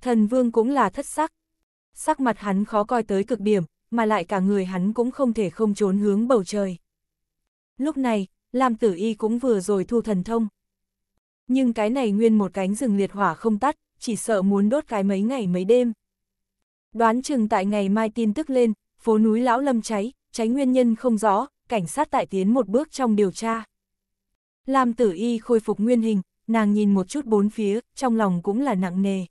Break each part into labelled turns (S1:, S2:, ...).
S1: thần vương cũng là thất sắc. Sắc mặt hắn khó coi tới cực điểm, mà lại cả người hắn cũng không thể không trốn hướng bầu trời. Lúc này, Lam Tử Y cũng vừa rồi thu thần thông. Nhưng cái này nguyên một cánh rừng liệt hỏa không tắt, chỉ sợ muốn đốt cái mấy ngày mấy đêm. Đoán chừng tại ngày mai tin tức lên, phố núi Lão Lâm cháy, cháy nguyên nhân không rõ, cảnh sát tại tiến một bước trong điều tra. Lam Tử Y khôi phục nguyên hình, nàng nhìn một chút bốn phía, trong lòng cũng là nặng nề.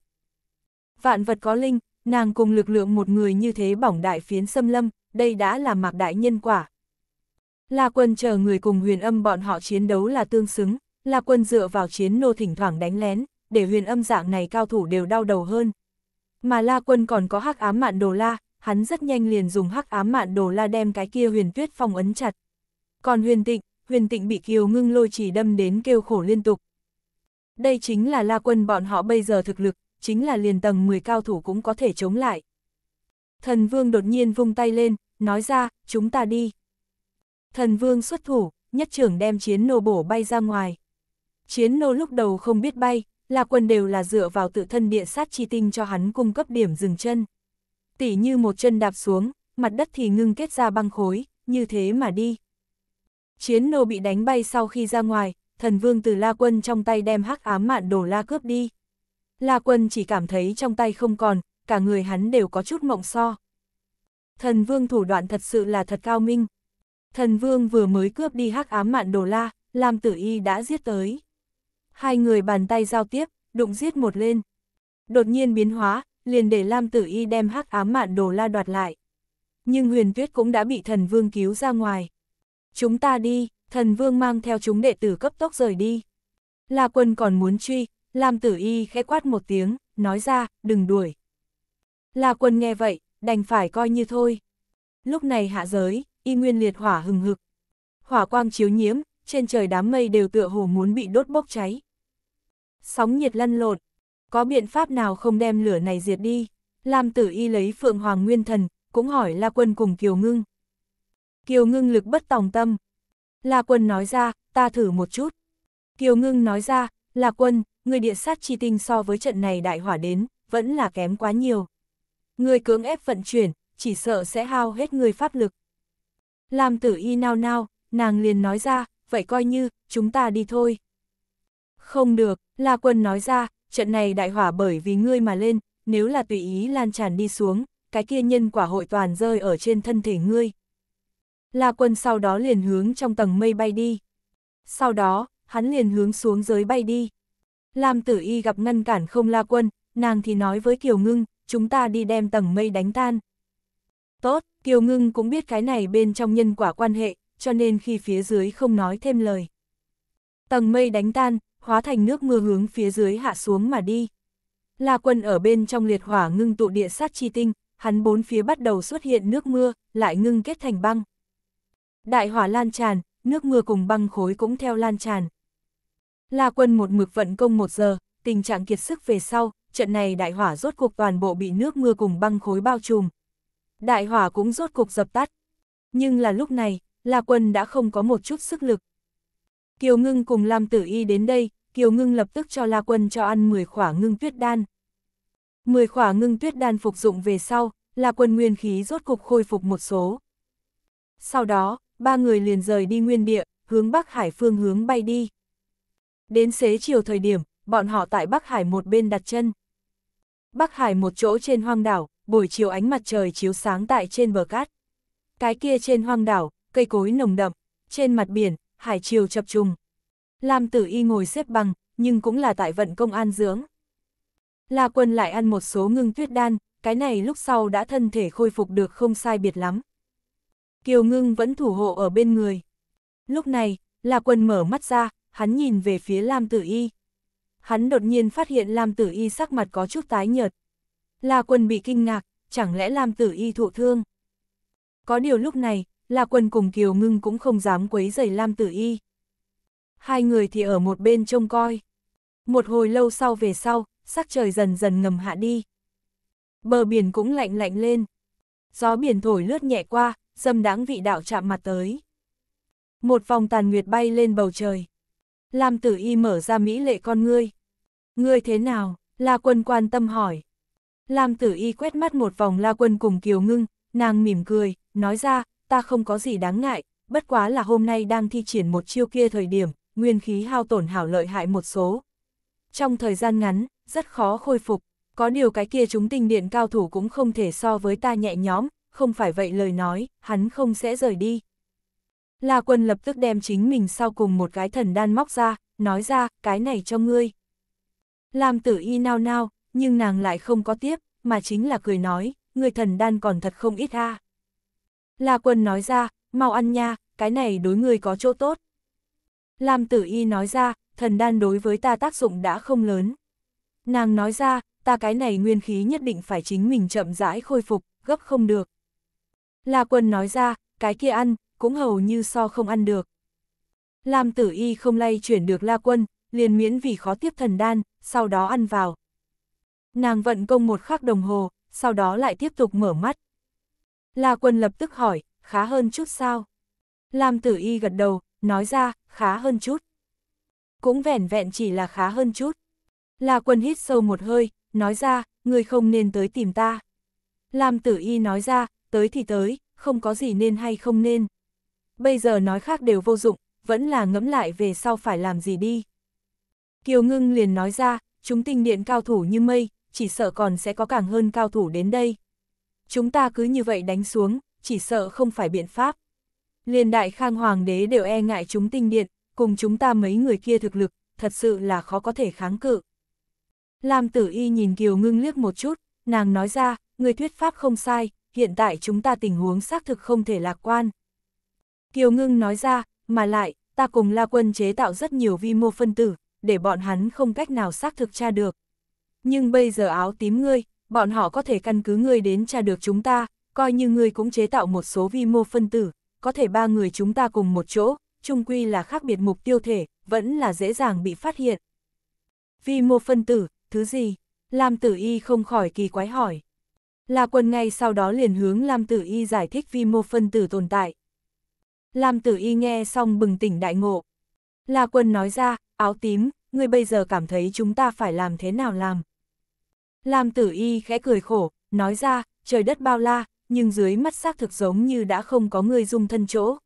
S1: Vạn vật có linh, nàng cùng lực lượng một người như thế bỏng đại phiến xâm lâm, đây đã là mạc đại nhân quả. La quân chờ người cùng huyền âm bọn họ chiến đấu là tương xứng, La quân dựa vào chiến nô thỉnh thoảng đánh lén, để huyền âm dạng này cao thủ đều đau đầu hơn. Mà La quân còn có hắc ám mạn đồ la, hắn rất nhanh liền dùng hắc ám mạn đồ la đem cái kia huyền tuyết phong ấn chặt. Còn huyền tịnh, huyền tịnh bị kiều ngưng lôi chỉ đâm đến kêu khổ liên tục. Đây chính là la quân bọn họ bây giờ thực lực, chính là liền tầng 10 cao thủ cũng có thể chống lại. Thần vương đột nhiên vung tay lên, nói ra, chúng ta đi. Thần vương xuất thủ, nhất trưởng đem chiến nô bổ bay ra ngoài. Chiến nô lúc đầu không biết bay, là quần đều là dựa vào tự thân địa sát chi tinh cho hắn cung cấp điểm dừng chân. Tỉ như một chân đạp xuống, mặt đất thì ngưng kết ra băng khối, như thế mà đi. Chiến nô bị đánh bay sau khi ra ngoài, thần vương từ la quân trong tay đem hắc ám mạn đổ la cướp đi. La Quân chỉ cảm thấy trong tay không còn, cả người hắn đều có chút mộng so. Thần Vương thủ đoạn thật sự là thật cao minh. Thần Vương vừa mới cướp đi hắc ám mạn đồ la, Lam Tử Y đã giết tới. Hai người bàn tay giao tiếp, đụng giết một lên. Đột nhiên biến hóa, liền để Lam Tử Y đem hắc ám mạn đồ la đoạt lại. Nhưng huyền tuyết cũng đã bị thần vương cứu ra ngoài. Chúng ta đi, thần vương mang theo chúng đệ tử cấp tốc rời đi. La quân còn muốn truy, Lam tử y khẽ quát một tiếng, nói ra, đừng đuổi. Là quân nghe vậy, đành phải coi như thôi. Lúc này hạ giới, y nguyên liệt hỏa hừng hực. Hỏa quang chiếu nhiễm, trên trời đám mây đều tựa hồ muốn bị đốt bốc cháy. Sóng nhiệt lăn lộn, có biện pháp nào không đem lửa này diệt đi? Lam tử y lấy phượng hoàng nguyên thần, cũng hỏi La Quân cùng Kiều Ngưng. Kiều Ngưng lực bất tòng tâm. La Quân nói ra, ta thử một chút. Kiều Ngưng nói ra, La Quân, người địa sát chi tinh so với trận này đại hỏa đến, vẫn là kém quá nhiều. Người cưỡng ép vận chuyển, chỉ sợ sẽ hao hết người pháp lực. Làm tử y nao nao, nàng liền nói ra, vậy coi như, chúng ta đi thôi. Không được, La Quân nói ra, trận này đại hỏa bởi vì ngươi mà lên, nếu là tùy ý lan tràn đi xuống, cái kia nhân quả hội toàn rơi ở trên thân thể ngươi. La Quân sau đó liền hướng trong tầng mây bay đi. Sau đó, hắn liền hướng xuống dưới bay đi. Lam tử y gặp ngăn cản không la quân, nàng thì nói với Kiều Ngưng, chúng ta đi đem tầng mây đánh tan. Tốt, Kiều Ngưng cũng biết cái này bên trong nhân quả quan hệ, cho nên khi phía dưới không nói thêm lời. Tầng mây đánh tan, hóa thành nước mưa hướng phía dưới hạ xuống mà đi. La quân ở bên trong liệt hỏa ngưng tụ địa sát chi tinh, hắn bốn phía bắt đầu xuất hiện nước mưa, lại ngưng kết thành băng. Đại hỏa lan tràn, nước mưa cùng băng khối cũng theo lan tràn. La quân một mực vận công một giờ, tình trạng kiệt sức về sau, trận này đại hỏa rốt cuộc toàn bộ bị nước mưa cùng băng khối bao trùm. Đại hỏa cũng rốt cuộc dập tắt. Nhưng là lúc này, La quân đã không có một chút sức lực. Kiều Ngưng cùng Lam Tử Y đến đây, Kiều Ngưng lập tức cho La Quân cho ăn 10 khỏa ngưng tuyết đan. 10 khỏa ngưng tuyết đan phục dụng về sau, La Quân nguyên khí rốt cục khôi phục một số. Sau đó, ba người liền rời đi nguyên địa, hướng Bắc Hải phương hướng bay đi. Đến xế chiều thời điểm, bọn họ tại Bắc Hải một bên đặt chân. Bắc Hải một chỗ trên hoang đảo, buổi chiều ánh mặt trời chiếu sáng tại trên bờ cát. Cái kia trên hoang đảo, cây cối nồng đậm, trên mặt biển, hải chiều chập trùng. Lam tử y ngồi xếp bằng, nhưng cũng là tại vận công an dưỡng. La quân lại ăn một số ngưng tuyết đan, cái này lúc sau đã thân thể khôi phục được không sai biệt lắm. Kiều ngưng vẫn thủ hộ ở bên người. Lúc này, La quân mở mắt ra, hắn nhìn về phía Lam Tử Y. Hắn đột nhiên phát hiện Lam Tử Y sắc mặt có chút tái nhợt. La Quân bị kinh ngạc, chẳng lẽ Lam Tử Y thụ thương? Có điều lúc này, La Quân cùng Kiều Ngưng cũng không dám quấy rầy Lam Tử Y. Hai người thì ở một bên trông coi. Một hồi lâu sau về sau, sắc trời dần dần ngầm hạ đi. Bờ biển cũng lạnh lạnh lên. Gió biển thổi lướt nhẹ qua, dâm đáng vị đạo chạm mặt tới. Một vòng tàn nguyệt bay lên bầu trời. Lam tử y mở ra mỹ lệ con ngươi. Ngươi thế nào? La quân quan tâm hỏi. Lam tử y quét mắt một vòng la quân cùng kiều ngưng, nàng mỉm cười, nói ra, ta không có gì đáng ngại, bất quá là hôm nay đang thi triển một chiêu kia thời điểm, nguyên khí hao tổn hảo lợi hại một số. Trong thời gian ngắn, rất khó khôi phục, có điều cái kia chúng tinh điện cao thủ cũng không thể so với ta nhẹ nhõm. không phải vậy lời nói, hắn không sẽ rời đi. La Quân lập tức đem chính mình sau cùng một cái thần đan móc ra, nói ra, cái này cho ngươi. Lam tử y nao nao, nhưng nàng lại không có tiếp, mà chính là cười nói, người thần đan còn thật không ít ha. À. La Quân nói ra, mau ăn nha, cái này đối ngươi có chỗ tốt. Lam tử y nói ra, thần đan đối với ta tác dụng đã không lớn. Nàng nói ra, ta cái này nguyên khí nhất định phải chính mình chậm rãi khôi phục, gấp không được. La Quân nói ra, cái kia ăn, cũng hầu như so không ăn được. Lam tử y không lay chuyển được la quân, liền miễn vì khó tiếp thần đan, sau đó ăn vào. Nàng vận công một khắc đồng hồ, sau đó lại tiếp tục mở mắt. La quân lập tức hỏi, khá hơn chút sao? Lam tử y gật đầu, nói ra, khá hơn chút. Cũng vẻn vẹn chỉ là khá hơn chút. La quân hít sâu một hơi, nói ra, người không nên tới tìm ta. Lam tử y nói ra, tới thì tới, không có gì nên hay không nên bây giờ nói khác đều vô dụng, vẫn là ngẫm lại về sau phải làm gì đi. Kiều Ngưng liền nói ra, chúng tinh điện cao thủ như mây, chỉ sợ còn sẽ có càng hơn cao thủ đến đây. Chúng ta cứ như vậy đánh xuống, chỉ sợ không phải biện pháp. liền đại khang hoàng đế đều e ngại chúng tinh điện, cùng chúng ta mấy người kia thực lực, thật sự là khó có thể kháng cự. Lam tử y nhìn Kiều Ngưng liếc một chút, nàng nói ra, người thuyết pháp không sai, hiện tại chúng ta tình huống xác thực không thể lạc quan. Kiều Ngưng nói ra, mà lại, ta cùng La Quân chế tạo rất nhiều vi mô phân tử, để bọn hắn không cách nào xác thực tra được. Nhưng bây giờ áo tím ngươi, bọn họ có thể căn cứ ngươi đến tra được chúng ta, coi như ngươi cũng chế tạo một số vi mô phân tử, có thể ba người chúng ta cùng một chỗ, chung quy là khác biệt mục tiêu thể, vẫn là dễ dàng bị phát hiện. Vi mô phân tử, thứ gì? Lam Tử Y không khỏi kỳ quái hỏi. La Quân ngay sau đó liền hướng Lam Tử Y giải thích vi mô phân tử tồn tại, Lam tử y nghe xong bừng tỉnh đại ngộ. La quân nói ra, áo tím, ngươi bây giờ cảm thấy chúng ta phải làm thế nào làm. Lam tử y khẽ cười khổ, nói ra, trời đất bao la, nhưng dưới mắt xác thực giống như đã không có người dung thân chỗ.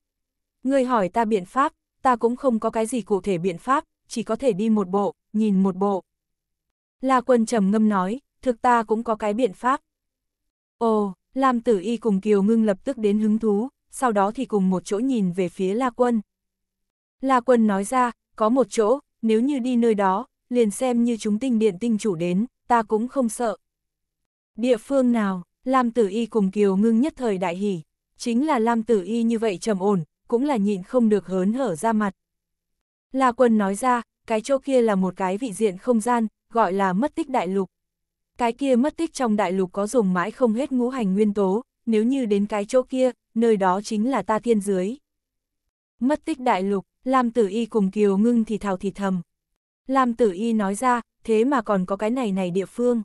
S1: Ngươi hỏi ta biện pháp, ta cũng không có cái gì cụ thể biện pháp, chỉ có thể đi một bộ, nhìn một bộ. La quân trầm ngâm nói, thực ta cũng có cái biện pháp. Ồ, Lam tử y cùng Kiều ngưng lập tức đến hứng thú, sau đó thì cùng một chỗ nhìn về phía La Quân. La Quân nói ra, có một chỗ, nếu như đi nơi đó, liền xem như chúng tinh điện tinh chủ đến, ta cũng không sợ. Địa phương nào, Lam Tử Y cùng Kiều Ngưng nhất thời đại hỉ, chính là Lam Tử Y như vậy trầm ổn, cũng là nhịn không được hớn hở ra mặt. La Quân nói ra, cái chỗ kia là một cái vị diện không gian, gọi là mất tích đại lục. Cái kia mất tích trong đại lục có dùng mãi không hết ngũ hành nguyên tố, nếu như đến cái chỗ kia, nơi đó chính là ta thiên dưới. Mất tích đại lục, Lam Tử Y cùng Kiều Ngưng thì thào thì thầm. Lam Tử Y nói ra, thế mà còn có cái này này địa phương.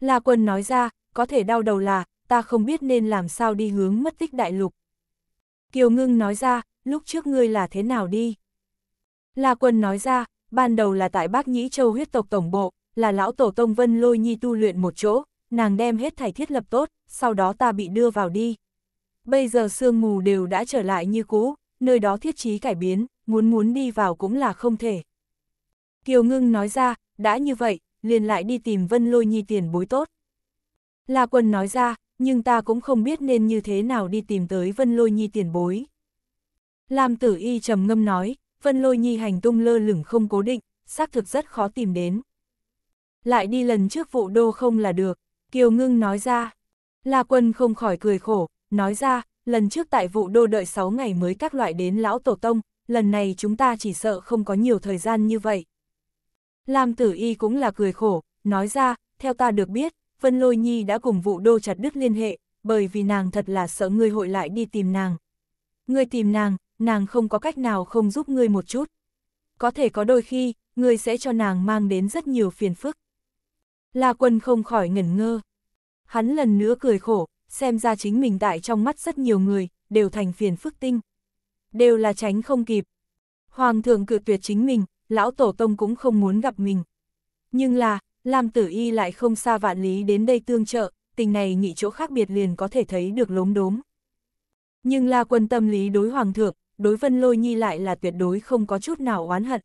S1: La Quân nói ra, có thể đau đầu là, ta không biết nên làm sao đi hướng mất tích đại lục. Kiều Ngưng nói ra, lúc trước ngươi là thế nào đi? La Quân nói ra, ban đầu là tại Bác Nhĩ Châu huyết tộc tổng bộ, là lão tổ tông Vân Lôi Nhi tu luyện một chỗ, nàng đem hết thảy thiết lập tốt, sau đó ta bị đưa vào đi. Bây giờ sương mù đều đã trở lại như cũ, nơi đó thiết trí cải biến, muốn muốn đi vào cũng là không thể. Kiều Ngưng nói ra, đã như vậy, liền lại đi tìm Vân Lôi Nhi tiền bối tốt. La Quân nói ra, nhưng ta cũng không biết nên như thế nào đi tìm tới Vân Lôi Nhi tiền bối. Lam Tử Y trầm ngâm nói, Vân Lôi Nhi hành tung lơ lửng không cố định, xác thực rất khó tìm đến. Lại đi lần trước vụ đô không là được, Kiều Ngưng nói ra. La Quân không khỏi cười khổ, nói ra, lần trước tại vụ đô đợi 6 ngày mới các loại đến lão tổ tông, lần này chúng ta chỉ sợ không có nhiều thời gian như vậy. Lam tử y cũng là cười khổ, nói ra, theo ta được biết, Vân Lôi Nhi đã cùng vụ đô chặt đứt liên hệ, bởi vì nàng thật là sợ ngươi hội lại đi tìm nàng. Ngươi tìm nàng, nàng không có cách nào không giúp ngươi một chút. Có thể có đôi khi, ngươi sẽ cho nàng mang đến rất nhiều phiền phức. La quân không khỏi ngẩn ngơ. Hắn lần nữa cười khổ, xem ra chính mình tại trong mắt rất nhiều người, đều thành phiền phức tinh. Đều là tránh không kịp. Hoàng thượng cự tuyệt chính mình, lão tổ tông cũng không muốn gặp mình. Nhưng là, Lam Tử Y lại không xa vạn lý đến đây tương trợ, tình này nhị chỗ khác biệt liền có thể thấy được lốm đốm. Nhưng là Quân tâm lý đối Hoàng thượng, đối Vân Lôi Nhi lại là tuyệt đối không có chút nào oán hận.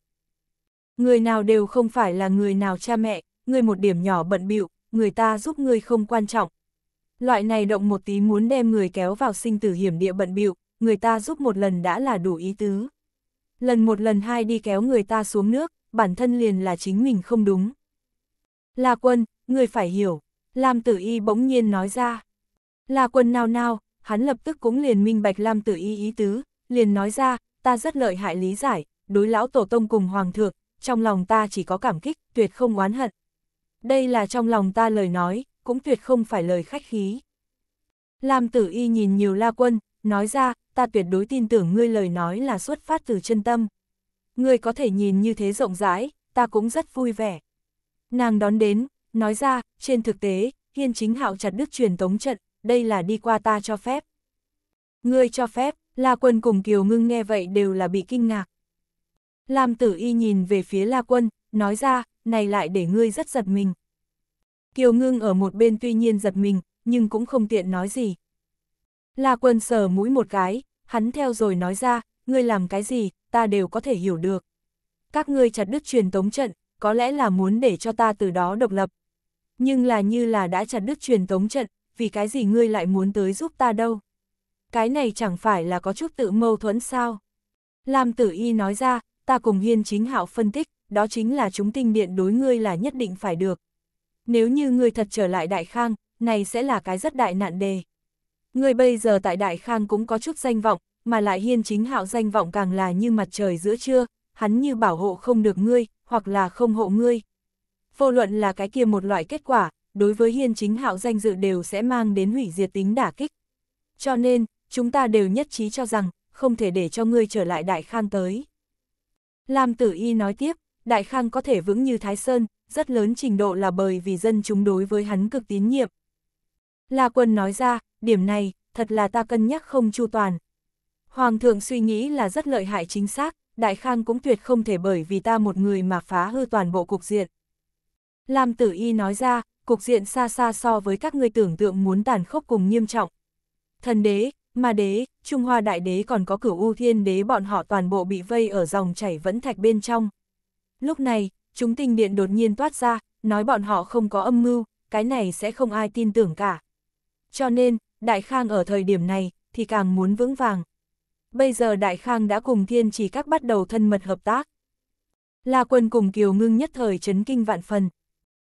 S1: Người nào đều không phải là người nào cha mẹ, người một điểm nhỏ bận bịu, người ta giúp người không quan trọng, Loại này động một tí muốn đem người kéo vào sinh tử hiểm địa bận bịu, người ta giúp một lần đã là đủ ý tứ. Lần một lần hai đi kéo người ta xuống nước, bản thân liền là chính mình không đúng. La quân, người phải hiểu, Lam tử y bỗng nhiên nói ra. La quân nao nao, hắn lập tức cũng liền minh bạch Lam tử y ý tứ, liền nói ra, ta rất lợi hại lý giải, đối lão tổ tông cùng hoàng thượng, trong lòng ta chỉ có cảm kích, tuyệt không oán hận. Đây là trong lòng ta lời nói, cũng tuyệt không phải lời khách khí. Lam tử y nhìn nhiều la quân, nói ra, ta tuyệt đối tin tưởng ngươi lời nói là xuất phát từ chân tâm. Ngươi có thể nhìn như thế rộng rãi, ta cũng rất vui vẻ. Nàng đón đến, nói ra, trên thực tế, hiên chính hạo chặt đức truyền tống trận, đây là đi qua ta cho phép. Ngươi cho phép, La Quân cùng Kiều Ngưng nghe vậy đều là bị kinh ngạc. Lam tử y nhìn về phía La Quân, nói ra, này lại để ngươi rất giật mình. Kiều Ngưng ở một bên tuy nhiên giật mình, nhưng cũng không tiện nói gì. La Quân sờ mũi một cái, hắn theo rồi nói ra, ngươi làm cái gì, ta đều có thể hiểu được. Các ngươi chặt đứt truyền tống trận, có lẽ là muốn để cho ta từ đó độc lập. Nhưng là như là đã chặt đứt truyền tống trận, vì cái gì ngươi lại muốn tới giúp ta đâu. Cái này chẳng phải là có chút tự mâu thuẫn sao. Lam tử y nói ra, ta cùng hiên chính hạo phân tích, đó chính là chúng tinh điện đối ngươi là nhất định phải được. Nếu như ngươi thật trở lại Đại Khang, này sẽ là cái rất đại nạn đề. Ngươi bây giờ tại Đại Khang cũng có chút danh vọng, mà lại hiên chính hạo danh vọng càng là như mặt trời giữa trưa, hắn như bảo hộ không được ngươi, hoặc là không hộ ngươi. Vô luận là cái kia một loại kết quả, đối với hiên chính hạo danh dự đều sẽ mang đến hủy diệt tính đả kích. Cho nên, chúng ta đều nhất trí cho rằng, không thể để cho ngươi trở lại đại khang tới. Lam tử y nói tiếp, Đại Khang có thể vững như Thái Sơn, rất lớn trình độ là bởi vì dân chúng đối với hắn cực tín nhiệm. La Quân nói ra, điểm này, thật là ta cân nhắc không chu toàn. Hoàng thượng suy nghĩ là rất lợi hại chính xác, Đại Khang cũng tuyệt không thể bởi vì ta một người mà phá hư toàn bộ cục diện. Lam Tử Y nói ra, cục diện xa xa so với các ngươi tưởng tượng muốn tàn khốc cùng nghiêm trọng. Thần đế, ma đế, Trung Hoa đại đế còn có cửu U Thiên đế bọn họ toàn bộ bị vây ở dòng chảy vẫn thạch bên trong. Lúc này, chúng tình điện đột nhiên toát ra, nói bọn họ không có âm mưu, cái này sẽ không ai tin tưởng cả. Cho nên, Đại Khang ở thời điểm này, thì càng muốn vững vàng. Bây giờ Đại Khang đã cùng thiên chỉ các bắt đầu thân mật hợp tác. La quân cùng Kiều Ngưng nhất thời chấn kinh vạn phần.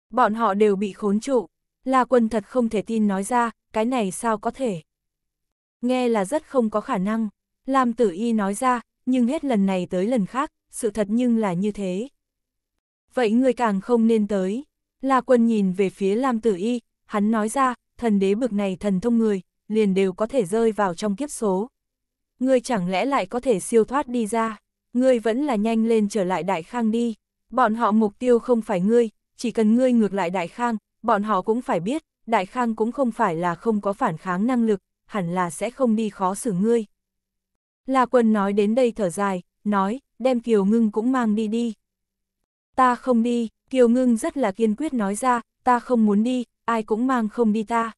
S1: Bọn họ đều bị khốn trụ. La quân thật không thể tin nói ra, cái này sao có thể. Nghe là rất không có khả năng. Lam tử y nói ra, nhưng hết lần này tới lần khác, sự thật nhưng là như thế vậy người càng không nên tới. La quân nhìn về phía Lam Tử Y, hắn nói ra, thần đế bực này thần thông người, liền đều có thể rơi vào trong kiếp số. người chẳng lẽ lại có thể siêu thoát đi ra, người vẫn là nhanh lên trở lại Đại Khang đi. Bọn họ mục tiêu không phải ngươi, chỉ cần ngươi ngược lại Đại Khang, bọn họ cũng phải biết, Đại Khang cũng không phải là không có phản kháng năng lực, hẳn là sẽ không đi khó xử ngươi. La quân nói đến đây thở dài, nói, đem Kiều Ngưng cũng mang đi đi, Ta không đi, Kiều Ngưng rất là kiên quyết nói ra, ta không muốn đi, ai cũng mang không đi ta.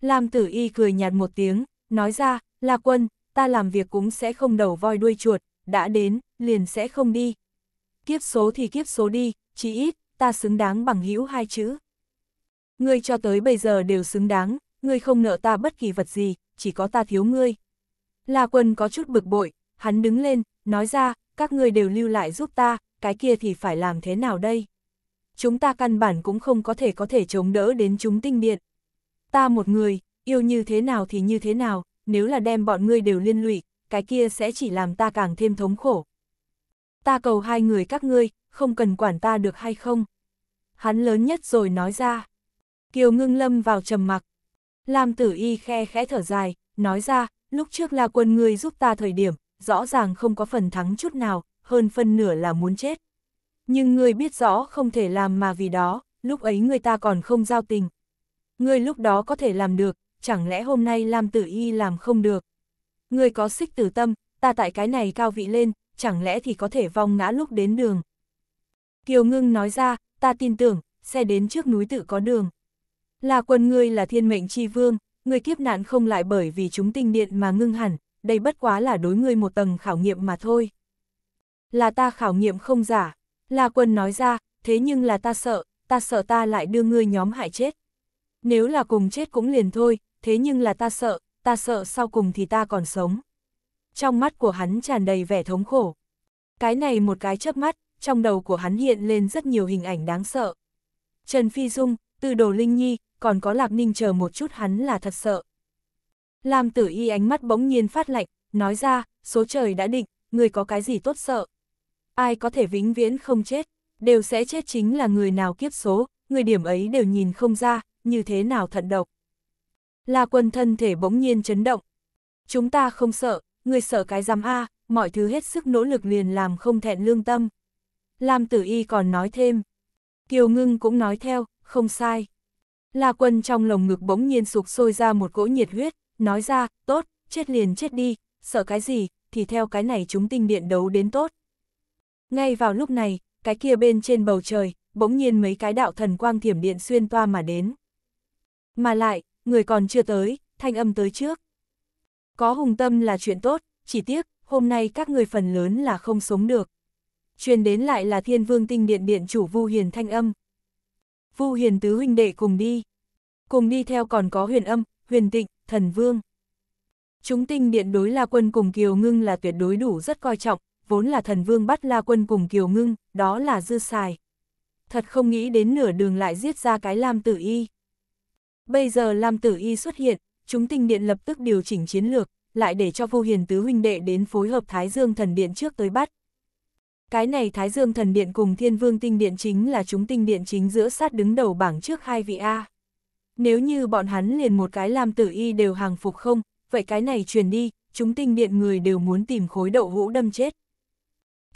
S1: Lam tử y cười nhạt một tiếng, nói ra, là quân, ta làm việc cũng sẽ không đầu voi đuôi chuột, đã đến, liền sẽ không đi. Kiếp số thì kiếp số đi, chỉ ít, ta xứng đáng bằng hữu hai chữ. Ngươi cho tới bây giờ đều xứng đáng, ngươi không nợ ta bất kỳ vật gì, chỉ có ta thiếu ngươi. là quân có chút bực bội, hắn đứng lên, nói ra, các ngươi đều lưu lại giúp ta, cái kia thì phải làm thế nào đây? Chúng ta căn bản cũng không có thể có thể chống đỡ đến chúng tinh điện. Ta một người, yêu như thế nào thì như thế nào, nếu là đem bọn ngươi đều liên lụy, cái kia sẽ chỉ làm ta càng thêm thống khổ. Ta cầu hai người các ngươi, không cần quản ta được hay không? Hắn lớn nhất rồi nói ra. Kiều ngưng lâm vào trầm mặc. Lam tử y khe khẽ thở dài, nói ra, lúc trước là quân ngươi giúp ta thời điểm, rõ ràng không có phần thắng chút nào, hơn phân nửa là muốn chết. Nhưng ngươi biết rõ không thể làm mà vì đó, lúc ấy người ta còn không giao tình. Ngươi lúc đó có thể làm được, chẳng lẽ hôm nay Lam Tử Y làm không được. Ngươi có xích tử tâm, ta tại cái này cao vị lên, chẳng lẽ thì có thể vong ngã lúc đến đường. Kiều Ngưng nói ra, ta tin tưởng, xe đến trước núi tự có đường. Là quân ngươi là thiên mệnh chi vương, ngươi kiếp nạn không lại bởi vì chúng tinh điện mà ngưng hẳn, đây bất quá là đối ngươi một tầng khảo nghiệm mà thôi là ta khảo nghiệm không giả. La quân nói ra, thế nhưng là ta sợ, ta sợ ta lại đưa ngươi nhóm hại chết. Nếu là cùng chết cũng liền thôi, thế nhưng là ta sợ, ta sợ sau cùng thì ta còn sống. Trong mắt của hắn tràn đầy vẻ thống khổ. Cái này một cái chớp mắt, trong đầu của hắn hiện lên rất nhiều hình ảnh đáng sợ. Trần Phi Dung, Từ Đồ Linh Nhi, còn có Lạc Ninh chờ một chút hắn là thật sợ. Lam Tử Y ánh mắt bỗng nhiên phát lạnh, nói ra, số trời đã định, người có cái gì tốt sợ ai có thể vĩnh viễn không chết, đều sẽ chết chính là người nào kiếp số, người điểm ấy đều nhìn không ra, như thế nào thận độc. La quân thân thể bỗng nhiên chấn động. Chúng ta không sợ, người sợ cái giam A, mọi thứ hết sức nỗ lực liền làm không thẹn lương tâm. Lam tử y còn nói thêm. Kiều ngưng cũng nói theo, không sai. La quân trong lồng ngực bỗng nhiên sụp sôi ra một cỗ nhiệt huyết, nói ra, tốt, chết liền chết đi, sợ cái gì, thì theo cái này chúng tinh điện đấu đến tốt, ngay vào lúc này, cái kia bên trên bầu trời, bỗng nhiên mấy cái đạo thần quang thiểm điện xuyên toa mà đến. Mà lại, người còn chưa tới, thanh âm tới trước. Có hùng tâm là chuyện tốt, chỉ tiếc, hôm nay các người phần lớn là không sống được. Truyền đến lại là thiên vương tinh điện điện chủ Vu Hiền thanh âm. Vu Hiền tứ huynh đệ cùng đi. Cùng đi theo còn có huyền âm, huyền tịnh, thần vương. Chúng tinh điện đối là quân cùng kiều ngưng là tuyệt đối đủ rất coi trọng, vốn là thần vương bắt la quân cùng kiều ngưng, đó là dư xài. Thật không nghĩ đến nửa đường lại giết ra cái Lam Tử Y. Bây giờ Lam Tử Y xuất hiện, chúng tinh điện lập tức điều chỉnh chiến lược, lại để cho vô hiền tứ huynh đệ đến phối hợp Thái Dương thần điện trước tới bắt. Cái này Thái Dương thần điện cùng Thiên Vương tinh điện chính là chúng tinh điện chính giữa sát đứng đầu bảng trước hai vị A. Nếu như bọn hắn liền một cái Lam Tử Y đều hàng phục không, vậy cái này truyền đi, chúng tinh điện người đều muốn tìm khối đậu hũ đâm chết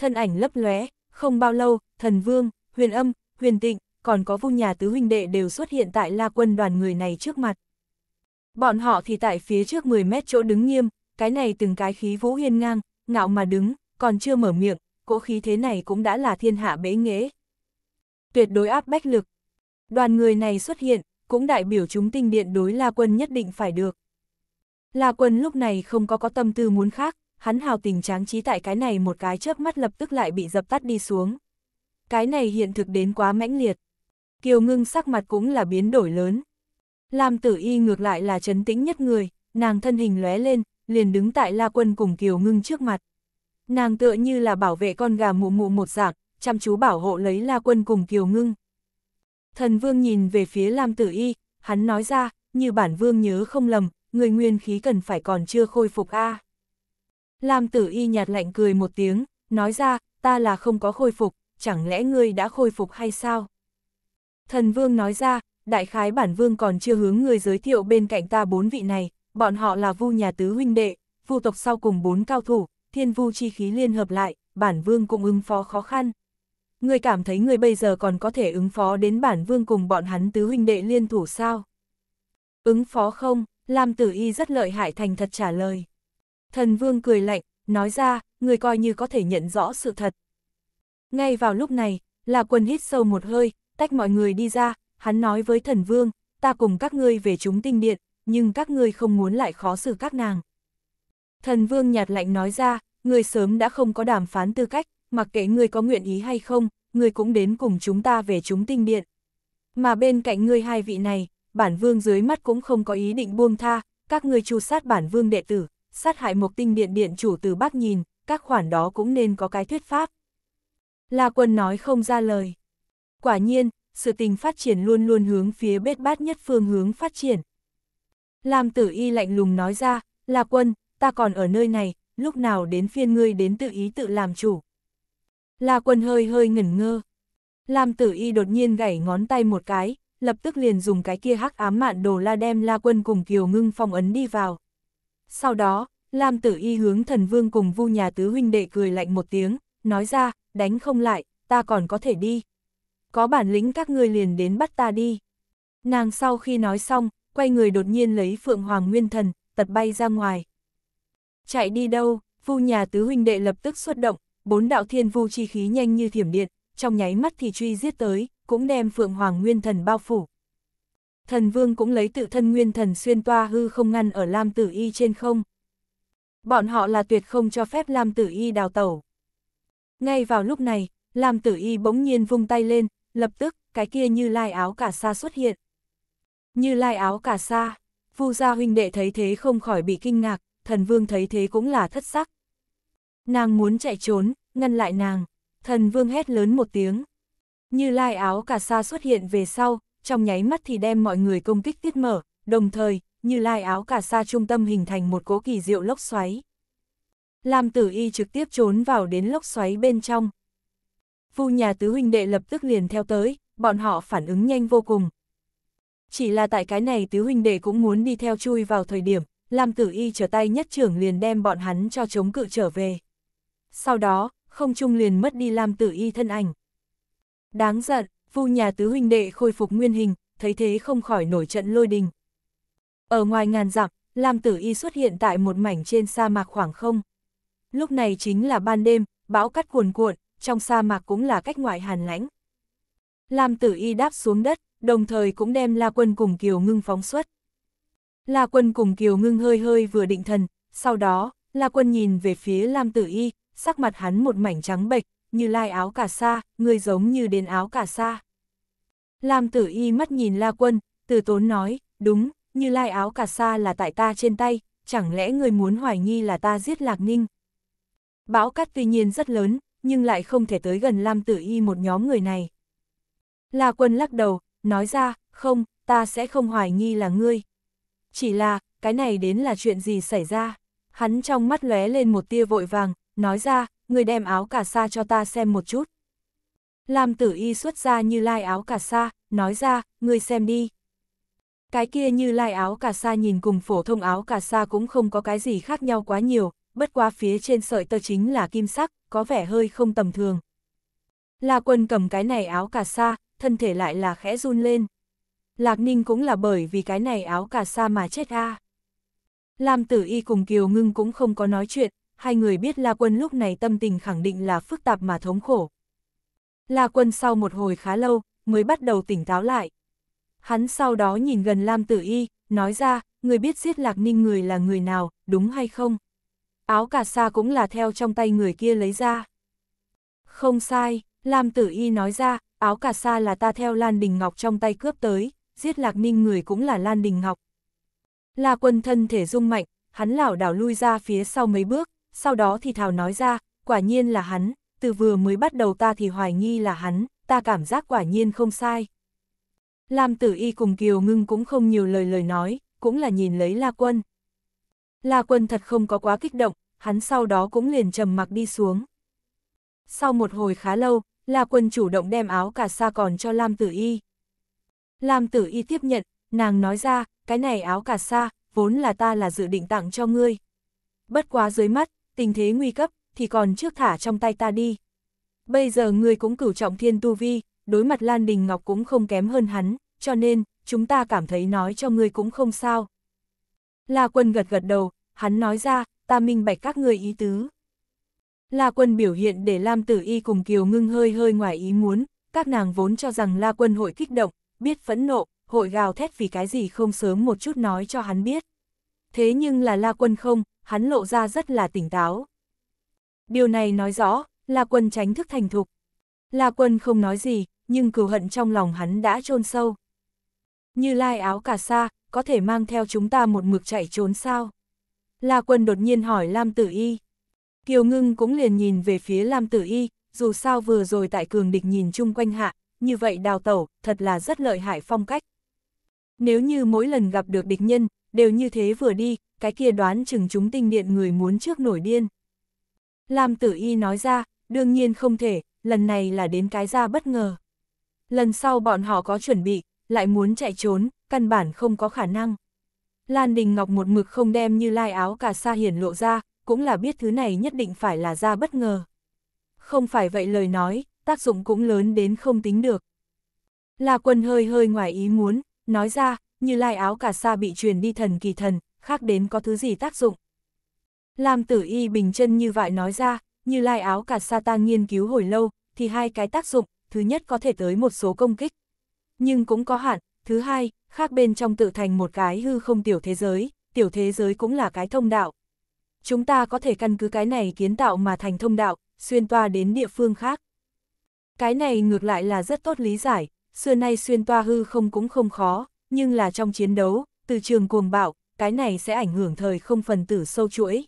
S1: thân ảnh lấp lóe, không bao lâu, thần vương, huyền âm, huyền tịnh, còn có vung nhà tứ huynh đệ đều xuất hiện tại la quân đoàn người này trước mặt. Bọn họ thì tại phía trước 10 mét chỗ đứng nghiêm, cái này từng cái khí vũ hiên ngang, ngạo mà đứng, còn chưa mở miệng, cỗ khí thế này cũng đã là thiên hạ bế nghễ. Tuyệt đối áp bách lực. Đoàn người này xuất hiện, cũng đại biểu chúng tinh điện đối La Quân nhất định phải được. La Quân lúc này không có có tâm tư muốn khác, hắn hào tình tráng trí tại cái này một cái chớp mắt lập tức lại bị dập tắt đi xuống. Cái này hiện thực đến quá mãnh liệt. Kiều ngưng sắc mặt cũng là biến đổi lớn. Lam tử y ngược lại là chấn tĩnh nhất người, nàng thân hình lóe lên, liền đứng tại la quân cùng kiều ngưng trước mặt. Nàng tựa như là bảo vệ con gà mụ mụ một dạng, chăm chú bảo hộ lấy la quân cùng kiều ngưng. Thần vương nhìn về phía Lam tử y, hắn nói ra, như bản vương nhớ không lầm, người nguyên khí cần phải còn chưa khôi phục a à. Lam tử y nhạt lạnh cười một tiếng, nói ra, ta là không có khôi phục, chẳng lẽ ngươi đã khôi phục hay sao? Thần vương nói ra, đại khái bản vương còn chưa hướng ngươi giới thiệu bên cạnh ta bốn vị này, bọn họ là vu nhà tứ huynh đệ, vu tộc sau cùng bốn cao thủ, thiên vu chi khí liên hợp lại, bản vương cũng ứng phó khó khăn. Ngươi cảm thấy ngươi bây giờ còn có thể ứng phó đến bản vương cùng bọn hắn tứ huynh đệ liên thủ sao? Ứng phó không, Lam Tử Y rất lợi hại thành thật trả lời. Thần vương cười lạnh, nói ra, người coi như có thể nhận rõ sự thật. Ngay vào lúc này, là quân hít sâu một hơi, tách mọi người đi ra, hắn nói với thần vương, ta cùng các ngươi về chúng tinh điện, nhưng các ngươi không muốn lại khó xử các nàng. Thần vương nhạt lạnh nói ra, người sớm đã không có đàm phán tư cách, mặc kệ người có nguyện ý hay không, người cũng đến cùng chúng ta về chúng tinh điện. Mà bên cạnh ngươi hai vị này, bản vương dưới mắt cũng không có ý định buông tha, các ngươi chu sát bản vương đệ tử, sát hại một tinh điện điện chủ từ bác nhìn, các khoản đó cũng nên có cái thuyết pháp. La quân nói không ra lời. Quả nhiên, sự tình phát triển luôn luôn hướng phía bết bát nhất phương hướng phát triển. Lam tử y lạnh lùng nói ra, La quân, ta còn ở nơi này, lúc nào đến phiên ngươi đến tự ý tự làm chủ. La quân hơi hơi ngẩn ngơ. Lam tử y đột nhiên gảy ngón tay một cái, lập tức liền dùng cái kia hắc ám mạn đồ la đem La quân cùng kiều ngưng phong ấn đi vào. Sau đó, Lam Tử Y hướng thần vương cùng vu nhà tứ huynh đệ cười lạnh một tiếng, nói ra, đánh không lại, ta còn có thể đi. Có bản lĩnh các ngươi liền đến bắt ta đi. Nàng sau khi nói xong, quay người đột nhiên lấy Phượng Hoàng Nguyên Thần, tật bay ra ngoài. Chạy đi đâu, vu nhà tứ huynh đệ lập tức xuất động, bốn đạo thiên vu chi khí nhanh như thiểm điện, trong nháy mắt thì truy giết tới, cũng đem Phượng Hoàng Nguyên Thần bao phủ thần vương cũng lấy tự thân nguyên thần xuyên toa hư không ngăn ở Lam Tử Y trên không. Bọn họ là tuyệt không cho phép Lam Tử Y đào tẩu. Ngay vào lúc này, Lam Tử Y bỗng nhiên vung tay lên, lập tức, cái kia như lai áo cả sa xuất hiện. Như lai áo cả sa, Vu gia huynh đệ thấy thế không khỏi bị kinh ngạc, thần vương thấy thế cũng là thất sắc. Nàng muốn chạy trốn, ngăn lại nàng, thần vương hét lớn một tiếng. Như lai áo cả sa xuất hiện về sau, trong nháy mắt thì đem mọi người công kích tiết mở, đồng thời, như lai áo cả xa trung tâm hình thành một cố kỳ diệu lốc xoáy. Lam tử y trực tiếp trốn vào đến lốc xoáy bên trong. Vu nhà tứ huynh đệ lập tức liền theo tới, bọn họ phản ứng nhanh vô cùng. Chỉ là tại cái này tứ huynh đệ cũng muốn đi theo chui vào thời điểm, Lam tử y trở tay nhất trưởng liền đem bọn hắn cho chống cự trở về. Sau đó, không trung liền mất đi Lam tử y thân ảnh. Đáng giận, Vu nhà tứ huynh đệ khôi phục nguyên hình, thấy thế không khỏi nổi trận lôi đình. Ở ngoài ngàn dặm, Lam Tử Y xuất hiện tại một mảnh trên sa mạc khoảng không. Lúc này chính là ban đêm, bão cắt cuồn cuộn, trong sa mạc cũng là cách ngoại hàn lãnh. Lam Tử Y đáp xuống đất, đồng thời cũng đem La Quân cùng Kiều Ngưng phóng xuất. La Quân cùng Kiều Ngưng hơi hơi vừa định thần, sau đó, La Quân nhìn về phía Lam Tử Y, sắc mặt hắn một mảnh trắng bệch, như lai áo cả sa, người giống như đến áo cả sa. Lam tử y mắt nhìn la quân, từ tốn nói, đúng, như lai áo cả sa là tại ta trên tay, chẳng lẽ người muốn hoài nghi là ta giết lạc ninh. Bão cát tuy nhiên rất lớn, nhưng lại không thể tới gần Lam tử y một nhóm người này. La quân lắc đầu, nói ra, không, ta sẽ không hoài nghi là ngươi. Chỉ là, cái này đến là chuyện gì xảy ra. Hắn trong mắt lóe lên một tia vội vàng, nói ra, người đem áo cà sa cho ta xem một chút. Lam tử y xuất ra như lai áo cà sa, nói ra, người xem đi. Cái kia như lai áo cà sa nhìn cùng phổ thông áo cà sa cũng không có cái gì khác nhau quá nhiều, bất qua phía trên sợi tơ chính là kim sắc, có vẻ hơi không tầm thường. La quân cầm cái này áo cà sa, thân thể lại là khẽ run lên. Lạc Ninh cũng là bởi vì cái này áo cà sa mà chết a. Lam Tử Y cùng Kiều Ngưng cũng không có nói chuyện, hai người biết La Quân lúc này tâm tình khẳng định là phức tạp mà thống khổ. La Quân sau một hồi khá lâu, mới bắt đầu tỉnh táo lại. Hắn sau đó nhìn gần Lam Tử Y, nói ra, người biết giết Lạc Ninh người là người nào, đúng hay không? Áo cà sa cũng là theo trong tay người kia lấy ra. Không sai, Lam Tử Y nói ra, áo cà sa là ta theo Lan Đình Ngọc trong tay cướp tới, giết Lạc Ninh người cũng là Lan Đình Ngọc. La quân thân thể rung mạnh, hắn lảo đảo lui ra phía sau mấy bước, sau đó thì thào nói ra, quả nhiên là hắn, từ vừa mới bắt đầu ta thì hoài nghi là hắn, ta cảm giác quả nhiên không sai. Lam tử y cùng Kiều ngưng cũng không nhiều lời lời nói, cũng là nhìn lấy La Quân. La Quân thật không có quá kích động, hắn sau đó cũng liền trầm mặc đi xuống. Sau một hồi khá lâu, La Quân chủ động đem áo cà sa còn cho Lam Tử Y. Lam Tử Y tiếp nhận, nàng nói ra, cái này áo cà sa, vốn là ta là dự định tặng cho ngươi. Bất quá dưới mắt, tình thế nguy cấp, thì còn trước thả trong tay ta đi. Bây giờ người cũng cửu trọng thiên tu vi, đối mặt Lan Đình Ngọc cũng không kém hơn hắn, cho nên, chúng ta cảm thấy nói cho người cũng không sao. La quân gật gật đầu, hắn nói ra, ta minh bạch các người ý tứ. La quân biểu hiện để Lam Tử Y cùng Kiều ngưng hơi hơi ngoài ý muốn, các nàng vốn cho rằng La quân hội kích động, biết phẫn nộ, hội gào thét vì cái gì không sớm một chút nói cho hắn biết. Thế nhưng là La quân không, hắn lộ ra rất là tỉnh táo. Điều này nói rõ, là quân tránh thức thành thục. Là quân không nói gì, nhưng cừu hận trong lòng hắn đã chôn sâu. Như lai áo cà sa, có thể mang theo chúng ta một mực chạy trốn sao? La quân đột nhiên hỏi Lam Tử Y. Kiều ngưng cũng liền nhìn về phía Lam Tử Y, dù sao vừa rồi tại cường địch nhìn chung quanh hạ, như vậy đào tẩu, thật là rất lợi hại phong cách. Nếu như mỗi lần gặp được địch nhân, đều như thế vừa đi, cái kia đoán chừng chúng tinh điện người muốn trước nổi điên. Lam tử y nói ra, đương nhiên không thể, lần này là đến cái ra bất ngờ. Lần sau bọn họ có chuẩn bị, lại muốn chạy trốn, căn bản không có khả năng. Lan Đình Ngọc một mực không đem như lai áo cả sa hiển lộ ra, cũng là biết thứ này nhất định phải là ra bất ngờ. Không phải vậy lời nói, tác dụng cũng lớn đến không tính được. là quân hơi hơi ngoài ý muốn, nói ra, như lai áo cà sa bị truyền đi thần kỳ thần, khác đến có thứ gì tác dụng. Làm tử y bình chân như vậy nói ra, như lai áo cà sa tan nghiên cứu hồi lâu, thì hai cái tác dụng, thứ nhất có thể tới một số công kích. Nhưng cũng có hạn, thứ hai, khác bên trong tự thành một cái hư không tiểu thế giới, tiểu thế giới cũng là cái thông đạo. Chúng ta có thể căn cứ cái này kiến tạo mà thành thông đạo, xuyên toa đến địa phương khác. Cái này ngược lại là rất tốt lý giải, xưa nay xuyên toa hư không cũng không khó, nhưng là trong chiến đấu, từ trường cuồng bạo, cái này sẽ ảnh hưởng thời không phần tử sâu chuỗi.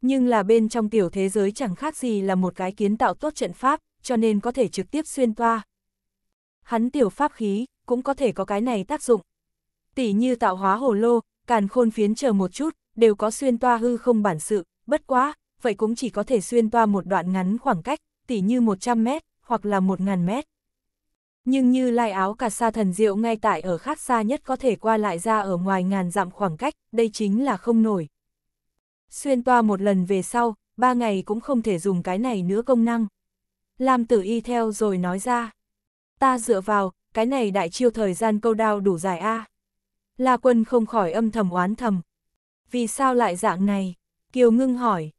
S1: Nhưng là bên trong tiểu thế giới chẳng khác gì là một cái kiến tạo tốt trận pháp, cho nên có thể trực tiếp xuyên toa. Hắn tiểu pháp khí, cũng có thể có cái này tác dụng. Tỷ như tạo hóa hồ lô, càn khôn phiến chờ một chút, đều có xuyên toa hư không bản sự, bất quá, vậy cũng chỉ có thể xuyên toa một đoạn ngắn khoảng cách, tỷ như 100 mét, hoặc là 1.000 mét. Nhưng như lai áo cà sa thần diệu ngay tại ở khác xa nhất có thể qua lại ra ở ngoài ngàn dặm khoảng cách, đây chính là không nổi. Xuyên toa một lần về sau, ba ngày cũng không thể dùng cái này nữa công năng. Lam tử y theo rồi nói ra. Ta dựa vào, cái này đại chiêu thời gian câu đao đủ dài a à. La quân không khỏi âm thầm oán thầm. Vì sao lại dạng này? Kiều ngưng hỏi.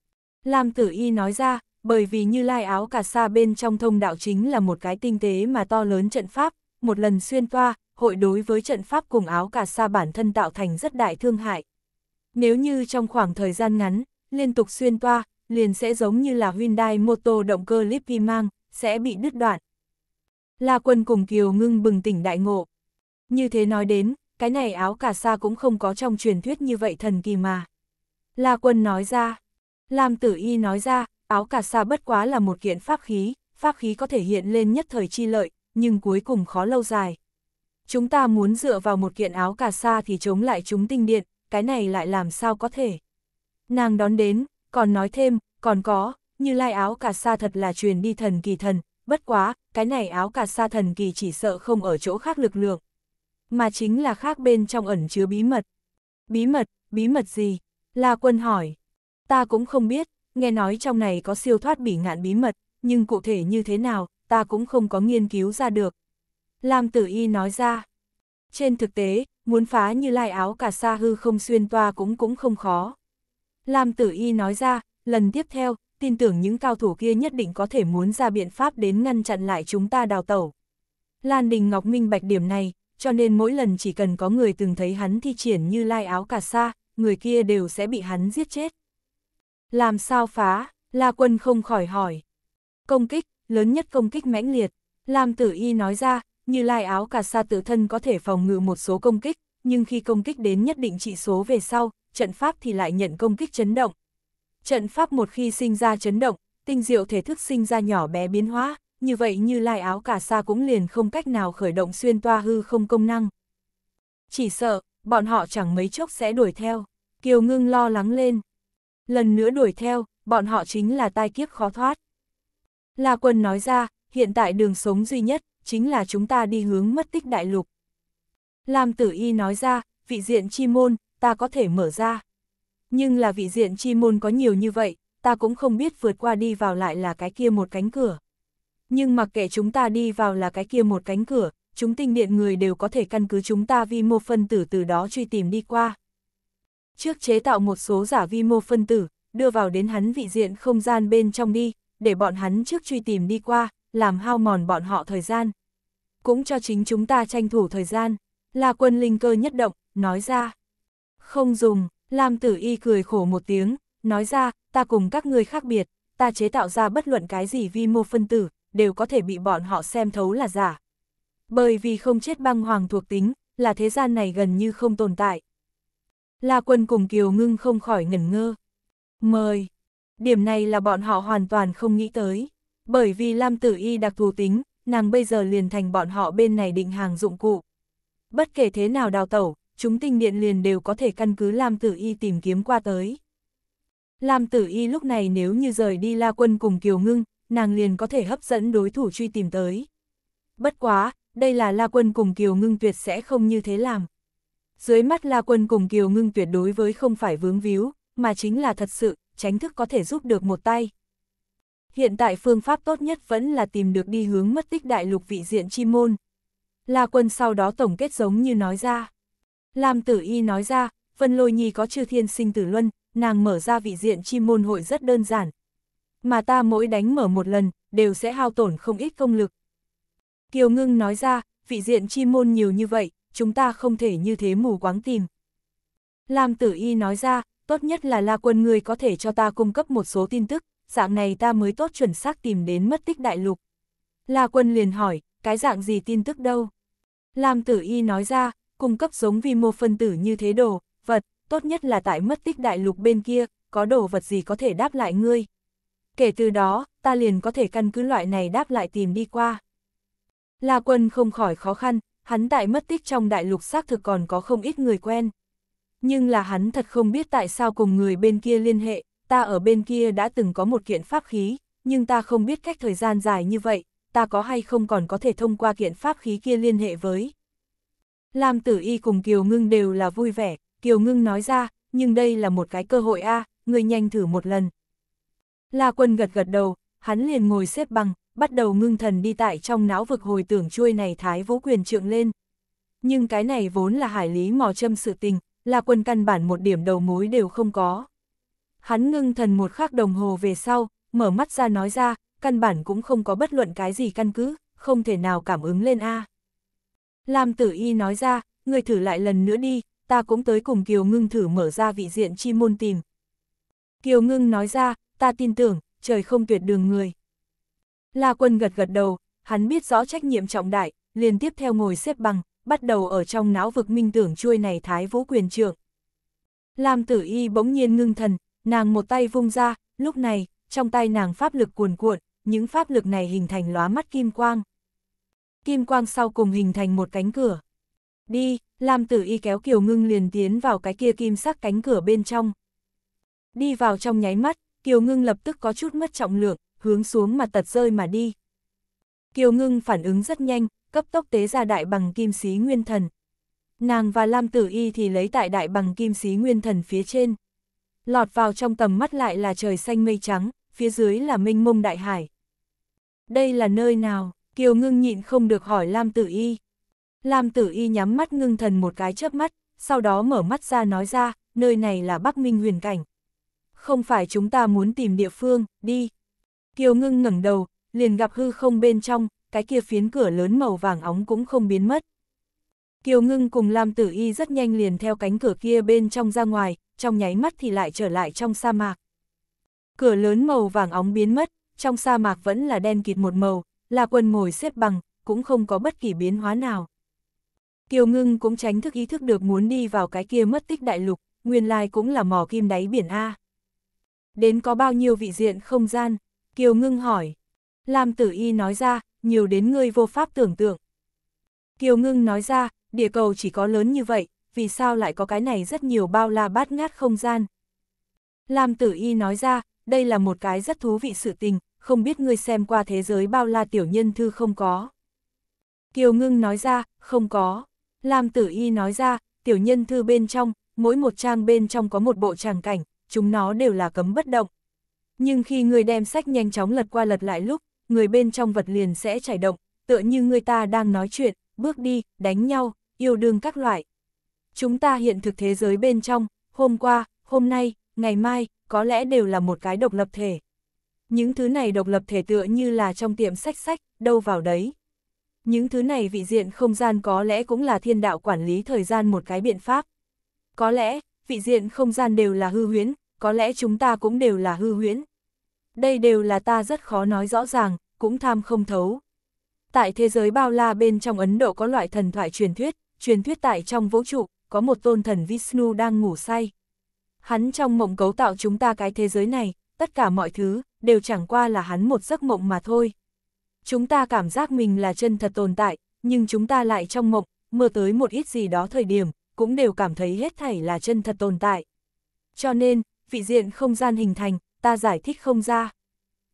S1: Lam tử y nói ra, bởi vì như lai áo cà sa bên trong thông đạo chính là một cái tinh tế mà to lớn trận pháp, một lần xuyên toa, hội đối với trận pháp cùng áo cà sa bản thân tạo thành rất đại thương hại. Nếu như trong khoảng thời gian ngắn, liên tục xuyên toa, liền sẽ giống như là Hyundai Moto động cơ vi mang, sẽ bị đứt đoạn. La quân cùng Kiều ngưng bừng tỉnh đại ngộ. Như thế nói đến, cái này áo cà sa cũng không có trong truyền thuyết như vậy thần kỳ mà. La quân nói ra, Lam tử y nói ra, áo cà sa bất quá là một kiện pháp khí, pháp khí có thể hiện lên nhất thời chi lợi, nhưng cuối cùng khó lâu dài. Chúng ta muốn dựa vào một kiện áo cà sa thì chống lại chúng tinh điện, cái này lại làm sao có thể. Nàng đón đến, còn nói thêm, còn có, như lai áo cà sa thật là truyền đi thần kỳ thần, bất quá, cái này áo cà sa thần kỳ chỉ sợ không ở chỗ khác lực lượng, mà chính là khác bên trong ẩn chứa bí mật. Bí mật, bí mật gì? La quân hỏi. Ta cũng không biết, nghe nói trong này có siêu thoát bỉ ngạn bí mật, nhưng cụ thể như thế nào, ta cũng không có nghiên cứu ra được. Lam tử y nói ra, trên thực tế, muốn phá như lai áo cả sa hư không xuyên toa cũng cũng không khó. Lam tử y nói ra, lần tiếp theo, tin tưởng những cao thủ kia nhất định có thể muốn ra biện pháp đến ngăn chặn lại chúng ta đào tẩu. Lan Đình Ngọc minh bạch điểm này, cho nên mỗi lần chỉ cần có người từng thấy hắn thi triển như lai áo cả sa, người kia đều sẽ bị hắn giết chết. Làm sao phá? La quân không khỏi hỏi. Công kích, lớn nhất công kích mãnh liệt. Lam tử y nói ra, như lai áo cà sa tự thân có thể phòng ngự một số công kích, nhưng khi công kích đến nhất định trị số về sau, trận pháp thì lại nhận công kích chấn động. Trận pháp một khi sinh ra chấn động, tinh diệu thể thức sinh ra nhỏ bé biến hóa, như vậy như lai áo cà sa cũng liền không cách nào khởi động xuyên toa hư không công năng. Chỉ sợ, bọn họ chẳng mấy chốc sẽ đuổi theo. Kiều ngưng lo lắng lên, Lần nữa đuổi theo, bọn họ chính là tai kiếp khó thoát. La Quân nói ra, hiện tại đường sống duy nhất, chính là chúng ta đi hướng mất tích đại lục. Lam Tử Y nói ra, vị diện chi môn, ta có thể mở ra. Nhưng là vị diện chi môn có nhiều như vậy, ta cũng không biết vượt qua đi vào lại là cái kia một cánh cửa. Nhưng mặc kệ chúng ta đi vào là cái kia một cánh cửa, chúng tinh điện người đều có thể căn cứ chúng ta vì một phân tử từ đó truy tìm đi qua. Trước chế tạo một số giả vi mô phân tử, đưa vào đến hắn vị diện không gian bên trong đi, để bọn hắn trước truy tìm đi qua, làm hao mòn bọn họ thời gian. Cũng cho chính chúng ta tranh thủ thời gian, là quân linh cơ nhất động, nói ra. Không dùng, Lam tử y cười khổ một tiếng, nói ra, ta cùng các người khác biệt, ta chế tạo ra bất luận cái gì vi mô phân tử, đều có thể bị bọn họ xem thấu là giả. Bởi vì không chết băng hoàng thuộc tính, là thế gian này gần như không tồn tại. La Quân cùng Kiều Ngưng không khỏi ngẩn ngơ. Mời. Điểm này là bọn họ hoàn toàn không nghĩ tới. Bởi vì Lam Tử Y đặc thù tính, nàng bây giờ liền thành bọn họ bên này định hàng dụng cụ. Bất kể thế nào đào tẩu, chúng tinh điện liền đều có thể căn cứ Lam Tử Y tìm kiếm qua tới. Lam Tử Y lúc này nếu như rời đi La Quân cùng Kiều Ngưng, nàng liền có thể hấp dẫn đối thủ truy tìm tới. Bất quá, đây là La Quân cùng Kiều Ngưng tuyệt sẽ không như thế làm. Dưới mắt La Quân cùng Kiều Ngưng tuyệt đối với không phải vướng víu, mà chính là thật sự, tránh thức có thể giúp được một tay. Hiện tại phương pháp tốt nhất vẫn là tìm được đi hướng mất tích đại lục vị diện chi môn. La Quân sau đó tổng kết giống như nói ra. Lam Tử Y nói ra, Vân Lôi Nhi có chư thiên sinh tử luân, nàng mở ra vị diện chi môn hội rất đơn giản. Mà ta mỗi đánh mở một lần, đều sẽ hao tổn không ít công lực. Kiều Ngưng nói ra, vị diện chi môn nhiều như vậy, chúng ta không thể như thế mù quáng tìm. Lam tử y nói ra, tốt nhất là la quân người có thể cho ta cung cấp một số tin tức, dạng này ta mới tốt chuẩn xác tìm đến mất tích đại lục. La quân liền hỏi, cái dạng gì tin tức đâu? Lam tử y nói ra, cung cấp giống vì một phân tử như thế đồ, vật, tốt nhất là tại mất tích đại lục bên kia, có đồ vật gì có thể đáp lại ngươi. Kể từ đó, ta liền có thể căn cứ loại này đáp lại tìm đi qua. La quân không khỏi khó khăn, hắn tại mất tích trong đại lục xác thực còn có không ít người quen. Nhưng là hắn thật không biết tại sao cùng người bên kia liên hệ, ta ở bên kia đã từng có một kiện pháp khí, nhưng ta không biết cách thời gian dài như vậy, ta có hay không còn có thể thông qua kiện pháp khí kia liên hệ với. Lam tử y cùng Kiều Ngưng đều là vui vẻ, Kiều Ngưng nói ra, nhưng đây là một cái cơ hội a người nhanh thử một lần. La quân gật gật đầu, hắn liền ngồi xếp bằng, bắt đầu ngưng thần đi tại trong não vực hồi tưởng chuôi này thái vũ quyền trượng lên. Nhưng cái này vốn là hải lý mò châm sự tình, là quân căn bản một điểm đầu mối đều không có. Hắn ngưng thần một khắc đồng hồ về sau, mở mắt ra nói ra, căn bản cũng không có bất luận cái gì căn cứ, không thể nào cảm ứng lên A. Lam tử y nói ra, người thử lại lần nữa đi, ta cũng tới cùng Kiều Ngưng thử mở ra vị diện chi môn tìm. Kiều Ngưng nói ra, ta tin tưởng, trời không tuyệt đường người. La Quân gật gật đầu, hắn biết rõ trách nhiệm trọng đại, liền tiếp theo ngồi xếp bằng, bắt đầu ở trong não vực minh tưởng chuôi này thái vũ quyền trượng. Lam tử y bỗng nhiên ngưng thần, nàng một tay vung ra, lúc này, trong tay nàng pháp lực cuồn cuộn, những pháp lực này hình thành lóa mắt kim quang. Kim quang sau cùng hình thành một cánh cửa. Đi, Lam tử y kéo kiều ngưng liền tiến vào cái kia kim sắc cánh cửa bên trong. Đi vào trong nháy mắt, kiều ngưng lập tức có chút mất trọng lượng, hướng xuống mà tật rơi mà đi. Kiều ngưng phản ứng rất nhanh, cấp tốc tế ra đại bằng kim sĩ nguyên thần. Nàng và Lam Tử Y thì lấy tại đại bằng kim sĩ nguyên thần phía trên. Lọt vào trong tầm mắt lại là trời xanh mây trắng, phía dưới là minh mông đại hải. Đây là nơi nào? Kiều ngưng nhịn không được hỏi Lam Tử Y. Lam Tử Y nhắm mắt ngưng thần một cái chớp mắt, sau đó mở mắt ra nói ra, nơi này là Bắc Minh huyền cảnh. Không phải chúng ta muốn tìm địa phương, đi, Kiều ngưng ngẩng đầu, liền gặp hư không bên trong, cái kia phiến cửa lớn màu vàng óng cũng không biến mất. Kiều ngưng cùng Lam Tử Y rất nhanh liền theo cánh cửa kia bên trong ra ngoài, trong nháy mắt thì lại trở lại trong sa mạc. Cửa lớn màu vàng óng biến mất, trong sa mạc vẫn là đen kịt một màu, là quần ngồi xếp bằng, cũng không có bất kỳ biến hóa nào. Kiều ngưng cũng tránh thức ý thức được muốn đi vào cái kia mất tích đại lục, nguyên lai cũng là mỏ kim đáy biển A. Đến có bao nhiêu vị diện không gian, Kiều ngưng hỏi. Lam tử y nói ra, nhiều đến ngươi vô pháp tưởng tượng. Kiều ngưng nói ra, địa cầu chỉ có lớn như vậy, vì sao lại có cái này rất nhiều bao la bát ngát không gian. Lam tử y nói ra, đây là một cái rất thú vị sự tình, không biết ngươi xem qua thế giới bao la tiểu nhân thư không có. Kiều ngưng nói ra, không có. Lam tử y nói ra, tiểu nhân thư bên trong, mỗi một trang bên trong có một bộ tràng cảnh, chúng nó đều là cấm bất động. Nhưng khi người đem sách nhanh chóng lật qua lật lại lúc, người bên trong vật liền sẽ chảy động, tựa như người ta đang nói chuyện, bước đi, đánh nhau, yêu đương các loại. Chúng ta hiện thực thế giới bên trong, hôm qua, hôm nay, ngày mai, có lẽ đều là một cái độc lập thể. Những thứ này độc lập thể tựa như là trong tiệm sách sách, đâu vào đấy. Những thứ này vị diện không gian có lẽ cũng là thiên đạo quản lý thời gian một cái biện pháp. Có lẽ, vị diện không gian đều là hư huyễn, có lẽ chúng ta cũng đều là hư huyễn. Đây đều là ta rất khó nói rõ ràng, cũng tham không thấu. Tại thế giới bao la bên trong Ấn Độ có loại thần thoại truyền thuyết, truyền thuyết tại trong vũ trụ, có một tôn thần Vishnu đang ngủ say. Hắn trong mộng cấu tạo chúng ta cái thế giới này, tất cả mọi thứ, đều chẳng qua là hắn một giấc mộng mà thôi. Chúng ta cảm giác mình là chân thật tồn tại, nhưng chúng ta lại trong mộng, mơ tới một ít gì đó thời điểm, cũng đều cảm thấy hết thảy là chân thật tồn tại. Cho nên, vị diện không gian hình thành, ta giải thích không ra.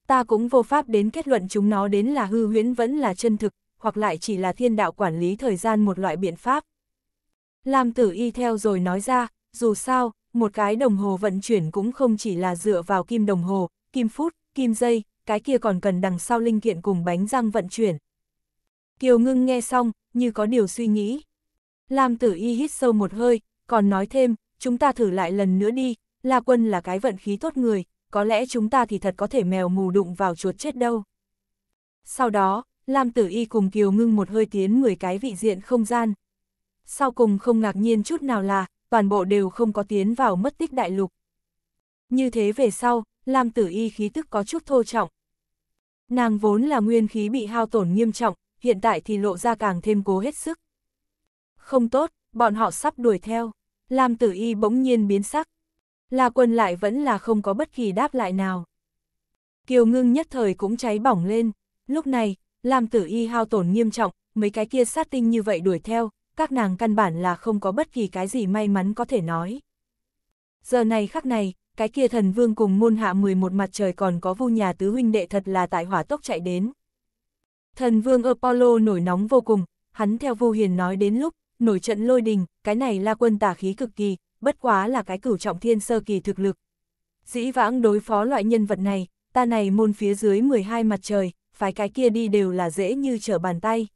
S1: Ta cũng vô pháp đến kết luận chúng nó đến là hư huyễn vẫn là chân thực, hoặc lại chỉ là thiên đạo quản lý thời gian một loại biện pháp. Lam tử y theo rồi nói ra, dù sao, một cái đồng hồ vận chuyển cũng không chỉ là dựa vào kim đồng hồ, kim phút, kim dây, cái kia còn cần đằng sau linh kiện cùng bánh răng vận chuyển. Kiều ngưng nghe xong, như có điều suy nghĩ. Lam tử y hít sâu một hơi, còn nói thêm, chúng ta thử lại lần nữa đi, La Quân là cái vận khí tốt người, có lẽ chúng ta thì thật có thể mèo mù đụng vào chuột chết đâu. Sau đó, Lam Tử Y cùng Kiều Ngưng một hơi tiến 10 cái vị diện không gian. Sau cùng không ngạc nhiên chút nào là, toàn bộ đều không có tiến vào mất tích đại lục. Như thế về sau, Lam Tử Y khí tức có chút thô trọng. Nàng vốn là nguyên khí bị hao tổn nghiêm trọng, hiện tại thì lộ ra càng thêm cố hết sức. Không tốt, bọn họ sắp đuổi theo. Lam Tử Y bỗng nhiên biến sắc, La Quân lại vẫn là không có bất kỳ đáp lại nào. Kiều ngưng nhất thời cũng cháy bỏng lên, lúc này, Lam tử y hao tổn nghiêm trọng, mấy cái kia sát tinh như vậy đuổi theo, các nàng căn bản là không có bất kỳ cái gì may mắn có thể nói. Giờ này khắc này, cái kia thần vương cùng môn hạ 11 mặt trời còn có vu nhà tứ huynh đệ thật là tại hỏa tốc chạy đến. Thần vương Apollo nổi nóng vô cùng, hắn theo vu hiền nói đến lúc, nổi trận lôi đình, cái này La quân tả khí cực kỳ, bất quá là cái cửu trọng thiên sơ kỳ thực lực. Dĩ vãng đối phó loại nhân vật này, ta này môn phía dưới 12 mặt trời, phái cái kia đi đều là dễ như trở bàn tay.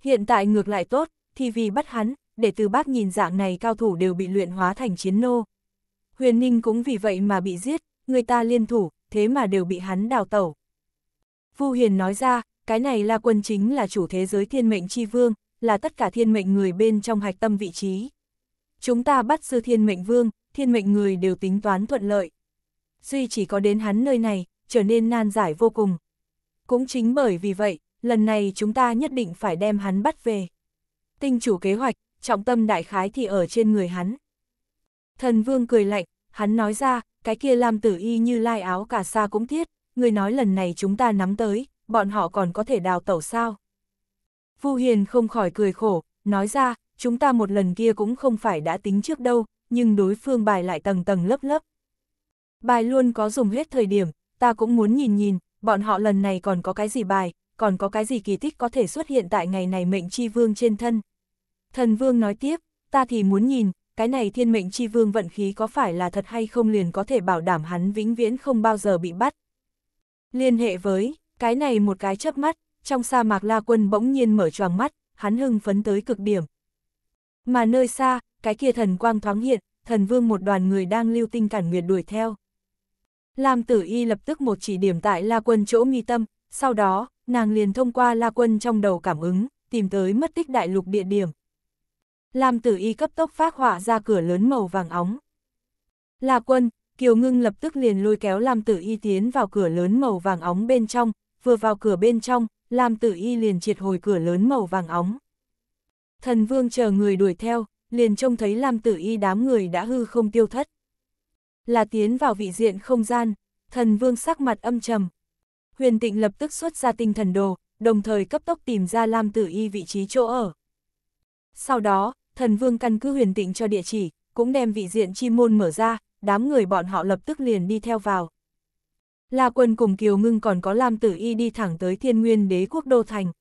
S1: Hiện tại ngược lại tốt, thì vì bắt hắn, để từ bác nhìn dạng này cao thủ đều bị luyện hóa thành chiến nô. Huyền Ninh cũng vì vậy mà bị giết, người ta liên thủ, thế mà đều bị hắn đào tẩu. Vu huyền nói ra, cái này là quân chính là chủ thế giới thiên mệnh chi vương, là tất cả thiên mệnh người bên trong hạch tâm vị trí chúng ta bắt sư thiên mệnh vương, thiên mệnh người đều tính toán thuận lợi. Duy chỉ có đến hắn nơi này, trở nên nan giải vô cùng. Cũng chính bởi vì vậy, lần này chúng ta nhất định phải đem hắn bắt về. Tinh chủ kế hoạch, trọng tâm đại khái thì ở trên người hắn. Thần vương cười lạnh, hắn nói ra, cái kia làm tử y như lai áo cả xa cũng thiết, người nói lần này chúng ta nắm tới, bọn họ còn có thể đào tẩu sao. Vu Hiền không khỏi cười khổ, nói ra, chúng ta một lần kia cũng không phải đã tính trước đâu, nhưng đối phương bài lại tầng tầng lớp lớp. Bài luôn có dùng hết thời điểm, ta cũng muốn nhìn nhìn, bọn họ lần này còn có cái gì bài, còn có cái gì kỳ tích có thể xuất hiện tại ngày này mệnh chi vương trên thân. Thần vương nói tiếp, ta thì muốn nhìn, cái này thiên mệnh chi vương vận khí có phải là thật hay không liền có thể bảo đảm hắn vĩnh viễn không bao giờ bị bắt. Liên hệ với, cái này một cái chớp mắt, trong sa mạc la quân bỗng nhiên mở choàng mắt, hắn hưng phấn tới cực điểm, mà nơi xa, cái kia thần quang thoáng hiện, thần vương một đoàn người đang lưu tinh cản nguyệt đuổi theo. Lam tử y lập tức một chỉ điểm tại La Quân chỗ nghi tâm, sau đó, nàng liền thông qua La Quân trong đầu cảm ứng, tìm tới mất tích đại lục địa điểm. Lam tử y cấp tốc phát họa ra cửa lớn màu vàng óng. La Quân, Kiều Ngưng lập tức liền lôi kéo Lam tử y tiến vào cửa lớn màu vàng óng bên trong, vừa vào cửa bên trong, Lam tử y liền triệt hồi cửa lớn màu vàng óng thần vương chờ người đuổi theo, liền trông thấy Lam Tử Y đám người đã hư không tiêu thất. Là tiến vào vị diện không gian, thần vương sắc mặt âm trầm. Huyền Tịnh lập tức xuất ra tinh thần đồ, đồng thời cấp tốc tìm ra Lam Tử Y vị trí chỗ ở. Sau đó, thần vương căn cứ huyền tịnh cho địa chỉ, cũng đem vị diện chi môn mở ra, đám người bọn họ lập tức liền đi theo vào. là quân cùng Kiều Ngưng còn có Lam Tử Y đi thẳng tới thiên nguyên đế quốc đô thành.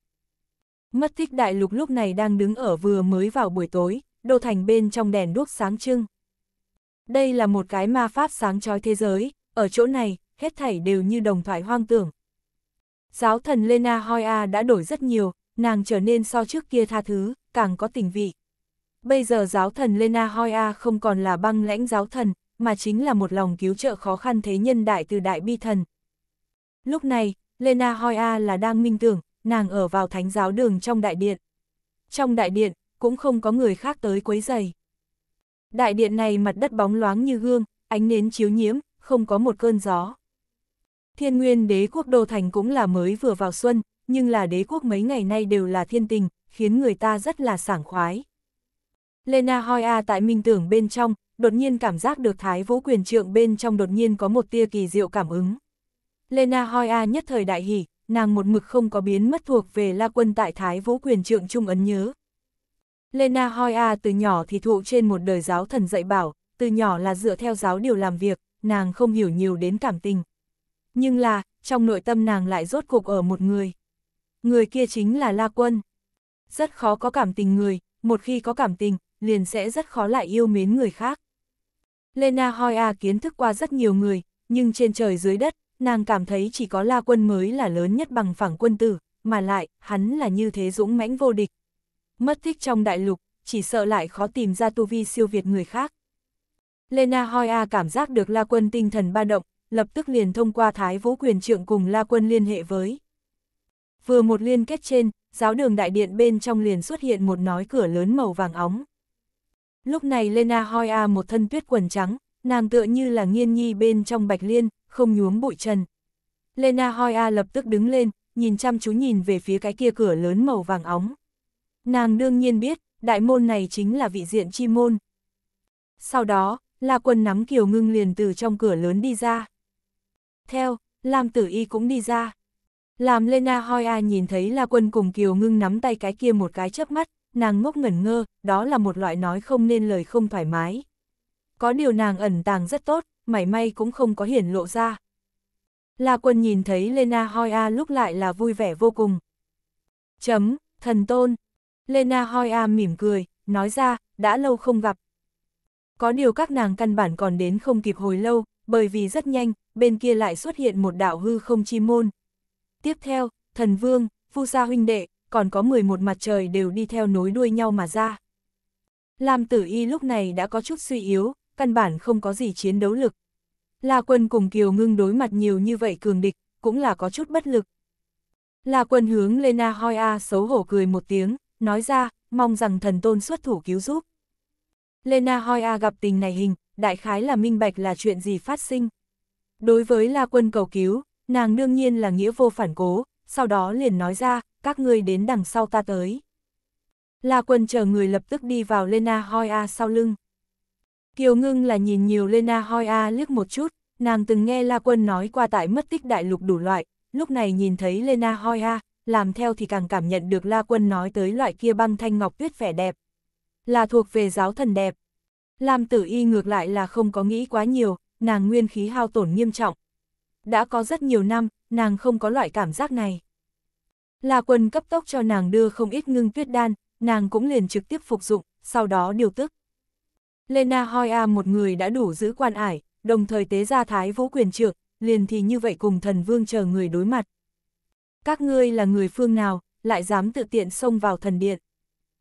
S1: Mất thích đại lục lúc này đang đứng ở vừa mới vào buổi tối, đô thành bên trong đèn đuốc sáng trưng. Đây là một cái ma pháp sáng trói thế giới, ở chỗ này, hết thảy đều như đồng thoại hoang tưởng. Giáo thần Lena Hoya đã đổi rất nhiều, nàng trở nên so trước kia tha thứ, càng có tình vị. Bây giờ giáo thần Lena Hoya không còn là băng lãnh giáo thần, mà chính là một lòng cứu trợ khó khăn thế nhân đại từ đại bi thần. Lúc này, Lena Hoya là đang minh tưởng, nàng ở vào thánh giáo đường trong đại điện. Trong đại điện, cũng không có người khác tới quấy giày. Đại điện này mặt đất bóng loáng như gương, ánh nến chiếu nhiễm, không có một cơn gió. Thiên nguyên đế quốc đô thành cũng là mới vừa vào xuân, nhưng là đế quốc mấy ngày nay đều là thiên tình, khiến người ta rất là sảng khoái. Lena Hoya tại minh tưởng bên trong, đột nhiên cảm giác được thái vũ quyền trượng bên trong đột nhiên có một tia kỳ diệu cảm ứng. Lena Hoya nhất thời đại hỉ, nàng một mực không có biến mất thuộc về La Quân tại Thái Vũ quyền trượng trung ấn nhớ. Lena Hoya từ nhỏ thì thụ trên một đời giáo thần dạy bảo, từ nhỏ là dựa theo giáo điều làm việc, nàng không hiểu nhiều đến cảm tình. Nhưng là, trong nội tâm nàng lại rốt cuộc ở một người. Người kia chính là La Quân. Rất khó có cảm tình người, một khi có cảm tình, liền sẽ rất khó lại yêu mến người khác. Lena Hoya kiến thức qua rất nhiều người, nhưng trên trời dưới đất, nàng cảm thấy chỉ có La Quân mới là lớn nhất bằng phẳng quân tử, mà lại, hắn là như thế dũng mãnh vô địch. Mất thích trong đại lục, chỉ sợ lại khó tìm ra tu vi siêu việt người khác. Lena Hoya cảm giác được La Quân tinh thần ba động, lập tức liền thông qua Thái Vũ quyền trượng cùng La Quân liên hệ với. Vừa một liên kết trên, giáo đường đại điện bên trong liền xuất hiện một nói cửa lớn màu vàng óng. Lúc này Lena Hoya một thân tuyết quần trắng, nàng tựa như là nghiên nhi bên trong bạch liên, không nhuốm bụi chân Lena Hoya lập tức đứng lên, nhìn chăm chú nhìn về phía cái kia cửa lớn màu vàng óng. Nàng đương nhiên biết, đại môn này chính là vị diện chi môn. Sau đó, La Quân nắm Kiều Ngưng liền từ trong cửa lớn đi ra. Theo, Lam Tử Y cũng đi ra. Làm Lena Hoya nhìn thấy La Quân cùng Kiều Ngưng nắm tay cái kia một cái chớp mắt, nàng ngốc ngẩn ngơ, đó là một loại nói không nên lời không thoải mái. Có điều nàng ẩn tàng rất tốt, mảy may cũng không có hiển lộ ra. La quân nhìn thấy Lena Hoya lúc lại là vui vẻ vô cùng. Chấm, thần tôn. Lena Hoya mỉm cười, nói ra, đã lâu không gặp. Có điều các nàng căn bản còn đến không kịp hồi lâu, bởi vì rất nhanh, bên kia lại xuất hiện một đạo hư không chi môn. Tiếp theo, thần vương, phu sa huynh đệ, còn có 11 mặt trời đều đi theo nối đuôi nhau mà ra. Lam tử y lúc này đã có chút suy yếu, căn bản không có gì chiến đấu lực. La Quân cùng Kiều Ngưng đối mặt nhiều như vậy cường địch, cũng là có chút bất lực. La Quân hướng lên Lena Hoi A xấu hổ cười một tiếng, nói ra, mong rằng thần tôn xuất thủ cứu giúp. Lena Hoi A gặp tình này hình, đại khái là minh bạch là chuyện gì phát sinh. Đối với La Quân cầu cứu, nàng đương nhiên là nghĩa vô phản cố, sau đó liền nói ra, các ngươi đến đằng sau ta tới. La Quân chờ người lập tức đi vào Lena Hoi A sau lưng. Kiều ngưng là nhìn nhiều Lena Hoya liếc một chút, nàng từng nghe La Quân nói qua tại mất tích đại lục đủ loại, lúc này nhìn thấy Lena Hoya, làm theo thì càng cảm nhận được La Quân nói tới loại kia băng thanh ngọc tuyết vẻ đẹp. Là thuộc về giáo thần đẹp. Lam tử y ngược lại là không có nghĩ quá nhiều, nàng nguyên khí hao tổn nghiêm trọng. Đã có rất nhiều năm, nàng không có loại cảm giác này. La Quân cấp tốc cho nàng đưa không ít ngưng tuyết đan, nàng cũng liền trực tiếp phục dụng, sau đó điều tức. Lena Hoya một người đã đủ giữ quan ải, đồng thời tế ra thái vũ quyền trượng, liền thì như vậy cùng thần vương chờ người đối mặt. Các ngươi là người phương nào, lại dám tự tiện xông vào thần điện.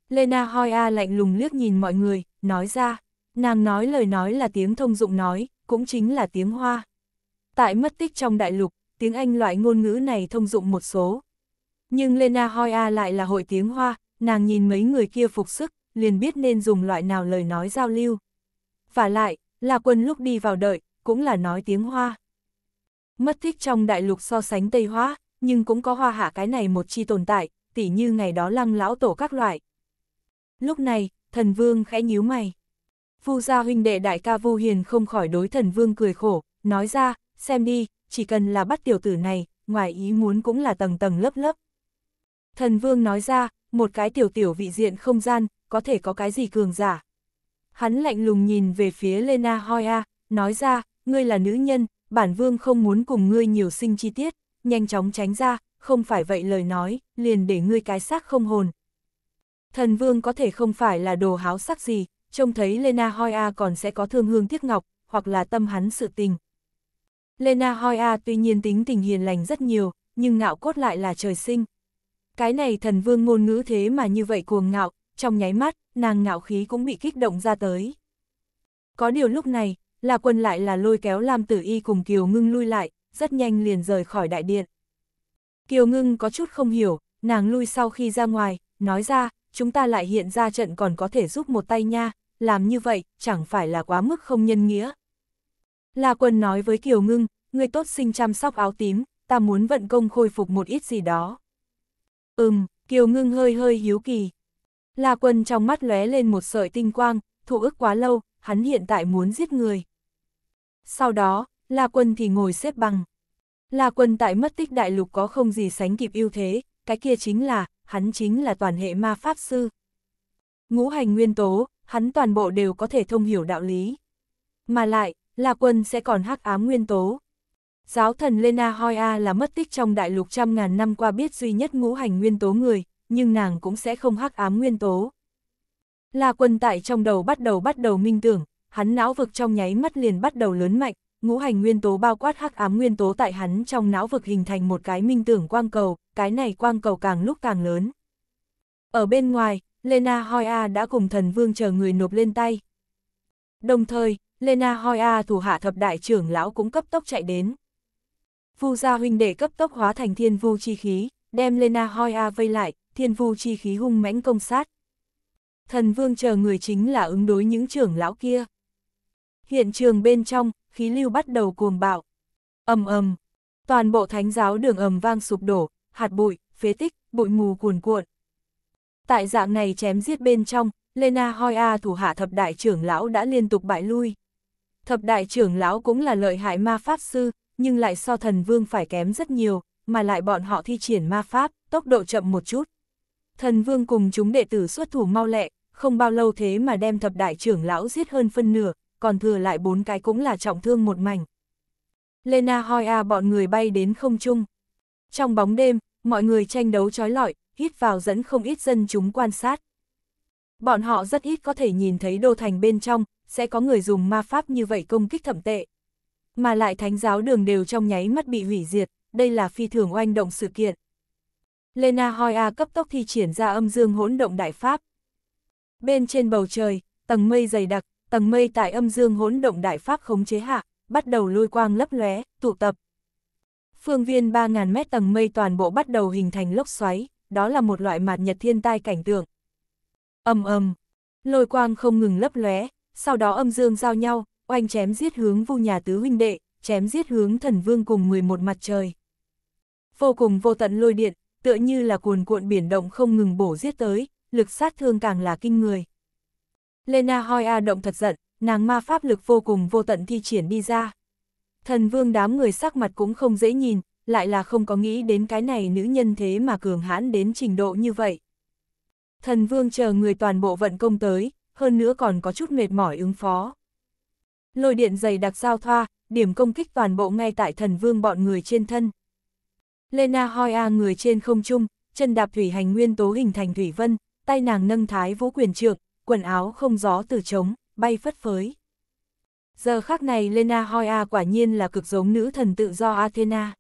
S1: Lena Hoya lạnh lùng liếc nhìn mọi người, nói ra, nàng nói lời nói là tiếng thông dụng nói, cũng chính là tiếng hoa. Tại mất tích trong đại lục, tiếng Anh loại ngôn ngữ này thông dụng một số. Nhưng Lena Hoya lại là hội tiếng hoa, nàng nhìn mấy người kia phục sức, liền biết nên dùng loại nào lời nói giao lưu. Và lại, là quân lúc đi vào đợi, cũng là nói tiếng hoa. Mất thích trong đại lục so sánh Tây Hoa, nhưng cũng có hoa hạ cái này một chi tồn tại, tỉ như ngày đó lăng lão tổ các loại. Lúc này, thần vương khẽ nhíu mày. Vu gia huynh đệ đại ca Vu Hiền không khỏi đối thần vương cười khổ, nói ra, xem đi, chỉ cần là bắt tiểu tử này, ngoài ý muốn cũng là tầng tầng lớp lớp. Thần vương nói ra, một cái tiểu tiểu vị diện không gian, có thể có cái gì cường giả. Hắn lạnh lùng nhìn về phía Lena Hoya, nói ra, ngươi là nữ nhân, bản vương không muốn cùng ngươi nhiều sinh chi tiết, nhanh chóng tránh ra, không phải vậy lời nói, liền để ngươi cái xác không hồn. Thần vương có thể không phải là đồ háo sắc gì, trông thấy Lena Hoya còn sẽ có thương hương tiếc ngọc, hoặc là tâm hắn sự tình. Lena Hoya tuy nhiên tính tình hiền lành rất nhiều, nhưng ngạo cốt lại là trời sinh. Cái này thần vương ngôn ngữ thế mà như vậy cuồng ngạo, trong nháy mắt, nàng ngạo khí cũng bị kích động ra tới. Có điều lúc này, là quân lại là lôi kéo Lam Tử Y cùng Kiều Ngưng lui lại, rất nhanh liền rời khỏi đại điện. Kiều Ngưng có chút không hiểu, nàng lui sau khi ra ngoài, nói ra, chúng ta lại hiện ra trận còn có thể giúp một tay nha, làm như vậy, chẳng phải là quá mức không nhân nghĩa. La quân nói với Kiều Ngưng, người tốt sinh chăm sóc áo tím, ta muốn vận công khôi phục một ít gì đó. Ừm, Kiều Ngưng hơi hơi hiếu kỳ. La Quân trong mắt lóe lên một sợi tinh quang, thụ ức quá lâu, hắn hiện tại muốn giết người. Sau đó, La Quân thì ngồi xếp bằng. La Quân tại mất tích đại lục có không gì sánh kịp ưu thế, cái kia chính là, hắn chính là toàn hệ ma pháp sư. Ngũ hành nguyên tố, hắn toàn bộ đều có thể thông hiểu đạo lý. Mà lại, La Quân sẽ còn hắc ám nguyên tố. Giáo thần Lena Hoya là mất tích trong đại lục trăm ngàn năm qua biết duy nhất ngũ hành nguyên tố người, nhưng nàng cũng sẽ không hắc ám nguyên tố. La quân tại trong đầu bắt đầu bắt đầu minh tưởng, hắn não vực trong nháy mắt liền bắt đầu lớn mạnh, ngũ hành nguyên tố bao quát hắc ám nguyên tố tại hắn trong não vực hình thành một cái minh tưởng quang cầu, cái này quang cầu càng lúc càng lớn. Ở bên ngoài, Lena Hoya đã cùng thần vương chờ người nộp lên tay. Đồng thời, Lena Hoya thủ hạ thập đại trưởng lão cũng cấp tốc chạy đến. Vu gia huynh đệ cấp tốc hóa thành thiên vu chi khí, đem Lena Hoya vây lại, thiên vu chi khí hung mãnh công sát. Thần vương chờ người chính là ứng đối những trưởng lão kia. Hiện trường bên trong, khí lưu bắt đầu cuồng bạo. ầm ầm, toàn bộ thánh giáo đường ầm vang sụp đổ, hạt bụi, phế tích, bụi mù cuồn cuộn. Tại dạng này chém giết bên trong, Lena Hoya thủ hạ thập đại trưởng lão đã liên tục bại lui. Thập đại trưởng lão cũng là lợi hại ma pháp sư, nhưng lại so thần vương phải kém rất nhiều, mà lại bọn họ thi triển ma pháp, tốc độ chậm một chút. Thần vương cùng chúng đệ tử xuất thủ mau lẹ, không bao lâu thế mà đem thập đại trưởng lão giết hơn phân nửa, còn thừa lại bốn cái cũng là trọng thương một mảnh. Lena Hoi A bọn người bay đến không trung. Trong bóng đêm, mọi người tranh đấu trói lọi, hít vào dẫn không ít dân chúng quan sát. Bọn họ rất ít có thể nhìn thấy đô thành bên trong, sẽ có người dùng ma pháp như vậy công kích thẩm tệ. Mà lại thánh giáo đường đều trong nháy mắt bị hủy diệt, đây là phi thường oanh động sự kiện. Lena Hoya cấp tốc thi triển ra âm dương hỗn động đại pháp. Bên trên bầu trời, tầng mây dày đặc, tầng mây tại âm dương hỗn động đại pháp khống chế hạ, bắt đầu lôi quang lấp lóe, tụ tập. Phương viên 3.000 mét tầng mây toàn bộ bắt đầu hình thành lốc xoáy, đó là một loại mạt nhật thiên tai cảnh tượng. ầm ầm, lôi quang không ngừng lấp lóe, sau đó âm dương giao nhau, oanh chém giết hướng vu nhà tứ huynh đệ, chém giết hướng thần vương cùng 11 mặt trời. Vô cùng vô tận lôi điện, tựa như là cuồn cuộn biển động không ngừng bổ giết tới, lực sát thương càng là kinh người. Lena Hoi A động thật giận, nàng ma pháp lực vô cùng vô tận thi triển đi ra. Thần vương đám người sắc mặt cũng không dễ nhìn, lại là không có nghĩ đến cái này nữ nhân thế mà cường hãn đến trình độ như vậy. Thần vương chờ người toàn bộ vận công tới, hơn nữa còn có chút mệt mỏi ứng phó. Lôi điện dày đặc giao thoa, điểm công kích toàn bộ ngay tại thần vương bọn người trên thân. Lena Hoi A người trên không trung, chân đạp thủy hành nguyên tố hình thành thủy vân, tay nàng nâng thái vũ quyền trượng, quần áo không gió từ trống, bay phất phới. Giờ khắc này Lena Hoi A quả nhiên là cực giống nữ thần tự do Athena.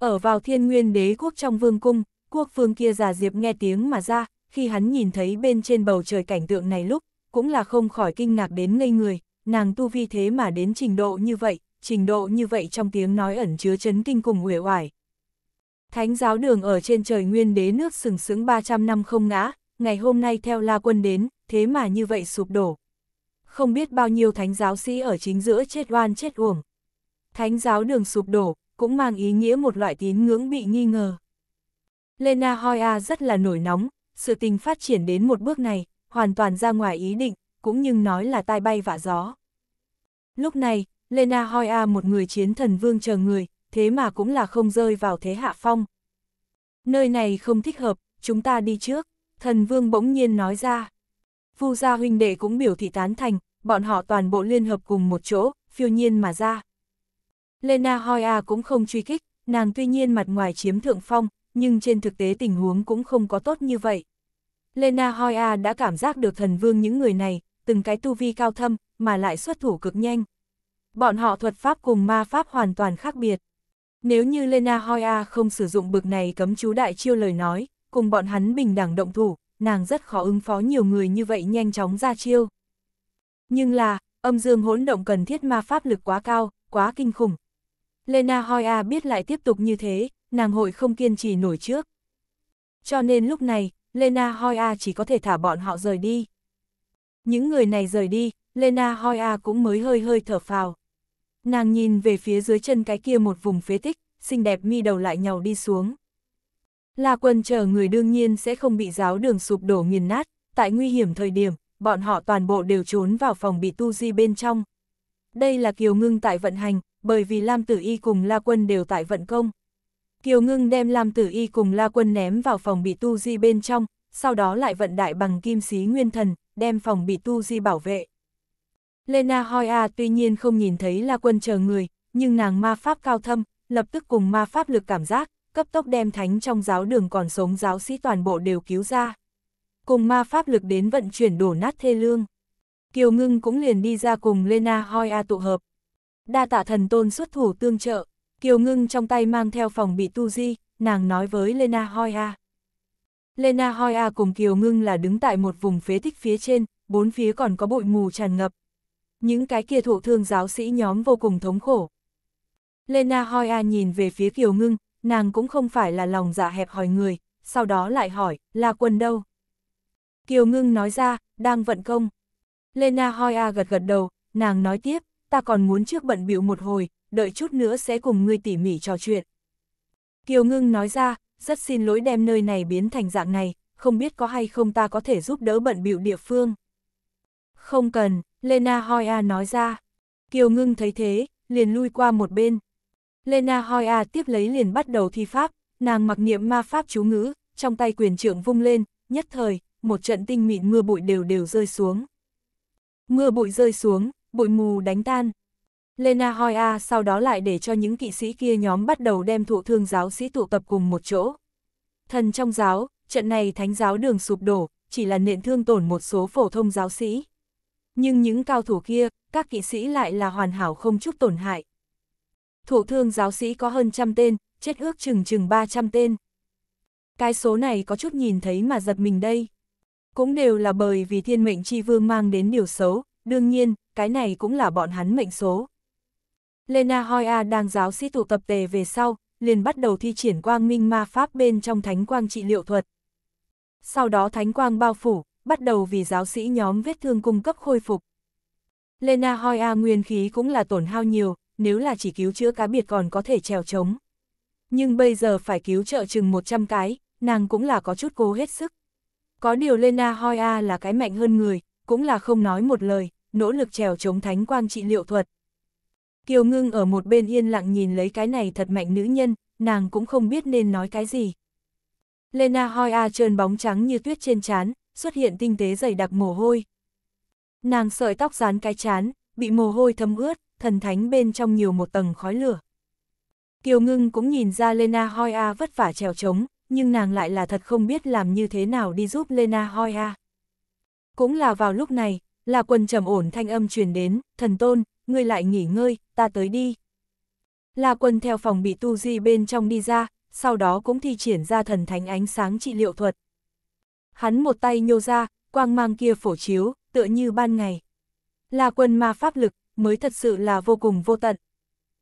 S1: Ở vào thiên nguyên đế quốc trong vương cung, quốc phương kia già diệp nghe tiếng mà ra, khi hắn nhìn thấy bên trên bầu trời cảnh tượng này lúc, cũng là không khỏi kinh ngạc đến ngây người, nàng tu vi thế mà đến trình độ như vậy, trình độ như vậy trong tiếng nói ẩn chứa chấn kinh cùng uể oải, Thánh giáo đường ở trên trời nguyên đế nước sừng sững 300 năm không ngã, ngày hôm nay theo la quân đến, thế mà như vậy sụp đổ. Không biết bao nhiêu thánh giáo sĩ ở chính giữa chết oan chết uổng. Thánh giáo đường sụp đổ, cũng mang ý nghĩa một loại tín ngưỡng bị nghi ngờ. Lena Hoya rất là nổi nóng, sự tình phát triển đến một bước này, hoàn toàn ra ngoài ý định, cũng nhưng nói là tai bay vạ gió. Lúc này, Lena Hoya một người chiến thần vương chờ người, thế mà cũng là không rơi vào thế hạ phong. Nơi này không thích hợp, chúng ta đi trước, thần vương bỗng nhiên nói ra. Vu gia huynh đệ cũng biểu thị tán thành, bọn họ toàn bộ liên hợp cùng một chỗ, phiêu nhiên mà ra. Lena Hoya cũng không truy kích, nàng tuy nhiên mặt ngoài chiếm thượng phong, nhưng trên thực tế tình huống cũng không có tốt như vậy. Lena Hoya đã cảm giác được thần vương những người này, từng cái tu vi cao thâm, mà lại xuất thủ cực nhanh. Bọn họ thuật pháp cùng ma pháp hoàn toàn khác biệt. Nếu như Lena Hoya không sử dụng bực này cấm chú đại chiêu lời nói, cùng bọn hắn bình đẳng động thủ, nàng rất khó ứng phó nhiều người như vậy nhanh chóng ra chiêu. Nhưng là, âm dương hỗn động cần thiết ma pháp lực quá cao, quá kinh khủng. Lena Hoya biết lại tiếp tục như thế, nàng hội không kiên trì nổi trước. Cho nên lúc này, Lena Hoya chỉ có thể thả bọn họ rời đi. Những người này rời đi, Lena Hoya cũng mới hơi hơi thở phào. Nàng nhìn về phía dưới chân cái kia một vùng phế tích, xinh đẹp mi đầu lại nhào đi xuống. La quân chờ người đương nhiên sẽ không bị giáo đường sụp đổ nghiền nát, tại nguy hiểm thời điểm, bọn họ toàn bộ đều trốn vào phòng bị tu di bên trong. Đây là Kiều Ngưng tại vận hành, bởi vì Lam Tử Y cùng La Quân đều tại vận công. Kiều Ngưng đem Lam Tử Y cùng La Quân ném vào phòng bị tu di bên trong, sau đó lại vận đại bằng kim sĩ nguyên thần, đem phòng bị tu di bảo vệ. Lena Hoya tuy nhiên không nhìn thấy La Quân chờ người, nhưng nàng ma pháp cao thâm, lập tức cùng ma pháp lực cảm giác, cấp tốc đem thánh trong giáo đường còn sống giáo sĩ toàn bộ đều cứu ra. Cùng ma pháp lực đến vận chuyển đổ nát thê lương. Kiều Ngưng cũng liền đi ra cùng Lena Hoya tụ hợp. Đa tạ thần tôn xuất thủ tương trợ, Kiều Ngưng trong tay mang theo phòng bị tu di, nàng nói với Lena Hoya. Lena Hoya cùng Kiều Ngưng là đứng tại một vùng phế tích phía trên, bốn phía còn có bụi mù tràn ngập, những cái kia thổ thương giáo sĩ nhóm vô cùng thống khổ. Lena Hoi A nhìn về phía Kiều Ngưng, nàng cũng không phải là lòng dạ hẹp hỏi người, sau đó lại hỏi, là quân đâu? Kiều Ngưng nói ra, đang vận công. Lena Hoi A gật gật đầu, nàng nói tiếp, ta còn muốn trước bận biểu một hồi, đợi chút nữa sẽ cùng ngươi tỉ mỉ trò chuyện. Kiều Ngưng nói ra, rất xin lỗi đem nơi này biến thành dạng này, không biết có hay không ta có thể giúp đỡ bận biểu địa phương. Không cần, Lena Hoya nói ra. Kiều ngưng thấy thế, liền lui qua một bên. Lena Hoya tiếp lấy liền bắt đầu thi pháp, nàng mặc niệm ma pháp chú ngữ, trong tay quyền trưởng vung lên, nhất thời, một trận tinh mịn mưa bụi đều đều rơi xuống. Mưa bụi rơi xuống, bụi mù đánh tan. Lena Hoya sau đó lại để cho những kỵ sĩ kia nhóm bắt đầu đem thụ thương giáo sĩ tụ tập cùng một chỗ. Thần trong giáo, trận này thánh giáo đường sụp đổ, chỉ là nện thương tổn một số phổ thông giáo sĩ nhưng những cao thủ kia, các kỵ sĩ lại là hoàn hảo không chút tổn hại. Thủ thương giáo sĩ có hơn trăm tên, chết ước chừng chừng 300 tên. Cái số này có chút nhìn thấy mà giật mình đây. Cũng đều là bởi vì thiên mệnh chi vương mang đến điều xấu, đương nhiên, cái này cũng là bọn hắn mệnh số. Lena Hoya đang giáo sĩ tụ tập tề về sau, liền bắt đầu thi triển quang minh ma pháp bên trong thánh quang trị liệu thuật. Sau đó thánh quang bao phủ, bắt đầu vì giáo sĩ nhóm vết thương cung cấp khôi phục. Lena Hoya nguyên khí cũng là tổn hao nhiều, nếu là chỉ cứu chữa cá biệt còn có thể trèo trống. Nhưng bây giờ phải cứu trợ chừng 100 cái, nàng cũng là có chút cố hết sức. Có điều Lena Hoya là cái mạnh hơn người, cũng là không nói một lời, nỗ lực trèo chống thánh quang trị liệu thuật. Kiều ngưng ở một bên yên lặng nhìn lấy cái này thật mạnh nữ nhân, nàng cũng không biết nên nói cái gì. Lena Hoya trơn bóng trắng như tuyết trên chán xuất hiện tinh tế dày đặc mồ hôi. Nàng sợi tóc dán cái chán, bị mồ hôi thấm ướt, thần thánh bên trong nhiều một tầng khói lửa. Kiều Ngưng cũng nhìn ra Lena Hoya vất vả trèo trống, nhưng nàng lại là thật không biết làm như thế nào đi giúp Lena Hoya. Cũng là vào lúc này, là quần trầm ổn thanh âm truyền đến, thần tôn, ngươi lại nghỉ ngơi, ta tới đi. Là quần theo phòng bị tu di bên trong đi ra, sau đó cũng thi triển ra thần thánh ánh sáng trị liệu thuật. Hắn một tay nhô ra, quang mang kia phổ chiếu, tựa như ban ngày. Là quân ma pháp lực, mới thật sự là vô cùng vô tận.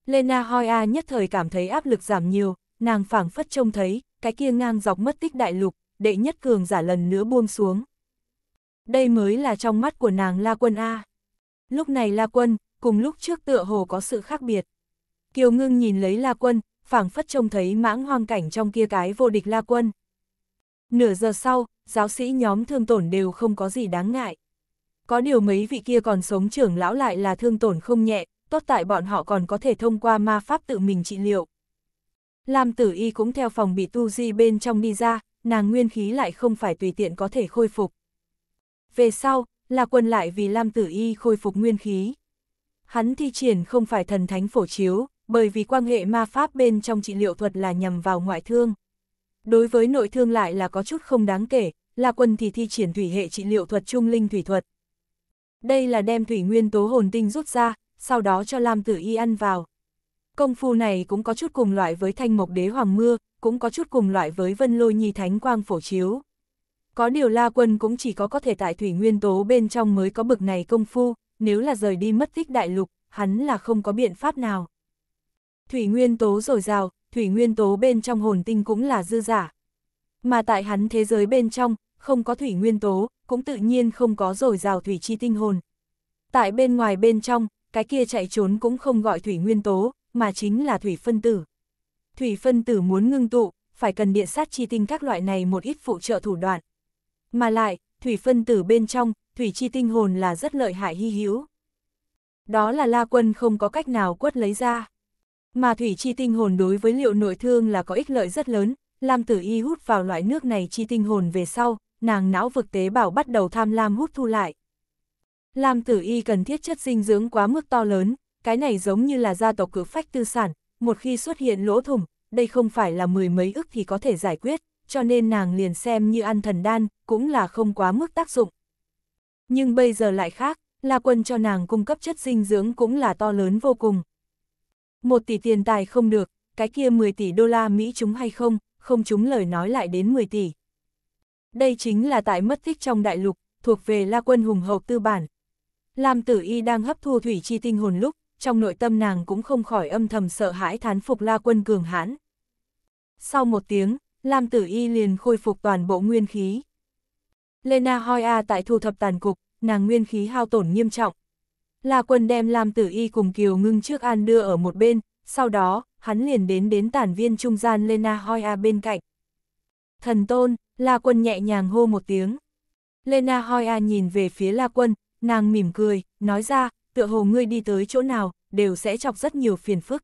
S1: Lena Hoya nhất thời cảm thấy áp lực giảm nhiều, nàng phảng phất trông thấy, cái kia ngang dọc mất tích đại lục, đệ nhất cường giả lần nữa buông xuống. Đây mới là trong mắt của nàng La Quân A. Lúc này La Quân, cùng lúc trước tựa hồ có sự khác biệt. Kiều ngưng nhìn lấy La Quân, phảng phất trông thấy mãng hoang cảnh trong kia cái vô địch La Quân. Nửa giờ sau, giáo sĩ nhóm thương tổn đều không có gì đáng ngại. Có điều mấy vị kia còn sống trưởng lão lại là thương tổn không nhẹ, tốt tại bọn họ còn có thể thông qua ma pháp tự mình trị liệu. Lam tử y cũng theo phòng bị tu di bên trong đi ra, nàng nguyên khí lại không phải tùy tiện có thể khôi phục. Về sau, là quân lại vì Lam tử y khôi phục nguyên khí. Hắn thi triển không phải thần thánh phổ chiếu, bởi vì quan hệ ma pháp bên trong trị liệu thuật là nhằm vào ngoại thương. Đối với nội thương lại là có chút không đáng kể, là quân thì thi triển thủy hệ trị liệu thuật trung linh thủy thuật. Đây là đem thủy nguyên tố hồn tinh rút ra, sau đó cho Lam Tử Y ăn vào. Công phu này cũng có chút cùng loại với thanh mộc đế hoàng mưa, cũng có chút cùng loại với vân lôi nhi thánh quang phổ chiếu. Có điều La Quân cũng chỉ có có thể tại thủy nguyên tố bên trong mới có bực này công phu, nếu là rời đi mất tích đại lục, hắn là không có biện pháp nào. Thủy nguyên tố dồi dào, thủy nguyên tố bên trong hồn tinh cũng là dư giả. Mà tại hắn thế giới bên trong, không có thủy nguyên tố, cũng tự nhiên không có dồi rào thủy chi tinh hồn. Tại bên ngoài bên trong, cái kia chạy trốn cũng không gọi thủy nguyên tố, mà chính là thủy phân tử. Thủy phân tử muốn ngưng tụ, phải cần điện sát chi tinh các loại này một ít phụ trợ thủ đoạn. Mà lại, thủy phân tử bên trong, thủy chi tinh hồn là rất lợi hại hy hữu. Đó là La Quân không có cách nào quất lấy ra. Mà thủy chi tinh hồn đối với liệu nội thương là có ích lợi rất lớn, Lam Tử Y hút vào loại nước này chi tinh hồn về sau, nàng não vực tế bào bắt đầu tham lam hút thu lại. Lam Tử Y cần thiết chất dinh dưỡng quá mức to lớn, cái này giống như là gia tộc cử phách tư sản, một khi xuất hiện lỗ thủng, đây không phải là mười mấy ức thì có thể giải quyết, cho nên nàng liền xem như ăn thần đan, cũng là không quá mức tác dụng. Nhưng bây giờ lại khác, La Quân cho nàng cung cấp chất dinh dưỡng cũng là to lớn vô cùng. Một tỷ tiền tài không được, cái kia 10 tỷ đô la Mỹ chúng hay không, không chúng lời nói lại đến 10 tỷ. Đây chính là tại mất tích trong đại lục, thuộc về La Quân hùng hậu tư bản. Lam Tử Y đang hấp thu thủy chi tinh hồn lúc, trong nội tâm nàng cũng không khỏi âm thầm sợ hãi thán phục La Quân cường hãn. Sau một tiếng, Lam Tử Y liền khôi phục toàn bộ nguyên khí. Lena Hoya tại thu thập tàn cục, nàng nguyên khí hao tổn nghiêm trọng, La Quân đem Lam Tử Y cùng Kiều Ngưng trước An đưa ở một bên, sau đó, hắn liền đến đến tản viên trung gian Lena Hoya bên cạnh. Thần Tôn, La Quân nhẹ nhàng hô một tiếng. Lena Hoya nhìn về phía La Quân, nàng mỉm cười, nói ra, tựa hồ ngươi đi tới chỗ nào, đều sẽ chọc rất nhiều phiền phức.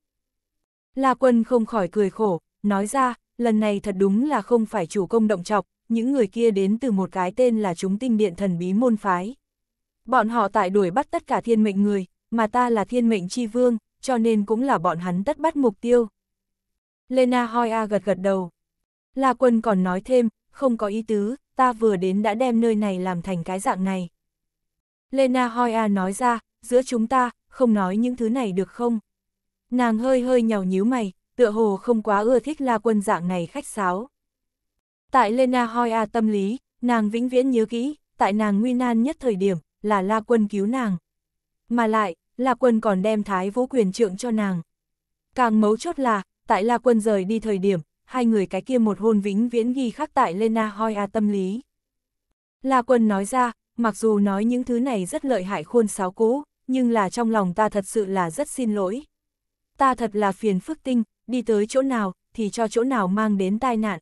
S1: La Quân không khỏi cười khổ, nói ra, lần này thật đúng là không phải chủ công động chọc, những người kia đến từ một cái tên là chúng tinh điện thần bí môn phái. Bọn họ tại đuổi bắt tất cả thiên mệnh người, mà ta là thiên mệnh chi vương, cho nên cũng là bọn hắn tất bắt mục tiêu. Lena Hoya gật gật đầu. La quân còn nói thêm, không có ý tứ, ta vừa đến đã đem nơi này làm thành cái dạng này. Lena Hoya nói ra, giữa chúng ta, không nói những thứ này được không? Nàng hơi hơi nhào nhíu mày, tựa hồ không quá ưa thích La Quân dạng này khách sáo. Tại Lena Hoya tâm lý, nàng vĩnh viễn nhớ kỹ, tại nàng nguy nan nhất thời điểm, là La Quân cứu nàng. Mà lại, La Quân còn đem Thái Vũ quyền trượng cho nàng. Càng mấu chốt là, tại La Quân rời đi thời điểm, hai người cái kia một hôn vĩnh viễn ghi khắc tại Lena Hoi A tâm lý. La Quân nói ra, mặc dù nói những thứ này rất lợi hại khuôn sáo cũ, nhưng là trong lòng ta thật sự là rất xin lỗi. Ta thật là phiền phức tinh, đi tới chỗ nào, thì cho chỗ nào mang đến tai nạn.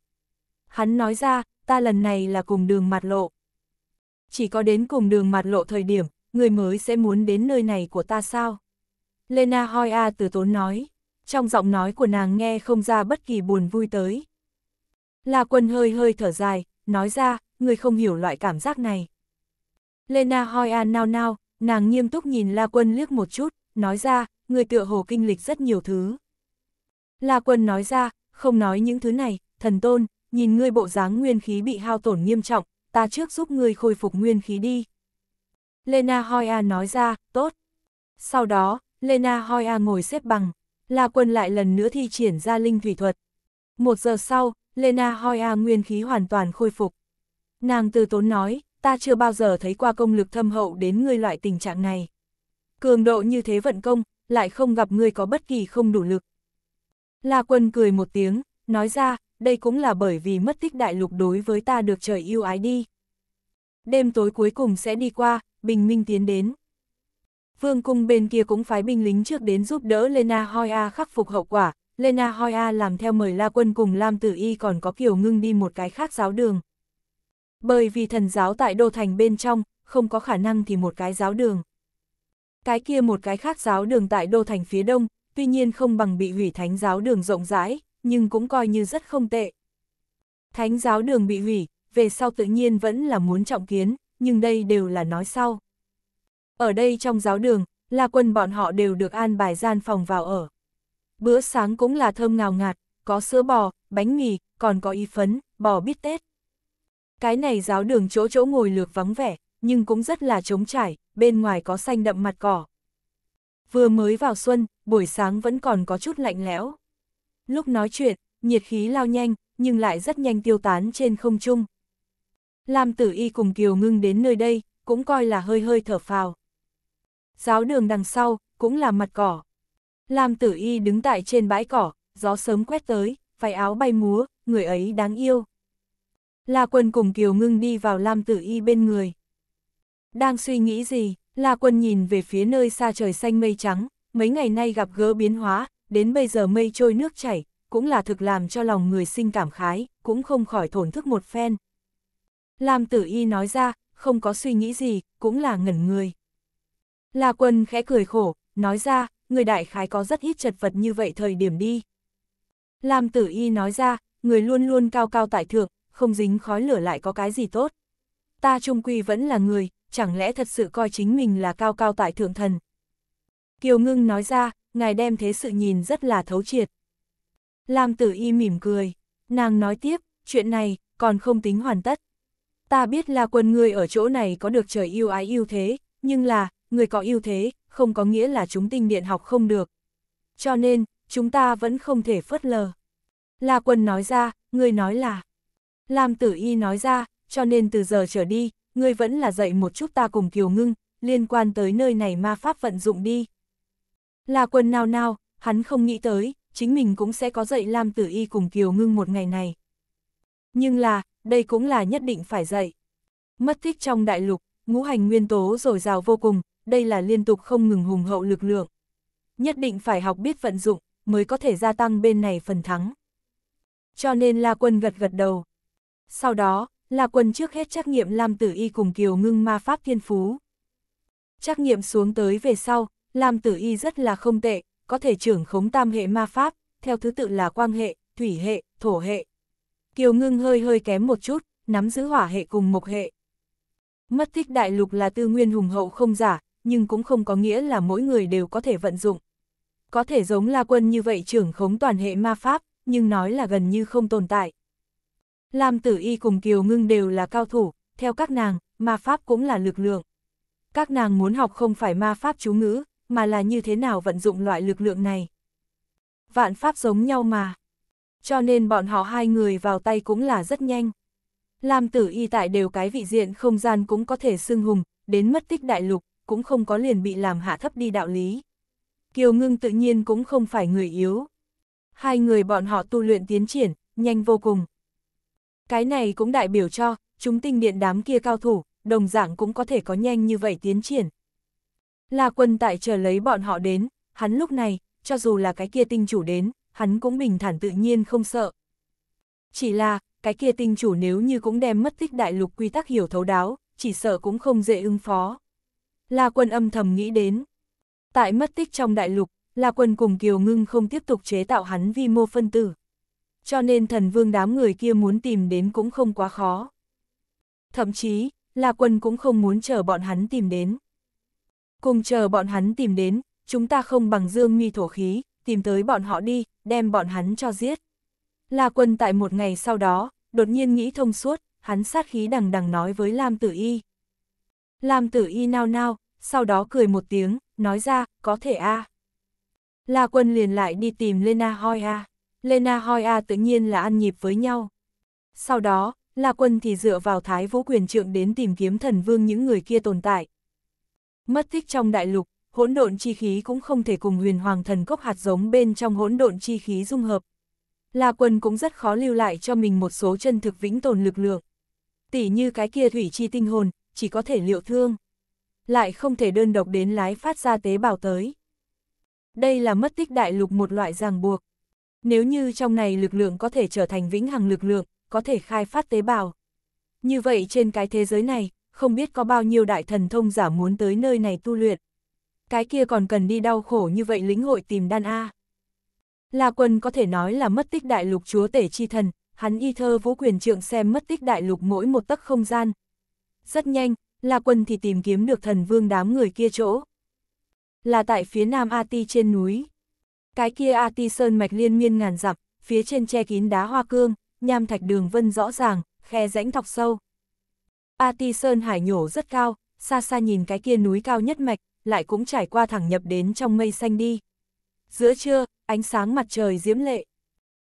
S1: Hắn nói ra, ta lần này là cùng đường mặt lộ chỉ có đến cùng đường mặt lộ thời điểm, người mới sẽ muốn đến nơi này của ta sao? Lena Hoya từ tốn nói, trong giọng nói của nàng nghe không ra bất kỳ buồn vui tới. La quân hơi hơi thở dài, nói ra, người không hiểu loại cảm giác này. Lena Hoya nao nao, nàng nghiêm túc nhìn La quân liếc một chút, nói ra, người tựa hồ kinh lịch rất nhiều thứ. La quân nói ra, không nói những thứ này, thần tôn, nhìn ngươi bộ dáng nguyên khí bị hao tổn nghiêm trọng, ta trước giúp ngươi khôi phục nguyên khí đi. Lena Hoya nói ra, tốt. Sau đó, Lena Hoya ngồi xếp bằng, La Quân lại lần nữa thi triển ra linh thủy thuật. Một giờ sau, Lena Hoya nguyên khí hoàn toàn khôi phục. Nàng từ tốn nói, ta chưa bao giờ thấy qua công lực thâm hậu đến ngươi loại tình trạng này. Cường độ như thế vận công, lại không gặp ngươi có bất kỳ không đủ lực. La Quân cười một tiếng, nói ra, đây cũng là bởi vì mất tích đại lục đối với ta được trời yêu ái đi. Đêm tối cuối cùng sẽ đi qua, bình minh tiến đến. Vương cung bên kia cũng phái binh lính trước đến giúp đỡ Lena Hoya khắc phục hậu quả, Lena Hoya làm theo mời La Quân cùng Lam Tử Y còn có kiểu ngưng đi một cái khác giáo đường. Bởi vì thần giáo tại đô thành bên trong, không có khả năng thì một cái giáo đường. Cái kia một cái khác giáo đường tại đô thành phía đông, tuy nhiên không bằng bị hủy thánh giáo đường rộng rãi, nhưng cũng coi như rất không tệ. Thánh giáo đường bị hủy, về sau tự nhiên vẫn là muốn trọng kiến, nhưng đây đều là nói sau. Ở đây trong giáo đường, là Quân bọn họ đều được an bài gian phòng vào ở. Bữa sáng cũng là thơm ngào ngạt, có sữa bò, bánh mì, còn có y phấn, bò bít tết. Cái này giáo đường chỗ chỗ ngồi lược vắng vẻ, nhưng cũng rất là trống trải, bên ngoài có xanh đậm mặt cỏ. Vừa mới vào xuân, buổi sáng vẫn còn có chút lạnh lẽo. Lúc nói chuyện, nhiệt khí lao nhanh, nhưng lại rất nhanh tiêu tán trên không trung. Lam tử y cùng Kiều ngưng đến nơi đây, cũng coi là hơi hơi thở phào. Giáo đường đằng sau, cũng là mặt cỏ. Lam tử y đứng tại trên bãi cỏ, gió sớm quét tới, váy áo bay múa, người ấy đáng yêu. La quân cùng Kiều ngưng đi vào Lam tử y bên người. Đang suy nghĩ gì, La quân nhìn về phía nơi xa trời xanh mây trắng, mấy ngày nay gặp gỡ biến hóa, đến bây giờ mây trôi nước chảy, cũng là thực làm cho lòng người sinh cảm khái, cũng không khỏi thổn thức một phen. Lam tử y nói ra, không có suy nghĩ gì, cũng là ngẩn người. La quân khẽ cười khổ, nói ra, người đại khái có rất ít chật vật như vậy thời điểm đi. Lam tử y nói ra, người luôn luôn cao cao tại thượng, không dính khói lửa lại có cái gì tốt. Ta trung quy vẫn là người, chẳng lẽ thật sự coi chính mình là cao cao tại thượng thần. Kiều ngưng nói ra, ngài đem thế sự nhìn rất là thấu triệt. Lam tử y mỉm cười, nàng nói tiếp, chuyện này, còn không tính hoàn tất. Ta biết là quân ngươi ở chỗ này có được trời yêu ái yêu thế, nhưng là, người có yêu thế, không có nghĩa là chúng tinh điện học không được. Cho nên, chúng ta vẫn không thể phớt lờ. là quân nói ra, người nói là. Lam tử y nói ra, cho nên từ giờ trở đi, ngươi vẫn là dạy một chút ta cùng kiều ngưng, liên quan tới nơi này ma pháp vận dụng đi. Là quần nào nào, hắn không nghĩ tới, chính mình cũng sẽ có dạy Lam Tử Y cùng Kiều Ngưng một ngày này. Nhưng là, đây cũng là nhất định phải dạy. Mất thích trong đại lục, ngũ hành nguyên tố dồi rào vô cùng, đây là liên tục không ngừng hùng hậu lực lượng. Nhất định phải học biết vận dụng, mới có thể gia tăng bên này phần thắng. Cho nên La Quân gật gật đầu. Sau đó, La Quân trước hết trắc nghiệm Lam Tử Y cùng Kiều Ngưng ma pháp thiên phú. Trắc nghiệm xuống tới về sau, Lam tử y rất là không tệ, có thể trưởng khống tam hệ ma pháp, theo thứ tự là quang hệ, thủy hệ, thổ hệ. Kiều ngưng hơi hơi kém một chút, nắm giữ hỏa hệ cùng mộc hệ. Mất thích đại lục là tư nguyên hùng hậu không giả, nhưng cũng không có nghĩa là mỗi người đều có thể vận dụng. Có thể giống La Quân như vậy trưởng khống toàn hệ ma pháp, nhưng nói là gần như không tồn tại. Lam Tử Y cùng Kiều Ngưng đều là cao thủ, theo các nàng, ma pháp cũng là lực lượng. Các nàng muốn học không phải ma pháp chú ngữ, mà là như thế nào vận dụng loại lực lượng này. Vạn pháp giống nhau mà. Cho nên bọn họ hai người vào tay cũng là rất nhanh. Lam tử y tại đều cái vị diện không gian cũng có thể xưng hùng, đến mất tích đại lục, cũng không có liền bị làm hạ thấp đi đạo lý. Kiều ngưng tự nhiên cũng không phải người yếu. Hai người bọn họ tu luyện tiến triển, nhanh vô cùng. Cái này cũng đại biểu cho, chúng tinh điện đám kia cao thủ, đồng dạng cũng có thể có nhanh như vậy tiến triển, La quân tại chờ lấy bọn họ đến, hắn lúc này, cho dù là cái kia tinh chủ đến, hắn cũng bình thản tự nhiên không sợ. Chỉ là, cái kia tinh chủ nếu như cũng đem mất tích đại lục quy tắc hiểu thấu đáo, chỉ sợ cũng không dễ ứng phó. La quân âm thầm nghĩ đến. Tại mất tích trong đại lục, La quân cùng Kiều Ngưng không tiếp tục chế tạo hắn vi mô phân tử. Cho nên thần vương đám người kia muốn tìm đến cũng không quá khó. Thậm chí, La quân cũng không muốn chờ bọn hắn tìm đến cùng chờ bọn hắn tìm đến, chúng ta không bằng dương mi thổ khí, tìm tới bọn họ đi, đem bọn hắn cho giết. La quân tại một ngày sau đó, đột nhiên nghĩ thông suốt, hắn sát khí đằng đằng nói với Lam Tử Y. Lam Tử Y nao nao, sau đó cười một tiếng, nói ra, có thể a. La quân liền lại đi tìm Lena Hoi A. Lena Hoi A tự nhiên là ăn nhịp với nhau. Sau đó, La quân thì dựa vào thái vũ quyền trượng đến tìm kiếm thần vương những người kia tồn tại, Mất tích trong đại lục, hỗn độn chi khí cũng không thể cùng huyền hoàng thần cốc hạt giống bên trong hỗn độn chi khí dung hợp. La quân cũng rất khó lưu lại cho mình một số chân thực vĩnh tồn lực lượng. Tỷ như cái kia thủy chi tinh hồn, chỉ có thể liệu thương. Lại không thể đơn độc đến lái phát ra tế bào tới. Đây là mất tích đại lục một loại ràng buộc. Nếu như trong này lực lượng có thể trở thành vĩnh hằng lực lượng, có thể khai phát tế bào. Như vậy trên cái thế giới này, không biết có bao nhiêu đại thần thông giả muốn tới nơi này tu luyện. Cái kia còn cần đi đau khổ như vậy lĩnh hội tìm đan A. La quân có thể nói là mất tích đại lục chúa tể chi thần, hắn y thơ vũ quyền trượng xem mất tích đại lục mỗi một tấc không gian. Rất nhanh, La quân thì tìm kiếm được thần vương đám người kia chỗ. Là tại phía nam A Ti trên núi. Cái kia A Ti sơn mạch liên miên ngàn dặm, phía trên che kín đá hoa cương, nham thạch đường vân rõ ràng, khe rãnh thọc sâu. A Ti Sơn Hải nhổ rất cao, xa xa nhìn cái kia núi cao nhất mạch, lại cũng trải qua thẳng nhập đến trong mây xanh đi. Giữa trưa, ánh sáng mặt trời diễm lệ.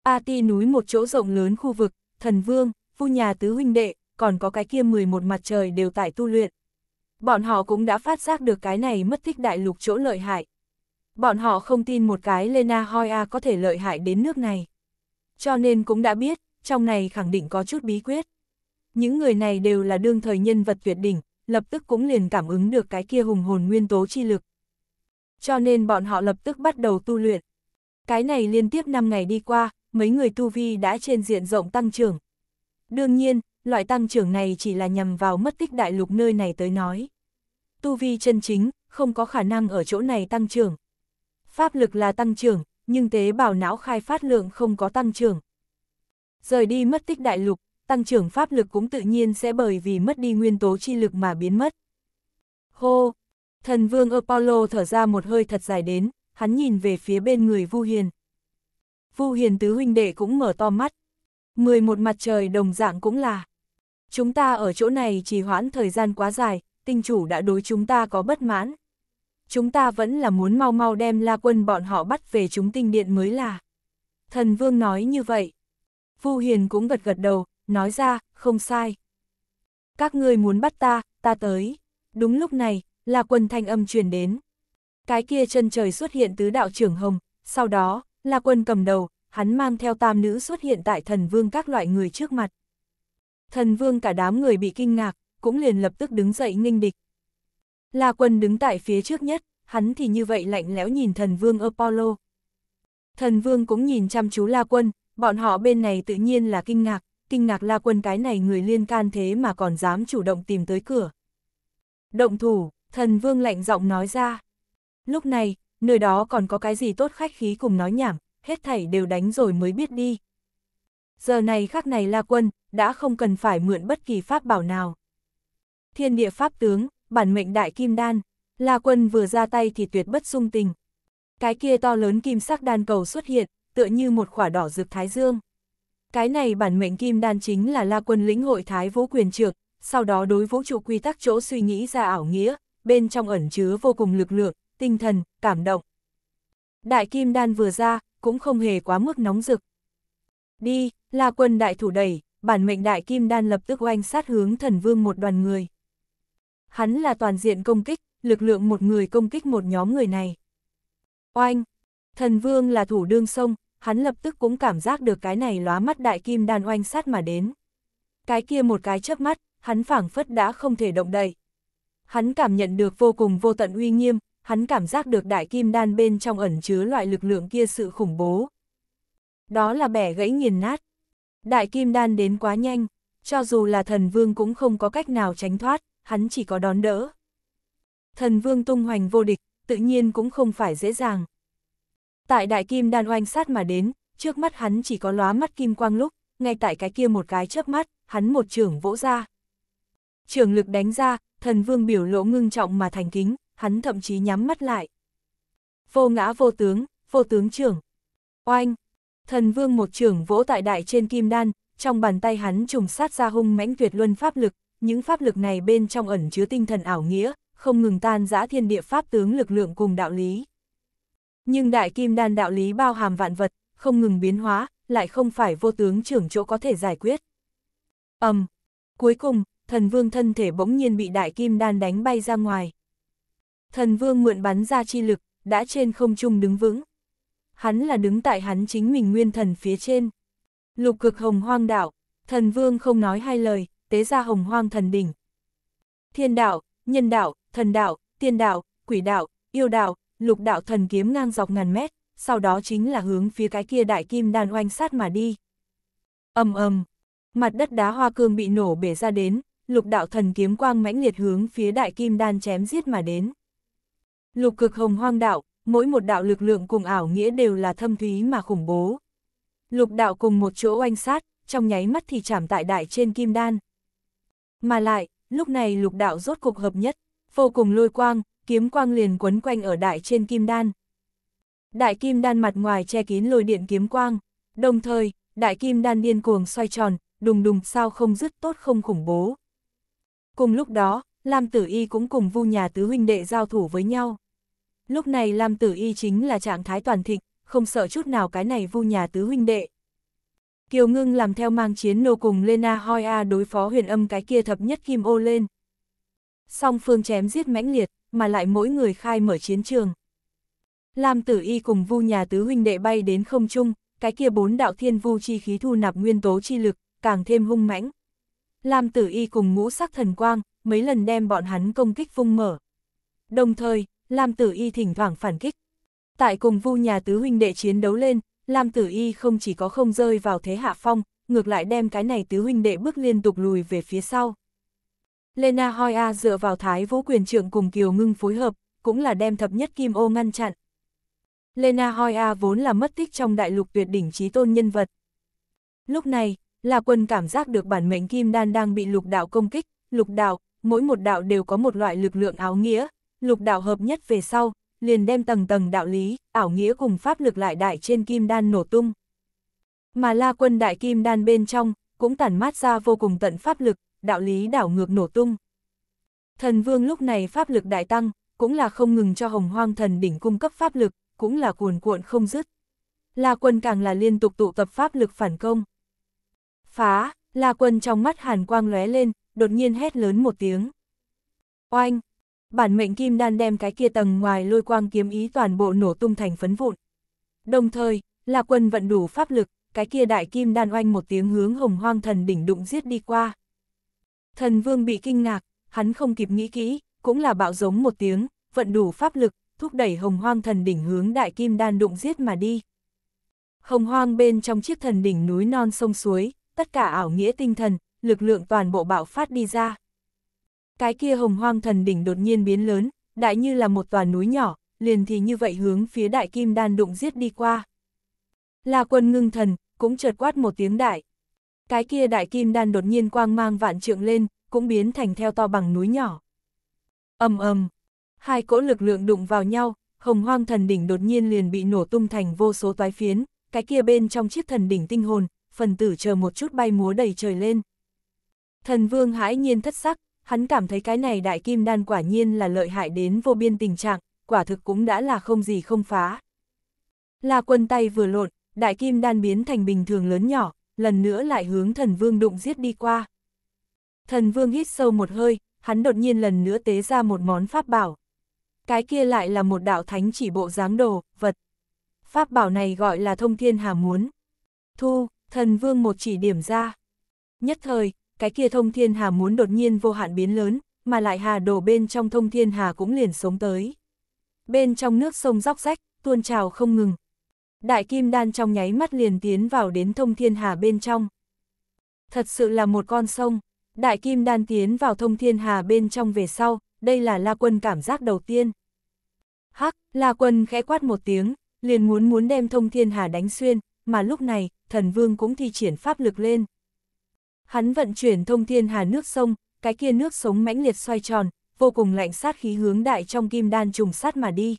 S1: A Ti núi một chỗ rộng lớn khu vực, thần vương, phu nhà tứ huynh đệ, còn có cái kia 11 mặt trời đều tại tu luyện. Bọn họ cũng đã phát giác được cái này mất thích đại lục chỗ lợi hại. Bọn họ không tin một cái Lena Hoya có thể lợi hại đến nước này. Cho nên cũng đã biết, trong này khẳng định có chút bí quyết. Những người này đều là đương thời nhân vật tuyệt đỉnh, lập tức cũng liền cảm ứng được cái kia hùng hồn nguyên tố chi lực. Cho nên bọn họ lập tức bắt đầu tu luyện. Cái này liên tiếp 5 ngày đi qua, mấy người tu vi đã trên diện rộng tăng trưởng. Đương nhiên, loại tăng trưởng này chỉ là nhằm vào mất tích đại lục nơi này tới nói. Tu vi chân chính, không có khả năng ở chỗ này tăng trưởng. Pháp lực là tăng trưởng, nhưng tế bào não khai phát lượng không có tăng trưởng. Rời đi mất tích đại lục, tăng trưởng pháp lực cũng tự nhiên sẽ bởi vì mất đi nguyên tố chi lực mà biến mất. Hô! Thần vương Apollo thở ra một hơi thật dài đến, hắn nhìn về phía bên người Vu Hiền. Vu Hiền tứ huynh đệ cũng mở to mắt. mười một mặt trời đồng dạng cũng là. Chúng ta ở chỗ này trì hoãn thời gian quá dài, tinh chủ đã đối chúng ta có bất mãn. Chúng ta vẫn là muốn mau mau đem la quân bọn họ bắt về chúng tinh điện mới là. Thần vương nói như vậy. Vu Hiền cũng gật gật đầu, nói ra, không sai. Các ngươi muốn bắt ta, ta tới. Đúng lúc này, là quần thanh âm truyền đến. Cái kia chân trời xuất hiện tứ đạo trưởng hồng, sau đó, là quân cầm đầu, hắn mang theo tam nữ xuất hiện tại thần vương các loại người trước mặt. Thần vương cả đám người bị kinh ngạc, cũng liền lập tức đứng dậy nghênh địch. là quân đứng tại phía trước nhất, hắn thì như vậy lạnh lẽo nhìn thần vương Apollo. Thần vương cũng nhìn chăm chú La quân, bọn họ bên này tự nhiên là kinh ngạc, kinh ngạc la quân cái này người liên can thế mà còn dám chủ động tìm tới cửa. Động thủ, thần vương lạnh giọng nói ra. Lúc này, nơi đó còn có cái gì tốt khách khí cùng nói nhảm, hết thảy đều đánh rồi mới biết đi. Giờ này khắc này la quân, đã không cần phải mượn bất kỳ pháp bảo nào. Thiên địa pháp tướng, bản mệnh đại kim đan, la quân vừa ra tay thì tuyệt bất sung tình. Cái kia to lớn kim sắc đan cầu xuất hiện, tựa như một quả đỏ rực thái dương. Cái này bản mệnh kim đan chính là la quân lĩnh hội thái vũ quyền trược, sau đó đối vũ trụ quy tắc chỗ suy nghĩ ra ảo nghĩa, bên trong ẩn chứa vô cùng lực lượng, tinh thần, cảm động. Đại kim đan vừa ra, cũng không hề quá mức nóng rực. Đi, la quân đại thủ đẩy, bản mệnh đại kim đan lập tức oanh sát hướng thần vương một đoàn người. Hắn là toàn diện công kích, lực lượng một người công kích một nhóm người này. Oanh, thần vương là thủ đương sông, hắn lập tức cũng cảm giác được cái này lóa mắt đại kim đan oanh sát mà đến. Cái kia một cái chớp mắt, hắn phảng phất đã không thể động đậy. Hắn cảm nhận được vô cùng vô tận uy nghiêm, hắn cảm giác được đại kim đan bên trong ẩn chứa loại lực lượng kia sự khủng bố. Đó là bẻ gãy nghiền nát. Đại kim đan đến quá nhanh, cho dù là thần vương cũng không có cách nào tránh thoát, hắn chỉ có đón đỡ. Thần vương tung hoành vô địch, tự nhiên cũng không phải dễ dàng. Tại đại kim đan oanh sát mà đến, trước mắt hắn chỉ có lóa mắt kim quang lúc, ngay tại cái kia một cái chớp mắt, hắn một trường vỗ ra. Trường lực đánh ra, thần vương biểu lỗ ngưng trọng mà thành kính, hắn thậm chí nhắm mắt lại. Vô ngã vô tướng, vô tướng trưởng. Oanh! Thần vương một trường vỗ tại đại trên kim đan, trong bàn tay hắn trùng sát ra hung mãnh tuyệt luân pháp lực, những pháp lực này bên trong ẩn chứa tinh thần ảo nghĩa, không ngừng tan giã thiên địa pháp tướng lực lượng cùng đạo lý. Nhưng đại kim đan đạo lý bao hàm vạn vật, không ngừng biến hóa, lại không phải vô tướng trưởng chỗ có thể giải quyết. ầm um, Cuối cùng, thần vương thân thể bỗng nhiên bị đại kim đan đánh bay ra ngoài. Thần vương mượn bắn ra chi lực, đã trên không trung đứng vững. Hắn là đứng tại hắn chính mình nguyên thần phía trên. Lục cực hồng hoang đạo, thần vương không nói hai lời, tế ra hồng hoang thần đỉnh. Thiên đạo, nhân đạo, thần đạo, tiên đạo, quỷ đạo, yêu đạo, lục đạo thần kiếm ngang dọc ngàn mét, sau đó chính là hướng phía cái kia đại kim đan oanh sát mà đi. ầm ầm, mặt đất đá hoa cương bị nổ bể ra đến, lục đạo thần kiếm quang mãnh liệt hướng phía đại kim đan chém giết mà đến. Lục cực hồng hoang đạo, mỗi một đạo lực lượng cùng ảo nghĩa đều là thâm thúy mà khủng bố. Lục đạo cùng một chỗ oanh sát, trong nháy mắt thì chạm tại đại trên kim đan. Mà lại, lúc này lục đạo rốt cục hợp nhất, vô cùng lôi quang, kiếm quang liền quấn quanh ở đại trên kim đan. Đại kim đan mặt ngoài che kín lôi điện kiếm quang, đồng thời, đại kim đan điên cuồng xoay tròn, đùng đùng sao không dứt tốt không khủng bố. Cùng lúc đó, Lam Tử Y cũng cùng vu nhà tứ huynh đệ giao thủ với nhau. Lúc này Lam Tử Y chính là trạng thái toàn thịnh, không sợ chút nào cái này vu nhà tứ huynh đệ. Kiều Ngưng làm theo mang chiến nô cùng Lena Hoi A đối phó huyền âm cái kia thập nhất kim ô lên. Song phương chém giết mãnh liệt, mà lại mỗi người khai mở chiến trường. Lam tử y cùng vu nhà tứ huynh đệ bay đến không trung, cái kia bốn đạo thiên vu chi khí thu nạp nguyên tố chi lực, càng thêm hung mãnh. Lam tử y cùng ngũ sắc thần quang, mấy lần đem bọn hắn công kích vung mở. Đồng thời, Lam tử y thỉnh thoảng phản kích. Tại cùng vu nhà tứ huynh đệ chiến đấu lên, Lam tử y không chỉ có không rơi vào thế hạ phong, ngược lại đem cái này tứ huynh đệ bước liên tục lùi về phía sau. Lena Hoya dựa vào thái vũ quyền trưởng cùng Kiều Ngưng phối hợp, cũng là đem thập nhất kim ô ngăn chặn. Lena Hoya vốn là mất tích trong đại lục tuyệt đỉnh trí tôn nhân vật. Lúc này, là quân cảm giác được bản mệnh kim đan đang bị lục đạo công kích, lục đạo, mỗi một đạo đều có một loại lực lượng áo nghĩa, lục đạo hợp nhất về sau, liền đem tầng tầng đạo lý, ảo nghĩa cùng pháp lực lại đại trên kim đan nổ tung. Mà la quân đại kim đan bên trong, cũng tản mát ra vô cùng tận pháp lực, đạo lý đảo ngược nổ tung. Thần vương lúc này pháp lực đại tăng, cũng là không ngừng cho hồng hoang thần đỉnh cung cấp pháp lực, cũng là cuồn cuộn không dứt. La quân càng là liên tục tụ tập pháp lực phản công. Phá, La quân trong mắt hàn quang lóe lên, đột nhiên hét lớn một tiếng. Oanh, bản mệnh kim đan đem cái kia tầng ngoài lôi quang kiếm ý toàn bộ nổ tung thành phấn vụn. Đồng thời, La quân vận đủ pháp lực, cái kia đại kim đan oanh một tiếng hướng hồng hoang thần đỉnh đụng giết đi qua. Thần vương bị kinh ngạc, hắn không kịp nghĩ kỹ, cũng là bạo giống một tiếng, vận đủ pháp lực, thúc đẩy hồng hoang thần đỉnh hướng đại kim đan đụng giết mà đi. Hồng hoang bên trong chiếc thần đỉnh núi non sông suối, tất cả ảo nghĩa tinh thần, lực lượng toàn bộ bạo phát đi ra. Cái kia hồng hoang thần đỉnh đột nhiên biến lớn, đại như là một tòa núi nhỏ, liền thì như vậy hướng phía đại kim đan đụng giết đi qua. Là quân ngưng thần, cũng chợt quát một tiếng đại, cái kia đại kim đan đột nhiên quang mang vạn trượng lên, cũng biến thành theo to bằng núi nhỏ. ầm ầm, hai cỗ lực lượng đụng vào nhau, hồng hoang thần đỉnh đột nhiên liền bị nổ tung thành vô số toái phiến, cái kia bên trong chiếc thần đỉnh tinh hồn, phần tử chờ một chút bay múa đầy trời lên. Thần vương hãi nhiên thất sắc, hắn cảm thấy cái này đại kim đan quả nhiên là lợi hại đến vô biên tình trạng, quả thực cũng đã là không gì không phá. là quân tay vừa lộn, đại kim đan biến thành bình thường lớn nhỏ, lần nữa lại hướng thần vương đụng giết đi qua. Thần vương hít sâu một hơi, hắn đột nhiên lần nữa tế ra một món pháp bảo. Cái kia lại là một đạo thánh chỉ bộ dáng đồ, vật. Pháp bảo này gọi là thông thiên hà muốn. Thu, thần vương một chỉ điểm ra. Nhất thời, cái kia thông thiên hà muốn đột nhiên vô hạn biến lớn, mà lại hà đồ bên trong thông thiên hà cũng liền sống tới. Bên trong nước sông róc rách, tuôn trào không ngừng, đại kim đan trong nháy mắt liền tiến vào đến thông thiên hà bên trong. Thật sự là một con sông, đại kim đan tiến vào thông thiên hà bên trong về sau, đây là La Quân cảm giác đầu tiên. Hắc, La Quân khẽ quát một tiếng, liền muốn muốn đem thông thiên hà đánh xuyên, mà lúc này, thần vương cũng thi triển pháp lực lên. Hắn vận chuyển thông thiên hà nước sông, cái kia nước sống mãnh liệt xoay tròn, vô cùng lạnh sát khí hướng đại trong kim đan trùng sát mà đi.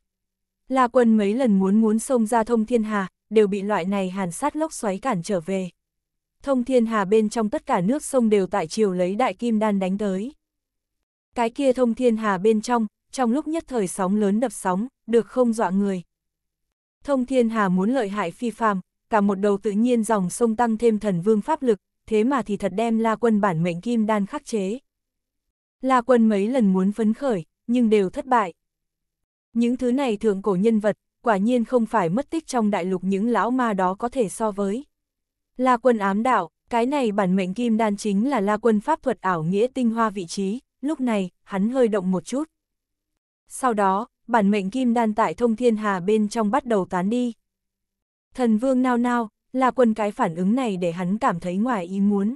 S1: La quân mấy lần muốn muốn xông ra thông thiên hà, đều bị loại này hàn sát lốc xoáy cản trở về. Thông thiên hà bên trong tất cả nước sông đều tại chiều lấy đại kim đan đánh tới. Cái kia thông thiên hà bên trong, trong lúc nhất thời sóng lớn đập sóng, được không dọa người. Thông thiên hà muốn lợi hại phi phàm, cả một đầu tự nhiên dòng sông tăng thêm thần vương pháp lực, thế mà thì thật đem la quân bản mệnh kim đan khắc chế. La quân mấy lần muốn phấn khởi, nhưng đều thất bại. Những thứ này thường cổ nhân vật, quả nhiên không phải mất tích trong đại lục những lão ma đó có thể so với. La quân ám đạo, cái này bản mệnh kim đan chính là la quân pháp thuật ảo nghĩa tinh hoa vị trí, lúc này, hắn hơi động một chút. Sau đó, bản mệnh kim đan tại thông thiên hà bên trong bắt đầu tán đi. Thần vương nao nao, là quân cái phản ứng này để hắn cảm thấy ngoài ý muốn.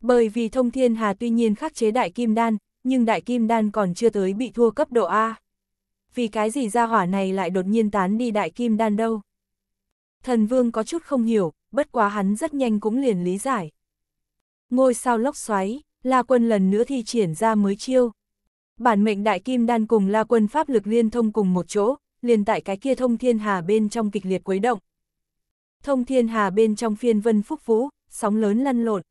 S1: Bởi vì thông thiên hà tuy nhiên khắc chế đại kim đan, nhưng đại kim đan còn chưa tới bị thua cấp độ A vì cái gì ra hỏa này lại đột nhiên tán đi đại kim đan đâu. Thần vương có chút không hiểu, bất quá hắn rất nhanh cũng liền lý giải. Ngôi sao lốc xoáy, La Quân lần nữa thi triển ra mới chiêu. Bản mệnh đại kim đan cùng La Quân pháp lực liên thông cùng một chỗ, liền tại cái kia thông thiên hà bên trong kịch liệt quấy động. Thông thiên hà bên trong phiên vân phúc vũ, sóng lớn lăn lộn.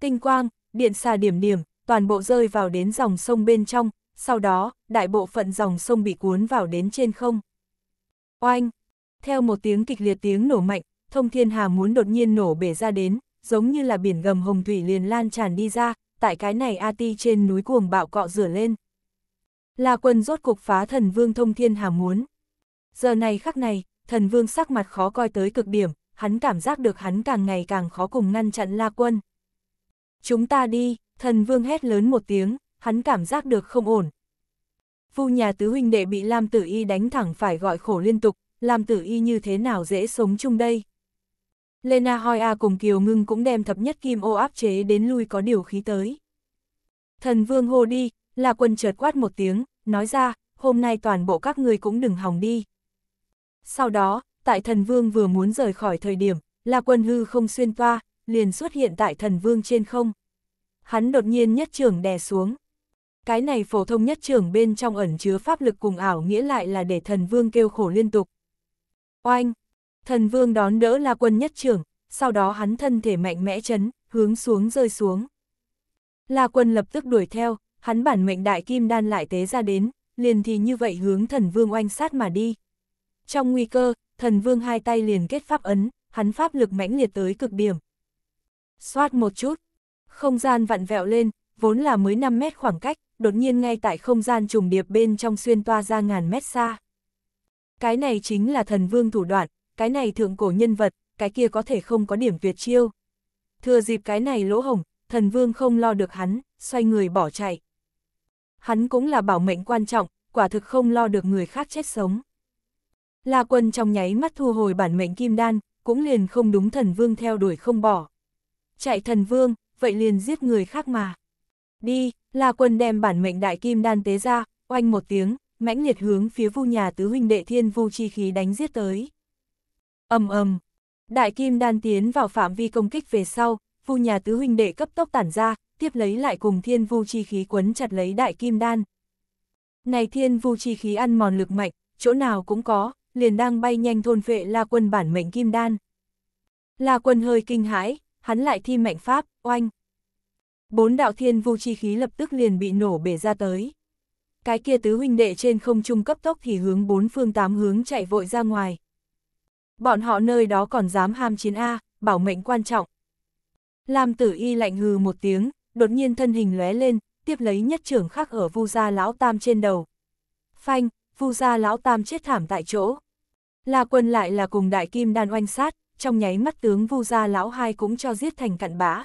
S1: Tinh quang, điện xà điểm điểm, toàn bộ rơi vào đến dòng sông bên trong, sau đó, đại bộ phận dòng sông bị cuốn vào đến trên không. Oanh! Theo một tiếng kịch liệt tiếng nổ mạnh, thông thiên hà muốn đột nhiên nổ bể ra đến, giống như là biển gầm hồng thủy liền lan tràn đi ra, tại cái này A Ti trên núi cuồng bạo cọ rửa lên. Là quân rốt cục phá thần vương thông thiên hà muốn. Giờ này khắc này, thần vương sắc mặt khó coi tới cực điểm, hắn cảm giác được hắn càng ngày càng khó cùng ngăn chặn la quân. Chúng ta đi, thần vương hét lớn một tiếng, hắn cảm giác được không ổn. phu nhà tứ huynh đệ bị Lam Tử Y đánh thẳng phải gọi khổ liên tục, Lam Tử Y như thế nào dễ sống chung đây? Lena Hoi A cùng Kiều Ngưng cũng đem thập nhất kim ô áp chế đến lui có điều khí tới. Thần vương hô đi, là quân chợt quát một tiếng, nói ra, hôm nay toàn bộ các người cũng đừng hòng đi. Sau đó, tại thần vương vừa muốn rời khỏi thời điểm, là quân hư không xuyên toa, liền xuất hiện tại thần vương trên không. Hắn đột nhiên nhất trưởng đè xuống. Cái này phổ thông nhất trưởng bên trong ẩn chứa pháp lực cùng ảo nghĩa lại là để thần vương kêu khổ liên tục. Oanh! Thần vương đón đỡ là quân nhất trưởng, sau đó hắn thân thể mạnh mẽ chấn, hướng xuống rơi xuống. La quân lập tức đuổi theo, hắn bản mệnh đại kim đan lại tế ra đến, liền thì như vậy hướng thần vương oanh sát mà đi. Trong nguy cơ, thần vương hai tay liền kết pháp ấn, hắn pháp lực mãnh liệt tới cực điểm. Xoát một chút, không gian vặn vẹo lên, vốn là mới 5 mét khoảng cách, đột nhiên ngay tại không gian trùng điệp bên trong xuyên toa ra ngàn mét xa. Cái này chính là thần vương thủ đoạn, cái này thượng cổ nhân vật, cái kia có thể không có điểm tuyệt chiêu. Thừa dịp cái này lỗ hồng, thần vương không lo được hắn, xoay người bỏ chạy. Hắn cũng là bảo mệnh quan trọng, quả thực không lo được người khác chết sống. La quân trong nháy mắt thu hồi bản mệnh kim đan, cũng liền không đúng thần vương theo đuổi không bỏ. Chạy thần vương, vậy liền giết người khác mà. Đi, La Quân đem bản mệnh đại kim đan tế ra, oanh một tiếng, mãnh liệt hướng phía Vu nhà tứ huynh đệ Thiên Vu chi khí đánh giết tới. Ầm ầm, đại kim đan tiến vào phạm vi công kích về sau, Vu nhà tứ huynh đệ cấp tốc tản ra, tiếp lấy lại cùng Thiên Vu chi khí quấn chặt lấy đại kim đan. Này Thiên Vu chi khí ăn mòn lực mạnh, chỗ nào cũng có, liền đang bay nhanh thôn vệ La Quân bản mệnh kim đan. La Quân hơi kinh hãi, hắn lại thi mạnh pháp, oanh Bốn đạo thiên vu chi khí lập tức liền bị nổ bể ra tới. Cái kia tứ huynh đệ trên không trung cấp tốc thì hướng bốn phương tám hướng chạy vội ra ngoài. Bọn họ nơi đó còn dám ham chiến A, bảo mệnh quan trọng. Lam tử y lạnh hừ một tiếng, đột nhiên thân hình lóe lên, tiếp lấy nhất trưởng khắc ở vu gia lão tam trên đầu. Phanh, vu gia lão tam chết thảm tại chỗ. La quân lại là cùng đại kim đan oanh sát, trong nháy mắt tướng vu gia lão hai cũng cho giết thành cặn bã.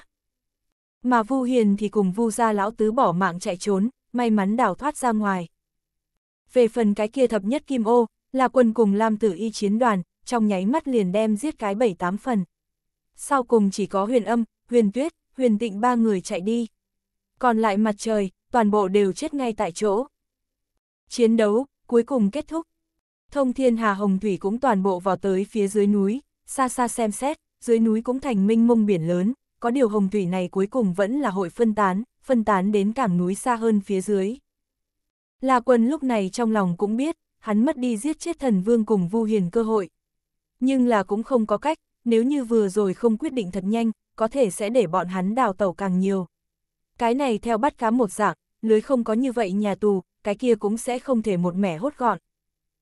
S1: Mà Vu Hiền thì cùng Vu gia lão tứ bỏ mạng chạy trốn, may mắn đào thoát ra ngoài. Về phần cái kia thập nhất kim ô, là quân cùng Lam Tử Y chiến đoàn, trong nháy mắt liền đem giết cái bảy tám phần. Sau cùng chỉ có huyền âm, huyền tuyết, huyền tịnh ba người chạy đi. Còn lại mặt trời, toàn bộ đều chết ngay tại chỗ. Chiến đấu, cuối cùng kết thúc. Thông thiên hà hồng thủy cũng toàn bộ vào tới phía dưới núi, xa xa xem xét, dưới núi cũng thành minh mông biển lớn, có điều hồng thủy này cuối cùng vẫn là hội phân tán, phân tán đến cảng núi xa hơn phía dưới. La Quân lúc này trong lòng cũng biết, hắn mất đi giết chết thần vương cùng Vu Hiền cơ hội. Nhưng là cũng không có cách, nếu như vừa rồi không quyết định thật nhanh, có thể sẽ để bọn hắn đào tẩu càng nhiều. Cái này theo bắt cá một dạng, lưới không có như vậy nhà tù, cái kia cũng sẽ không thể một mẻ hốt gọn.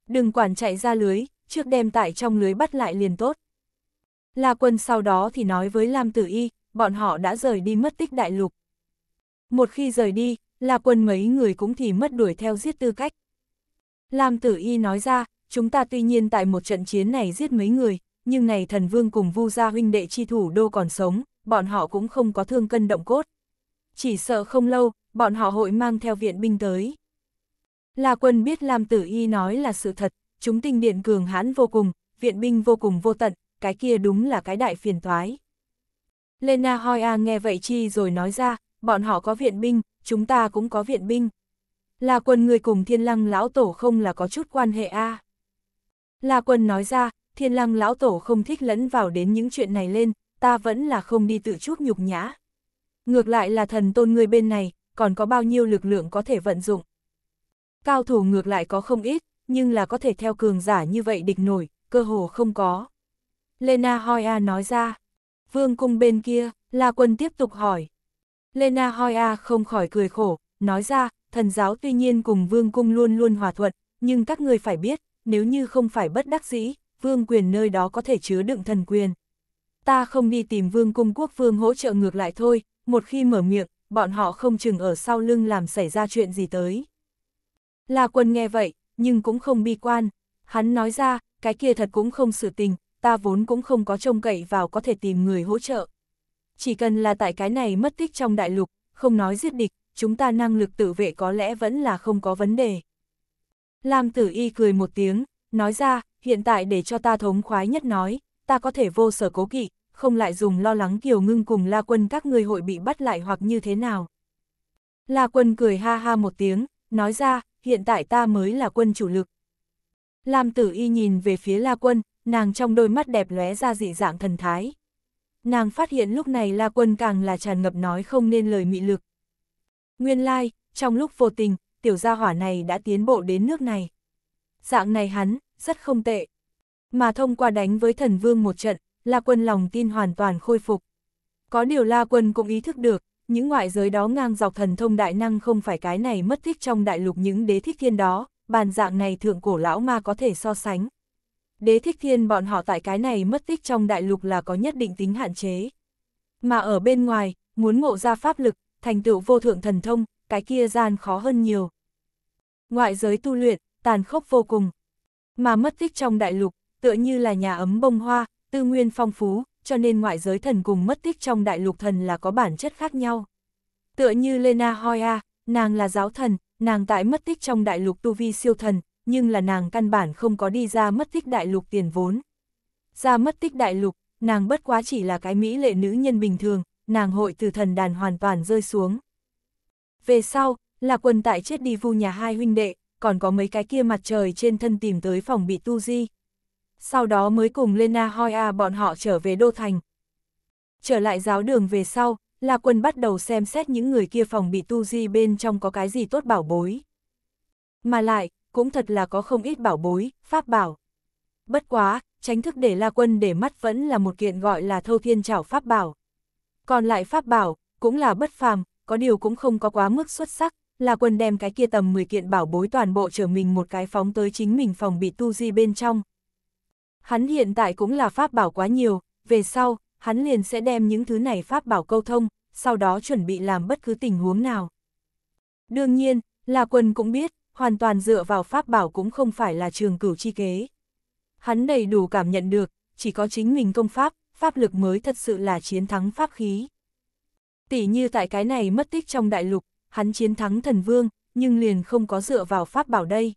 S1: Đừng quản chạy ra lưới, trước đem tại trong lưới bắt lại liền tốt. La Quân sau đó thì nói với Lam Tử Y, bọn họ đã rời đi mất tích đại lục. Một khi rời đi, là quân mấy người cũng thì mất đuổi theo giết tư cách. Lam tử y nói ra, chúng ta tuy nhiên tại một trận chiến này giết mấy người, nhưng này thần vương cùng vu gia huynh đệ chi thủ đô còn sống, bọn họ cũng không có thương cân động cốt. Chỉ sợ không lâu, bọn họ hội mang theo viện binh tới. là quân biết Lam Tử Y nói là sự thật, chúng tinh điện cường hãn vô cùng, viện binh vô cùng vô tận, cái kia đúng là cái đại phiền toái. Lena Hoya nghe vậy chi rồi nói ra, bọn họ có viện binh, chúng ta cũng có viện binh. Là quân người cùng thiên lăng lão tổ không là có chút quan hệ a à. Là quân nói ra, thiên lăng lão tổ không thích lẫn vào đến những chuyện này lên, ta vẫn là không đi tự chút nhục nhã. Ngược lại là thần tôn người bên này, còn có bao nhiêu lực lượng có thể vận dụng. Cao thủ ngược lại có không ít, nhưng là có thể theo cường giả như vậy địch nổi, cơ hồ không có. Lena Hoya nói ra, Vương cung bên kia, La Quân tiếp tục hỏi. Lena Hoya không khỏi cười khổ, nói ra, thần giáo tuy nhiên cùng vương cung luôn luôn hòa thuận, nhưng các người phải biết, nếu như không phải bất đắc dĩ, vương quyền nơi đó có thể chứa đựng thần quyền. Ta không đi tìm vương cung quốc vương hỗ trợ ngược lại thôi, một khi mở miệng, bọn họ không chừng ở sau lưng làm xảy ra chuyện gì tới. La quân nghe vậy, nhưng cũng không bi quan, hắn nói ra, cái kia thật cũng không sự tình, ta vốn cũng không có trông cậy vào có thể tìm người hỗ trợ. Chỉ cần là tại cái này mất tích trong đại lục, không nói giết địch, chúng ta năng lực tự vệ có lẽ vẫn là không có vấn đề. Lam tử y cười một tiếng, nói ra, hiện tại để cho ta thống khoái nhất nói, ta có thể vô sở cố kỵ, không lại dùng lo lắng kiều ngưng cùng la quân các người hội bị bắt lại hoặc như thế nào. La quân cười ha ha một tiếng, nói ra, hiện tại ta mới là quân chủ lực. Lam tử y nhìn về phía la quân, nàng trong đôi mắt đẹp lóe ra dị dạng thần thái. Nàng phát hiện lúc này La Quân càng là tràn ngập nói không nên lời mị lực. Nguyên lai, like, trong lúc vô tình, tiểu gia hỏa này đã tiến bộ đến nước này. Dạng này hắn, rất không tệ. Mà thông qua đánh với thần vương một trận, La Quân lòng tin hoàn toàn khôi phục. Có điều La Quân cũng ý thức được, những ngoại giới đó ngang dọc thần thông đại năng không phải cái này mất thích trong đại lục những đế thích thiên đó, bàn dạng này thượng cổ lão ma có thể so sánh đế thích thiên bọn họ tại cái này mất tích trong đại lục là có nhất định tính hạn chế. Mà ở bên ngoài, muốn ngộ ra pháp lực, thành tựu vô thượng thần thông, cái kia gian khó hơn nhiều. Ngoại giới tu luyện, tàn khốc vô cùng. Mà mất tích trong đại lục, tựa như là nhà ấm bông hoa, tư nguyên phong phú, cho nên ngoại giới thần cùng mất tích trong đại lục thần là có bản chất khác nhau. Tựa như Lena Hoya, nàng là giáo thần, nàng tại mất tích trong đại lục tu vi siêu thần, nhưng là nàng căn bản không có đi ra mất tích đại lục tiền vốn. Ra mất tích đại lục, nàng bất quá chỉ là cái mỹ lệ nữ nhân bình thường, nàng hội từ thần đàn hoàn toàn rơi xuống. Về sau, là quần tại chết đi vu nhà hai huynh đệ, còn có mấy cái kia mặt trời trên thân tìm tới phòng bị tu di. Sau đó mới cùng Lena Hoya bọn họ trở về Đô Thành. Trở lại giáo đường về sau, là quân bắt đầu xem xét những người kia phòng bị tu di bên trong có cái gì tốt bảo bối. Mà lại, cũng thật là có không ít bảo bối, pháp bảo. Bất quá, tránh thức để la quân để mắt vẫn là một kiện gọi là thâu thiên trảo pháp bảo. Còn lại pháp bảo, cũng là bất phàm, có điều cũng không có quá mức xuất sắc, la quân đem cái kia tầm 10 kiện bảo bối toàn bộ trở mình một cái phóng tới chính mình phòng bị tu di bên trong. Hắn hiện tại cũng là pháp bảo quá nhiều, về sau, hắn liền sẽ đem những thứ này pháp bảo câu thông, sau đó chuẩn bị làm bất cứ tình huống nào. Đương nhiên, la quân cũng biết, hoàn toàn dựa vào pháp bảo cũng không phải là trường cửu chi kế. Hắn đầy đủ cảm nhận được, chỉ có chính mình công pháp, pháp lực mới thật sự là chiến thắng pháp khí. Tỷ như tại cái này mất tích trong đại lục, hắn chiến thắng thần vương, nhưng liền không có dựa vào pháp bảo đây.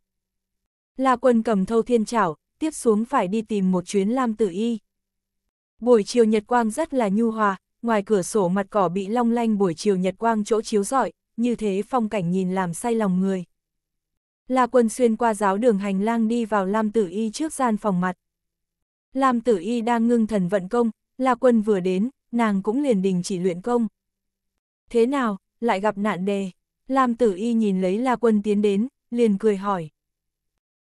S1: La quân cầm thâu thiên trảo, tiếp xuống phải đi tìm một chuyến lam tử y. Buổi chiều nhật quang rất là nhu hòa, ngoài cửa sổ mặt cỏ bị long lanh buổi chiều nhật quang chỗ chiếu rọi, như thế phong cảnh nhìn làm say lòng người. La Quân xuyên qua giáo đường hành lang đi vào Lam Tử Y trước gian phòng mặt. Lam Tử Y đang ngưng thần vận công, La Quân vừa đến, nàng cũng liền đình chỉ luyện công. Thế nào, lại gặp nạn đề? Lam Tử Y nhìn lấy La Quân tiến đến, liền cười hỏi.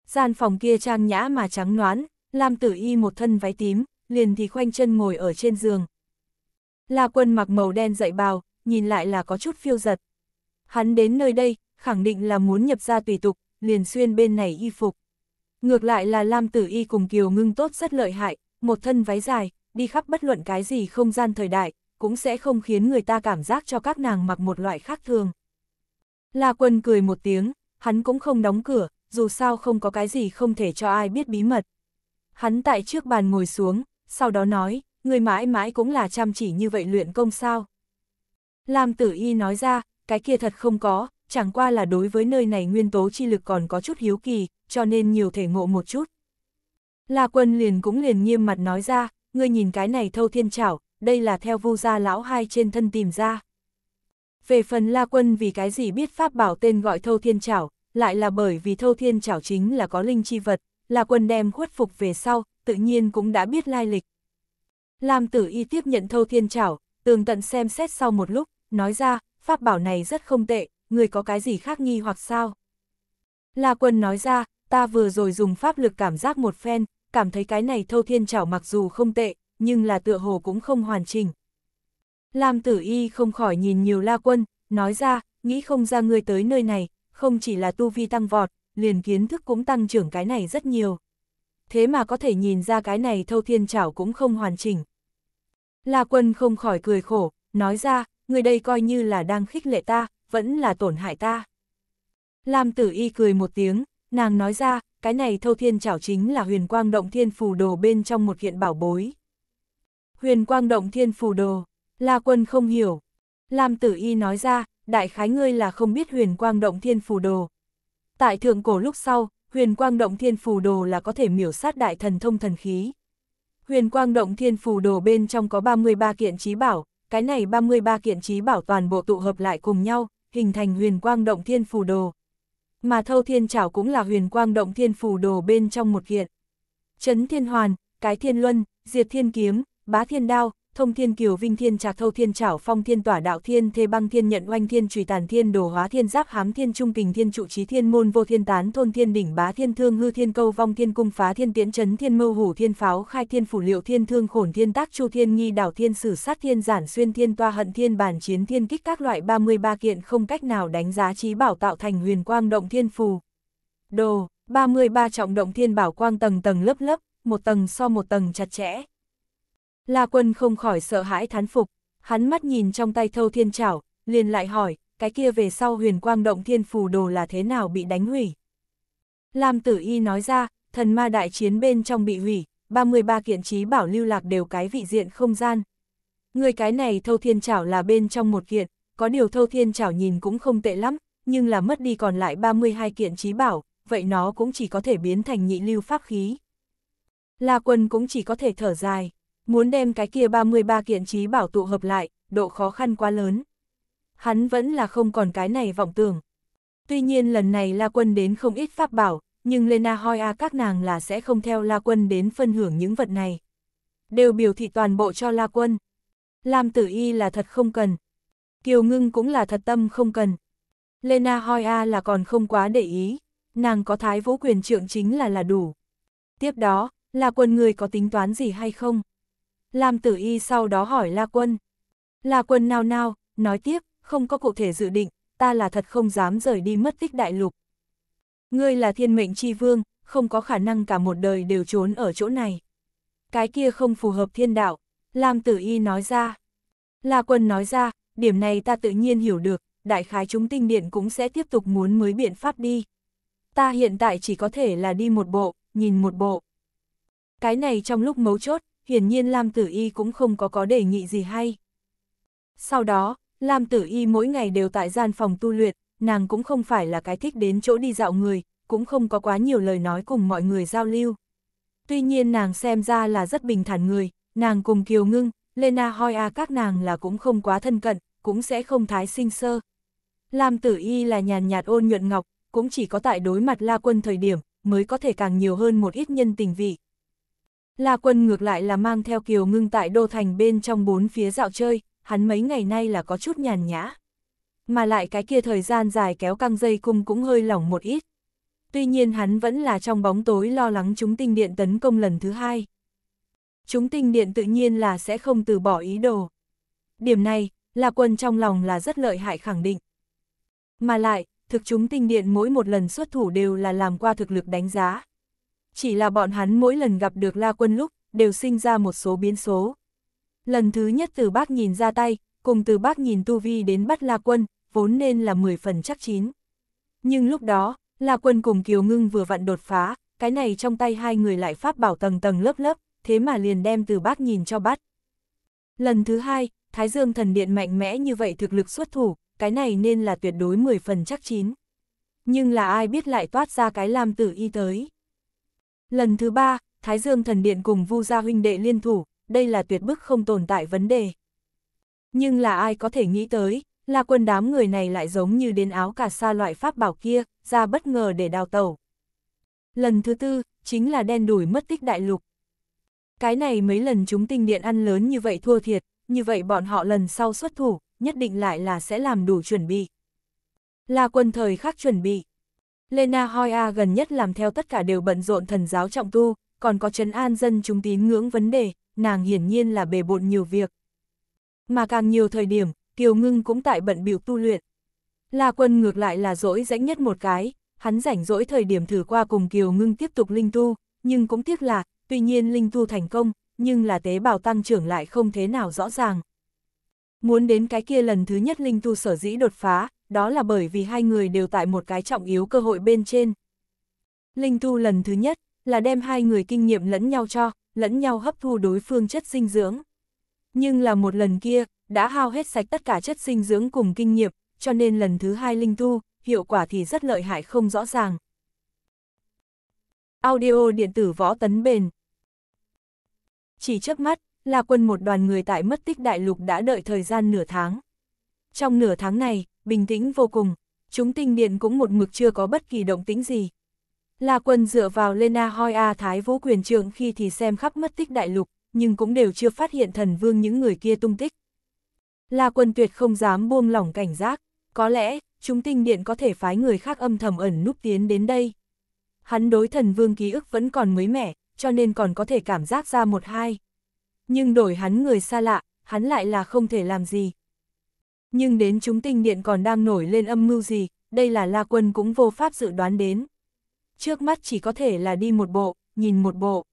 S1: Gian phòng kia trang nhã mà trắng noán, Lam Tử Y một thân váy tím, liền thì khoanh chân ngồi ở trên giường. La Quân mặc màu đen dậy bào, nhìn lại là có chút phiêu giật. Hắn đến nơi đây, khẳng định là muốn nhập ra tùy tục, liền xuyên bên này y phục. Ngược lại là Lam Tử Y cùng Kiều Ngưng tốt rất lợi hại, một thân váy dài, đi khắp bất luận cái gì không gian thời đại, cũng sẽ không khiến người ta cảm giác cho các nàng mặc một loại khác thường. La Quân cười một tiếng, hắn cũng không đóng cửa, dù sao không có cái gì không thể cho ai biết bí mật. Hắn tại trước bàn ngồi xuống, sau đó nói, người mãi mãi cũng là chăm chỉ như vậy luyện công sao. Lam Tử Y nói ra, cái kia thật không có, chẳng qua là đối với nơi này nguyên tố chi lực còn có chút hiếu kỳ, cho nên nhiều thể ngộ một chút. La quân liền cũng liền nghiêm mặt nói ra, ngươi nhìn cái này thâu thiên chảo, đây là theo vu gia lão hai trên thân tìm ra. Về phần La Quân vì cái gì biết pháp bảo tên gọi Thâu Thiên Chảo, lại là bởi vì Thâu Thiên Chảo chính là có linh chi vật, La Quân đem khuất phục về sau, tự nhiên cũng đã biết lai lịch. Lam Tử Y tiếp nhận Thâu Thiên Chảo, tường tận xem xét sau một lúc, nói ra, pháp bảo này rất không tệ, người có cái gì khác nghi hoặc sao? La Quân nói ra, ta vừa rồi dùng pháp lực cảm giác một phen, cảm thấy cái này thâu thiên chảo mặc dù không tệ, nhưng là tựa hồ cũng không hoàn chỉnh. Lam tử y không khỏi nhìn nhiều la quân, nói ra, nghĩ không ra ngươi tới nơi này, không chỉ là tu vi tăng vọt, liền kiến thức cũng tăng trưởng cái này rất nhiều. Thế mà có thể nhìn ra cái này thâu thiên chảo cũng không hoàn chỉnh. La quân không khỏi cười khổ, nói ra, người đây coi như là đang khích lệ ta, vẫn là tổn hại ta. Lam tử y cười một tiếng, nàng nói ra, cái này thâu thiên chảo chính là huyền quang động thiên phù đồ bên trong một hiện bảo bối. Huyền quang động thiên phù đồ, la quân không hiểu. Lam tử y nói ra, đại khái ngươi là không biết huyền quang động thiên phù đồ. Tại thượng cổ lúc sau, huyền quang động thiên phù đồ là có thể miểu sát đại thần thông thần khí. Huyền quang động thiên phù đồ bên trong có 33 kiện trí bảo, cái này 33 kiện trí bảo toàn bộ tụ hợp lại cùng nhau, hình thành huyền quang động thiên phù đồ. Mà thâu thiên chảo cũng là huyền quang động thiên phù đồ bên trong một kiện. Chấn thiên hoàn, cái thiên luân, diệt thiên kiếm, bá thiên đao, thông thiên kiều vinh thiên trạc thâu thiên trảo phong thiên tỏa đạo thiên thê băng thiên nhận oanh thiên trùy tàn thiên đồ hóa thiên giáp hám thiên trung kình thiên trụ trí thiên môn vô thiên tán thôn thiên đỉnh bá thiên thương hư thiên câu vong thiên cung phá thiên tiễn trấn thiên mưu hủ thiên pháo khai thiên phủ liệu thiên thương khổn thiên tác chu thiên nghi đảo thiên sử sát thiên giản xuyên thiên toa hận thiên bản chiến thiên kích các loại 33 kiện không cách nào đánh giá trí bảo tạo thành huyền quang động thiên phù. Đồ, 33 trọng động thiên bảo quang tầng tầng lớp lớp, một tầng so một tầng chặt chẽ, La Quân không khỏi sợ hãi thán phục, hắn mắt nhìn trong tay thâu thiên chảo, liền lại hỏi, cái kia về sau huyền quang động thiên phù đồ là thế nào bị đánh hủy. Lam tử y nói ra, thần ma đại chiến bên trong bị hủy, 33 kiện trí bảo lưu lạc đều cái vị diện không gian. Người cái này thâu thiên chảo là bên trong một kiện, có điều thâu thiên chảo nhìn cũng không tệ lắm, nhưng là mất đi còn lại 32 kiện trí bảo, vậy nó cũng chỉ có thể biến thành nhị lưu pháp khí. La quân cũng chỉ có thể thở dài. Muốn đem cái kia 33 kiện trí bảo tụ hợp lại, độ khó khăn quá lớn. Hắn vẫn là không còn cái này vọng tưởng. Tuy nhiên lần này La Quân đến không ít pháp bảo, nhưng Lena Hoi A các nàng là sẽ không theo La Quân đến phân hưởng những vật này. Đều biểu thị toàn bộ cho La Quân. Lam Tử Y là thật không cần. Kiều Ngưng cũng là thật tâm không cần. Lena Hoi A là còn không quá để ý. Nàng có thái vũ quyền trượng chính là là đủ. Tiếp đó, la quân người có tính toán gì hay không? Lam Tử Y sau đó hỏi La Quân. La Quân nào nào, nói tiếp, không có cụ thể dự định, ta là thật không dám rời đi mất tích đại lục. Ngươi là thiên mệnh chi vương, không có khả năng cả một đời đều trốn ở chỗ này. Cái kia không phù hợp thiên đạo, Lam Tử Y nói ra. La Quân nói ra, điểm này ta tự nhiên hiểu được, đại khái chúng tinh điện cũng sẽ tiếp tục muốn mới biện pháp đi. Ta hiện tại chỉ có thể là đi một bộ, nhìn một bộ. Cái này trong lúc mấu chốt, hiển nhiên Lam Tử Y cũng không có có đề nghị gì hay. Sau đó, Lam Tử Y mỗi ngày đều tại gian phòng tu luyện, nàng cũng không phải là cái thích đến chỗ đi dạo người, cũng không có quá nhiều lời nói cùng mọi người giao lưu. Tuy nhiên nàng xem ra là rất bình thản người, nàng cùng Kiều Ngưng, Lena Hoi A các nàng là cũng không quá thân cận, cũng sẽ không thái sinh sơ. Lam Tử Y là nhàn nhạt ôn nhuận ngọc, cũng chỉ có tại đối mặt La Quân thời điểm, mới có thể càng nhiều hơn một ít nhân tình vị. La Quân ngược lại là mang theo Kiều Ngưng tại Đô Thành bên trong bốn phía dạo chơi, hắn mấy ngày nay là có chút nhàn nhã. Mà lại cái kia thời gian dài kéo căng dây cung cũng hơi lỏng một ít. Tuy nhiên hắn vẫn là trong bóng tối lo lắng chúng tinh điện tấn công lần thứ hai. Chúng tinh điện tự nhiên là sẽ không từ bỏ ý đồ. Điểm này, La Quân trong lòng là rất lợi hại khẳng định. Mà lại, thực chúng tinh điện mỗi một lần xuất thủ đều là làm qua thực lực đánh giá, chỉ là bọn hắn mỗi lần gặp được La Quân lúc, đều sinh ra một số biến số. Lần thứ nhất từ bác nhìn ra tay, cùng từ bác nhìn Tu Vi đến bắt La Quân, vốn nên là 10 phần chắc chín. Nhưng lúc đó, La Quân cùng Kiều Ngưng vừa vặn đột phá, cái này trong tay hai người lại pháp bảo tầng tầng lớp lớp, thế mà liền đem từ bác nhìn cho bắt. Lần thứ hai, Thái Dương thần điện mạnh mẽ như vậy thực lực xuất thủ, cái này nên là tuyệt đối 10 phần chắc chín. Nhưng là ai biết lại toát ra cái làm tử y tới. Lần thứ ba, Thái Dương thần điện cùng Vu gia huynh đệ liên thủ, đây là tuyệt bức không tồn tại vấn đề. Nhưng là ai có thể nghĩ tới, là quân đám người này lại giống như đến áo cả xa loại pháp bảo kia, ra bất ngờ để đào tẩu. Lần thứ tư, chính là đen đuổi mất tích đại lục. Cái này mấy lần chúng tinh điện ăn lớn như vậy thua thiệt, như vậy bọn họ lần sau xuất thủ, nhất định lại là sẽ làm đủ chuẩn bị. Là quân thời khác chuẩn bị. Lena Hoya gần nhất làm theo tất cả đều bận rộn thần giáo trọng tu, còn có chấn an dân chúng tín ngưỡng vấn đề, nàng hiển nhiên là bề bộn nhiều việc. Mà càng nhiều thời điểm, Kiều Ngưng cũng tại bận biểu tu luyện. La Quân ngược lại là dỗi rãnh nhất một cái, hắn rảnh rỗi thời điểm thử qua cùng Kiều Ngưng tiếp tục linh tu, nhưng cũng tiếc là, tuy nhiên linh tu thành công, nhưng là tế bào tăng trưởng lại không thế nào rõ ràng. Muốn đến cái kia lần thứ nhất linh tu sở dĩ đột phá, đó là bởi vì hai người đều tại một cái trọng yếu cơ hội bên trên. Linh thu lần thứ nhất là đem hai người kinh nghiệm lẫn nhau cho, lẫn nhau hấp thu đối phương chất dinh dưỡng. Nhưng là một lần kia, đã hao hết sạch tất cả chất dinh dưỡng cùng kinh nghiệm, cho nên lần thứ hai linh thu hiệu quả thì rất lợi hại không rõ ràng. Audio điện tử võ tấn bền Chỉ chớp mắt, là quân một đoàn người tại mất tích đại lục đã đợi thời gian nửa tháng. Trong nửa tháng này, bình tĩnh vô cùng, chúng tinh điện cũng một mực chưa có bất kỳ động tĩnh gì. La quân dựa vào Lena Hoi A Thái Vũ quyền trường khi thì xem khắp mất tích đại lục, nhưng cũng đều chưa phát hiện thần vương những người kia tung tích. La quân tuyệt không dám buông lỏng cảnh giác, có lẽ, chúng tinh điện có thể phái người khác âm thầm ẩn núp tiến đến đây. Hắn đối thần vương ký ức vẫn còn mới mẻ, cho nên còn có thể cảm giác ra một hai. Nhưng đổi hắn người xa lạ, hắn lại là không thể làm gì, nhưng đến chúng tinh điện còn đang nổi lên âm mưu gì, đây là La Quân cũng vô pháp dự đoán đến. Trước mắt chỉ có thể là đi một bộ, nhìn một bộ.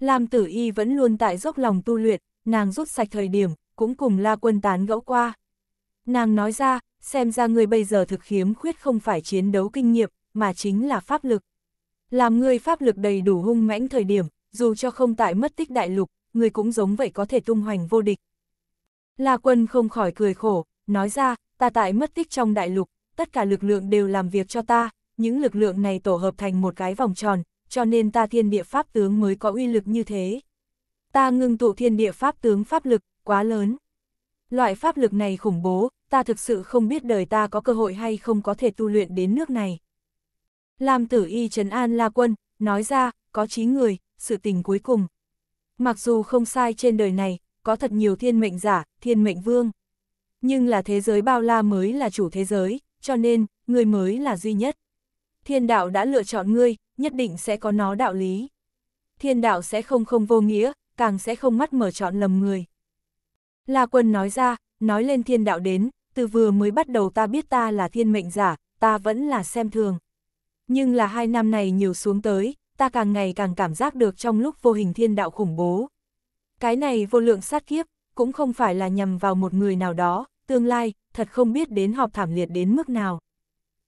S1: Lam Tử Y vẫn luôn tại dốc lòng tu luyện, nàng rút sạch thời điểm, cũng cùng La Quân tán gẫu qua. Nàng nói ra, xem ra người bây giờ thực khiếm khuyết không phải chiến đấu kinh nghiệm, mà chính là pháp lực. Làm người pháp lực đầy đủ hung mãnh thời điểm, dù cho không tại mất tích đại lục, người cũng giống vậy có thể tung hoành vô địch. La Quân không khỏi cười khổ, nói ra, ta tại mất tích trong đại lục, tất cả lực lượng đều làm việc cho ta, những lực lượng này tổ hợp thành một cái vòng tròn, cho nên ta thiên địa pháp tướng mới có uy lực như thế. Ta ngưng tụ thiên địa pháp tướng pháp lực, quá lớn. Loại pháp lực này khủng bố, ta thực sự không biết đời ta có cơ hội hay không có thể tu luyện đến nước này. Lam tử y trấn an la quân, nói ra, có chí người, sự tình cuối cùng. Mặc dù không sai trên đời này, có thật nhiều thiên mệnh giả, thiên mệnh vương. Nhưng là thế giới bao la mới là chủ thế giới, cho nên, người mới là duy nhất. Thiên đạo đã lựa chọn ngươi, nhất định sẽ có nó đạo lý. Thiên đạo sẽ không không vô nghĩa, càng sẽ không mắt mở chọn lầm người. La quân nói ra, nói lên thiên đạo đến, từ vừa mới bắt đầu ta biết ta là thiên mệnh giả, ta vẫn là xem thường. Nhưng là hai năm này nhiều xuống tới, ta càng ngày càng cảm giác được trong lúc vô hình thiên đạo khủng bố, cái này vô lượng sát kiếp, cũng không phải là nhằm vào một người nào đó, tương lai, thật không biết đến họp thảm liệt đến mức nào.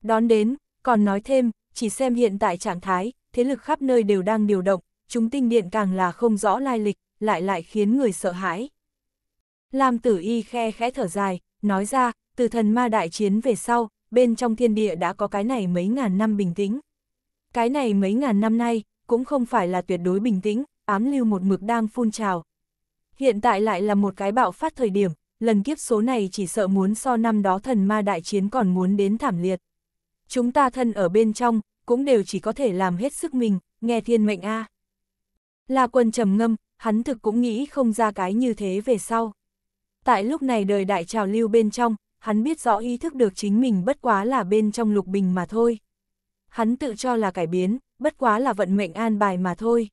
S1: Đón đến, còn nói thêm, chỉ xem hiện tại trạng thái, thế lực khắp nơi đều đang điều động, chúng tinh điện càng là không rõ lai lịch, lại lại khiến người sợ hãi. Lam tử y khe khẽ thở dài, nói ra, từ thần ma đại chiến về sau, bên trong thiên địa đã có cái này mấy ngàn năm bình tĩnh. Cái này mấy ngàn năm nay, cũng không phải là tuyệt đối bình tĩnh, ám lưu một mực đang phun trào, Hiện tại lại là một cái bạo phát thời điểm, lần kiếp số này chỉ sợ muốn so năm đó thần ma đại chiến còn muốn đến thảm liệt. Chúng ta thân ở bên trong, cũng đều chỉ có thể làm hết sức mình, nghe thiên mệnh a. La quân trầm ngâm, hắn thực cũng nghĩ không ra cái như thế về sau. Tại lúc này đời đại trào lưu bên trong, hắn biết rõ ý thức được chính mình bất quá là bên trong lục bình mà thôi. Hắn tự cho là cải biến, bất quá là vận mệnh an bài mà thôi.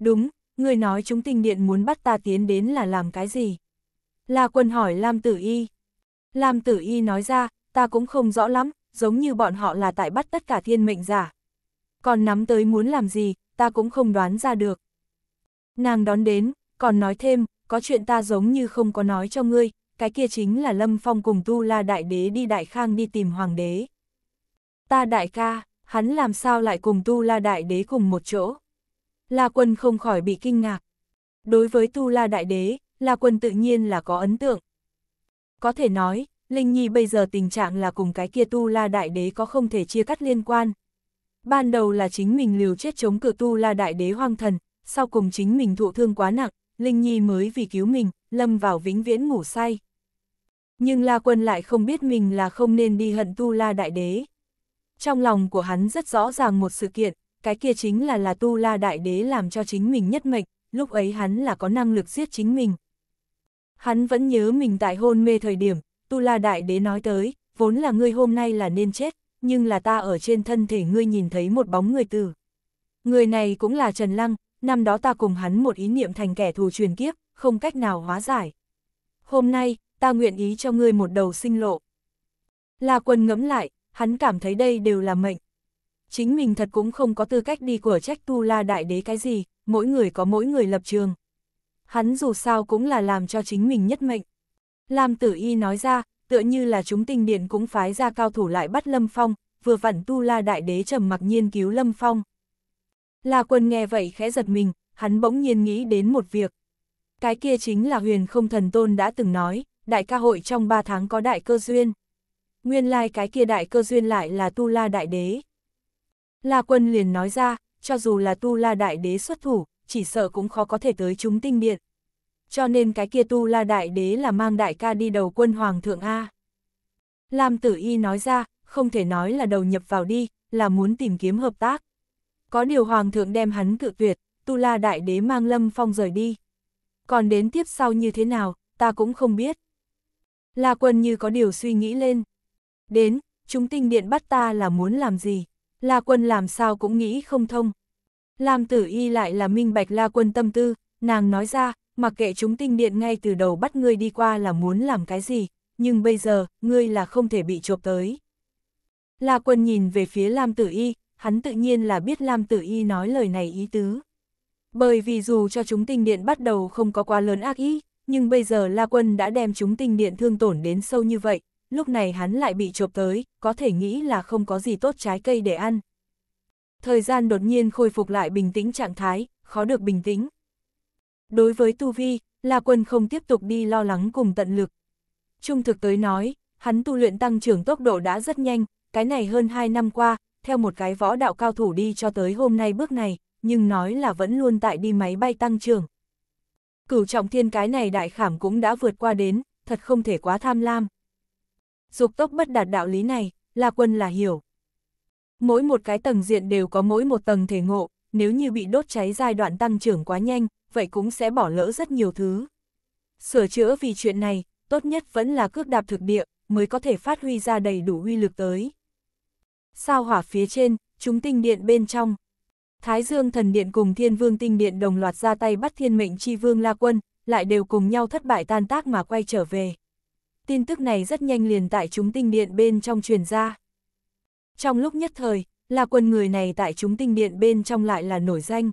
S1: Đúng, người nói chúng tình điện muốn bắt ta tiến đến là làm cái gì? La quân hỏi Lam Tử Y. Lam Tử Y nói ra, ta cũng không rõ lắm, giống như bọn họ là tại bắt tất cả thiên mệnh giả. Còn nắm tới muốn làm gì, ta cũng không đoán ra được. Nàng đón đến, còn nói thêm, có chuyện ta giống như không có nói cho ngươi, cái kia chính là Lâm Phong cùng Tu La Đại Đế đi Đại Khang đi tìm Hoàng Đế. Ta đại ca, hắn làm sao lại cùng Tu La Đại Đế cùng một chỗ? La Quân không khỏi bị kinh ngạc. Đối với Tu La Đại Đế, La Quân tự nhiên là có ấn tượng. Có thể nói, Linh Nhi bây giờ tình trạng là cùng cái kia Tu La Đại Đế có không thể chia cắt liên quan. Ban đầu là chính mình liều chết chống cự Tu La Đại Đế hoang thần, sau cùng chính mình thụ thương quá nặng, Linh Nhi mới vì cứu mình, lâm vào vĩnh viễn ngủ say. Nhưng La Quân lại không biết mình là không nên đi hận Tu La Đại Đế. Trong lòng của hắn rất rõ ràng một sự kiện, cái kia chính là là tu la đại đế làm cho chính mình nhất mệnh, lúc ấy hắn là có năng lực giết chính mình. Hắn vẫn nhớ mình tại hôn mê thời điểm, tu la đại đế nói tới, vốn là ngươi hôm nay là nên chết, nhưng là ta ở trên thân thể ngươi nhìn thấy một bóng người tử. Người này cũng là Trần Lăng, năm đó ta cùng hắn một ý niệm thành kẻ thù truyền kiếp, không cách nào hóa giải. Hôm nay, ta nguyện ý cho ngươi một đầu sinh lộ. La quần ngẫm lại, hắn cảm thấy đây đều là mệnh chính mình thật cũng không có tư cách đi của trách Tu La Đại Đế cái gì, mỗi người có mỗi người lập trường. Hắn dù sao cũng là làm cho chính mình nhất mệnh. Lam Tử Y nói ra, tựa như là chúng tinh điện cũng phái ra cao thủ lại bắt Lâm Phong, vừa vặn Tu La Đại Đế trầm mặc nhiên cứu Lâm Phong. La Quân nghe vậy khẽ giật mình, hắn bỗng nhiên nghĩ đến một việc. Cái kia chính là huyền không thần tôn đã từng nói, đại ca hội trong 3 tháng có đại cơ duyên. Nguyên lai like cái kia đại cơ duyên lại là Tu La Đại Đế. La Quân liền nói ra, cho dù là Tu La Đại Đế xuất thủ, chỉ sợ cũng khó có thể tới chúng tinh điện. Cho nên cái kia Tu La Đại Đế là mang đại ca đi đầu quân Hoàng thượng A. Lam Tử Y nói ra, không thể nói là đầu nhập vào đi, là muốn tìm kiếm hợp tác. Có điều Hoàng thượng đem hắn cự tuyệt, Tu La Đại Đế mang Lâm Phong rời đi. Còn đến tiếp sau như thế nào, ta cũng không biết. La Quân như có điều suy nghĩ lên. Đến, chúng tinh điện bắt ta là muốn làm gì? La Quân làm sao cũng nghĩ không thông. Lam Tử Y lại là minh bạch La Quân tâm tư, nàng nói ra, mặc kệ chúng tinh điện ngay từ đầu bắt ngươi đi qua là muốn làm cái gì, nhưng bây giờ, ngươi là không thể bị chộp tới. La Quân nhìn về phía Lam Tử Y, hắn tự nhiên là biết Lam Tử Y nói lời này ý tứ. Bởi vì dù cho chúng tinh điện bắt đầu không có quá lớn ác ý, nhưng bây giờ La Quân đã đem chúng tinh điện thương tổn đến sâu như vậy, lúc này hắn lại bị chộp tới, có thể nghĩ là không có gì tốt trái cây để ăn. Thời gian đột nhiên khôi phục lại bình tĩnh trạng thái, khó được bình tĩnh. Đối với Tu Vi, La Quân không tiếp tục đi lo lắng cùng tận lực. Trung thực tới nói, hắn tu luyện tăng trưởng tốc độ đã rất nhanh, cái này hơn 2 năm qua, theo một cái võ đạo cao thủ đi cho tới hôm nay bước này, nhưng nói là vẫn luôn tại đi máy bay tăng trưởng. Cửu trọng thiên cái này đại khảm cũng đã vượt qua đến, thật không thể quá tham lam dục tốc bất đạt đạo lý này, là quân là hiểu. Mỗi một cái tầng diện đều có mỗi một tầng thể ngộ, nếu như bị đốt cháy giai đoạn tăng trưởng quá nhanh, vậy cũng sẽ bỏ lỡ rất nhiều thứ. Sửa chữa vì chuyện này, tốt nhất vẫn là cước đạp thực địa, mới có thể phát huy ra đầy đủ uy lực tới. Sao hỏa phía trên, chúng tinh điện bên trong. Thái Dương thần điện cùng thiên vương tinh điện đồng loạt ra tay bắt thiên mệnh chi vương La Quân, lại đều cùng nhau thất bại tan tác mà quay trở về tin tức này rất nhanh liền tại chúng tinh điện bên trong truyền ra. Trong lúc nhất thời, là quân người này tại chúng tinh điện bên trong lại là nổi danh.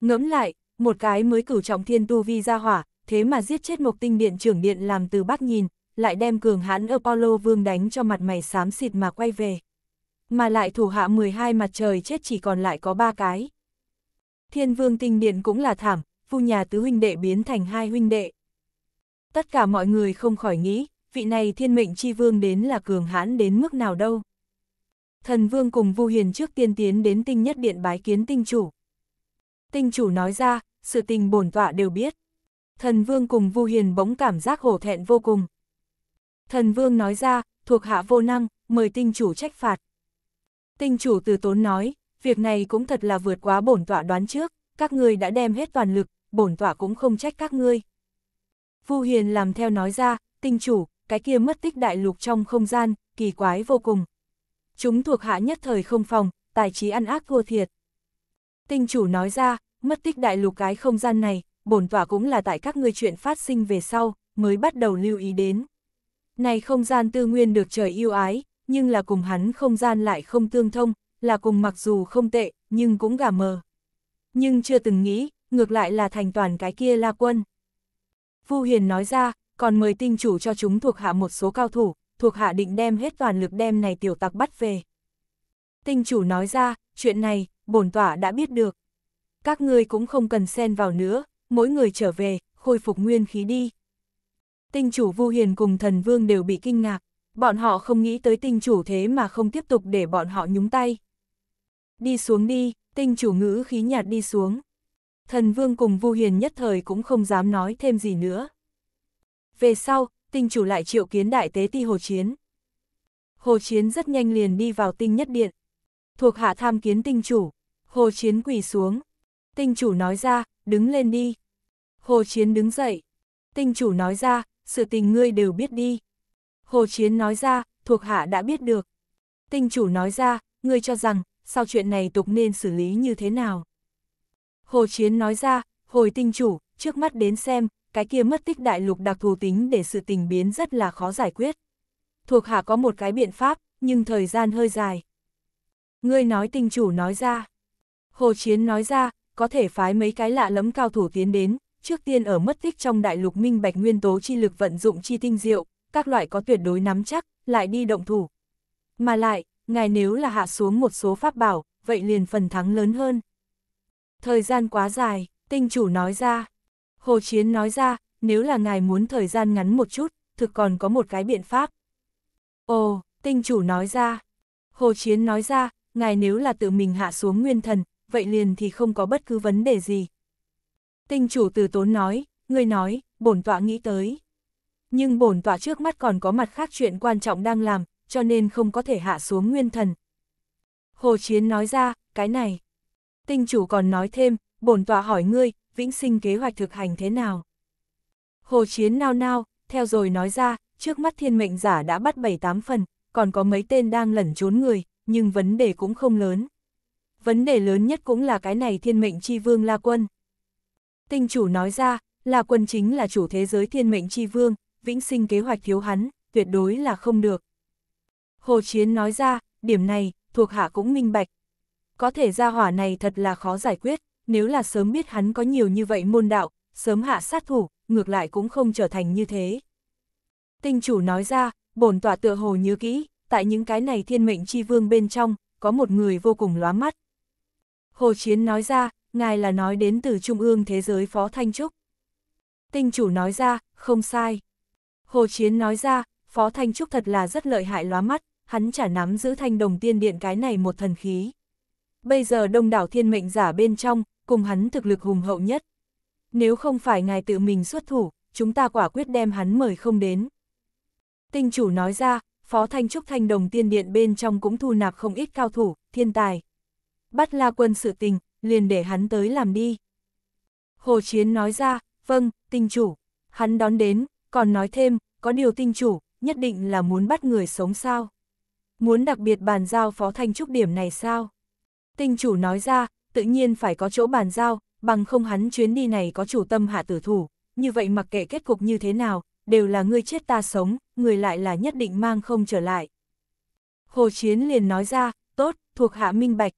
S1: Ngẫm lại, một cái mới cửu trọng thiên tu vi ra hỏa, thế mà giết chết một tinh điện trưởng điện làm từ bát nhìn, lại đem cường hãn Apollo vương đánh cho mặt mày xám xịt mà quay về. Mà lại thủ hạ 12 mặt trời chết chỉ còn lại có ba cái. Thiên vương tinh điện cũng là thảm, phu nhà tứ huynh đệ biến thành hai huynh đệ tất cả mọi người không khỏi nghĩ, vị này thiên mệnh chi vương đến là cường hãn đến mức nào đâu. Thần vương cùng Vu Hiền trước tiên tiến đến tinh nhất điện bái kiến tinh chủ. Tinh chủ nói ra, sự tình bổn tọa đều biết. Thần vương cùng Vu Hiền bỗng cảm giác hổ thẹn vô cùng. Thần vương nói ra, thuộc hạ vô năng, mời tinh chủ trách phạt. Tinh chủ từ tốn nói, việc này cũng thật là vượt quá bổn tọa đoán trước, các ngươi đã đem hết toàn lực, bổn tọa cũng không trách các ngươi. Vu Huyền làm theo nói ra, tinh chủ, cái kia mất tích đại lục trong không gian, kỳ quái vô cùng. Chúng thuộc hạ nhất thời không phòng, tài trí ăn ác thua thiệt. Tinh chủ nói ra, mất tích đại lục cái không gian này, bổn tỏa cũng là tại các ngươi chuyện phát sinh về sau, mới bắt đầu lưu ý đến. Này không gian tư nguyên được trời yêu ái, nhưng là cùng hắn không gian lại không tương thông, là cùng mặc dù không tệ, nhưng cũng gà mờ. Nhưng chưa từng nghĩ, ngược lại là thành toàn cái kia la quân. Vu Huyền nói ra, còn mời tinh chủ cho chúng thuộc hạ một số cao thủ, thuộc hạ định đem hết toàn lực đem này tiểu tặc bắt về. Tinh chủ nói ra, chuyện này, bổn tỏa đã biết được. Các ngươi cũng không cần xen vào nữa, mỗi người trở về, khôi phục nguyên khí đi. Tinh chủ Vu Huyền cùng thần vương đều bị kinh ngạc, bọn họ không nghĩ tới tinh chủ thế mà không tiếp tục để bọn họ nhúng tay. Đi xuống đi, tinh chủ ngữ khí nhạt đi xuống. Thần Vương cùng Vu Hiền nhất thời cũng không dám nói thêm gì nữa. Về sau, tinh chủ lại triệu kiến đại tế ti Hồ Chiến. Hồ Chiến rất nhanh liền đi vào tinh nhất điện. Thuộc hạ tham kiến tinh chủ, Hồ Chiến quỳ xuống. Tinh chủ nói ra, đứng lên đi. Hồ Chiến đứng dậy. Tinh chủ nói ra, sự tình ngươi đều biết đi. Hồ Chiến nói ra, thuộc hạ đã biết được. Tinh chủ nói ra, ngươi cho rằng, sau chuyện này tục nên xử lý như thế nào? Hồ Chiến nói ra, hồi tinh chủ, trước mắt đến xem, cái kia mất tích đại lục đặc thù tính để sự tình biến rất là khó giải quyết. Thuộc hạ có một cái biện pháp, nhưng thời gian hơi dài. Ngươi nói tinh chủ nói ra. Hồ Chiến nói ra, có thể phái mấy cái lạ lẫm cao thủ tiến đến, trước tiên ở mất tích trong đại lục minh bạch nguyên tố chi lực vận dụng chi tinh diệu, các loại có tuyệt đối nắm chắc, lại đi động thủ. Mà lại, ngài nếu là hạ xuống một số pháp bảo, vậy liền phần thắng lớn hơn. Thời gian quá dài, tinh chủ nói ra. Hồ Chiến nói ra, nếu là ngài muốn thời gian ngắn một chút, thực còn có một cái biện pháp. Ồ, tinh chủ nói ra. Hồ Chiến nói ra, ngài nếu là tự mình hạ xuống nguyên thần, vậy liền thì không có bất cứ vấn đề gì. Tinh chủ từ tốn nói, người nói, bổn tọa nghĩ tới. Nhưng bổn tọa trước mắt còn có mặt khác chuyện quan trọng đang làm, cho nên không có thể hạ xuống nguyên thần. Hồ Chiến nói ra, cái này, Tinh chủ còn nói thêm, bổn tòa hỏi ngươi, vĩnh sinh kế hoạch thực hành thế nào? Hồ Chiến nao nao, theo rồi nói ra, trước mắt thiên mệnh giả đã bắt bảy tám phần, còn có mấy tên đang lẩn trốn người, nhưng vấn đề cũng không lớn. Vấn đề lớn nhất cũng là cái này thiên mệnh chi vương La Quân. Tinh chủ nói ra, La Quân chính là chủ thế giới thiên mệnh chi vương, vĩnh sinh kế hoạch thiếu hắn, tuyệt đối là không được. Hồ Chiến nói ra, điểm này, thuộc hạ cũng minh bạch, có thể ra hỏa này thật là khó giải quyết, nếu là sớm biết hắn có nhiều như vậy môn đạo, sớm hạ sát thủ, ngược lại cũng không trở thành như thế. Tinh chủ nói ra, bổn tọa tựa hồ nhớ kỹ, tại những cái này thiên mệnh chi vương bên trong, có một người vô cùng lóa mắt. Hồ Chiến nói ra, ngài là nói đến từ trung ương thế giới Phó Thanh Trúc. Tinh chủ nói ra, không sai. Hồ Chiến nói ra, Phó Thanh Trúc thật là rất lợi hại lóa mắt, hắn chả nắm giữ thanh đồng tiên điện cái này một thần khí bây giờ đông đảo thiên mệnh giả bên trong, cùng hắn thực lực hùng hậu nhất. Nếu không phải ngài tự mình xuất thủ, chúng ta quả quyết đem hắn mời không đến. Tinh chủ nói ra, Phó Thanh Trúc Thanh Đồng Tiên Điện bên trong cũng thu nạp không ít cao thủ, thiên tài. Bắt La Quân sự tình, liền để hắn tới làm đi. Hồ Chiến nói ra, vâng, tinh chủ. Hắn đón đến, còn nói thêm, có điều tinh chủ, nhất định là muốn bắt người sống sao. Muốn đặc biệt bàn giao Phó Thanh Trúc điểm này sao? Tinh chủ nói ra, tự nhiên phải có chỗ bàn giao, bằng không hắn chuyến đi này có chủ tâm hạ tử thủ, như vậy mặc kệ kết cục như thế nào, đều là ngươi chết ta sống, người lại là nhất định mang không trở lại. Hồ Chiến liền nói ra, tốt, thuộc hạ minh bạch.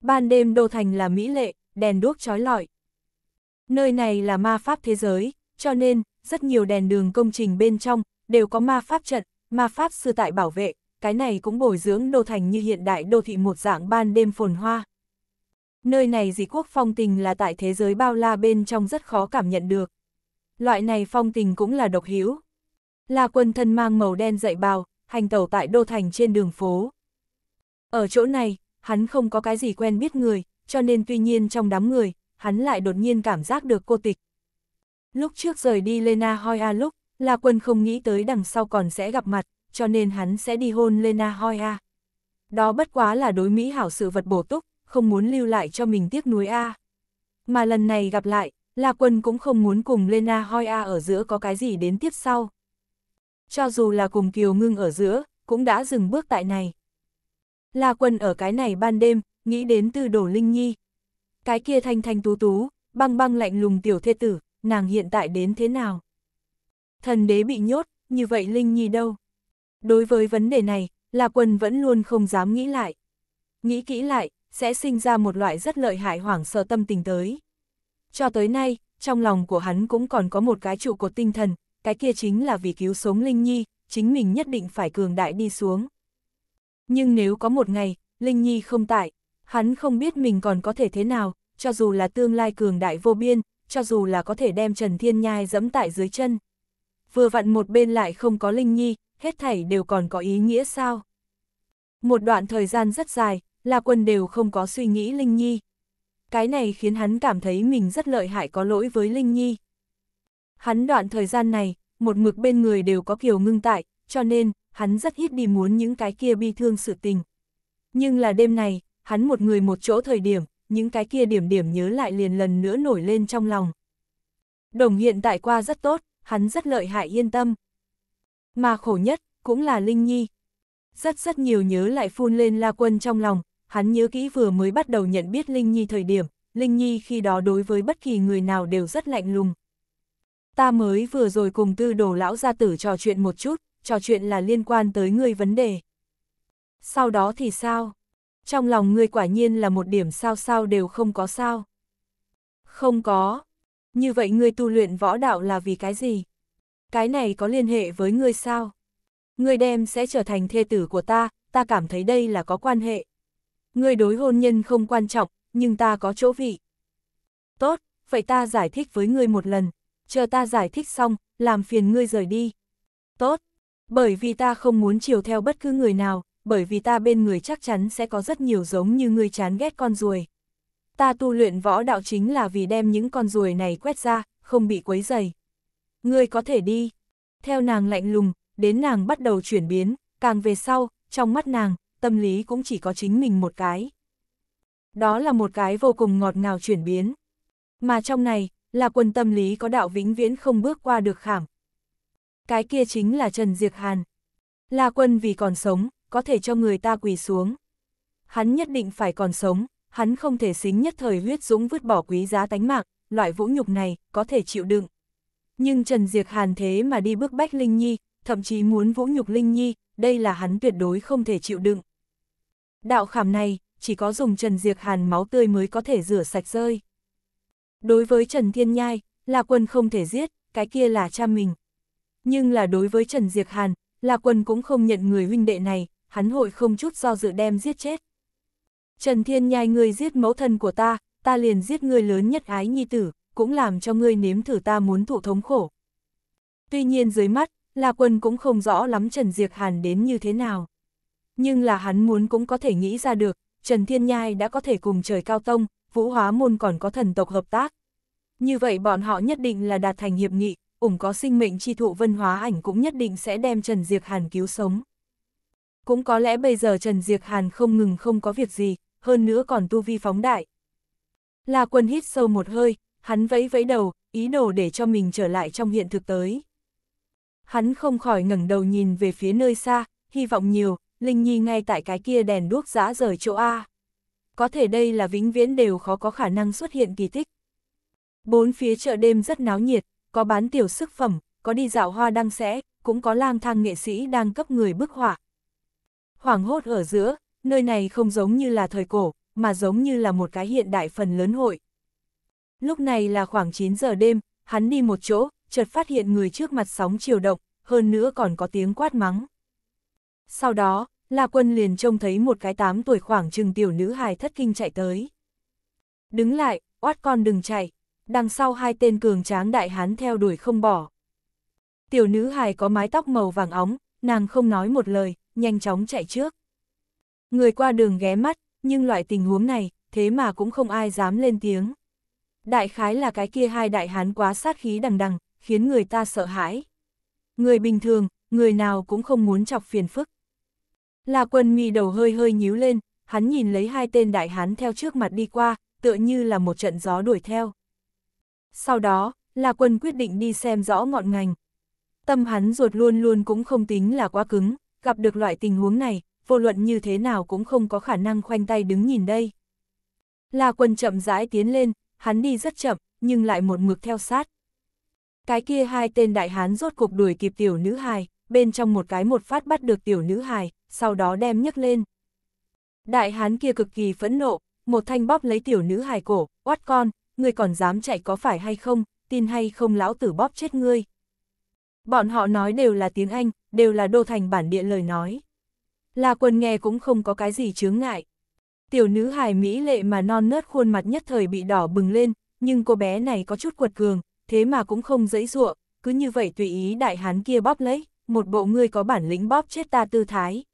S1: Ban đêm đô thành là mỹ lệ, đèn đuốc trói lọi. Nơi này là ma pháp thế giới, cho nên, rất nhiều đèn đường công trình bên trong, đều có ma pháp trận, ma pháp sư tại bảo vệ, cái này cũng bồi dưỡng đô thành như hiện đại đô thị một dạng ban đêm phồn hoa. Nơi này dị quốc phong tình là tại thế giới bao la bên trong rất khó cảm nhận được. Loại này phong tình cũng là độc hữu. Là quân thân mang màu đen dậy bào, hành tẩu tại đô thành trên đường phố. Ở chỗ này, hắn không có cái gì quen biết người, cho nên tuy nhiên trong đám người, hắn lại đột nhiên cảm giác được cô tịch. Lúc trước rời đi Lena hoi a lúc, La Quân không nghĩ tới đằng sau còn sẽ gặp mặt, cho nên hắn sẽ đi hôn Lena Hoya. Đó bất quá là đối mỹ hảo sự vật bổ túc, không muốn lưu lại cho mình tiếc nuối A. Mà lần này gặp lại, La Quân cũng không muốn cùng Lena Hoya ở giữa có cái gì đến tiếp sau. Cho dù là cùng Kiều Ngưng ở giữa, cũng đã dừng bước tại này. La Quân ở cái này ban đêm, nghĩ đến từ đổ Linh Nhi. Cái kia thanh thanh tú tú, băng băng lạnh lùng tiểu thê tử, nàng hiện tại đến thế nào? Thần đế bị nhốt, như vậy Linh Nhi đâu? Đối với vấn đề này, La quân vẫn luôn không dám nghĩ lại. Nghĩ kỹ lại, sẽ sinh ra một loại rất lợi hại hoảng sợ tâm tình tới. Cho tới nay, trong lòng của hắn cũng còn có một cái trụ cột tinh thần, cái kia chính là vì cứu sống Linh Nhi, chính mình nhất định phải cường đại đi xuống. Nhưng nếu có một ngày, Linh Nhi không tại, hắn không biết mình còn có thể thế nào, cho dù là tương lai cường đại vô biên, cho dù là có thể đem Trần Thiên Nhai dẫm tại dưới chân. Vừa vặn một bên lại không có Linh Nhi, hết thảy đều còn có ý nghĩa sao? Một đoạn thời gian rất dài, là Quân đều không có suy nghĩ Linh Nhi. Cái này khiến hắn cảm thấy mình rất lợi hại có lỗi với Linh Nhi. Hắn đoạn thời gian này, một mực bên người đều có kiều ngưng tại, cho nên, hắn rất ít đi muốn những cái kia bi thương sự tình. Nhưng là đêm này, hắn một người một chỗ thời điểm, những cái kia điểm điểm nhớ lại liền lần nữa nổi lên trong lòng. Đồng hiện tại qua rất tốt, hắn rất lợi hại yên tâm. Mà khổ nhất, cũng là Linh Nhi. Rất rất nhiều nhớ lại phun lên La Quân trong lòng, hắn nhớ kỹ vừa mới bắt đầu nhận biết Linh Nhi thời điểm, Linh Nhi khi đó đối với bất kỳ người nào đều rất lạnh lùng. Ta mới vừa rồi cùng tư đồ lão gia tử trò chuyện một chút, trò chuyện là liên quan tới người vấn đề. Sau đó thì sao? Trong lòng ngươi quả nhiên là một điểm sao sao đều không có sao. Không có. Như vậy ngươi tu luyện võ đạo là vì cái gì? cái này có liên hệ với ngươi sao? Ngươi đem sẽ trở thành thê tử của ta, ta cảm thấy đây là có quan hệ. Ngươi đối hôn nhân không quan trọng, nhưng ta có chỗ vị. Tốt, vậy ta giải thích với ngươi một lần, chờ ta giải thích xong, làm phiền ngươi rời đi. Tốt, bởi vì ta không muốn chiều theo bất cứ người nào, bởi vì ta bên người chắc chắn sẽ có rất nhiều giống như ngươi chán ghét con ruồi. Ta tu luyện võ đạo chính là vì đem những con ruồi này quét ra, không bị quấy dày ngươi có thể đi. Theo nàng lạnh lùng, đến nàng bắt đầu chuyển biến, càng về sau, trong mắt nàng, tâm lý cũng chỉ có chính mình một cái. Đó là một cái vô cùng ngọt ngào chuyển biến. Mà trong này, là quần tâm lý có đạo vĩnh viễn không bước qua được khảm. Cái kia chính là Trần Diệc Hàn. Là quân vì còn sống, có thể cho người ta quỳ xuống. Hắn nhất định phải còn sống, hắn không thể xính nhất thời huyết dũng vứt bỏ quý giá tánh mạng, loại vũ nhục này, có thể chịu đựng. Nhưng Trần Diệc Hàn thế mà đi bước bách Linh Nhi, thậm chí muốn vũ nhục Linh Nhi, đây là hắn tuyệt đối không thể chịu đựng. Đạo khảm này, chỉ có dùng Trần Diệc Hàn máu tươi mới có thể rửa sạch rơi. Đối với Trần Thiên Nhai, là quân không thể giết, cái kia là cha mình. Nhưng là đối với Trần Diệc Hàn, là quân cũng không nhận người huynh đệ này, hắn hội không chút do dự đem giết chết. Trần Thiên Nhai người giết mẫu thân của ta, ta liền giết người lớn nhất ái nhi tử, cũng làm cho ngươi nếm thử ta muốn thụ thống khổ. Tuy nhiên dưới mắt, La Quân cũng không rõ lắm Trần Diệc Hàn đến như thế nào. Nhưng là hắn muốn cũng có thể nghĩ ra được, Trần Thiên Nhai đã có thể cùng trời cao tông, vũ hóa môn còn có thần tộc hợp tác. Như vậy bọn họ nhất định là đạt thành hiệp nghị, ủng có sinh mệnh chi thụ vân hóa ảnh cũng nhất định sẽ đem Trần Diệc Hàn cứu sống. Cũng có lẽ bây giờ Trần Diệc Hàn không ngừng không có việc gì, hơn nữa còn tu vi phóng đại. La quân hít sâu một hơi, hắn vẫy vẫy đầu, ý đồ để cho mình trở lại trong hiện thực tới. Hắn không khỏi ngẩng đầu nhìn về phía nơi xa, hy vọng nhiều, Linh Nhi ngay tại cái kia đèn đuốc giã rời chỗ A. Có thể đây là vĩnh viễn đều khó có khả năng xuất hiện kỳ tích. Bốn phía chợ đêm rất náo nhiệt, có bán tiểu sức phẩm, có đi dạo hoa đăng sẽ, cũng có lang thang nghệ sĩ đang cấp người bức họa. hoàng hốt ở giữa, nơi này không giống như là thời cổ, mà giống như là một cái hiện đại phần lớn hội. Lúc này là khoảng 9 giờ đêm, hắn đi một chỗ, chợt phát hiện người trước mặt sóng chiều động, hơn nữa còn có tiếng quát mắng. Sau đó, La Quân liền trông thấy một cái tám tuổi khoảng chừng tiểu nữ hài thất kinh chạy tới. Đứng lại, oát con đừng chạy, đằng sau hai tên cường tráng đại hán theo đuổi không bỏ. Tiểu nữ hài có mái tóc màu vàng óng, nàng không nói một lời, nhanh chóng chạy trước. Người qua đường ghé mắt, nhưng loại tình huống này, thế mà cũng không ai dám lên tiếng. Đại khái là cái kia hai đại hán quá sát khí đằng đằng, khiến người ta sợ hãi. Người bình thường, người nào cũng không muốn chọc phiền phức. Là quân mi đầu hơi hơi nhíu lên, hắn nhìn lấy hai tên đại hán theo trước mặt đi qua, tựa như là một trận gió đuổi theo. Sau đó, là quân quyết định đi xem rõ ngọn ngành. Tâm hắn ruột luôn luôn cũng không tính là quá cứng, gặp được loại tình huống này, vô luận như thế nào cũng không có khả năng khoanh tay đứng nhìn đây. Là quân chậm rãi tiến lên, hắn đi rất chậm, nhưng lại một mực theo sát. Cái kia hai tên đại hán rốt cuộc đuổi kịp tiểu nữ hài, bên trong một cái một phát bắt được tiểu nữ hài, sau đó đem nhấc lên. Đại hán kia cực kỳ phẫn nộ, một thanh bóp lấy tiểu nữ hài cổ, oát con, ngươi còn dám chạy có phải hay không, tin hay không lão tử bóp chết ngươi. Bọn họ nói đều là tiếng Anh, đều là đô thành bản địa lời nói. Là quân nghe cũng không có cái gì chướng ngại. Tiểu nữ hài Mỹ lệ mà non nớt khuôn mặt nhất thời bị đỏ bừng lên, nhưng cô bé này có chút quật cường, thế mà cũng không dễ dụa, cứ như vậy tùy ý đại hán kia bóp lấy, một bộ ngươi có bản lĩnh bóp chết ta tư thái.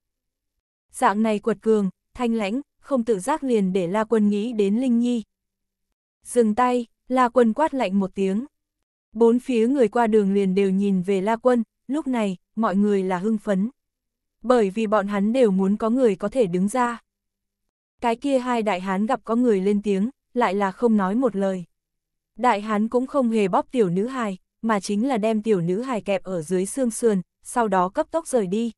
S1: Dạng này quật cường, thanh lãnh, không tự giác liền để La Quân nghĩ đến Linh Nhi. Dừng tay, La Quân quát lạnh một tiếng. Bốn phía người qua đường liền đều nhìn về La Quân, lúc này, mọi người là hưng phấn. Bởi vì bọn hắn đều muốn có người có thể đứng ra cái kia hai đại hán gặp có người lên tiếng, lại là không nói một lời. Đại hán cũng không hề bóp tiểu nữ hài, mà chính là đem tiểu nữ hài kẹp ở dưới xương sườn, sau đó cấp tốc rời đi.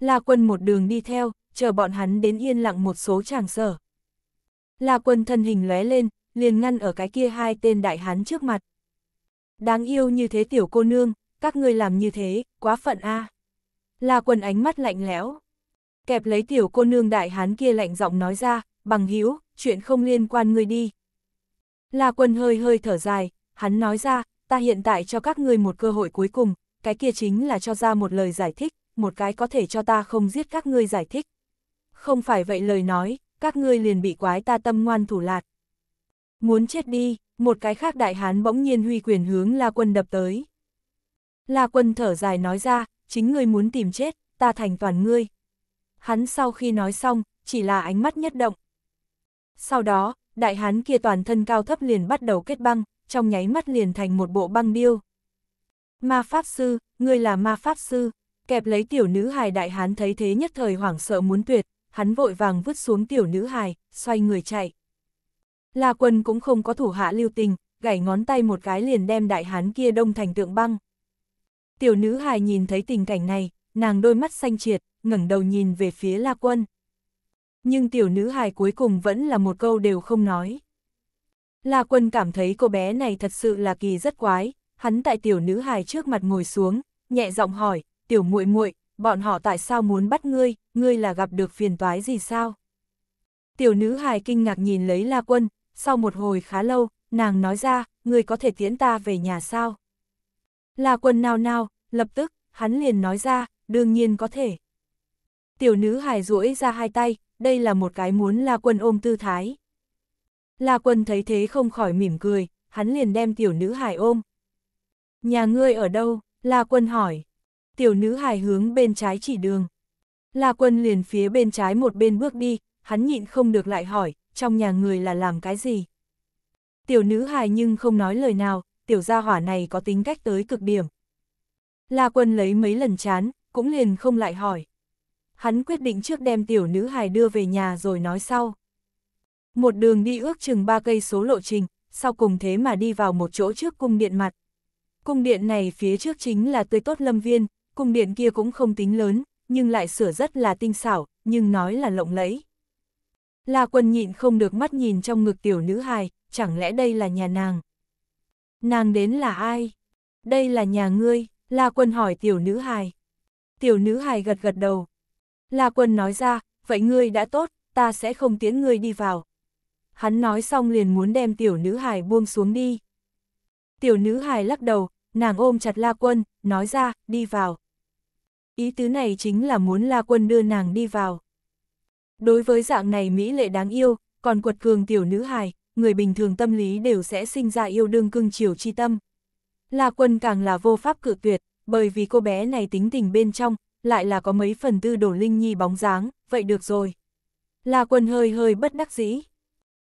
S1: La quân một đường đi theo, chờ bọn hắn đến yên lặng một số tràng sở. La quân thân hình lóe lên, liền ngăn ở cái kia hai tên đại hán trước mặt. Đáng yêu như thế tiểu cô nương, các ngươi làm như thế, quá phận a. À. La quân ánh mắt lạnh lẽo kẹp lấy tiểu cô nương đại hán kia lạnh giọng nói ra, bằng hữu chuyện không liên quan người đi. La quân hơi hơi thở dài, hắn nói ra, ta hiện tại cho các ngươi một cơ hội cuối cùng, cái kia chính là cho ra một lời giải thích, một cái có thể cho ta không giết các ngươi giải thích. Không phải vậy lời nói, các ngươi liền bị quái ta tâm ngoan thủ lạt. Muốn chết đi, một cái khác đại hán bỗng nhiên huy quyền hướng La Quân đập tới. La Quân thở dài nói ra, chính ngươi muốn tìm chết, ta thành toàn ngươi hắn sau khi nói xong, chỉ là ánh mắt nhất động. Sau đó, đại hán kia toàn thân cao thấp liền bắt đầu kết băng, trong nháy mắt liền thành một bộ băng điêu. Ma Pháp Sư, ngươi là Ma Pháp Sư, kẹp lấy tiểu nữ hài đại hán thấy thế nhất thời hoảng sợ muốn tuyệt, hắn vội vàng vứt xuống tiểu nữ hài, xoay người chạy. La quân cũng không có thủ hạ lưu tình, gảy ngón tay một cái liền đem đại hán kia đông thành tượng băng. Tiểu nữ hài nhìn thấy tình cảnh này, nàng đôi mắt xanh triệt, ngẩng đầu nhìn về phía La Quân. Nhưng tiểu nữ hài cuối cùng vẫn là một câu đều không nói. La Quân cảm thấy cô bé này thật sự là kỳ rất quái, hắn tại tiểu nữ hài trước mặt ngồi xuống, nhẹ giọng hỏi, "Tiểu muội muội, bọn họ tại sao muốn bắt ngươi, ngươi là gặp được phiền toái gì sao?" Tiểu nữ hài kinh ngạc nhìn lấy La Quân, sau một hồi khá lâu, nàng nói ra, ngươi có thể tiễn ta về nhà sao? La Quân nao nao, lập tức, hắn liền nói ra, đương nhiên có thể tiểu nữ hài duỗi ra hai tay, đây là một cái muốn La Quân ôm tư thái. La Quân thấy thế không khỏi mỉm cười, hắn liền đem tiểu nữ hài ôm. Nhà ngươi ở đâu? La Quân hỏi. Tiểu nữ hài hướng bên trái chỉ đường. La Quân liền phía bên trái một bên bước đi, hắn nhịn không được lại hỏi, trong nhà người là làm cái gì? Tiểu nữ hài nhưng không nói lời nào, tiểu gia hỏa này có tính cách tới cực điểm. La Quân lấy mấy lần chán, cũng liền không lại hỏi hắn quyết định trước đem tiểu nữ hài đưa về nhà rồi nói sau. Một đường đi ước chừng ba cây số lộ trình, sau cùng thế mà đi vào một chỗ trước cung điện mặt. Cung điện này phía trước chính là tươi tốt lâm viên, cung điện kia cũng không tính lớn, nhưng lại sửa rất là tinh xảo, nhưng nói là lộng lẫy. La quân nhịn không được mắt nhìn trong ngực tiểu nữ hài, chẳng lẽ đây là nhà nàng? Nàng đến là ai? Đây là nhà ngươi, La quân hỏi tiểu nữ hài. Tiểu nữ hài gật gật đầu, La Quân nói ra, vậy ngươi đã tốt, ta sẽ không tiến ngươi đi vào. Hắn nói xong liền muốn đem tiểu nữ hài buông xuống đi. Tiểu nữ hài lắc đầu, nàng ôm chặt La Quân, nói ra, đi vào. Ý tứ này chính là muốn La Quân đưa nàng đi vào. Đối với dạng này Mỹ lệ đáng yêu, còn quật cường tiểu nữ hài, người bình thường tâm lý đều sẽ sinh ra yêu đương cưng chiều chi tâm. La Quân càng là vô pháp cự tuyệt, bởi vì cô bé này tính tình bên trong, lại là có mấy phần tư đổ linh nhi bóng dáng, vậy được rồi. La quân hơi hơi bất đắc dĩ.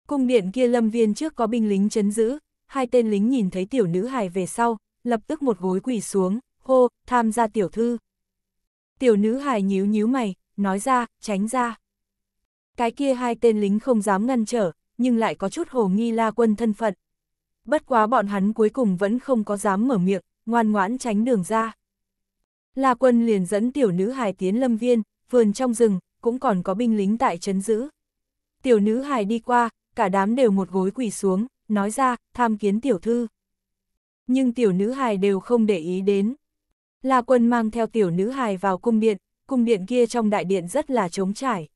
S1: Cung điện kia lâm viên trước có binh lính chấn giữ, hai tên lính nhìn thấy tiểu nữ hài về sau, lập tức một gối quỳ xuống, hô, tham gia tiểu thư. Tiểu nữ hài nhíu nhíu mày, nói ra, tránh ra. Cái kia hai tên lính không dám ngăn trở, nhưng lại có chút hồ nghi la quân thân phận. Bất quá bọn hắn cuối cùng vẫn không có dám mở miệng, ngoan ngoãn tránh đường ra. La quân liền dẫn tiểu nữ hài tiến lâm viên, vườn trong rừng, cũng còn có binh lính tại trấn giữ. Tiểu nữ hài đi qua, cả đám đều một gối quỳ xuống, nói ra, tham kiến tiểu thư. Nhưng tiểu nữ hài đều không để ý đến. La quân mang theo tiểu nữ hài vào cung điện, cung điện kia trong đại điện rất là trống trải.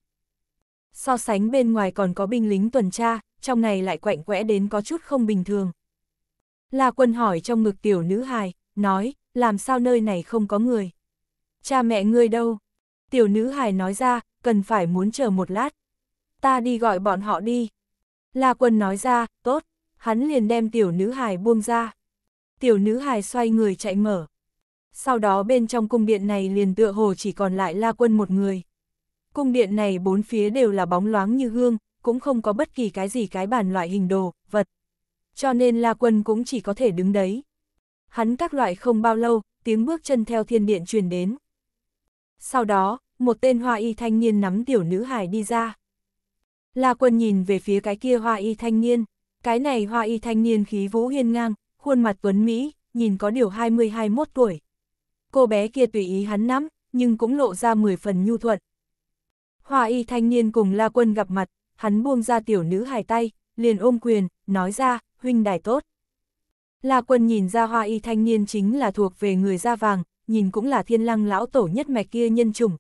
S1: So sánh bên ngoài còn có binh lính tuần tra, trong này lại quạnh quẽ đến có chút không bình thường. La quân hỏi trong ngực tiểu nữ hài, nói, làm sao nơi này không có người? Cha mẹ ngươi đâu? Tiểu nữ hài nói ra, cần phải muốn chờ một lát. Ta đi gọi bọn họ đi. La quân nói ra, tốt, hắn liền đem tiểu nữ hài buông ra. Tiểu nữ hài xoay người chạy mở. Sau đó bên trong cung điện này liền tựa hồ chỉ còn lại la quân một người. Cung điện này bốn phía đều là bóng loáng như gương, cũng không có bất kỳ cái gì cái bàn loại hình đồ, vật. Cho nên la quân cũng chỉ có thể đứng đấy hắn các loại không bao lâu, tiếng bước chân theo thiên điện truyền đến. Sau đó, một tên hoa y thanh niên nắm tiểu nữ hài đi ra. La quân nhìn về phía cái kia hoa y thanh niên, cái này hoa y thanh niên khí vũ hiên ngang, khuôn mặt tuấn Mỹ, nhìn có điều 20-21 tuổi. Cô bé kia tùy ý hắn nắm, nhưng cũng lộ ra 10 phần nhu thuận. Hoa y thanh niên cùng La quân gặp mặt, hắn buông ra tiểu nữ hài tay, liền ôm quyền, nói ra, huynh đài tốt. La quân nhìn ra hoa y thanh niên chính là thuộc về người da vàng, nhìn cũng là thiên lăng lão tổ nhất mạch kia nhân chủng.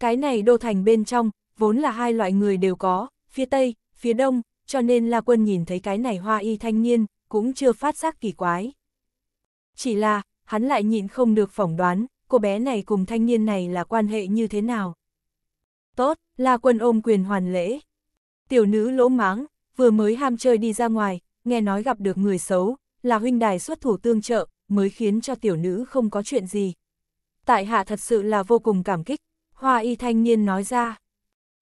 S1: Cái này đô thành bên trong, vốn là hai loại người đều có, phía tây, phía đông, cho nên La quân nhìn thấy cái này hoa y thanh niên, cũng chưa phát giác kỳ quái. Chỉ là, hắn lại nhịn không được phỏng đoán, cô bé này cùng thanh niên này là quan hệ như thế nào. Tốt, La Quân ôm quyền hoàn lễ. Tiểu nữ lỗ máng, vừa mới ham chơi đi ra ngoài, nghe nói gặp được người xấu, là huynh đài xuất thủ tương trợ, mới khiến cho tiểu nữ không có chuyện gì. Tại hạ thật sự là vô cùng cảm kích, hoa y thanh niên nói ra.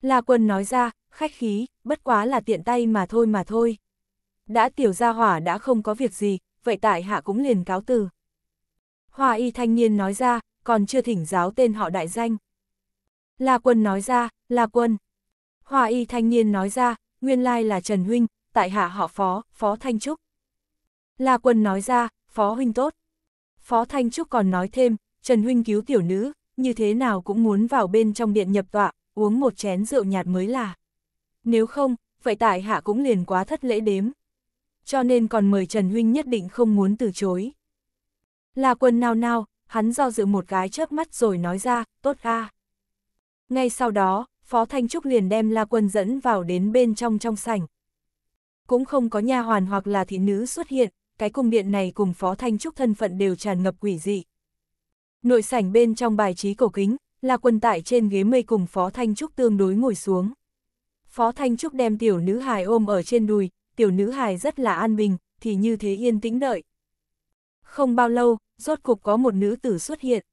S1: La quân nói ra, khách khí, bất quá là tiện tay mà thôi mà thôi. Đã tiểu gia hỏa đã không có việc gì, vậy tại hạ cũng liền cáo từ. Hoa y thanh niên nói ra, còn chưa thỉnh giáo tên họ đại danh. La quân nói ra, La quân. Hoa y thanh niên nói ra, nguyên lai là Trần Huynh, tại hạ họ phó, phó Thanh Trúc. La Quân nói ra, Phó Huynh tốt. Phó Thanh Trúc còn nói thêm, Trần Huynh cứu tiểu nữ, như thế nào cũng muốn vào bên trong điện nhập tọa, uống một chén rượu nhạt mới là. Nếu không, vậy tại hạ cũng liền quá thất lễ đếm. Cho nên còn mời Trần Huynh nhất định không muốn từ chối. La Quân nao nao, hắn do dự một cái chớp mắt rồi nói ra, tốt a. Ngay sau đó, Phó Thanh Trúc liền đem La Quân dẫn vào đến bên trong trong sảnh. Cũng không có nha hoàn hoặc là thị nữ xuất hiện, cái cung điện này cùng Phó Thanh Trúc thân phận đều tràn ngập quỷ dị. Nội sảnh bên trong bài trí cổ kính, là quân tại trên ghế mây cùng Phó Thanh Trúc tương đối ngồi xuống. Phó Thanh Trúc đem tiểu nữ hài ôm ở trên đùi, tiểu nữ hài rất là an bình, thì như thế yên tĩnh đợi. Không bao lâu, rốt cục có một nữ tử xuất hiện.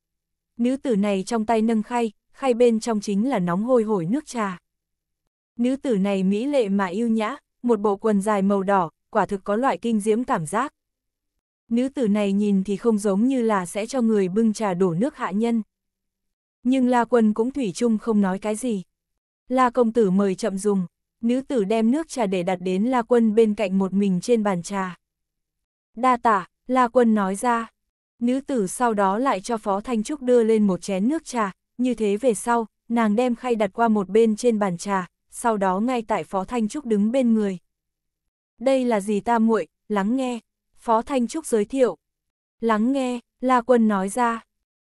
S1: Nữ tử này trong tay nâng khay, khay bên trong chính là nóng hôi hổi nước trà. Nữ tử này mỹ lệ mà yêu nhã, một bộ quần dài màu đỏ, quả thực có loại kinh diễm cảm giác. Nữ tử này nhìn thì không giống như là sẽ cho người bưng trà đổ nước hạ nhân. Nhưng La Quân cũng thủy chung không nói cái gì. La công tử mời chậm dùng, nữ tử đem nước trà để đặt đến La Quân bên cạnh một mình trên bàn trà. Đa tạ La Quân nói ra. Nữ tử sau đó lại cho Phó Thanh Trúc đưa lên một chén nước trà, như thế về sau, nàng đem khay đặt qua một bên trên bàn trà, sau đó ngay tại Phó Thanh Trúc đứng bên người, đây là gì ta muội, lắng nghe, Phó Thanh Trúc giới thiệu. Lắng nghe, La Quân nói ra.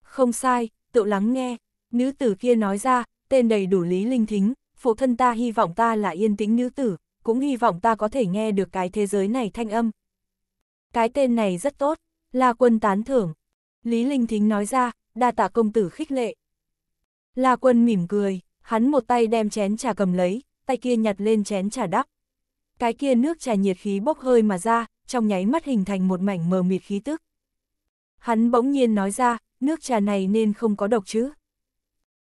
S1: Không sai, tự lắng nghe, nữ tử kia nói ra, tên đầy đủ lý linh thính, phụ thân ta hy vọng ta là yên tĩnh nữ tử, cũng hy vọng ta có thể nghe được cái thế giới này thanh âm. Cái tên này rất tốt, La Quân tán thưởng. Lý Linh Thính nói ra, đa tạ công tử khích lệ. La Quân mỉm cười, hắn một tay đem chén trà cầm lấy, tay kia nhặt lên chén trà đắp cái kia nước trà nhiệt khí bốc hơi mà ra, trong nháy mắt hình thành một mảnh mờ mịt khí tức. Hắn bỗng nhiên nói ra, nước trà này nên không có độc chứ.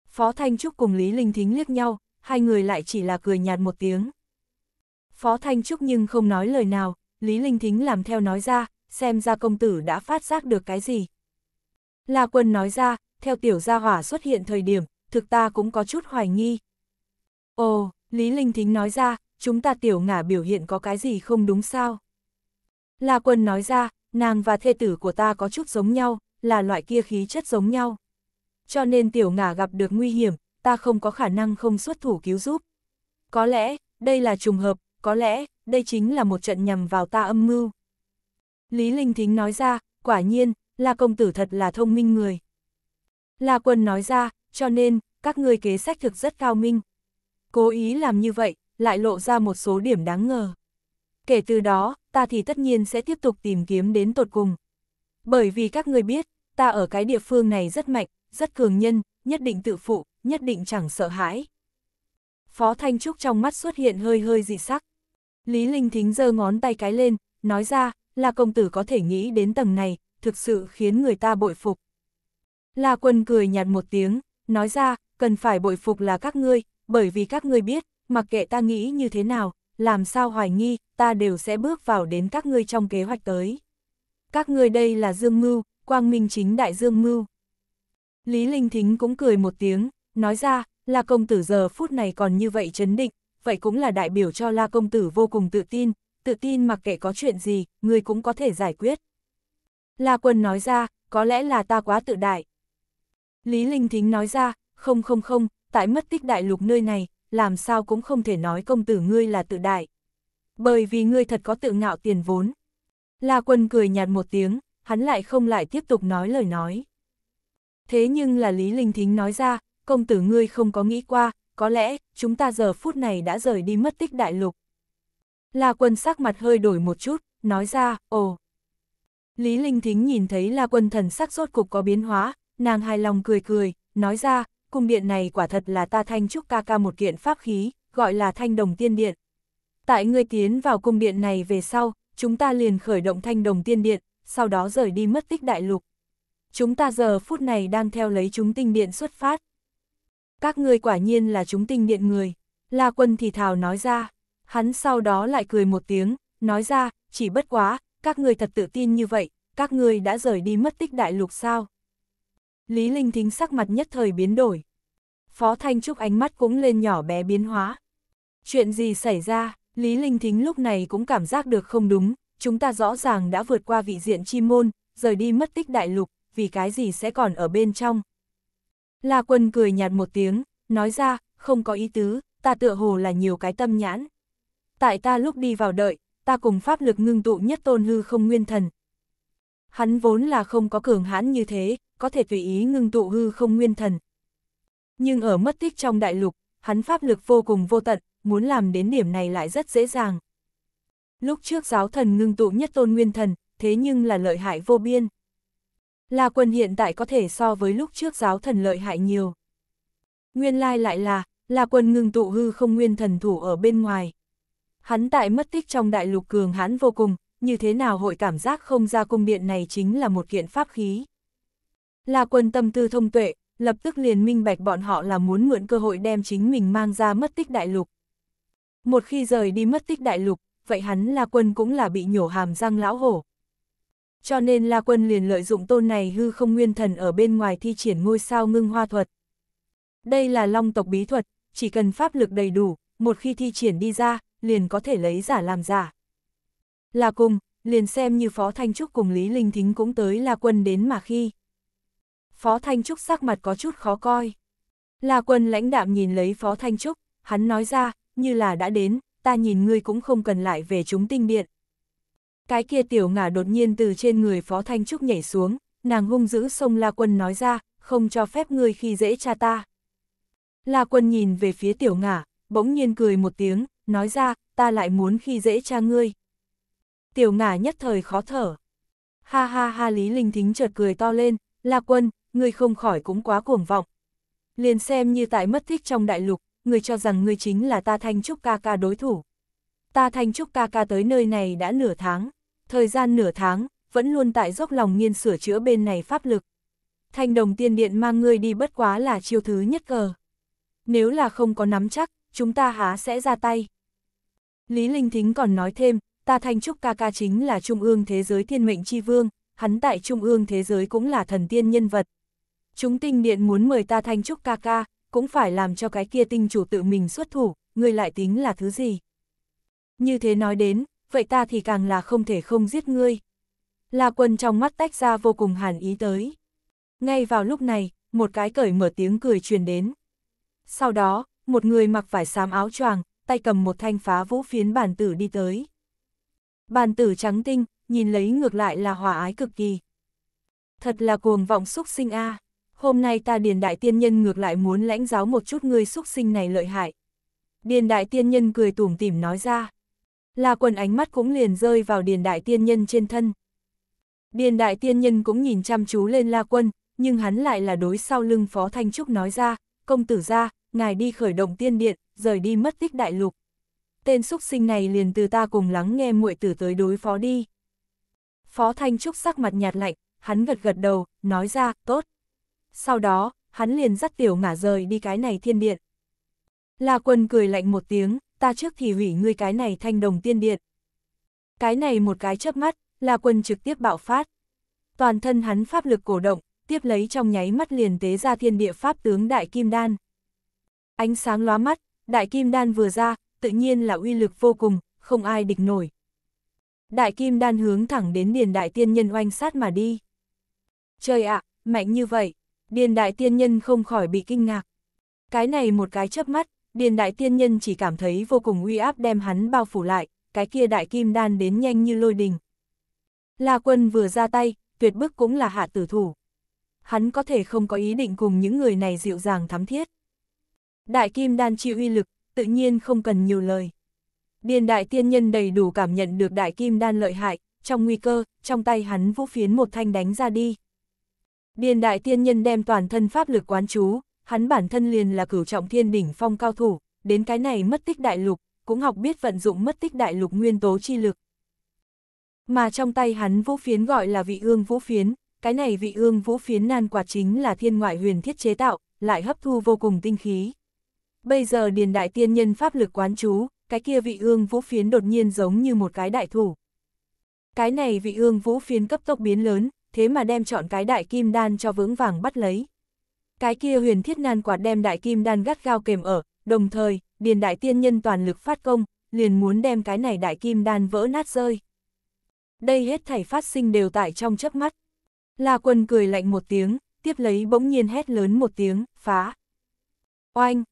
S1: Phó Thanh Trúc cùng Lý Linh Thính liếc nhau, hai người lại chỉ là cười nhạt một tiếng. Phó Thanh Trúc nhưng không nói lời nào, Lý Linh Thính làm theo nói ra, xem ra công tử đã phát giác được cái gì. La Quân nói ra, theo tiểu gia hỏa xuất hiện thời điểm, thực ta cũng có chút hoài nghi. Ồ, Lý Linh Thính nói ra, chúng ta tiểu ngả biểu hiện có cái gì không đúng sao? La quân nói ra, nàng và thê tử của ta có chút giống nhau, là loại kia khí chất giống nhau. Cho nên tiểu ngả gặp được nguy hiểm, ta không có khả năng không xuất thủ cứu giúp. Có lẽ, đây là trùng hợp, có lẽ, đây chính là một trận nhằm vào ta âm mưu. Lý Linh Thính nói ra, quả nhiên, La Công Tử thật là thông minh người. La Quân nói ra, cho nên, các ngươi kế sách thực rất cao minh. Cố ý làm như vậy, lại lộ ra một số điểm đáng ngờ. Kể từ đó, ta thì tất nhiên sẽ tiếp tục tìm kiếm đến tột cùng. Bởi vì các người biết, ta ở cái địa phương này rất mạnh, rất cường nhân, nhất định tự phụ, nhất định chẳng sợ hãi. Phó Thanh Trúc trong mắt xuất hiện hơi hơi dị sắc. Lý Linh Thính giơ ngón tay cái lên, nói ra, là công tử có thể nghĩ đến tầng này, thực sự khiến người ta bội phục. La Quân cười nhạt một tiếng, nói ra, cần phải bội phục là các ngươi, bởi vì các ngươi biết, mặc kệ ta nghĩ như thế nào, làm sao hoài nghi, ta đều sẽ bước vào đến các ngươi trong kế hoạch tới. Các ngươi đây là Dương Mưu, Quang Minh chính đại Dương Mưu. Lý Linh Thính cũng cười một tiếng, nói ra, là công tử giờ phút này còn như vậy chấn định, vậy cũng là đại biểu cho La công tử vô cùng tự tin, tự tin mặc kệ có chuyện gì, người cũng có thể giải quyết. La Quân nói ra, có lẽ là ta quá tự đại. Lý Linh Thính nói ra, không không không, tại mất tích đại lục nơi này, làm sao cũng không thể nói công tử ngươi là tự đại. Bởi vì ngươi thật có tự ngạo tiền vốn. La quân cười nhạt một tiếng, hắn lại không lại tiếp tục nói lời nói. Thế nhưng là Lý Linh Thính nói ra, công tử ngươi không có nghĩ qua, có lẽ, chúng ta giờ phút này đã rời đi mất tích đại lục. La quân sắc mặt hơi đổi một chút, nói ra, ồ. Lý Linh Thính nhìn thấy La quân thần sắc rốt cục có biến hóa, nàng hài lòng cười cười, nói ra, cung điện này quả thật là ta thanh trúc ca ca một kiện pháp khí, gọi là thanh đồng tiên điện. Tại ngươi tiến vào cung điện này về sau, chúng ta liền khởi động thanh đồng tiên điện, sau đó rời đi mất tích đại lục. Chúng ta giờ phút này đang theo lấy chúng tinh điện xuất phát. Các ngươi quả nhiên là chúng tinh điện người, La Quân thì thào nói ra, hắn sau đó lại cười một tiếng, nói ra, chỉ bất quá, các ngươi thật tự tin như vậy, các ngươi đã rời đi mất tích đại lục sao? Lý Linh Thính sắc mặt nhất thời biến đổi. Phó Thanh Trúc ánh mắt cũng lên nhỏ bé biến hóa. Chuyện gì xảy ra, Lý Linh Thính lúc này cũng cảm giác được không đúng, chúng ta rõ ràng đã vượt qua vị diện chi môn, rời đi mất tích đại lục, vì cái gì sẽ còn ở bên trong. La Quân cười nhạt một tiếng, nói ra, không có ý tứ, ta tựa hồ là nhiều cái tâm nhãn. Tại ta lúc đi vào đợi, ta cùng pháp lực ngưng tụ nhất tôn hư không nguyên thần, hắn vốn là không có cường hãn như thế, có thể tùy ý ngưng tụ hư không nguyên thần. Nhưng ở mất tích trong đại lục, hắn pháp lực vô cùng vô tận, muốn làm đến điểm này lại rất dễ dàng. Lúc trước giáo thần ngưng tụ nhất tôn nguyên thần, thế nhưng là lợi hại vô biên. La quân hiện tại có thể so với lúc trước giáo thần lợi hại nhiều. Nguyên lai lại là, La quân ngưng tụ hư không nguyên thần thủ ở bên ngoài. Hắn tại mất tích trong đại lục cường hãn vô cùng, như thế nào hội cảm giác không ra cung điện này chính là một kiện pháp khí. La quân tâm tư thông tuệ, lập tức liền minh bạch bọn họ là muốn mượn cơ hội đem chính mình mang ra mất tích đại lục. Một khi rời đi mất tích đại lục, vậy hắn La quân cũng là bị nhổ hàm răng lão hổ. Cho nên La quân liền lợi dụng tôn này hư không nguyên thần ở bên ngoài thi triển ngôi sao ngưng hoa thuật. Đây là long tộc bí thuật, chỉ cần pháp lực đầy đủ, một khi thi triển đi ra, liền có thể lấy giả làm giả là cùng, liền xem như Phó Thanh Trúc cùng Lý Linh Thính cũng tới là quân đến mà khi. Phó Thanh Trúc sắc mặt có chút khó coi. là quân lãnh đạm nhìn lấy Phó Thanh Trúc, hắn nói ra, như là đã đến, ta nhìn ngươi cũng không cần lại về chúng tinh điện. Cái kia tiểu ngả đột nhiên từ trên người Phó Thanh Trúc nhảy xuống, nàng hung dữ sông La quân nói ra, không cho phép ngươi khi dễ cha ta. La quân nhìn về phía tiểu ngả, bỗng nhiên cười một tiếng, nói ra, ta lại muốn khi dễ cha ngươi tiểu ngả nhất thời khó thở. Ha ha ha Lý Linh Thính chợt cười to lên, La Quân, ngươi không khỏi cũng quá cuồng vọng. Liền xem như tại mất thích trong đại lục, ngươi cho rằng ngươi chính là ta Thanh Trúc ca ca đối thủ. Ta Thanh Trúc ca ca tới nơi này đã nửa tháng, thời gian nửa tháng, vẫn luôn tại dốc lòng nghiên sửa chữa bên này pháp lực. Thanh đồng tiên điện mang ngươi đi bất quá là chiêu thứ nhất cờ. Nếu là không có nắm chắc, chúng ta há sẽ ra tay. Lý Linh Thính còn nói thêm, ta Thanh Trúc ca ca chính là trung ương thế giới thiên mệnh chi vương, hắn tại trung ương thế giới cũng là thần tiên nhân vật. Chúng tinh điện muốn mời ta Thanh Trúc ca ca, cũng phải làm cho cái kia tinh chủ tự mình xuất thủ, ngươi lại tính là thứ gì. Như thế nói đến, vậy ta thì càng là không thể không giết ngươi. La quân trong mắt tách ra vô cùng hàn ý tới. Ngay vào lúc này, một cái cởi mở tiếng cười truyền đến. Sau đó, một người mặc vải xám áo choàng, tay cầm một thanh phá vũ phiến bản tử đi tới. Bàn tử trắng tinh, nhìn lấy ngược lại là hòa ái cực kỳ. Thật là cuồng vọng xúc sinh a à. hôm nay ta điền đại tiên nhân ngược lại muốn lãnh giáo một chút ngươi xúc sinh này lợi hại. Điền đại tiên nhân cười tủm tỉm nói ra. Là quần ánh mắt cũng liền rơi vào điền đại tiên nhân trên thân. Điền đại tiên nhân cũng nhìn chăm chú lên la quân, nhưng hắn lại là đối sau lưng phó thanh trúc nói ra, công tử ra, ngài đi khởi động tiên điện, rời đi mất tích đại lục tên xúc sinh này liền từ ta cùng lắng nghe muội tử tới đối phó đi. Phó Thanh Trúc sắc mặt nhạt lạnh, hắn gật gật đầu, nói ra, tốt. Sau đó, hắn liền dắt tiểu ngả rời đi cái này thiên điện. La quân cười lạnh một tiếng, ta trước thì hủy ngươi cái này thanh đồng tiên điện. Cái này một cái chớp mắt, La quân trực tiếp bạo phát. Toàn thân hắn pháp lực cổ động, tiếp lấy trong nháy mắt liền tế ra thiên địa pháp tướng Đại Kim Đan. Ánh sáng lóa mắt, Đại Kim Đan vừa ra, tự nhiên là uy lực vô cùng, không ai địch nổi. Đại kim đan hướng thẳng đến điền đại tiên nhân oanh sát mà đi. Trời ạ, mạnh như vậy, điền đại tiên nhân không khỏi bị kinh ngạc. Cái này một cái chớp mắt, điền đại tiên nhân chỉ cảm thấy vô cùng uy áp đem hắn bao phủ lại, cái kia đại kim đan đến nhanh như lôi đình. La quân vừa ra tay, tuyệt bức cũng là hạ tử thủ. Hắn có thể không có ý định cùng những người này dịu dàng thắm thiết. Đại kim đan chịu uy lực, tự nhiên không cần nhiều lời. Điền đại tiên nhân đầy đủ cảm nhận được đại kim đan lợi hại, trong nguy cơ, trong tay hắn vũ phiến một thanh đánh ra đi. Điền đại tiên nhân đem toàn thân pháp lực quán chú, hắn bản thân liền là cửu trọng thiên đỉnh phong cao thủ, đến cái này mất tích đại lục, cũng học biết vận dụng mất tích đại lục nguyên tố chi lực. Mà trong tay hắn vũ phiến gọi là vị ương vũ phiến, cái này vị ương vũ phiến nan quạt chính là thiên ngoại huyền thiết chế tạo, lại hấp thu vô cùng tinh khí. Bây giờ điền đại tiên nhân pháp lực quán chú, cái kia vị ương vũ phiến đột nhiên giống như một cái đại thủ. Cái này vị ương vũ phiến cấp tốc biến lớn, thế mà đem chọn cái đại kim đan cho vững vàng bắt lấy. Cái kia huyền thiết nan quạt đem đại kim đan gắt gao kềm ở, đồng thời, điền đại tiên nhân toàn lực phát công, liền muốn đem cái này đại kim đan vỡ nát rơi. Đây hết thảy phát sinh đều tại trong chớp mắt. La quân cười lạnh một tiếng, tiếp lấy bỗng nhiên hét lớn một tiếng, phá. Oanh,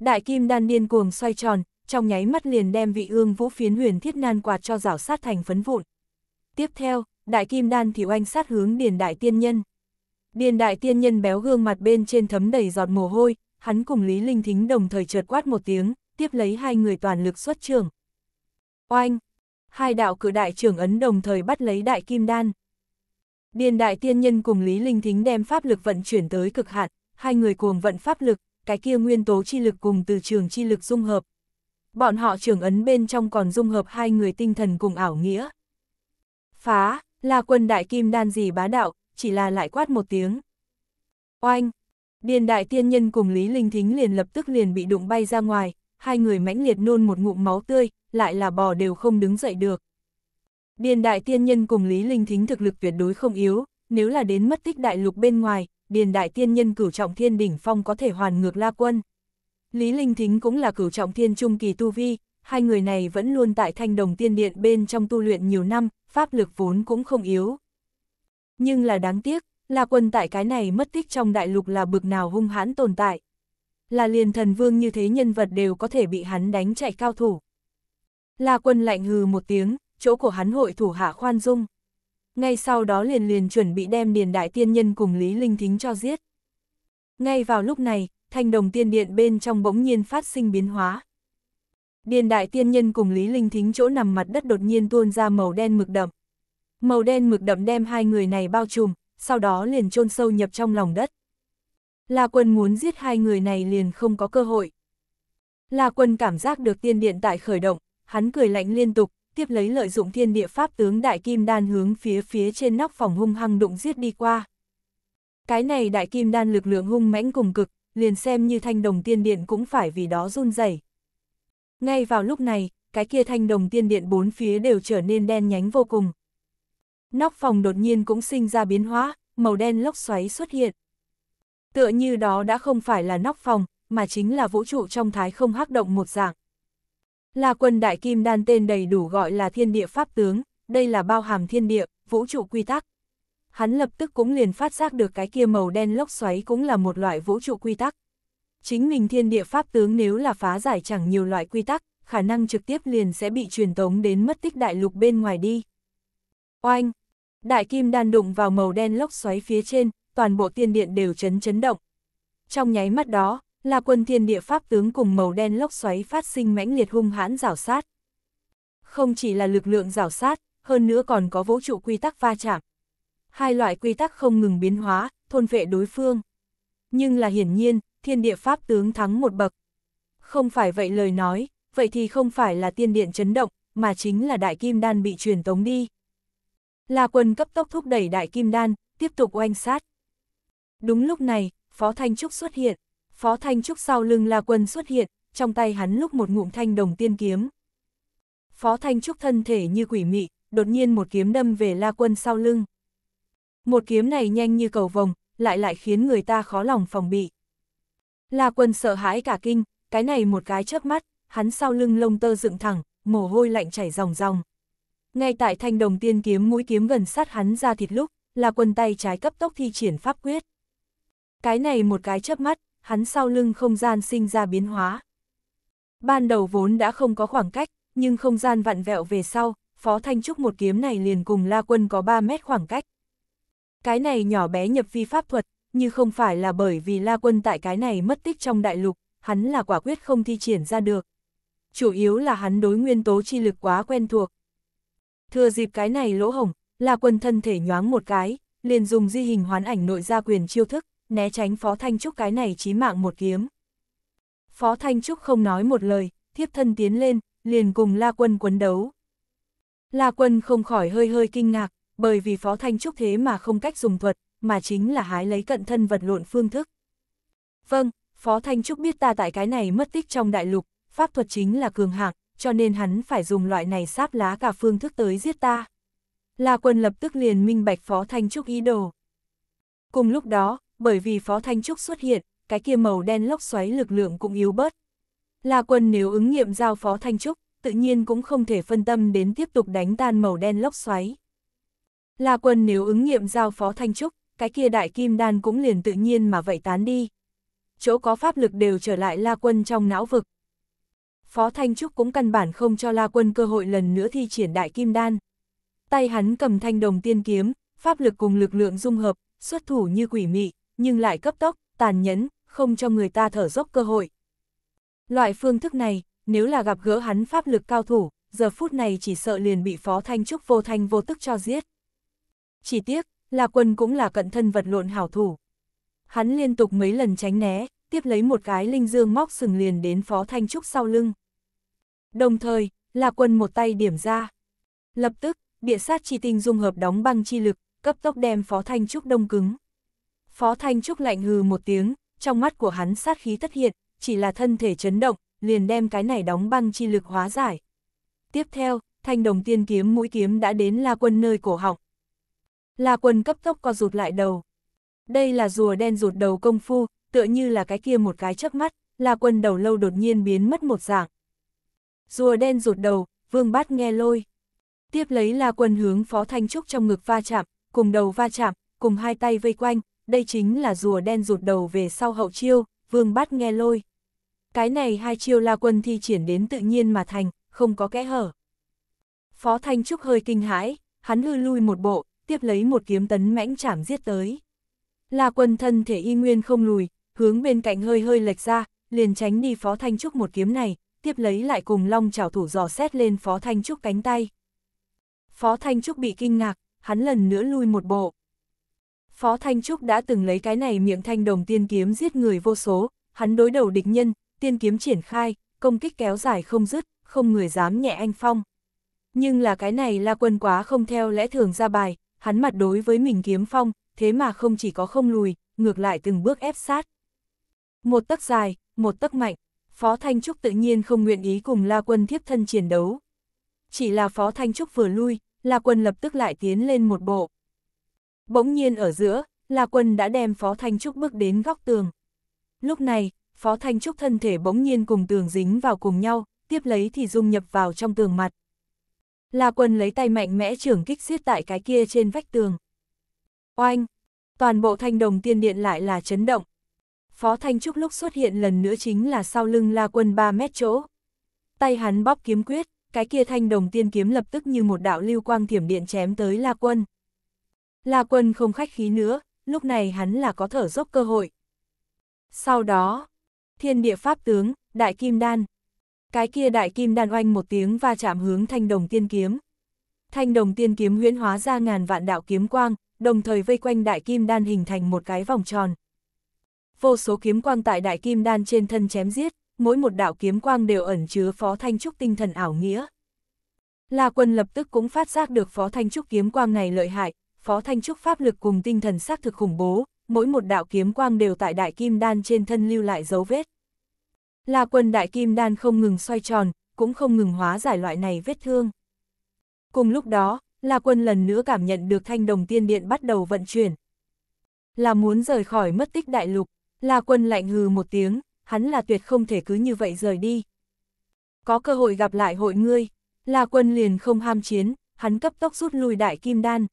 S1: Đại kim đan điên cuồng xoay tròn, trong nháy mắt liền đem vị ương vũ phiến huyền thiết nan quạt cho rảo sát thành phấn vụn. Tiếp theo, đại kim đan thì oanh sát hướng điền đại tiên nhân. Điền đại tiên nhân béo gương mặt bên trên thấm đầy giọt mồ hôi, hắn cùng Lý Linh Thính đồng thời trượt quát một tiếng, tiếp lấy hai người toàn lực xuất trường. Oanh! Hai đạo cử đại trưởng ấn đồng thời bắt lấy đại kim đan. Điền đại tiên nhân cùng Lý Linh Thính đem pháp lực vận chuyển tới cực hạn, hai người cuồng vận pháp lực, cái kia nguyên tố chi lực cùng từ trường chi lực dung hợp. Bọn họ trưởng ấn bên trong còn dung hợp hai người tinh thần cùng ảo nghĩa. Phá, là quân đại kim đan gì bá đạo, chỉ là lại quát một tiếng. Oanh, điền đại tiên nhân cùng Lý Linh Thính liền lập tức liền bị đụng bay ra ngoài, hai người mãnh liệt nôn một ngụm máu tươi, lại là bò đều không đứng dậy được. Điền đại tiên nhân cùng Lý Linh Thính thực lực tuyệt đối không yếu, nếu là đến mất tích đại lục bên ngoài, điền đại tiên nhân cửu trọng thiên đỉnh phong có thể hoàn ngược la quân. Lý Linh Thính cũng là cửu trọng thiên trung kỳ tu vi, hai người này vẫn luôn tại thanh đồng tiên điện bên trong tu luyện nhiều năm, pháp lực vốn cũng không yếu. Nhưng là đáng tiếc, La Quân tại cái này mất tích trong đại lục là bực nào hung hãn tồn tại. Là liền thần vương như thế nhân vật đều có thể bị hắn đánh chạy cao thủ. La Quân lạnh hừ một tiếng, chỗ của hắn hội thủ hạ khoan dung ngay sau đó liền liền chuẩn bị đem Điền Đại Tiên Nhân cùng Lý Linh Thính cho giết. Ngay vào lúc này, thanh đồng tiên điện bên trong bỗng nhiên phát sinh biến hóa. Điền Đại Tiên Nhân cùng Lý Linh Thính chỗ nằm mặt đất đột nhiên tuôn ra màu đen mực đậm. Màu đen mực đậm đem hai người này bao trùm, sau đó liền chôn sâu nhập trong lòng đất. La Quân muốn giết hai người này liền không có cơ hội. La Quân cảm giác được tiên điện tại khởi động, hắn cười lạnh liên tục, tiếp lấy lợi dụng thiên địa pháp tướng đại kim đan hướng phía phía trên nóc phòng hung hăng đụng giết đi qua. Cái này đại kim đan lực lượng hung mãnh cùng cực, liền xem như thanh đồng tiên điện cũng phải vì đó run rẩy. Ngay vào lúc này, cái kia thanh đồng tiên điện bốn phía đều trở nên đen nhánh vô cùng. Nóc phòng đột nhiên cũng sinh ra biến hóa, màu đen lốc xoáy xuất hiện. Tựa như đó đã không phải là nóc phòng, mà chính là vũ trụ trong thái không hắc động một dạng. La quân đại kim đan tên đầy đủ gọi là thiên địa pháp tướng, đây là bao hàm thiên địa, vũ trụ quy tắc. Hắn lập tức cũng liền phát giác được cái kia màu đen lốc xoáy cũng là một loại vũ trụ quy tắc. Chính mình thiên địa pháp tướng nếu là phá giải chẳng nhiều loại quy tắc, khả năng trực tiếp liền sẽ bị truyền tống đến mất tích đại lục bên ngoài đi. Oanh! Đại kim đan đụng vào màu đen lốc xoáy phía trên, toàn bộ tiên điện đều chấn chấn động. Trong nháy mắt đó, là quân thiên địa pháp tướng cùng màu đen lốc xoáy phát sinh mãnh liệt hung hãn rảo sát. Không chỉ là lực lượng rảo sát, hơn nữa còn có vũ trụ quy tắc va chạm. Hai loại quy tắc không ngừng biến hóa, thôn vệ đối phương. Nhưng là hiển nhiên, thiên địa pháp tướng thắng một bậc. Không phải vậy lời nói, vậy thì không phải là tiên điện chấn động, mà chính là đại kim đan bị truyền tống đi. La quân cấp tốc thúc đẩy đại kim đan, tiếp tục oanh sát. Đúng lúc này, Phó Thanh Trúc xuất hiện. Phó Thanh Trúc sau lưng La Quân xuất hiện, trong tay hắn lúc một ngụm thanh đồng tiên kiếm. Phó Thanh Trúc thân thể như quỷ mị, đột nhiên một kiếm đâm về La Quân sau lưng. Một kiếm này nhanh như cầu vồng, lại lại khiến người ta khó lòng phòng bị. La Quân sợ hãi cả kinh, cái này một cái chớp mắt, hắn sau lưng lông tơ dựng thẳng, mồ hôi lạnh chảy ròng ròng. Ngay tại thanh đồng tiên kiếm mũi kiếm gần sát hắn ra thịt lúc, La Quân tay trái cấp tốc thi triển pháp quyết. Cái này một cái chớp mắt, hắn sau lưng không gian sinh ra biến hóa. Ban đầu vốn đã không có khoảng cách, nhưng không gian vặn vẹo về sau, Phó Thanh Trúc một kiếm này liền cùng La Quân có 3 mét khoảng cách. Cái này nhỏ bé nhập vi pháp thuật, như không phải là bởi vì La Quân tại cái này mất tích trong đại lục, hắn là quả quyết không thi triển ra được. Chủ yếu là hắn đối nguyên tố chi lực quá quen thuộc. Thừa dịp cái này lỗ hổng, La Quân thân thể nhoáng một cái, liền dùng di hình hoán ảnh nội ra quyền chiêu thức né tránh Phó Thanh Trúc cái này chí mạng một kiếm. Phó Thanh Trúc không nói một lời, thiếp thân tiến lên, liền cùng La Quân quấn đấu. La Quân không khỏi hơi hơi kinh ngạc, bởi vì Phó Thanh Trúc thế mà không cách dùng thuật, mà chính là hái lấy cận thân vật lộn phương thức. Vâng, Phó Thanh Trúc biết ta tại cái này mất tích trong đại lục, pháp thuật chính là cường hạng, cho nên hắn phải dùng loại này sáp lá cả phương thức tới giết ta. La Quân lập tức liền minh bạch Phó Thanh Trúc ý đồ. Cùng lúc đó, bởi vì Phó Thanh Trúc xuất hiện, cái kia màu đen lốc xoáy lực lượng cũng yếu bớt. La Quân nếu ứng nghiệm giao Phó Thanh Trúc, tự nhiên cũng không thể phân tâm đến tiếp tục đánh tan màu đen lốc xoáy. La Quân nếu ứng nghiệm giao Phó Thanh Trúc, cái kia đại kim đan cũng liền tự nhiên mà vậy tán đi. Chỗ có pháp lực đều trở lại La Quân trong não vực. Phó Thanh Trúc cũng căn bản không cho La Quân cơ hội lần nữa thi triển đại kim đan. Tay hắn cầm thanh đồng tiên kiếm, pháp lực cùng lực lượng dung hợp, xuất thủ như quỷ mị nhưng lại cấp tốc, tàn nhẫn, không cho người ta thở dốc cơ hội. Loại phương thức này, nếu là gặp gỡ hắn pháp lực cao thủ, giờ phút này chỉ sợ liền bị Phó Thanh Trúc vô thanh vô tức cho giết. Chỉ tiếc, là quân cũng là cận thân vật lộn hảo thủ. Hắn liên tục mấy lần tránh né, tiếp lấy một cái linh dương móc sừng liền đến Phó Thanh Trúc sau lưng. Đồng thời, là quân một tay điểm ra. Lập tức, địa sát chi tinh dung hợp đóng băng chi lực, cấp tốc đem Phó Thanh Trúc đông cứng. Phó Thanh Trúc lạnh hừ một tiếng, trong mắt của hắn sát khí tất hiện, chỉ là thân thể chấn động, liền đem cái này đóng băng chi lực hóa giải. Tiếp theo, thanh đồng tiên kiếm mũi kiếm đã đến La Quân nơi cổ học, La Quân cấp tốc co rụt lại đầu. Đây là rùa đen rụt đầu công phu, tựa như là cái kia một cái chớp mắt, La Quân đầu lâu đột nhiên biến mất một dạng. Rùa đen rụt đầu, Vương Bát nghe lôi. Tiếp lấy La Quân hướng Phó Thanh Trúc trong ngực va chạm, cùng đầu va chạm, cùng hai tay vây quanh, đây chính là rùa đen rụt đầu về sau hậu chiêu, vương bát nghe lôi. Cái này hai chiêu la quân thi triển đến tự nhiên mà thành, không có kẽ hở. Phó Thanh Trúc hơi kinh hãi, hắn hư lui một bộ, tiếp lấy một kiếm tấn mãnh chảm giết tới. La quân thân thể y nguyên không lùi, hướng bên cạnh hơi hơi lệch ra, liền tránh đi Phó Thanh Trúc một kiếm này, tiếp lấy lại cùng long chảo thủ dò xét lên Phó Thanh Trúc cánh tay. Phó Thanh Trúc bị kinh ngạc, hắn lần nữa lui một bộ. Phó Thanh Trúc đã từng lấy cái này miệng thanh đồng tiên kiếm giết người vô số, hắn đối đầu địch nhân, tiên kiếm triển khai, công kích kéo dài không dứt, không người dám nhẹ anh phong. Nhưng là cái này La Quân quá không theo lẽ thường ra bài, hắn mặt đối với mình kiếm phong, thế mà không chỉ có không lùi, ngược lại từng bước ép sát. Một tấc dài, một tấc mạnh, Phó Thanh Trúc tự nhiên không nguyện ý cùng La Quân thiếp thân chiến đấu. Chỉ là Phó Thanh Trúc vừa lui, La Quân lập tức lại tiến lên một bộ. Bỗng nhiên ở giữa, La Quân đã đem Phó Thanh Trúc bước đến góc tường. Lúc này, Phó Thanh Trúc thân thể bỗng nhiên cùng tường dính vào cùng nhau, tiếp lấy thì dung nhập vào trong tường mặt. La Quân lấy tay mạnh mẽ trưởng kích xiết tại cái kia trên vách tường. Oanh! Toàn bộ thanh đồng tiên điện lại là chấn động. Phó Thanh Trúc lúc xuất hiện lần nữa chính là sau lưng La Quân 3 mét chỗ. Tay hắn bóp kiếm quyết, cái kia thanh đồng tiên kiếm lập tức như một đạo lưu quang thiểm điện chém tới La Quân. La Quân không khách khí nữa, lúc này hắn là có thở dốc cơ hội. Sau đó, thiên địa pháp tướng, đại kim đan. Cái kia đại kim đan oanh một tiếng va chạm hướng thanh đồng tiên kiếm. Thanh đồng tiên kiếm huyễn hóa ra ngàn vạn đạo kiếm quang, đồng thời vây quanh đại kim đan hình thành một cái vòng tròn. Vô số kiếm quang tại đại kim đan trên thân chém giết, mỗi một đạo kiếm quang đều ẩn chứa phó thanh trúc tinh thần ảo nghĩa. La quân lập tức cũng phát giác được phó thanh trúc kiếm quang này lợi hại, Phó Thanh Trúc pháp lực cùng tinh thần xác thực khủng bố, mỗi một đạo kiếm quang đều tại đại kim đan trên thân lưu lại dấu vết. La quân đại kim đan không ngừng xoay tròn, cũng không ngừng hóa giải loại này vết thương. Cùng lúc đó, La quân lần nữa cảm nhận được thanh đồng tiên điện bắt đầu vận chuyển. Là muốn rời khỏi mất tích đại lục, La quân lạnh hừ một tiếng, hắn là tuyệt không thể cứ như vậy rời đi. Có cơ hội gặp lại hội ngươi, La quân liền không ham chiến, hắn cấp tốc rút lui đại kim đan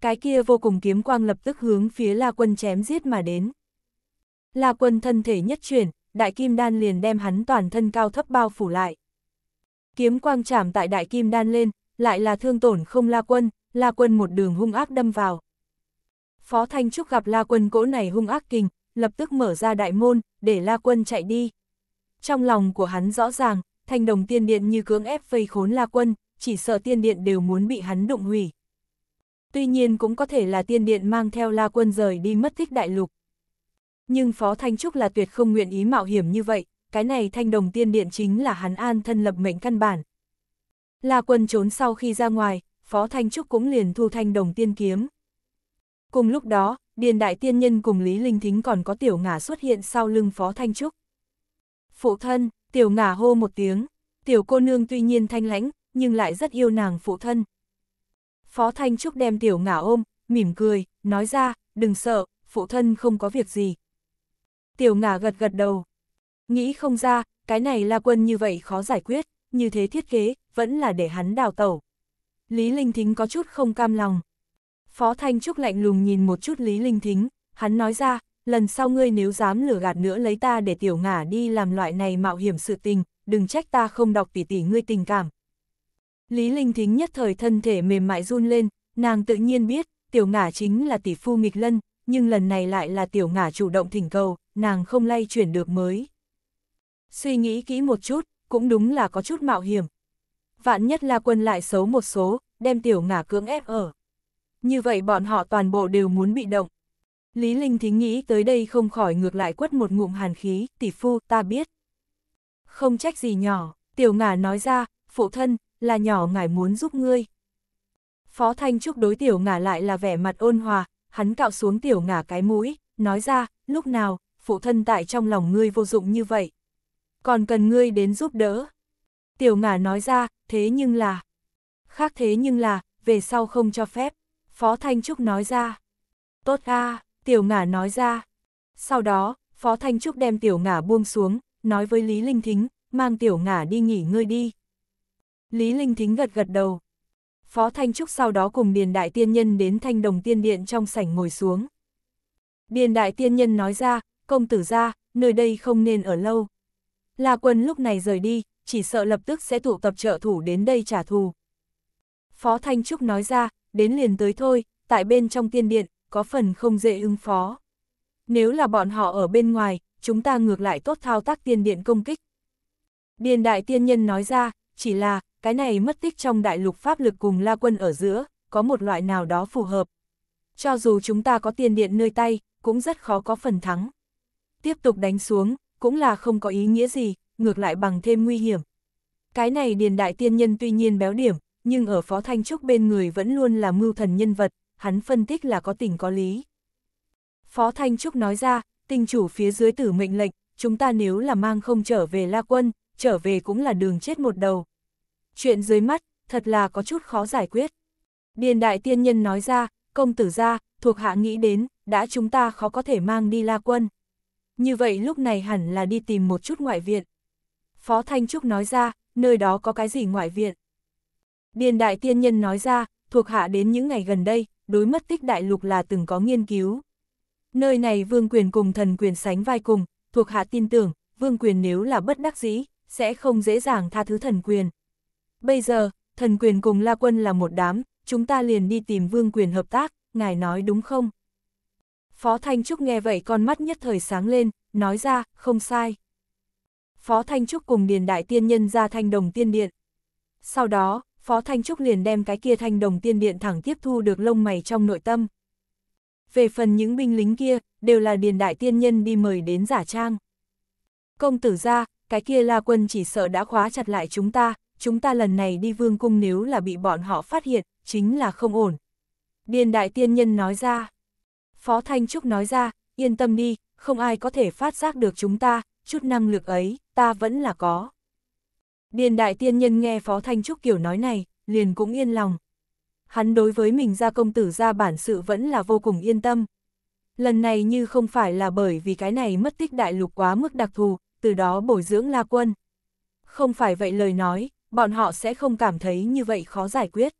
S1: cái kia vô cùng kiếm quang lập tức hướng phía La Quân chém giết mà đến. La Quân thân thể nhất chuyển, đại kim đan liền đem hắn toàn thân cao thấp bao phủ lại. Kiếm quang chạm tại đại kim đan lên, lại là thương tổn không La Quân, La Quân một đường hung ác đâm vào. Phó Thanh Trúc gặp La Quân cỗ này hung ác kình, lập tức mở ra đại môn, để La Quân chạy đi. Trong lòng của hắn rõ ràng, thanh đồng tiên điện như cưỡng ép vây khốn La Quân, chỉ sợ tiên điện đều muốn bị hắn đụng hủy. Tuy nhiên cũng có thể là tiên điện mang theo la quân rời đi mất thích đại lục. Nhưng Phó Thanh Trúc là tuyệt không nguyện ý mạo hiểm như vậy, cái này thanh đồng tiên điện chính là hắn an thân lập mệnh căn bản. La quân trốn sau khi ra ngoài, Phó Thanh Trúc cũng liền thu thanh đồng tiên kiếm. Cùng lúc đó, Điền Đại Tiên Nhân cùng Lý Linh Thính còn có Tiểu Ngả xuất hiện sau lưng Phó Thanh Trúc. Phụ thân, Tiểu Ngả hô một tiếng, Tiểu cô nương tuy nhiên thanh lãnh, nhưng lại rất yêu nàng phụ thân, Phó Thanh Trúc đem tiểu ngả ôm, mỉm cười, nói ra, đừng sợ, phụ thân không có việc gì. Tiểu ngả gật gật đầu. Nghĩ không ra, cái này la quân như vậy khó giải quyết, như thế thiết kế, vẫn là để hắn đào tẩu. Lý Linh Thính có chút không cam lòng. Phó Thanh Trúc lạnh lùng nhìn một chút Lý Linh Thính, hắn nói ra, lần sau ngươi nếu dám lừa gạt nữa lấy ta để tiểu ngả đi làm loại này mạo hiểm sự tình, đừng trách ta không đọc tỉ tỉ ngươi tình cảm, Lý Linh Thính nhất thời thân thể mềm mại run lên, nàng tự nhiên biết, tiểu ngả chính là tỷ phu nghịch lân, nhưng lần này lại là tiểu ngả chủ động thỉnh cầu, nàng không lay chuyển được mới. Suy nghĩ kỹ một chút, cũng đúng là có chút mạo hiểm. Vạn nhất là quân lại xấu một số, đem tiểu ngả cưỡng ép ở. Như vậy bọn họ toàn bộ đều muốn bị động. Lý Linh Thính nghĩ tới đây không khỏi ngược lại quất một ngụm hàn khí, tỷ phu, ta biết. Không trách gì nhỏ, tiểu ngả nói ra, phụ thân, là nhỏ ngải muốn giúp ngươi. Phó Thanh Trúc đối tiểu ngả lại là vẻ mặt ôn hòa, hắn cạo xuống tiểu ngả cái mũi, nói ra, lúc nào, phụ thân tại trong lòng ngươi vô dụng như vậy. Còn cần ngươi đến giúp đỡ. Tiểu ngả nói ra, thế nhưng là... Khác thế nhưng là, về sau không cho phép. Phó Thanh Trúc nói ra. Tốt a tiểu ngả nói ra. Sau đó, Phó Thanh Trúc đem tiểu ngả buông xuống, nói với Lý Linh Thính, mang tiểu ngả đi nghỉ ngơi đi. Lý Linh Thính gật gật đầu. Phó Thanh Trúc sau đó cùng Điền Đại Tiên Nhân đến Thanh Đồng Tiên Điện trong sảnh ngồi xuống. Điền Đại Tiên Nhân nói ra, công tử ra, nơi đây không nên ở lâu. La quân lúc này rời đi, chỉ sợ lập tức sẽ tụ tập trợ thủ đến đây trả thù. Phó Thanh Trúc nói ra, đến liền tới thôi, tại bên trong tiên điện, có phần không dễ ứng phó. Nếu là bọn họ ở bên ngoài, chúng ta ngược lại tốt thao tác tiên điện công kích. Điền đại tiên nhân nói ra, chỉ là, cái này mất tích trong đại lục pháp lực cùng la quân ở giữa, có một loại nào đó phù hợp. Cho dù chúng ta có tiền điện nơi tay, cũng rất khó có phần thắng. Tiếp tục đánh xuống, cũng là không có ý nghĩa gì, ngược lại bằng thêm nguy hiểm. Cái này điền đại tiên nhân tuy nhiên béo điểm, nhưng ở Phó Thanh Trúc bên người vẫn luôn là mưu thần nhân vật, hắn phân tích là có tình có lý. Phó Thanh Trúc nói ra, tinh chủ phía dưới tử mệnh lệnh, chúng ta nếu là mang không trở về La Quân, trở về cũng là đường chết một đầu, chuyện dưới mắt, thật là có chút khó giải quyết. Điền đại tiên nhân nói ra, công tử ra, thuộc hạ nghĩ đến, đã chúng ta khó có thể mang đi la quân. Như vậy lúc này hẳn là đi tìm một chút ngoại viện. Phó Thanh Trúc nói ra, nơi đó có cái gì ngoại viện. Điền đại tiên nhân nói ra, thuộc hạ đến những ngày gần đây, đối mất tích đại lục là từng có nghiên cứu. Nơi này vương quyền cùng thần quyền sánh vai cùng, thuộc hạ tin tưởng, vương quyền nếu là bất đắc dĩ, sẽ không dễ dàng tha thứ thần quyền. Bây giờ, thần quyền cùng La Quân là một đám, chúng ta liền đi tìm vương quyền hợp tác, ngài nói đúng không? Phó Thanh Trúc nghe vậy con mắt nhất thời sáng lên, nói ra, không sai. Phó Thanh Trúc cùng Điền Đại Tiên Nhân ra thanh đồng tiên điện. Sau đó, Phó Thanh Trúc liền đem cái kia thanh đồng tiên điện thẳng tiếp thu được lông mày trong nội tâm. Về phần những binh lính kia, đều là Điền Đại Tiên Nhân đi mời đến giả trang. Công tử ra, cái kia la quân chỉ sợ đã khóa chặt lại chúng ta, chúng ta lần này đi vương cung nếu là bị bọn họ phát hiện, chính là không ổn. Điền đại tiên nhân nói ra. Phó Thanh Trúc nói ra, yên tâm đi, không ai có thể phát giác được chúng ta, chút năng lực ấy, ta vẫn là có. Điền đại tiên nhân nghe Phó Thanh Trúc kiểu nói này, liền cũng yên lòng. Hắn đối với mình ra công tử ra bản sự vẫn là vô cùng yên tâm. Lần này như không phải là bởi vì cái này mất tích đại lục quá mức đặc thù, từ đó bồi dưỡng la quân. Không phải vậy lời nói, bọn họ sẽ không cảm thấy như vậy khó giải quyết.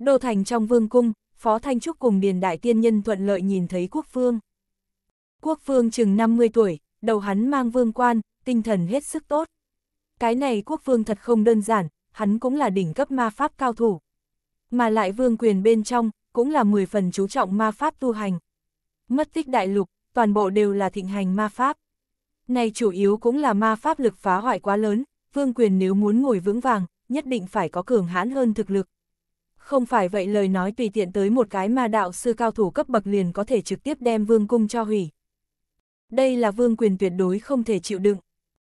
S1: Đô thành trong vương cung, Phó Thanh Trúc cùng Điền Đại Tiên Nhân thuận lợi nhìn thấy quốc phương. Quốc phương chừng 50 tuổi, đầu hắn mang vương quan, tinh thần hết sức tốt. Cái này quốc phương thật không đơn giản, hắn cũng là đỉnh cấp ma pháp cao thủ. Mà lại vương quyền bên trong, cũng là 10 phần chú trọng ma pháp tu hành. Mất tích đại lục, toàn bộ đều là thịnh hành ma pháp. Này chủ yếu cũng là ma pháp lực phá hoại quá lớn, vương quyền nếu muốn ngồi vững vàng, nhất định phải có cường hãn hơn thực lực. Không phải vậy lời nói tùy tiện tới một cái mà đạo sư cao thủ cấp bậc liền có thể trực tiếp đem vương cung cho hủy. Đây là vương quyền tuyệt đối không thể chịu đựng.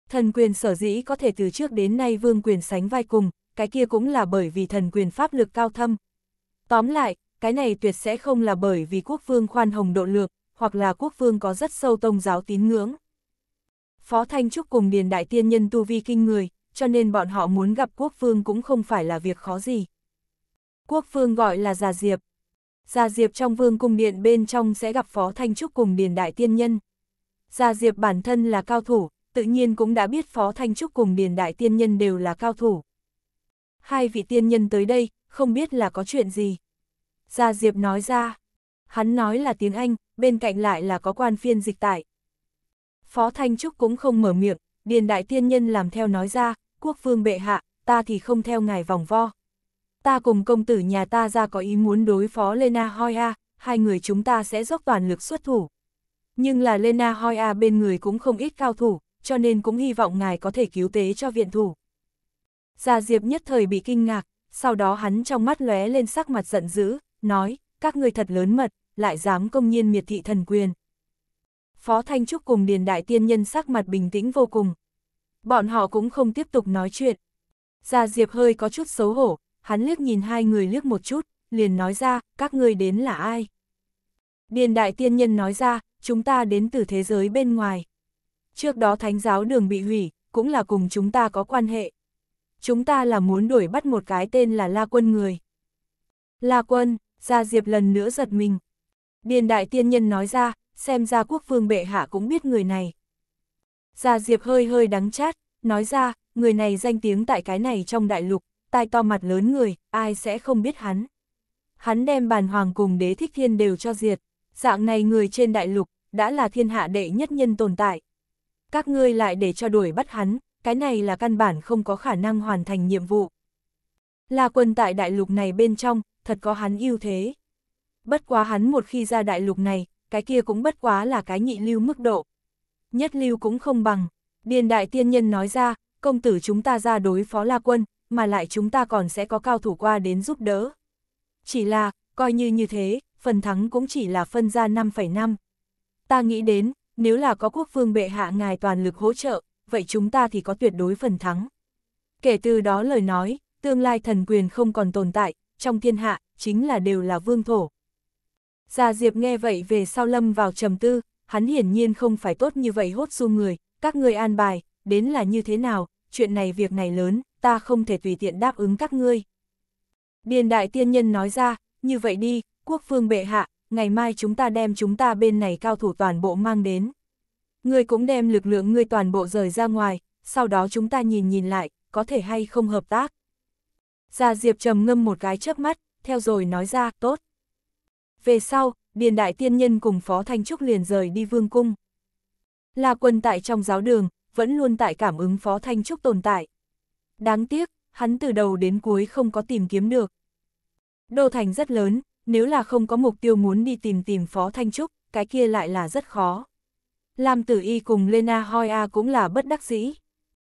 S1: Thần quyền sở dĩ có thể từ trước đến nay vương quyền sánh vai cùng, cái kia cũng là bởi vì thần quyền pháp lực cao thâm. Tóm lại, cái này tuyệt sẽ không là bởi vì quốc vương khoan hồng độ lược, hoặc là quốc vương có rất sâu tông giáo tín ngưỡng. Phó Thanh Trúc cùng Điền Đại Tiên Nhân tu vi kinh người, cho nên bọn họ muốn gặp quốc phương cũng không phải là việc khó gì. Quốc phương gọi là Già Diệp. Già Diệp trong vương cung điện bên trong sẽ gặp Phó Thanh Trúc cùng Điền Đại Tiên Nhân. Già Diệp bản thân là cao thủ, tự nhiên cũng đã biết Phó Thanh Trúc cùng Điền Đại Tiên Nhân đều là cao thủ. Hai vị tiên nhân tới đây, không biết là có chuyện gì. Gia Diệp nói ra, hắn nói là tiếng Anh, bên cạnh lại là có quan phiên dịch tại, Phó Thanh Trúc cũng không mở miệng, Điền Đại Tiên Nhân làm theo nói ra, quốc vương bệ hạ, ta thì không theo ngài vòng vo. Ta cùng công tử nhà ta ra có ý muốn đối phó Lena Hoya, hai người chúng ta sẽ dốc toàn lực xuất thủ. Nhưng là Lena Hoya bên người cũng không ít cao thủ, cho nên cũng hy vọng ngài có thể cứu tế cho viện thủ. Gia Diệp nhất thời bị kinh ngạc, sau đó hắn trong mắt lóe lên sắc mặt giận dữ, nói, các người thật lớn mật, lại dám công nhiên miệt thị thần quyền, Phó Thanh Trúc cùng Điền Đại Tiên Nhân sắc mặt bình tĩnh vô cùng. Bọn họ cũng không tiếp tục nói chuyện. Gia Diệp hơi có chút xấu hổ, hắn liếc nhìn hai người liếc một chút, liền nói ra, các ngươi đến là ai? Điền Đại Tiên Nhân nói ra, chúng ta đến từ thế giới bên ngoài. Trước đó Thánh giáo đường bị hủy, cũng là cùng chúng ta có quan hệ. Chúng ta là muốn đuổi bắt một cái tên là La Quân người. La Quân, Gia Diệp lần nữa giật mình. Điền Đại Tiên Nhân nói ra, xem ra quốc vương bệ hạ cũng biết người này. Gia Diệp hơi hơi đắng chát, nói ra, người này danh tiếng tại cái này trong đại lục, tai to mặt lớn người, ai sẽ không biết hắn. Hắn đem bàn hoàng cùng đế thích thiên đều cho diệt, dạng này người trên đại lục, đã là thiên hạ đệ nhất nhân tồn tại. Các ngươi lại để cho đuổi bắt hắn, cái này là căn bản không có khả năng hoàn thành nhiệm vụ. Là quân tại đại lục này bên trong, thật có hắn ưu thế. Bất quá hắn một khi ra đại lục này, cái kia cũng bất quá là cái nhị lưu mức độ. Nhất lưu cũng không bằng. Điền đại tiên nhân nói ra, công tử chúng ta ra đối phó la quân, mà lại chúng ta còn sẽ có cao thủ qua đến giúp đỡ. Chỉ là, coi như như thế, phần thắng cũng chỉ là phân ra 5,5. Ta nghĩ đến, nếu là có quốc vương bệ hạ ngài toàn lực hỗ trợ, vậy chúng ta thì có tuyệt đối phần thắng. Kể từ đó lời nói, tương lai thần quyền không còn tồn tại, trong thiên hạ, chính là đều là vương thổ. Gia Diệp nghe vậy về sau lâm vào trầm tư, hắn hiển nhiên không phải tốt như vậy hốt su người, các ngươi an bài, đến là như thế nào, chuyện này việc này lớn, ta không thể tùy tiện đáp ứng các ngươi. Điền đại tiên nhân nói ra, như vậy đi, quốc phương bệ hạ, ngày mai chúng ta đem chúng ta bên này cao thủ toàn bộ mang đến. Ngươi cũng đem lực lượng ngươi toàn bộ rời ra ngoài, sau đó chúng ta nhìn nhìn lại, có thể hay không hợp tác. Gia Diệp trầm ngâm một cái chớp mắt, theo rồi nói ra, tốt. Về sau, Điền Đại Tiên Nhân cùng Phó Thanh Trúc liền rời đi vương cung. La Quân tại trong giáo đường, vẫn luôn tại cảm ứng Phó Thanh Trúc tồn tại. Đáng tiếc, hắn từ đầu đến cuối không có tìm kiếm được. Đô thành rất lớn, nếu là không có mục tiêu muốn đi tìm tìm Phó Thanh Trúc, cái kia lại là rất khó. Lam Tử Y cùng Lena Hoi A cũng là bất đắc dĩ.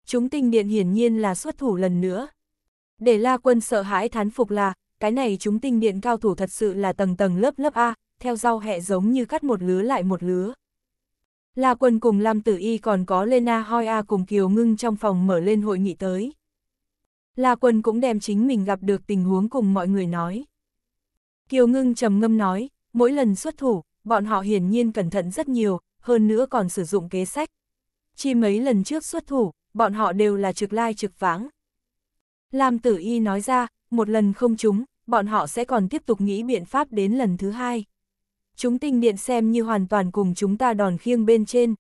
S1: Chúng tinh điện hiển nhiên là xuất thủ lần nữa. Để La Quân sợ hãi thán phục là, cái này chúng tinh điện cao thủ thật sự là tầng tầng lớp lớp A, theo rau hẹ giống như cắt một lứa lại một lứa. La Quân cùng Lam Tử Y còn có Lena Hoi A cùng Kiều Ngưng trong phòng mở lên hội nghị tới. La Quân cũng đem chính mình gặp được tình huống cùng mọi người nói. Kiều Ngưng trầm ngâm nói, mỗi lần xuất thủ, bọn họ hiển nhiên cẩn thận rất nhiều, hơn nữa còn sử dụng kế sách. chi mấy lần trước xuất thủ, bọn họ đều là trực lai trực vãng. Lam Tử Y nói ra, một lần không trúng, bọn họ sẽ còn tiếp tục nghĩ biện pháp đến lần thứ hai. Chúng tinh điện xem như hoàn toàn cùng chúng ta đòn khiêng bên trên.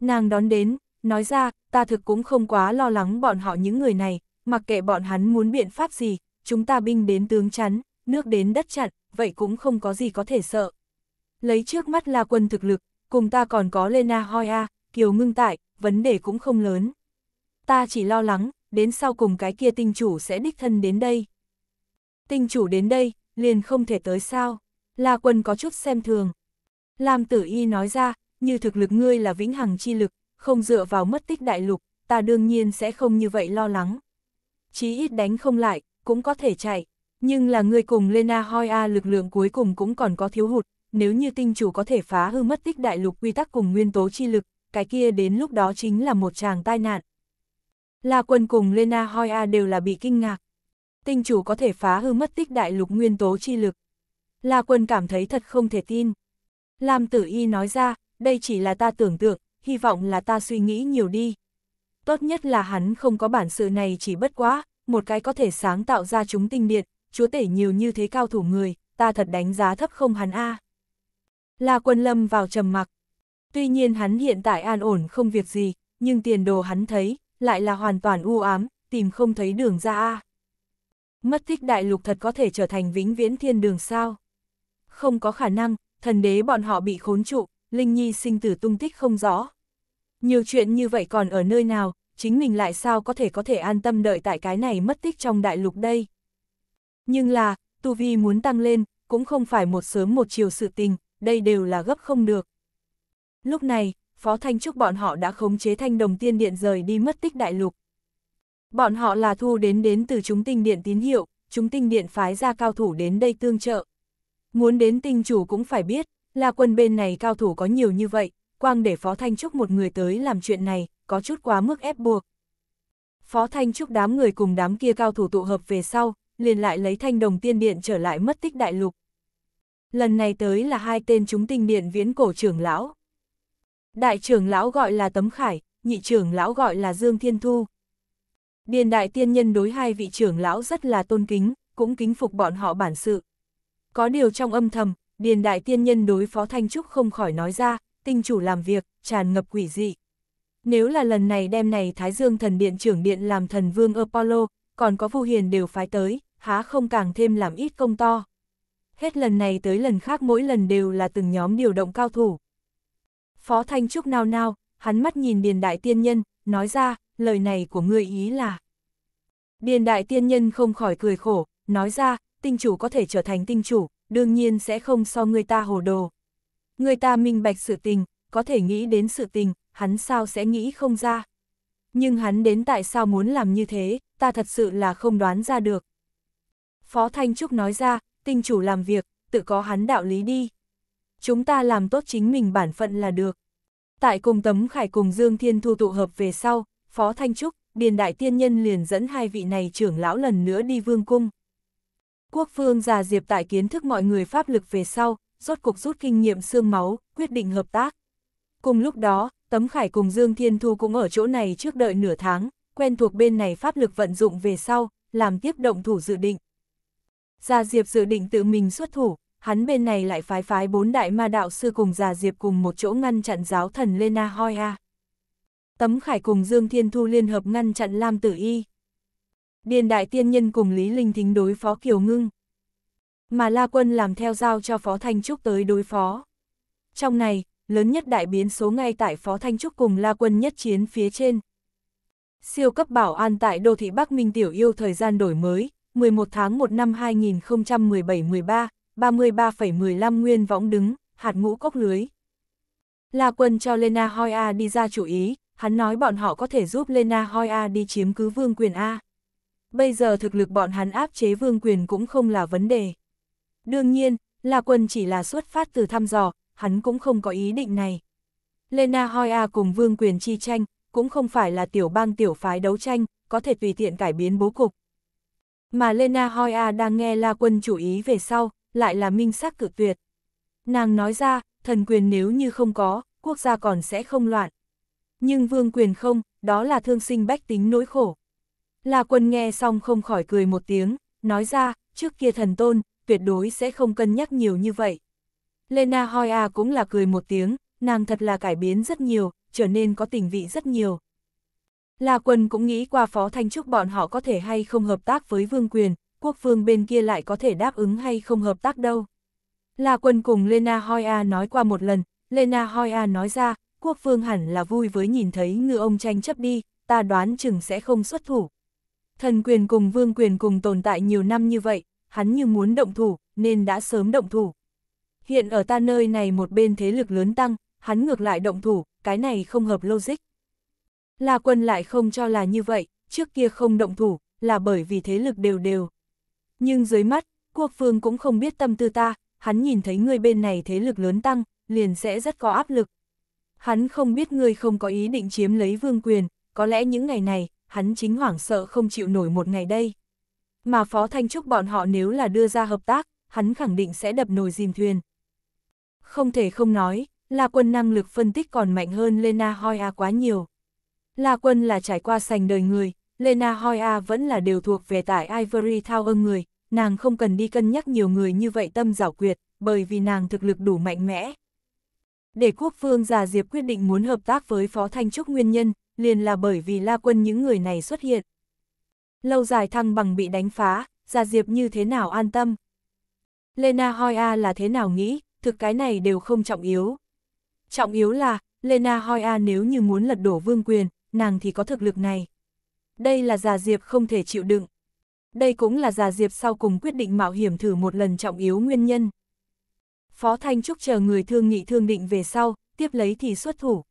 S1: Nàng đón đến, nói ra, ta thực cũng không quá lo lắng bọn họ những người này, mặc kệ bọn hắn muốn biện pháp gì, chúng ta binh đến tướng chắn, nước đến đất chặn, vậy cũng không có gì có thể sợ. Lấy trước mắt là quân thực lực, cùng ta còn có Lena Hoya, Kiều Ngưng Tại, vấn đề cũng không lớn. Ta chỉ lo lắng, đến sau cùng cái kia tinh chủ sẽ đích thân đến đây. Tinh chủ đến đây, liền không thể tới sao, La Quân có chút xem thường. Lam Tử Y nói ra, như thực lực ngươi là vĩnh hằng chi lực, không dựa vào mất tích đại lục, ta đương nhiên sẽ không như vậy lo lắng. Chí ít đánh không lại, cũng có thể chạy, nhưng là ngươi cùng Lena Hoi A lực lượng cuối cùng cũng còn có thiếu hụt, nếu như tinh chủ có thể phá hư mất tích đại lục quy tắc cùng nguyên tố chi lực, cái kia đến lúc đó chính là một chàng tai nạn. La Quân cùng Lena Hoya đều là bị kinh ngạc. Tinh chủ có thể phá hư mất tích đại lục nguyên tố chi lực. La Quân cảm thấy thật không thể tin. Lam Tử Y nói ra, đây chỉ là ta tưởng tượng, hy vọng là ta suy nghĩ nhiều đi. Tốt nhất là hắn không có bản sự này chỉ bất quá, một cái có thể sáng tạo ra chúng tinh điện, chúa tể nhiều như thế cao thủ người, ta thật đánh giá thấp không hắn a. La Quân Lâm vào trầm mặc. Tuy nhiên hắn hiện tại an ổn không việc gì, nhưng tiền đồ hắn thấy, lại là hoàn toàn u ám, tìm không thấy đường ra a. Mất tích đại lục thật có thể trở thành vĩnh viễn thiên đường sao? Không có khả năng, thần đế bọn họ bị khốn trụ, Linh Nhi sinh tử tung tích không rõ. Nhiều chuyện như vậy còn ở nơi nào, chính mình lại sao có thể có thể an tâm đợi tại cái này mất tích trong đại lục đây. Nhưng là, Tu Vi muốn tăng lên, cũng không phải một sớm một chiều sự tình, đây đều là gấp không được. Lúc này, Phó Thanh Trúc bọn họ đã khống chế thanh đồng tiên điện rời đi mất tích đại lục. Bọn họ là thu đến đến từ chúng tinh điện tín hiệu, chúng tinh điện phái ra cao thủ đến đây tương trợ. Muốn đến tinh chủ cũng phải biết, là quân bên này cao thủ có nhiều như vậy, quang để Phó Thanh Trúc một người tới làm chuyện này, có chút quá mức ép buộc. Phó Thanh Trúc đám người cùng đám kia cao thủ tụ hợp về sau, liền lại lấy thanh đồng tiên điện trở lại mất tích đại lục. Lần này tới là hai tên chúng tinh điện viễn cổ trưởng lão, Đại trưởng lão gọi là Tấm Khải, nhị trưởng lão gọi là Dương Thiên Thu. Điền đại tiên nhân đối hai vị trưởng lão rất là tôn kính, cũng kính phục bọn họ bản sự. Có điều trong âm thầm, điền đại tiên nhân đối phó Thanh Trúc không khỏi nói ra, tinh chủ làm việc, tràn ngập quỷ dị. Nếu là lần này đem này Thái Dương thần điện trưởng điện làm thần vương Apollo, còn có vu hiền đều phái tới, há không càng thêm làm ít công to. Hết lần này tới lần khác mỗi lần đều là từng nhóm điều động cao thủ. Phó Thanh Trúc nao nao, hắn mắt nhìn điền đại tiên nhân, nói ra, lời này của người ý là. Điền đại tiên nhân không khỏi cười khổ, nói ra, tinh chủ có thể trở thành tinh chủ, đương nhiên sẽ không so người ta hồ đồ. Người ta minh bạch sự tình, có thể nghĩ đến sự tình, hắn sao sẽ nghĩ không ra. Nhưng hắn đến tại sao muốn làm như thế, ta thật sự là không đoán ra được. Phó Thanh Trúc nói ra, tinh chủ làm việc, tự có hắn đạo lý đi chúng ta làm tốt chính mình bản phận là được. Tại cùng Tấm Khải cùng Dương Thiên Thu tụ hợp về sau, Phó Thanh Trúc, Điền Đại Tiên Nhân liền dẫn hai vị này trưởng lão lần nữa đi vương cung. Quốc phương già diệp tại kiến thức mọi người pháp lực về sau, rốt cục rút kinh nghiệm xương máu, quyết định hợp tác. Cùng lúc đó, Tấm Khải cùng Dương Thiên Thu cũng ở chỗ này trước đợi nửa tháng, quen thuộc bên này pháp lực vận dụng về sau, làm tiếp động thủ dự định. Gia Diệp dự định tự mình xuất thủ, hắn bên này lại phái phái bốn đại ma đạo sư cùng già diệp cùng một chỗ ngăn chặn giáo thần Lena Hoi A. Tấm Khải cùng Dương Thiên Thu liên hợp ngăn chặn Lam Tử Y. Điền Đại Tiên Nhân cùng Lý Linh Thính đối phó Kiều Ngưng. Mà La Quân làm theo giao cho Phó Thanh Trúc tới đối phó. Trong này, lớn nhất đại biến số ngay tại Phó Thanh Trúc cùng La Quân nhất chiến phía trên. Siêu cấp bảo an tại đô thị Bắc Minh Tiểu Yêu thời gian đổi mới, 11 tháng 1 năm 2017-13, 33,15 nguyên võng đứng, hạt ngũ cốc lưới. La quân cho Lena Hoya đi ra chủ ý, hắn nói bọn họ có thể giúp Lena Hoya đi chiếm cứ vương quyền A. Bây giờ thực lực bọn hắn áp chế vương quyền cũng không là vấn đề. Đương nhiên, La quân chỉ là xuất phát từ thăm dò, hắn cũng không có ý định này. Lena Hoya cùng vương quyền chi tranh, cũng không phải là tiểu bang tiểu phái đấu tranh, có thể tùy tiện cải biến bố cục. Mà Lena Hoya đang nghe La Quân chủ ý về sau, lại là minh xác cử tuyệt. Nàng nói ra, thần quyền nếu như không có, quốc gia còn sẽ không loạn. Nhưng vương quyền không, đó là thương sinh bách tính nỗi khổ. Là quân nghe xong không khỏi cười một tiếng, nói ra, trước kia thần tôn, tuyệt đối sẽ không cân nhắc nhiều như vậy. Lena Hoya cũng là cười một tiếng, nàng thật là cải biến rất nhiều, trở nên có tình vị rất nhiều. là Quân cũng nghĩ qua Phó Thanh Trúc bọn họ có thể hay không hợp tác với Vương Quyền, quốc vương bên kia lại có thể đáp ứng hay không hợp tác đâu. La Quân cùng Lena Hoya nói qua một lần, Lena Hoya nói ra, quốc vương hẳn là vui với nhìn thấy ngư ông tranh chấp đi, ta đoán chừng sẽ không xuất thủ. Thần quyền cùng vương quyền cùng tồn tại nhiều năm như vậy, hắn như muốn động thủ, nên đã sớm động thủ. Hiện ở ta nơi này một bên thế lực lớn tăng, hắn ngược lại động thủ, cái này không hợp logic. La quân lại không cho là như vậy, trước kia không động thủ, là bởi vì thế lực đều đều, nhưng dưới mắt, quốc vương cũng không biết tâm tư ta, hắn nhìn thấy người bên này thế lực lớn tăng, liền sẽ rất có áp lực. Hắn không biết người không có ý định chiếm lấy vương quyền, có lẽ những ngày này, hắn chính hoảng sợ không chịu nổi một ngày đây. Mà Phó Thanh Trúc bọn họ nếu là đưa ra hợp tác, hắn khẳng định sẽ đập nồi dìm thuyền. Không thể không nói, là Quân năng lực phân tích còn mạnh hơn Lena Hoya quá nhiều. là Quân là trải qua sành đời người, Lena Hoya vẫn là đều thuộc về tại Ivory Tower người, nàng không cần đi cân nhắc nhiều người như vậy tâm giảo quyệt, bởi vì nàng thực lực đủ mạnh mẽ. Để quốc phương già Diệp quyết định muốn hợp tác với Phó Thanh Trúc nguyên nhân, liền là bởi vì la quân những người này xuất hiện. Lâu dài thăng bằng bị đánh phá, già Diệp như thế nào an tâm. Lena Hoya là thế nào nghĩ, thực cái này đều không trọng yếu. Trọng yếu là, Lena Hoya nếu như muốn lật đổ vương quyền, nàng thì có thực lực này. Đây là già Diệp không thể chịu đựng. Đây cũng là Già Diệp sau cùng quyết định mạo hiểm thử một lần trọng yếu nguyên nhân. Phó Thanh Trúc chờ người thương nghị thương định về sau, tiếp lấy thì xuất thủ.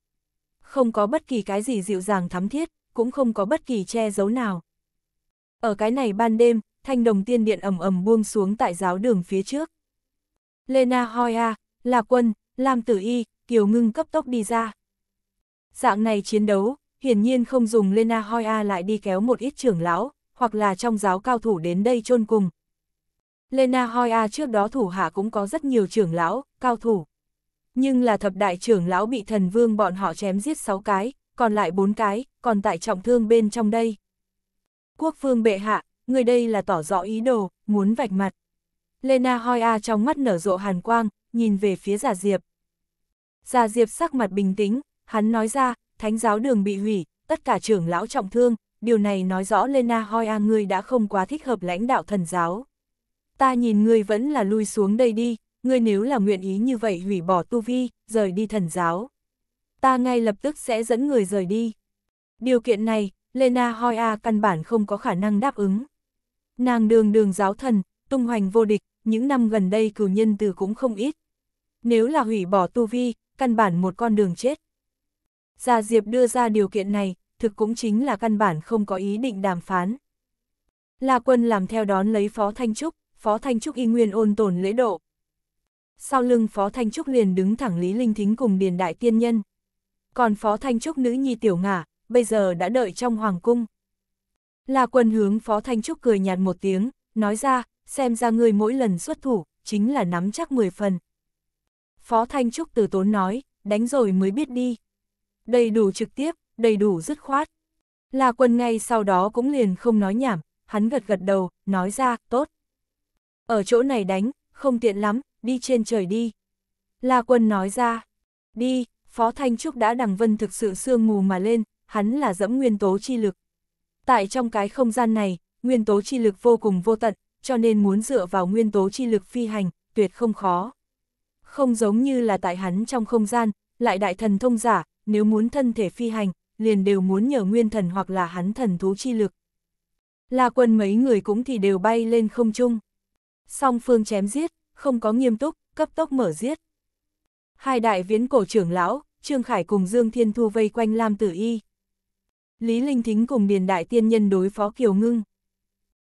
S1: Không có bất kỳ cái gì dịu dàng thắm thiết, cũng không có bất kỳ che giấu nào. Ở cái này ban đêm, thanh đồng tiên điện ầm ầm buông xuống tại giáo đường phía trước. Lena Hoya, là Quân, Lam Tử Y, Kiều Ngưng cấp tốc đi ra. Dạng này chiến đấu, hiển nhiên không dùng Lena Hoya lại đi kéo một ít trưởng lão, hoặc là trong giáo cao thủ đến đây chôn cùng. Lena Hoya trước đó thủ hạ cũng có rất nhiều trưởng lão, cao thủ. Nhưng là thập đại trưởng lão bị thần vương bọn họ chém giết 6 cái, còn lại 4 cái, còn tại trọng thương bên trong đây. Quốc phương bệ hạ, người đây là tỏ rõ ý đồ, muốn vạch mặt. Lena Hoya trong mắt nở rộ hàn quang, nhìn về phía Giả Diệp. Giả Diệp sắc mặt bình tĩnh, hắn nói ra, thánh giáo đường bị hủy, tất cả trưởng lão trọng thương, điều này nói rõ Lena Hoya ngươi đã không quá thích hợp lãnh đạo thần giáo. Ta nhìn ngươi vẫn là lui xuống đây đi, ngươi nếu là nguyện ý như vậy hủy bỏ tu vi, rời đi thần giáo. Ta ngay lập tức sẽ dẫn người rời đi. Điều kiện này, Lena Hoya căn bản không có khả năng đáp ứng. Nàng đường đường giáo thần, tung hoành vô địch, những năm gần đây cử nhân từ cũng không ít. Nếu là hủy bỏ tu vi, căn bản một con đường chết. Gia Diệp đưa ra điều kiện này, thực cũng chính là căn bản không có ý định đàm phán. La quân làm theo đón lấy Phó Thanh Trúc, Phó Thanh Trúc y nguyên ôn tồn lễ độ. Sau lưng Phó Thanh Trúc liền đứng thẳng Lý Linh Thính cùng Điền Đại Tiên Nhân. Còn Phó Thanh Trúc nữ nhi tiểu ngả, bây giờ đã đợi trong Hoàng Cung. La quân hướng Phó Thanh Trúc cười nhạt một tiếng, nói ra, xem ra người mỗi lần xuất thủ, chính là nắm chắc 10 phần. Phó Thanh Trúc từ tốn nói, đánh rồi mới biết đi. Đầy đủ trực tiếp, đầy đủ dứt khoát. La quân ngay sau đó cũng liền không nói nhảm, hắn gật gật đầu, nói ra, tốt. Ở chỗ này đánh, không tiện lắm, đi trên trời đi. La quân nói ra, đi, Phó Thanh Trúc đã đằng vân thực sự sương mù mà lên, hắn là dẫm nguyên tố chi lực. Tại trong cái không gian này, nguyên tố chi lực vô cùng vô tận, cho nên muốn dựa vào nguyên tố chi lực phi hành, tuyệt không khó. Không giống như là tại hắn trong không gian, lại đại thần thông giả, nếu muốn thân thể phi hành, liền đều muốn nhờ nguyên thần hoặc là hắn thần thú chi lực. La quân mấy người cũng thì đều bay lên không trung. Song phương chém giết, không có nghiêm túc, cấp tốc mở giết. Hai đại viễn cổ trưởng lão, Trương Khải cùng Dương Thiên Thu vây quanh Lam Tử Y. Lý Linh Thính cùng Điền Đại Tiên Nhân đối phó Kiều Ngưng.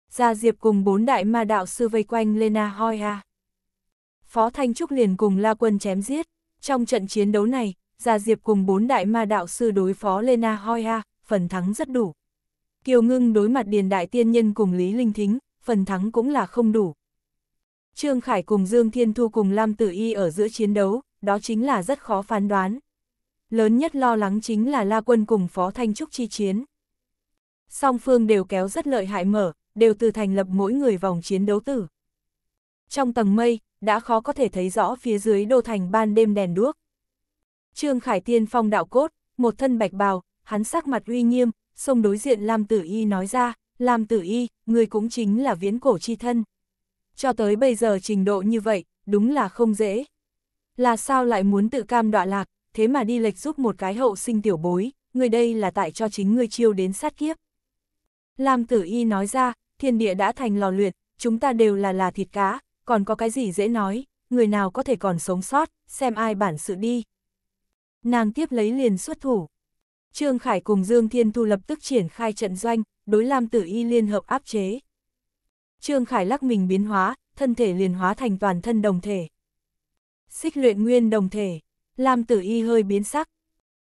S1: Gia Diệp cùng bốn đại ma đạo sư vây quanh Lena Hoi Ha. Phó Thanh Trúc liền cùng La Quân chém giết. Trong trận chiến đấu này, Gia Diệp cùng bốn đại ma đạo sư đối phó Lena Hoya, phần thắng rất đủ. Kiều Ngưng đối mặt Điền Đại Tiên Nhân cùng Lý Linh Thính, phần thắng cũng là không đủ. Trương Khải cùng Dương Thiên Thu cùng Lam Tử Y ở giữa chiến đấu, đó chính là rất khó phán đoán. Lớn nhất lo lắng chính là La Quân cùng Phó Thanh Trúc chi chiến. Song phương đều kéo rất lợi hại mở, đều từ thành lập mỗi người vòng chiến đấu tử. Trong tầng mây, đã khó có thể thấy rõ phía dưới đô thành ban đêm đèn đuốc. Trương Khải Tiên phong đạo cốt, một thân bạch bào, hắn sắc mặt uy nghiêm, xông đối diện Lam Tử Y nói ra, Lam Tử Y, người cũng chính là viễn cổ chi thân. Cho tới bây giờ trình độ như vậy, đúng là không dễ. Là sao lại muốn tự cam đọa lạc, thế mà đi lệch giúp một cái hậu sinh tiểu bối, người đây là tại cho chính người chiêu đến sát kiếp. Lam Tử Y nói ra, thiên địa đã thành lò luyện, chúng ta đều là là thịt cá, còn có cái gì dễ nói, người nào có thể còn sống sót, xem ai bản sự đi nàng tiếp lấy liền xuất thủ. Trương Khải cùng Dương Thiên Thu lập tức triển khai trận doanh, đối Lam Tử Y liên hợp áp chế. Trương Khải lắc mình biến hóa, thân thể liền hóa thành toàn thân đồng thể. Xích luyện nguyên đồng thể, Lam Tử Y hơi biến sắc.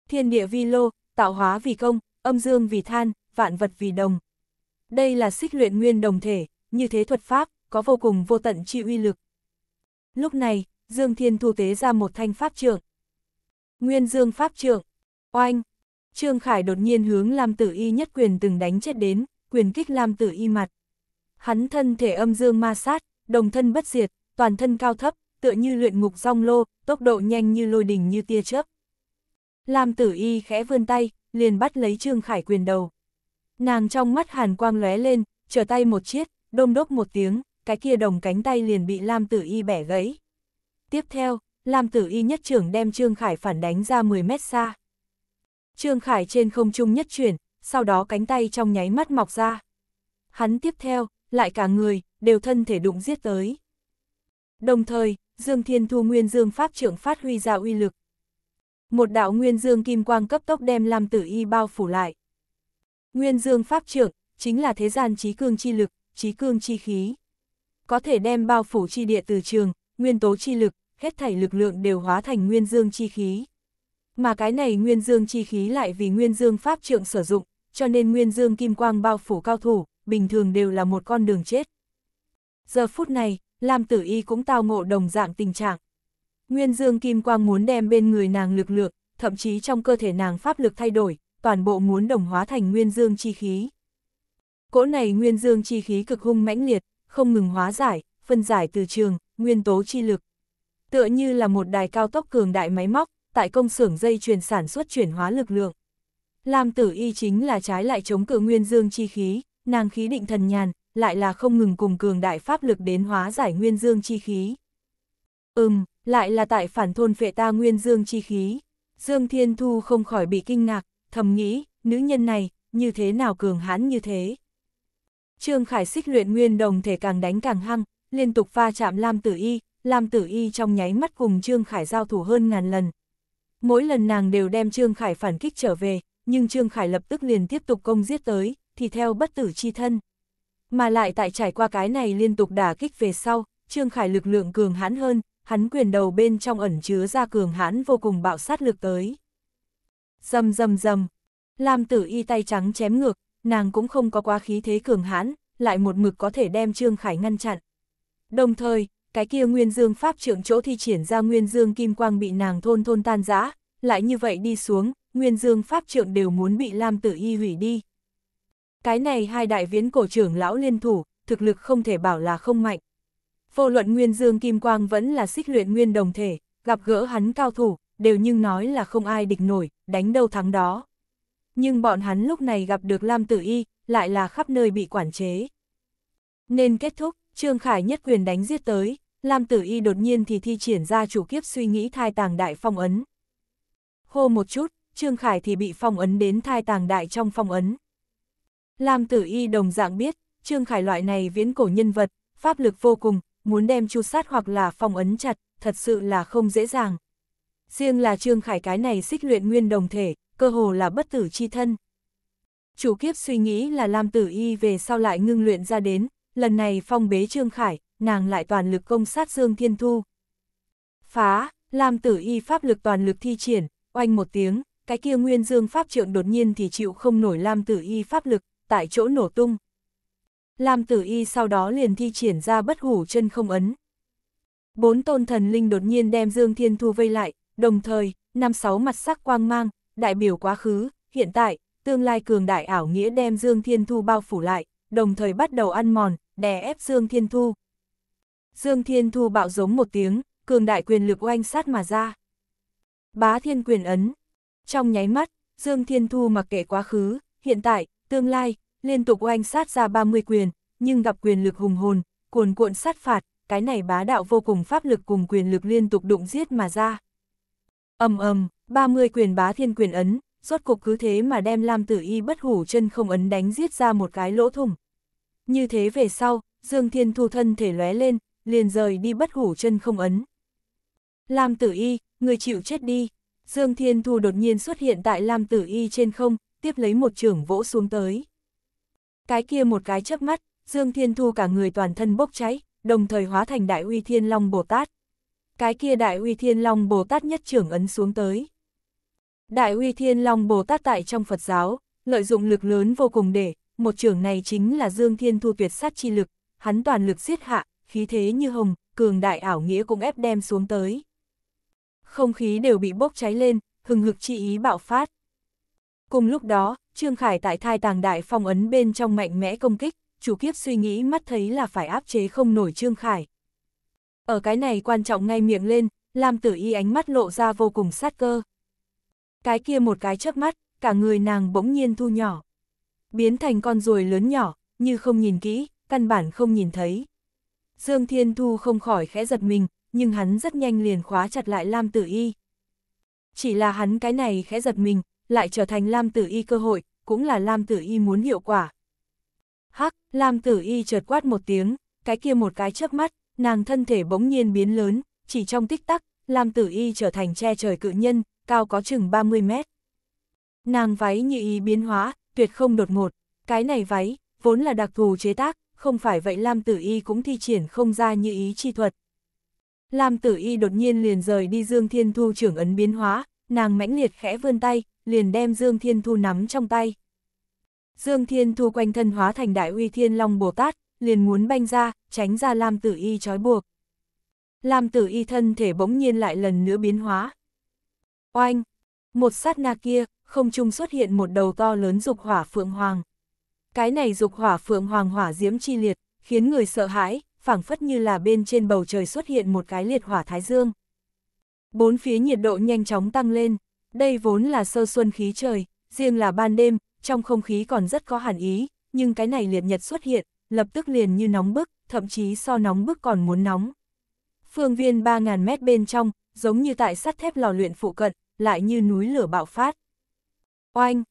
S1: Thiên địa vi lô, tạo hóa vì công, âm dương vì than, vạn vật vì đồng. Đây là xích luyện nguyên đồng thể, như thế thuật pháp, có vô cùng vô tận chi uy lực. Lúc này, Dương Thiên Thu tế ra một thanh pháp trưởng, Nguyên Dương Pháp Trượng, oanh. Trương Khải đột nhiên hướng Lam Tử Y nhất quyền từng đánh chết đến, quyền kích Lam Tử Y mặt. Hắn thân thể âm dương ma sát, đồng thân bất diệt, toàn thân cao thấp, tựa như luyện ngục rong lô, tốc độ nhanh như lôi đỉnh như tia chớp. Lam Tử Y khẽ vươn tay, liền bắt lấy Trương Khải quyền đầu. Nàng trong mắt hàn quang lóe lên, trở tay một chiếc, đôm đốc một tiếng, cái kia đồng cánh tay liền bị Lam Tử Y bẻ gãy. Tiếp theo, Lam Tử Y nhất trưởng đem Trương Khải phản đánh ra 10 mét xa. Trương Khải trên không trung nhất chuyển, sau đó cánh tay trong nháy mắt mọc ra. Hắn tiếp theo, lại cả người, đều thân thể đụng giết tới. Đồng thời, Dương Thiên Thu Nguyên Dương Pháp trưởng phát huy ra uy lực. Một đạo Nguyên Dương Kim Quang cấp tốc đem Lam Tử Y bao phủ lại. Nguyên Dương Pháp trưởng, chính là thế gian trí cương chi lực, trí cương chi khí. Có thể đem bao phủ chi địa từ trường, nguyên tố chi lực, hết thảy lực lượng đều hóa thành nguyên dương chi khí. Mà cái này nguyên dương chi khí lại vì nguyên dương pháp trượng sử dụng, cho nên nguyên dương kim quang bao phủ cao thủ, bình thường đều là một con đường chết. Giờ phút này, Lam Tử Y cũng tao ngộ đồng dạng tình trạng. Nguyên dương kim quang muốn đem bên người nàng lực lượng, thậm chí trong cơ thể nàng pháp lực thay đổi, toàn bộ muốn đồng hóa thành nguyên dương chi khí. Cỗ này nguyên dương chi khí cực hung mãnh liệt, không ngừng hóa giải, phân giải từ trường, nguyên tố chi lực tựa như là một đài cao tốc cường đại máy móc, tại công xưởng dây chuyền sản xuất chuyển hóa lực lượng. Lam tử y chính là trái lại chống cự nguyên dương chi khí, nàng khí định thần nhàn, lại là không ngừng cùng cường đại pháp lực đến hóa giải nguyên dương chi khí. Ừm, lại là tại phản thôn phệ ta nguyên dương chi khí. Dương Thiên Thu không khỏi bị kinh ngạc, thầm nghĩ, nữ nhân này, như thế nào cường hãn như thế. Trương Khải xích luyện nguyên đồng thể càng đánh càng hăng, liên tục pha chạm Lam Tử Y, Lam tử y trong nháy mắt cùng Trương Khải giao thủ hơn ngàn lần. Mỗi lần nàng đều đem Trương Khải phản kích trở về, nhưng Trương Khải lập tức liền tiếp tục công giết tới, thì theo bất tử chi thân. Mà lại tại trải qua cái này liên tục đả kích về sau, Trương Khải lực lượng cường hãn hơn, hắn quyền đầu bên trong ẩn chứa ra cường hãn vô cùng bạo sát lực tới. Dầm dầm dầm, Lam tử y tay trắng chém ngược, nàng cũng không có quá khí thế cường hãn, lại một mực có thể đem Trương Khải ngăn chặn. Đồng thời, cái kia nguyên dương pháp trưởng chỗ thi triển ra nguyên dương kim quang bị nàng thôn thôn tan giã, lại như vậy đi xuống, nguyên dương pháp trưởng đều muốn bị Lam Tử Y hủy đi. Cái này hai đại viễn cổ trưởng lão liên thủ, thực lực không thể bảo là không mạnh. Vô luận nguyên dương kim quang vẫn là xích luyện nguyên đồng thể, gặp gỡ hắn cao thủ, đều nhưng nói là không ai địch nổi, đánh đâu thắng đó. Nhưng bọn hắn lúc này gặp được Lam Tử Y, lại là khắp nơi bị quản chế. Nên kết thúc, Trương Khải nhất quyền đánh giết tới, Lam Tử Y đột nhiên thì thi triển ra chủ kiếp suy nghĩ thai tàng đại phong ấn. Hô một chút, Trương Khải thì bị phong ấn đến thai tàng đại trong phong ấn. Lam Tử Y đồng dạng biết, Trương Khải loại này viễn cổ nhân vật, pháp lực vô cùng, muốn đem chu sát hoặc là phong ấn chặt, thật sự là không dễ dàng. Riêng là Trương Khải cái này xích luyện nguyên đồng thể, cơ hồ là bất tử chi thân. Chủ kiếp suy nghĩ là Lam Tử Y về sau lại ngưng luyện ra đến, lần này phong bế Trương Khải, nàng lại toàn lực công sát Dương Thiên Thu. Phá, Lam Tử Y pháp lực toàn lực thi triển, oanh một tiếng, cái kia nguyên dương pháp trượng đột nhiên thì chịu không nổi Lam Tử Y pháp lực, tại chỗ nổ tung. Lam Tử Y sau đó liền thi triển ra bất hủ chân không ấn. Bốn tôn thần linh đột nhiên đem Dương Thiên Thu vây lại, đồng thời, năm sáu mặt sắc quang mang, đại biểu quá khứ, hiện tại, tương lai cường đại ảo nghĩa đem Dương Thiên Thu bao phủ lại, đồng thời bắt đầu ăn mòn, đè ép Dương Thiên Thu. Dương Thiên Thu bạo giống một tiếng, cường đại quyền lực oanh sát mà ra. Bá thiên quyền ấn. Trong nháy mắt, Dương Thiên Thu mặc kệ quá khứ, hiện tại, tương lai, liên tục oanh sát ra 30 quyền, nhưng gặp quyền lực hùng hồn, cuồn cuộn sát phạt, cái này bá đạo vô cùng pháp lực cùng quyền lực liên tục đụng giết mà ra. ầm ầm, 30 quyền bá thiên quyền ấn, rốt cuộc cứ thế mà đem Lam Tử Y bất hủ chân không ấn đánh giết ra một cái lỗ thủng. Như thế về sau, Dương Thiên Thu thân thể lóe lên, liền rời đi bất hủ chân không ấn. Lam tử y, người chịu chết đi. Dương Thiên Thu đột nhiên xuất hiện tại Lam tử y trên không, tiếp lấy một trưởng vỗ xuống tới. Cái kia một cái chớp mắt, Dương Thiên Thu cả người toàn thân bốc cháy, đồng thời hóa thành Đại Uy Thiên Long Bồ Tát. Cái kia Đại Uy Thiên Long Bồ Tát nhất trưởng ấn xuống tới. Đại Uy Thiên Long Bồ Tát tại trong Phật giáo, lợi dụng lực lớn vô cùng để, một trưởng này chính là Dương Thiên Thu tuyệt sát chi lực, hắn toàn lực giết hạ, khí thế như hồng, cường đại ảo nghĩa cũng ép đem xuống tới. Không khí đều bị bốc cháy lên, hừng hực chi ý bạo phát. Cùng lúc đó, Trương Khải tại thai tàng đại phong ấn bên trong mạnh mẽ công kích, chủ kiếp suy nghĩ mắt thấy là phải áp chế không nổi Trương Khải. Ở cái này quan trọng ngay miệng lên, Lam Tử Y ánh mắt lộ ra vô cùng sát cơ. Cái kia một cái chớp mắt, cả người nàng bỗng nhiên thu nhỏ. Biến thành con ruồi lớn nhỏ, như không nhìn kỹ, căn bản không nhìn thấy. Dương Thiên Thu không khỏi khẽ giật mình, nhưng hắn rất nhanh liền khóa chặt lại Lam Tử Y. Chỉ là hắn cái này khẽ giật mình, lại trở thành Lam Tử Y cơ hội, cũng là Lam Tử Y muốn hiệu quả. Hắc, Lam Tử Y chợt quát một tiếng, cái kia một cái chớp mắt, nàng thân thể bỗng nhiên biến lớn, chỉ trong tích tắc, Lam Tử Y trở thành che trời cự nhân, cao có chừng 30 mét. Nàng váy nhị ý biến hóa, tuyệt không đột ngột, cái này váy, vốn là đặc thù chế tác, không phải vậy Lam Tử Y cũng thi triển không ra như ý chi thuật. Lam Tử Y đột nhiên liền rời đi Dương Thiên Thu trưởng ấn biến hóa, nàng mãnh liệt khẽ vươn tay, liền đem Dương Thiên Thu nắm trong tay. Dương Thiên Thu quanh thân hóa thành đại uy thiên long Bồ Tát, liền muốn banh ra, tránh ra Lam Tử Y trói buộc. Lam Tử Y thân thể bỗng nhiên lại lần nữa biến hóa. Oanh! Một sát na kia, không trung xuất hiện một đầu to lớn dục hỏa phượng hoàng. Cái này dục hỏa phượng hoàng hỏa diễm chi liệt, khiến người sợ hãi, phảng phất như là bên trên bầu trời xuất hiện một cái liệt hỏa thái dương. Bốn phía nhiệt độ nhanh chóng tăng lên, đây vốn là sơ xuân khí trời, riêng là ban đêm, trong không khí còn rất có hàn ý, nhưng cái này liệt nhật xuất hiện, lập tức liền như nóng bức, thậm chí so nóng bức còn muốn nóng. Phương viên 3.000 mét bên trong, giống như tại sắt thép lò luyện phụ cận, lại như núi lửa bạo phát. Oanh,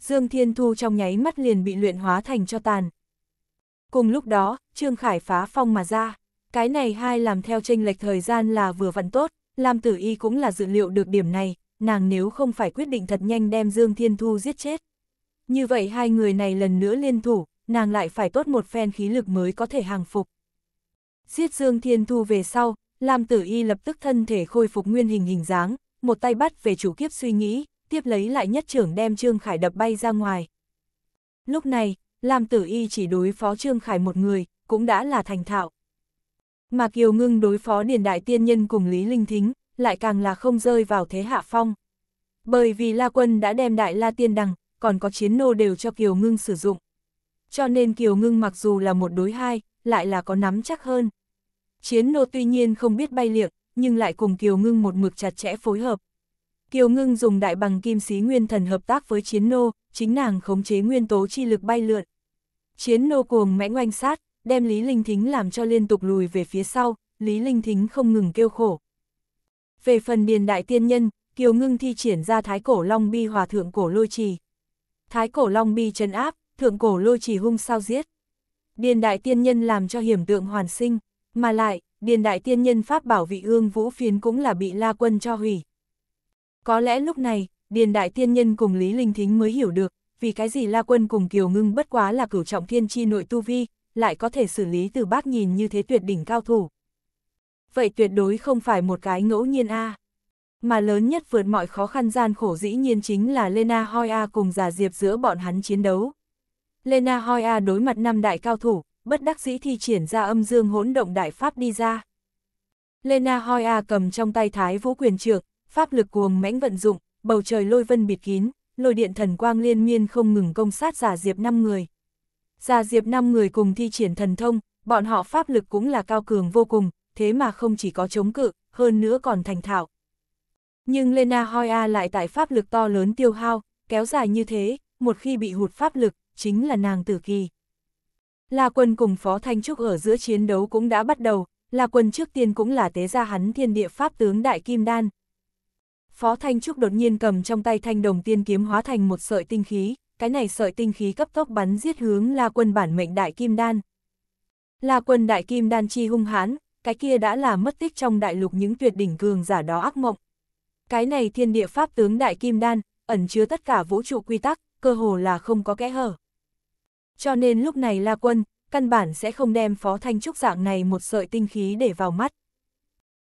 S1: Dương Thiên Thu trong nháy mắt liền bị luyện hóa thành cho tàn. Cùng lúc đó, Trương Khải phá phong mà ra. Cái này hai làm theo tranh lệch thời gian là vừa vặn tốt, Lam Tử Y cũng là dự liệu được điểm này, nàng nếu không phải quyết định thật nhanh đem Dương Thiên Thu giết chết. Như vậy hai người này lần nữa liên thủ, nàng lại phải tốt một phen khí lực mới có thể hàng phục. Giết Dương Thiên Thu về sau, Lam Tử Y lập tức thân thể khôi phục nguyên hình hình dáng, một tay bắt về chủ kiếp suy nghĩ, tiếp lấy lại nhất trưởng đem Trương Khải đập bay ra ngoài. Lúc này, Lam Tử Y chỉ đối phó Trương Khải một người, cũng đã là thành thạo. Mà Kiều Ngưng đối phó Điền Đại Tiên Nhân cùng Lý Linh Thính, lại càng là không rơi vào thế hạ phong. Bởi vì La Quân đã đem Đại La Tiên Đằng, còn có chiến nô đều cho Kiều Ngưng sử dụng. Cho nên Kiều Ngưng mặc dù là một đối hai, lại là có nắm chắc hơn. Chiến nô tuy nhiên không biết bay liệng, nhưng lại cùng Kiều Ngưng một mực chặt chẽ phối hợp. Kiều Ngưng dùng đại bằng kim sĩ nguyên thần hợp tác với chiến nô, chính nàng khống chế nguyên tố chi lực bay lượn. Chiến nô cuồng mãnh oanh sát, đem Lý Linh Thính làm cho liên tục lùi về phía sau, Lý Linh Thính không ngừng kêu khổ. Về phần điền đại tiên nhân, Kiều Ngưng thi triển ra thái cổ long bi hòa thượng cổ lôi trì. Thái cổ long bi trấn áp, thượng cổ lôi trì hung sao giết. Điền đại tiên nhân làm cho hiểm tượng hoàn sinh, mà lại, điền đại tiên nhân pháp bảo vị ương vũ phiến cũng là bị la quân cho hủy. Có lẽ lúc này, Điền Đại Tiên Nhân cùng Lý Linh Thính mới hiểu được, vì cái gì La Quân cùng Kiều Ngưng bất quá là cửu trọng thiên chi nội tu vi, lại có thể xử lý từ bác nhìn như thế tuyệt đỉnh cao thủ. Vậy tuyệt đối không phải một cái ngẫu nhiên a Mà lớn nhất vượt mọi khó khăn gian khổ dĩ nhiên chính là Lena Hoya cùng giả diệp giữa bọn hắn chiến đấu. Lena Hoya đối mặt năm đại cao thủ, bất đắc dĩ thi triển ra âm dương hỗn động đại pháp đi ra. Lena Hoya cầm trong tay thái vũ quyền Trượng pháp lực cuồng mãnh vận dụng, bầu trời lôi vân bịt kín, lôi điện thần quang liên miên không ngừng công sát giả diệp 5 người. Giả diệp 5 người cùng thi triển thần thông, bọn họ pháp lực cũng là cao cường vô cùng, thế mà không chỉ có chống cự, hơn nữa còn thành thạo. Nhưng Lena Hoya lại tại pháp lực to lớn tiêu hao, kéo dài như thế, một khi bị hụt pháp lực, chính là nàng tử kỳ. La quân cùng Phó Thanh Trúc ở giữa chiến đấu cũng đã bắt đầu, La quân trước tiên cũng là tế ra hắn thiên địa pháp tướng Đại Kim Đan, Phó Thanh Trúc đột nhiên cầm trong tay thanh đồng tiên kiếm hóa thành một sợi tinh khí, cái này sợi tinh khí cấp tốc bắn giết hướng La Quân bản mệnh đại kim đan. La Quân đại kim đan chi hung hãn, cái kia đã là mất tích trong đại lục những tuyệt đỉnh cường giả đó ác mộng. Cái này thiên địa pháp tướng đại kim đan, ẩn chứa tất cả vũ trụ quy tắc, cơ hồ là không có kẽ hở. Cho nên lúc này La Quân, căn bản sẽ không đem Phó Thanh Trúc dạng này một sợi tinh khí để vào mắt.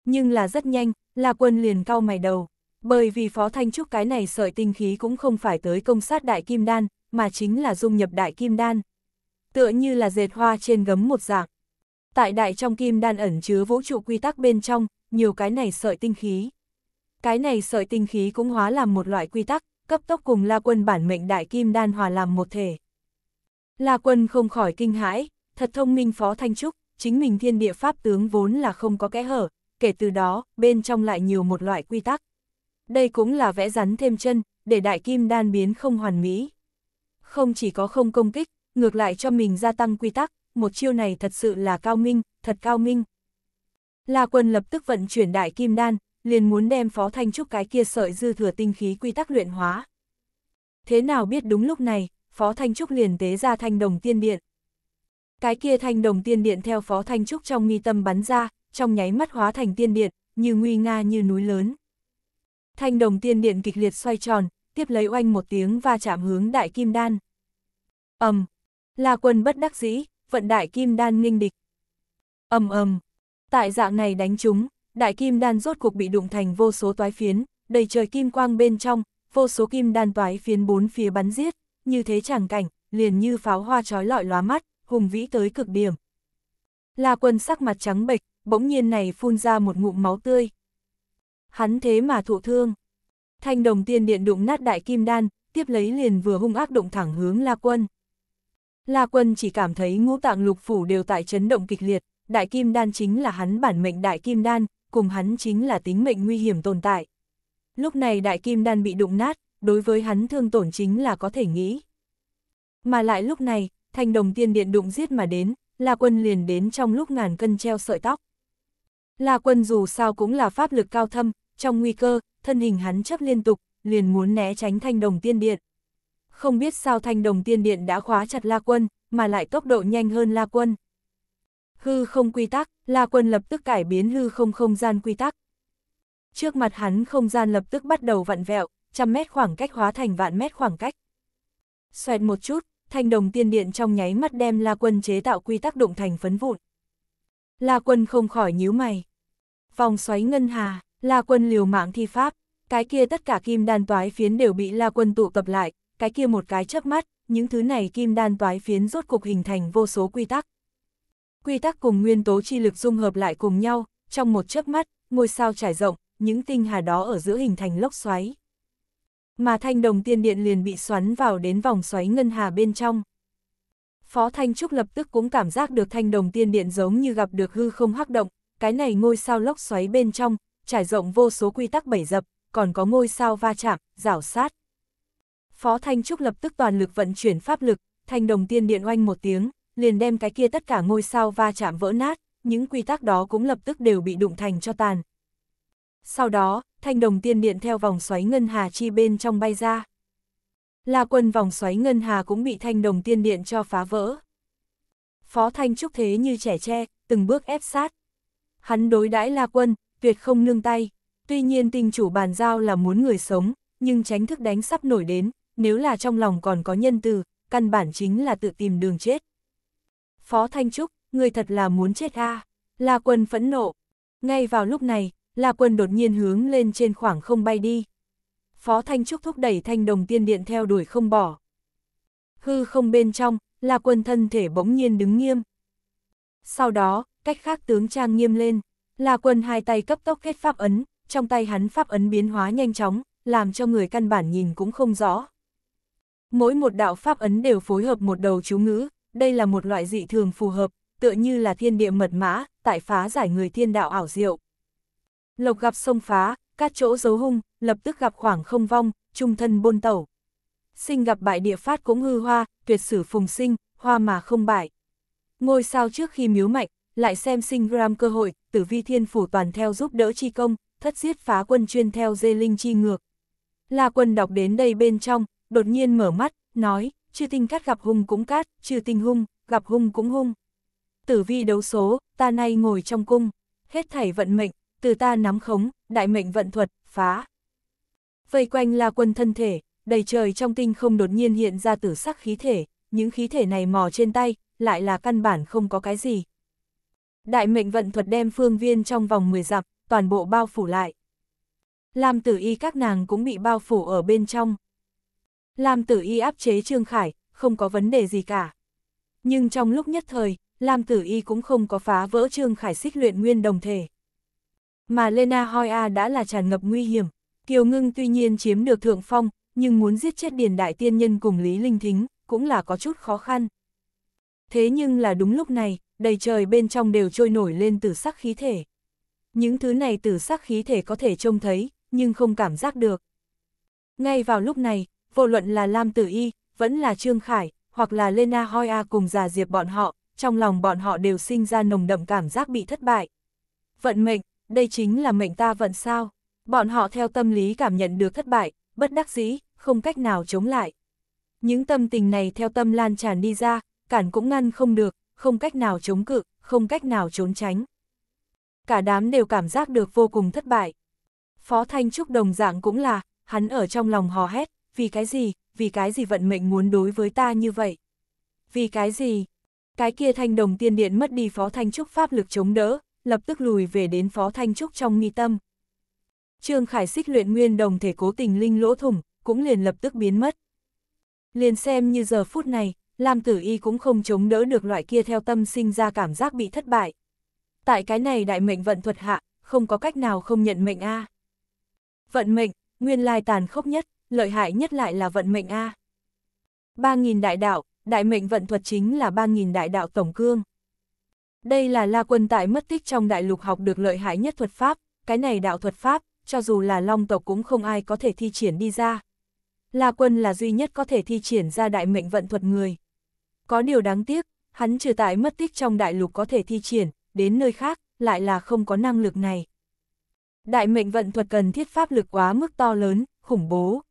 S1: Nhưng là rất nhanh, La Quân liền cau mày đầu, bởi vì Phó Thanh Trúc cái này sợi tinh khí cũng không phải tới công sát đại kim đan, mà chính là dung nhập đại kim đan. Tựa như là dệt hoa trên gấm một dạng. Tại đại trong kim đan ẩn chứa vũ trụ quy tắc bên trong, nhiều cái này sợi tinh khí. Cái này sợi tinh khí cũng hóa làm một loại quy tắc, cấp tốc cùng La Quân bản mệnh đại kim đan hòa làm một thể. La Quân không khỏi kinh hãi, thật thông minh Phó Thanh Trúc, chính mình thiên địa pháp tướng vốn là không có kẽ hở, kể từ đó, bên trong lại nhiều một loại quy tắc đây cũng là vẽ rắn thêm chân, để đại kim đan biến không hoàn mỹ. Không chỉ có không công kích, ngược lại cho mình gia tăng quy tắc, một chiêu này thật sự là cao minh, thật cao minh. La quân lập tức vận chuyển đại kim đan, liền muốn đem phó thanh trúc cái kia sợi dư thừa tinh khí quy tắc luyện hóa. Thế nào biết đúng lúc này, phó thanh trúc liền tế ra thanh đồng tiên điện. Cái kia thanh đồng tiên điện theo phó thanh trúc trong nghi tâm bắn ra, trong nháy mắt hóa thành tiên điện, như nguy nga như núi lớn. Thanh đồng tiên điện kịch liệt xoay tròn, tiếp lấy oanh một tiếng và chạm hướng đại kim đan. ầm, La quân bất đắc dĩ, vận đại kim đan nghênh địch. ầm ầm, tại dạng này đánh chúng, đại kim đan rốt cuộc bị đụng thành vô số toái phiến, đầy trời kim quang bên trong, vô số kim đan toái phiến bốn phía bắn giết, như thế chẳng cảnh, liền như pháo hoa trói lọi lóa mắt, hùng vĩ tới cực điểm. La quân sắc mặt trắng bệch, bỗng nhiên này phun ra một ngụm máu tươi hắn thế mà thụ thương. Thanh đồng tiên điện đụng nát đại kim đan, tiếp lấy liền vừa hung ác động thẳng hướng La Quân. La Quân chỉ cảm thấy ngũ tạng lục phủ đều tại chấn động kịch liệt, đại kim đan chính là hắn bản mệnh đại kim đan, cùng hắn chính là tính mệnh nguy hiểm tồn tại. Lúc này đại kim đan bị đụng nát, đối với hắn thương tổn chính là có thể nghĩ. Mà lại lúc này, thanh đồng tiên điện đụng giết mà đến, La Quân liền đến trong lúc ngàn cân treo sợi tóc. La Quân dù sao cũng là pháp lực cao thâm, trong nguy cơ, thân hình hắn chấp liên tục, liền muốn né tránh thanh đồng tiên điện. Không biết sao thanh đồng tiên điện đã khóa chặt La Quân, mà lại tốc độ nhanh hơn La Quân. Hư không quy tắc, La Quân lập tức cải biến hư không không gian quy tắc. Trước mặt hắn không gian lập tức bắt đầu vặn vẹo, trăm mét khoảng cách hóa thành vạn mét khoảng cách. Xoẹt một chút, thanh đồng tiên điện trong nháy mắt đem La Quân chế tạo quy tắc đụng thành phấn vụn. La Quân không khỏi nhíu mày. Vòng xoáy ngân hà. La quân liều mạng thi pháp, cái kia tất cả kim đan toái phiến đều bị la quân tụ tập lại, cái kia một cái chớp mắt, những thứ này kim đan toái phiến rốt cục hình thành vô số quy tắc. Quy tắc cùng nguyên tố chi lực dung hợp lại cùng nhau, trong một chớp mắt, ngôi sao trải rộng, những tinh hà đó ở giữa hình thành lốc xoáy. Mà thanh đồng tiên điện liền bị xoắn vào đến vòng xoáy ngân hà bên trong. Phó Thanh Trúc lập tức cũng cảm giác được thanh đồng tiên điện giống như gặp được hư không hắc động, cái này ngôi sao lốc xoáy bên trong, trải rộng vô số quy tắc bảy dập, còn có ngôi sao va chạm, rảo sát. Phó Thanh Trúc lập tức toàn lực vận chuyển pháp lực, thành đồng tiên điện oanh một tiếng, liền đem cái kia tất cả ngôi sao va chạm vỡ nát, những quy tắc đó cũng lập tức đều bị đụng thành cho tàn. Sau đó, thanh đồng tiên điện theo vòng xoáy ngân hà chi bên trong bay ra. La quân vòng xoáy ngân hà cũng bị thanh đồng tiên điện cho phá vỡ. Phó Thanh Trúc thế như trẻ tre, từng bước ép sát. Hắn đối đãi La quân, tuyệt không nương tay. Tuy nhiên tinh chủ bàn giao là muốn người sống, nhưng tránh thức đánh sắp nổi đến, nếu là trong lòng còn có nhân từ, căn bản chính là tự tìm đường chết. Phó Thanh Trúc, người thật là muốn chết a La Quân phẫn nộ. Ngay vào lúc này, La Quân đột nhiên hướng lên trên khoảng không bay đi. Phó Thanh Trúc thúc đẩy thanh đồng tiên điện theo đuổi không bỏ. Hư không bên trong, La Quân thân thể bỗng nhiên đứng nghiêm. Sau đó, cách khác tướng trang nghiêm lên. La Quân hai tay cấp tốc kết pháp ấn, trong tay hắn pháp ấn biến hóa nhanh chóng, làm cho người căn bản nhìn cũng không rõ. Mỗi một đạo pháp ấn đều phối hợp một đầu chú ngữ, đây là một loại dị thường phù hợp, tựa như là thiên địa mật mã, tại phá giải người thiên đạo ảo diệu. Lộc gặp sông phá, các chỗ dấu hung, lập tức gặp khoảng không vong, trung thân bôn tẩu. Sinh gặp bại địa phát cũng hư hoa, tuyệt sử phùng sinh, hoa mà không bại. Ngôi sao trước khi miếu mạnh, lại xem sinh gram cơ hội, tử vi thiên phủ toàn theo giúp đỡ chi công, thất giết phá quân chuyên theo dê linh chi ngược. La quân đọc đến đây bên trong, đột nhiên mở mắt, nói, chư tinh cát gặp hung cũng cát, chư tinh hung, gặp hung cũng hung. Tử vi đấu số, ta nay ngồi trong cung, hết thảy vận mệnh, từ ta nắm khống, đại mệnh vận thuật, phá. Vây quanh la quân thân thể, đầy trời trong tinh không đột nhiên hiện ra tử sắc khí thể, những khí thể này mò trên tay, lại là căn bản không có cái gì, Đại mệnh vận thuật đem phương viên trong vòng 10 dặm, toàn bộ bao phủ lại. Lam tử y các nàng cũng bị bao phủ ở bên trong. Lam tử y áp chế Trương Khải, không có vấn đề gì cả. Nhưng trong lúc nhất thời, Lam tử y cũng không có phá vỡ Trương Khải xích luyện nguyên đồng thể. Mà Lena Hoya đã là tràn ngập nguy hiểm. Kiều Ngưng tuy nhiên chiếm được thượng phong, nhưng muốn giết chết Điền Đại Tiên Nhân cùng Lý Linh Thính, cũng là có chút khó khăn. Thế nhưng là đúng lúc này, đầy trời bên trong đều trôi nổi lên tử sắc khí thể. Những thứ này tử sắc khí thể có thể trông thấy, nhưng không cảm giác được. Ngay vào lúc này, vô luận là Lam Tử Y, vẫn là Trương Khải, hoặc là Lena Hoya cùng già diệp bọn họ, trong lòng bọn họ đều sinh ra nồng đậm cảm giác bị thất bại. Vận mệnh, đây chính là mệnh ta vận sao. Bọn họ theo tâm lý cảm nhận được thất bại, bất đắc dĩ, không cách nào chống lại. Những tâm tình này theo tâm lan tràn đi ra, cản cũng ngăn không được, không cách nào chống cự, không cách nào trốn tránh. Cả đám đều cảm giác được vô cùng thất bại. Phó Thanh Trúc đồng dạng cũng là, hắn ở trong lòng hò hét, vì cái gì, vì cái gì vận mệnh muốn đối với ta như vậy? Vì cái gì? Cái kia thanh đồng tiên điện mất đi Phó Thanh Trúc pháp lực chống đỡ, lập tức lùi về đến Phó Thanh Trúc trong nghi tâm. Trương Khải xích luyện nguyên đồng thể cố tình linh lỗ thủng, cũng liền lập tức biến mất. Liền xem như giờ phút này, Lam Tử Y cũng không chống đỡ được loại kia theo tâm sinh ra cảm giác bị thất bại. Tại cái này đại mệnh vận thuật hạ, không có cách nào không nhận mệnh A. Vận mệnh, nguyên lai tàn khốc nhất, lợi hại nhất lại là vận mệnh A. 3.000 đại đạo, đại mệnh vận thuật chính là 3.000 đại đạo tổng cương. Đây là La Quân tại mất tích trong đại lục học được lợi hại nhất thuật pháp, cái này đạo thuật pháp, cho dù là long tộc cũng không ai có thể thi triển đi ra. La Quân là duy nhất có thể thi triển ra đại mệnh vận thuật người, có điều đáng tiếc, hắn trừ tại mất tích trong đại lục có thể thi triển, đến nơi khác, lại là không có năng lực này. Đại mệnh vận thuật cần thiết pháp lực quá mức to lớn, khủng bố.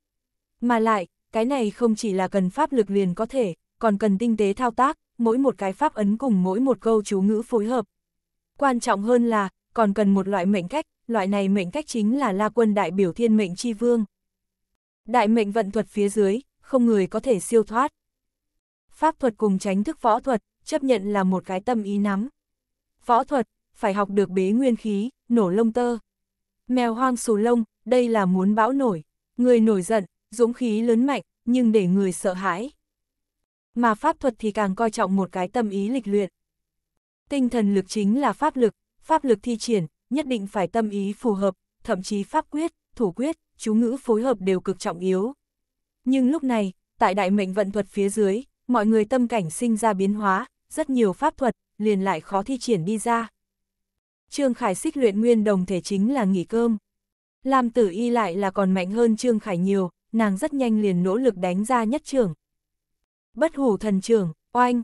S1: Mà lại, cái này không chỉ là cần pháp lực liền có thể, còn cần tinh tế thao tác, mỗi một cái pháp ấn cùng mỗi một câu chú ngữ phối hợp. Quan trọng hơn là, còn cần một loại mệnh cách, loại này mệnh cách chính là la quân đại biểu thiên mệnh chi vương. Đại mệnh vận thuật phía dưới, không người có thể siêu thoát pháp thuật cùng tránh thức võ thuật, chấp nhận là một cái tâm ý nắm. Võ thuật, phải học được bế nguyên khí, nổ lông tơ. Mèo hoang xù lông, đây là muốn bão nổi, người nổi giận, dũng khí lớn mạnh, nhưng để người sợ hãi. Mà pháp thuật thì càng coi trọng một cái tâm ý lịch luyện. Tinh thần lực chính là pháp lực, pháp lực thi triển, nhất định phải tâm ý phù hợp, thậm chí pháp quyết, thủ quyết, chú ngữ phối hợp đều cực trọng yếu. Nhưng lúc này, tại đại mệnh vận thuật phía dưới, mọi người tâm cảnh sinh ra biến hóa, rất nhiều pháp thuật, liền lại khó thi triển đi ra. Trương Khải xích luyện nguyên đồng thể chính là nghỉ cơm. Lam tử y lại là còn mạnh hơn Trương Khải nhiều, nàng rất nhanh liền nỗ lực đánh ra nhất trưởng. Bất hủ thần trưởng, oanh.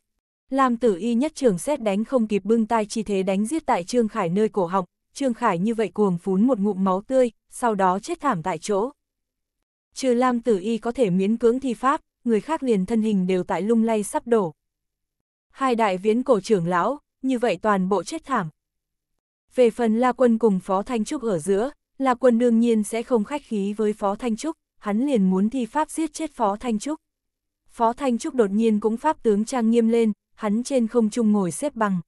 S1: Lam tử y nhất trưởng xét đánh không kịp bưng tay chi thế đánh giết tại Trương Khải nơi cổ họng, Trương Khải như vậy cuồng phún một ngụm máu tươi, sau đó chết thảm tại chỗ. Trừ Lam tử y có thể miễn cưỡng thi pháp, người khác liền thân hình đều tại lung lay sắp đổ. Hai đại viễn cổ trưởng lão, như vậy toàn bộ chết thảm. Về phần La Quân cùng Phó Thanh Trúc ở giữa, La Quân đương nhiên sẽ không khách khí với Phó Thanh Trúc, hắn liền muốn thi pháp giết chết Phó Thanh Trúc. Phó Thanh Trúc đột nhiên cũng pháp tướng trang nghiêm lên, hắn trên không trung ngồi xếp bằng.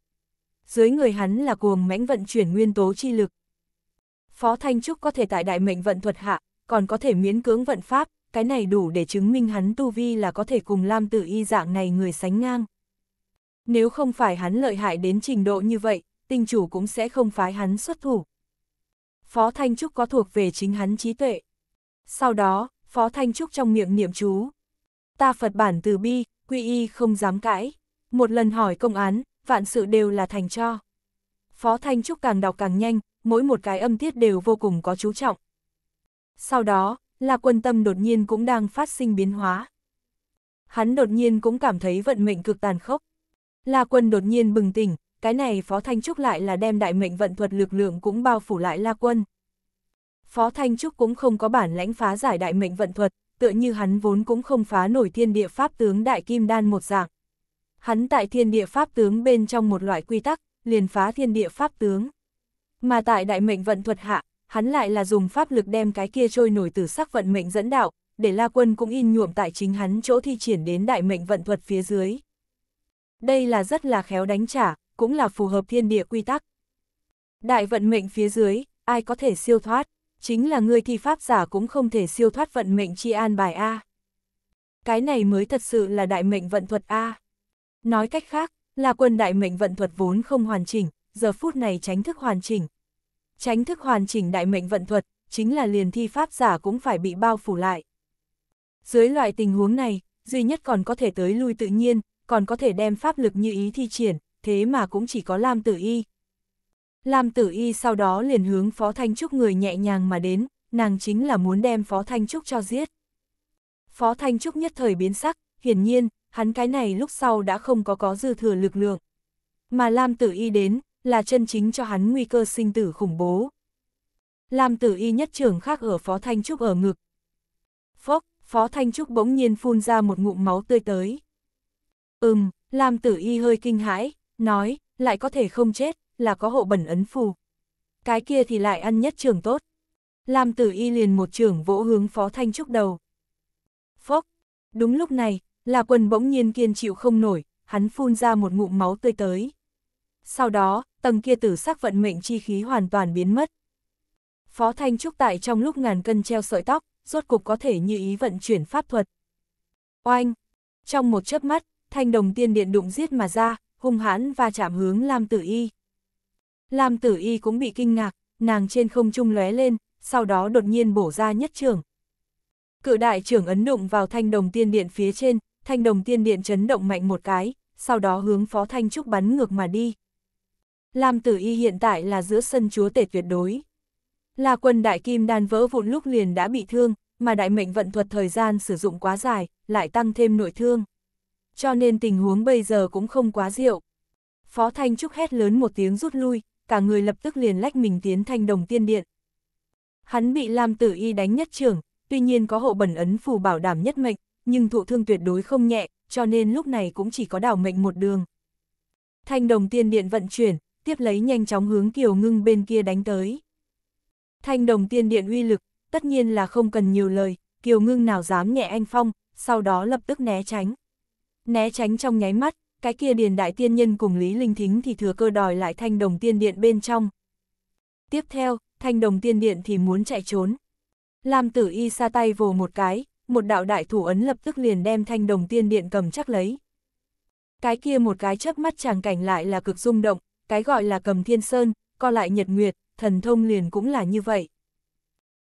S1: Dưới người hắn là cuồng mãnh vận chuyển nguyên tố chi lực. Phó Thanh Trúc có thể tại đại mệnh vận thuật hạ, còn có thể miễn cưỡng vận pháp, cái này đủ để chứng minh hắn tu vi là có thể cùng Lam Tử Y dạng này người sánh ngang. Nếu không phải hắn lợi hại đến trình độ như vậy, tinh chủ cũng sẽ không phái hắn xuất thủ. Phó Thanh Trúc có thuộc về chính hắn trí tuệ. Sau đó, Phó Thanh Trúc trong miệng niệm chú. Ta Phật bản từ bi, quy y không dám cãi. Một lần hỏi công án, vạn sự đều là thành cho. Phó Thanh Trúc càng đọc càng nhanh, mỗi một cái âm tiết đều vô cùng có chú trọng. Sau đó, là quân tâm đột nhiên cũng đang phát sinh biến hóa. Hắn đột nhiên cũng cảm thấy vận mệnh cực tàn khốc. La quân đột nhiên bừng tỉnh, cái này Phó Thanh Trúc lại là đem đại mệnh vận thuật lực lượng cũng bao phủ lại La quân. Phó Thanh Trúc cũng không có bản lãnh phá giải đại mệnh vận thuật, tựa như hắn vốn cũng không phá nổi thiên địa pháp tướng đại kim đan một dạng. Hắn tại thiên địa pháp tướng bên trong một loại quy tắc, liền phá thiên địa pháp tướng. Mà tại đại mệnh vận thuật hạ, hắn lại là dùng pháp lực đem cái kia trôi nổi từ sắc vận mệnh dẫn đạo, để La Quân cũng in nhuộm tại chính hắn chỗ thi triển đến đại mệnh vận thuật phía dưới. Đây là rất là khéo đánh trả, cũng là phù hợp thiên địa quy tắc. Đại vận mệnh phía dưới, ai có thể siêu thoát, chính là người thi pháp giả cũng không thể siêu thoát vận mệnh chi an bài A. Cái này mới thật sự là đại mệnh vận thuật A. Nói cách khác, là quân đại mệnh vận thuật vốn không hoàn chỉnh, giờ phút này tránh thức hoàn chỉnh, Tránh thức hoàn chỉnh đại mệnh vận thuật, chính là liền thi pháp giả cũng phải bị bao phủ lại. Dưới loại tình huống này, duy nhất còn có thể tới lui tự nhiên, còn có thể đem pháp lực như ý thi triển, thế mà cũng chỉ có Lam Tử Y. Lam Tử Y sau đó liền hướng Phó Thanh Trúc người nhẹ nhàng mà đến, nàng chính là muốn đem Phó Thanh Trúc cho giết. Phó Thanh Trúc nhất thời biến sắc, hiển nhiên, hắn cái này lúc sau đã không có có dư thừa lực lượng. Mà Lam Tử Y đến, là chân chính cho hắn nguy cơ sinh tử khủng bố. Lam tử y nhất trưởng khác ở Phó Thanh Trúc ở ngực. Phốc, Phó Thanh Trúc bỗng nhiên phun ra một ngụm máu tươi tới. Ừm, Lam tử y hơi kinh hãi, nói, lại có thể không chết, là có hộ bẩn ấn phù. Cái kia thì lại ăn nhất trưởng tốt. Lam tử y liền một trưởng vỗ hướng Phó Thanh Trúc đầu. Phốc, đúng lúc này, là quần bỗng nhiên kiên chịu không nổi, hắn phun ra một ngụm máu tươi tới. Sau đó, tầng kia tử sắc vận mệnh chi khí hoàn toàn biến mất. Phó Thanh Trúc tại trong lúc ngàn cân treo sợi tóc, rốt cục có thể như ý vận chuyển pháp thuật. Oanh! Trong một chớp mắt, thanh đồng tiên điện đụng giết mà ra, hung hãn và chạm hướng Lam Tử Y. Lam Tử Y cũng bị kinh ngạc, nàng trên không trung lóe lên, sau đó đột nhiên bổ ra nhất trường. Cự đại trưởng ấn đụng vào thanh đồng tiên điện phía trên, thanh đồng tiên điện chấn động mạnh một cái, sau đó hướng Phó Thanh Trúc bắn ngược mà đi. Lam Tử Y hiện tại là giữa sân chúa tể tuyệt đối. Là quân đại kim đan vỡ vụn lúc liền đã bị thương, mà đại mệnh vận thuật thời gian sử dụng quá dài, lại tăng thêm nội thương. Cho nên tình huống bây giờ cũng không quá diệu. Phó Thanh Trúc hét lớn một tiếng rút lui, cả người lập tức liền lách mình tiến thanh đồng tiên điện. Hắn bị Lam Tử Y đánh nhất trưởng, tuy nhiên có hộ bẩn ấn phù bảo đảm nhất mệnh, nhưng thụ thương tuyệt đối không nhẹ, cho nên lúc này cũng chỉ có đảo mệnh một đường. Thanh đồng tiên điện vận chuyển, tiếp lấy nhanh chóng hướng Kiều Ngưng bên kia đánh tới. Thanh đồng tiên điện uy lực, tất nhiên là không cần nhiều lời, Kiều Ngưng nào dám nhẹ anh Phong, sau đó lập tức né tránh. Né tránh trong nháy mắt, cái kia điền đại tiên nhân cùng Lý Linh Thính thì thừa cơ đòi lại thanh đồng tiên điện bên trong. Tiếp theo, thanh đồng tiên điện thì muốn chạy trốn. Lam tử y xa tay vồ một cái, một đạo đại thủ ấn lập tức liền đem thanh đồng tiên điện cầm chắc lấy. Cái kia một cái chớp mắt chàng cảnh lại là cực rung động, cái gọi là cầm thiên sơn, co lại nhật nguyệt, thần thông liền cũng là như vậy.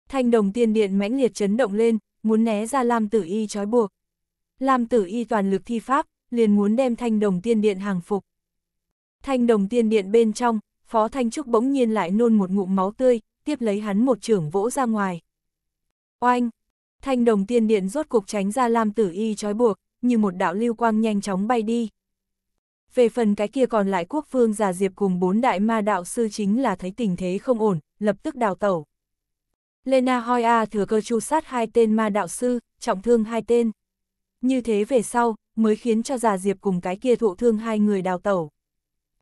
S1: Thanh đồng tiên điện mãnh liệt chấn động lên, muốn né ra Lam Tử Y trói buộc. Lam Tử Y toàn lực thi pháp, liền muốn đem thanh đồng tiên điện hàng phục. Thanh đồng tiên điện bên trong, Phó Thanh Trúc bỗng nhiên lại nôn một ngụm máu tươi, tiếp lấy hắn một trưởng vỗ ra ngoài. Oanh! Thanh đồng tiên điện rốt cục tránh ra Lam Tử Y trói buộc, như một đạo lưu quang nhanh chóng bay đi. Về phần cái kia còn lại quốc vương già diệp cùng bốn đại ma đạo sư chính là thấy tình thế không ổn, lập tức đào tẩu. Lena Hoya thừa cơ chu sát hai tên ma đạo sư, trọng thương hai tên. Như thế về sau, mới khiến cho già diệp cùng cái kia thụ thương hai người đào tẩu.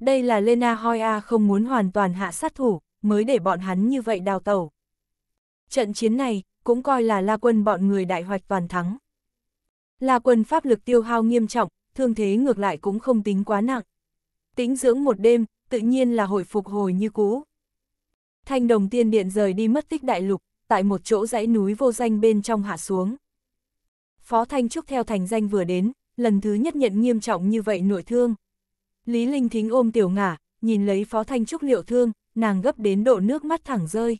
S1: Đây là Lena Hoya không muốn hoàn toàn hạ sát thủ, mới để bọn hắn như vậy đào tẩu. Trận chiến này, cũng coi là la quân bọn người đại hoạch toàn thắng. La quân pháp lực tiêu hao nghiêm trọng, thương thế ngược lại cũng không tính quá nặng. Tĩnh dưỡng một đêm, tự nhiên là hồi phục hồi như cũ. Thanh đồng tiên điện rời đi mất tích đại lục, tại một chỗ dãy núi vô danh bên trong hạ xuống. Phó Thanh Trúc theo thành danh vừa đến, lần thứ nhất nhận nghiêm trọng như vậy nội thương. Lý Linh Thính ôm tiểu ngả, nhìn lấy Phó Thanh Trúc liệu thương, nàng gấp đến độ nước mắt thẳng rơi.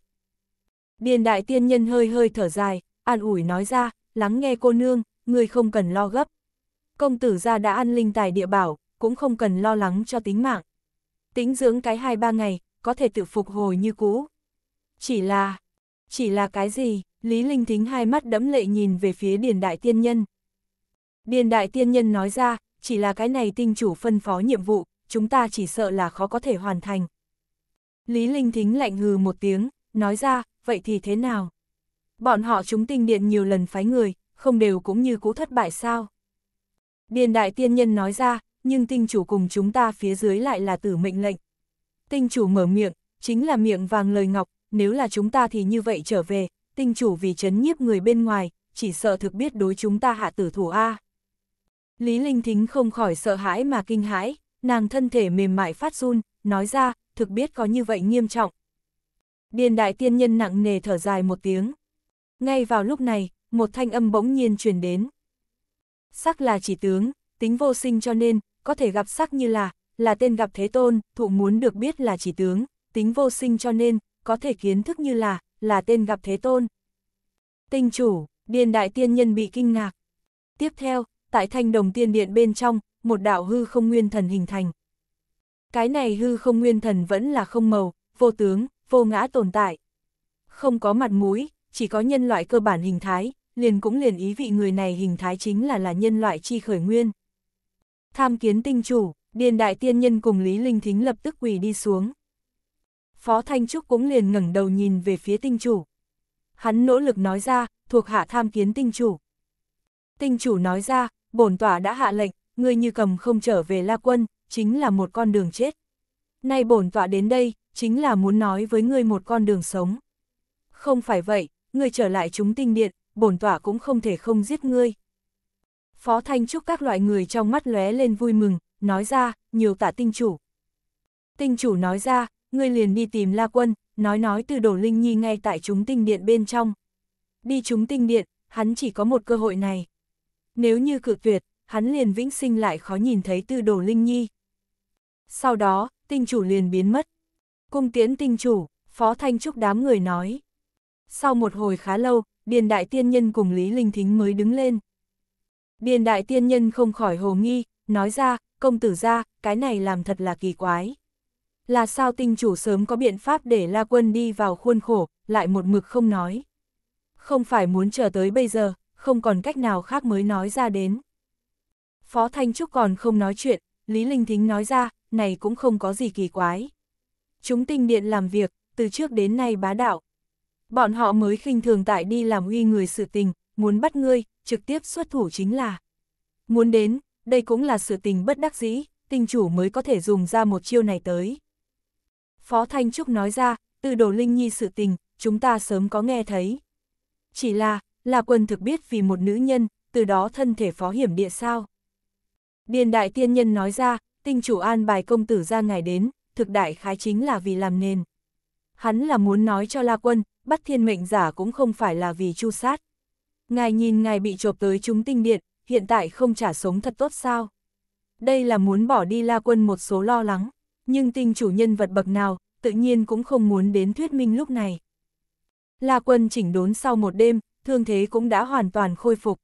S1: Điền đại tiên nhân hơi hơi thở dài, an ủi nói ra, lắng nghe cô nương, người không cần lo gấp. Công tử gia đã ăn linh tài địa bảo, cũng không cần lo lắng cho tính mạng. Tính dưỡng cái hai ba ngày, có thể tự phục hồi như cũ. Chỉ là... Chỉ là cái gì? Lý Linh Thính hai mắt đẫm lệ nhìn về phía Điền Đại Tiên Nhân. Điền Đại Tiên Nhân nói ra, chỉ là cái này tinh chủ phân phó nhiệm vụ, chúng ta chỉ sợ là khó có thể hoàn thành. Lý Linh Thính lạnh hừ một tiếng, nói ra, vậy thì thế nào? Bọn họ chúng tinh điện nhiều lần phái người, không đều cũng như cũ thất bại sao? Điền đại tiên nhân nói ra, nhưng tinh chủ cùng chúng ta phía dưới lại là tử mệnh lệnh. Tinh chủ mở miệng, chính là miệng vàng lời ngọc, nếu là chúng ta thì như vậy trở về, tinh chủ vì chấn nhiếp người bên ngoài, chỉ sợ thực biết đối chúng ta hạ tử thủ A. Lý Linh Thính không khỏi sợ hãi mà kinh hãi, nàng thân thể mềm mại phát run, nói ra, thực biết có như vậy nghiêm trọng. Điền đại tiên nhân nặng nề thở dài một tiếng. Ngay vào lúc này, một thanh âm bỗng nhiên truyền đến sắc là chỉ tướng, tính vô sinh cho nên, có thể gặp sắc như là, là tên gặp thế tôn, thụ muốn được biết là chỉ tướng, tính vô sinh cho nên, có thể kiến thức như là, là tên gặp thế tôn. Tinh chủ, điền đại tiên nhân bị kinh ngạc. Tiếp theo, tại thanh đồng tiên điện bên trong, một đạo hư không nguyên thần hình thành. Cái này hư không nguyên thần vẫn là không màu, vô tướng, vô ngã tồn tại. Không có mặt mũi, chỉ có nhân loại cơ bản hình thái, liền cũng liền ý vị người này hình thái chính là là nhân loại chi khởi nguyên. Tham kiến tinh chủ, điền đại tiên nhân cùng Lý Linh Thính lập tức quỳ đi xuống. Phó Thanh Trúc cũng liền ngẩng đầu nhìn về phía tinh chủ. Hắn nỗ lực nói ra, thuộc hạ tham kiến tinh chủ. Tinh chủ nói ra, bổn tỏa đã hạ lệnh, người như cầm không trở về La Quân, chính là một con đường chết. Nay bổn tọa đến đây, chính là muốn nói với ngươi một con đường sống. Không phải vậy, ngươi trở lại chúng tinh điện, bổn tọa cũng không thể không giết ngươi. Phó Thanh Trúc các loại người trong mắt lóe lên vui mừng, nói ra, nhiều tạ tinh chủ. Tinh chủ nói ra, ngươi liền đi tìm La Quân, nói nói từ đổ Linh Nhi ngay tại chúng tinh điện bên trong. Đi chúng tinh điện, hắn chỉ có một cơ hội này. Nếu như cự tuyệt, hắn liền vĩnh sinh lại khó nhìn thấy từ đồ Linh Nhi. Sau đó, tinh chủ liền biến mất. Cung tiễn tinh chủ, Phó Thanh Trúc đám người nói. Sau một hồi khá lâu, Điền Đại Tiên Nhân cùng Lý Linh Thính mới đứng lên. Điền Đại Tiên Nhân không khỏi hồ nghi, nói ra, công tử ra, cái này làm thật là kỳ quái. Là sao tinh chủ sớm có biện pháp để La Quân đi vào khuôn khổ, lại một mực không nói. Không phải muốn chờ tới bây giờ, không còn cách nào khác mới nói ra đến. Phó Thanh Trúc còn không nói chuyện, Lý Linh Thính nói ra, này cũng không có gì kỳ quái. Chúng tinh điện làm việc, từ trước đến nay bá đạo, Bọn họ mới khinh thường tại đi làm uy người sự tình, muốn bắt ngươi, trực tiếp xuất thủ chính là. Muốn đến, đây cũng là sự tình bất đắc dĩ, tinh chủ mới có thể dùng ra một chiêu này tới. Phó Thanh Trúc nói ra, từ đồ linh nhi sự tình, chúng ta sớm có nghe thấy. Chỉ là, là quân thực biết vì một nữ nhân, từ đó thân thể phó hiểm địa sao. Điền đại tiên nhân nói ra, tinh chủ an bài công tử ra ngài đến, thực đại khái chính là vì làm nền. Hắn là muốn nói cho La Quân, bắt thiên mệnh giả cũng không phải là vì chu sát. Ngài nhìn ngài bị chộp tới chúng tinh điện, hiện tại không trả sống thật tốt sao. Đây là muốn bỏ đi la quân một số lo lắng, nhưng tinh chủ nhân vật bậc nào, tự nhiên cũng không muốn đến thuyết minh lúc này. La quân chỉnh đốn sau một đêm, thương thế cũng đã hoàn toàn khôi phục.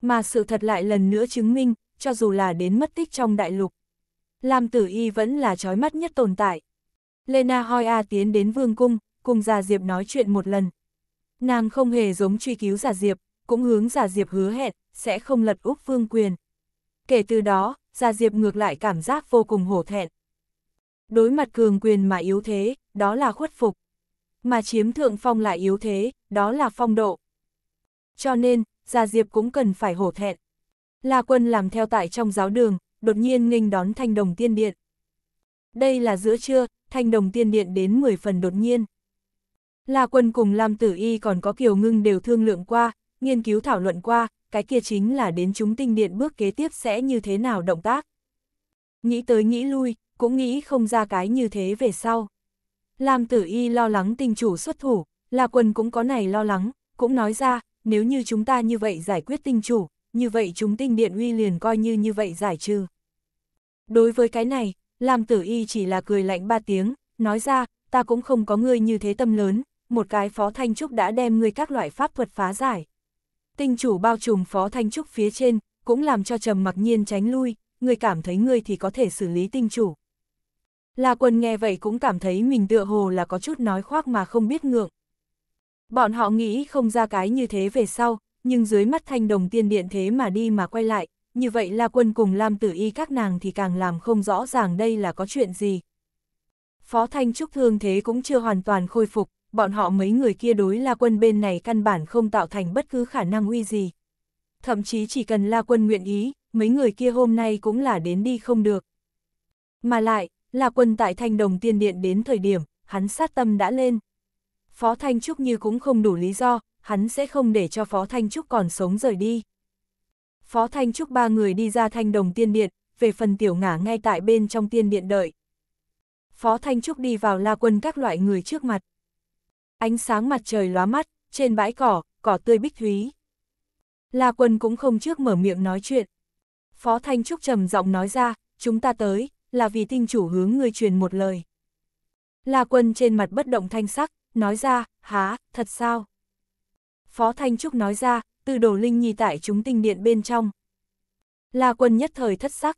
S1: Mà sự thật lại lần nữa chứng minh, cho dù là đến mất tích trong đại lục. Lam tử y vẫn là trói mắt nhất tồn tại. Lena Hoya tiến đến vương cung, cùng Giả Diệp nói chuyện một lần. Nàng không hề giống truy cứu Giả Diệp, cũng hướng Giả Diệp hứa hẹn, sẽ không lật úp vương quyền. Kể từ đó, Giả Diệp ngược lại cảm giác vô cùng hổ thẹn. Đối mặt cường quyền mà yếu thế, đó là khuất phục. Mà chiếm thượng phong lại yếu thế, đó là phong độ. Cho nên, Gia Diệp cũng cần phải hổ thẹn. La quân làm theo tại trong giáo đường, đột nhiên nghênh đón thanh đồng tiên điện. Đây là giữa trưa, thanh đồng tiên điện đến 10 phần đột nhiên. La Quân cùng Lam Tử Y còn có Kiều Ngưng đều thương lượng qua, nghiên cứu thảo luận qua, cái kia chính là đến chúng tinh điện bước kế tiếp sẽ như thế nào động tác. Nghĩ tới nghĩ lui, cũng nghĩ không ra cái như thế về sau. Lam Tử Y lo lắng tinh chủ xuất thủ, La Quân cũng có này lo lắng, cũng nói ra, nếu như chúng ta như vậy giải quyết tinh chủ, như vậy chúng tinh điện uy liền coi như như vậy giải trừ. Đối với cái này, Lam Tử Y chỉ là cười lạnh ba tiếng, nói ra, ta cũng không có ngươi như thế tâm lớn, một cái phó thanh trúc đã đem ngươi các loại pháp thuật phá giải. Tinh chủ bao trùm phó thanh trúc phía trên, cũng làm cho trầm mặc nhiên tránh lui, ngươi cảm thấy ngươi thì có thể xử lý tinh chủ. la quân nghe vậy cũng cảm thấy mình tựa hồ là có chút nói khoác mà không biết ngượng. Bọn họ nghĩ không ra cái như thế về sau, nhưng dưới mắt thanh đồng tiên điện thế mà đi mà quay lại, như vậy La Quân cùng Lam Tử Y các nàng thì càng làm không rõ ràng đây là có chuyện gì. Phó Thanh Trúc thương thế cũng chưa hoàn toàn khôi phục, bọn họ mấy người kia đối La Quân bên này căn bản không tạo thành bất cứ khả năng uy gì. Thậm chí chỉ cần La Quân nguyện ý, mấy người kia hôm nay cũng là đến đi không được. Mà lại, La Quân tại Thanh Đồng Tiên Điện đến thời điểm, hắn sát tâm đã lên. Phó Thanh Trúc như cũng không đủ lý do, hắn sẽ không để cho Phó Thanh Trúc còn sống rời đi. Phó Thanh Trúc ba người đi ra Thanh Đồng Tiên Điện, về phần tiểu ngả ngay tại bên trong Tiên Điện đợi. Phó Thanh Trúc đi vào La Quân các loại người trước mặt. Ánh sáng mặt trời lóa mắt, trên bãi cỏ, cỏ tươi bích thúy. La Quân cũng không trước mở miệng nói chuyện. Phó Thanh Trúc trầm giọng nói ra, chúng ta tới, là vì tinh chủ hướng người truyền một lời. La Quân trên mặt bất động thanh sắc, nói ra, há, thật sao? Phó Thanh Trúc nói ra, từ đồ linh nhi tại chúng tinh điện bên trong. La Quân nhất thời thất sắc.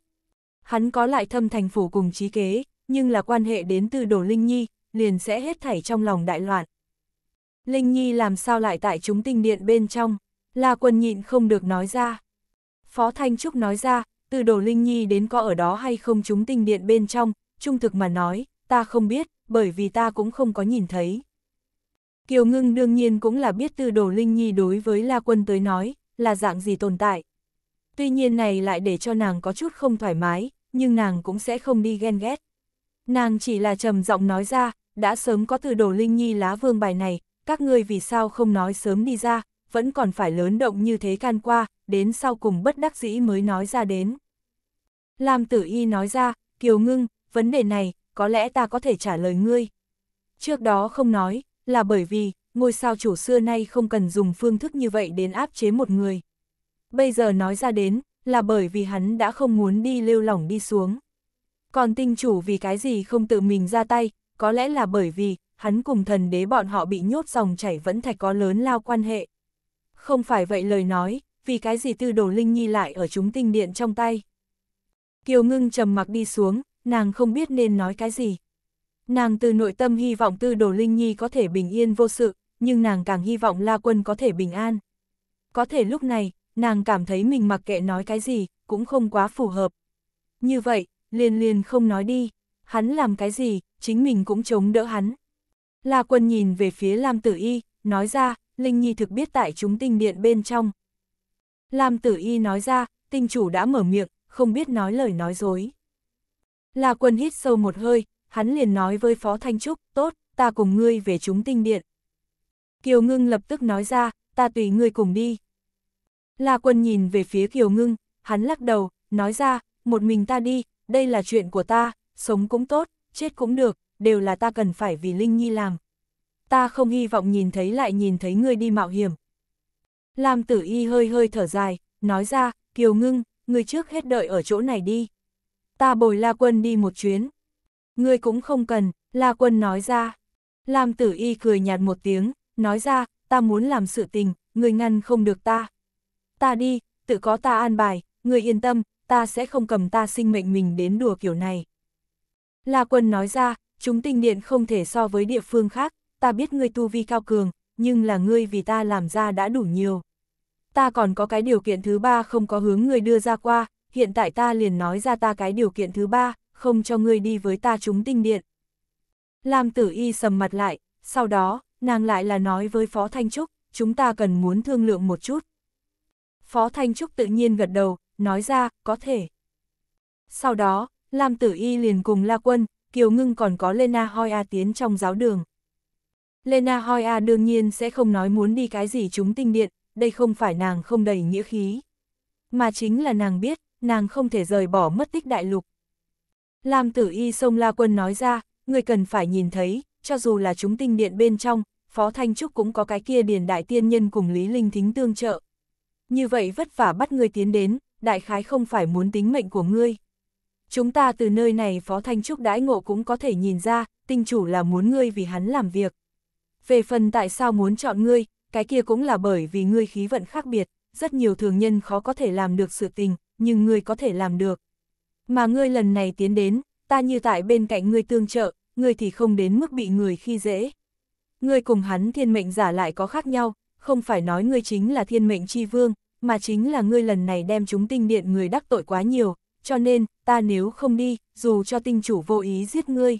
S1: Hắn có lại thâm thành phủ cùng trí kế, nhưng là quan hệ đến từ đồ linh nhi, liền sẽ hết thảy trong lòng đại loạn. Linh Nhi làm sao lại tại chúng tinh điện bên trong, La Quân nhịn không được nói ra. Phó Thanh Trúc nói ra, từ đồ Linh Nhi đến có ở đó hay không chúng tinh điện bên trong, trung thực mà nói, ta không biết, bởi vì ta cũng không có nhìn thấy. Kiều Ngưng đương nhiên cũng là biết từ đồ Linh Nhi đối với La Quân tới nói, là dạng gì tồn tại. Tuy nhiên này lại để cho nàng có chút không thoải mái, nhưng nàng cũng sẽ không đi ghen ghét. Nàng chỉ là trầm giọng nói ra, đã sớm có từ đồ Linh Nhi lá vương bài này, các ngươi vì sao không nói sớm đi ra, vẫn còn phải lớn động như thế can qua, đến sau cùng bất đắc dĩ mới nói ra đến. Lam tử y nói ra, kiều ngưng, vấn đề này, có lẽ ta có thể trả lời ngươi. Trước đó không nói, là bởi vì, ngôi sao chủ xưa nay không cần dùng phương thức như vậy đến áp chế một người. Bây giờ nói ra đến, là bởi vì hắn đã không muốn đi lêu lỏng đi xuống. Còn tinh chủ vì cái gì không tự mình ra tay, có lẽ là bởi vì, hắn cùng thần đế bọn họ bị nhốt dòng chảy vẫn thạch có lớn lao quan hệ. Không phải vậy lời nói, vì cái gì tư đồ Linh Nhi lại ở chúng tinh điện trong tay. Kiều ngưng trầm mặc đi xuống, nàng không biết nên nói cái gì. Nàng từ nội tâm hy vọng tư đồ Linh Nhi có thể bình yên vô sự, nhưng nàng càng hy vọng La Quân có thể bình an. Có thể lúc này, nàng cảm thấy mình mặc kệ nói cái gì, cũng không quá phù hợp. Như vậy, liền liền không nói đi, hắn làm cái gì, chính mình cũng chống đỡ hắn. La Quân nhìn về phía Lam Tử Y, nói ra, Linh Nhi thực biết tại chúng tinh điện bên trong. Lam Tử Y nói ra, tinh chủ đã mở miệng, không biết nói lời nói dối. La Quân hít sâu một hơi, hắn liền nói với Phó Thanh Trúc, tốt, ta cùng ngươi về chúng tinh điện. Kiều Ngưng lập tức nói ra, ta tùy ngươi cùng đi. La Quân nhìn về phía Kiều Ngưng, hắn lắc đầu, nói ra, một mình ta đi, đây là chuyện của ta, sống cũng tốt, chết cũng được, đều là ta cần phải vì Linh Nhi làm. Ta không hy vọng nhìn thấy lại nhìn thấy ngươi đi mạo hiểm. Lam tử y hơi hơi thở dài, nói ra, Kiều Ngưng, ngươi trước hết đợi ở chỗ này đi. Ta bồi La Quân đi một chuyến. Ngươi cũng không cần, La Quân nói ra. Lam tử y cười nhạt một tiếng, nói ra, ta muốn làm sự tình, ngươi ngăn không được ta. Ta đi, tự có ta an bài, ngươi yên tâm, ta sẽ không cầm ta sinh mệnh mình đến đùa kiểu này. La Quân nói ra, chúng tinh điện không thể so với địa phương khác, ta biết ngươi tu vi cao cường, nhưng là ngươi vì ta làm ra đã đủ nhiều. Ta còn có cái điều kiện thứ ba không có hướng ngươi đưa ra qua, hiện tại ta liền nói ra ta cái điều kiện thứ ba, không cho ngươi đi với ta chúng tinh điện. Lam tử y sầm mặt lại, sau đó, nàng lại là nói với Phó Thanh Trúc, chúng ta cần muốn thương lượng một chút. Phó Thanh Trúc tự nhiên gật đầu, nói ra, có thể. Sau đó, Lam Tử Y liền cùng La Quân, Kiều Ngưng còn có Lena Hoya tiến trong giáo đường. Lena Hoya đương nhiên sẽ không nói muốn đi cái gì chúng tinh điện, đây không phải nàng không đầy nghĩa khí. Mà chính là nàng biết, nàng không thể rời bỏ mất tích đại lục. Lam tử y sông La Quân nói ra, người cần phải nhìn thấy, cho dù là chúng tinh điện bên trong, Phó Thanh Trúc cũng có cái kia điền đại tiên nhân cùng Lý Linh Thính tương trợ. Như vậy vất vả bắt ngươi tiến đến, đại khái không phải muốn tính mệnh của ngươi chúng ta từ nơi này Phó Thanh Trúc đãi ngộ cũng có thể nhìn ra, tinh chủ là muốn ngươi vì hắn làm việc. Về phần tại sao muốn chọn ngươi, cái kia cũng là bởi vì ngươi khí vận khác biệt, rất nhiều thường nhân khó có thể làm được sự tình, nhưng ngươi có thể làm được. Mà ngươi lần này tiến đến, ta như tại bên cạnh ngươi tương trợ, ngươi thì không đến mức bị người khi dễ. Ngươi cùng hắn thiên mệnh giả lại có khác nhau, không phải nói ngươi chính là thiên mệnh chi vương, mà chính là ngươi lần này đem chúng tinh điện người đắc tội quá nhiều, cho nên, ta nếu không đi, dù cho tinh chủ vô ý giết ngươi.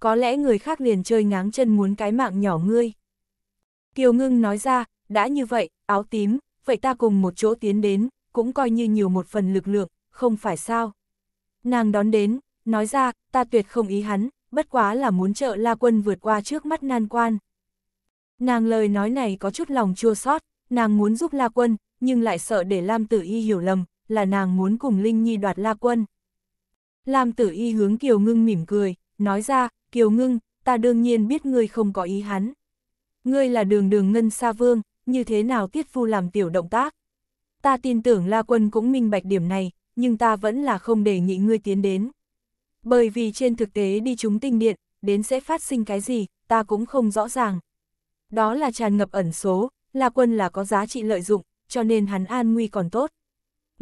S1: Có lẽ người khác liền chơi ngáng chân muốn cái mạng nhỏ ngươi. Kiều ngưng nói ra, đã như vậy, áo tím, vậy ta cùng một chỗ tiến đến, cũng coi như nhiều một phần lực lượng, không phải sao. Nàng đón đến, nói ra, ta tuyệt không ý hắn, bất quá là muốn trợ La Quân vượt qua trước mắt nan quan. Nàng lời nói này có chút lòng chua sót, nàng muốn giúp La Quân, nhưng lại sợ để Lam Tử Y hiểu lầm, là nàng muốn cùng Linh Nhi đoạt la quân. Lam tử y hướng Kiều Ngưng mỉm cười, nói ra, Kiều Ngưng, ta đương nhiên biết ngươi không có ý hắn. Ngươi là đường đường ngân xa vương, như thế nào tiết phu làm tiểu động tác. Ta tin tưởng la quân cũng minh bạch điểm này, nhưng ta vẫn là không để nghị ngươi tiến đến. Bởi vì trên thực tế đi chúng tinh điện, đến sẽ phát sinh cái gì, ta cũng không rõ ràng. Đó là tràn ngập ẩn số, la quân là có giá trị lợi dụng, cho nên hắn an nguy còn tốt.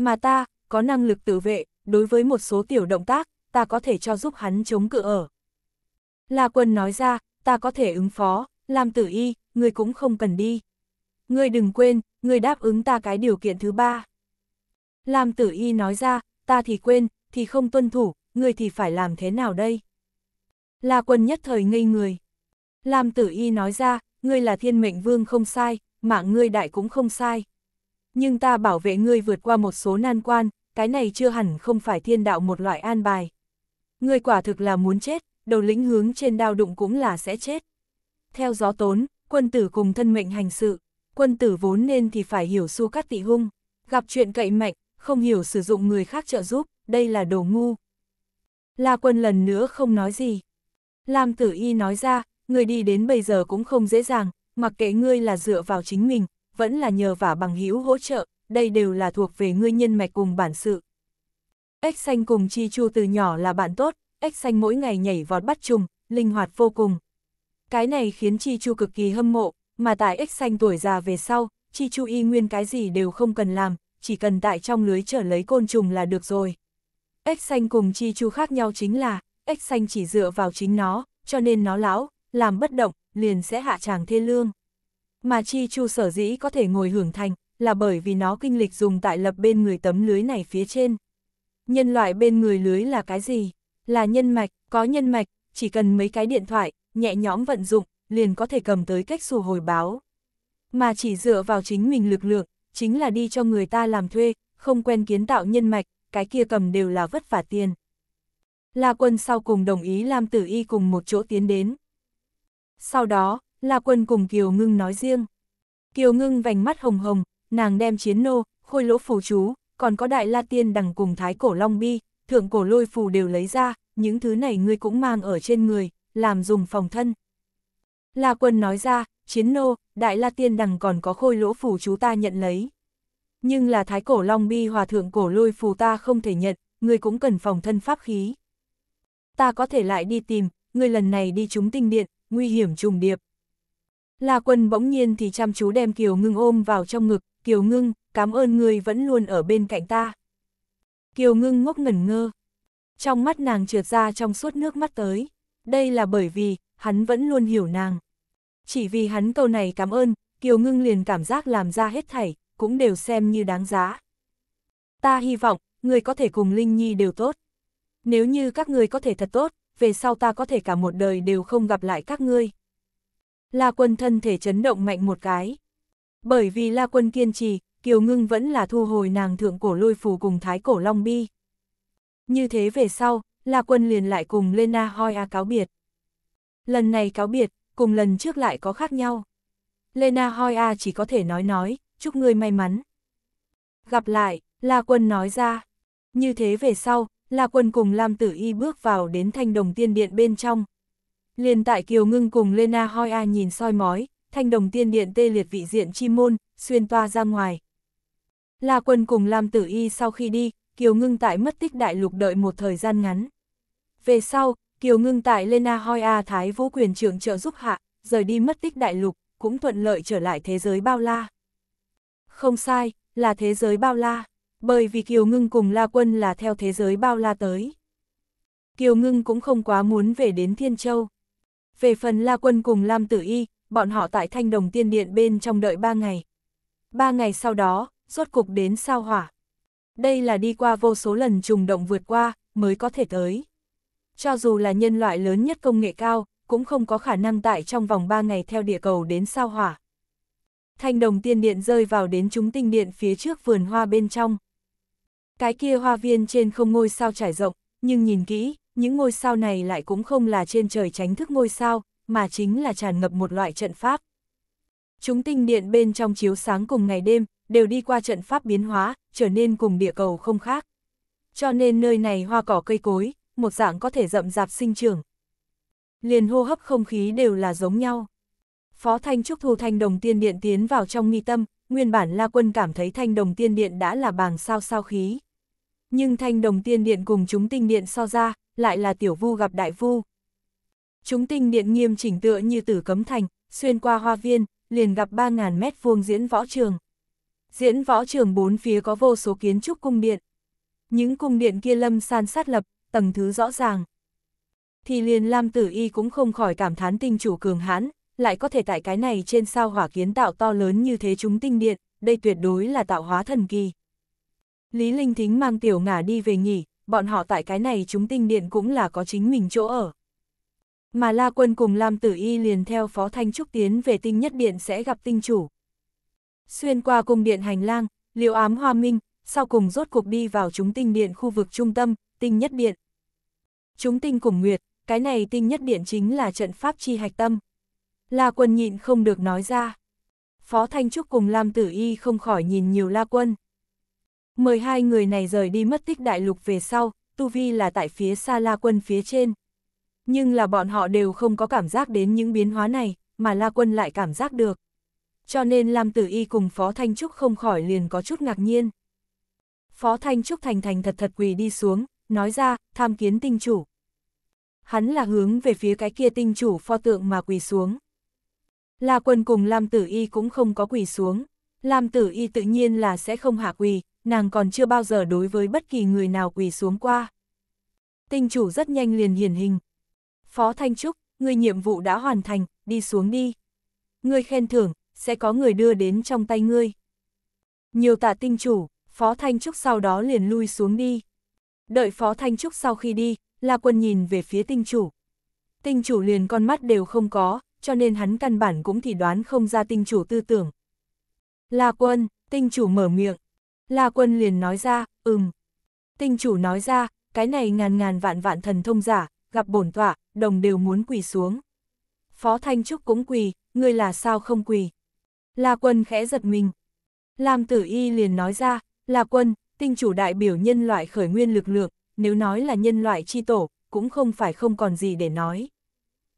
S1: Mà ta, có năng lực tự vệ, đối với một số tiểu động tác, ta có thể cho giúp hắn chống cự ở. La quân nói ra, ta có thể ứng phó, làm tử y, người cũng không cần đi. người đừng quên, người đáp ứng ta cái điều kiện thứ ba. Làm tử y nói ra, ta thì quên, thì không tuân thủ, người thì phải làm thế nào đây? La quân nhất thời ngây người. Làm tử y nói ra, ngươi là thiên mệnh vương không sai, mạng ngươi đại cũng không sai, nhưng ta bảo vệ ngươi vượt qua một số nan quan, cái này chưa hẳn không phải thiên đạo một loại an bài. Ngươi quả thực là muốn chết, đầu lĩnh hướng trên đao đụng cũng là sẽ chết. Theo gió tốn, quân tử cùng thân mệnh hành sự, quân tử vốn nên thì phải hiểu su cắt tị hung, gặp chuyện cậy mạnh, không hiểu sử dụng người khác trợ giúp, đây là đồ ngu. La quân lần nữa không nói gì. Lam tử y nói ra, người đi đến bây giờ cũng không dễ dàng, mặc kệ ngươi là dựa vào chính mình, vẫn là nhờ vả bằng hữu hỗ trợ, đây đều là thuộc về ngươi nhân mạch cùng bản sự. Ếch xanh cùng Chi Chu từ nhỏ là bạn tốt, Ếch xanh mỗi ngày nhảy vọt bắt trùng, linh hoạt vô cùng. Cái này khiến Chi Chu cực kỳ hâm mộ, mà tại Ếch xanh tuổi già về sau, Chi Chu y nguyên cái gì đều không cần làm, chỉ cần tại trong lưới trở lấy côn trùng là được rồi. Ếch xanh cùng Chi Chu khác nhau chính là, Ếch xanh chỉ dựa vào chính nó, cho nên nó lão, làm bất động, liền sẽ hạ tràng thê lương. Mà Chi Chu sở dĩ có thể ngồi hưởng thành, là bởi vì nó kinh lịch dùng tại lập bên người tấm lưới này phía trên. Nhân loại bên người lưới là cái gì? Là nhân mạch, có nhân mạch, chỉ cần mấy cái điện thoại, nhẹ nhõm vận dụng, liền có thể cầm tới cách xù hồi báo. Mà chỉ dựa vào chính mình lực lượng, chính là đi cho người ta làm thuê, không quen kiến tạo nhân mạch, cái kia cầm đều là vất vả tiền. La quân sau cùng đồng ý Lam Tử Y cùng một chỗ tiến đến. Sau đó, La Quân cùng Kiều Ngưng nói riêng. Kiều Ngưng vành mắt hồng hồng, nàng đem chiến nô, khôi lỗ phù chú, còn có đại la tiên đằng cùng thái cổ long bi, thượng cổ lôi phù đều lấy ra, những thứ này ngươi cũng mang ở trên người, làm dùng phòng thân. La Quân nói ra, chiến nô, đại la tiên đằng còn có khôi lỗ phù chú ta nhận lấy. Nhưng là thái cổ long bi hòa thượng cổ lôi phù ta không thể nhận, ngươi cũng cần phòng thân pháp khí. Ta có thể lại đi tìm, ngươi lần này đi chúng tinh điện, nguy hiểm trùng điệp, La Quân bỗng nhiên thì chăm chú đem Kiều Ngưng ôm vào trong ngực, Kiều Ngưng, cảm ơn người vẫn luôn ở bên cạnh ta. Kiều Ngưng ngốc ngẩn ngơ. Trong mắt nàng trượt ra trong suốt nước mắt tới. Đây là bởi vì, hắn vẫn luôn hiểu nàng. Chỉ vì hắn câu này cảm ơn, Kiều Ngưng liền cảm giác làm ra hết thảy, cũng đều xem như đáng giá. Ta hy vọng, người có thể cùng Linh Nhi đều tốt. Nếu như các người có thể thật tốt, về sau ta có thể cả một đời đều không gặp lại các ngươi. La Quân thân thể chấn động mạnh một cái. Bởi vì La Quân kiên trì, Kiều Ngưng vẫn là thu hồi nàng thượng cổ lôi phù cùng thái cổ long bi. Như thế về sau, La Quân liền lại cùng Lena Hoi A cáo biệt. Lần này cáo biệt, cùng lần trước lại có khác nhau. Lena Hoi A chỉ có thể nói nói, chúc ngươi may mắn. Gặp lại, La Quân nói ra. Như thế về sau, La Quân cùng Lam Tử Y bước vào đến thanh đồng tiên điện bên trong, liên tại Kiều Ngưng cùng Lena Hoi A nhìn soi mói, thanh đồng tiên điện tê liệt vị diện chi môn, xuyên toa ra ngoài. La quân cùng Lam Tử Y sau khi đi, Kiều Ngưng tại mất tích đại lục đợi một thời gian ngắn. Về sau, Kiều Ngưng tại Lena Hoi A Thái Vũ Quyền trưởng trợ giúp hạ, rời đi mất tích đại lục, cũng thuận lợi trở lại thế giới bao la. Không sai, là thế giới bao la, bởi vì Kiều Ngưng cùng La Quân là theo thế giới bao la tới. Kiều Ngưng cũng không quá muốn về đến Thiên Châu. Về phần La Quân cùng Lam Tử Y, bọn họ tại Thanh Đồng Tiên Điện bên trong đợi 3 ngày. 3 ngày sau đó, rốt cục đến sao hỏa. Đây là đi qua vô số lần trùng động vượt qua, mới có thể tới. Cho dù là nhân loại lớn nhất công nghệ cao, cũng không có khả năng tại trong vòng 3 ngày theo địa cầu đến sao hỏa. Thanh đồng tiên điện rơi vào đến chúng tinh điện phía trước vườn hoa bên trong. Cái kia hoa viên trên không ngôi sao trải rộng, nhưng nhìn kỹ, những ngôi sao này lại cũng không là trên trời tránh thức ngôi sao, mà chính là tràn ngập một loại trận pháp. Chúng tinh điện bên trong chiếu sáng cùng ngày đêm, đều đi qua trận pháp biến hóa, trở nên cùng địa cầu không khác. Cho nên nơi này hoa cỏ cây cối, một dạng có thể rậm rạp sinh trưởng. Liền hô hấp không khí đều là giống nhau. Phó Thanh Trúc thu Thanh Đồng Tiên Điện tiến vào trong nghi tâm, nguyên bản La Quân cảm thấy Thanh Đồng Tiên Điện đã là bàng sao sao khí. Nhưng Thanh Đồng Tiên Điện cùng chúng tinh điện so ra, lại là tiểu vu gặp đại vu. Chúng tinh điện nghiêm chỉnh tựa như tử cấm thành, xuyên qua hoa viên, liền gặp 3.000 mét vuông diễn võ trường. Diễn võ trường bốn phía có vô số kiến trúc cung điện. Những cung điện kia lâm san sát lập, tầng thứ rõ ràng. Thì liền Lam Tử Y cũng không khỏi cảm thán tinh chủ cường hãn, lại có thể tại cái này trên sao hỏa kiến tạo to lớn như thế chúng tinh điện, đây tuyệt đối là tạo hóa thần kỳ. Lý Linh Thính mang tiểu ngả đi về nghỉ, bọn họ tại cái này chúng tinh điện cũng là có chính mình chỗ ở. Mà La Quân cùng Lam Tử Y liền theo Phó Thanh Trúc tiến về tinh nhất điện sẽ gặp tinh chủ. Xuyên qua cung điện hành lang, liều ám hoa minh, sau cùng rốt cuộc đi vào chúng tinh điện khu vực trung tâm, tinh nhất điện. Chúng tinh cùng nguyệt, cái này tinh nhất điện chính là trận pháp chi hạch tâm. La Quân nhịn không được nói ra. Phó Thanh Trúc cùng Lam Tử Y không khỏi nhìn nhiều La Quân. Mời hai người này rời đi mất tích đại lục về sau, tu vi là tại phía xa la quân phía trên. Nhưng là bọn họ đều không có cảm giác đến những biến hóa này, mà la quân lại cảm giác được. Cho nên Lam Tử Y cùng Phó Thanh Trúc không khỏi liền có chút ngạc nhiên. Phó Thanh Trúc thành thành thật thật quỳ đi xuống, nói ra, tham kiến tinh chủ. Hắn là hướng về phía cái kia tinh chủ pho tượng mà quỳ xuống. La quân cùng Lam Tử Y cũng không có quỳ xuống. Lam Tử Y tự nhiên là sẽ không hạ quỳ, nàng còn chưa bao giờ đối với bất kỳ người nào quỳ xuống qua. Tinh chủ rất nhanh liền hiển hình. Phó Thanh Trúc, người nhiệm vụ đã hoàn thành, đi xuống đi. Ngươi khen thưởng, sẽ có người đưa đến trong tay ngươi. Nhiều tạ tinh chủ, Phó Thanh Trúc sau đó liền lui xuống đi. Đợi Phó Thanh Trúc sau khi đi, La Quân nhìn về phía tinh chủ. Tinh chủ liền con mắt đều không có, cho nên hắn căn bản cũng thì đoán không ra tinh chủ tư tưởng. La Quân, tinh chủ mở miệng, La Quân liền nói ra, ừm. Tinh chủ nói ra, cái này ngàn ngàn vạn vạn thần thông giả, gặp bổn tọa, đồng đều muốn quỳ xuống. Phó Thanh Trúc cũng quỳ, ngươi là sao không quỳ? La Quân khẽ giật mình. Lam Tử Y liền nói ra, La Quân, tinh chủ đại biểu nhân loại khởi nguyên lực lượng, nếu nói là nhân loại chi tổ, cũng không phải không còn gì để nói.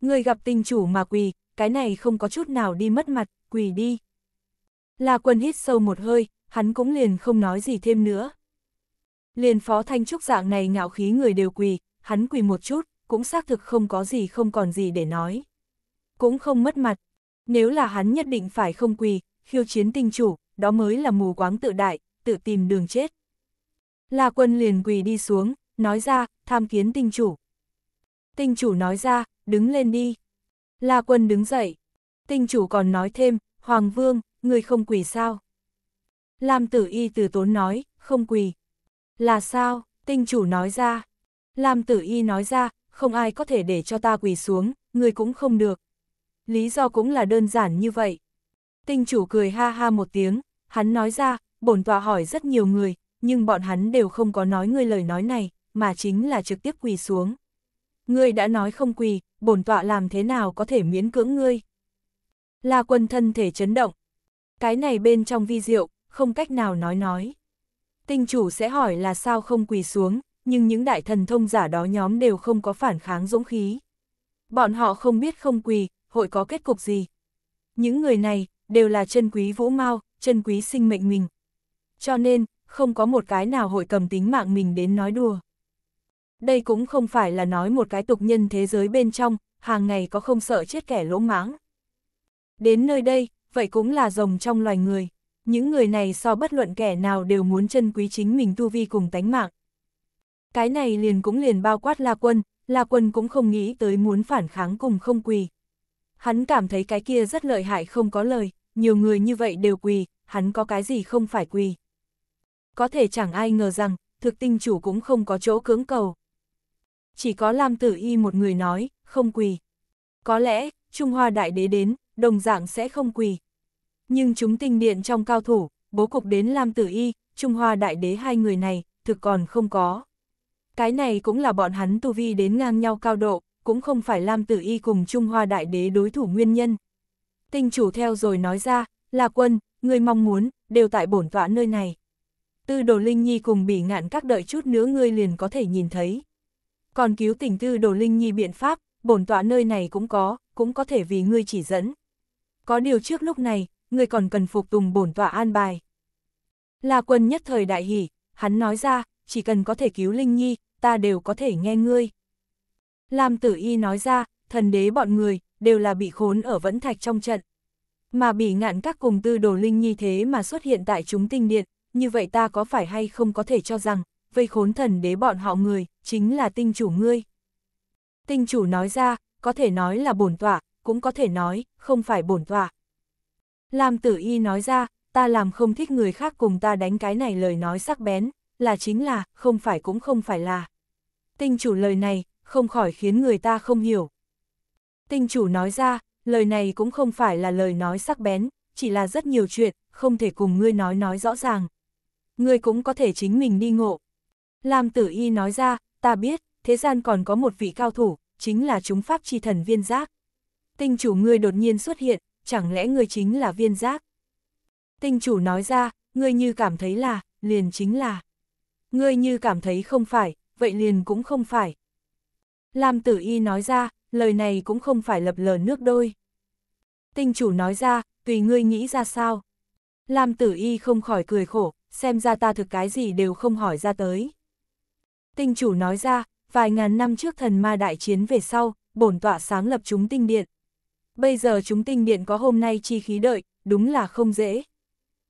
S1: Ngươi gặp tinh chủ mà quỳ, cái này không có chút nào đi mất mặt, quỳ đi. La Quân hít sâu một hơi, hắn cũng liền không nói gì thêm nữa. Liền phó thanh trúc dạng này ngạo khí người đều quỳ, hắn quỳ một chút, cũng xác thực không có gì không còn gì để nói. Cũng không mất mặt, nếu là hắn nhất định phải không quỳ, khiêu chiến tinh chủ, đó mới là mù quáng tự đại, tự tìm đường chết. La quân liền quỳ đi xuống, nói ra, tham kiến tinh chủ. Tinh chủ nói ra, đứng lên đi. La quân đứng dậy. Tinh chủ còn nói thêm, Hoàng Vương, người không quỳ sao? Lam tử y từ tốn nói, không quỳ. Là sao, tinh chủ nói ra. Lam tử y nói ra, không ai có thể để cho ta quỳ xuống, người cũng không được. Lý do cũng là đơn giản như vậy. Tinh chủ cười ha ha một tiếng, hắn nói ra, bổn tòa hỏi rất nhiều người, nhưng bọn hắn đều không có nói người lời nói này, mà chính là trực tiếp quỳ xuống. Ngươi đã nói không quỳ, bổn tọa làm thế nào có thể miễn cưỡng ngươi? La quân thân thể chấn động. Cái này bên trong vi diệu, không cách nào nói nói. Tinh chủ sẽ hỏi là sao không quỳ xuống, nhưng những đại thần thông giả đó nhóm đều không có phản kháng dũng khí. Bọn họ không biết không quỳ, hội có kết cục gì. Những người này, đều là chân quý vũ mau, chân quý sinh mệnh mình. Cho nên, không có một cái nào hội cầm tính mạng mình đến nói đùa. Đây cũng không phải là nói một cái tục nhân thế giới bên trong, hàng ngày có không sợ chết kẻ lỗ mãng. Đến nơi đây, vậy cũng là rồng trong loài người những người này so bất luận kẻ nào đều muốn chân quý chính mình tu vi cùng tánh mạng. Cái này liền cũng liền bao quát La Quân, La Quân cũng không nghĩ tới muốn phản kháng cùng không quỳ. Hắn cảm thấy cái kia rất lợi hại không có lời, nhiều người như vậy đều quỳ, hắn có cái gì không phải quỳ. Có thể chẳng ai ngờ rằng, thực tinh chủ cũng không có chỗ cưỡng cầu. Chỉ có Lam Tử Y một người nói, không quỳ. Có lẽ, Trung Hoa Đại Đế đến, đồng dạng sẽ không quỳ, nhưng chúng tinh điện trong cao thủ, bố cục đến Lam Tử Y, Trung Hoa Đại Đế hai người này, thực còn không có. Cái này cũng là bọn hắn tu vi đến ngang nhau cao độ, cũng không phải Lam Tử Y cùng Trung Hoa Đại Đế đối thủ nguyên nhân. Tinh chủ theo rồi nói ra, là quân, người mong muốn, đều tại bổn tọa nơi này. Tư đồ Linh Nhi cùng bỉ ngạn các đợi chút nữa ngươi liền có thể nhìn thấy. Còn cứu tình tư đồ Linh Nhi biện pháp, bổn tọa nơi này cũng có, cũng có thể vì ngươi chỉ dẫn. Có điều trước lúc này, ngươi còn cần phục tùng bổn tọa an bài. La quân nhất thời đại hỉ, hắn nói ra, chỉ cần có thể cứu Linh Nhi, ta đều có thể nghe ngươi. Lam tử y nói ra, thần đế bọn người, đều là bị khốn ở vẫn thạch trong trận. Mà bị ngạn các cùng tư đồ Linh Nhi thế mà xuất hiện tại chúng tinh điện, như vậy ta có phải hay không có thể cho rằng, vây khốn thần đế bọn họ người, chính là tinh chủ ngươi. Tinh chủ nói ra, có thể nói là bổn tọa, cũng có thể nói, không phải bổn tọa. Lam tử y nói ra, ta làm không thích người khác cùng ta đánh cái này lời nói sắc bén, là chính là, không phải cũng không phải là. Tinh chủ lời này, không khỏi khiến người ta không hiểu. Tinh chủ nói ra, lời này cũng không phải là lời nói sắc bén, chỉ là rất nhiều chuyện, không thể cùng ngươi nói nói rõ ràng. Ngươi cũng có thể chính mình đi ngộ. Lam tử y nói ra, ta biết, thế gian còn có một vị cao thủ, chính là chúng pháp chi thần viên giác. Tinh chủ ngươi đột nhiên xuất hiện, chẳng lẽ ngươi chính là viên giác? Tinh chủ nói ra, ngươi như cảm thấy là, liền chính là. Ngươi như cảm thấy không phải, vậy liền cũng không phải. Lam tử y nói ra, lời này cũng không phải lập lờ nước đôi. Tinh chủ nói ra, tùy ngươi nghĩ ra sao. Lam tử y không khỏi cười khổ, xem ra ta thực cái gì đều không hỏi ra tới. Tinh chủ nói ra, vài ngàn năm trước thần ma đại chiến về sau, bổn tọa sáng lập chúng tinh điện, Bây giờ chúng tinh điện có hôm nay chi khí đợi, đúng là không dễ.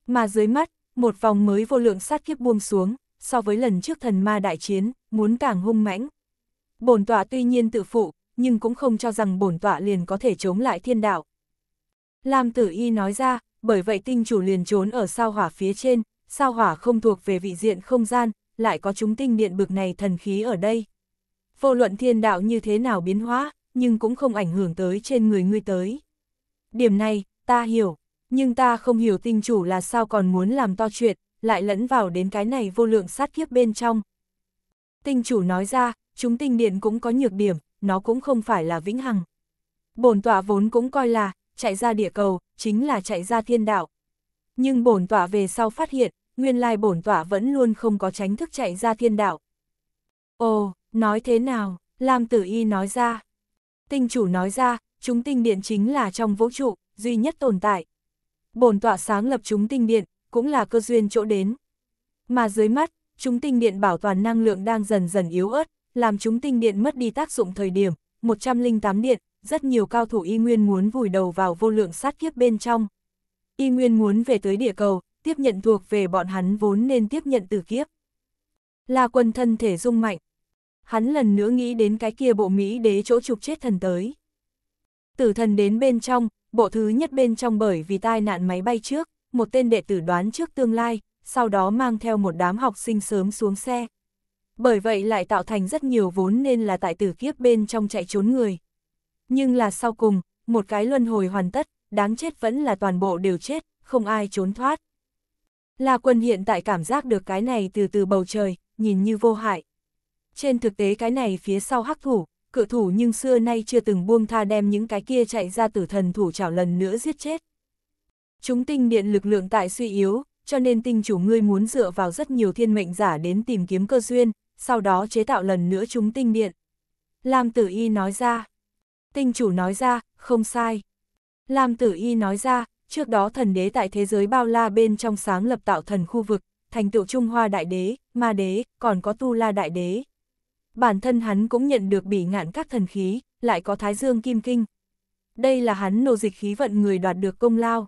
S1: Mà dưới mắt, một vòng mới vô lượng sát kiếp buông xuống, so với lần trước thần ma đại chiến, muốn càng hung mãnh. Bổn tọa tuy nhiên tự phụ, nhưng cũng không cho rằng bổn tọa liền có thể chống lại thiên đạo. Lam tử y nói ra, bởi vậy tinh chủ liền trốn ở sao hỏa phía trên, sao hỏa không thuộc về vị diện không gian, lại có chúng tinh điện bực này thần khí ở đây. Vô luận thiên đạo như thế nào biến hóa, nhưng cũng không ảnh hưởng tới trên người ngươi tới. Điểm này, ta hiểu, nhưng ta không hiểu tinh chủ là sao còn muốn làm to chuyện, lại lẫn vào đến cái này vô lượng sát kiếp bên trong. Tinh chủ nói ra, chúng tinh điện cũng có nhược điểm, nó cũng không phải là vĩnh hằng. Bổn tọa vốn cũng coi là, chạy ra địa cầu, chính là chạy ra thiên đạo. Nhưng bổn tọa về sau phát hiện, nguyên lai bổn tọa vẫn luôn không có tránh thức chạy ra thiên đạo. Ồ, nói thế nào, Lam Tử Y nói ra. Tinh chủ nói ra, chúng tinh điện chính là trong vũ trụ, duy nhất tồn tại. Bổn tọa sáng lập chúng tinh điện, cũng là cơ duyên chỗ đến. Mà dưới mắt, chúng tinh điện bảo toàn năng lượng đang dần dần yếu ớt, làm chúng tinh điện mất đi tác dụng thời điểm, 108 điện, rất nhiều cao thủ y nguyên muốn vùi đầu vào vô lượng sát kiếp bên trong. Y nguyên muốn về tới địa cầu, tiếp nhận thuộc về bọn hắn vốn nên tiếp nhận từ kiếp. Là quần thân thể dung mạnh, hắn lần nữa nghĩ đến cái kia bộ Mỹ đế chỗ trục chết thần tới. Tử thần đến bên trong, bộ thứ nhất bên trong bởi vì tai nạn máy bay trước, một tên đệ tử đoán trước tương lai, sau đó mang theo một đám học sinh sớm xuống xe. Bởi vậy lại tạo thành rất nhiều vốn nên là tại tử kiếp bên trong chạy trốn người. Nhưng là sau cùng, một cái luân hồi hoàn tất, đáng chết vẫn là toàn bộ đều chết, không ai trốn thoát. là quân hiện tại cảm giác được cái này từ từ bầu trời, nhìn như vô hại. Trên thực tế cái này phía sau hắc thủ, cự thủ nhưng xưa nay chưa từng buông tha đem những cái kia chạy ra tử thần thủ chảo lần nữa giết chết. Chúng tinh điện lực lượng tại suy yếu, cho nên tinh chủ ngươi muốn dựa vào rất nhiều thiên mệnh giả đến tìm kiếm cơ duyên, sau đó chế tạo lần nữa chúng tinh điện. Lam tử y nói ra. Tinh chủ nói ra, không sai. Lam tử y nói ra, trước đó thần đế tại thế giới bao la bên trong sáng lập tạo thần khu vực, thành tựu Trung Hoa Đại Đế, Ma Đế, còn có Tu La Đại Đế bản thân hắn cũng nhận được bị ngạn các thần khí, lại có thái dương kim kinh. Đây là hắn nô dịch khí vận người đoạt được công lao.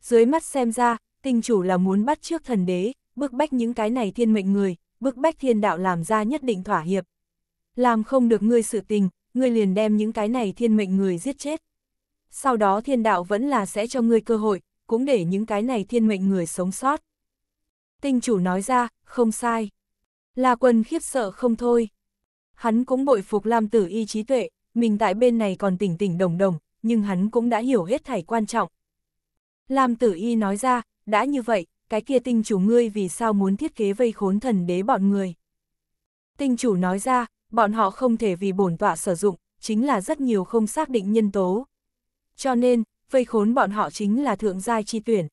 S1: Dưới mắt xem ra, tinh chủ là muốn bắt trước thần đế, bức bách những cái này thiên mệnh người, bức bách thiên đạo làm ra nhất định thỏa hiệp. Làm không được ngươi sự tình, ngươi liền đem những cái này thiên mệnh người giết chết. Sau đó thiên đạo vẫn là sẽ cho ngươi cơ hội, cũng để những cái này thiên mệnh người sống sót. Tinh chủ nói ra, không sai. là quần khiếp sợ không thôi. Hắn cũng bội phục Lam Tử Y trí tuệ, mình tại bên này còn tỉnh tỉnh đồng đồng, nhưng hắn cũng đã hiểu hết thảy quan trọng. Lam Tử Y nói ra, đã như vậy, cái kia tinh chủ ngươi vì sao muốn thiết kế vây khốn thần đế bọn người. Tinh chủ nói ra, bọn họ không thể vì bổn tọa sử dụng, chính là rất nhiều không xác định nhân tố. Cho nên, vây khốn bọn họ chính là thượng giai chi tuyển.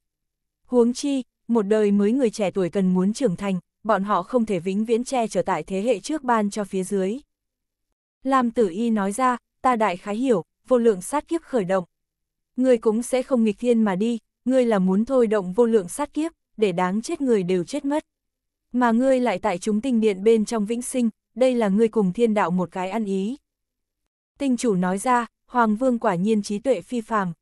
S1: Huống chi, một đời mới người trẻ tuổi cần muốn trưởng thành, bọn họ không thể vĩnh viễn che trở tại thế hệ trước ban cho phía dưới. Lam tử y nói ra, ta đại khái hiểu, vô lượng sát kiếp khởi động. Ngươi cũng sẽ không nghịch thiên mà đi, ngươi là muốn thôi động vô lượng sát kiếp, để đáng chết người đều chết mất. Mà ngươi lại tại chúng tinh điện bên trong vĩnh sinh, đây là ngươi cùng thiên đạo một cái ăn ý. Tinh chủ nói ra, Hoàng Vương quả nhiên trí tuệ phi phàm.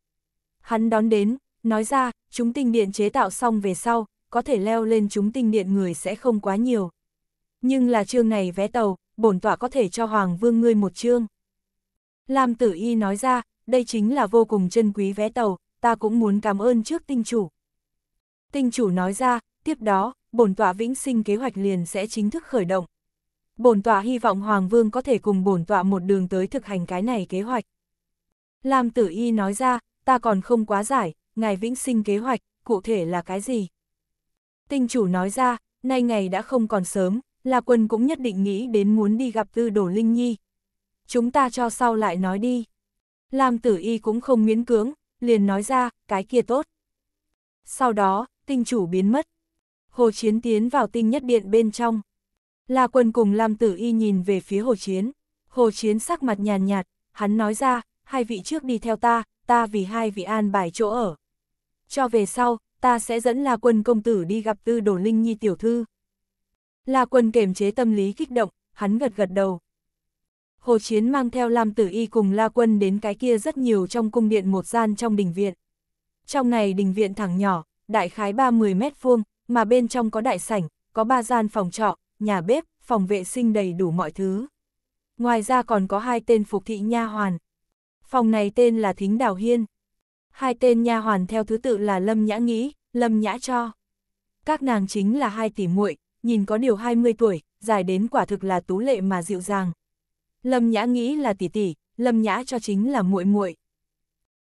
S1: Hắn đón đến, nói ra, chúng tinh điện chế tạo xong về sau, có thể leo lên chúng tinh điện người sẽ không quá nhiều. Nhưng là chương này vé tàu, bổn tọa có thể cho Hoàng Vương ngươi một chương. Lam Tử Y nói ra, đây chính là vô cùng chân quý vé tàu, ta cũng muốn cảm ơn trước tinh chủ. Tinh chủ nói ra, tiếp đó, bổn tọa vĩnh sinh kế hoạch liền sẽ chính thức khởi động. Bổn tọa hy vọng Hoàng Vương có thể cùng bổn tọa một đường tới thực hành cái này kế hoạch. Lam Tử Y nói ra, ta còn không quá giải, ngài vĩnh sinh kế hoạch, cụ thể là cái gì? Tinh chủ nói ra, nay ngày đã không còn sớm, là quân cũng nhất định nghĩ đến muốn đi gặp tư đổ Linh Nhi. Chúng ta cho sau lại nói đi. Lam tử y cũng không miễn cưỡng, liền nói ra, cái kia tốt. Sau đó, tinh chủ biến mất. Hồ Chiến tiến vào tinh nhất điện bên trong. La Quần cùng Lam tử y nhìn về phía Hồ Chiến. Hồ Chiến sắc mặt nhàn nhạt, nhạt, hắn nói ra, hai vị trước đi theo ta, ta vì hai vị an bài chỗ ở. Cho về sau, ta sẽ dẫn La Quân công tử đi gặp Tư Đồ Linh Nhi tiểu thư. La Quân kềm chế tâm lý kích động, hắn gật gật đầu. Hồ Chiến mang theo Lam Tử Y cùng La Quân đến cái kia rất nhiều trong cung điện một gian trong đình viện. Trong này đình viện thẳng nhỏ, đại khái 30 mét vuông, mà bên trong có đại sảnh, có ba gian phòng trọ, nhà bếp, phòng vệ sinh đầy đủ mọi thứ. Ngoài ra còn có hai tên phục thị nha hoàn. Phòng này tên là Thính Đào Hiên hai tên nha hoàn theo thứ tự là Lâm Nhã Nghĩ, Lâm Nhã Cho. Các nàng chính là hai tỷ muội, nhìn có điều 20 tuổi, dài đến quả thực là tú lệ mà dịu dàng. Lâm Nhã Nghĩ là tỷ tỷ, Lâm Nhã Cho chính là muội muội.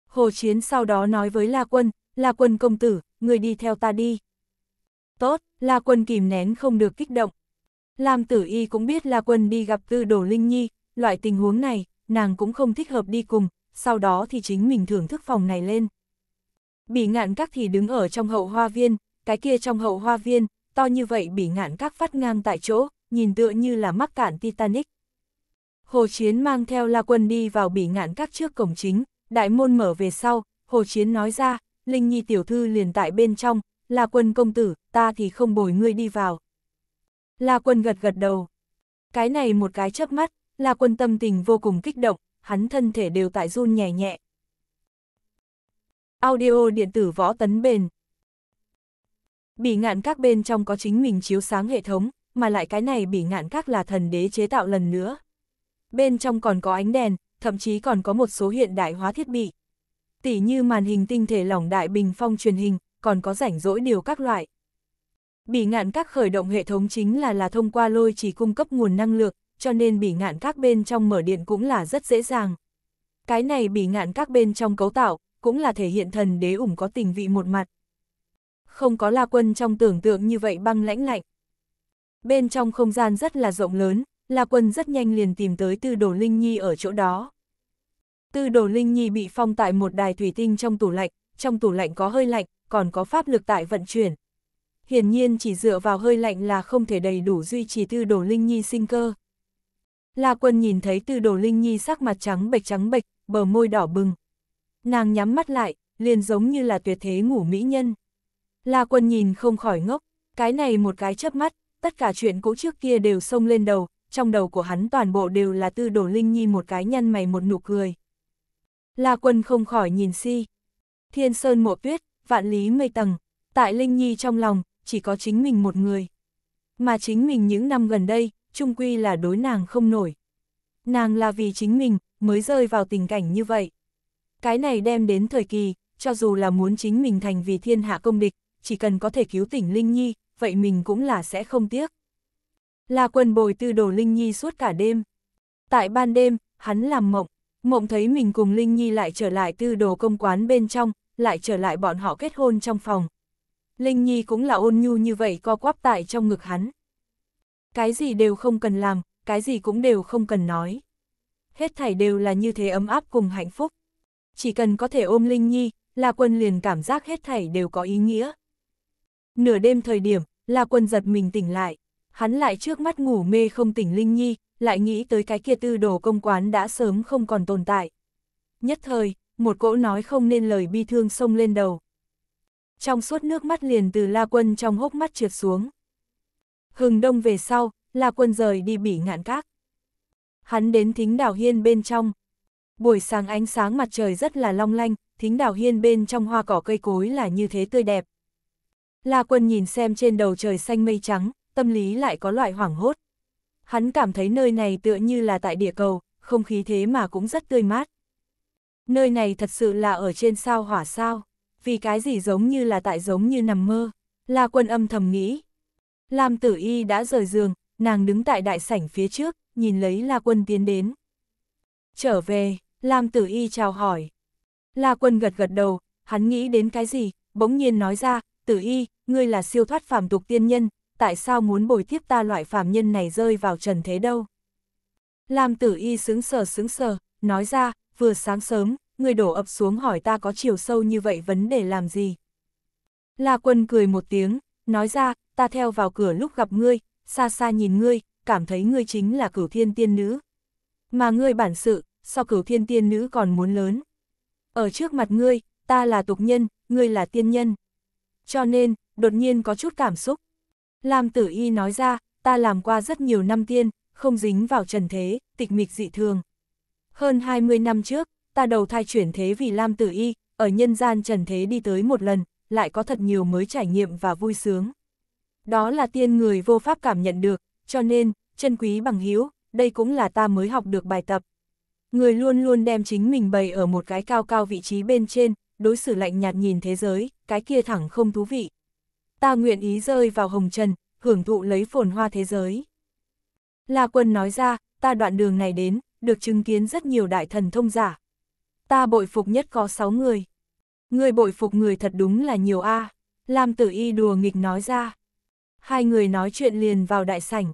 S1: Hồ Chiến sau đó nói với La Quân, La Quân công tử, người đi theo ta đi. Tốt, La Quân kìm nén không được kích động. Lam Tử Y cũng biết La Quân đi gặp Tư Đồ Linh Nhi, loại tình huống này, nàng cũng không thích hợp đi cùng, sau đó thì chính mình thưởng thức phòng này lên. Bỉ ngạn các thì đứng ở trong hậu hoa viên, cái kia trong hậu hoa viên, to như vậy bỉ ngạn các phát ngang tại chỗ, nhìn tựa như là mắc cạn Titanic. Hồ Chiến mang theo La Quân đi vào bỉ ngạn các trước cổng chính, đại môn mở về sau, Hồ Chiến nói ra, Linh Nhi tiểu thư liền tại bên trong, La Quân công tử, ta thì không bồi ngươi đi vào. La Quân gật gật đầu. Cái này một cái chớp mắt, La Quân tâm tình vô cùng kích động, hắn thân thể đều tại run nhẹ nhẹ. Audio điện tử võ tấn bền Bỉ ngạn các bên trong có chính mình chiếu sáng hệ thống, mà lại cái này bỉ ngạn các là thần đế chế tạo lần nữa. Bên trong còn có ánh đèn, thậm chí còn có một số hiện đại hóa thiết bị. Tỉ như màn hình tinh thể lỏng đại bình phong truyền hình, còn có rảnh rỗi điều các loại. Bỉ ngạn các khởi động hệ thống chính là là thông qua lôi chỉ cung cấp nguồn năng lượng, cho nên bỉ ngạn các bên trong mở điện cũng là rất dễ dàng. Cái này bỉ ngạn các bên trong cấu tạo, cũng là thể hiện thần đế ủng có tình vị một mặt. Không có la quân trong tưởng tượng như vậy băng lãnh lạnh. Bên trong không gian rất là rộng lớn, la quân rất nhanh liền tìm tới tư đồ Linh Nhi ở chỗ đó. Tư đồ Linh Nhi bị phong tại một đài thủy tinh trong tủ lạnh, trong tủ lạnh có hơi lạnh, còn có pháp lực tại vận chuyển. Hiển nhiên chỉ dựa vào hơi lạnh là không thể đầy đủ duy trì tư đồ Linh Nhi sinh cơ. La Quân nhìn thấy Tư Đồ Linh Nhi sắc mặt trắng bệch trắng bệch, bờ môi đỏ bừng. Nàng nhắm mắt lại, liền giống như là tuyệt thế ngủ mỹ nhân. La Quân nhìn không khỏi ngốc, cái này một cái chớp mắt, tất cả chuyện cũ trước kia đều xông lên đầu, trong đầu của hắn toàn bộ đều là Tư Đồ Linh Nhi một cái nhăn mày một nụ cười. La Quân không khỏi nhìn si. Thiên Sơn mộ tuyết, vạn lý mây tầng, tại Linh Nhi trong lòng, chỉ có chính mình một người. Mà chính mình những năm gần đây, trung quy là đối nàng không nổi. Nàng là vì chính mình, mới rơi vào tình cảnh như vậy. Cái này đem đến thời kỳ, cho dù là muốn chính mình thành vì thiên hạ công địch, chỉ cần có thể cứu tỉnh Linh Nhi, vậy mình cũng là sẽ không tiếc. Là quần bồi tư đồ Linh Nhi suốt cả đêm. Tại ban đêm, hắn làm mộng, mộng thấy mình cùng Linh Nhi lại trở lại tư đồ công quán bên trong, lại trở lại bọn họ kết hôn trong phòng. Linh Nhi cũng là ôn nhu như vậy co quắp tại trong ngực hắn cái gì đều không cần làm, cái gì cũng đều không cần nói. Hết thảy đều là như thế ấm áp cùng hạnh phúc. Chỉ cần có thể ôm Linh Nhi, La Quân liền cảm giác hết thảy đều có ý nghĩa. Nửa đêm thời điểm, La Quân giật mình tỉnh lại, hắn lại trước mắt ngủ mê không tỉnh Linh Nhi, lại nghĩ tới cái kia tư đồ công quán đã sớm không còn tồn tại. Nhất thời, một cỗ nói không nên lời bi thương sông lên đầu. Trong suốt nước mắt liền từ La Quân trong hốc mắt trượt xuống. Hừng đông về sau, là quân rời đi bỉ ngạn các. Hắn đến thính đảo hiên bên trong. Buổi sáng ánh sáng mặt trời rất là long lanh, thính đảo hiên bên trong hoa cỏ cây cối là như thế tươi đẹp. La quân nhìn xem trên đầu trời xanh mây trắng, tâm lý lại có loại hoảng hốt. Hắn cảm thấy nơi này tựa như là tại địa cầu, không khí thế mà cũng rất tươi mát. Nơi này thật sự là ở trên sao hỏa sao, vì cái gì giống như là tại giống như nằm mơ. La quân âm thầm nghĩ, Lam tử y đã rời giường, nàng đứng tại đại sảnh phía trước, nhìn lấy La Quân tiến đến. Trở về, Lam tử y chào hỏi. La Quân gật gật đầu, hắn nghĩ đến cái gì, bỗng nhiên nói ra, tử y, ngươi là siêu thoát phàm tục tiên nhân, tại sao muốn bồi tiếp ta loại phàm nhân này rơi vào trần thế đâu? Lam tử y sướng sờ sướng sờ, nói ra, vừa sáng sớm, người đổ ập xuống hỏi ta có chiều sâu như vậy vấn đề làm gì? La quân cười một tiếng, nói ra, ta theo vào cửa lúc gặp ngươi, xa xa nhìn ngươi, cảm thấy ngươi chính là cửu thiên tiên nữ. Mà ngươi bản sự, so cửu thiên tiên nữ còn muốn lớn. Ở trước mặt ngươi, ta là tục nhân, ngươi là tiên nhân. Cho nên, đột nhiên có chút cảm xúc. Lam tử y nói ra, ta làm qua rất nhiều năm tiên, không dính vào trần thế, tịch mịch dị thường. Hơn 20 năm trước, ta đầu thai chuyển thế vì Lam tử y, ở nhân gian trần thế đi tới một lần, lại có thật nhiều mới trải nghiệm và vui sướng. Đó là tiên người vô pháp cảm nhận được, cho nên, chân quý bằng hiếu, đây cũng là ta mới học được bài tập. Người luôn luôn đem chính mình bày ở một cái cao cao vị trí bên trên, đối xử lạnh nhạt nhìn thế giới, cái kia thẳng không thú vị. Ta nguyện ý rơi vào hồng trần, hưởng thụ lấy phồn hoa thế giới. La quân nói ra, ta đoạn đường này đến, được chứng kiến rất nhiều đại thần thông giả. Ta bội phục nhất có 6 người. Người bội phục người thật đúng là nhiều a. À. Lam tử y đùa nghịch nói ra hai người nói chuyện liền vào đại sảnh.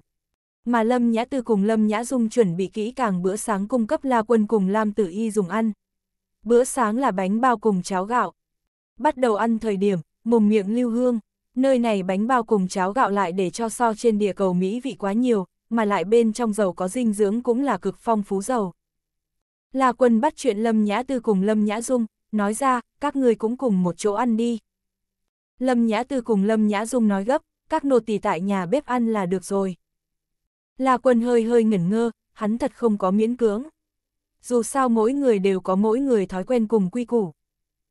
S1: Mà Lâm Nhã Tư cùng Lâm Nhã Dung chuẩn bị kỹ càng bữa sáng cung cấp La Quân cùng Lam Tử Y dùng ăn. Bữa sáng là bánh bao cùng cháo gạo. Bắt đầu ăn thời điểm, mồm miệng lưu hương, nơi này bánh bao cùng cháo gạo lại để cho so trên địa cầu Mỹ vị quá nhiều, mà lại bên trong dầu có dinh dưỡng cũng là cực phong phú dầu. La Quân bắt chuyện Lâm Nhã Tư cùng Lâm Nhã Dung, nói ra, các người cũng cùng một chỗ ăn đi. Lâm Nhã Tư cùng Lâm Nhã Dung nói gấp, các nô tỳ tại nhà bếp ăn là được rồi. La quân hơi hơi ngẩn ngơ, hắn thật không có miễn cưỡng. Dù sao mỗi người đều có mỗi người thói quen cùng quy củ.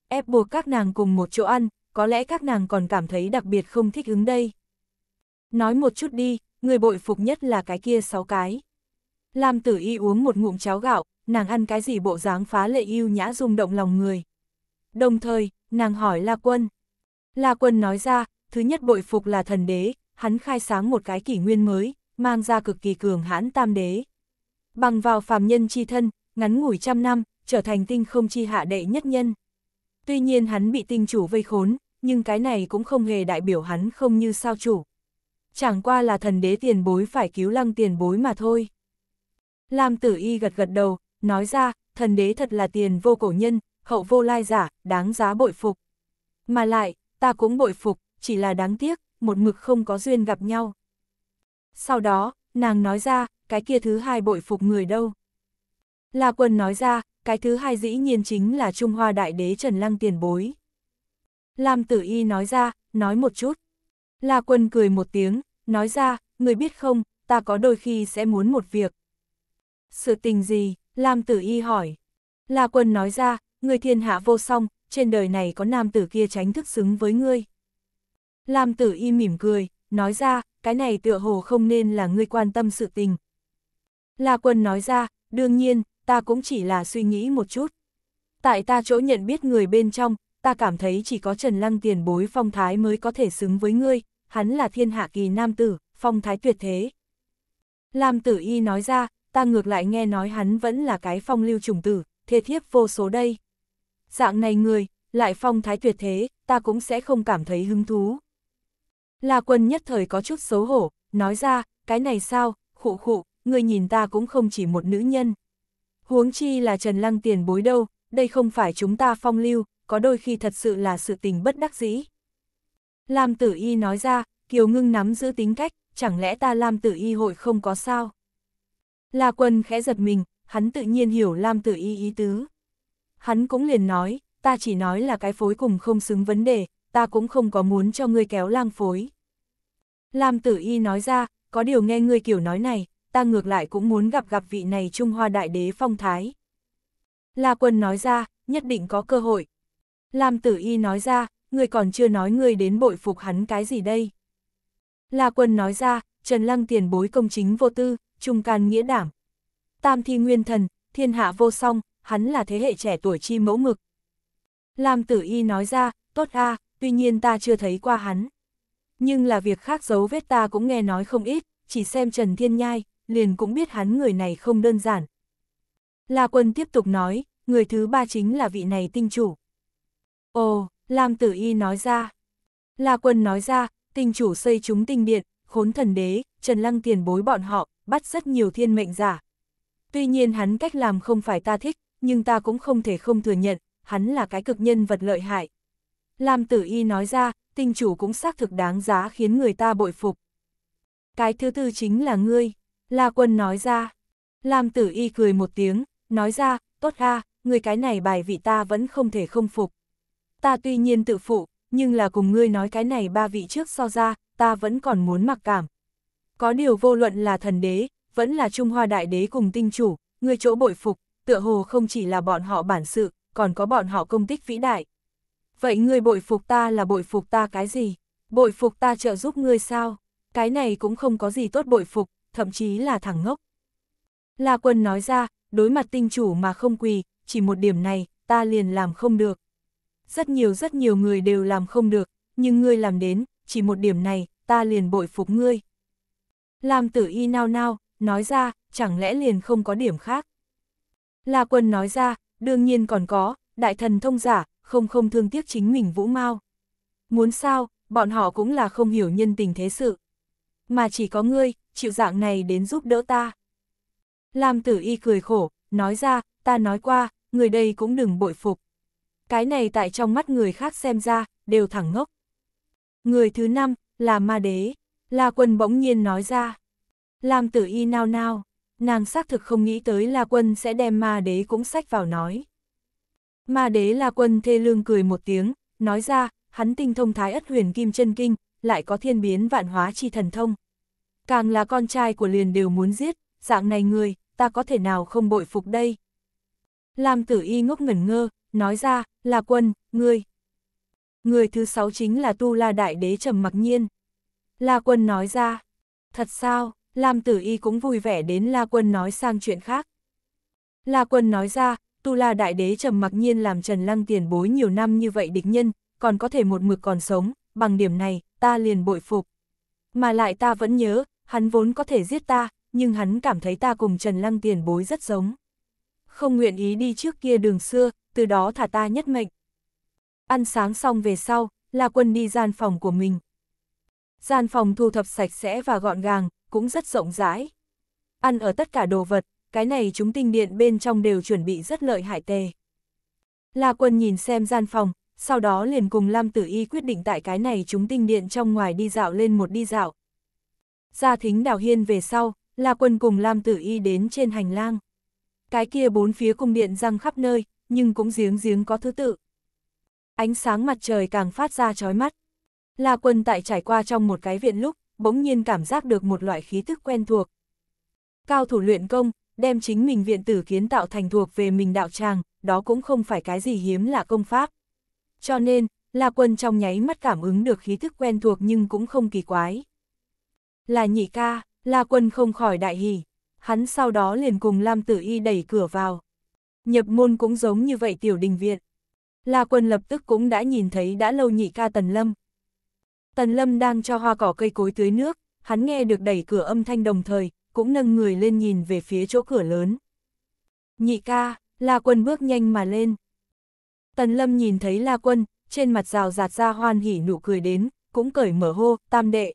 S1: Ép buộc các nàng cùng một chỗ ăn, có lẽ các nàng còn cảm thấy đặc biệt không thích ứng đây. Nói một chút đi, người bội phục nhất là cái kia sáu cái. Lam tử y uống một ngụm cháo gạo, nàng ăn cái gì bộ dáng phá lệ yêu nhã rung động lòng người. Đồng thời, nàng hỏi La Quân. La Quân nói ra, thứ nhất bội phục là thần đế, hắn khai sáng một cái kỷ nguyên mới, mang ra cực kỳ cường hãn tam đế. Bằng vào phàm nhân chi thân, ngắn ngủi trăm năm, trở thành tinh không chi hạ đệ nhất nhân. Tuy nhiên hắn bị tinh chủ vây khốn, nhưng cái này cũng không hề đại biểu hắn không như sao chủ. Chẳng qua là thần đế tiền bối phải cứu lăng tiền bối mà thôi. Lam tử y gật gật đầu, nói ra, thần đế thật là tiền vô cổ nhân, hậu vô lai giả, đáng giá bội phục. Mà lại, ta cũng bội phục, chỉ là đáng tiếc, một mực không có duyên gặp nhau. Sau đó, nàng nói ra, cái kia thứ hai bội phục người đâu. La Quân nói ra, cái thứ hai dĩ nhiên chính là Trung Hoa Đại Đế Trần Lăng tiền bối. Lam Tử Y nói ra, nói một chút. La Quân cười một tiếng, nói ra, người biết không, ta có đôi khi sẽ muốn một việc. Sự tình gì? Lam Tử Y hỏi. La Quân nói ra, người thiên hạ vô song, trên đời này có nam tử kia tránh thức xứng với ngươi. Lam tử y mỉm cười, nói ra, cái này tựa hồ không nên là ngươi quan tâm sự tình. La quân nói ra, đương nhiên, ta cũng chỉ là suy nghĩ một chút. Tại ta chỗ nhận biết người bên trong, ta cảm thấy chỉ có Trần Lăng tiền bối phong thái mới có thể xứng với ngươi, hắn là thiên hạ kỳ nam tử, phong thái tuyệt thế. Lam tử y nói ra, ta ngược lại nghe nói hắn vẫn là cái phong lưu trùng tử, thê thiếp vô số đây. Dạng này người, lại phong thái tuyệt thế, ta cũng sẽ không cảm thấy hứng thú. La quân nhất thời có chút xấu hổ, nói ra, cái này sao, khụ khụ, người nhìn ta cũng không chỉ một nữ nhân. Huống chi là Trần Lăng tiền bối đâu, đây không phải chúng ta phong lưu, có đôi khi thật sự là sự tình bất đắc dĩ. Lam tử y nói ra, kiều ngưng nắm giữ tính cách, chẳng lẽ ta Lam tử y hội không có sao? La quân khẽ giật mình, hắn tự nhiên hiểu Lam tử y ý tứ. Hắn cũng liền nói, ta chỉ nói là cái phối cùng không xứng vấn đề, ta cũng không có muốn cho ngươi kéo lang phối. Lam tử y nói ra, có điều nghe ngươi kiểu nói này, ta ngược lại cũng muốn gặp gặp vị này Trung Hoa Đại Đế phong thái. La quân nói ra, nhất định có cơ hội. Lam tử y nói ra, ngươi còn chưa nói ngươi đến bội phục hắn cái gì đây. La quân nói ra, Trần Lăng tiền bối công chính vô tư, trung can nghĩa đảm. Tam thi nguyên thần, thiên hạ vô song, hắn là thế hệ trẻ tuổi chi mẫu mực. Lam tử y nói ra, tốt a tuy nhiên ta chưa thấy qua hắn. Nhưng là việc khác dấu vết ta cũng nghe nói không ít, chỉ xem Trần Thiên Nhai, liền cũng biết hắn người này không đơn giản. La Quân tiếp tục nói, người thứ ba chính là vị này tinh chủ. Ồ, Lam Tử Y nói ra. La Quân nói ra, tinh chủ xây chúng tinh điện, khốn thần đế, Trần Lăng tiền bối bọn họ, bắt rất nhiều thiên mệnh giả. Tuy nhiên hắn cách làm không phải ta thích, nhưng ta cũng không thể không thừa nhận, hắn là cái cực nhân vật lợi hại. Lam Tử Y nói ra, tinh chủ cũng xác thực đáng giá khiến người ta bội phục. Cái thứ tư chính là ngươi, La Quân nói ra. Lam tử y cười một tiếng, nói ra, tốt ha, người cái này bài vị ta vẫn không thể không phục. Ta tuy nhiên tự phụ, nhưng là cùng ngươi nói cái này ba vị trước so ra, ta vẫn còn muốn mặc cảm. Có điều vô luận là thần đế, vẫn là Trung Hoa Đại Đế cùng tinh chủ, người chỗ bội phục, tựa hồ không chỉ là bọn họ bản sự, còn có bọn họ công tích vĩ đại vậy ngươi bội phục ta là bội phục ta cái gì? Bội phục ta trợ giúp ngươi sao? Cái này cũng không có gì tốt bội phục, thậm chí là thẳng ngốc. La quân nói ra, đối mặt tinh chủ mà không quỳ, chỉ một điểm này, ta liền làm không được. Rất nhiều rất nhiều người đều làm không được, nhưng ngươi làm đến, chỉ một điểm này, ta liền bội phục ngươi. làm tử y nao nao, nói ra, chẳng lẽ liền không có điểm khác. La quân nói ra, đương nhiên còn có, đại thần thông giả, không không thương tiếc chính mình Vũ Mao. Muốn sao, bọn họ cũng là không hiểu nhân tình thế sự. Mà chỉ có ngươi, chịu dạng này đến giúp đỡ ta. Lam tử y cười khổ, nói ra, ta nói qua, người đây cũng đừng bội phục. Cái này tại trong mắt người khác xem ra, đều thẳng ngốc. Người thứ năm, là ma đế, La quân bỗng nhiên nói ra. Lam tử y nao nao, nàng xác thực không nghĩ tới La quân sẽ đem ma đế cũng sách vào nói. Ma đế La Quân thê lương cười một tiếng, nói ra, hắn tinh thông thái ất huyền kim chân kinh, lại có thiên biến vạn hóa chi thần thông. Càng là con trai của liền đều muốn giết, dạng này người, ta có thể nào không bội phục đây? Lam tử y ngốc ngẩn ngơ, nói ra, La quân, ngươi. Người thứ sáu chính là Tu La Đại Đế trầm mặc nhiên. La quân nói ra, thật sao, Lam tử y cũng vui vẻ đến La quân nói sang chuyện khác. La quân nói ra, Tu La Đại Đế trầm mặc nhiên làm Trần Lăng tiền bối nhiều năm như vậy địch nhân, còn có thể một mực còn sống, bằng điểm này, ta liền bội phục. Mà lại ta vẫn nhớ, hắn vốn có thể giết ta, nhưng hắn cảm thấy ta cùng Trần Lăng tiền bối rất giống. Không nguyện ý đi trước kia đường xưa, từ đó thả ta nhất mệnh. Ăn sáng xong về sau, là Quân đi gian phòng của mình. Gian phòng thu thập sạch sẽ và gọn gàng, cũng rất rộng rãi. Ăn ở tất cả đồ vật, cái này chúng tinh điện bên trong đều chuẩn bị rất lợi hại tề. La quân nhìn xem gian phòng, sau đó liền cùng Lam Tử Y quyết định tại cái này chúng tinh điện trong ngoài đi dạo lên một đi dạo. gia thính đào hiên về sau, La quân cùng Lam Tử Y đến trên hành lang. Cái kia bốn phía cung điện răng khắp nơi, nhưng cũng giếng giếng có thứ tự. Ánh sáng mặt trời càng phát ra chói mắt. La quân tại trải qua trong một cái viện lúc, bỗng nhiên cảm giác được một loại khí thức quen thuộc. Cao thủ luyện công, đem chính mình viện tử kiến tạo thành thuộc về mình đạo tràng, đó cũng không phải cái gì hiếm là công pháp. Cho nên, La Quân trong nháy mắt cảm ứng được khí thức quen thuộc nhưng cũng không kỳ quái. Là nhị ca, La Quân không khỏi đại hỉ, hắn sau đó liền cùng Lam Tử Y đẩy cửa vào. Nhập môn cũng giống như vậy tiểu đình viện. La Quân lập tức cũng đã nhìn thấy đã lâu nhị ca Tần Lâm. Tần Lâm đang cho hoa cỏ cây cối tưới nước, hắn nghe được đẩy cửa âm thanh đồng thời, cũng nâng người lên nhìn về phía chỗ cửa lớn. Nhị ca, La Quân bước nhanh mà lên. Tần Lâm nhìn thấy La Quân, trên mặt rào rạt ra hoan hỉ nụ cười đến, cũng cởi mở hô, tam đệ.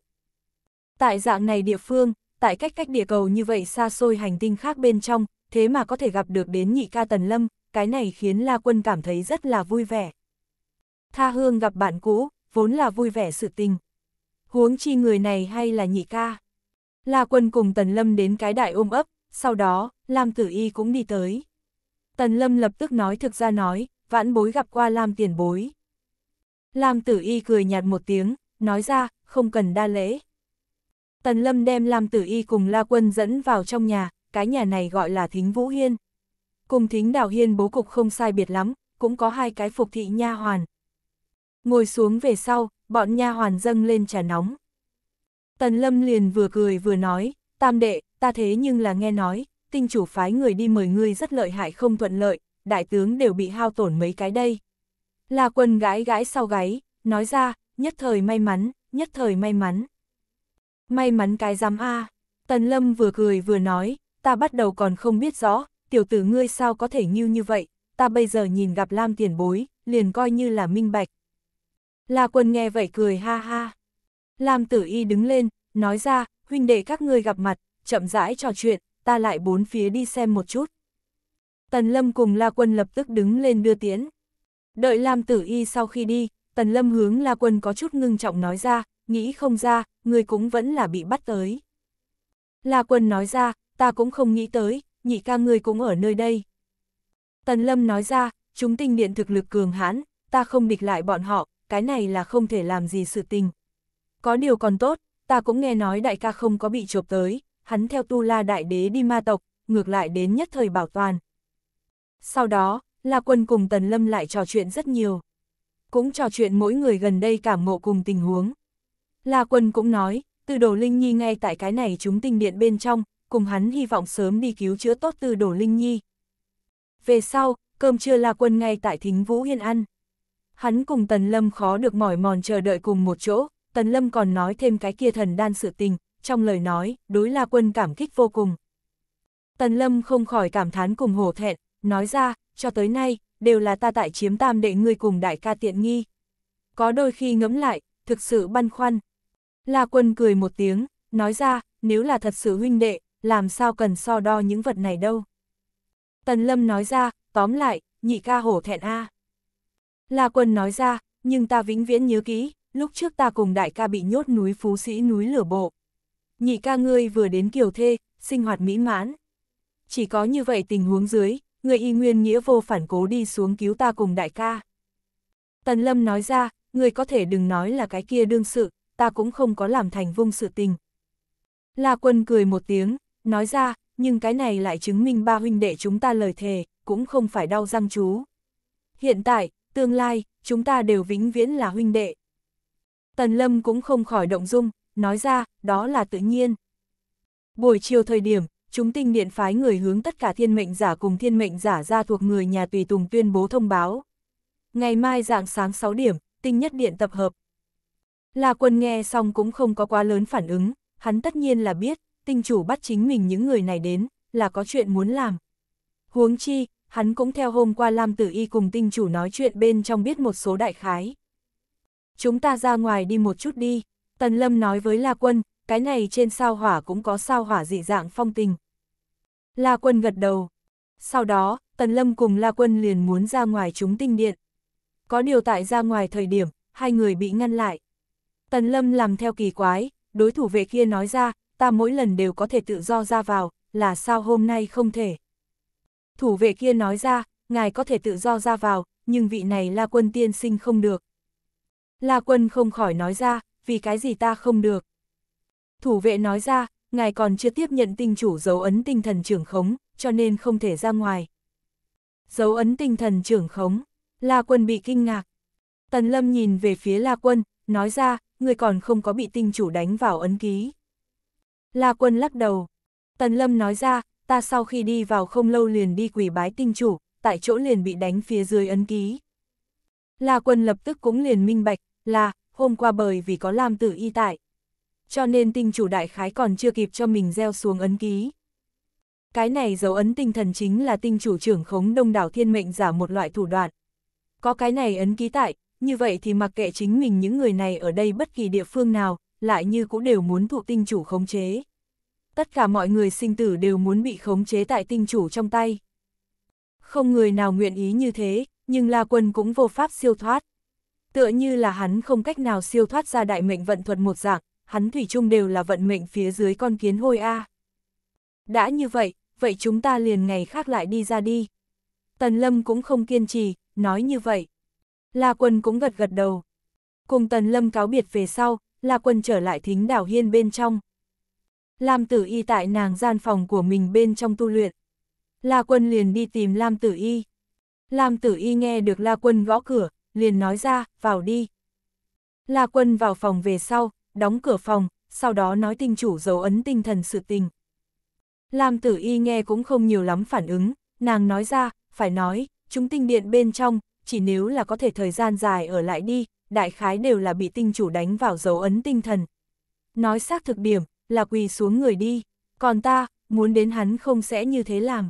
S1: Tại dạng này địa phương, tại cách cách địa cầu như vậy xa xôi hành tinh khác bên trong, thế mà có thể gặp được đến nhị ca Tần Lâm, cái này khiến La Quân cảm thấy rất là vui vẻ. Tha hương gặp bạn cũ, vốn là vui vẻ sự tình. Huống chi người này hay là nhị ca. La Quân cùng Tần Lâm đến cái đại ôm ấp, sau đó, Lam Tử Y cũng đi tới. Tần Lâm lập tức nói thực ra nói, vãn bối gặp qua Lam tiền bối. Lam Tử Y cười nhạt một tiếng, nói ra, không cần đa lễ. Tần Lâm đem Lam Tử Y cùng La Quân dẫn vào trong nhà, cái nhà này gọi là Thính Vũ Hiên. Cùng Thính Đào Hiên bố cục không sai biệt lắm, cũng có hai cái phục thị nha hoàn. Ngồi xuống về sau, bọn nha hoàn dâng lên trà nóng. Tần Lâm liền vừa cười vừa nói, tam đệ, ta thế nhưng là nghe nói, tinh chủ phái người đi mời ngươi rất lợi hại không thuận lợi, đại tướng đều bị hao tổn mấy cái đây. Là quần gái gái sau gáy, nói ra, nhất thời may mắn, nhất thời may mắn. May mắn cái giám A, Tần Lâm vừa cười vừa nói, ta bắt đầu còn không biết rõ, tiểu tử ngươi sao có thể như như vậy, ta bây giờ nhìn gặp Lam tiền bối, liền coi như là minh bạch. Là quần nghe vậy cười ha ha. Lam tử y đứng lên, nói ra, huynh đệ các ngươi gặp mặt, chậm rãi trò chuyện, ta lại bốn phía đi xem một chút. Tần Lâm cùng La Quân lập tức đứng lên đưa tiễn. Đợi Lam Tử Y sau khi đi, Tần Lâm hướng La Quân có chút ngưng trọng nói ra, nghĩ không ra, người cũng vẫn là bị bắt tới. La Quân nói ra, ta cũng không nghĩ tới, nhị ca ngươi cũng ở nơi đây. Tần Lâm nói ra, chúng tinh điện thực lực cường hãn, ta không địch lại bọn họ, cái này là không thể làm gì sự tình. Có điều còn tốt, ta cũng nghe nói đại ca không có bị chộp tới, hắn theo tu la đại đế đi ma tộc, ngược lại đến nhất thời bảo toàn. Sau đó, La Quân cùng Tần Lâm lại trò chuyện rất nhiều. Cũng trò chuyện mỗi người gần đây cảm ngộ cùng tình huống. La Quân cũng nói, từ đồ Linh Nhi ngay tại cái này chúng tinh điện bên trong, cùng hắn hy vọng sớm đi cứu chữa tốt từ đồ Linh Nhi. Về sau, cơm trưa La Quân ngay tại Thính Vũ Hiên ăn. Hắn cùng Tần Lâm khó được mỏi mòn chờ đợi cùng một chỗ, Tần Lâm còn nói thêm cái kia thần đan sự tình, trong lời nói, đối La Quân cảm kích vô cùng. Tần Lâm không khỏi cảm thán cùng hổ thẹn, nói ra, cho tới nay, đều là ta tại chiếm tam đệ ngươi cùng đại ca tiện nghi. Có đôi khi ngẫm lại, thực sự băn khoăn. La Quân cười một tiếng, nói ra, nếu là thật sự huynh đệ, làm sao cần so đo những vật này đâu. Tần Lâm nói ra, tóm lại, nhị ca hổ thẹn a. La Quân nói ra, nhưng ta vĩnh viễn nhớ kỹ, lúc trước ta cùng đại ca bị nhốt núi phú sĩ núi lửa bộ. Nhị ca ngươi vừa đến kiều thê, sinh hoạt mỹ mãn. Chỉ có như vậy tình huống dưới, người y nguyên nghĩa vô phản cố đi xuống cứu ta cùng đại ca. Tần Lâm nói ra, người có thể đừng nói là cái kia đương sự, ta cũng không có làm thành vung sự tình. La quân cười một tiếng, nói ra, nhưng cái này lại chứng minh ba huynh đệ chúng ta lời thề, cũng không phải đau răng chú. Hiện tại, tương lai, chúng ta đều vĩnh viễn là huynh đệ. Tần Lâm cũng không khỏi động dung, nói ra, đó là tự nhiên. Buổi chiều thời điểm, chúng tinh điện phái người hướng tất cả thiên mệnh giả cùng thiên mệnh giả ra thuộc người nhà tùy tùng tuyên bố thông báo. Ngày mai dạng sáng 6 điểm, tinh nhất điện tập hợp. Là quân nghe xong cũng không có quá lớn phản ứng, hắn tất nhiên là biết, tinh chủ bắt chính mình những người này đến, là có chuyện muốn làm. Huống chi, hắn cũng theo hôm qua Lam Tử Y cùng tinh chủ nói chuyện bên trong biết một số đại khái chúng ta ra ngoài đi một chút đi. Tần Lâm nói với La Quân, cái này trên sao hỏa cũng có sao hỏa dị dạng phong tình. La Quân gật đầu. Sau đó, Tần Lâm cùng La Quân liền muốn ra ngoài chúng tinh điện. Có điều tại ra ngoài thời điểm, hai người bị ngăn lại. Tần Lâm làm theo kỳ quái, đối thủ vệ kia nói ra, ta mỗi lần đều có thể tự do ra vào, là sao hôm nay không thể. Thủ vệ kia nói ra, ngài có thể tự do ra vào, nhưng vị này La Quân tiên sinh không được. La Quân không khỏi nói ra, vì cái gì ta không được. Thủ vệ nói ra, ngài còn chưa tiếp nhận tinh chủ dấu ấn tinh thần trưởng khống, cho nên không thể ra ngoài. Dấu ấn tinh thần trưởng khống, La Quân bị kinh ngạc. Tần Lâm nhìn về phía La Quân, nói ra, người còn không có bị tinh chủ đánh vào ấn ký. La Quân lắc đầu. Tần Lâm nói ra, ta sau khi đi vào không lâu liền đi quỷ bái tinh chủ, tại chỗ liền bị đánh phía dưới ấn ký. La Quân lập tức cũng liền minh bạch, là, hôm qua bởi vì có Lam Tử Y tại. Cho nên tinh chủ đại khái còn chưa kịp cho mình gieo xuống ấn ký. Cái này dấu ấn tinh thần chính là tinh chủ trưởng khống đông đảo thiên mệnh giả một loại thủ đoạn. Có cái này ấn ký tại, như vậy thì mặc kệ chính mình những người này ở đây bất kỳ địa phương nào, lại như cũng đều muốn thụ tinh chủ khống chế. Tất cả mọi người sinh tử đều muốn bị khống chế tại tinh chủ trong tay. Không người nào nguyện ý như thế, nhưng La Quân cũng vô pháp siêu thoát. Tựa như là hắn không cách nào siêu thoát ra đại mệnh vận thuật một dạng, hắn thủy chung đều là vận mệnh phía dưới con kiến hôi A. Đã như vậy, vậy chúng ta liền ngày khác lại đi ra đi. Tần Lâm cũng không kiên trì, nói như vậy. La Quân cũng gật gật đầu. Cùng Tần Lâm cáo biệt về sau, La Quân trở lại thính đảo hiên bên trong. Lam Tử Y tại nàng gian phòng của mình bên trong tu luyện. La Quân liền đi tìm Lam Tử Y. Lam Tử Y nghe được La Quân gõ cửa, liền nói ra, vào đi. La quân vào phòng về sau, đóng cửa phòng, sau đó nói tinh chủ dấu ấn tinh thần sự tình. Lam tử y nghe cũng không nhiều lắm phản ứng, nàng nói ra, phải nói, chúng tinh điện bên trong, chỉ nếu là có thể thời gian dài ở lại đi, đại khái đều là bị tinh chủ đánh vào dấu ấn tinh thần. Nói xác thực điểm, là quỳ xuống người đi, còn ta, muốn đến hắn không sẽ như thế làm.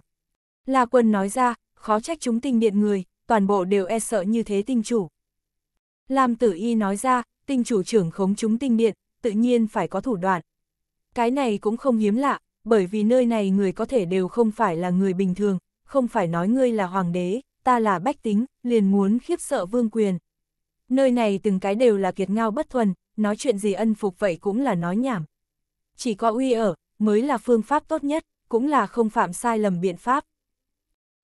S1: La quân nói ra, khó trách chúng tinh điện người, toàn bộ đều e sợ như thế tinh chủ. Lam tử y nói ra, tinh chủ trưởng khống chúng tinh điện, tự nhiên phải có thủ đoạn. Cái này cũng không hiếm lạ, bởi vì nơi này người có thể đều không phải là người bình thường, không phải nói ngươi là hoàng đế, ta là bách tính, liền muốn khiếp sợ vương quyền. Nơi này từng cái đều là kiệt ngao bất thuần, nói chuyện gì ân phục vậy cũng là nói nhảm. Chỉ có uy ở, mới là phương pháp tốt nhất, cũng là không phạm sai lầm biện pháp.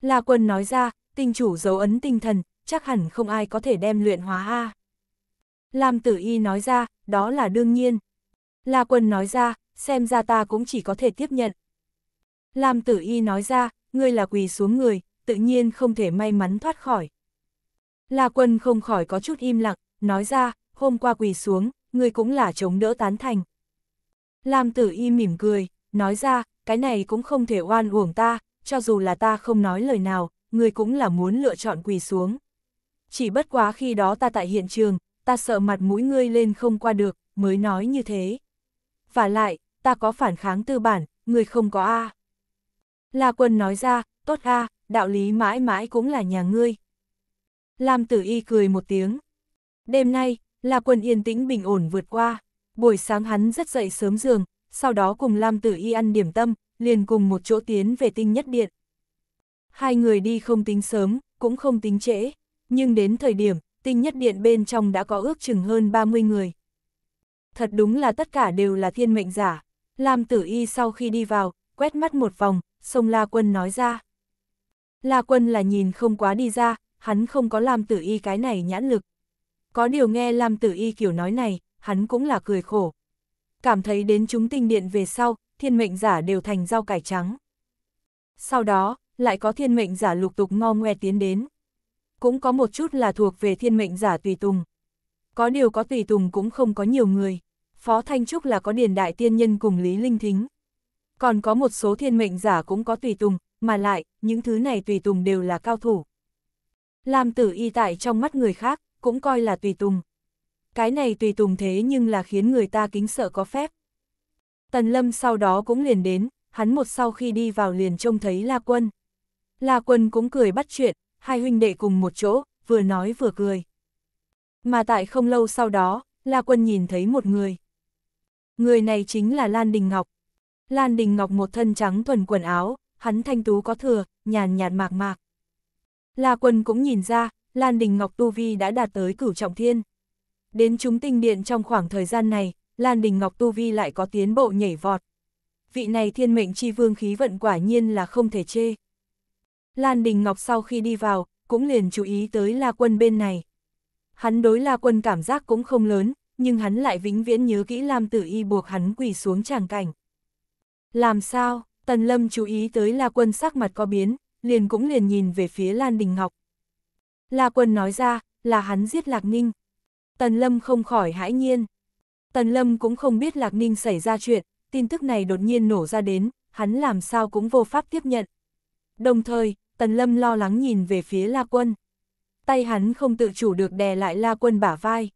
S1: La quân nói ra, tinh chủ dấu ấn tinh thần, chắc hẳn không ai có thể đem luyện hóa a. Lam tử y nói ra, đó là đương nhiên. La quân nói ra, xem ra ta cũng chỉ có thể tiếp nhận. Lam tử y nói ra, ngươi là quỳ xuống người, tự nhiên không thể may mắn thoát khỏi. La quân không khỏi có chút im lặng, nói ra, hôm qua quỳ xuống, ngươi cũng là chống đỡ tán thành. Lam tử y mỉm cười, nói ra, cái này cũng không thể oan uổng ta, cho dù là ta không nói lời nào, người cũng là muốn lựa chọn quỳ xuống. Chỉ bất quá khi đó ta tại hiện trường, ta sợ mặt mũi ngươi lên không qua được, mới nói như thế. Và lại, ta có phản kháng tư bản, người không có A. La quân nói ra, tốt A, đạo lý mãi mãi cũng là nhà ngươi. Lam tử y cười một tiếng. Đêm nay, La quân yên tĩnh bình ổn vượt qua. Buổi sáng hắn rất dậy sớm giường, sau đó cùng Lam tử y ăn điểm tâm, liền cùng một chỗ tiến về tinh nhất điện. Hai người đi không tính sớm, cũng không tính trễ, nhưng đến thời điểm, tinh nhất điện bên trong đã có ước chừng hơn 30 người. Thật đúng là tất cả đều là thiên mệnh giả. Lam tử y sau khi đi vào, quét mắt một vòng, sông La Quân nói ra. La Quân là nhìn không quá đi ra, hắn không có Lam tử y cái này nhãn lực. Có điều nghe Lam tử y kiểu nói này, hắn cũng là cười khổ. Cảm thấy đến chúng tinh điện về sau, thiên mệnh giả đều thành rau cải trắng. Sau đó, lại có thiên mệnh giả lục tục ngo ngoe tiến đến. Cũng có một chút là thuộc về thiên mệnh giả tùy tùng. Có điều có tùy tùng cũng không có nhiều người. Phó Thanh Trúc là có điền đại tiên nhân cùng Lý Linh Thính. Còn có một số thiên mệnh giả cũng có tùy tùng, mà lại, những thứ này tùy tùng đều là cao thủ. Làm tử y tại trong mắt người khác, cũng coi là tùy tùng. Cái này tùy tùng thế nhưng là khiến người ta kính sợ có phép. Tần Lâm sau đó cũng liền đến, hắn một sau khi đi vào liền trông thấy La Quân. La Quân cũng cười bắt chuyện, hai huynh đệ cùng một chỗ, vừa nói vừa cười. Mà tại không lâu sau đó, La Quân nhìn thấy một người. Người này chính là Lan Đình Ngọc. Lan Đình Ngọc một thân trắng thuần quần áo, hắn thanh tú có thừa, nhàn nhạt mạc mạc. La Quân cũng nhìn ra, Lan Đình Ngọc Tu Vi đã đạt tới cửu trọng thiên. Đến chúng tinh điện trong khoảng thời gian này, Lan Đình Ngọc Tu Vi lại có tiến bộ nhảy vọt. Vị này thiên mệnh chi vương khí vận quả nhiên là không thể chê. Lan Đình Ngọc sau khi đi vào, cũng liền chú ý tới La Quân bên này. Hắn đối La Quân cảm giác cũng không lớn, nhưng hắn lại vĩnh viễn nhớ kỹ Lam Tử Y buộc hắn quỳ xuống tràng cảnh. Làm sao, Tần Lâm chú ý tới La Quân sắc mặt có biến, liền cũng liền nhìn về phía Lan Đình Ngọc. La Quân nói ra, là hắn giết Lạc Ninh. Tần Lâm không khỏi hãi nhiên. Tần Lâm cũng không biết Lạc Ninh xảy ra chuyện, tin tức này đột nhiên nổ ra đến, hắn làm sao cũng vô pháp tiếp nhận. Đồng thời, Tần Lâm lo lắng nhìn về phía La Quân. Tay hắn không tự chủ được đè lại La Quân bả vai.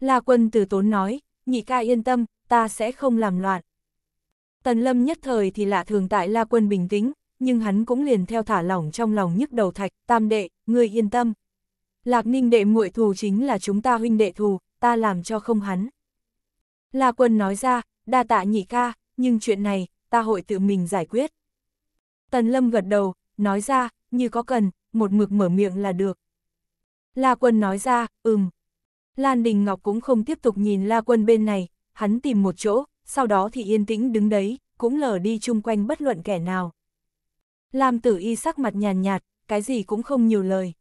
S1: La Quân từ tốn nói, nhị ca yên tâm, ta sẽ không làm loạn. Tần Lâm nhất thời thì lạ thường tại La Quân bình tĩnh, nhưng hắn cũng liền theo thả lỏng trong lòng nhức đầu thạch, tam đệ, ngươi yên tâm. Lạc ninh đệ muội thù chính là chúng ta huynh đệ thù, ta làm cho không hắn. La Quân nói ra, đa tạ nhị ca, nhưng chuyện này, ta hội tự mình giải quyết. Tần Lâm gật đầu, nói ra, như có cần, một mực mở miệng là được. La Quân nói ra, ừm. Lan Đình Ngọc cũng không tiếp tục nhìn La Quân bên này, hắn tìm một chỗ, sau đó thì yên tĩnh đứng đấy, cũng lờ đi chung quanh bất luận kẻ nào. Lam Tử Y sắc mặt nhàn nhạt, cái gì cũng không nhiều lời.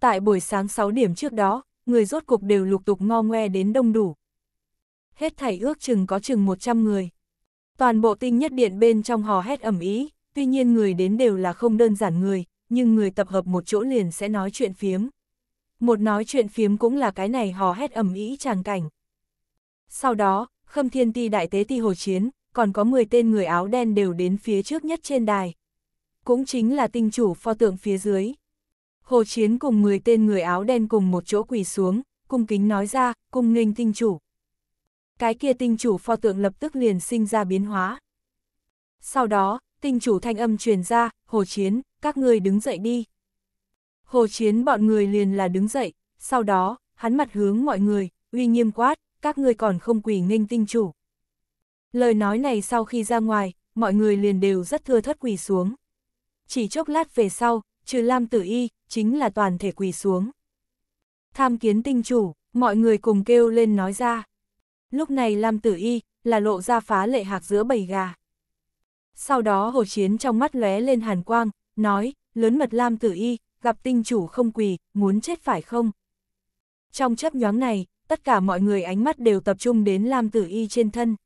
S1: Tại buổi sáng 6 điểm trước đó, người rốt cục đều lục tục ngo ngoe đến đông đủ. Hết thảy ước chừng có chừng 100 người. Toàn bộ tinh nhất điện bên trong hò hét ẩm ý, Tuy nhiên người đến đều là không đơn giản người, nhưng người tập hợp một chỗ liền sẽ nói chuyện phiếm. Một nói chuyện phiếm cũng là cái này hò hét ầm ĩ tràng cảnh. Sau đó, Khâm Thiên Ti Đại Tế Ti Hồ Chiến, còn có 10 tên người áo đen đều đến phía trước nhất trên đài. Cũng chính là tinh chủ pho tượng phía dưới. Hồ Chiến cùng 10 tên người áo đen cùng một chỗ quỳ xuống, cung kính nói ra, cung nghênh tinh chủ. Cái kia tinh chủ pho tượng lập tức liền sinh ra biến hóa. Sau đó, tinh chủ thanh âm truyền ra, Hồ Chiến, các người đứng dậy đi. Hồ Chiến bọn người liền là đứng dậy, sau đó, hắn mặt hướng mọi người, uy nghiêm quát, các người còn không quỳ nghênh tinh chủ. Lời nói này sau khi ra ngoài, mọi người liền đều rất thưa thất quỳ xuống. Chỉ chốc lát về sau, trừ Lam Tử Y, chính là toàn thể quỳ xuống. Tham kiến tinh chủ, mọi người cùng kêu lên nói ra. Lúc này Lam Tử Y là lộ ra phá lệ hạc giữa bầy gà. Sau đó hồ chiến trong mắt lóe lên hàn quang, nói, lớn mật lam tử y, gặp tinh chủ không quỳ, muốn chết phải không? Trong chấp nhoáng này, tất cả mọi người ánh mắt đều tập trung đến lam tử y trên thân.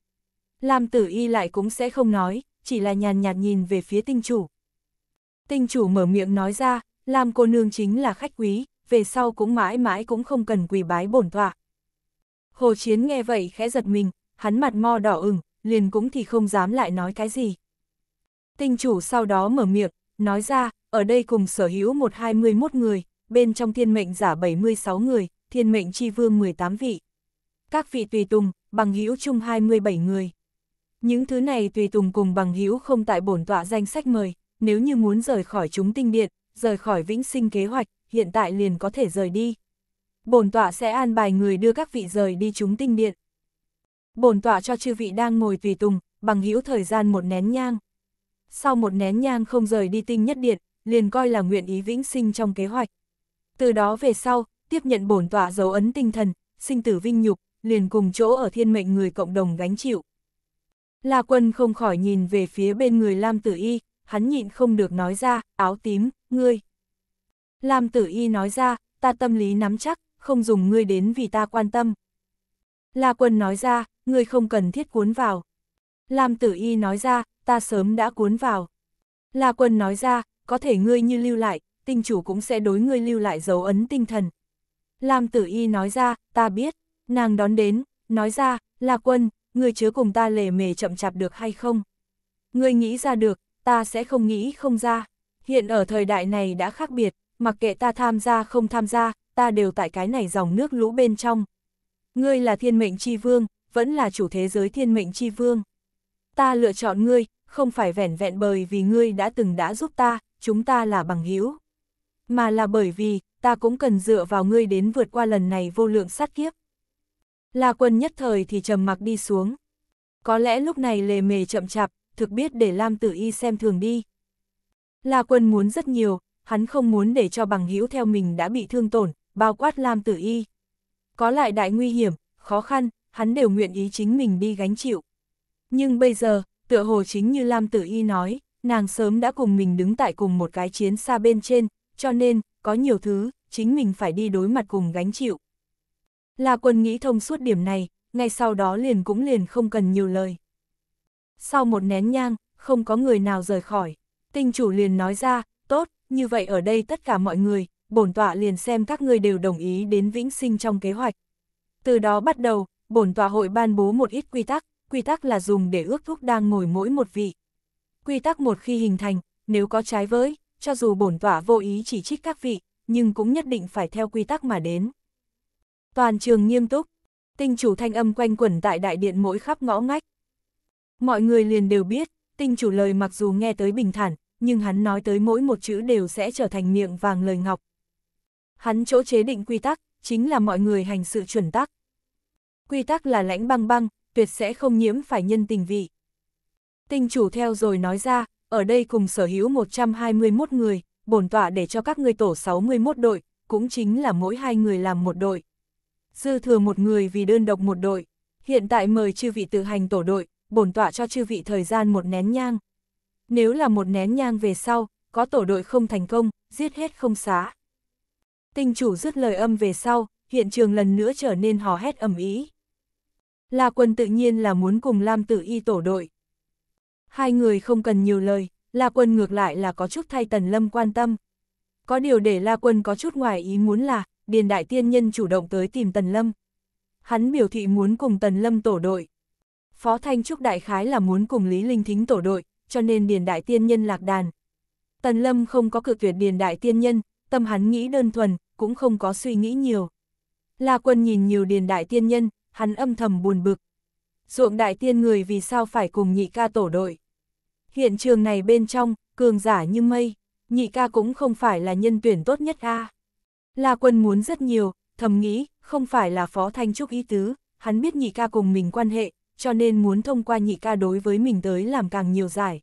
S1: Lam tử y lại cũng sẽ không nói, chỉ là nhàn nhạt nhìn về phía tinh chủ. Tinh chủ mở miệng nói ra, Lam cô nương chính là khách quý, về sau cũng mãi mãi cũng không cần quỳ bái bổn tọa. Hồ Chiến nghe vậy khẽ giật mình, hắn mặt mo đỏ ửng, liền cũng thì không dám lại nói cái gì. Tinh chủ sau đó mở miệng, nói ra, ở đây cùng sở hữu một 21 người, bên trong thiên mệnh giả 76 người, thiên mệnh chi vương 18 vị. Các vị tùy tùng, bằng hữu chung 27 người. Những thứ này tùy tùng cùng bằng hữu không tại bổn tọa danh sách mời, nếu như muốn rời khỏi chúng tinh điện, rời khỏi vĩnh sinh kế hoạch, hiện tại liền có thể rời đi. Bổn tọa sẽ an bài người đưa các vị rời đi chúng tinh điện. Bổn tọa cho chư vị đang ngồi tùy tùng, bằng hữu thời gian một nén nhang sau một nén nhang không rời đi tinh nhất điện, liền coi là nguyện ý vĩnh sinh trong kế hoạch. Từ đó về sau, tiếp nhận bổn tỏa dấu ấn tinh thần, sinh tử vinh nhục, liền cùng chỗ ở thiên mệnh người cộng đồng gánh chịu. La quân không khỏi nhìn về phía bên người Lam Tử Y, hắn nhịn không được nói ra, áo tím, ngươi. Lam Tử Y nói ra, ta tâm lý nắm chắc, không dùng ngươi đến vì ta quan tâm. La quân nói ra, ngươi không cần thiết cuốn vào. Lam tử y nói ra, ta sớm đã cuốn vào. La quân nói ra, có thể ngươi như lưu lại, tinh chủ cũng sẽ đối ngươi lưu lại dấu ấn tinh thần. Lam tử y nói ra, ta biết, nàng đón đến, nói ra, La quân, ngươi chứa cùng ta lề mề chậm chạp được hay không? Ngươi nghĩ ra được, ta sẽ không nghĩ không ra. Hiện ở thời đại này đã khác biệt, mặc kệ ta tham gia không tham gia, ta đều tại cái này dòng nước lũ bên trong. Ngươi là thiên mệnh chi vương, vẫn là chủ thế giới thiên mệnh chi vương ta lựa chọn ngươi, không phải vẻn vẹn bởi vì ngươi đã từng đã giúp ta, chúng ta là bằng hữu, mà là bởi vì ta cũng cần dựa vào ngươi đến vượt qua lần này vô lượng sát kiếp. La Quân nhất thời thì trầm mặc đi xuống. Có lẽ lúc này lề mề chậm chạp, thực biết để Lam Tử Y xem thường đi. La Quân muốn rất nhiều, hắn không muốn để cho bằng hữu theo mình đã bị thương tổn, bao quát Lam Tử Y. Có lại đại nguy hiểm, khó khăn, hắn đều nguyện ý chính mình đi gánh chịu. Nhưng bây giờ, tựa hồ chính như Lam Tử Y nói, nàng sớm đã cùng mình đứng tại cùng một cái chiến xa bên trên, cho nên, có nhiều thứ, chính mình phải đi đối mặt cùng gánh chịu. La quân nghĩ thông suốt điểm này, ngay sau đó liền cũng liền không cần nhiều lời. Sau một nén nhang, không có người nào rời khỏi, tinh chủ liền nói ra, tốt, như vậy ở đây tất cả mọi người, bổn tọa liền xem các ngươi đều đồng ý đến vĩnh sinh trong kế hoạch. Từ đó bắt đầu, bổn tọa hội ban bố một ít quy tắc, quy tắc là dùng để ước thúc đang ngồi mỗi một vị. Quy tắc một khi hình thành, nếu có trái với, cho dù bổn tỏa vô ý chỉ trích các vị, nhưng cũng nhất định phải theo quy tắc mà đến. Toàn trường nghiêm túc, tinh chủ thanh âm quanh quẩn tại đại điện mỗi khắp ngõ ngách. Mọi người liền đều biết, tinh chủ lời mặc dù nghe tới bình thản, nhưng hắn nói tới mỗi một chữ đều sẽ trở thành miệng vàng lời ngọc. Hắn chỗ chế định quy tắc, chính là mọi người hành sự chuẩn tắc. Quy tắc là lãnh băng băng, tuyệt sẽ không nhiễm phải nhân tình vị. Tinh chủ theo rồi nói ra, ở đây cùng sở hữu 121 người, bổn tọa để cho các ngươi tổ 61 đội, cũng chính là mỗi hai người làm một đội. Dư thừa một người vì đơn độc một đội, hiện tại mời chư vị tự hành tổ đội, bổn tọa cho chư vị thời gian một nén nhang. Nếu là một nén nhang về sau, có tổ đội không thành công, giết hết không xá. Tinh chủ dứt lời âm về sau, hiện trường lần nữa trở nên hò hét ầm ý. La Quân tự nhiên là muốn cùng Lam Tử Y tổ đội. Hai người không cần nhiều lời, La Quân ngược lại là có chút thay Tần Lâm quan tâm. Có điều để La Quân có chút ngoài ý muốn là, Điền Đại Tiên Nhân chủ động tới tìm Tần Lâm. Hắn biểu thị muốn cùng Tần Lâm tổ đội. Phó Thanh Trúc Đại Khái là muốn cùng Lý Linh Thính tổ đội, cho nên Điền Đại Tiên Nhân lạc đàn. Tần Lâm không có cự tuyệt Điền Đại Tiên Nhân, tâm hắn nghĩ đơn thuần, cũng không có suy nghĩ nhiều. La Quân nhìn nhiều Điền Đại Tiên Nhân, hắn âm thầm buồn bực. Ruộng đại tiên người vì sao phải cùng nhị ca tổ đội. Hiện trường này bên trong, cường giả như mây, nhị ca cũng không phải là nhân tuyển tốt nhất a. La quân muốn rất nhiều, thầm nghĩ, không phải là phó thanh trúc ý tứ, hắn biết nhị ca cùng mình quan hệ, cho nên muốn thông qua nhị ca đối với mình tới làm càng nhiều giải.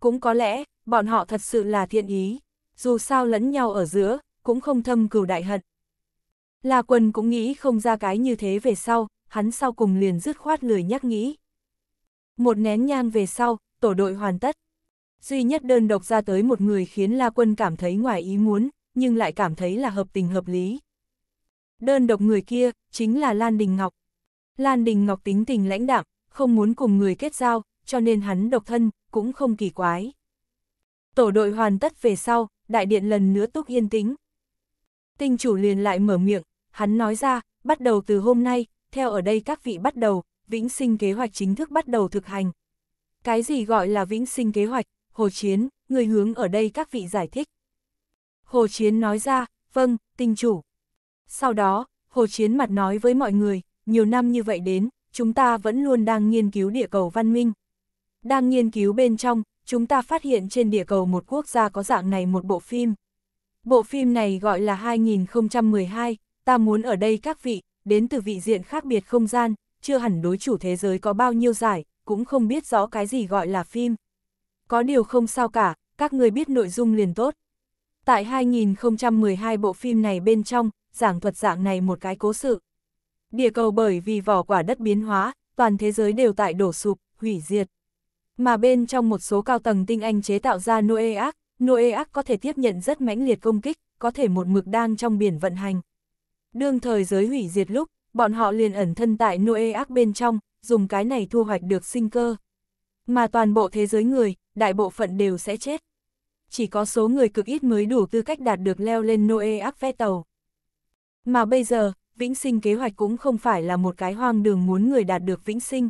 S1: Cũng có lẽ, bọn họ thật sự là thiện ý, dù sao lẫn nhau ở giữa, cũng không thâm cừu đại hận. La Quân cũng nghĩ không ra cái như thế về sau, hắn sau cùng liền dứt khoát lười nhắc nghĩ. Một nén nhang về sau, tổ đội hoàn tất. Duy nhất đơn độc ra tới một người khiến La Quân cảm thấy ngoài ý muốn, nhưng lại cảm thấy là hợp tình hợp lý. Đơn độc người kia, chính là Lan Đình Ngọc. Lan Đình Ngọc tính tình lãnh đạm, không muốn cùng người kết giao, cho nên hắn độc thân, cũng không kỳ quái. Tổ đội hoàn tất về sau, đại điện lần nữa túc yên tĩnh. Tinh chủ liền lại mở miệng, hắn nói ra, bắt đầu từ hôm nay, theo ở đây các vị bắt đầu, vĩnh sinh kế hoạch chính thức bắt đầu thực hành. Cái gì gọi là vĩnh sinh kế hoạch, Hồ Chiến, người hướng ở đây các vị giải thích. Hồ Chiến nói ra, vâng, tinh chủ. Sau đó, Hồ Chiến mặt nói với mọi người, nhiều năm như vậy đến, chúng ta vẫn luôn đang nghiên cứu địa cầu văn minh. Đang nghiên cứu bên trong, chúng ta phát hiện trên địa cầu một quốc gia có dạng này một bộ phim. Bộ phim này gọi là 2012, ta muốn ở đây các vị, đến từ vị diện khác biệt không gian, chưa hẳn đối chủ thế giới có bao nhiêu giải, cũng không biết rõ cái gì gọi là phim. Có điều không sao cả, các người biết nội dung liền tốt. Tại 2012 bộ phim này bên trong, giảng thuật dạng này một cái cố sự. Địa cầu bởi vì vỏ quả đất biến hóa, toàn thế giới đều tại đổ sụp, hủy diệt. Mà bên trong một số cao tầng tinh anh chế tạo ra noe noe Noeac có thể tiếp nhận rất mãnh liệt công kích, có thể một mực đang trong biển vận hành. Đương thời giới hủy diệt lúc, bọn họ liền ẩn thân tại Noe ác bên trong, dùng cái này thu hoạch được sinh cơ. Mà toàn bộ thế giới người, đại bộ phận đều sẽ chết. Chỉ có số người cực ít mới đủ tư cách đạt được leo lên Noe ác ve tàu. Mà bây giờ, vĩnh sinh kế hoạch cũng không phải là một cái hoang đường muốn người đạt được vĩnh sinh.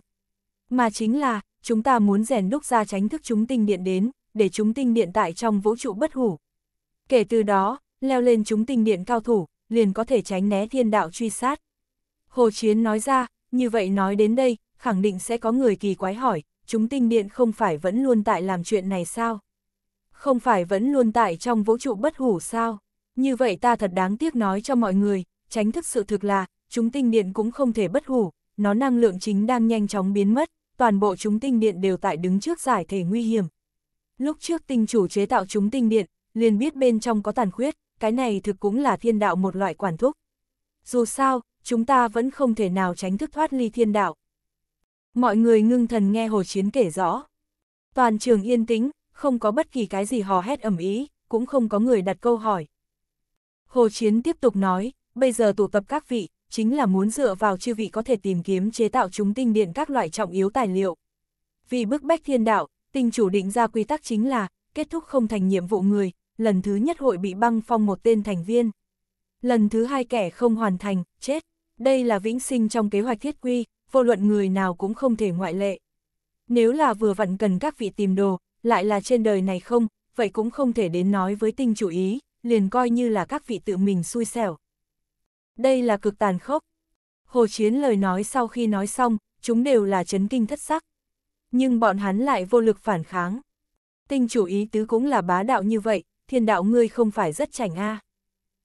S1: Mà chính là, chúng ta muốn rèn đúc ra tránh thức chúng tinh điện đến, để chúng tinh điện tại trong vũ trụ bất hủ. Kể từ đó, leo lên chúng tinh điện cao thủ, liền có thể tránh né thiên đạo truy sát. Hồ Chiến nói ra, như vậy nói đến đây, khẳng định sẽ có người kỳ quái hỏi, chúng tinh điện không phải vẫn luôn tại làm chuyện này sao? Không phải vẫn luôn tại trong vũ trụ bất hủ sao? Như vậy ta thật đáng tiếc nói cho mọi người, tránh thức sự thực là, chúng tinh điện cũng không thể bất hủ, nó năng lượng chính đang nhanh chóng biến mất, toàn bộ chúng tinh điện đều tại đứng trước giải thể nguy hiểm. Lúc trước tinh chủ chế tạo chúng tinh điện, liền biết bên trong có tàn khuyết, cái này thực cũng là thiên đạo một loại quản thúc. Dù sao, chúng ta vẫn không thể nào tránh thức thoát ly thiên đạo. Mọi người ngưng thần nghe Hồ Chiến kể rõ. Toàn trường yên tĩnh, không có bất kỳ cái gì hò hét ẩm ý, cũng không có người đặt câu hỏi. Hồ Chiến tiếp tục nói, bây giờ tụ tập các vị, chính là muốn dựa vào chư vị có thể tìm kiếm chế tạo chúng tinh điện các loại trọng yếu tài liệu. Vì bức bách thiên đạo, tinh chủ định ra quy tắc chính là, kết thúc không thành nhiệm vụ người, lần thứ nhất hội bị băng phong một tên thành viên. Lần thứ hai kẻ không hoàn thành, chết. Đây là vĩnh sinh trong kế hoạch thiết quy, vô luận người nào cũng không thể ngoại lệ. Nếu là vừa vặn cần các vị tìm đồ, lại là trên đời này không, vậy cũng không thể đến nói với tinh chủ ý, liền coi như là các vị tự mình xui xẻo. Đây là cực tàn khốc. Hồ Chiến lời nói sau khi nói xong, chúng đều là chấn kinh thất sắc. Nhưng bọn hắn lại vô lực phản kháng. Tinh chủ ý tứ cũng là bá đạo như vậy, thiên đạo ngươi không phải rất chảnh a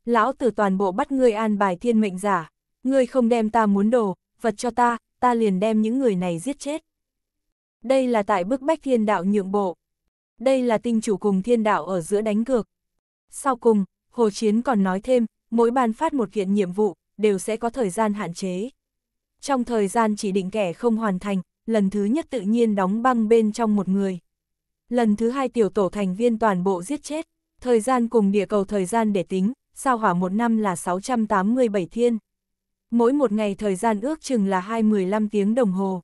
S1: Lão tử toàn bộ bắt ngươi an bài thiên mệnh giả, ngươi không đem ta muốn đồ, vật cho ta, ta liền đem những người này giết chết. Đây là tại bức bách thiên đạo nhượng bộ. Đây là tinh chủ cùng thiên đạo ở giữa đánh cược. Sau cùng, Hồ Chiến còn nói thêm, mỗi ban phát một kiện nhiệm vụ, đều sẽ có thời gian hạn chế. Trong thời gian chỉ định kẻ không hoàn thành, lần thứ nhất tự nhiên đóng băng bên trong một người. Lần thứ hai tiểu tổ thành viên toàn bộ giết chết. Thời gian cùng địa cầu thời gian để tính, sao hỏa một năm là 687 thiên. Mỗi một ngày thời gian ước chừng là 215 tiếng đồng hồ.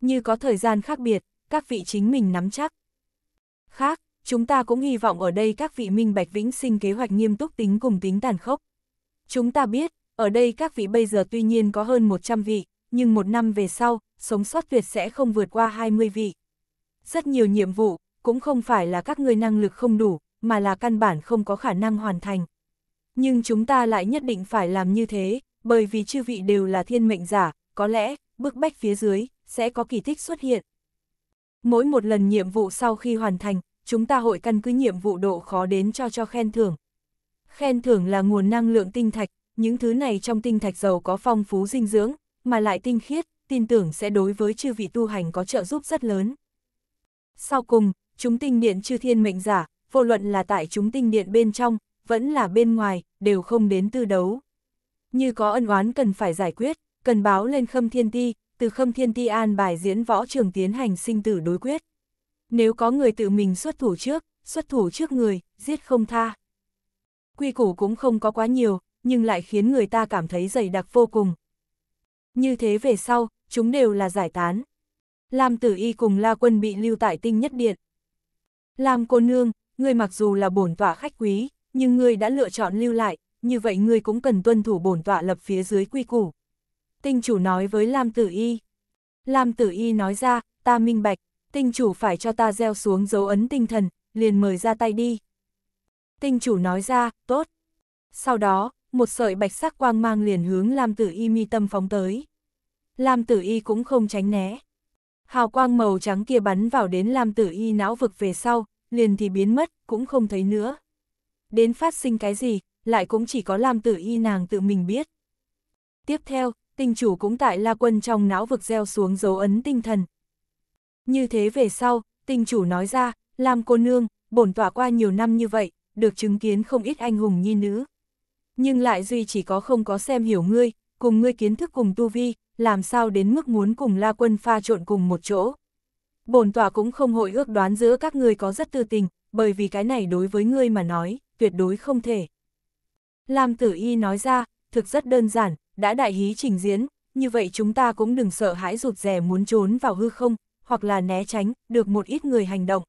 S1: Như có thời gian khác biệt, các vị chính mình nắm chắc. Khác, chúng ta cũng hy vọng ở đây các vị minh bạch vĩnh sinh kế hoạch nghiêm túc tính cùng tính tàn khốc. Chúng ta biết, ở đây các vị bây giờ tuy nhiên có hơn 100 vị, nhưng một năm về sau, sống sót tuyệt sẽ không vượt qua 20 vị. Rất nhiều nhiệm vụ, cũng không phải là các người năng lực không đủ, mà là căn bản không có khả năng hoàn thành. Nhưng chúng ta lại nhất định phải làm như thế, bởi vì chư vị đều là thiên mệnh giả, có lẽ, bức bách phía dưới, sẽ có kỳ tích xuất hiện. Mỗi một lần nhiệm vụ sau khi hoàn thành, chúng ta hội căn cứ nhiệm vụ độ khó đến cho cho khen thưởng. Khen thưởng là nguồn năng lượng tinh thạch, những thứ này trong tinh thạch giàu có phong phú dinh dưỡng, mà lại tinh khiết, tin tưởng sẽ đối với chư vị tu hành có trợ giúp rất lớn. Sau cùng, chúng tinh điện chư thiên mệnh giả, vô luận là tại chúng tinh điện bên trong, vẫn là bên ngoài, đều không đến tư đấu. Như có ân oán cần phải giải quyết, cần báo lên Khâm Thiên Ti, từ Khâm Thiên Ti an bài diễn võ trường tiến hành sinh tử đối quyết. Nếu có người tự mình xuất thủ trước, xuất thủ trước người, giết không tha. Quy củ cũng không có quá nhiều, nhưng lại khiến người ta cảm thấy dày đặc vô cùng. Như thế về sau, chúng đều là giải tán. Lam Tử Y cùng La Quân bị lưu tại tinh nhất điện. Lam cô nương, ngươi mặc dù là bổn tọa khách quý, nhưng ngươi đã lựa chọn lưu lại, như vậy ngươi cũng cần tuân thủ bổn tọa lập phía dưới quy củ. Tinh chủ nói với Lam Tử Y. Lam Tử Y nói ra, ta minh bạch, tinh chủ phải cho ta gieo xuống dấu ấn tinh thần, liền mời ra tay đi. Tinh chủ nói ra, tốt. Sau đó, một sợi bạch sắc quang mang liền hướng Lam Tử Y mi tâm phóng tới. Lam Tử Y cũng không tránh né. Hào quang màu trắng kia bắn vào đến Lam Tử Y não vực về sau, liền thì biến mất, cũng không thấy nữa. Đến phát sinh cái gì, lại cũng chỉ có làm tử y nàng tự mình biết. Tiếp theo, tinh chủ cũng tại la quân trong não vực gieo xuống dấu ấn tinh thần. Như thế về sau, tinh chủ nói ra, làm cô nương, bổn tỏa qua nhiều năm như vậy, được chứng kiến không ít anh hùng nhi nữ. Nhưng lại duy chỉ có không có xem hiểu ngươi, cùng ngươi kiến thức cùng tu vi, làm sao đến mức muốn cùng la quân pha trộn cùng một chỗ bổn tọa cũng không hội ước đoán giữa các ngươi có rất tư tình, bởi vì cái này đối với ngươi mà nói, tuyệt đối không thể. Lam tử y nói ra, thực rất đơn giản, đã đại hí trình diễn, như vậy chúng ta cũng đừng sợ hãi rụt rè muốn trốn vào hư không, hoặc là né tránh, được một ít người hành động.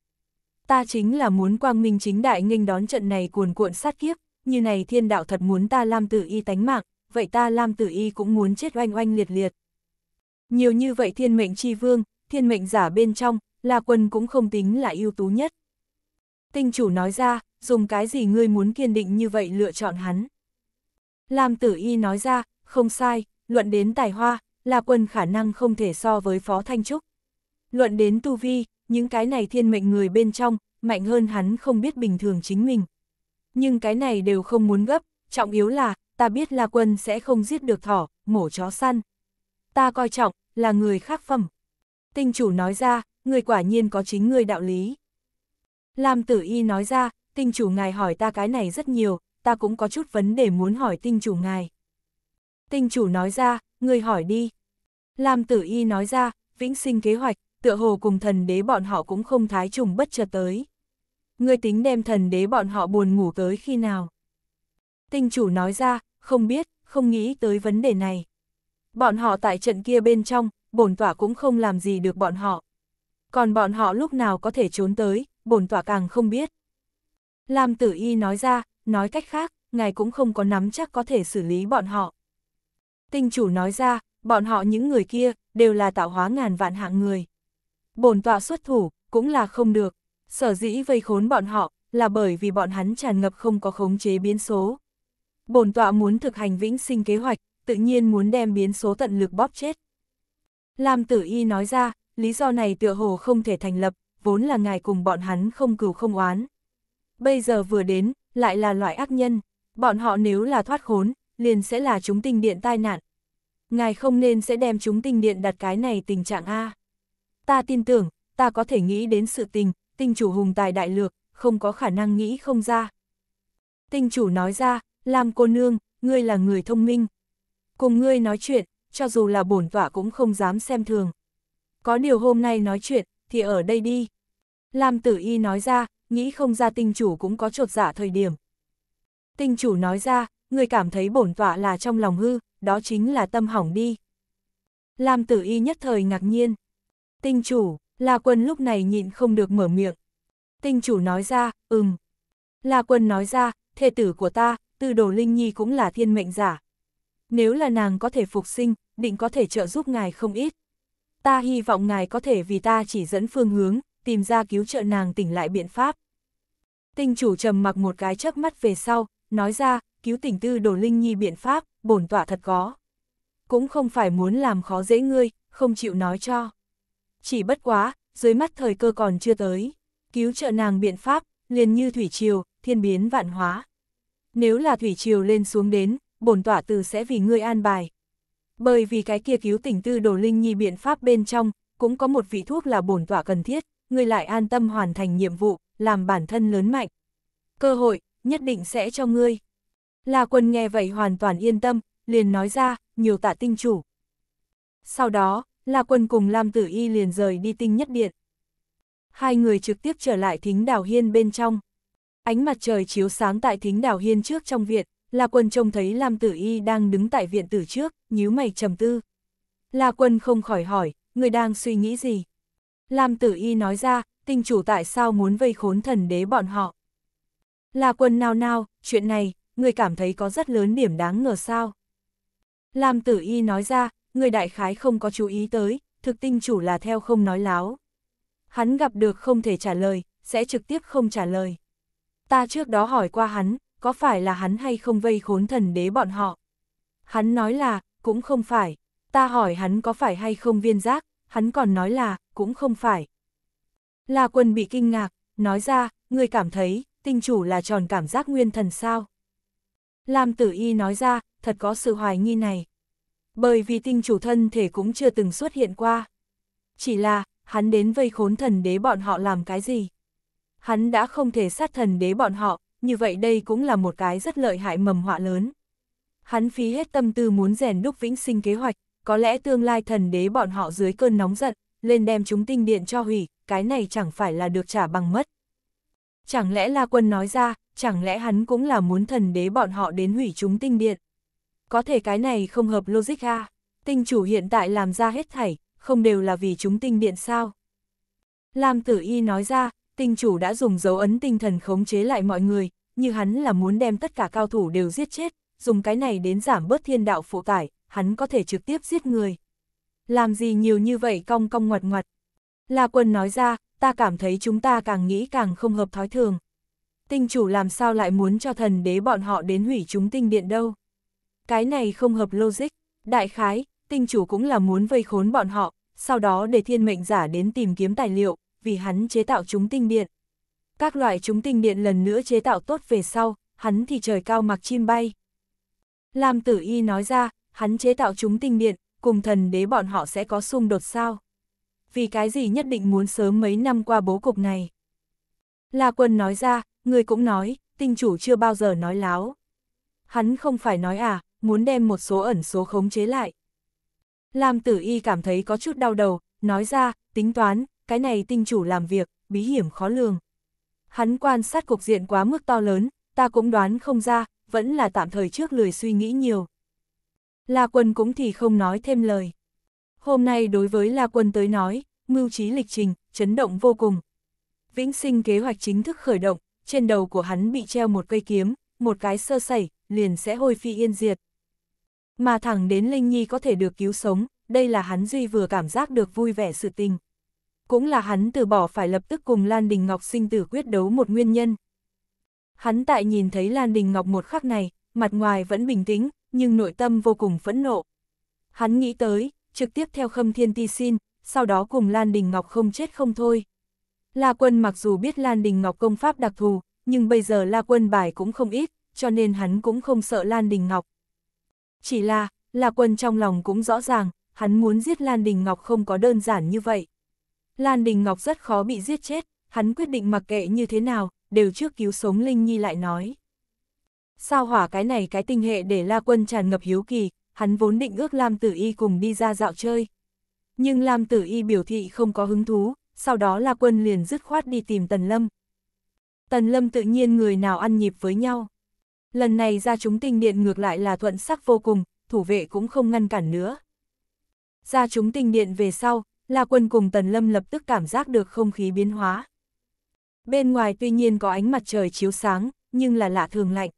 S1: Ta chính là muốn quang minh chính đại nghênh đón trận này cuồn cuộn sát kiếp, như này thiên đạo thật muốn ta Lam tử y tánh mạng, vậy ta Lam tử y cũng muốn chết oanh oanh liệt liệt. Nhiều như vậy thiên mệnh chi vương, thiên mệnh giả bên trong, La Quân cũng không tính là ưu tú nhất. Tinh chủ nói ra, dùng cái gì ngươi muốn kiên định như vậy lựa chọn hắn. Lam tử y nói ra, không sai, luận đến tài hoa, La Quân khả năng không thể so với Phó Thanh Trúc. Luận đến tu vi, những cái này thiên mệnh người bên trong, mạnh hơn hắn không biết bình thường chính mình. Nhưng cái này đều không muốn gấp, trọng yếu là, ta biết La Quân sẽ không giết được thỏ, mổ chó săn. Ta coi trọng, là người khác phẩm. Tinh chủ nói ra, người quả nhiên có chính người đạo lý. Lam tử y nói ra, tinh chủ ngài hỏi ta cái này rất nhiều, ta cũng có chút vấn đề muốn hỏi tinh chủ ngài. Tinh chủ nói ra, người hỏi đi. Lam tử y nói ra, vĩnh sinh kế hoạch, tựa hồ cùng thần đế bọn họ cũng không thái trùng bất chợt tới. Người tính đem thần đế bọn họ buồn ngủ tới khi nào? Tinh chủ nói ra, không biết, không nghĩ tới vấn đề này. Bọn họ tại trận kia bên trong, bổn tọa cũng không làm gì được bọn họ. Còn bọn họ lúc nào có thể trốn tới, bổn tọa càng không biết. Lam tử y nói ra, nói cách khác, ngài cũng không có nắm chắc có thể xử lý bọn họ. Tinh chủ nói ra, bọn họ những người kia, đều là tạo hóa ngàn vạn hạng người. Bổn tọa xuất thủ, cũng là không được. Sở dĩ vây khốn bọn họ, là bởi vì bọn hắn tràn ngập không có khống chế biến số. Bổn tọa muốn thực hành vĩnh sinh kế hoạch, tự nhiên muốn đem biến số tận lực bóp chết. Lam tử y nói ra, lý do này tựa hồ không thể thành lập, vốn là ngài cùng bọn hắn không cừu không oán. Bây giờ vừa đến, lại là loại ác nhân, bọn họ nếu là thoát khốn, liền sẽ là chúng tinh điện tai nạn. Ngài không nên sẽ đem chúng tinh điện đặt cái này tình trạng A. Ta tin tưởng, ta có thể nghĩ đến sự tình, tinh chủ hùng tài đại lược, không có khả năng nghĩ không ra. Tinh chủ nói ra, làm cô nương, ngươi là người thông minh. Cùng ngươi nói chuyện, cho dù là bổn tọa cũng không dám xem thường. Có điều hôm nay nói chuyện, thì ở đây đi. Lam tử y nói ra, nghĩ không ra tinh chủ cũng có trột giả dạ thời điểm. Tinh chủ nói ra, người cảm thấy bổn tọa là trong lòng hư, đó chính là tâm hỏng đi. Lam tử y nhất thời ngạc nhiên. Tinh chủ, là Quân lúc này nhịn không được mở miệng. Tinh chủ nói ra, ừm. La Quân nói ra, thê tử của ta, từ đồ Linh Nhi cũng là thiên mệnh giả. Nếu là nàng có thể phục sinh, định có thể trợ giúp ngài không ít. Ta hy vọng ngài có thể vì ta chỉ dẫn phương hướng, tìm ra cứu trợ nàng tỉnh lại biện pháp. Tinh chủ trầm mặc một cái chớp mắt về sau, nói ra, cứu tỉnh tư đồ linh nhi biện pháp, bổn tọa thật có. Cũng không phải muốn làm khó dễ ngươi, không chịu nói cho. Chỉ bất quá, dưới mắt thời cơ còn chưa tới. Cứu trợ nàng biện pháp, liền như thủy triều, thiên biến vạn hóa. Nếu là thủy triều lên xuống đến, bổn tỏa từ sẽ vì ngươi an bài. Bởi vì cái kia cứu tỉnh tư đồ linh nhi biện pháp bên trong, cũng có một vị thuốc là bổn tỏa cần thiết, ngươi lại an tâm hoàn thành nhiệm vụ, làm bản thân lớn mạnh. Cơ hội, nhất định sẽ cho ngươi. La quân nghe vậy hoàn toàn yên tâm, liền nói ra, nhiều tạ tinh chủ. Sau đó, La quân cùng Lam Tử Y liền rời đi tinh nhất điện. Hai người trực tiếp trở lại thính đào hiên bên trong. Ánh mặt trời chiếu sáng tại thính đào hiên trước trong viện, La Quân trông thấy Lam Tử Y đang đứng tại viện tử trước, nhíu mày trầm tư. La Quân không khỏi hỏi, người đang suy nghĩ gì? Lam Tử Y nói ra, tinh chủ tại sao muốn vây khốn thần đế bọn họ? La Quân nao nao, chuyện này, người cảm thấy có rất lớn điểm đáng ngờ sao? Lam Tử Y nói ra, người đại khái không có chú ý tới, thực tinh chủ là theo không nói láo. Hắn gặp được không thể trả lời, sẽ trực tiếp không trả lời. Ta trước đó hỏi qua hắn, có phải là hắn hay không vây khốn thần đế bọn họ? Hắn nói là, cũng không phải. Ta hỏi hắn có phải hay không viên giác, hắn còn nói là, cũng không phải. La quân bị kinh ngạc, nói ra, người cảm thấy, tinh chủ là tròn cảm giác nguyên thần sao? Lam tử y nói ra, thật có sự hoài nghi này. Bởi vì tinh chủ thân thể cũng chưa từng xuất hiện qua. Chỉ là, hắn đến vây khốn thần đế bọn họ làm cái gì? Hắn đã không thể sát thần đế bọn họ, như vậy đây cũng là một cái rất lợi hại mầm họa lớn. Hắn phí hết tâm tư muốn rèn đúc vĩnh sinh kế hoạch, có lẽ tương lai thần đế bọn họ dưới cơn nóng giận, lên đem chúng tinh điện cho hủy, cái này chẳng phải là được trả bằng mất. Chẳng lẽ La Quân nói ra, chẳng lẽ hắn cũng là muốn thần đế bọn họ đến hủy chúng tinh điện. Có thể cái này không hợp logic ha tinh chủ hiện tại làm ra hết thảy, không đều là vì chúng tinh điện sao. Lam Tử Y nói ra, tinh chủ đã dùng dấu ấn tinh thần khống chế lại mọi người, như hắn là muốn đem tất cả cao thủ đều giết chết, dùng cái này đến giảm bớt thiên đạo phụ tải, hắn có thể trực tiếp giết người. Làm gì nhiều như vậy cong cong ngoặt ngoặt. La quân nói ra, ta cảm thấy chúng ta càng nghĩ càng không hợp thói thường. Tinh chủ làm sao lại muốn cho thần đế bọn họ đến hủy chúng tinh điện đâu. Cái này không hợp logic, đại khái, tinh chủ cũng là muốn vây khốn bọn họ, sau đó để thiên mệnh giả đến tìm kiếm tài liệu, vì hắn chế tạo chúng tinh điện các loại chúng tinh điện lần nữa chế tạo tốt về sau, hắn thì trời cao mặc chim bay. Lam tử y nói ra, hắn chế tạo chúng tinh điện, cùng thần đế bọn họ sẽ có xung đột sao. Vì cái gì nhất định muốn sớm mấy năm qua bố cục này. La quân nói ra, người cũng nói, tinh chủ chưa bao giờ nói láo. Hắn không phải nói à, muốn đem một số ẩn số khống chế lại. Lam tử y cảm thấy có chút đau đầu, nói ra, tính toán, cái này tinh chủ làm việc, bí hiểm khó lường hắn quan sát cục diện quá mức to lớn, ta cũng đoán không ra, vẫn là tạm thời trước lười suy nghĩ nhiều. La Quân cũng thì không nói thêm lời. Hôm nay đối với La Quân tới nói, mưu trí lịch trình, chấn động vô cùng. Vĩnh sinh kế hoạch chính thức khởi động, trên đầu của hắn bị treo một cây kiếm, một cái sơ sẩy, liền sẽ hôi phi yên diệt. Mà thẳng đến Linh Nhi có thể được cứu sống, đây là hắn duy vừa cảm giác được vui vẻ sự tình cũng là hắn từ bỏ phải lập tức cùng Lan Đình Ngọc sinh tử quyết đấu một nguyên nhân. Hắn tại nhìn thấy Lan Đình Ngọc một khắc này, mặt ngoài vẫn bình tĩnh, nhưng nội tâm vô cùng phẫn nộ. Hắn nghĩ tới, trực tiếp theo Khâm Thiên Ti xin, sau đó cùng Lan Đình Ngọc không chết không thôi. La Quân mặc dù biết Lan Đình Ngọc công pháp đặc thù, nhưng bây giờ La Quân bài cũng không ít, cho nên hắn cũng không sợ Lan Đình Ngọc. Chỉ là, La Quân trong lòng cũng rõ ràng, hắn muốn giết Lan Đình Ngọc không có đơn giản như vậy. Lan Đình Ngọc rất khó bị giết chết, hắn quyết định mặc kệ như thế nào, đều trước cứu sống Linh Nhi lại nói. Sao hỏa cái này cái tinh hệ để La Quân tràn ngập hiếu kỳ, hắn vốn định ước Lam Tử Y cùng đi ra dạo chơi. Nhưng Lam Tử Y biểu thị không có hứng thú, sau đó La Quân liền dứt khoát đi tìm Tần Lâm. Tần Lâm tự nhiên người nào ăn nhịp với nhau. Lần này ra chúng tinh điện ngược lại là thuận sắc vô cùng, thủ vệ cũng không ngăn cản nữa. Ra chúng tinh điện về sau, La Quân cùng Tần Lâm lập tức cảm giác được không khí biến hóa. Bên ngoài tuy nhiên có ánh mặt trời chiếu sáng, nhưng là lạ thường lạnh.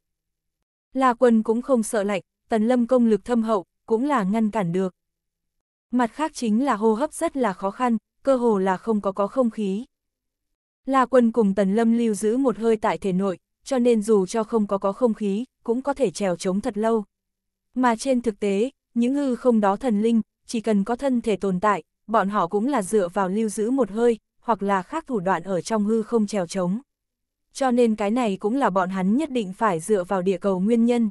S1: La Quân cũng không sợ lạnh, Tần Lâm công lực thâm hậu, cũng là ngăn cản được. Mặt khác chính là hô hấp rất là khó khăn, cơ hồ là không có có không khí. La Quân cùng Tần Lâm lưu giữ một hơi tại thể nội, cho nên dù cho không có có không khí, cũng có thể trèo chống thật lâu. Mà trên thực tế, những hư không đó thần linh, chỉ cần có thân thể tồn tại, bọn họ cũng là dựa vào lưu giữ một hơi, hoặc là khác thủ đoạn ở trong hư không trèo trống. Cho nên cái này cũng là bọn hắn nhất định phải dựa vào địa cầu nguyên nhân.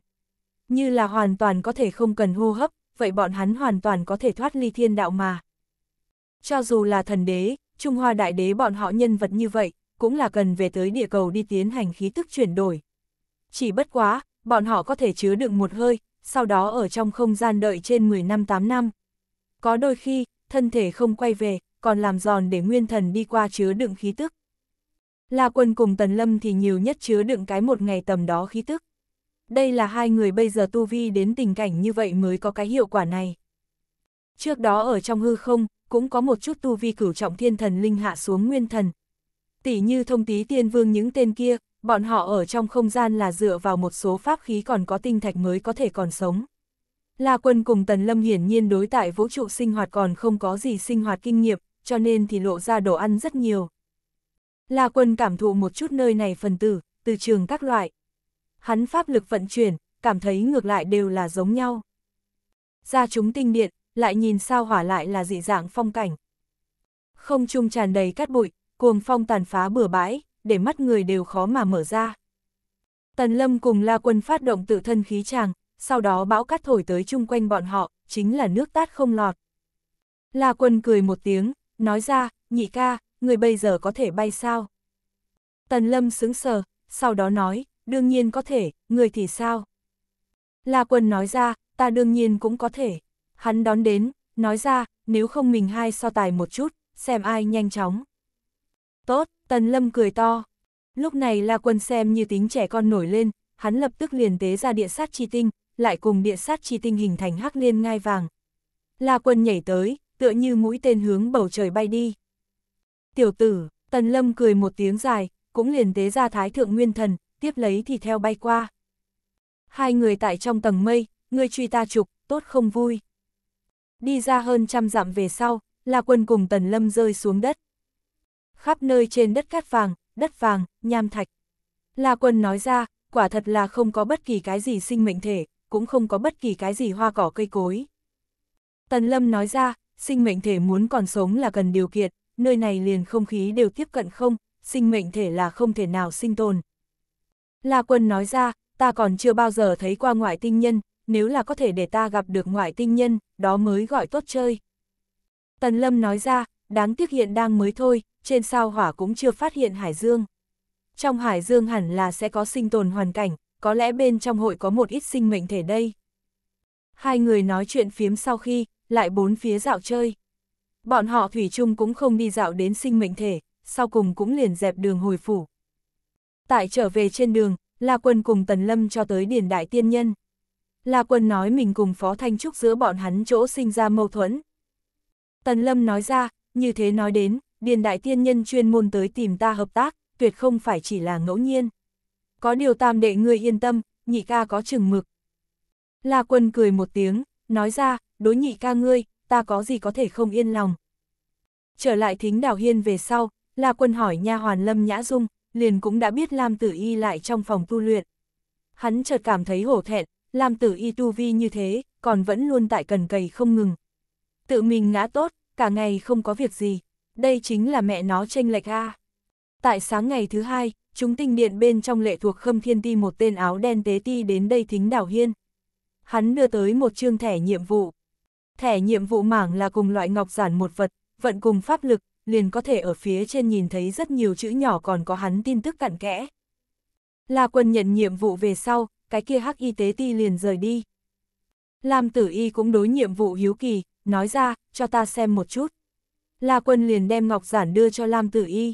S1: Như là hoàn toàn có thể không cần hô hấp, vậy bọn hắn hoàn toàn có thể thoát ly thiên đạo mà. Cho dù là thần đế, Trung Hoa đại đế bọn họ nhân vật như vậy, cũng là cần về tới địa cầu đi tiến hành khí tức chuyển đổi. Chỉ bất quá, bọn họ có thể chứa đựng một hơi, sau đó ở trong không gian đợi trên 10 năm 8 năm. Có đôi khi, thân thể không quay về, còn làm giòn để nguyên thần đi qua chứa đựng khí tức. La Quân cùng Tần Lâm thì nhiều nhất chứa đựng cái một ngày tầm đó khí tức. Đây là hai người bây giờ tu vi đến tình cảnh như vậy mới có cái hiệu quả này. Trước đó ở trong hư không, cũng có một chút tu vi cửu trọng thiên thần linh hạ xuống nguyên thần. Tỷ như thông tí tiên vương những tên kia, bọn họ ở trong không gian là dựa vào một số pháp khí còn có tinh thạch mới có thể còn sống. La Quân cùng Tần Lâm hiển nhiên đối tại vũ trụ sinh hoạt còn không có gì sinh hoạt kinh nghiệm, cho nên thì lộ ra đồ ăn rất nhiều. La Quân cảm thụ một chút nơi này phần tử, từ trường các loại. Hắn pháp lực vận chuyển, cảm thấy ngược lại đều là giống nhau. Ra chúng tinh điện, lại nhìn sao hỏa lại là dị dạng phong cảnh. Không trung tràn đầy cát bụi, cuồng phong tàn phá bừa bãi, để mắt người đều khó mà mở ra. Tần Lâm cùng La Quân phát động tự thân khí tràng, sau đó bão cát thổi tới chung quanh bọn họ, chính là nước tát không lọt. La quân cười một tiếng, nói ra, nhị ca, người bây giờ có thể bay sao? Tần lâm sững sờ, sau đó nói, đương nhiên có thể, người thì sao? La quân nói ra, ta đương nhiên cũng có thể. Hắn đón đến, nói ra, nếu không mình hai so tài một chút, xem ai nhanh chóng. Tốt, Tần Lâm cười to. Lúc này La Quân xem như tính trẻ con nổi lên, hắn lập tức liền tế ra địa sát chi tinh, lại cùng địa sát chi tinh hình thành hắc liên ngai vàng. La quân nhảy tới, tựa như mũi tên hướng bầu trời bay đi. Tiểu tử, tần lâm cười một tiếng dài, cũng liền tế ra thái thượng nguyên thần, tiếp lấy thì theo bay qua. Hai người tại trong tầng mây, ngươi truy ta trục, tốt không vui. Đi ra hơn trăm dặm về sau, La Quân cùng Tần Lâm rơi xuống đất. Khắp nơi trên đất cát vàng, đất vàng, nham thạch. La Quân nói ra, quả thật là không có bất kỳ cái gì sinh mệnh thể, cũng không có bất kỳ cái gì hoa cỏ cây cối. Tần Lâm nói ra, sinh mệnh thể muốn còn sống là cần điều kiện, nơi này liền không khí đều tiếp cận không, sinh mệnh thể là không thể nào sinh tồn. La Quân nói ra, ta còn chưa bao giờ thấy qua ngoại tinh nhân, nếu là có thể để ta gặp được ngoại tinh nhân, đó mới gọi tốt chơi. Tần Lâm nói ra, đáng tiếc hiện đang mới thôi, trên sao hỏa cũng chưa phát hiện hải dương. Trong hải dương hẳn là sẽ có sinh tồn hoàn cảnh, có lẽ bên trong hội có một ít sinh mệnh thể đây. Hai người nói chuyện phiếm sau khi, lại bốn phía dạo chơi. Bọn họ Thủy chung cũng không đi dạo đến sinh mệnh thể, sau cùng cũng liền dẹp đường hồi phủ. Tại trở về trên đường, La Quân cùng Tần Lâm cho tới Điền Đại Tiên Nhân. La Quân nói mình cùng Phó Thanh Trúc giữa bọn hắn chỗ sinh ra mâu thuẫn. Tần Lâm nói ra, như thế nói đến, Điền Đại Tiên Nhân chuyên môn tới tìm ta hợp tác, tuyệt không phải chỉ là ngẫu nhiên có điều tam đệ ngươi yên tâm, nhị ca có chừng mực. La quân cười một tiếng, nói ra, đối nhị ca ngươi, ta có gì có thể không yên lòng. Trở lại thính đào hiên về sau, La quân hỏi nha hoàn lâm nhã dung, liền cũng đã biết Lam tử y lại trong phòng tu luyện. Hắn chợt cảm thấy hổ thẹn, Lam tử y tu vi như thế, còn vẫn luôn tại cần cầy không ngừng. Tự mình ngã tốt, cả ngày không có việc gì, đây chính là mẹ nó tranh lệch a. Tại sáng ngày thứ hai, Chúng tinh điện bên trong lệ thuộc khâm thiên ti một tên áo đen tế ti đến đây thính đảo hiên. Hắn đưa tới một chương thẻ nhiệm vụ. Thẻ nhiệm vụ mảng là cùng loại ngọc giản một vật, vận cùng pháp lực, liền có thể ở phía trên nhìn thấy rất nhiều chữ nhỏ còn có hắn tin tức cặn kẽ. La quân nhận nhiệm vụ về sau, cái kia hắc y tế ti liền rời đi. Lam tử y cũng đối nhiệm vụ hiếu kỳ, nói ra, cho ta xem một chút. La quân liền đem ngọc giản đưa cho Lam tử y.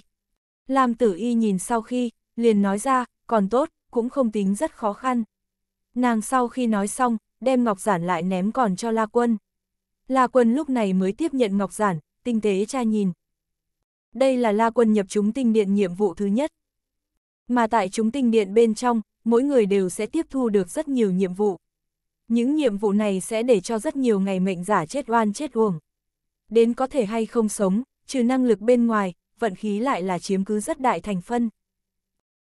S1: Lam tử y nhìn sau khi, liền nói ra, còn tốt, cũng không tính rất khó khăn. Nàng sau khi nói xong, đem ngọc giản lại ném còn cho La Quân. La Quân lúc này mới tiếp nhận ngọc giản, tinh tế tra nhìn. Đây là La Quân nhập chúng tinh điện nhiệm vụ thứ nhất. Mà tại chúng tinh điện bên trong, mỗi người đều sẽ tiếp thu được rất nhiều nhiệm vụ. Những nhiệm vụ này sẽ để cho rất nhiều ngày mệnh giả chết oan chết uổng. Đến có thể hay không sống, trừ năng lực bên ngoài, vận khí lại là chiếm cứ rất đại thành phân.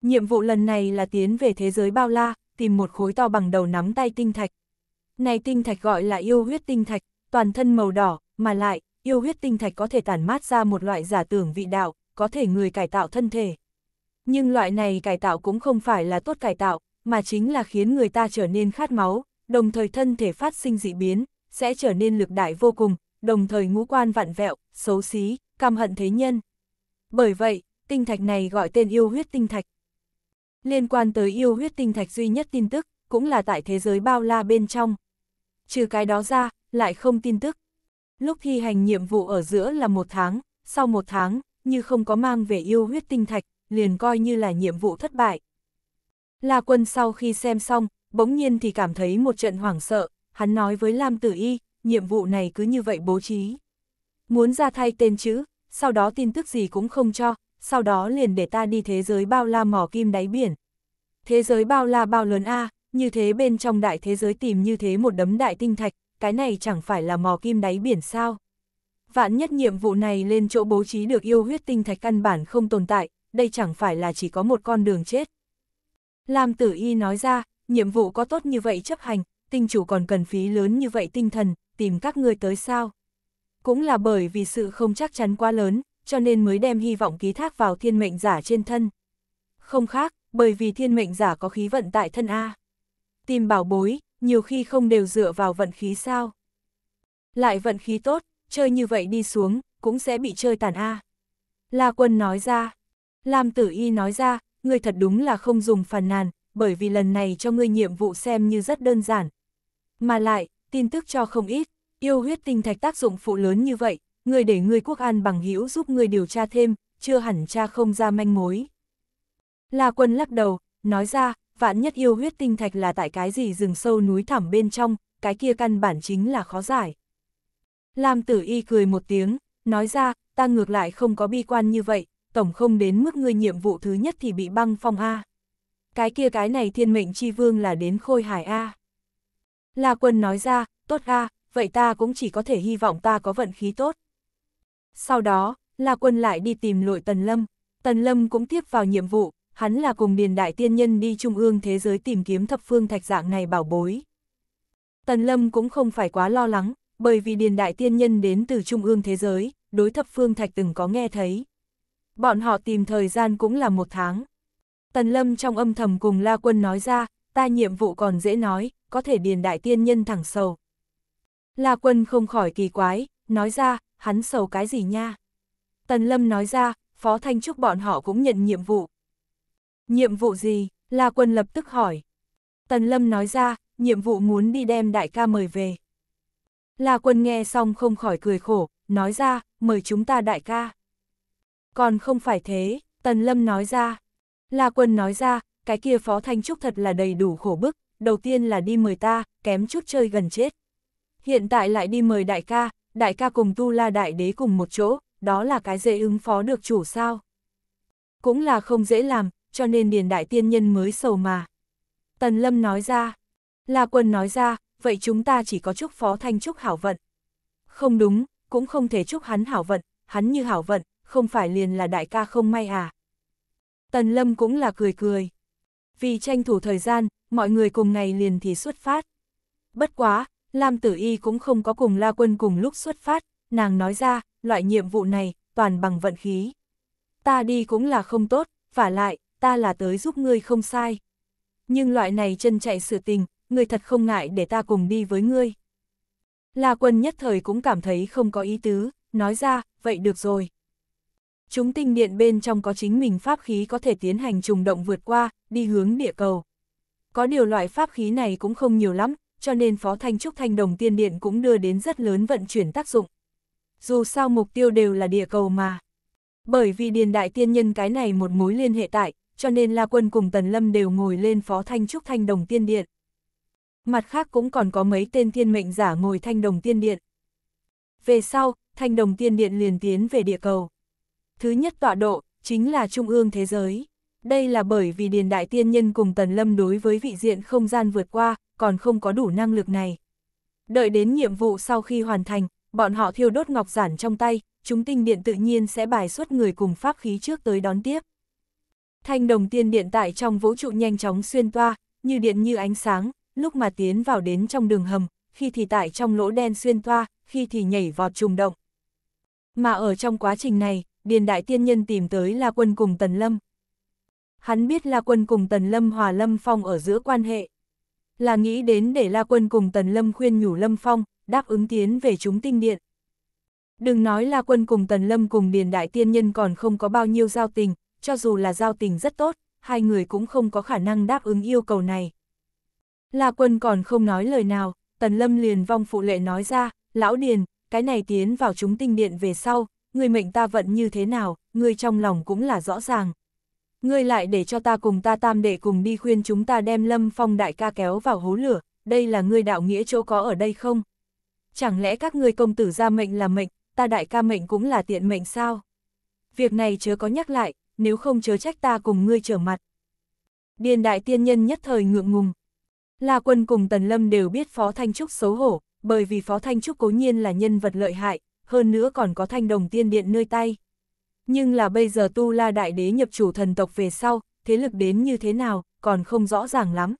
S1: Nhiệm vụ lần này là tiến về thế giới bao la, tìm một khối to bằng đầu nắm tay tinh thạch. Này tinh thạch gọi là yêu huyết tinh thạch, toàn thân màu đỏ, mà lại, yêu huyết tinh thạch có thể tản mát ra một loại giả tưởng vị đạo, có thể người cải tạo thân thể. Nhưng loại này cải tạo cũng không phải là tốt cải tạo, mà chính là khiến người ta trở nên khát máu, đồng thời thân thể phát sinh dị biến, sẽ trở nên lực đại vô cùng, đồng thời ngũ quan vặn vẹo, xấu xí, căm hận thế nhân. Bởi vậy, tinh thạch này gọi tên yêu huyết tinh thạch. Liên quan tới yêu huyết tinh thạch duy nhất tin tức, cũng là tại thế giới bao la bên trong. Trừ cái đó ra, lại không tin tức. Lúc thi hành nhiệm vụ ở giữa là một tháng, sau một tháng, như không có mang về yêu huyết tinh thạch, liền coi như là nhiệm vụ thất bại. La quân sau khi xem xong, bỗng nhiên thì cảm thấy một trận hoảng sợ, hắn nói với Lam Tử Y, nhiệm vụ này cứ như vậy bố trí. Muốn ra thay tên chữ, sau đó tin tức gì cũng không cho, sau đó liền để ta đi thế giới bao la mỏ kim đáy biển. Thế giới bao la bao lớn A, như thế bên trong đại thế giới tìm như thế một đấm đại tinh thạch, cái này chẳng phải là mỏ kim đáy biển sao. Vạn nhất nhiệm vụ này lên chỗ bố trí được yêu huyết tinh thạch căn bản không tồn tại, đây chẳng phải là chỉ có một con đường chết. Lam tử y nói ra, nhiệm vụ có tốt như vậy chấp hành, tinh chủ còn cần phí lớn như vậy tinh thần, tìm các ngươi tới sao cũng là bởi vì sự không chắc chắn quá lớn, cho nên mới đem hy vọng ký thác vào thiên mệnh giả trên thân. Không khác, bởi vì thiên mệnh giả có khí vận tại thân A. Tìm bảo bối, nhiều khi không đều dựa vào vận khí sao. Lại vận khí tốt, chơi như vậy đi xuống, cũng sẽ bị chơi tàn A. La quân nói ra, Lam tử y nói ra, ngươi thật đúng là không dùng phàn nàn, bởi vì lần này cho ngươi nhiệm vụ xem như rất đơn giản. Mà lại, tin tức cho không ít yêu huyết tinh thạch tác dụng phụ lớn như vậy, người để người quốc an bằng hữu giúp người điều tra thêm, chưa hẳn cha không ra manh mối. La quân lắc đầu, nói ra, vạn nhất yêu huyết tinh thạch là tại cái gì rừng sâu núi thẳm bên trong, cái kia căn bản chính là khó giải. Lam tử y cười một tiếng, nói ra, ta ngược lại không có bi quan như vậy, tổng không đến mức người nhiệm vụ thứ nhất thì bị băng phong A. Cái kia cái này thiên mệnh chi vương là đến khôi hải A. La quân nói ra, tốt A, vậy ta cũng chỉ có thể hy vọng ta có vận khí tốt. Sau đó, La Quân lại đi tìm lội Tần Lâm. Tần Lâm cũng tiếp vào nhiệm vụ, hắn là cùng điền đại tiên nhân đi trung ương thế giới tìm kiếm thập phương thạch dạng này bảo bối. Tần Lâm cũng không phải quá lo lắng, bởi vì điền đại tiên nhân đến từ trung ương thế giới, đối thập phương thạch từng có nghe thấy. Bọn họ tìm thời gian cũng là một tháng. Tần Lâm trong âm thầm cùng La Quân nói ra, ta nhiệm vụ còn dễ nói, có thể điền đại tiên nhân thẳng sầu, La Quân không khỏi kỳ quái, nói ra, hắn sầu cái gì nha? Tần Lâm nói ra, Phó Thanh Trúc bọn họ cũng nhận nhiệm vụ. Nhiệm vụ gì? La Quân lập tức hỏi. Tần Lâm nói ra, nhiệm vụ muốn đi đem đại ca mời về. La Quân nghe xong không khỏi cười khổ, nói ra, mời chúng ta đại ca. Còn không phải thế, Tần Lâm nói ra. La Quân nói ra, cái kia Phó Thanh Trúc thật là đầy đủ khổ bức, đầu tiên là đi mời ta, kém chút chơi gần chết. Hiện tại lại đi mời đại ca, đại ca cùng tu la đại đế cùng một chỗ, đó là cái dễ ứng phó được chủ sao. Cũng là không dễ làm, cho nên điền đại tiên nhân mới sầu mà. Tần Lâm nói ra, La Quân nói ra, vậy chúng ta chỉ có chúc phó thanh chúc hảo vận. Không đúng, cũng không thể chúc hắn hảo vận, hắn như hảo vận, không phải liền là đại ca không may à. Tần Lâm cũng là cười cười. Vì tranh thủ thời gian, mọi người cùng ngày liền thì xuất phát. Bất quá, Lam Tử Y cũng không có cùng La Quân cùng lúc xuất phát, nàng nói ra, loại nhiệm vụ này, toàn bằng vận khí. Ta đi cũng là không tốt, vả lại, ta là tới giúp ngươi không sai. Nhưng loại này chân chạy sự tình, ngươi thật không ngại để ta cùng đi với ngươi. La Quân nhất thời cũng cảm thấy không có ý tứ, nói ra, vậy được rồi. Chúng tinh điện bên trong có chính mình pháp khí có thể tiến hành trùng động vượt qua, đi hướng địa cầu. Có điều loại pháp khí này cũng không nhiều lắm, cho nên Phó Thanh Trúc Thanh Đồng Tiên Điện cũng đưa đến rất lớn vận chuyển tác dụng. Dù sao mục tiêu đều là địa cầu mà. Bởi vì Điền Đại Tiên Nhân cái này một mối liên hệ tại, cho nên La Quân cùng Tần Lâm đều ngồi lên Phó Thanh Trúc Thanh Đồng Tiên Điện. Mặt khác cũng còn có mấy tên thiên mệnh giả ngồi Thanh Đồng Tiên Điện. Về sau, Thanh Đồng Tiên Điện liền tiến về địa cầu. Thứ nhất tọa độ, chính là trung ương thế giới đây là bởi vì Điền Đại Tiên Nhân cùng Tần Lâm đối với vị diện không gian vượt qua, còn không có đủ năng lực này. Đợi đến nhiệm vụ sau khi hoàn thành, bọn họ thiêu đốt ngọc giản trong tay, chúng tinh điện tự nhiên sẽ bài xuất người cùng pháp khí trước tới đón tiếp. Thanh đồng tiên điện tại trong vũ trụ nhanh chóng xuyên toa, như điện như ánh sáng, lúc mà tiến vào đến trong đường hầm, khi thì tại trong lỗ đen xuyên toa, khi thì nhảy vọt trùng động. Mà ở trong quá trình này, Điền Đại Tiên Nhân tìm tới là quân cùng Tần Lâm. Hắn biết La Quân cùng Tần Lâm hòa Lâm Phong ở giữa quan hệ. Là nghĩ đến để La Quân cùng Tần Lâm khuyên nhủ Lâm Phong, đáp ứng tiến về chúng tinh điện. Đừng nói La Quân cùng Tần Lâm cùng Điền Đại Tiên Nhân còn không có bao nhiêu giao tình, cho dù là giao tình rất tốt, hai người cũng không có khả năng đáp ứng yêu cầu này. La Quân còn không nói lời nào, Tần Lâm liền vong phụ lệ nói ra, Lão Điền, cái này tiến vào chúng tinh điện về sau, người mệnh ta vận như thế nào, người trong lòng cũng là rõ ràng, ngươi lại để cho ta cùng ta tam để cùng đi khuyên chúng ta đem lâm phong đại ca kéo vào hố lửa, đây là ngươi đạo nghĩa chỗ có ở đây không? Chẳng lẽ các ngươi công tử ra mệnh là mệnh, ta đại ca mệnh cũng là tiện mệnh sao? Việc này chớ có nhắc lại, nếu không chớ trách ta cùng ngươi trở mặt. Điền đại tiên nhân nhất thời ngượng ngùng. La quân cùng Tần Lâm đều biết Phó Thanh Trúc xấu hổ, bởi vì Phó Thanh Trúc cố nhiên là nhân vật lợi hại, hơn nữa còn có thanh đồng tiên điện nơi tay, nhưng là bây giờ Tu La Đại Đế nhập chủ thần tộc về sau, thế lực đến như thế nào, còn không rõ ràng lắm.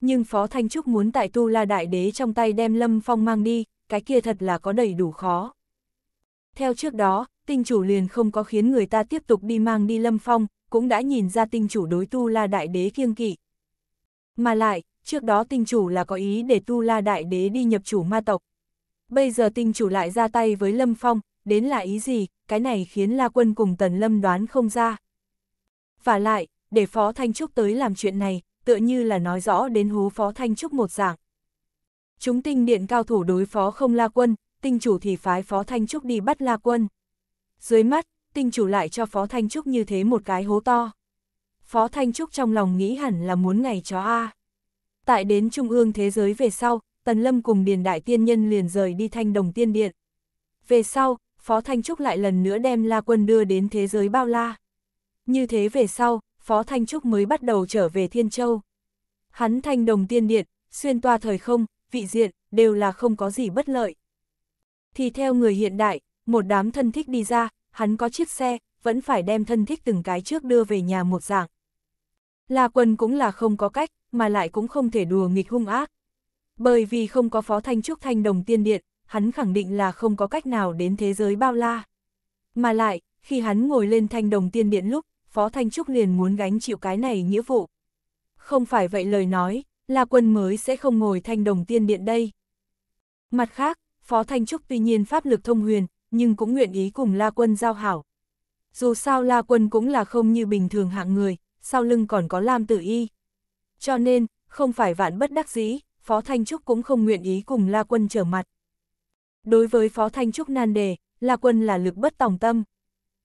S1: Nhưng Phó Thanh Trúc muốn tại Tu La Đại Đế trong tay đem Lâm Phong mang đi, cái kia thật là có đầy đủ khó. Theo trước đó, tinh chủ liền không có khiến người ta tiếp tục đi mang đi Lâm Phong, cũng đã nhìn ra tinh chủ đối Tu La Đại Đế kiêng kỵ. Mà lại, trước đó tinh chủ là có ý để Tu La Đại Đế đi nhập chủ ma tộc. Bây giờ tinh chủ lại ra tay với Lâm Phong, đến là ý gì, cái này khiến La Quân cùng Tần Lâm đoán không ra. Và lại, để Phó Thanh Trúc tới làm chuyện này, tựa như là nói rõ đến hú Phó Thanh Trúc một dạng. Chúng tinh điện cao thủ đối phó không La Quân, tinh chủ thì phái Phó Thanh Trúc đi bắt La Quân. Dưới mắt, tinh chủ lại cho Phó Thanh Trúc như thế một cái hố to. Phó Thanh Trúc trong lòng nghĩ hẳn là muốn ngày chó A. Tại đến Trung ương thế giới về sau, Tần Lâm cùng Điền Đại Tiên Nhân liền rời đi thanh đồng tiên điện. Về sau, Phó Thanh Trúc lại lần nữa đem La Quân đưa đến thế giới bao la. Như thế về sau, Phó Thanh Trúc mới bắt đầu trở về Thiên Châu. Hắn thanh đồng tiên điện, xuyên toa thời không, vị diện, đều là không có gì bất lợi. Thì theo người hiện đại, một đám thân thích đi ra, hắn có chiếc xe, vẫn phải đem thân thích từng cái trước đưa về nhà một dạng. La Quân cũng là không có cách, mà lại cũng không thể đùa nghịch hung ác. Bởi vì không có Phó Thanh Trúc Thanh đồng tiên điện, hắn khẳng định là không có cách nào đến thế giới bao la. Mà lại, khi hắn ngồi lên thanh đồng tiên điện lúc, Phó Thanh Trúc liền muốn gánh chịu cái này nghĩa vụ. Không phải vậy lời nói, là quân mới sẽ không ngồi thanh đồng tiên điện đây. Mặt khác, Phó Thanh Trúc tuy nhiên pháp lực thông huyền, nhưng cũng nguyện ý cùng La Quân giao hảo. Dù sao La Quân cũng là không như bình thường hạng người, sau lưng còn có Lam Tử Y. Cho nên, không phải vạn bất đắc dĩ, Phó Thanh Trúc cũng không nguyện ý cùng La Quân trở mặt. Đối với Phó Thanh Trúc nan đề, La Quân là lực bất tòng tâm.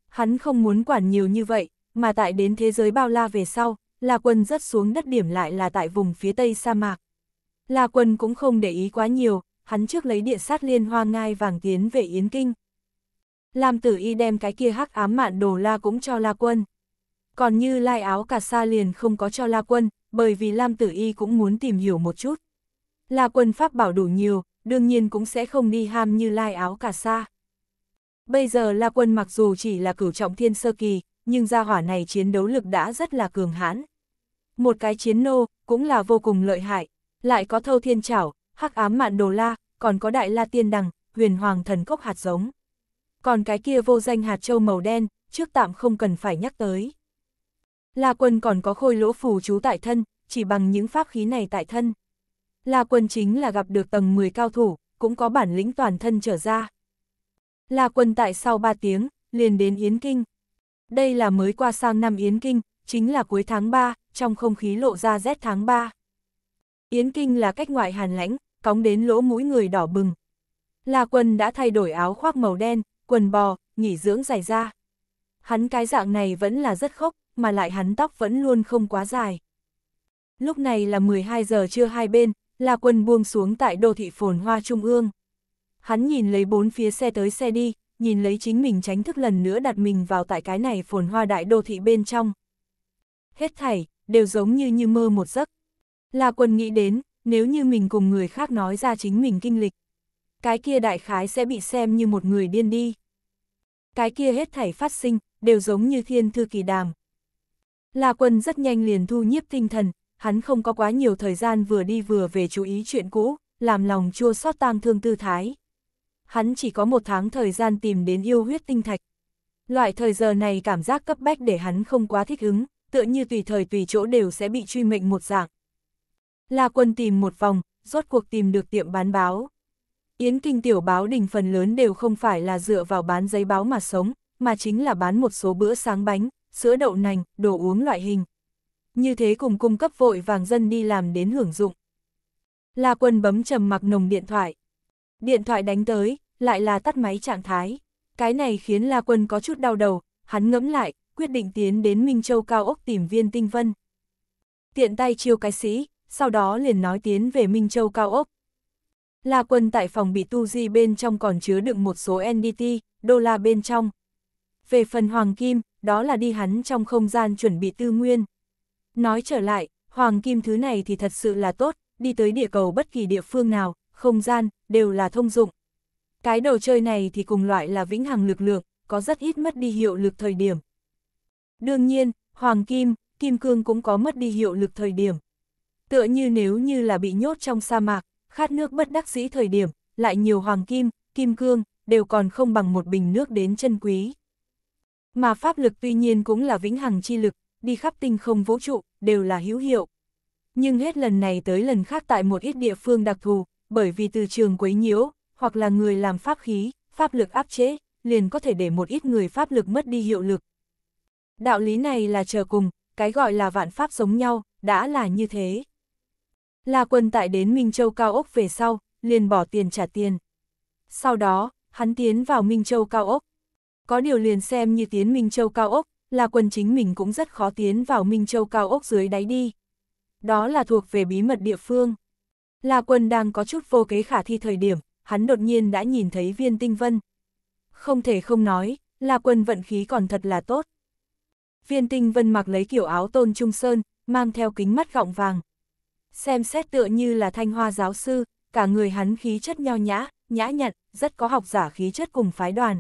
S1: Hắn không muốn quản nhiều như vậy, mà tại đến thế giới bao la về sau, La Quân rất xuống đất điểm lại là tại vùng phía tây sa mạc. La Quân cũng không để ý quá nhiều, hắn trước lấy địa sát liên hoa ngai vàng tiến về Yến Kinh. Lam Tử Y đem cái kia hắc ám mạn đồ La cũng cho La Quân. Còn như lai áo cà sa liền không có cho La Quân, bởi vì Lam Tử Y cũng muốn tìm hiểu một chút. La Quân pháp bảo đủ nhiều, đương nhiên cũng sẽ không đi ham như lai áo cả sa. Bây giờ La Quân mặc dù chỉ là cửu trọng thiên sơ kỳ, nhưng gia hỏa này chiến đấu lực đã rất là cường hãn. Một cái chiến nô, cũng là vô cùng lợi hại, lại có thâu thiên chảo, hắc ám mạn đồ la, còn có đại la tiên đằng, huyền hoàng thần cốc hạt giống. Còn cái kia vô danh hạt châu màu đen, trước tạm không cần phải nhắc tới. La Quân còn có khôi lỗ phù chú tại thân, chỉ bằng những pháp khí này tại thân. La Quân chính là gặp được tầng 10 cao thủ, cũng có bản lĩnh toàn thân trở ra. La Quân tại sau 3 tiếng, liền đến Yến Kinh. Đây là mới qua sang năm Yến Kinh, chính là cuối tháng 3, trong không khí lộ ra rét tháng 3. Yến Kinh là cách ngoại hàn lãnh, cóng đến lỗ mũi người đỏ bừng. La Quân đã thay đổi áo khoác màu đen, quần bò, nghỉ dưỡng dài ra. Hắn cái dạng này vẫn là rất khốc, mà lại hắn tóc vẫn luôn không quá dài. Lúc này là 12 giờ trưa hai bên, La Quân buông xuống tại đô thị phồn hoa trung ương. Hắn nhìn lấy bốn phía xe tới xe đi, nhìn lấy chính mình tránh thức lần nữa đặt mình vào tại cái này phồn hoa đại đô thị bên trong. Hết thảy, đều giống như như mơ một giấc. La Quân nghĩ đến, nếu như mình cùng người khác nói ra chính mình kinh lịch, cái kia đại khái sẽ bị xem như một người điên đi. Cái kia hết thảy phát sinh, đều giống như thiên thư kỳ đàm. La Quân rất nhanh liền thu nhiếp tinh thần, hắn không có quá nhiều thời gian vừa đi vừa về chú ý chuyện cũ, làm lòng chua xót tang thương tư thái. Hắn chỉ có một tháng thời gian tìm đến yêu huyết tinh thạch. Loại thời giờ này cảm giác cấp bách để hắn không quá thích ứng, tựa như tùy thời tùy chỗ đều sẽ bị truy mệnh một dạng. La quân tìm một vòng, rốt cuộc tìm được tiệm bán báo. Yến kinh tiểu báo đình phần lớn đều không phải là dựa vào bán giấy báo mà sống, mà chính là bán một số bữa sáng bánh, sữa đậu nành, đồ uống loại hình, như thế cùng cung cấp vội vàng dân đi làm đến hưởng dụng. La quân bấm trầm mặc nồng điện thoại. Điện thoại đánh tới, lại là tắt máy trạng thái. Cái này khiến La quân có chút đau đầu, hắn ngẫm lại, quyết định tiến đến Minh Châu cao ốc tìm viên tinh vân. Tiện tay chiêu cái sĩ, sau đó liền nói tiến về Minh Châu cao ốc. La quân tại phòng bị tu di bên trong còn chứa đựng một số NDT, đô la bên trong. Về phần hoàng kim, đó là đi hắn trong không gian chuẩn bị tư nguyên. Nói trở lại, hoàng kim thứ này thì thật sự là tốt, đi tới địa cầu bất kỳ địa phương nào, không gian, đều là thông dụng. Cái đồ chơi này thì cùng loại là vĩnh hằng lực lượng, có rất ít mất đi hiệu lực thời điểm. Đương nhiên, hoàng kim, kim cương cũng có mất đi hiệu lực thời điểm. Tựa như nếu như là bị nhốt trong sa mạc, khát nước bất đắc dĩ thời điểm, lại nhiều hoàng kim, kim cương, đều còn không bằng một bình nước đến chân quý. Mà pháp lực tuy nhiên cũng là vĩnh hằng chi lực, đi khắp tinh không vũ trụ, đều là hữu hiệu. Nhưng hết lần này tới lần khác tại một ít địa phương đặc thù, bởi vì từ trường quấy nhiễu, hoặc là người làm pháp khí, pháp lực áp chế, liền có thể để một ít người pháp lực mất đi hiệu lực. Đạo lý này là chờ cùng, cái gọi là vạn pháp giống nhau, đã là như thế. La quân tại đến Minh Châu cao ốc về sau, liền bỏ tiền trả tiền. Sau đó, hắn tiến vào Minh Châu cao ốc. Có điều liền xem như tiến Minh Châu cao ốc, là quân chính mình cũng rất khó tiến vào Minh Châu cao ốc dưới đáy đi. Đó là thuộc về bí mật địa phương. Là quân đang có chút vô kế khả thi thời điểm, hắn đột nhiên đã nhìn thấy viên tinh vân. Không thể không nói, là quân vận khí còn thật là tốt. Viên tinh vân mặc lấy kiểu áo tôn trung sơn, mang theo kính mắt gọng vàng. Xem xét tựa như là thanh hoa giáo sư, cả người hắn khí chất nhao nhã, nhã nhặn, rất có học giả khí chất cùng phái đoàn.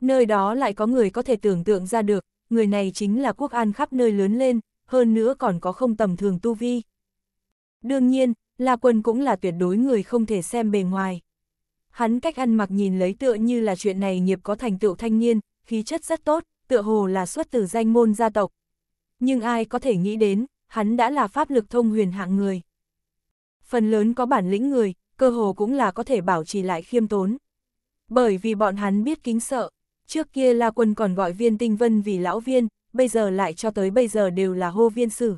S1: Nơi đó lại có người có thể tưởng tượng ra được, người này chính là quốc an khắp nơi lớn lên, hơn nữa còn có không tầm thường tu vi. Đương nhiên, La Quân cũng là tuyệt đối người không thể xem bề ngoài. Hắn cách ăn mặc nhìn lấy tựa như là chuyện này nghiệp có thành tựu thanh niên, khí chất rất tốt, tựa hồ là xuất từ danh môn gia tộc. Nhưng ai có thể nghĩ đến, hắn đã là pháp lực thông huyền hạng người. Phần lớn có bản lĩnh người, cơ hồ cũng là có thể bảo trì lại khiêm tốn. Bởi vì bọn hắn biết kính sợ, Trước kia La Quân còn gọi viên tinh vân vì lão viên, bây giờ lại cho tới bây giờ đều là hô viên sử.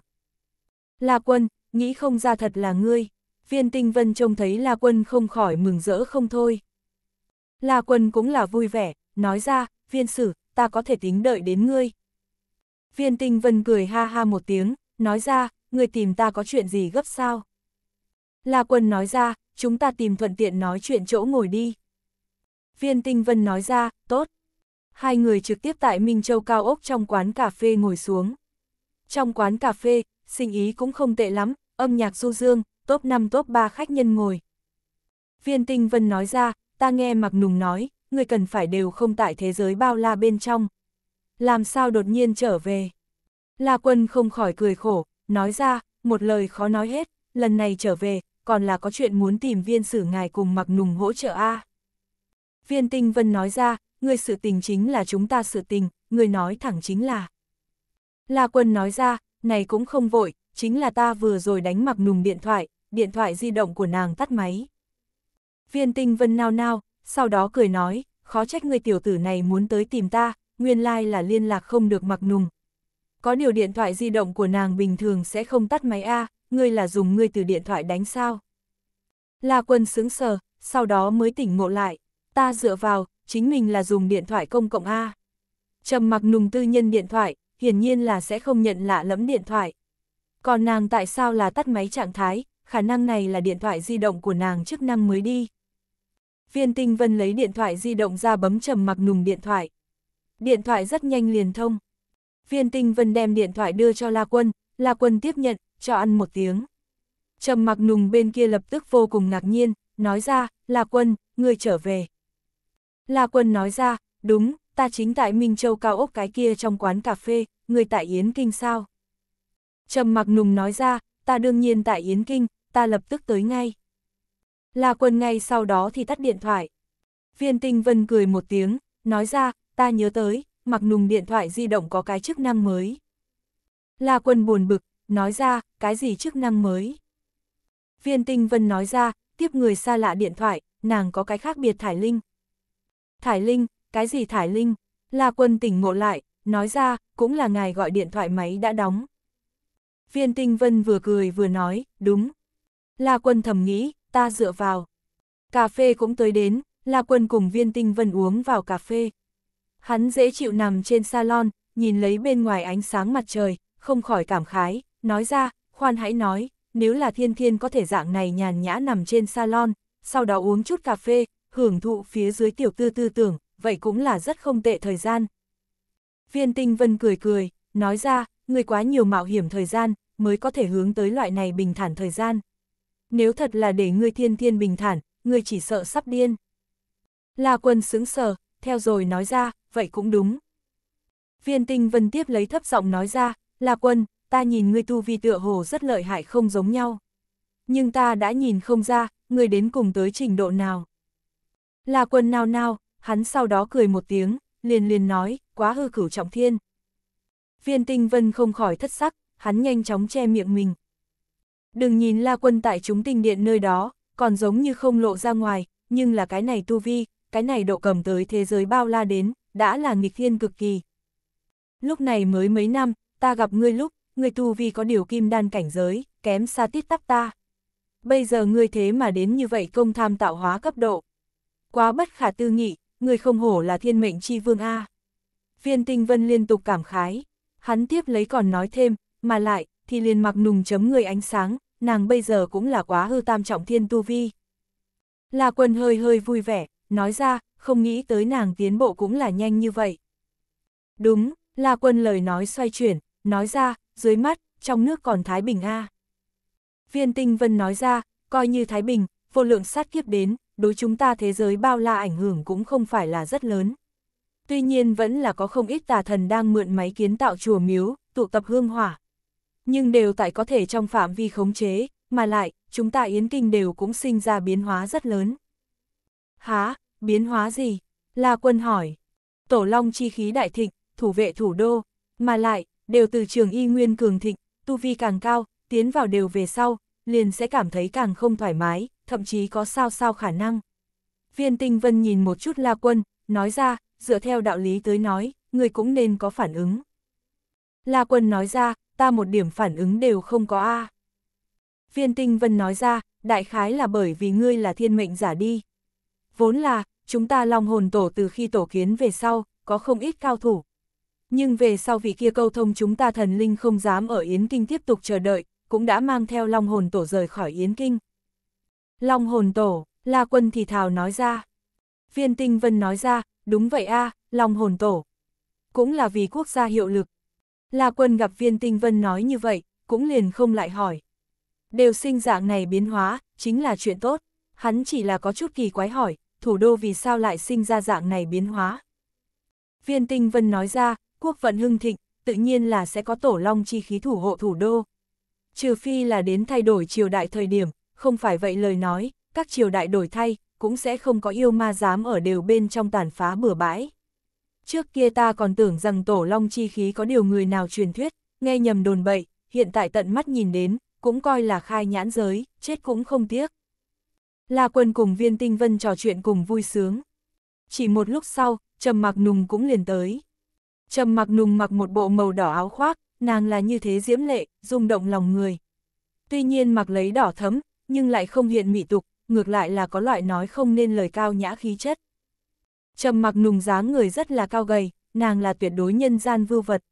S1: La Quân, nghĩ không ra thật là ngươi. Viên tinh vân trông thấy La Quân không khỏi mừng rỡ không thôi. La Quân cũng là vui vẻ, nói ra, viên sử, ta có thể tính đợi đến ngươi. Viên tinh vân cười ha ha một tiếng, nói ra, ngươi tìm ta có chuyện gì gấp sao? La Quân nói ra, chúng ta tìm thuận tiện nói chuyện chỗ ngồi đi. Viên tinh vân nói ra, tốt, hai người trực tiếp tại Minh Châu cao ốc trong quán cà phê ngồi xuống. Trong quán cà phê, sinh ý cũng không tệ lắm, âm nhạc du dương, top 5 top 3 khách nhân ngồi. Viên Tinh Vân nói ra, ta nghe Mạc Nùng nói, người cần phải đều không tại thế giới bao la bên trong. Làm sao đột nhiên trở về? La Quân không khỏi cười khổ, nói ra, một lời khó nói hết, lần này trở về, còn là có chuyện muốn tìm viên sử ngài cùng Mạc Nùng hỗ trợ a. Viên Tinh Vân nói ra, người sự tình chính là chúng ta sự tình, người nói thẳng chính là. La Quân nói ra, này cũng không vội, chính là ta vừa rồi đánh mặc nùng điện thoại, điện thoại di động của nàng tắt máy. Viên tinh vân nao nao, sau đó cười nói, khó trách người tiểu tử này muốn tới tìm ta, nguyên lai like là liên lạc không được mặc nùng. Có điều điện thoại di động của nàng bình thường sẽ không tắt máy A, ngươi là dùng ngươi từ điện thoại đánh sao. La quân sướng sờ, sau đó mới tỉnh ngộ lại, ta dựa vào, chính mình là dùng điện thoại công cộng A. Trầm mặc nùng tư nhân điện thoại, hiển nhiên là sẽ không nhận lạ lẫm điện thoại. Còn nàng tại sao là tắt máy trạng thái, khả năng này là điện thoại di động của nàng chức năng mới đi. Viên tinh vân lấy điện thoại di động ra bấm trầm mặc nùng điện thoại. Điện thoại rất nhanh liền thông. Viên tinh vân đem điện thoại đưa cho La Quân, La Quân tiếp nhận, cho ăn một tiếng. Trầm mặc nùng bên kia lập tức vô cùng ngạc nhiên, nói ra, La Quân, người trở về. La Quân nói ra, đúng, ta chính tại Minh Châu cao ốc cái kia trong quán cà phê, người tại Yến Kinh sao? Trầm mặc nùng nói ra, ta đương nhiên tại Yến Kinh, ta lập tức tới ngay. La Quân ngay sau đó thì tắt điện thoại. Viên Tinh Vân cười một tiếng, nói ra, ta nhớ tới, mặc nùng điện thoại di động có cái chức năng mới. La Quân buồn bực, nói ra, cái gì chức năng mới? Viên Tinh Vân nói ra, tiếp người xa lạ điện thoại, nàng có cái khác biệt thải linh. Thải Linh, cái gì Thải Linh? La quân tỉnh ngộ lại, nói ra, cũng là ngài gọi điện thoại máy đã đóng. Viên tinh vân vừa cười vừa nói, đúng. La quân thầm nghĩ, ta dựa vào. Cà phê cũng tới đến, La quân cùng viên tinh vân uống vào cà phê. Hắn dễ chịu nằm trên salon, nhìn lấy bên ngoài ánh sáng mặt trời, không khỏi cảm khái, nói ra, khoan hãy nói, nếu là thiên thiên có thể dạng này nhàn nhã nằm trên salon, sau đó uống chút cà phê, hưởng thụ phía dưới tiểu tư tư tưởng, vậy cũng là rất không tệ thời gian. Viên tinh vân cười cười, nói ra, người quá nhiều mạo hiểm thời gian, mới có thể hướng tới loại này bình thản thời gian. Nếu thật là để ngươi thiên thiên bình thản, ngươi chỉ sợ sắp điên. La quân sững sờ, theo rồi nói ra, vậy cũng đúng. Viên tinh vân tiếp lấy thấp giọng nói ra, La quân, ta nhìn ngươi tu vi tựa hồ rất lợi hại không giống nhau. Nhưng ta đã nhìn không ra, ngươi đến cùng tới trình độ nào. La quân nao nao, hắn sau đó cười một tiếng, liền liền nói, quá hư cửu trọng thiên. Viên tinh vân không khỏi thất sắc, hắn nhanh chóng che miệng mình. Đừng nhìn la quân tại chúng tinh điện nơi đó, còn giống như không lộ ra ngoài, nhưng là cái này tu vi, cái này độ cầm tới thế giới bao la đến, đã là nghịch thiên cực kỳ. Lúc này mới mấy năm, ta gặp ngươi lúc, ngươi tu vi có điều kim đan cảnh giới, kém xa tít tắp ta. Bây giờ ngươi thế mà đến như vậy công tham tạo hóa cấp độ. Quá bất khả tư nghị, người không hổ là thiên mệnh chi vương A. Viên tinh vân liên tục cảm khái, hắn tiếp lấy còn nói thêm, mà lại, thì liền mặc nùng chấm người ánh sáng, nàng bây giờ cũng là quá hư tam trọng thiên tu vi. La quân hơi hơi vui vẻ, nói ra, không nghĩ tới nàng tiến bộ cũng là nhanh như vậy. Đúng, La quân lời nói xoay chuyển, nói ra, dưới mắt, trong nước còn Thái Bình A. Viên tinh vân nói ra, coi như Thái Bình, vô lượng sát kiếp đến, đối chúng ta thế giới bao la ảnh hưởng cũng không phải là rất lớn. Tuy nhiên vẫn là có không ít tà thần đang mượn máy kiến tạo chùa miếu, tụ tập hương hỏa. Nhưng đều tại có thể trong phạm vi khống chế, mà lại, chúng ta Yến Kinh đều cũng sinh ra biến hóa rất lớn. Há, biến hóa gì? La quân hỏi. Tổ long chi khí đại thịnh, thủ vệ thủ đô, mà lại, đều từ trường y nguyên cường thịnh, tu vi càng cao, tiến vào đều về sau, liền sẽ cảm thấy càng không thoải mái, thậm chí có sao sao khả năng. Viên tinh vân nhìn một chút la quân, nói ra, dựa theo đạo lý tới nói, người cũng nên có phản ứng. La quân nói ra, ta một điểm phản ứng đều không có a. Viên tinh vân nói ra, đại khái là bởi vì ngươi là thiên mệnh giả đi. Vốn là, chúng ta long hồn tổ từ khi tổ kiến về sau, có không ít cao thủ. Nhưng về sau vị kia câu thông chúng ta thần linh không dám ở Yến Kinh tiếp tục chờ đợi, cũng đã mang theo long hồn tổ rời khỏi Yến Kinh. Long hồn tổ, La Quân thì thào nói ra. Viên Tinh Vân nói ra, đúng vậy a à, long hồn tổ. Cũng là vì quốc gia hiệu lực. La Quân gặp Viên Tinh Vân nói như vậy, cũng liền không lại hỏi. Đều sinh dạng này biến hóa, chính là chuyện tốt. Hắn chỉ là có chút kỳ quái hỏi, thủ đô vì sao lại sinh ra dạng này biến hóa. Viên Tinh Vân nói ra, quốc vận hưng thịnh, tự nhiên là sẽ có tổ long chi khí thủ hộ thủ đô trừ phi là đến thay đổi triều đại thời điểm, không phải vậy lời nói, các triều đại đổi thay, cũng sẽ không có yêu ma dám ở đều bên trong tàn phá bừa bãi. Trước kia ta còn tưởng rằng tổ long chi khí có điều người nào truyền thuyết, nghe nhầm đồn bậy, hiện tại tận mắt nhìn đến, cũng coi là khai nhãn giới, chết cũng không tiếc. La quân cùng viên tinh vân trò chuyện cùng vui sướng. Chỉ một lúc sau, trầm mặc nùng cũng liền tới. Trầm mặc nùng mặc một bộ màu đỏ áo khoác, nàng là như thế diễm lệ, rung động lòng người. Tuy nhiên mặc lấy đỏ thấm, nhưng lại không hiện mỹ tục, ngược lại là có loại nói không nên lời cao nhã khí chất. Trầm mặc nùng dáng người rất là cao gầy, nàng là tuyệt đối nhân gian vưu vật.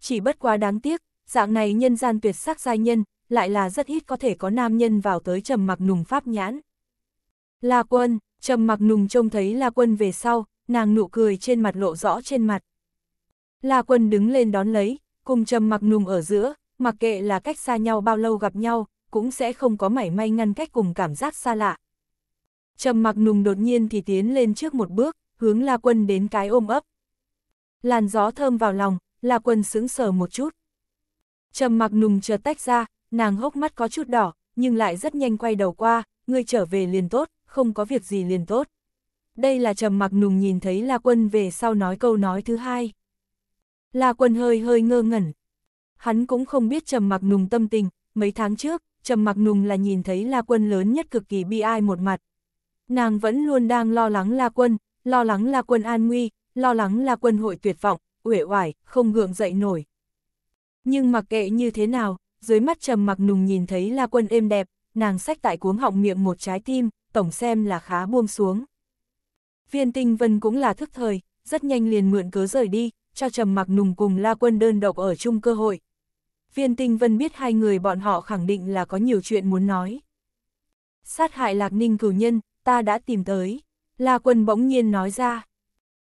S1: Chỉ bất quá đáng tiếc, dạng này nhân gian tuyệt sắc giai nhân, lại là rất ít có thể có nam nhân vào tới trầm mặc nùng pháp nhãn. La quân, trầm mặc nùng trông thấy la quân về sau, nàng nụ cười trên mặt lộ rõ trên mặt. La quân đứng lên đón lấy, Cùng trầm mặc nùng ở giữa, mặc kệ là cách xa nhau bao lâu gặp nhau, cũng sẽ không có mảy may ngăn cách cùng cảm giác xa lạ. Trầm mặc nùng đột nhiên thì tiến lên trước một bước, hướng La Quân đến cái ôm ấp. Làn gió thơm vào lòng, La Quân sững sờ một chút. Trầm mặc nùng chợt tách ra, nàng hốc mắt có chút đỏ, nhưng lại rất nhanh quay đầu qua, người trở về liền tốt, không có việc gì liền tốt. Đây là trầm mặc nùng nhìn thấy La Quân về sau nói câu nói thứ hai. La Quân hơi hơi ngơ ngẩn. Hắn cũng không biết Trầm Mặc Nùng tâm tình, mấy tháng trước, Trầm Mặc Nùng là nhìn thấy La Quân lớn nhất cực kỳ bi ai một mặt. Nàng vẫn luôn đang lo lắng La Quân, lo lắng La Quân an nguy, lo lắng La Quân hội tuyệt vọng, uể oải, không gượng dậy nổi. Nhưng mặc kệ như thế nào, dưới mắt Trầm Mặc Nùng nhìn thấy La Quân êm đẹp, nàng sách tại cuống họng miệng một trái tim, tổng xem là khá buông xuống. Viên Tinh Vân cũng là thức thời, rất nhanh liền mượn cớ rời đi, cho Trầm Mặc Nùng cùng La Quân đơn độc ở chung cơ hội. Viên Tinh Vân biết hai người bọn họ khẳng định là có nhiều chuyện muốn nói. Sát hại Lạc Ninh cửu nhân, ta đã tìm tới. La Quân bỗng nhiên nói ra.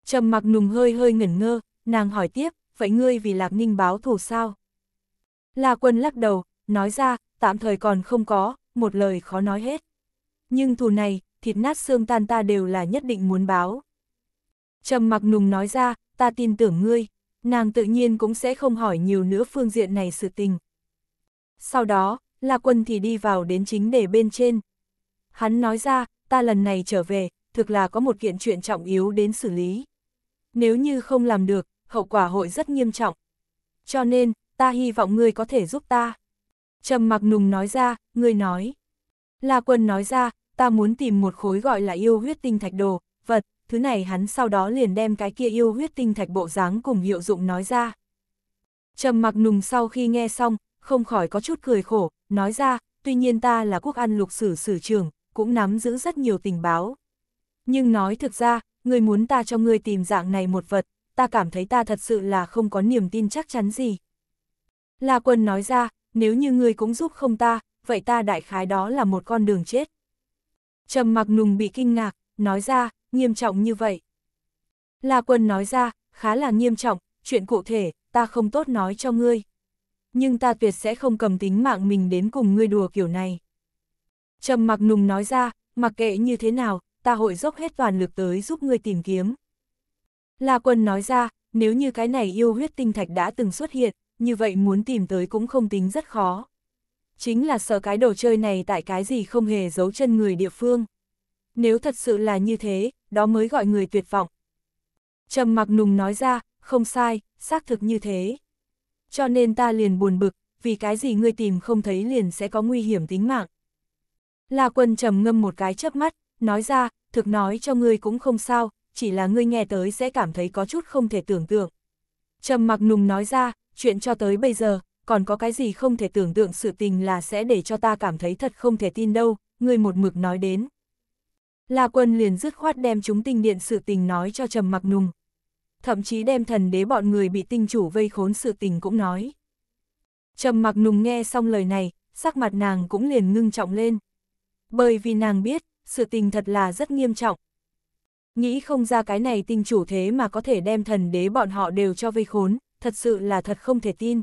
S1: Trầm Mặc Nùng hơi hơi ngẩn ngơ, nàng hỏi tiếp, vậy ngươi vì Lạc Ninh báo thù sao? La Quân lắc đầu, nói ra, tạm thời còn không có, một lời khó nói hết. Nhưng thù này, thịt nát xương tan ta đều là nhất định muốn báo. Trầm mặc nùng nói ra, ta tin tưởng ngươi, nàng tự nhiên cũng sẽ không hỏi nhiều nữa phương diện này sự tình. Sau đó, La Quân thì đi vào đến chính đề bên trên. Hắn nói ra, ta lần này trở về, thực là có một kiện chuyện trọng yếu đến xử lý. Nếu như không làm được, hậu quả hội rất nghiêm trọng. Cho nên, ta hy vọng ngươi có thể giúp ta. Trầm mặc nùng nói ra, ngươi nói. La Quân nói ra, ta muốn tìm một khối gọi là yêu huyết tinh thạch đồ, vật, thứ này hắn sau đó liền đem cái kia yêu huyết tinh thạch bộ dáng cùng hiệu dụng nói ra. Trầm mặc nùng sau khi nghe xong, không khỏi có chút cười khổ, nói ra, tuy nhiên ta là quốc an lục sử sử trường cũng nắm giữ rất nhiều tình báo. Nhưng nói thực ra, người muốn ta cho người tìm dạng này một vật, ta cảm thấy ta thật sự là không có niềm tin chắc chắn gì. La quân nói ra, nếu như người cũng giúp không ta, vậy ta đại khái đó là một con đường chết. Trầm mặc nùng bị kinh ngạc, nói ra, nghiêm trọng như vậy. La Quân nói ra, khá là nghiêm trọng, chuyện cụ thể, ta không tốt nói cho ngươi. Nhưng ta tuyệt sẽ không cầm tính mạng mình đến cùng ngươi đùa kiểu này. Trầm mặc nùng nói ra, mặc kệ như thế nào, ta hội dốc hết toàn lực tới giúp ngươi tìm kiếm. La Quân nói ra, nếu như cái này yêu huyết tinh thạch đã từng xuất hiện, như vậy muốn tìm tới cũng không tính rất khó. Chính là sợ cái đồ chơi này tại cái gì không hề giấu chân người địa phương. Nếu thật sự là như thế, đó mới gọi người tuyệt vọng. Trầm mặc nùng nói ra, không sai, xác thực như thế. Cho nên ta liền buồn bực, vì cái gì ngươi tìm không thấy liền sẽ có nguy hiểm tính mạng. La quân trầm ngâm một cái chớp mắt, nói ra, thực nói cho ngươi cũng không sao, chỉ là ngươi nghe tới sẽ cảm thấy có chút không thể tưởng tượng. Trầm mặc nùng nói ra, chuyện cho tới bây giờ, còn có cái gì không thể tưởng tượng sự tình là sẽ để cho ta cảm thấy thật không thể tin đâu, ngươi một mực nói đến. La Quân liền dứt khoát đem chúng tinh điện sự tình nói cho Trầm Mặc Nùng. Thậm chí đem thần đế bọn người bị tinh chủ vây khốn sự tình cũng nói. Trầm Mặc Nùng nghe xong lời này, sắc mặt nàng cũng liền ngưng trọng lên. Bởi vì nàng biết, sự tình thật là rất nghiêm trọng. Nghĩ không ra cái này tinh chủ thế mà có thể đem thần đế bọn họ đều cho vây khốn, thật sự là thật không thể tin.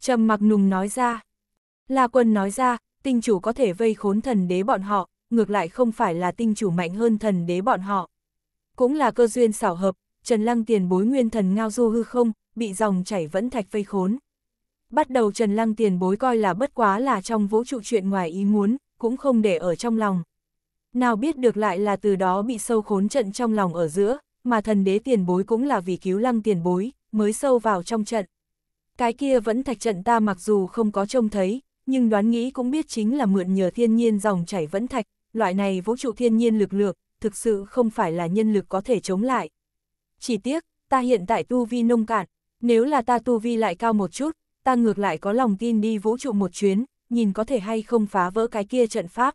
S1: Trầm Mặc Nùng nói ra. La Quân nói ra, tinh chủ có thể vây khốn thần đế bọn họ, ngược lại không phải là tinh chủ mạnh hơn thần đế bọn họ. Cũng là cơ duyên xảo hợp, Trần Lăng tiền bối nguyên thần ngao du hư không, bị dòng chảy vẫn thạch vây khốn. Bắt đầu Trần Lăng tiền bối coi là bất quá là trong vũ trụ chuyện ngoài ý muốn, cũng không để ở trong lòng. Nào biết được lại là từ đó bị sâu khốn trận trong lòng ở giữa, mà thần đế tiền bối cũng là vì cứu lăng tiền bối, mới sâu vào trong trận. Cái kia vẫn thạch trận ta mặc dù không có trông thấy, nhưng đoán nghĩ cũng biết chính là mượn nhờ thiên nhiên dòng chảy vẫn thạch, loại này vũ trụ thiên nhiên lực lượng, thực sự không phải là nhân lực có thể chống lại. Chỉ tiếc, ta hiện tại tu vi nông cạn, nếu là ta tu vi lại cao một chút, ta ngược lại có lòng tin đi vũ trụ một chuyến, nhìn có thể hay không phá vỡ cái kia trận pháp.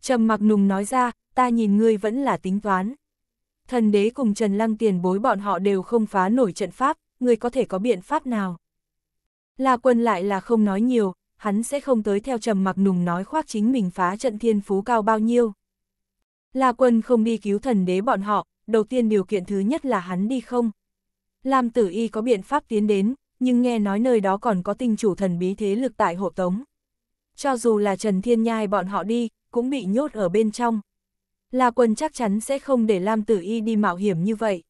S1: Trầm mặc nùng nói ra, ta nhìn ngươi vẫn là tính toán. Thần đế cùng Trần Lăng tiền bối bọn họ đều không phá nổi trận pháp, ngươi có thể có biện pháp nào? La quân lại là không nói nhiều, hắn sẽ không tới theo trầm mặc nùng nói khoác chính mình phá trận thiên phú cao bao nhiêu. La quân không đi cứu thần đế bọn họ, đầu tiên điều kiện thứ nhất là hắn đi không. Lam tử y có biện pháp tiến đến, nhưng nghe nói nơi đó còn có tinh chủ thần bí thế lực tại hộ tống. Cho dù là Trần Thiên Nhai bọn họ đi, cũng bị nhốt ở bên trong. La quân chắc chắn sẽ không để Lam tử y đi mạo hiểm như vậy.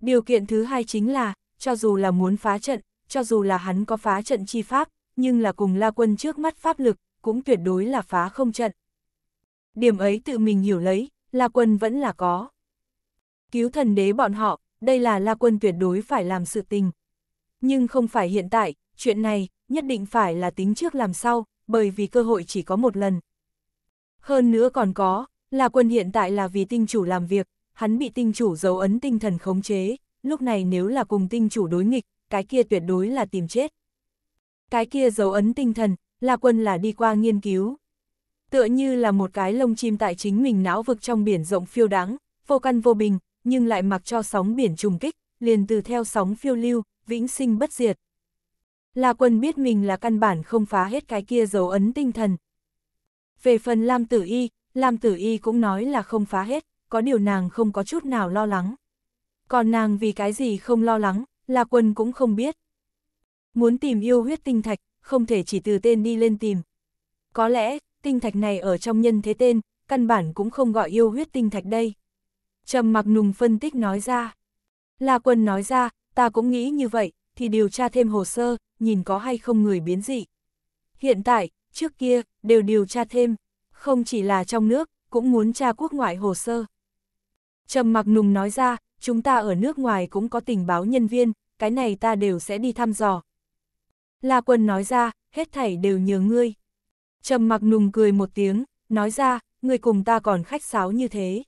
S1: Điều kiện thứ hai chính là, cho dù là muốn phá trận, cho dù là hắn có phá trận chi pháp, nhưng là cùng la quân trước mắt pháp lực, cũng tuyệt đối là phá không trận. Điểm ấy tự mình hiểu lấy, la quân vẫn là có. Cứu thần đế bọn họ, đây là la quân tuyệt đối phải làm sự tình. Nhưng không phải hiện tại, chuyện này, nhất định phải là tính trước làm sau, bởi vì cơ hội chỉ có một lần. Hơn nữa còn có, La quân hiện tại là vì tinh chủ làm việc, hắn bị tinh chủ dấu ấn tinh thần khống chế, lúc này nếu là cùng tinh chủ đối nghịch, cái kia tuyệt đối là tìm chết cái kia dấu ấn tinh thần, là quân là đi qua nghiên cứu. Tựa như là một cái lông chim tại chính mình não vực trong biển rộng phiêu đáng, vô căn vô bình, nhưng lại mặc cho sóng biển trùng kích, liền từ theo sóng phiêu lưu, vĩnh sinh bất diệt. La quân biết mình là căn bản không phá hết cái kia dấu ấn tinh thần. Về phần Lam Tử Y, Lam Tử Y cũng nói là không phá hết, có điều nàng không có chút nào lo lắng. Còn nàng vì cái gì không lo lắng, La quân cũng không biết. Muốn tìm yêu huyết tinh thạch, không thể chỉ từ tên đi lên tìm. Có lẽ, tinh thạch này ở trong nhân thế tên, căn bản cũng không gọi yêu huyết tinh thạch đây. Trầm mặc nùng phân tích nói ra. La quân nói ra, ta cũng nghĩ như vậy, thì điều tra thêm hồ sơ, nhìn có hay không người biến dị. Hiện tại, trước kia, đều điều tra thêm, không chỉ là trong nước, cũng muốn tra quốc ngoại hồ sơ. Trầm mặc nùng nói ra, chúng ta ở nước ngoài cũng có tình báo nhân viên, cái này ta đều sẽ đi thăm dò, La Quân nói ra, hết thảy đều nhờ ngươi. Trầm mặc nùng cười một tiếng, nói ra, ngươi cùng ta còn khách sáo như thế.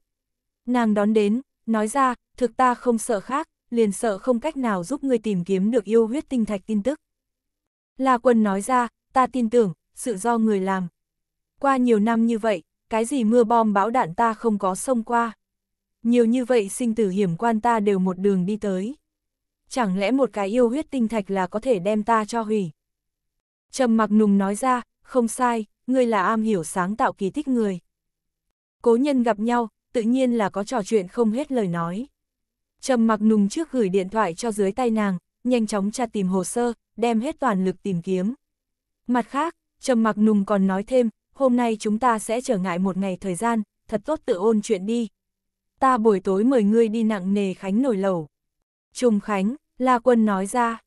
S1: Nàng đón đến, nói ra, thực ta không sợ khác, liền sợ không cách nào giúp ngươi tìm kiếm được yêu huyết tinh thạch tin tức. La Quân nói ra, ta tin tưởng, sự do người làm. Qua nhiều năm như vậy, cái gì mưa bom bão đạn ta không có sông qua. Nhiều như vậy sinh tử hiểm quan ta đều một đường đi tới chẳng lẽ một cái yêu huyết tinh thạch là có thể đem ta cho hủy. Trầm mặc nùng nói ra, không sai, ngươi là am hiểu sáng tạo kỳ tích người. Cố nhân gặp nhau, tự nhiên là có trò chuyện không hết lời nói. Trầm mặc nùng trước gửi điện thoại cho dưới tay nàng, nhanh chóng tra tìm hồ sơ, đem hết toàn lực tìm kiếm. Mặt khác, Trầm mặc nùng còn nói thêm, hôm nay chúng ta sẽ trở ngại một ngày thời gian, thật tốt tự ôn chuyện đi. Ta buổi tối mời ngươi đi nặng nề Khánh nổi lầu. Trùng Khánh, La Quân nói ra.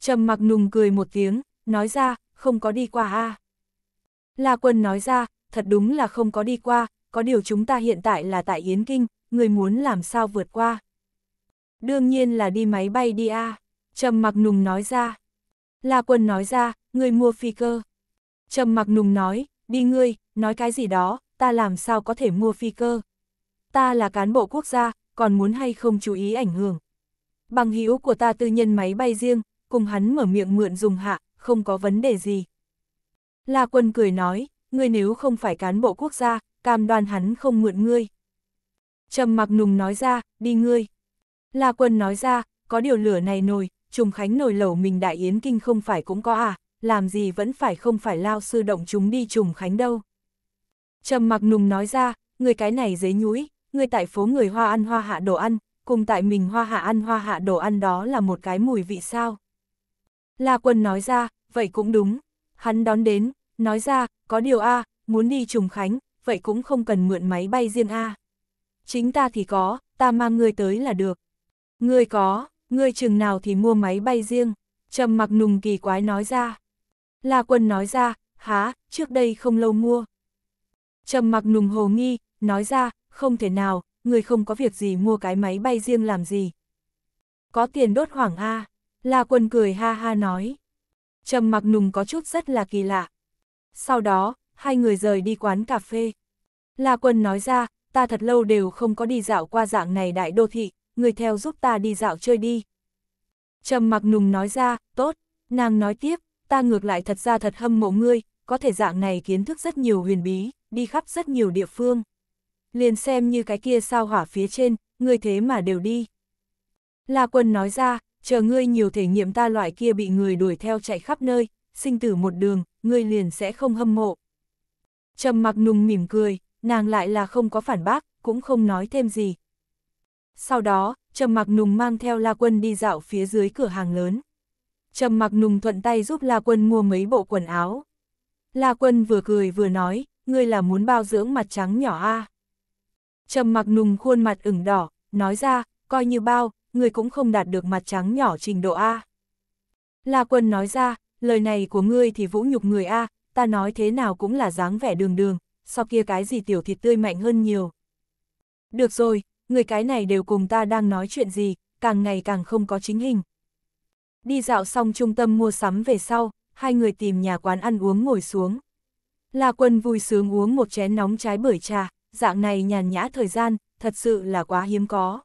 S1: Trầm mặc nùng cười một tiếng, nói ra, không có đi qua a. À. La Quân nói ra, thật đúng là không có đi qua, có điều chúng ta hiện tại là tại Yến Kinh, người muốn làm sao vượt qua. Đương nhiên là đi máy bay đi a. Trầm mặc nùng nói ra. La Quân nói ra, người mua phi cơ. Trầm mặc nùng nói, đi ngươi, nói cái gì đó, ta làm sao có thể mua phi cơ. Ta là cán bộ quốc gia, còn muốn hay không chú ý ảnh hưởng, bằng hữu của ta tư nhân máy bay riêng, cùng hắn mở miệng mượn dùng hạ, không có vấn đề gì. La quân cười nói, ngươi nếu không phải cán bộ quốc gia, cam đoan hắn không mượn ngươi. Trầm mặc nùng nói ra, đi ngươi. La quân nói ra, có điều lửa này nồi, trùng khánh nồi lẩu mình đại yến kinh không phải cũng có à, làm gì vẫn phải không phải lao sư động chúng đi trùng khánh đâu. Trầm mặc nùng nói ra, người cái này dế nhúi, người tại phố người hoa ăn hoa hạ đồ ăn, cùng tại mình hoa hạ ăn hoa hạ đồ ăn đó là một cái mùi vị sao. La quân nói ra, vậy cũng đúng, hắn đón đến, nói ra, có điều A, muốn đi trùng khánh, vậy cũng không cần mượn máy bay riêng A. Chính ta thì có, ta mang ngươi tới là được. Ngươi có, ngươi chừng nào thì mua máy bay riêng, trầm mặc nùng kỳ quái nói ra. La quân nói ra, há, trước đây không lâu mua. Trầm mặc nùng hồ nghi, nói ra, không thể nào, người không có việc gì mua cái máy bay riêng làm gì. Có tiền đốt hoảng A, La Quân cười ha ha nói. Trầm mặc nùng có chút rất là kỳ lạ. Sau đó, hai người rời đi quán cà phê. La Quân nói ra, ta thật lâu đều không có đi dạo qua dạng này đại đô thị, người theo giúp ta đi dạo chơi đi. Trầm mặc nùng nói ra, tốt, nàng nói tiếp, ta ngược lại thật ra thật hâm mộ ngươi, có thể dạng này kiến thức rất nhiều huyền bí, đi khắp rất nhiều địa phương liền xem như cái kia sao hỏa phía trên, ngươi thế mà đều đi. La quân nói ra, chờ ngươi nhiều thể nghiệm ta loại kia bị người đuổi theo chạy khắp nơi, sinh tử một đường, ngươi liền sẽ không hâm mộ. Trầm mặc nùng mỉm cười, nàng lại là không có phản bác, cũng không nói thêm gì. Sau đó, Trầm mặc nùng mang theo La quân đi dạo phía dưới cửa hàng lớn. Trầm mặc nùng thuận tay giúp La quân mua mấy bộ quần áo. La quân vừa cười vừa nói, ngươi là muốn bao dưỡng mặt trắng nhỏ a à? Trầm mặc nùng khuôn mặt ửng đỏ, nói ra, coi như bao, người cũng không đạt được mặt trắng nhỏ trình độ A. La quân nói ra, lời này của ngươi thì vũ nhục người A, ta nói thế nào cũng là dáng vẻ đường đường, sau kia cái gì tiểu thịt tươi mạnh hơn nhiều. Được rồi, người cái này đều cùng ta đang nói chuyện gì, càng ngày càng không có chính hình. Đi dạo xong trung tâm mua sắm về sau, hai người tìm nhà quán ăn uống ngồi xuống. La quân vui sướng uống một chén nóng trái bưởi trà, dạng này nhàn nhã thời gian, thật sự là quá hiếm có.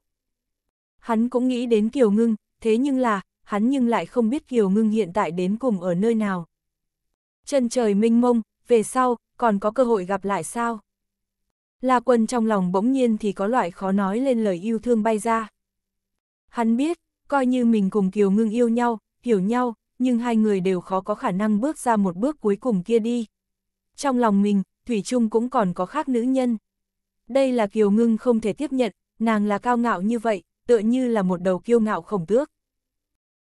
S1: Hắn cũng nghĩ đến Kiều Ngưng, thế nhưng là, hắn nhưng lại không biết Kiều Ngưng hiện tại đến cùng ở nơi nào. Chân trời minh mông, về sau, còn có cơ hội gặp lại sao? La quân trong lòng bỗng nhiên thì có loại khó nói lên lời yêu thương bay ra. Hắn biết, coi như mình cùng Kiều Ngưng yêu nhau, hiểu nhau, nhưng hai người đều khó có khả năng bước ra một bước cuối cùng kia đi. Trong lòng mình, Thủy Trung cũng còn có khác nữ nhân đây là Kiều Ngưng không thể tiếp nhận, nàng là cao ngạo như vậy, tựa như là một đầu kiêu ngạo khổng tước.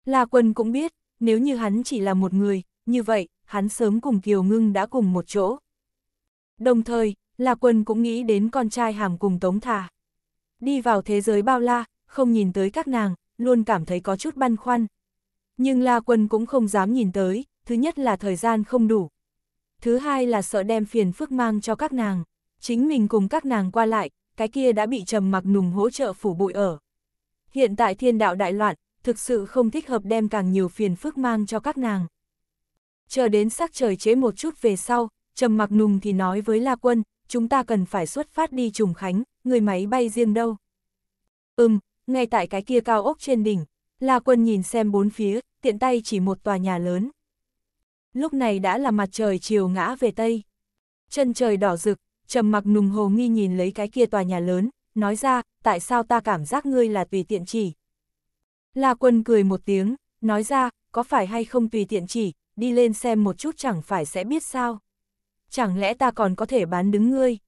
S1: La Quân cũng biết, nếu như hắn chỉ là một người, như vậy, hắn sớm cùng Kiều Ngưng đã cùng một chỗ. Đồng thời, La Quân cũng nghĩ đến con trai hàm cùng Tống Thà. Đi vào thế giới bao la, không nhìn tới các nàng, luôn cảm thấy có chút băn khoăn. Nhưng La Quân cũng không dám nhìn tới, thứ nhất là thời gian không đủ. Thứ hai là sợ đem phiền phức mang cho các nàng chính mình cùng các nàng qua lại, cái kia đã bị trầm mặc nùng hỗ trợ phủ bụi ở. Hiện tại thiên đạo đại loạn, thực sự không thích hợp đem càng nhiều phiền phức mang cho các nàng. Chờ đến sắc trời chế một chút về sau, trầm mặc nùng thì nói với La Quân, chúng ta cần phải xuất phát đi trùng khánh, người máy bay riêng đâu. Ừm, ngay tại cái kia cao ốc trên đỉnh, La Quân nhìn xem bốn phía, tiện tay chỉ một tòa nhà lớn. Lúc này đã là mặt trời chiều ngã về Tây. Chân trời đỏ rực, trầm mặc nùng hồ nghi nhìn lấy cái kia tòa nhà lớn, nói ra, tại sao ta cảm giác ngươi là tùy tiện chỉ. La quân cười một tiếng, nói ra, có phải hay không tùy tiện chỉ, đi lên xem một chút chẳng phải sẽ biết sao. Chẳng lẽ ta còn có thể bán đứng ngươi?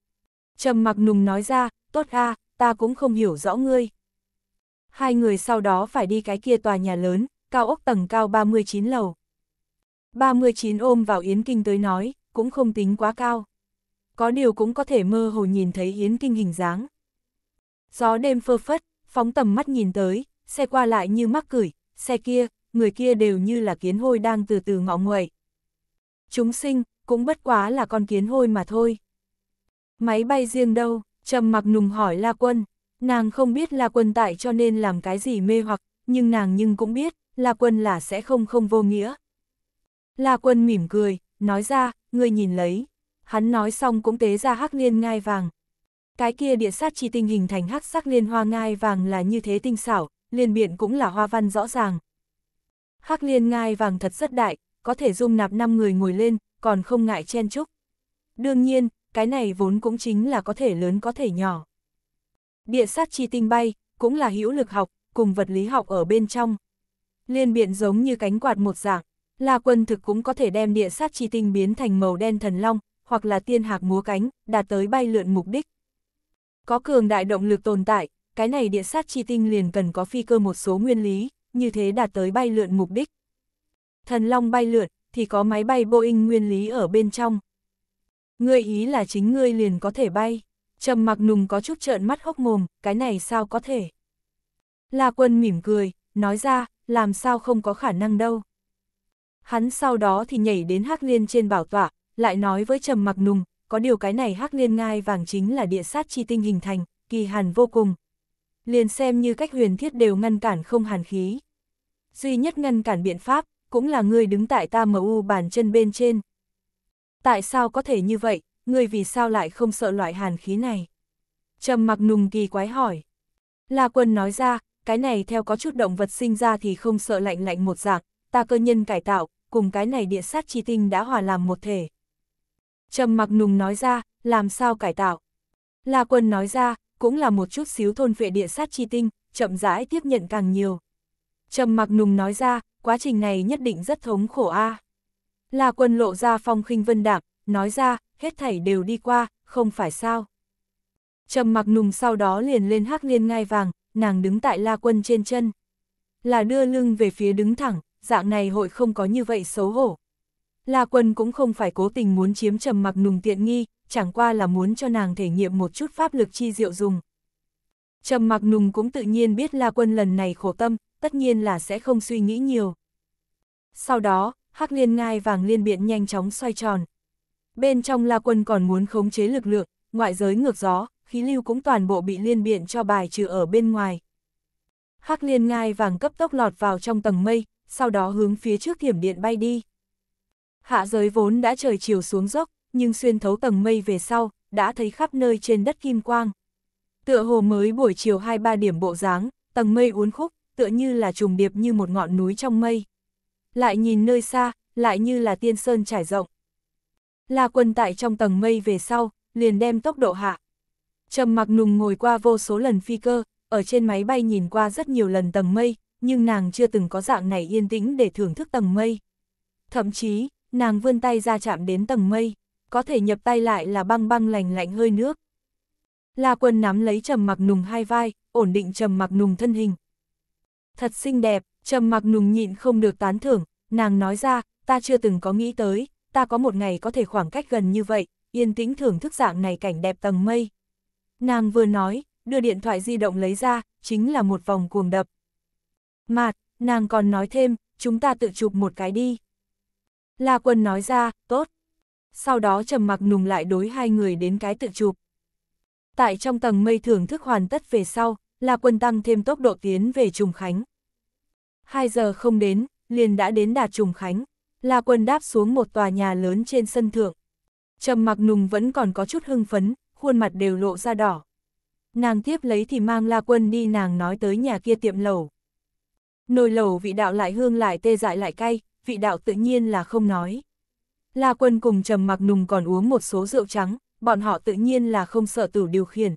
S1: Trầm mặc nùng nói ra, tốt a, ta cũng không hiểu rõ ngươi. Hai người sau đó phải đi cái kia tòa nhà lớn, cao ốc tầng cao 39 lầu. 39 ôm vào Yến Kinh tới nói, cũng không tính quá cao có điều cũng có thể mơ hồ nhìn thấy Yến Kinh hình dáng. Gió đêm phơ phất, phóng tầm mắt nhìn tới, xe qua lại như mắc cửi, xe kia, người kia đều như là kiến hôi đang từ từ ngọ nguậy. Chúng sinh, cũng bất quá là con kiến hôi mà thôi. Máy bay riêng đâu, trầm mặc nùng hỏi La Quân, nàng không biết La Quân tại cho nên làm cái gì mê hoặc, nhưng nàng nhưng cũng biết, La Quân là sẽ không không vô nghĩa. La Quân mỉm cười, nói ra, ngươi nhìn lấy hắn nói xong cũng tế ra hắc liên ngai vàng. Cái kia địa sát chi tinh hình thành hắc sắc liên hoa ngai vàng là như thế tinh xảo, liên biện cũng là hoa văn rõ ràng. Hắc liên ngai vàng thật rất đại, có thể dung nạp 5 người ngồi lên, còn không ngại chen chúc. Đương nhiên, cái này vốn cũng chính là có thể lớn có thể nhỏ. Địa sát chi tinh bay, cũng là hữu lực học, cùng vật lý học ở bên trong. Liên biện giống như cánh quạt một dạng, là quân thực cũng có thể đem địa sát chi tinh biến thành màu đen thần long, hoặc là tiên hạc múa cánh, đạt tới bay lượn mục đích. Có cường đại động lực tồn tại, cái này địa sát chi tinh liền cần có phi cơ một số nguyên lý, như thế đạt tới bay lượn mục đích. Thần Long bay lượn, thì có máy bay Boeing nguyên lý ở bên trong. Ngươi ý là chính ngươi liền có thể bay. Trầm mặc nùng có chút trợn mắt hốc mồm, cái này sao có thể. La quân mỉm cười, nói ra, làm sao không có khả năng đâu. Hắn sau đó thì nhảy đến hắc liên trên bảo tọa, lại nói với Trầm Mặc Nùng, có điều cái này hắc liên ngai vàng chính là địa sát chi tinh hình thành, kỳ hàn vô cùng. Liền xem như cách huyền thiết đều ngăn cản không hàn khí. Duy nhất ngăn cản biện pháp, cũng là ngươi đứng tại ta mu bàn chân bên trên. Tại sao có thể như vậy, ngươi vì sao lại không sợ loại hàn khí này? Trầm mặc nùng kỳ quái hỏi. La quân nói ra, cái này theo có chút động vật sinh ra thì không sợ lạnh lạnh một dạng, ta cơ nhân cải tạo, cùng cái này địa sát chi tinh đã hòa làm một thể. Trầm mặc nùng nói ra, làm sao cải tạo. La quân nói ra, cũng là một chút xíu thôn vệ địa sát chi tinh, chậm rãi tiếp nhận càng nhiều. Trầm mặc nùng nói ra, quá trình này nhất định rất thống khổ a. La quân lộ ra phong khinh vân đạm, nói ra, hết thảy đều đi qua, không phải sao. Trầm mặc nùng sau đó liền lên hắc liên ngai vàng, nàng đứng tại la quân trên chân. Là đưa lưng về phía đứng thẳng, dạng này hội không có như vậy xấu hổ. La Quân cũng không phải cố tình muốn chiếm trầm mặc nùng tiện nghi, chẳng qua là muốn cho nàng thể nghiệm một chút pháp lực chi diệu dùng. Trầm mặc nùng cũng tự nhiên biết La Quân lần này khổ tâm, tất nhiên là sẽ không suy nghĩ nhiều. Sau đó, hắc liên ngai vàng liên biện nhanh chóng xoay tròn. Bên trong La Quân còn muốn khống chế lực lượng, ngoại giới ngược gió, khí lưu cũng toàn bộ bị liên biện cho bài trừ ở bên ngoài. Hắc liên ngai vàng cấp tốc lọt vào trong tầng mây, sau đó hướng phía trước thiểm điện bay đi. Hạ giới vốn đã trời chiều xuống dốc, nhưng xuyên thấu tầng mây về sau, đã thấy khắp nơi trên đất kim quang. Tựa hồ mới buổi chiều 2-3 điểm bộ dáng, tầng mây uốn khúc, tựa như là trùng điệp như một ngọn núi trong mây. Lại nhìn nơi xa, lại như là tiên sơn trải rộng. là quân tại trong tầng mây về sau, liền đem tốc độ hạ. Trầm mặc nùng ngồi qua vô số lần phi cơ, ở trên máy bay nhìn qua rất nhiều lần tầng mây, nhưng nàng chưa từng có dạng này yên tĩnh để thưởng thức tầng mây. Thậm chí, nàng vươn tay ra chạm đến tầng mây, có thể nhập tay lại là băng băng lành lạnh hơi nước. La quân nắm lấy trầm mặc nùng hai vai, ổn định trầm mặc nùng thân hình. Thật xinh đẹp, trầm mặc nùng nhịn không được tán thưởng, nàng nói ra, ta chưa từng có nghĩ tới, ta có một ngày có thể khoảng cách gần như vậy, yên tĩnh thưởng thức dạng này cảnh đẹp tầng mây. Nàng vừa nói, đưa điện thoại di động lấy ra, chính là một vòng cuồng đập. Mạt, nàng còn nói thêm, chúng ta tự chụp một cái đi. La Quân nói ra, tốt. Sau đó trầm mặc nùng lại đối hai người đến cái tự chụp. Tại trong tầng mây thưởng thức hoàn tất về sau, La Quân tăng thêm tốc độ tiến về Trùng Khánh. Hai giờ không đến, liền đã đến đạt Trùng Khánh. La Quân đáp xuống một tòa nhà lớn trên sân thượng. Trầm mặc nùng vẫn còn có chút hưng phấn, khuôn mặt đều lộ ra đỏ. Nàng tiếp lấy thì mang La Quân đi nàng nói tới nhà kia tiệm lẩu. Nồi lẩu vị đạo lại hương lại tê dại lại cay, vị đạo tự nhiên là không nói. La quân cùng trầm mặc nùng còn uống một số rượu trắng, bọn họ tự nhiên là không sợ tử điều khiển.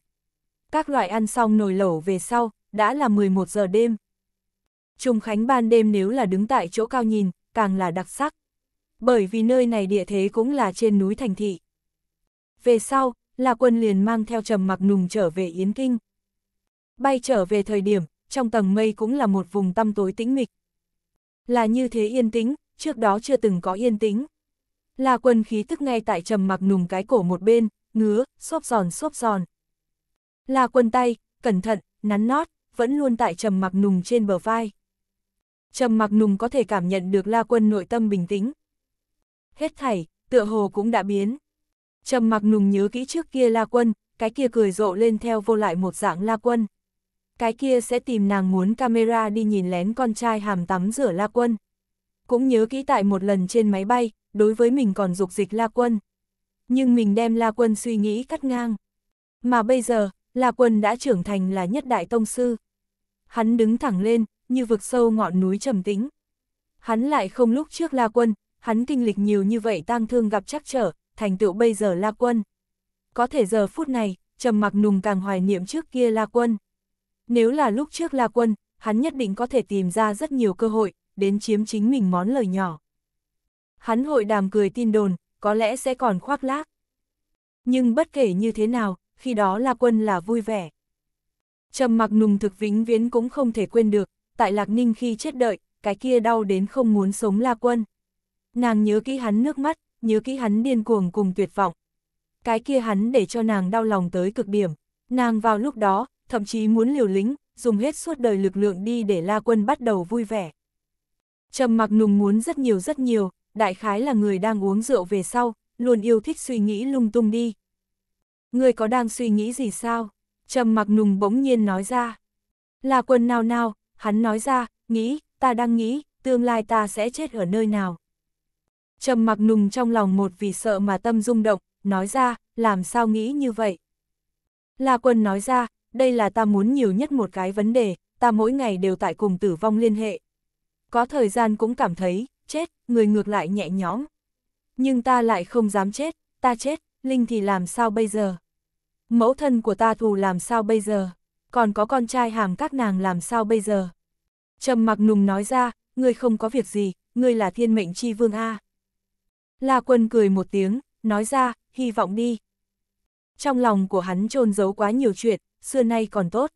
S1: Các loại ăn xong nồi lẩu về sau, đã là 11 giờ đêm. Trung Khánh ban đêm nếu là đứng tại chỗ cao nhìn, càng là đặc sắc. Bởi vì nơi này địa thế cũng là trên núi thành thị. Về sau, La Quân liền mang theo trầm mặc nùng trở về Yến Kinh. Bay trở về thời điểm, trong tầng mây cũng là một vùng tăm tối tĩnh mịch. Là như thế yên tĩnh, trước đó chưa từng có yên tĩnh. La quân khí tức ngay tại trầm mặc nùng cái cổ một bên, ngứa, xốp giòn xốp giòn. La quân tay, cẩn thận, nắn nót, vẫn luôn tại trầm mặc nùng trên bờ vai. Trầm mặc nùng có thể cảm nhận được La Quân nội tâm bình tĩnh. Hết thảy, tựa hồ cũng đã biến. Trầm mặc nùng nhớ kỹ trước kia La Quân, cái kia cười rộ lên theo vô lại một dạng La Quân. Cái kia sẽ tìm nàng muốn camera đi nhìn lén con trai hàm tắm rửa La Quân cũng nhớ kỹ tại một lần trên máy bay, đối với mình còn dục dịch La Quân. Nhưng mình đem La Quân suy nghĩ cắt ngang. Mà bây giờ, La Quân đã trưởng thành là nhất đại tông sư. Hắn đứng thẳng lên, như vực sâu ngọn núi trầm tĩnh. Hắn lại không lúc trước La Quân, hắn kinh lịch nhiều như vậy tang thương gặp trắc trở, thành tựu bây giờ La Quân. Có thể giờ phút này, trầm mặc nùng càng hoài niệm trước kia La Quân. Nếu là lúc trước La Quân, hắn nhất định có thể tìm ra rất nhiều cơ hội, đến chiếm chính mình món lời nhỏ. Hắn hội đàm cười tin đồn, có lẽ sẽ còn khoác lác. Nhưng bất kể như thế nào, khi đó La quân là vui vẻ. Trầm mặc nùng thực vĩnh viễn cũng không thể quên được, tại Lạc Ninh khi chết đợi, cái kia đau đến không muốn sống La Quân. Nàng nhớ kỹ hắn nước mắt, nhớ kỹ hắn điên cuồng cùng tuyệt vọng. Cái kia hắn để cho nàng đau lòng tới cực điểm. Nàng vào lúc đó, thậm chí muốn liều lĩnh, dùng hết suốt đời lực lượng đi để La Quân bắt đầu vui vẻ. Trầm mặc nùng muốn rất nhiều rất nhiều, đại khái là người đang uống rượu về sau, luôn yêu thích suy nghĩ lung tung đi. Người có đang suy nghĩ gì sao? Trầm mặc nùng bỗng nhiên nói ra. Là quần nào nào, hắn nói ra, nghĩ, ta đang nghĩ, tương lai ta sẽ chết ở nơi nào. Trầm mặc nùng trong lòng một vì sợ mà tâm rung động, nói ra, làm sao nghĩ như vậy? Là quần nói ra, đây là ta muốn nhiều nhất một cái vấn đề, ta mỗi ngày đều tại cùng tử vong liên hệ, có thời gian cũng cảm thấy, chết, người ngược lại nhẹ nhõm. Nhưng ta lại không dám chết, ta chết, Linh thì làm sao bây giờ? Mẫu thân của ta thù làm sao bây giờ? Còn có con trai hàm các nàng làm sao bây giờ? trầm mặc nùng nói ra, ngươi không có việc gì, ngươi là thiên mệnh chi vương A. La quân cười một tiếng, nói ra, hy vọng đi. Trong lòng của hắn trôn giấu quá nhiều chuyện, xưa nay còn tốt.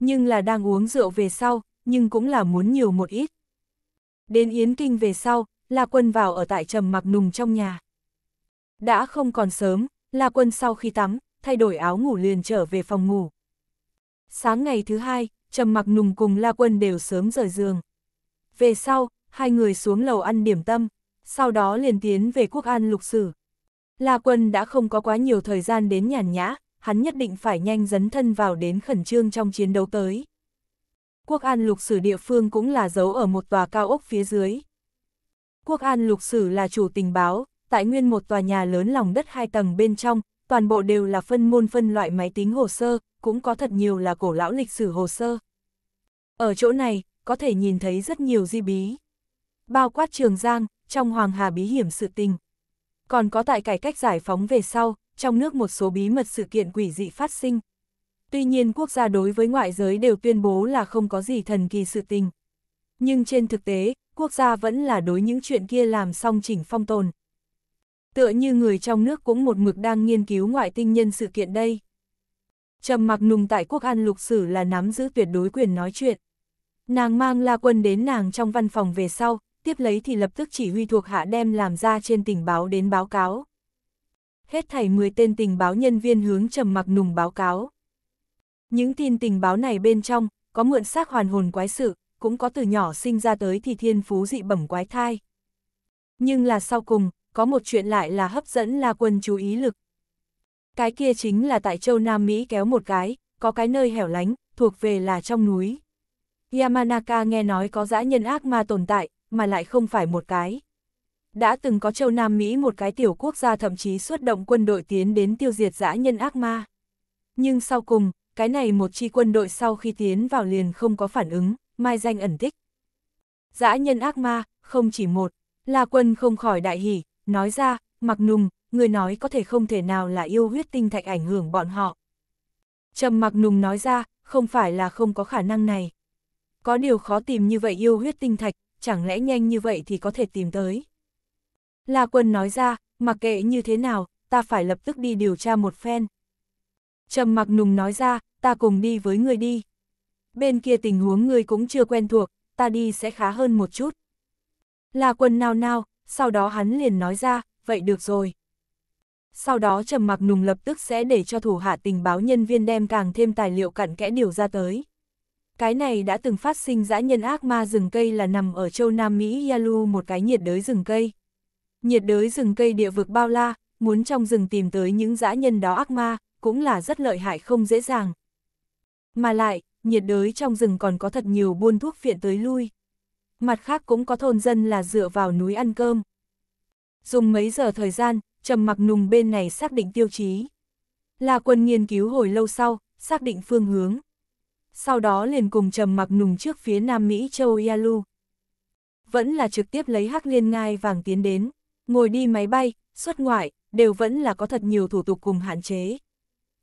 S1: Nhưng là đang uống rượu về sau, nhưng cũng là muốn nhiều một ít. Đến Yến Kinh về sau, La Quân vào ở tại trầm mặc nùng trong nhà. Đã không còn sớm, La Quân sau khi tắm, thay đổi áo ngủ liền trở về phòng ngủ. Sáng ngày thứ hai, trầm mặc nùng cùng La Quân đều sớm rời giường. Về sau, hai người xuống lầu ăn điểm tâm, sau đó liền tiến về quốc an lục sử. La Quân đã không có quá nhiều thời gian đến nhàn nhã, hắn nhất định phải nhanh dấn thân vào đến khẩn trương trong chiến đấu tới quốc an lục sử địa phương cũng là giấu ở một tòa cao ốc phía dưới. Quốc an lục sử là chủ tình báo, tại nguyên một tòa nhà lớn lòng đất hai tầng bên trong, toàn bộ đều là phân môn phân loại máy tính hồ sơ, cũng có thật nhiều là cổ lão lịch sử hồ sơ. Ở chỗ này, có thể nhìn thấy rất nhiều di bí. Bao quát Trường Giang, trong Hoàng Hà bí hiểm sự tình. Còn có tại cải cách giải phóng về sau, trong nước một số bí mật sự kiện quỷ dị phát sinh, Tuy nhiên quốc gia đối với ngoại giới đều tuyên bố là không có gì thần kỳ sự tình. Nhưng trên thực tế, quốc gia vẫn là đối những chuyện kia làm song chỉnh phong tồn. Tựa như người trong nước cũng một mực đang nghiên cứu ngoại tinh nhân sự kiện đây. Trầm mặc nùng tại quốc an lục sử là nắm giữ tuyệt đối quyền nói chuyện. Nàng mang la quân đến nàng trong văn phòng về sau, tiếp lấy thì lập tức chỉ huy thuộc hạ đem làm ra trên tình báo đến báo cáo. Hết thảy 10 tên tình báo nhân viên hướng trầm mặc nùng báo cáo. Những tin tình báo này bên trong, có mượn xác hoàn hồn quái sự, cũng có từ nhỏ sinh ra tới thì thiên phú dị bẩm quái thai. Nhưng là sau cùng, có một chuyện lại là hấp dẫn La Quân chú ý lực. Cái kia chính là tại châu Nam Mỹ kéo một cái, có cái nơi hẻo lánh, thuộc về là trong núi. Yamanaka nghe nói có dã nhân ác ma tồn tại, mà lại không phải một cái. Đã từng có châu Nam Mỹ một cái tiểu quốc gia thậm chí xuất động quân đội tiến đến tiêu diệt dã nhân ác ma. Nhưng sau cùng, cái này một chi quân đội sau khi tiến vào liền không có phản ứng, mai danh ẩn tích. Dã nhân ác ma, không chỉ một, là quân không khỏi đại hỉ, nói ra, mặc nùng, người nói có thể không thể nào là yêu huyết tinh thạch ảnh hưởng bọn họ. Trầm mặc nùng nói ra, không phải là không có khả năng này. Có điều khó tìm như vậy yêu huyết tinh thạch, chẳng lẽ nhanh như vậy thì có thể tìm tới. là quân nói ra, mặc kệ như thế nào, ta phải lập tức đi điều tra một phen, Trầm mặc nùng nói ra, ta cùng đi với người đi. Bên kia tình huống người cũng chưa quen thuộc, ta đi sẽ khá hơn một chút. Là quần nào nào, sau đó hắn liền nói ra, vậy được rồi. Sau đó Trầm Mặc Nùng lập tức sẽ để cho thủ hạ tình báo nhân viên đem càng thêm tài liệu cặn kẽ điều ra tới. Cái này đã từng phát sinh dã nhân ác ma rừng cây là nằm ở châu Nam Mỹ Yalu một cái nhiệt đới rừng cây. Nhiệt đới rừng cây địa vực bao la, muốn trong rừng tìm tới những dã nhân đó ác ma, cũng là rất lợi hại không dễ dàng. Mà lại, nhiệt đới trong rừng còn có thật nhiều buôn thuốc phiện tới lui. Mặt khác cũng có thôn dân là dựa vào núi ăn cơm. Dùng mấy giờ thời gian, trầm mặc nùng bên này xác định tiêu chí. Là quân nghiên cứu hồi lâu sau, xác định phương hướng. Sau đó liền cùng trầm mặc nùng trước phía Nam Mỹ châu Yalu. Vẫn là trực tiếp lấy hắc liên ngai vàng tiến đến, ngồi đi máy bay, xuất ngoại, đều vẫn là có thật nhiều thủ tục cùng hạn chế.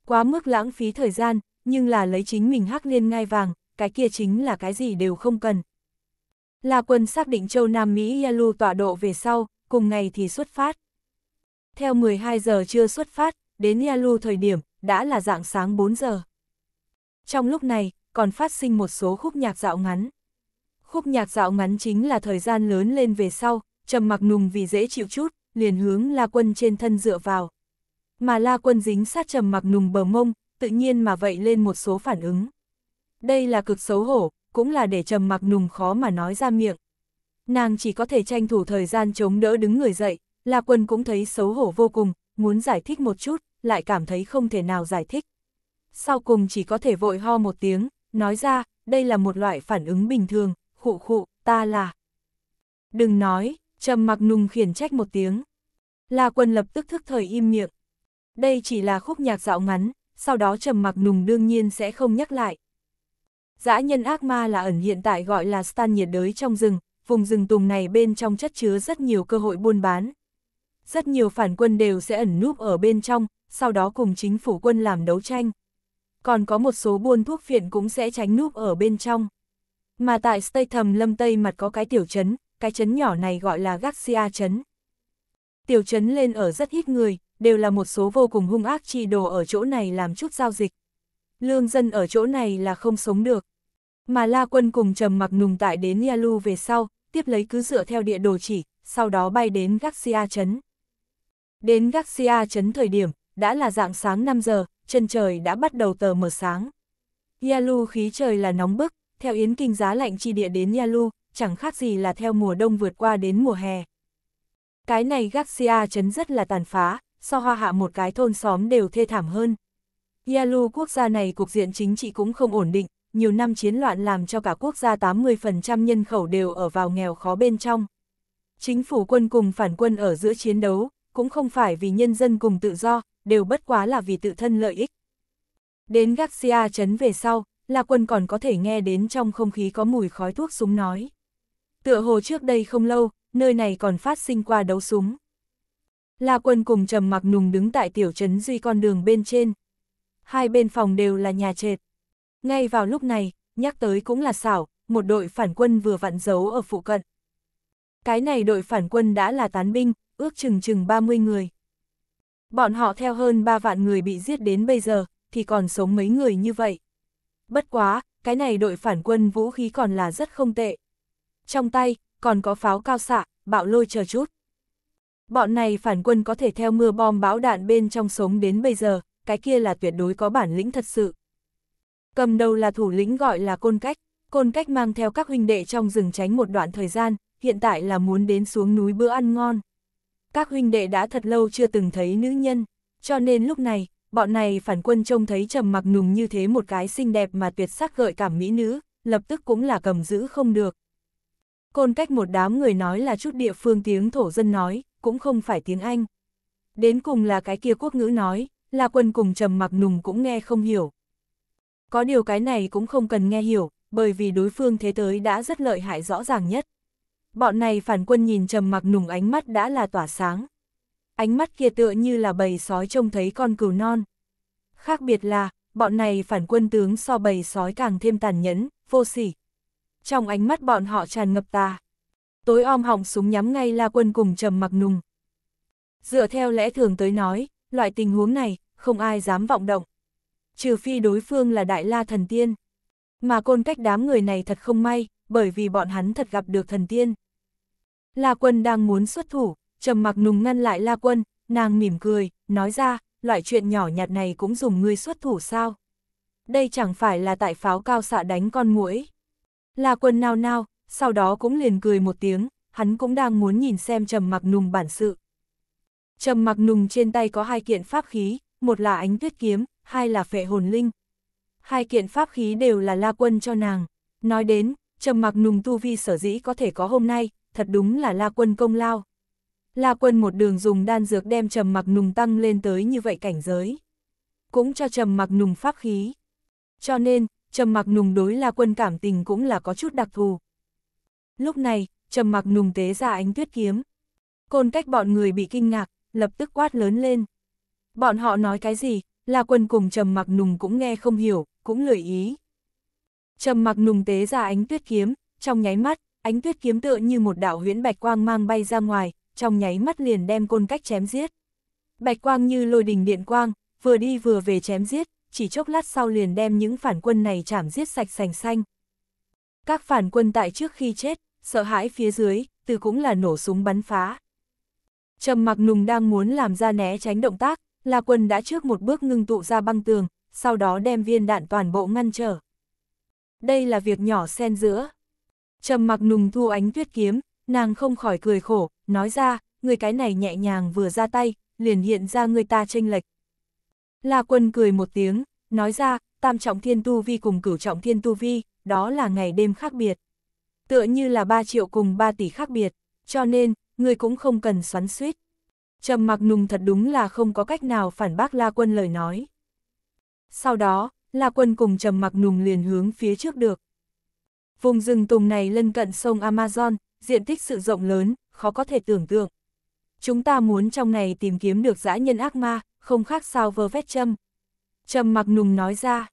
S1: Quá mức lãng phí thời gian, nhưng là lấy chính mình hắc liên ngai vàng, cái kia chính là cái gì đều không cần. La quân xác định châu Nam Mỹ Yalu tọa độ về sau, cùng ngày thì xuất phát. Theo 12 giờ chưa xuất phát, đến Yalu thời điểm, đã là dạng sáng 4 giờ. Trong lúc này, còn phát sinh một số khúc nhạc dạo ngắn. Khúc nhạc dạo ngắn chính là thời gian lớn lên về sau, trầm mặc nùng vì dễ chịu chút, liền hướng La Quân trên thân dựa vào mà la quân dính sát trầm mặc nùng bờ mông, tự nhiên mà vậy lên một số phản ứng. Đây là cực xấu hổ, cũng là để trầm mặc nùng khó mà nói ra miệng. Nàng chỉ có thể tranh thủ thời gian chống đỡ đứng người dậy, la quân cũng thấy xấu hổ vô cùng, muốn giải thích một chút, lại cảm thấy không thể nào giải thích. Sau cùng chỉ có thể vội ho một tiếng, nói ra, đây là một loại phản ứng bình thường, khụ khụ, ta là. Đừng nói, trầm mặc nùng khiển trách một tiếng. La quân lập tức thức thời im miệng. Đây chỉ là khúc nhạc dạo ngắn, sau đó trầm mặc nùng đương nhiên sẽ không nhắc lại. Dã nhân ác ma là ẩn hiện tại gọi là stan nhiệt đới trong rừng, vùng rừng tùng này bên trong chất chứa rất nhiều cơ hội buôn bán. Rất nhiều phản quân đều sẽ ẩn núp ở bên trong, sau đó cùng chính phủ quân làm đấu tranh. Còn có một số buôn thuốc phiện cũng sẽ tránh núp ở bên trong. Mà tại Stay Thầm Lâm Tây mặt có cái tiểu trấn, cái trấn nhỏ này gọi là Garcia trấn. Tiểu trấn lên ở rất ít người, đều là một số vô cùng hung ác chi đồ ở chỗ này làm chút giao dịch. Lương dân ở chỗ này là không sống được. Mà La Quân cùng Trầm Mặc Nùng tại đến Yalu về sau, tiếp lấy cứ dựa theo địa đồ chỉ, sau đó bay đến Garcia Trấn. Đến Garcia Trấn thời điểm, đã là dạng sáng 5 giờ, chân trời đã bắt đầu tờ mở sáng. Yalu khí trời là nóng bức, theo yến kinh giá lạnh chi địa đến Yalu, chẳng khác gì là theo mùa đông vượt qua đến mùa hè. Cái này Garcia Trấn rất là tàn phá, so hoa hạ một cái thôn xóm đều thê thảm hơn. Yalu quốc gia này cục diện chính trị cũng không ổn định, nhiều năm chiến loạn làm cho cả quốc gia 80% nhân khẩu đều ở vào nghèo khó bên trong. Chính phủ quân cùng phản quân ở giữa chiến đấu, cũng không phải vì nhân dân cùng tự do, đều bất quá là vì tự thân lợi ích. Đến Garcia chấn về sau, là Quân còn có thể nghe đến trong không khí có mùi khói thuốc súng nói. Tựa hồ trước đây không lâu, nơi này còn phát sinh qua đấu súng. La Quân cùng Trầm Mặc Nùng đứng tại tiểu trấn Duy con đường bên trên. Hai bên phòng đều là nhà trệt. Ngay vào lúc này, nhắc tới cũng là xảo, một đội phản quân vừa vặn giấu ở phụ cận. Cái này đội phản quân đã là tán binh, ước chừng chừng 30 người. Bọn họ theo hơn 3 vạn người bị giết đến bây giờ, thì còn sống mấy người như vậy. Bất quá, cái này đội phản quân vũ khí còn là rất không tệ. Trong tay, còn có pháo cao xạ, bạo lôi chờ chút. Bọn này phản quân có thể theo mưa bom bão đạn bên trong sống đến bây giờ, cái kia là tuyệt đối có bản lĩnh thật sự. Cầm đầu là thủ lĩnh gọi là côn cách, côn cách mang theo các huynh đệ trong rừng tránh một đoạn thời gian, hiện tại là muốn đến xuống núi bữa ăn ngon. Các huynh đệ đã thật lâu chưa từng thấy nữ nhân, cho nên lúc này, bọn này phản quân trông thấy trầm mặc nùng như thế một cái xinh đẹp mà tuyệt sắc gợi cảm mỹ nữ, lập tức cũng là cầm giữ không được. Côn cách một đám người nói là chút địa phương tiếng thổ dân nói, cũng không phải tiếng Anh. Đến cùng là cái kia quốc ngữ nói, là quân cùng trầm mặc nùng cũng nghe không hiểu. Có điều cái này cũng không cần nghe hiểu, bởi vì đối phương thế tới đã rất lợi hại rõ ràng nhất. Bọn này phản quân nhìn trầm mặc nùng ánh mắt đã là tỏa sáng. Ánh mắt kia tựa như là bầy sói trông thấy con cừu non. Khác biệt là, bọn này phản quân tướng so bầy sói càng thêm tàn nhẫn, vô sỉ. Trong ánh mắt bọn họ tràn ngập tà tối om họng súng nhắm ngay La Quân cùng Trầm Mặc Nùng. Dựa theo lẽ thường tới nói, loại tình huống này, không ai dám vọng động. Trừ phi đối phương là Đại La Thần Tiên. Mà côn cách đám người này thật không may, bởi vì bọn hắn thật gặp được thần tiên. La Quân đang muốn xuất thủ, Trầm Mặc Nùng ngăn lại La Quân, nàng mỉm cười, nói ra, loại chuyện nhỏ nhặt này cũng dùng ngươi xuất thủ sao? Đây chẳng phải là tại pháo cao xạ đánh con muỗi. La Quân nao nao, sau đó cũng liền cười một tiếng, hắn cũng đang muốn nhìn xem Trầm Mặc Nùng bản sự. Trầm Mặc Nùng trên tay có hai kiện pháp khí, một là ánh tuyết kiếm, hai là phệ hồn linh. Hai kiện pháp khí đều là La Quân cho nàng. Nói đến, Trầm Mặc Nùng tu vi sở dĩ có thể có hôm nay, thật đúng là La Quân công lao. La Quân một đường dùng đan dược đem Trầm Mặc Nùng tăng lên tới như vậy cảnh giới. Cũng cho Trầm Mặc Nùng pháp khí. Cho nên, Trầm Mặc Nùng đối La Quân cảm tình cũng là có chút đặc thù. Lúc này, trầm mặc nùng tế ra ánh tuyết kiếm. Côn cách bọn người bị kinh ngạc, lập tức quát lớn lên. Bọn họ nói cái gì, là quân cùng trầm mặc nùng cũng nghe không hiểu, cũng lười ý. Trầm mặc nùng tế ra ánh tuyết kiếm, trong nháy mắt, ánh tuyết kiếm tựa như một đạo huyễn bạch quang mang bay ra ngoài, trong nháy mắt liền đem côn cách chém giết. Bạch quang như lôi đình điện quang, vừa đi vừa về chém giết, chỉ chốc lát sau liền đem những phản quân này chảm giết sạch sành xanh. Các phản quân tại trước khi chết, sợ hãi phía dưới, từ cũng là nổ súng bắn phá. Trầm mặc nùng đang muốn làm ra né tránh động tác, La Quân đã trước một bước ngưng tụ ra băng tường, sau đó đem viên đạn toàn bộ ngăn trở. Đây là việc nhỏ xen giữa. Trầm mặc nùng thu ánh tuyết kiếm, nàng không khỏi cười khổ, nói ra, người cái này nhẹ nhàng vừa ra tay, liền hiện ra người ta tranh lệch. La Quân cười một tiếng, nói ra, tam trọng thiên tu vi cùng cửu trọng thiên tu vi, đó là ngày đêm khác biệt tựa như là 3 triệu cùng 3 tỷ khác biệt, cho nên, người cũng không cần xoắn suýt. Trầm mặc nùng thật đúng là không có cách nào phản bác La Quân lời nói. Sau đó, La Quân cùng Trầm mặc nùng liền hướng phía trước được. Vùng rừng tùng này lân cận sông Amazon, diện tích sự rộng lớn, khó có thể tưởng tượng. Chúng ta muốn trong này tìm kiếm được dã nhân ác ma, không khác sao vơ vét châm. Trầm mặc nùng nói ra.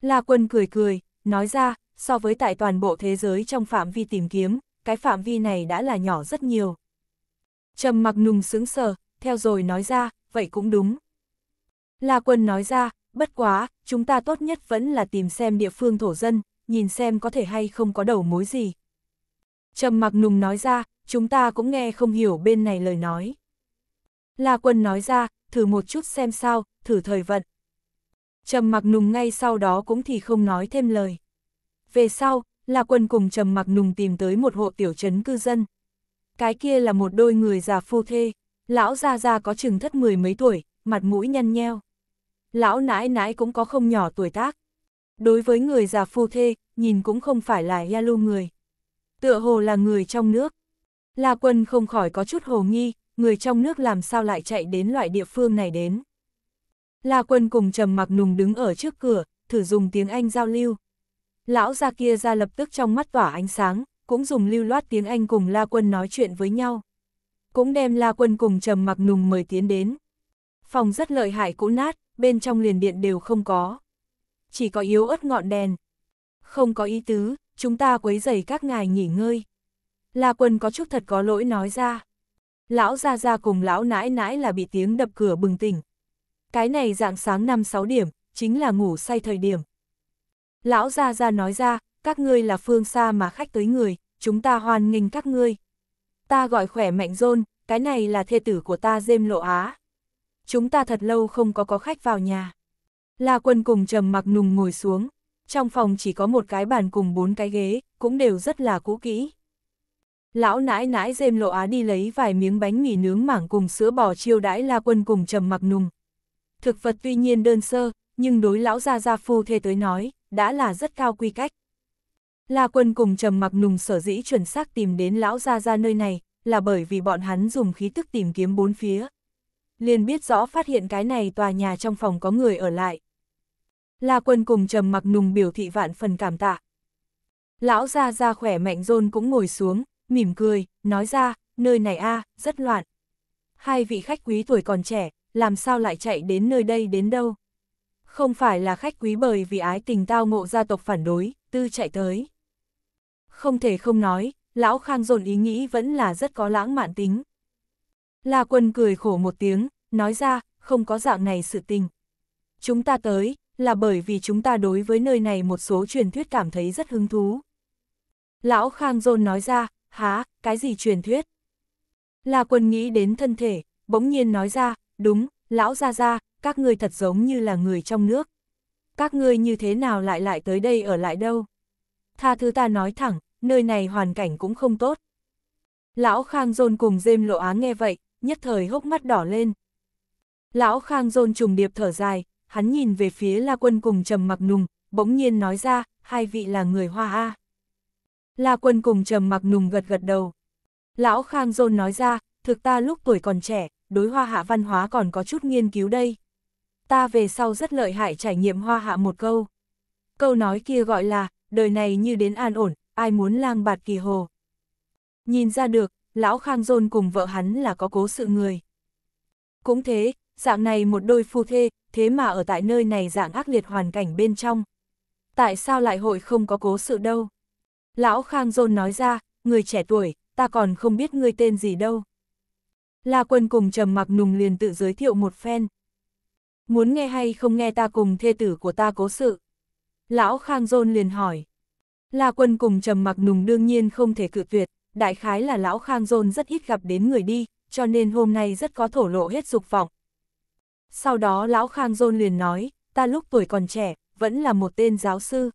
S1: La Quân cười cười, nói ra, so với tại toàn bộ thế giới trong phạm vi tìm kiếm, cái phạm vi này đã là nhỏ rất nhiều. Trầm mặc nùng sững sờ, theo rồi nói ra, vậy cũng đúng. La quân nói ra, bất quá, chúng ta tốt nhất vẫn là tìm xem địa phương thổ dân, nhìn xem có thể hay không có đầu mối gì. Trầm mặc nùng nói ra, chúng ta cũng nghe không hiểu bên này lời nói. La quân nói ra, thử một chút xem sao, thử thời vận. Trầm mặc nùng ngay sau đó cũng thì không nói thêm lời. Về sau, là quân cùng trầm mặc nùng tìm tới một hộ tiểu trấn cư dân. Cái kia là một đôi người già phu thê, lão già già có chừng thất mười mấy tuổi, mặt mũi nhăn nheo. Lão nãi nãi cũng có không nhỏ tuổi tác. Đối với người già phu thê, nhìn cũng không phải là Yalu người. Tựa hồ là người trong nước. La quân không khỏi có chút hồ nghi, người trong nước làm sao lại chạy đến loại địa phương này đến. La quân cùng trầm mặc nùng đứng ở trước cửa, thử dùng tiếng Anh giao lưu. Lão gia kia ra lập tức trong mắt tỏa ánh sáng, cũng dùng lưu loát tiếng Anh cùng La Quân nói chuyện với nhau. Cũng đem La Quân cùng trầm mặc nùng mời tiến đến. Phòng rất lợi hại cũ nát, bên trong liền điện đều không có. Chỉ có yếu ớt ngọn đèn. Không có ý tứ, chúng ta quấy rầy các ngài nghỉ ngơi. La Quân có chút thật có lỗi nói ra. Lão ra ra cùng lão nãi nãi là bị tiếng đập cửa bừng tỉnh. Cái này dạng sáng 5-6 điểm, chính là ngủ say thời điểm. Lão Gia Gia nói ra, các ngươi là phương xa mà khách tới người, chúng ta hoan nghênh các ngươi. Ta gọi khỏe mạnh rôn, cái này là thê tử của ta dêm lộ á. Chúng ta thật lâu không có có khách vào nhà. La quân cùng trầm mặc nùng ngồi xuống, trong phòng chỉ có một cái bàn cùng bốn cái ghế, cũng đều rất là cũ kỹ. Lão nãi nãi dêm lộ á đi lấy vài miếng bánh mì nướng mảng cùng sữa bò chiêu đãi la quân cùng trầm mặc nùng. Thực vật tuy nhiên đơn sơ, nhưng đối lão gia gia phu thê tới nói, đã là rất cao quy cách. La quân cùng trầm mặc nùng sở dĩ chuẩn xác tìm đến lão gia ra nơi này, là bởi vì bọn hắn dùng khí tức tìm kiếm bốn phía. liền biết rõ phát hiện cái này tòa nhà trong phòng có người ở lại. La quân cùng trầm mặc nùng biểu thị vạn phần cảm tạ. Lão gia ra khỏe mạnh rôn cũng ngồi xuống, mỉm cười, nói ra, nơi này a rất loạn. Hai vị khách quý tuổi còn trẻ, làm sao lại chạy đến nơi đây đến đâu? không phải là khách quý bởi vì ái tình tao ngộ gia tộc phản đối, tư chạy tới. Không thể không nói, lão khang dồn ý nghĩ vẫn là rất có lãng mạn tính. La quân cười khổ một tiếng, nói ra, không có dạng này sự tình. Chúng ta tới, là bởi vì chúng ta đối với nơi này một số truyền thuyết cảm thấy rất hứng thú. Lão khang dồn nói ra, há, cái gì truyền thuyết? La quân nghĩ đến thân thể, bỗng nhiên nói ra, đúng, lão ra ra, các ngươi thật giống như là người trong nước. Các ngươi như thế nào lại lại tới đây ở lại đâu? Tha thứ ta nói thẳng, nơi này hoàn cảnh cũng không tốt. Lão Khang Dôn cùng Dêm Lộ Á nghe vậy, nhất thời hốc mắt đỏ lên. Lão Khang Dôn trùng điệp thở dài, hắn nhìn về phía La Quân cùng Trầm Mặc Nùng, bỗng nhiên nói ra, hai vị là người Hoa A. La Quân cùng Trầm Mặc Nùng gật gật đầu. Lão Khang Dôn nói ra, thực ta lúc tuổi còn trẻ, đối hoa hạ văn hóa còn có chút nghiên cứu đây ta về sau rất lợi hại trải nghiệm hoa hạ một câu. Câu nói kia gọi là, đời này như đến an ổn, ai muốn lang bạt kỳ hồ. Nhìn ra được, lão Khang Dôn cùng vợ hắn là có cố sự người. Cũng thế, dạng này một đôi phu thê, thế mà ở tại nơi này dạng ác liệt hoàn cảnh bên trong. Tại sao lại hội không có cố sự đâu? Lão Khang Dôn nói ra, người trẻ tuổi, ta còn không biết người tên gì đâu. La Quân cùng trầm mặc nùng liền tự giới thiệu một phen, muốn nghe hay không nghe ta cùng thê tử của ta cố sự. Lão Khang Dôn liền hỏi. La quân cùng trầm mặc nùng đương nhiên không thể cự tuyệt, đại khái là lão Khang Dôn rất ít gặp đến người đi, cho nên hôm nay rất có thổ lộ hết dục vọng. Sau đó lão Khang Dôn liền nói, ta lúc tuổi còn trẻ, vẫn là một tên giáo sư.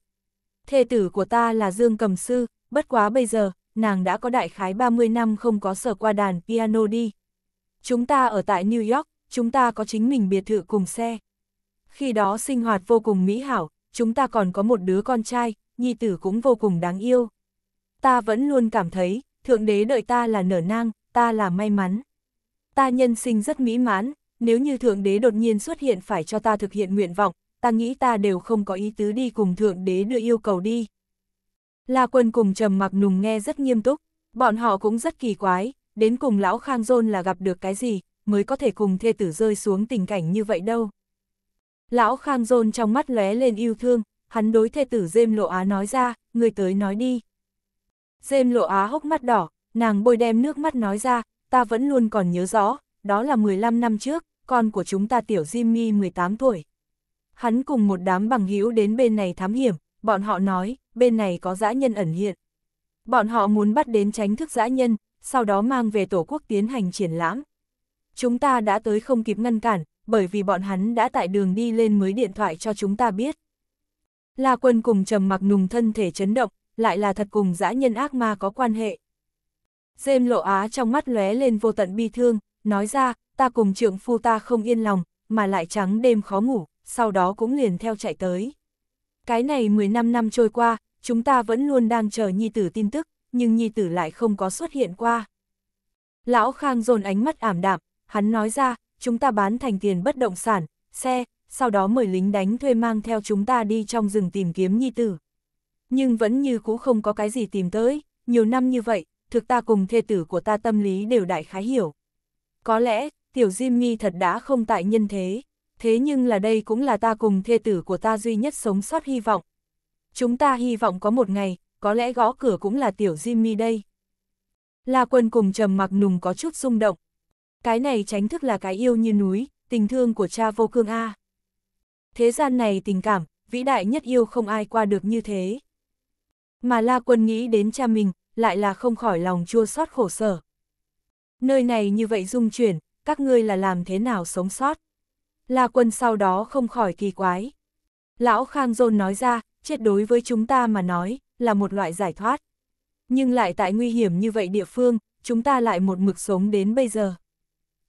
S1: Thê tử của ta là Dương Cầm Sư, bất quá bây giờ, nàng đã có đại khái 30 năm không có sở qua đàn piano đi. Chúng ta ở tại New York, chúng ta có chính mình biệt thự cùng xe. Khi đó sinh hoạt vô cùng mỹ hảo, chúng ta còn có một đứa con trai, nhi tử cũng vô cùng đáng yêu. Ta vẫn luôn cảm thấy, Thượng Đế đợi ta là nở nang, ta là may mắn. Ta nhân sinh rất mỹ mãn, nếu như Thượng Đế đột nhiên xuất hiện phải cho ta thực hiện nguyện vọng, ta nghĩ ta đều không có ý tứ đi cùng Thượng Đế đưa yêu cầu đi. La Quân cùng Trầm Mặc Nùng nghe rất nghiêm túc, bọn họ cũng rất kỳ quái, đến cùng lão Khang Dôn là gặp được cái gì, mới có thể cùng thê tử rơi xuống tình cảnh như vậy đâu. Lão Khang Dôn trong mắt lóe lên yêu thương, hắn đối thê tử Dêm Lộ Á nói ra, người tới nói đi. Dêm Lộ Á hốc mắt đỏ, nàng bôi đem nước mắt nói ra, ta vẫn luôn còn nhớ rõ, đó là 15 năm trước, con của chúng ta tiểu Jimmy 18 tuổi. Hắn cùng một đám bằng hữu đến bên này thám hiểm, bọn họ nói, bên này có dã nhân ẩn hiện. Bọn họ muốn bắt đến tránh thức dã nhân, sau đó mang về tổ quốc tiến hành triển lãm chúng ta đã tới không kịp ngăn cản, bởi vì bọn hắn đã tại đường đi lên mới điện thoại cho chúng ta biết. La quân cùng trầm mặc nùng thân thể chấn động, lại là thật cùng dã nhân ác ma có quan hệ. Dêm lộ á trong mắt lóe lên vô tận bi thương, nói ra, ta cùng trượng phu ta không yên lòng, mà lại trắng đêm khó ngủ, sau đó cũng liền theo chạy tới. Cái này 15 năm trôi qua, chúng ta vẫn luôn đang chờ Nhi Tử tin tức, nhưng Nhi Tử lại không có xuất hiện qua. Lão Khang dồn ánh mắt ảm đạm, Hắn nói ra, chúng ta bán thành tiền bất động sản, xe, sau đó mời lính đánh thuê mang theo chúng ta đi trong rừng tìm kiếm nhi tử. Nhưng vẫn như cũ không có cái gì tìm tới, nhiều năm như vậy, thực ta cùng thê tử của ta tâm lý đều đại khái hiểu. Có lẽ, tiểu Jimmy thật đã không tại nhân thế, thế nhưng là đây cũng là ta cùng thê tử của ta duy nhất sống sót hy vọng. Chúng ta hy vọng có một ngày, có lẽ gõ cửa cũng là tiểu Jimmy đây. La quân cùng trầm mặc nùng có chút rung động, cái này tránh thức là cái yêu như núi, tình thương của cha vô cương A. Thế gian này tình cảm, vĩ đại nhất yêu không ai qua được như thế. Mà La Quân nghĩ đến cha mình, lại là không khỏi lòng chua xót khổ sở. Nơi này như vậy dung chuyển, các ngươi là làm thế nào sống sót? La Quân sau đó không khỏi kỳ quái. Lão Khang Dôn nói ra, chết đối với chúng ta mà nói, là một loại giải thoát. Nhưng lại tại nguy hiểm như vậy địa phương, chúng ta lại một mực sống đến bây giờ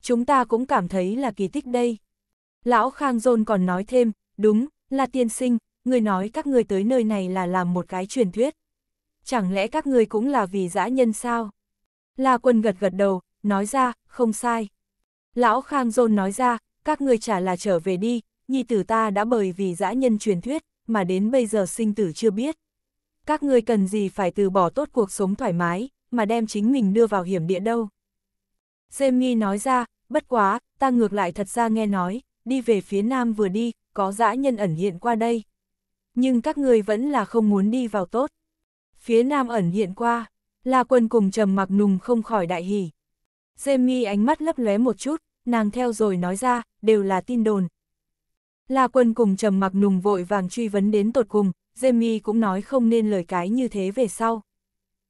S1: chúng ta cũng cảm thấy là kỳ tích đây. Lão Khang Dôn còn nói thêm, đúng, là tiên sinh, người nói các người tới nơi này là làm một cái truyền thuyết. Chẳng lẽ các người cũng là vì dã nhân sao? La quân gật gật đầu, nói ra, không sai. Lão Khang Dôn nói ra, các người chả là trở về đi, nhi tử ta đã bởi vì dã nhân truyền thuyết, mà đến bây giờ sinh tử chưa biết. Các người cần gì phải từ bỏ tốt cuộc sống thoải mái, mà đem chính mình đưa vào hiểm địa đâu. Jamie nói ra, bất quá, ta ngược lại thật ra nghe nói, đi về phía nam vừa đi, có dã nhân ẩn hiện qua đây. Nhưng các người vẫn là không muốn đi vào tốt. Phía nam ẩn hiện qua, La quân cùng trầm mặc nùng không khỏi đại hỉ. Jamie ánh mắt lấp lóe một chút, nàng theo rồi nói ra, đều là tin đồn. La quân cùng trầm mặc nùng vội vàng truy vấn đến tột cùng, Jamie cũng nói không nên lời cái như thế về sau.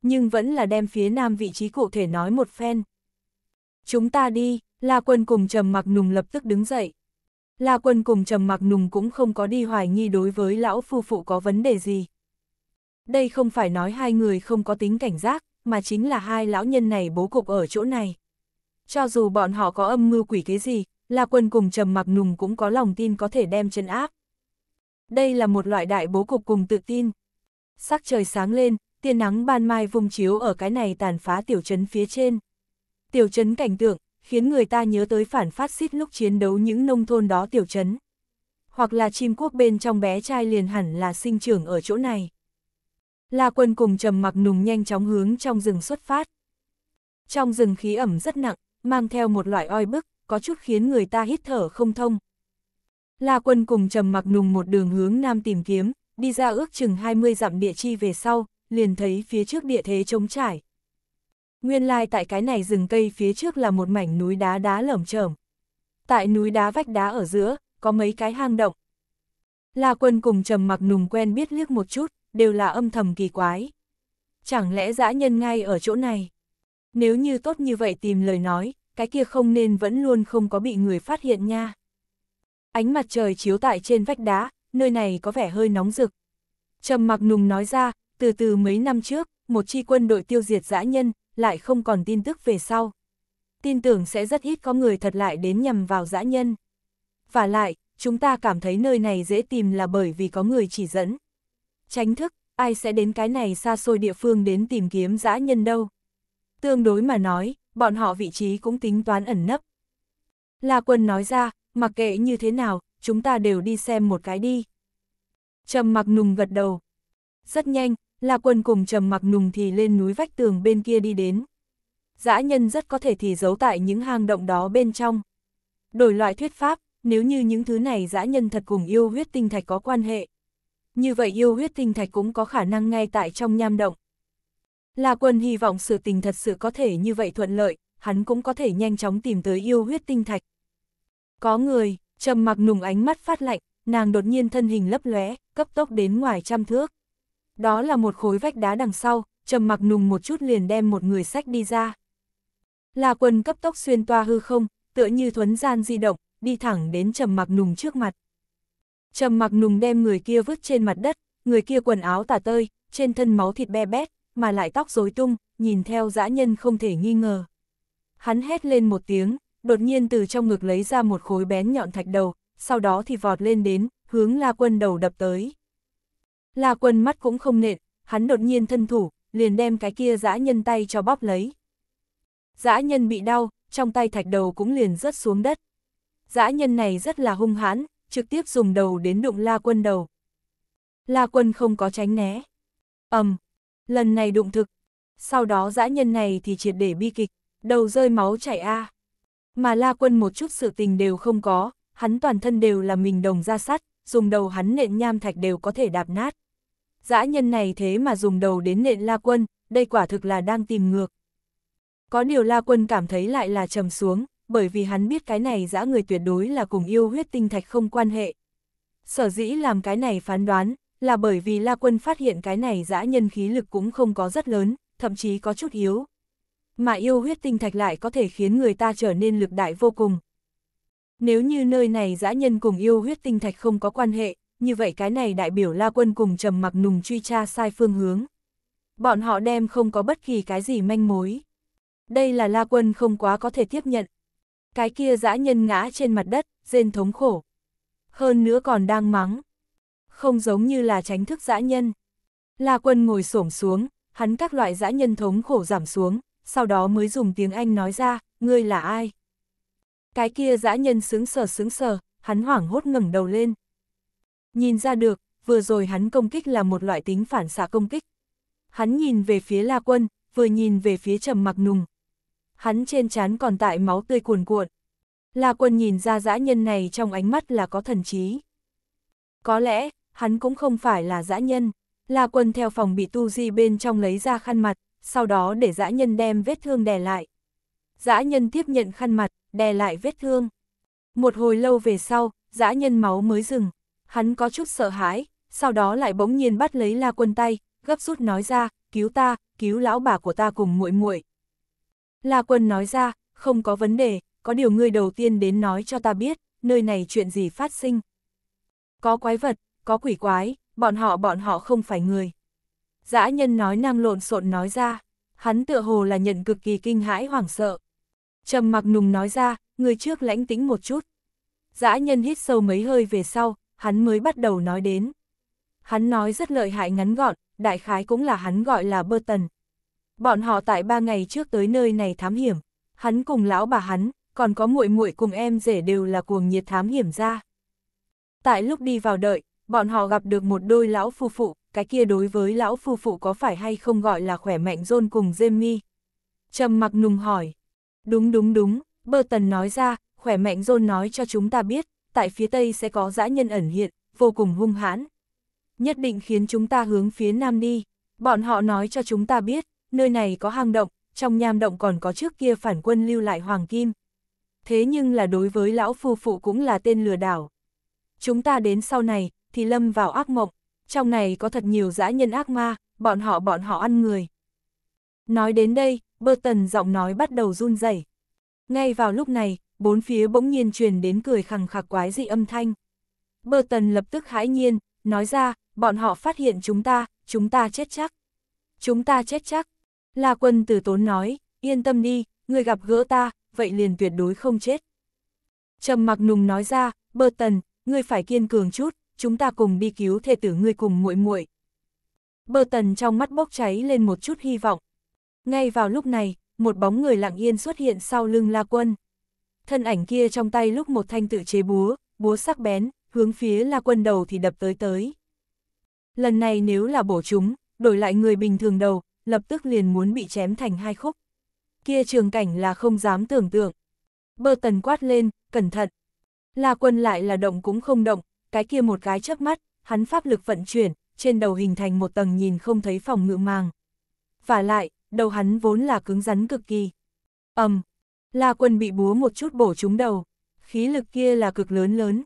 S1: Nhưng vẫn là đem phía nam vị trí cụ thể nói một phen. Chúng ta đi, La Quân cùng Trầm Mặc Nùng lập tức đứng dậy. La Quân cùng Trầm Mặc Nùng cũng không có đi hoài nghi đối với lão phu phụ có vấn đề gì. Đây không phải nói hai người không có tính cảnh giác, mà chính là hai lão nhân này bố cục ở chỗ này. Cho dù bọn họ có âm mưu quỷ cái gì, La Quân cùng Trầm Mặc Nùng cũng có lòng tin có thể đem chân áp. Đây là một loại đại bố cục cùng tự tin. Sắc trời sáng lên, tia nắng ban mai vùng chiếu ở cái này tàn phá tiểu trấn phía trên. Tiểu trấn cảnh tượng, khiến người ta nhớ tới phản phát xít lúc chiến đấu những nông thôn đó tiểu trấn. Hoặc là chim quốc bên trong bé trai liền hẳn là sinh trưởng ở chỗ này. La quân cùng trầm mặc nùng nhanh chóng hướng trong rừng xuất phát. Trong rừng khí ẩm rất nặng, mang theo một loại oi bức, có chút khiến người ta hít thở không thông. La quân cùng trầm mặc nùng một đường hướng nam tìm kiếm, đi ra ước chừng 20 dặm địa chi về sau, liền thấy phía trước địa thế trống trải, Nguyên lai tại cái này rừng cây phía trước là một mảnh núi đá đá lởm chởm. Tại núi đá vách đá ở giữa, có mấy cái hang động. La quân cùng trầm mặc nùng quen biết liếc một chút, đều là âm thầm kỳ quái. Chẳng lẽ dã nhân ngay ở chỗ này? Nếu như tốt như vậy tìm lời nói, cái kia không nên vẫn luôn không có bị người phát hiện nha. Ánh mặt trời chiếu tại trên vách đá, nơi này có vẻ hơi nóng rực. Trầm mặc nùng nói ra, từ từ mấy năm trước, một chi quân đội tiêu diệt dã nhân, lại không còn tin tức về sau. Tin tưởng sẽ rất ít có người thật lại đến nhằm vào dã nhân. Và lại, chúng ta cảm thấy nơi này dễ tìm là bởi vì có người chỉ dẫn. Tránh thức, ai sẽ đến cái này xa xôi địa phương đến tìm kiếm dã nhân đâu. Tương đối mà nói, bọn họ vị trí cũng tính toán ẩn nấp. La quân nói ra, mặc kệ như thế nào, chúng ta đều đi xem một cái đi. Trầm mặc nùng gật đầu. Rất nhanh, La Quân cùng Trầm Mặc Nùng thì lên núi vách tường bên kia đi đến. Dã nhân rất có thể thì giấu tại những hang động đó bên trong. Đổi loại thuyết pháp, nếu như những thứ này dã nhân thật cùng yêu huyết tinh thạch có quan hệ. Như vậy yêu huyết tinh thạch cũng có khả năng ngay tại trong nham động. La Quân hy vọng sự tình thật sự có thể như vậy thuận lợi, hắn cũng có thể nhanh chóng tìm tới yêu huyết tinh thạch. Có người, trầm mặc nùng ánh mắt phát lạnh, nàng đột nhiên thân hình lấp lóe, cấp tốc đến ngoài trăm thước. Đó là một khối vách đá đằng sau, trầm mặc nùng một chút liền đem một người sách đi ra. Là quần cấp tốc xuyên toa hư không, tựa như thuấn gian di động, đi thẳng đến trầm mặc nùng trước mặt. Trầm mặc nùng đem người kia vứt trên mặt đất, người kia quần áo tả tơi, trên thân máu thịt be bét, mà lại tóc rối tung, nhìn theo dã nhân không thể nghi ngờ. Hắn hét lên một tiếng, đột nhiên từ trong ngực lấy ra một khối bén nhọn thạch đầu, sau đó thì vọt lên đến, hướng La Quân đầu đập tới. La quân mắt cũng không nện, hắn đột nhiên thân thủ, liền đem cái kia dã nhân tay cho bóp lấy. Dã nhân bị đau, trong tay thạch đầu cũng liền rớt xuống đất. Dã nhân này rất là hung hãn, trực tiếp dùng đầu đến đụng La quân đầu. La quân không có tránh né. ầm, lần này đụng thực. Sau đó dã nhân này thì triệt để bi kịch, đầu rơi máu chảy a. À. Mà La quân một chút sự tình đều không có, hắn toàn thân đều là mình đồng ra sắt, dùng đầu hắn nện nham thạch đều có thể đạp nát. Dã nhân này thế mà dùng đầu đến nện La Quân, đây quả thực là đang tìm ngược. Có điều La Quân cảm thấy lại là trầm xuống, bởi vì hắn biết cái này dã người tuyệt đối là cùng yêu huyết tinh thạch không quan hệ. Sở dĩ làm cái này phán đoán, là bởi vì La Quân phát hiện cái này dã nhân khí lực cũng không có rất lớn, thậm chí có chút yếu. Mà yêu huyết tinh thạch lại có thể khiến người ta trở nên lực đại vô cùng, nếu như nơi này dã nhân cùng yêu huyết tinh thạch không có quan hệ, như vậy cái này đại biểu La Quân cùng Trầm Mặc Nùng truy tra sai phương hướng. Bọn họ đem không có bất kỳ cái gì manh mối. Đây là La Quân không quá có thể tiếp nhận. Cái kia dã nhân ngã trên mặt đất, rên thống khổ. Hơn nữa còn đang mắng. Không giống như là tránh thức dã nhân. La Quân ngồi xổm xuống, hắn các loại dã nhân thống khổ giảm xuống, sau đó mới dùng tiếng Anh nói ra, ngươi là ai? Cái kia dã nhân sướng sờ sướng sờ, hắn hoảng hốt ngẩng đầu lên. Nhìn ra được, vừa rồi hắn công kích là một loại tính phản xạ công kích. Hắn nhìn về phía La Quân, vừa nhìn về phía Trầm Mặc Nùng. Hắn trên trán còn tại máu tươi cuồn cuộn. La Quân nhìn ra dã nhân này trong ánh mắt là có thần trí. Có lẽ, hắn cũng không phải là dã nhân. La Quân theo phòng bị tu di bên trong lấy ra khăn mặt, sau đó để dã nhân đem vết thương đè lại. Dã nhân tiếp nhận khăn mặt, đè lại vết thương. Một hồi lâu về sau, dã nhân máu mới dừng, hắn có chút sợ hãi, sau đó lại bỗng nhiên bắt lấy La Quân tay, gấp rút nói ra, cứu ta, cứu lão bà của ta cùng muội muội. La Quân nói ra, không có vấn đề, có điều ngươi đầu tiên đến nói cho ta biết, nơi này chuyện gì phát sinh. Có quái vật, có quỷ quái, bọn họ bọn họ không phải người. Dã nhân nói năng lộn xộn nói ra, hắn tựa hồ là nhận cực kỳ kinh hãi hoảng sợ. Trầm mặc nùng nói ra, người trước lãnh tĩnh một chút. Dã nhân hít sâu mấy hơi về sau, hắn mới bắt đầu nói đến. Hắn nói rất lợi hại ngắn gọn, đại khái cũng là hắn gọi là bơ tần. Bọn họ tại ba ngày trước tới nơi này thám hiểm, hắn cùng lão bà hắn, còn có muội muội cùng em rể đều là cuồng nhiệt thám hiểm ra. Tại lúc đi vào đợi, bọn họ gặp được một đôi lão phu phụ, cái kia đối với lão phu phụ có phải hay không gọi là khỏe mạnh rôn cùng Jamie. Trầm mặc nùng hỏi, Đúng đúng đúng, bơ tần nói ra, khỏe mạnh rôn nói cho chúng ta biết, tại phía Tây sẽ có dã nhân ẩn hiện, vô cùng hung hãn. Nhất định khiến chúng ta hướng phía Nam đi. Bọn họ nói cho chúng ta biết, nơi này có hang động, trong nham động còn có trước kia phản quân lưu lại Hoàng Kim. Thế nhưng là đối với lão phu phụ cũng là tên lừa đảo. Chúng ta đến sau này, thì lâm vào ác mộng, trong này có thật nhiều dã nhân ác ma, bọn họ bọn họ ăn người. Nói đến đây, Burton giọng nói bắt đầu run rẩy. Ngay vào lúc này, bốn phía bỗng nhiên truyền đến cười khẳng khạc quái dị âm thanh. Burton lập tức hãi nhiên, nói ra, bọn họ phát hiện chúng ta, chúng ta chết chắc. Chúng ta chết chắc. La quân từ tốn nói, yên tâm đi, người gặp gỡ ta, vậy liền tuyệt đối không chết. Trầm mặc nùng nói ra, Burton, ngươi phải kiên cường chút, chúng ta cùng đi cứu thể tử ngươi cùng muội muội. Burton trong mắt bốc cháy lên một chút hy vọng, ngay vào lúc này, một bóng người lặng yên xuất hiện sau lưng La Quân. Thân ảnh kia trong tay lúc một thanh tự chế búa, búa sắc bén, hướng phía La Quân đầu thì đập tới tới. Lần này nếu là bổ chúng, đổi lại người bình thường đầu, lập tức liền muốn bị chém thành hai khúc. Kia trường cảnh là không dám tưởng tượng. Bơ tần quát lên, cẩn thận. La Quân lại là động cũng không động, cái kia một cái chớp mắt, hắn pháp lực vận chuyển, trên đầu hình thành một tầng nhìn không thấy phòng ngự màng. Và lại, đầu hắn vốn là cứng rắn cực kỳ. ầm, um, La Quân bị búa một chút bổ trúng đầu, khí lực kia là cực lớn lớn.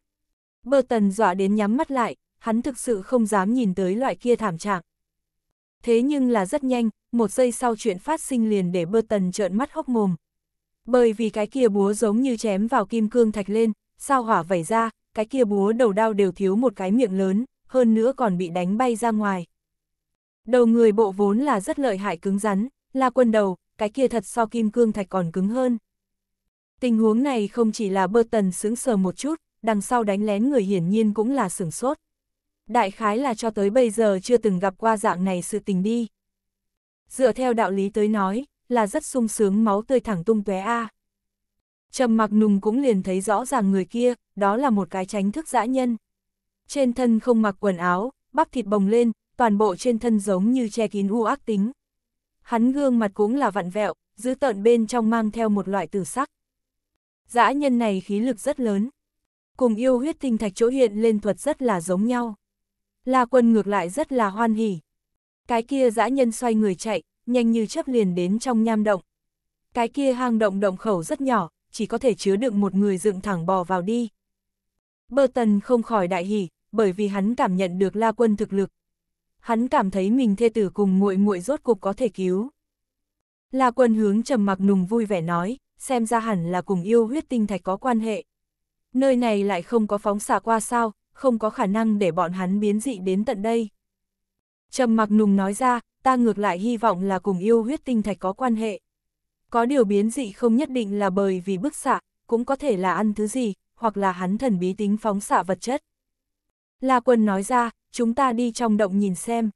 S1: Bơ tần dọa đến nhắm mắt lại, hắn thực sự không dám nhìn tới loại kia thảm trạng. Thế nhưng là rất nhanh, một giây sau chuyện phát sinh liền để bơ tần trợn mắt hốc mồm. Bởi vì cái kia búa giống như chém vào kim cương thạch lên, sao hỏa vẩy ra, cái kia búa đầu đao đều thiếu một cái miệng lớn, hơn nữa còn bị đánh bay ra ngoài. Đầu người bộ vốn là rất lợi hại cứng rắn, La quân đầu, cái kia thật so kim cương thạch còn cứng hơn. Tình huống này không chỉ là bơ tần sướng sờ một chút, đằng sau đánh lén người hiển nhiên cũng là sửng sốt. Đại khái là cho tới bây giờ chưa từng gặp qua dạng này sự tình đi. Dựa theo đạo lý tới nói, là rất sung sướng máu tươi thẳng tung tóe a. Trầm mặc nùng cũng liền thấy rõ ràng người kia, đó là một cái tránh thức dã nhân. Trên thân không mặc quần áo, bắp thịt bồng lên, toàn bộ trên thân giống như che kín u ác tính, hắn gương mặt cũng là vặn vẹo, giữ tợn bên trong mang theo một loại tử sắc. Dã nhân này khí lực rất lớn, cùng yêu huyết tinh thạch chỗ hiện lên thuật rất là giống nhau. La quân ngược lại rất là hoan hỉ. Cái kia dã nhân xoay người chạy, nhanh như chấp liền đến trong nham động. Cái kia hang động động khẩu rất nhỏ, chỉ có thể chứa đựng một người dựng thẳng bò vào đi. Bơ tần không khỏi đại hỉ, bởi vì hắn cảm nhận được La quân thực lực, hắn cảm thấy mình thê tử cùng muội muội rốt cục có thể cứu. la quân hướng trầm mặc nùng vui vẻ nói, xem ra hẳn là cùng yêu huyết tinh thạch có quan hệ. Nơi này lại không có phóng xạ qua sao, không có khả năng để bọn hắn biến dị đến tận đây. Trầm mặc nùng nói ra, ta ngược lại hy vọng là cùng yêu huyết tinh thạch có quan hệ. Có điều biến dị không nhất định là bởi vì bức xạ, cũng có thể là ăn thứ gì, hoặc là hắn thần bí tính phóng xạ vật chất. La quân nói ra, chúng ta đi trong động nhìn xem.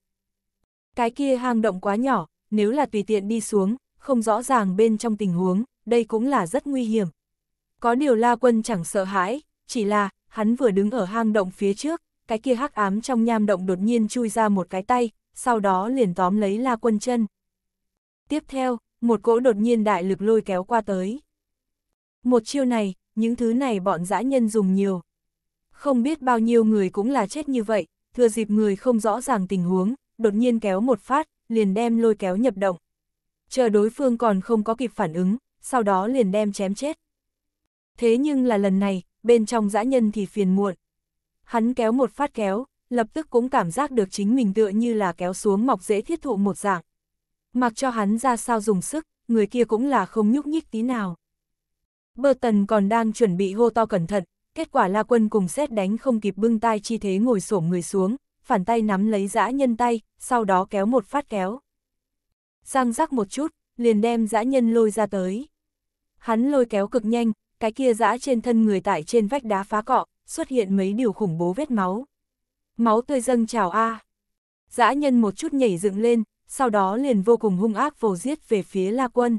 S1: Cái kia hang động quá nhỏ, nếu là tùy tiện đi xuống, không rõ ràng bên trong tình huống, đây cũng là rất nguy hiểm. Có điều La Quân chẳng sợ hãi, chỉ là, hắn vừa đứng ở hang động phía trước, cái kia hắc ám trong nham động đột nhiên chui ra một cái tay, sau đó liền tóm lấy La Quân chân. Tiếp theo, một cỗ đột nhiên đại lực lôi kéo qua tới. Một chiêu này, những thứ này bọn dã nhân dùng nhiều. Không biết bao nhiêu người cũng là chết như vậy, thừa dịp người không rõ ràng tình huống, đột nhiên kéo một phát, liền đem lôi kéo nhập động. Chờ đối phương còn không có kịp phản ứng, sau đó liền đem chém chết. Thế nhưng là lần này, bên trong dã nhân thì phiền muộn. Hắn kéo một phát kéo, lập tức cũng cảm giác được chính mình tựa như là kéo xuống mọc dễ thiết thụ một dạng. Mặc cho hắn ra sao dùng sức, người kia cũng là không nhúc nhích tí nào. Bờ tần còn đang chuẩn bị hô to cẩn thận, Kết quả La Quân cùng xét đánh không kịp bưng tay chi thế ngồi xổm người xuống, phản tay nắm lấy dã nhân tay, sau đó kéo một phát kéo. Răng rắc một chút, liền đem dã nhân lôi ra tới. Hắn lôi kéo cực nhanh, cái kia dã trên thân người tại trên vách đá phá cọ, xuất hiện mấy điều khủng bố vết máu. Máu tươi dâng trào a. Dã nhân một chút nhảy dựng lên, sau đó liền vô cùng hung ác vồ giết về phía La Quân.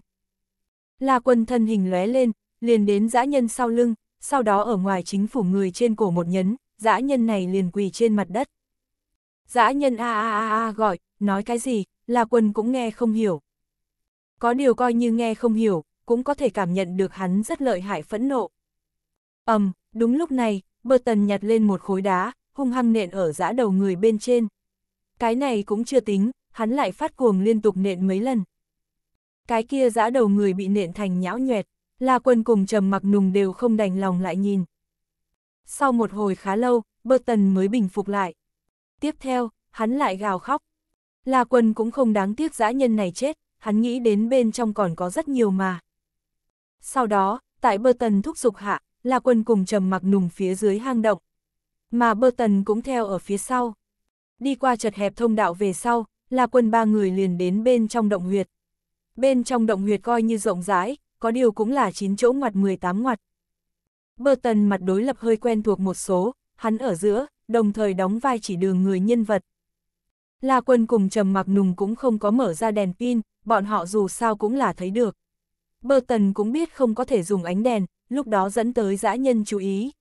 S1: La Quân thân hình lóe lên, liền đến dã nhân sau lưng, sau đó ở ngoài chính phủ người trên cổ một nhấn, dã nhân này liền quỳ trên mặt đất. Dã nhân a a a a gọi, nói cái gì, là quân cũng nghe không hiểu. Có điều coi như nghe không hiểu, cũng có thể cảm nhận được hắn rất lợi hại phẫn nộ. ầm, um, đúng lúc này, Burton nhặt lên một khối đá, hung hăng nện ở dã đầu người bên trên. Cái này cũng chưa tính, hắn lại phát cuồng liên tục nện mấy lần. Cái kia dã đầu người bị nện thành nhão nhuẹt, La Quân cùng Trầm Mặc Nùng đều không đành lòng lại nhìn. Sau một hồi khá lâu, Burton mới bình phục lại. Tiếp theo, hắn lại gào khóc. La Quân cũng không đáng tiếc dã nhân này chết, hắn nghĩ đến bên trong còn có rất nhiều mà. Sau đó, tại Burton thúc giục hạ, La Quân cùng Trầm Mặc Nùng phía dưới hang động. Mà Burton cũng theo ở phía sau. Đi qua chật hẹp thông đạo về sau, La Quân ba người liền đến bên trong động huyệt. Bên trong động huyệt coi như rộng rãi, có điều cũng là 9 chỗ ngoặt 18 ngoặt. Burton mặt đối lập hơi quen thuộc một số, hắn ở giữa, đồng thời đóng vai chỉ đường người nhân vật. La Quân cùng Trầm Mặc Nùng cũng không có mở ra đèn pin, bọn họ dù sao cũng là thấy được. Burton cũng biết không có thể dùng ánh đèn, lúc đó dẫn tới dã nhân chú ý.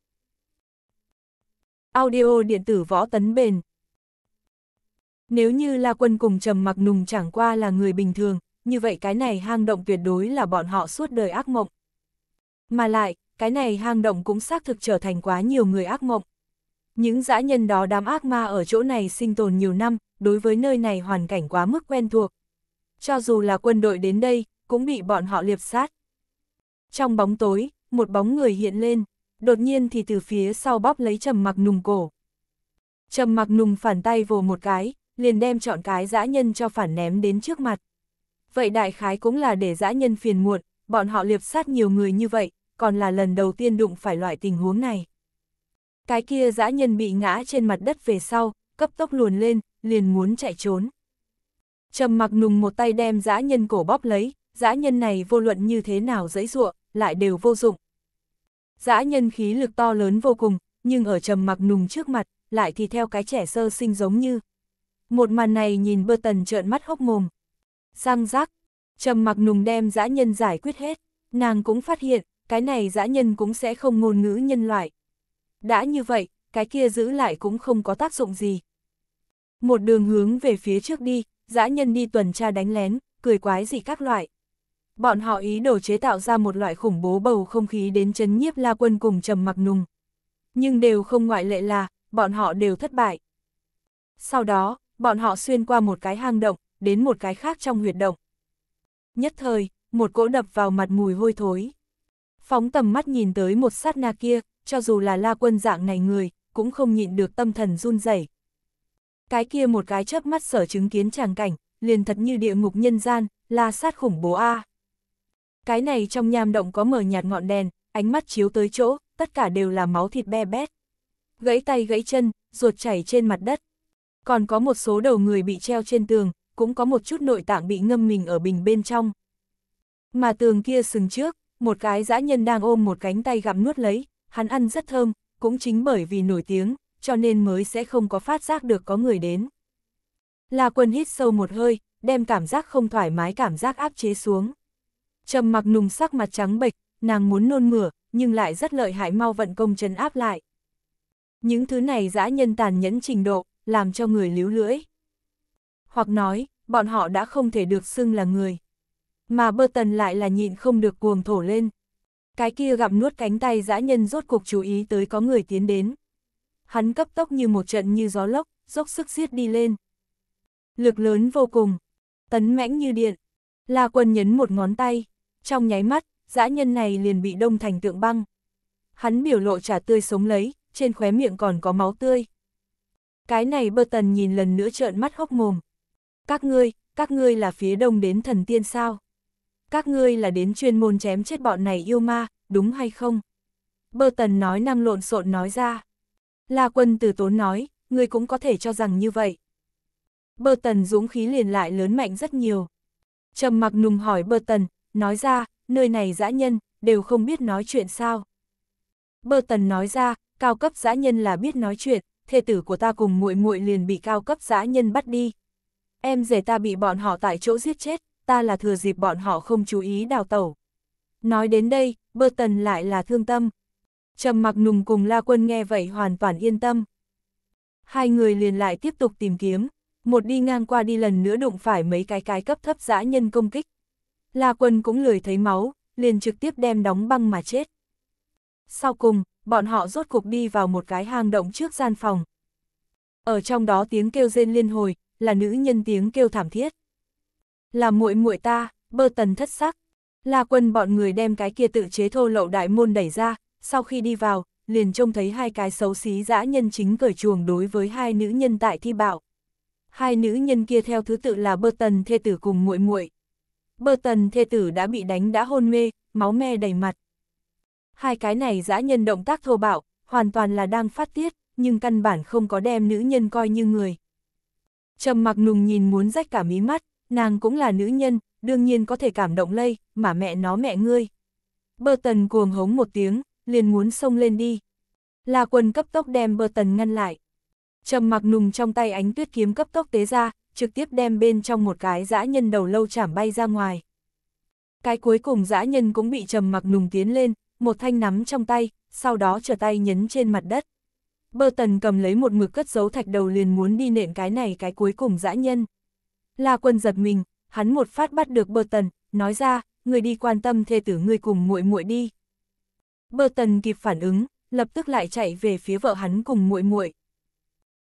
S1: Audio điện tử võ tấn bền Nếu như La Quân cùng Trầm Mặc Nùng chẳng qua là người bình thường, như vậy cái này hang động tuyệt đối là bọn họ suốt đời ác mộng. Mà lại, cái này hang động cũng xác thực trở thành quá nhiều người ác mộng. Những dã nhân đó đám ác ma ở chỗ này sinh tồn nhiều năm, đối với nơi này hoàn cảnh quá mức quen thuộc. Cho dù là quân đội đến đây, cũng bị bọn họ liệp sát. Trong bóng tối, một bóng người hiện lên, đột nhiên thì từ phía sau bóp lấy trầm mặc nùng cổ. Trầm mặc nùng phản tay vồ một cái, liền đem chọn cái dã nhân cho phản ném đến trước mặt vậy đại khái cũng là để dã nhân phiền muộn, bọn họ liệp sát nhiều người như vậy, còn là lần đầu tiên đụng phải loại tình huống này. Cái kia dã nhân bị ngã trên mặt đất về sau, cấp tốc luồn lên, liền muốn chạy trốn. Trầm mặc nùng một tay đem dã nhân cổ bóp lấy, dã nhân này vô luận như thế nào dẫy dụa, lại đều vô dụng. Dã nhân khí lực to lớn vô cùng, nhưng ở trầm mặc nùng trước mặt, lại thì theo cái trẻ sơ sinh giống như. Một màn này nhìn bơ tần trợn mắt hốc mồm giang giác trầm mặc nùng đem dã nhân giải quyết hết, nàng cũng phát hiện, cái này dã nhân cũng sẽ không ngôn ngữ nhân loại. Đã như vậy, cái kia giữ lại cũng không có tác dụng gì. Một đường hướng về phía trước đi, dã nhân đi tuần tra đánh lén, cười quái gì các loại. Bọn họ ý đồ chế tạo ra một loại khủng bố bầu không khí đến chấn nhiếp la quân cùng trầm mặc nùng. Nhưng đều không ngoại lệ là, bọn họ đều thất bại. Sau đó, bọn họ xuyên qua một cái hang động, đến một cái khác trong huyệt động. Nhất thời, một cỗ đập vào mặt mùi hôi thối. Phóng tầm mắt nhìn tới một sát na kia, cho dù là la quân dạng này người, cũng không nhịn được tâm thần run rẩy. Cái kia một cái chớp mắt sở chứng kiến tràng cảnh, liền thật như địa ngục nhân gian, la sát khủng bố A. Cái này trong nham động có mở nhạt ngọn đèn, ánh mắt chiếu tới chỗ, tất cả đều là máu thịt be bét. Gãy tay gãy chân, ruột chảy trên mặt đất. Còn có một số đầu người bị treo trên tường, cũng có một chút nội tạng bị ngâm mình ở bình bên trong. Mà tường kia sừng trước, một cái dã nhân đang ôm một cánh tay gặm nuốt lấy, hắn ăn rất thơm, cũng chính bởi vì nổi tiếng, cho nên mới sẽ không có phát giác được có người đến. La quân hít sâu một hơi, đem cảm giác không thoải mái cảm giác áp chế xuống. Trầm mặc nùng sắc mặt trắng bệch, nàng muốn nôn mửa, nhưng lại rất lợi hại mau vận công chân áp lại. Những thứ này dã nhân tàn nhẫn trình độ, làm cho người líu lưỡi hoặc nói, bọn họ đã không thể được xưng là người. Mà Burton lại là nhịn không được cuồng thổ lên. Cái kia gặm nuốt cánh tay dã nhân rốt cuộc chú ý tới có người tiến đến. Hắn cấp tốc như một trận như gió lốc, dốc sức giết đi lên. Lực lớn vô cùng, tấn mãnh như điện. La quân nhấn một ngón tay, trong nháy mắt, dã nhân này liền bị đông thành tượng băng. Hắn biểu lộ trả tươi sống lấy, trên khóe miệng còn có máu tươi. Cái này bơ tần nhìn lần nữa trợn mắt hốc mồm các ngươi, các ngươi là phía đông đến thần tiên sao? Các ngươi là đến chuyên môn chém chết bọn này yêu ma, đúng hay không? Bơ tần nói năng lộn xộn nói ra. La quân từ tốn nói, ngươi cũng có thể cho rằng như vậy. Bơ tần dũng khí liền lại lớn mạnh rất nhiều. Trầm mặc nùng hỏi bơ tần, nói ra, nơi này dã nhân, đều không biết nói chuyện sao. Bơ tần nói ra, cao cấp dã nhân là biết nói chuyện, thê tử của ta cùng muội muội liền bị cao cấp dã nhân bắt đi, Em rể ta bị bọn họ tại chỗ giết chết, ta là thừa dịp bọn họ không chú ý đào tẩu. Nói đến đây, Burton lại là thương tâm. Trầm mặc nùng cùng La Quân nghe vậy hoàn toàn yên tâm. Hai người liền lại tiếp tục tìm kiếm, một đi ngang qua đi lần nữa đụng phải mấy cái cái cấp thấp dã nhân công kích. La Quân cũng lười thấy máu, liền trực tiếp đem đóng băng mà chết. Sau cùng, bọn họ rốt cục đi vào một cái hang động trước gian phòng. Ở trong đó tiếng kêu rên liên hồi, là nữ nhân tiếng kêu thảm thiết. Là muội muội ta, bơ tần thất sắc. Là quân bọn người đem cái kia tự chế thô lậu đại môn đẩy ra, sau khi đi vào, liền trông thấy hai cái xấu xí dã nhân chính cởi chuồng đối với hai nữ nhân tại thi bạo. Hai nữ nhân kia theo thứ tự là bơ tần thê tử cùng muội muội. Bơ tần thê tử đã bị đánh đã hôn mê, máu me đầy mặt. Hai cái này dã nhân động tác thô bạo, hoàn toàn là đang phát tiết, nhưng căn bản không có đem nữ nhân coi như người, Trầm mặc nùng nhìn muốn rách cả mí mắt, nàng cũng là nữ nhân, đương nhiên có thể cảm động lây, mà mẹ nó mẹ ngươi. bơ tần cuồng hống một tiếng, liền muốn xông lên đi. là quần cấp tốc đem bơ tần ngăn lại. Trầm mặc nùng trong tay ánh tuyết kiếm cấp tốc tế ra, trực tiếp đem bên trong một cái dã nhân đầu lâu chảm bay ra ngoài. Cái cuối cùng dã nhân cũng bị trầm mặc nùng tiến lên, một thanh nắm trong tay, sau đó trở tay nhấn trên mặt đất. Bơ tần cầm lấy một mực cất dấu thạch đầu liền muốn đi nện cái này cái cuối cùng dã nhân. La quân giật mình, hắn một phát bắt được bơ tần nói ra, người đi quan tâm thê tử người cùng muội muội đi. bơ tần kịp phản ứng, lập tức lại chạy về phía vợ hắn cùng muội muội.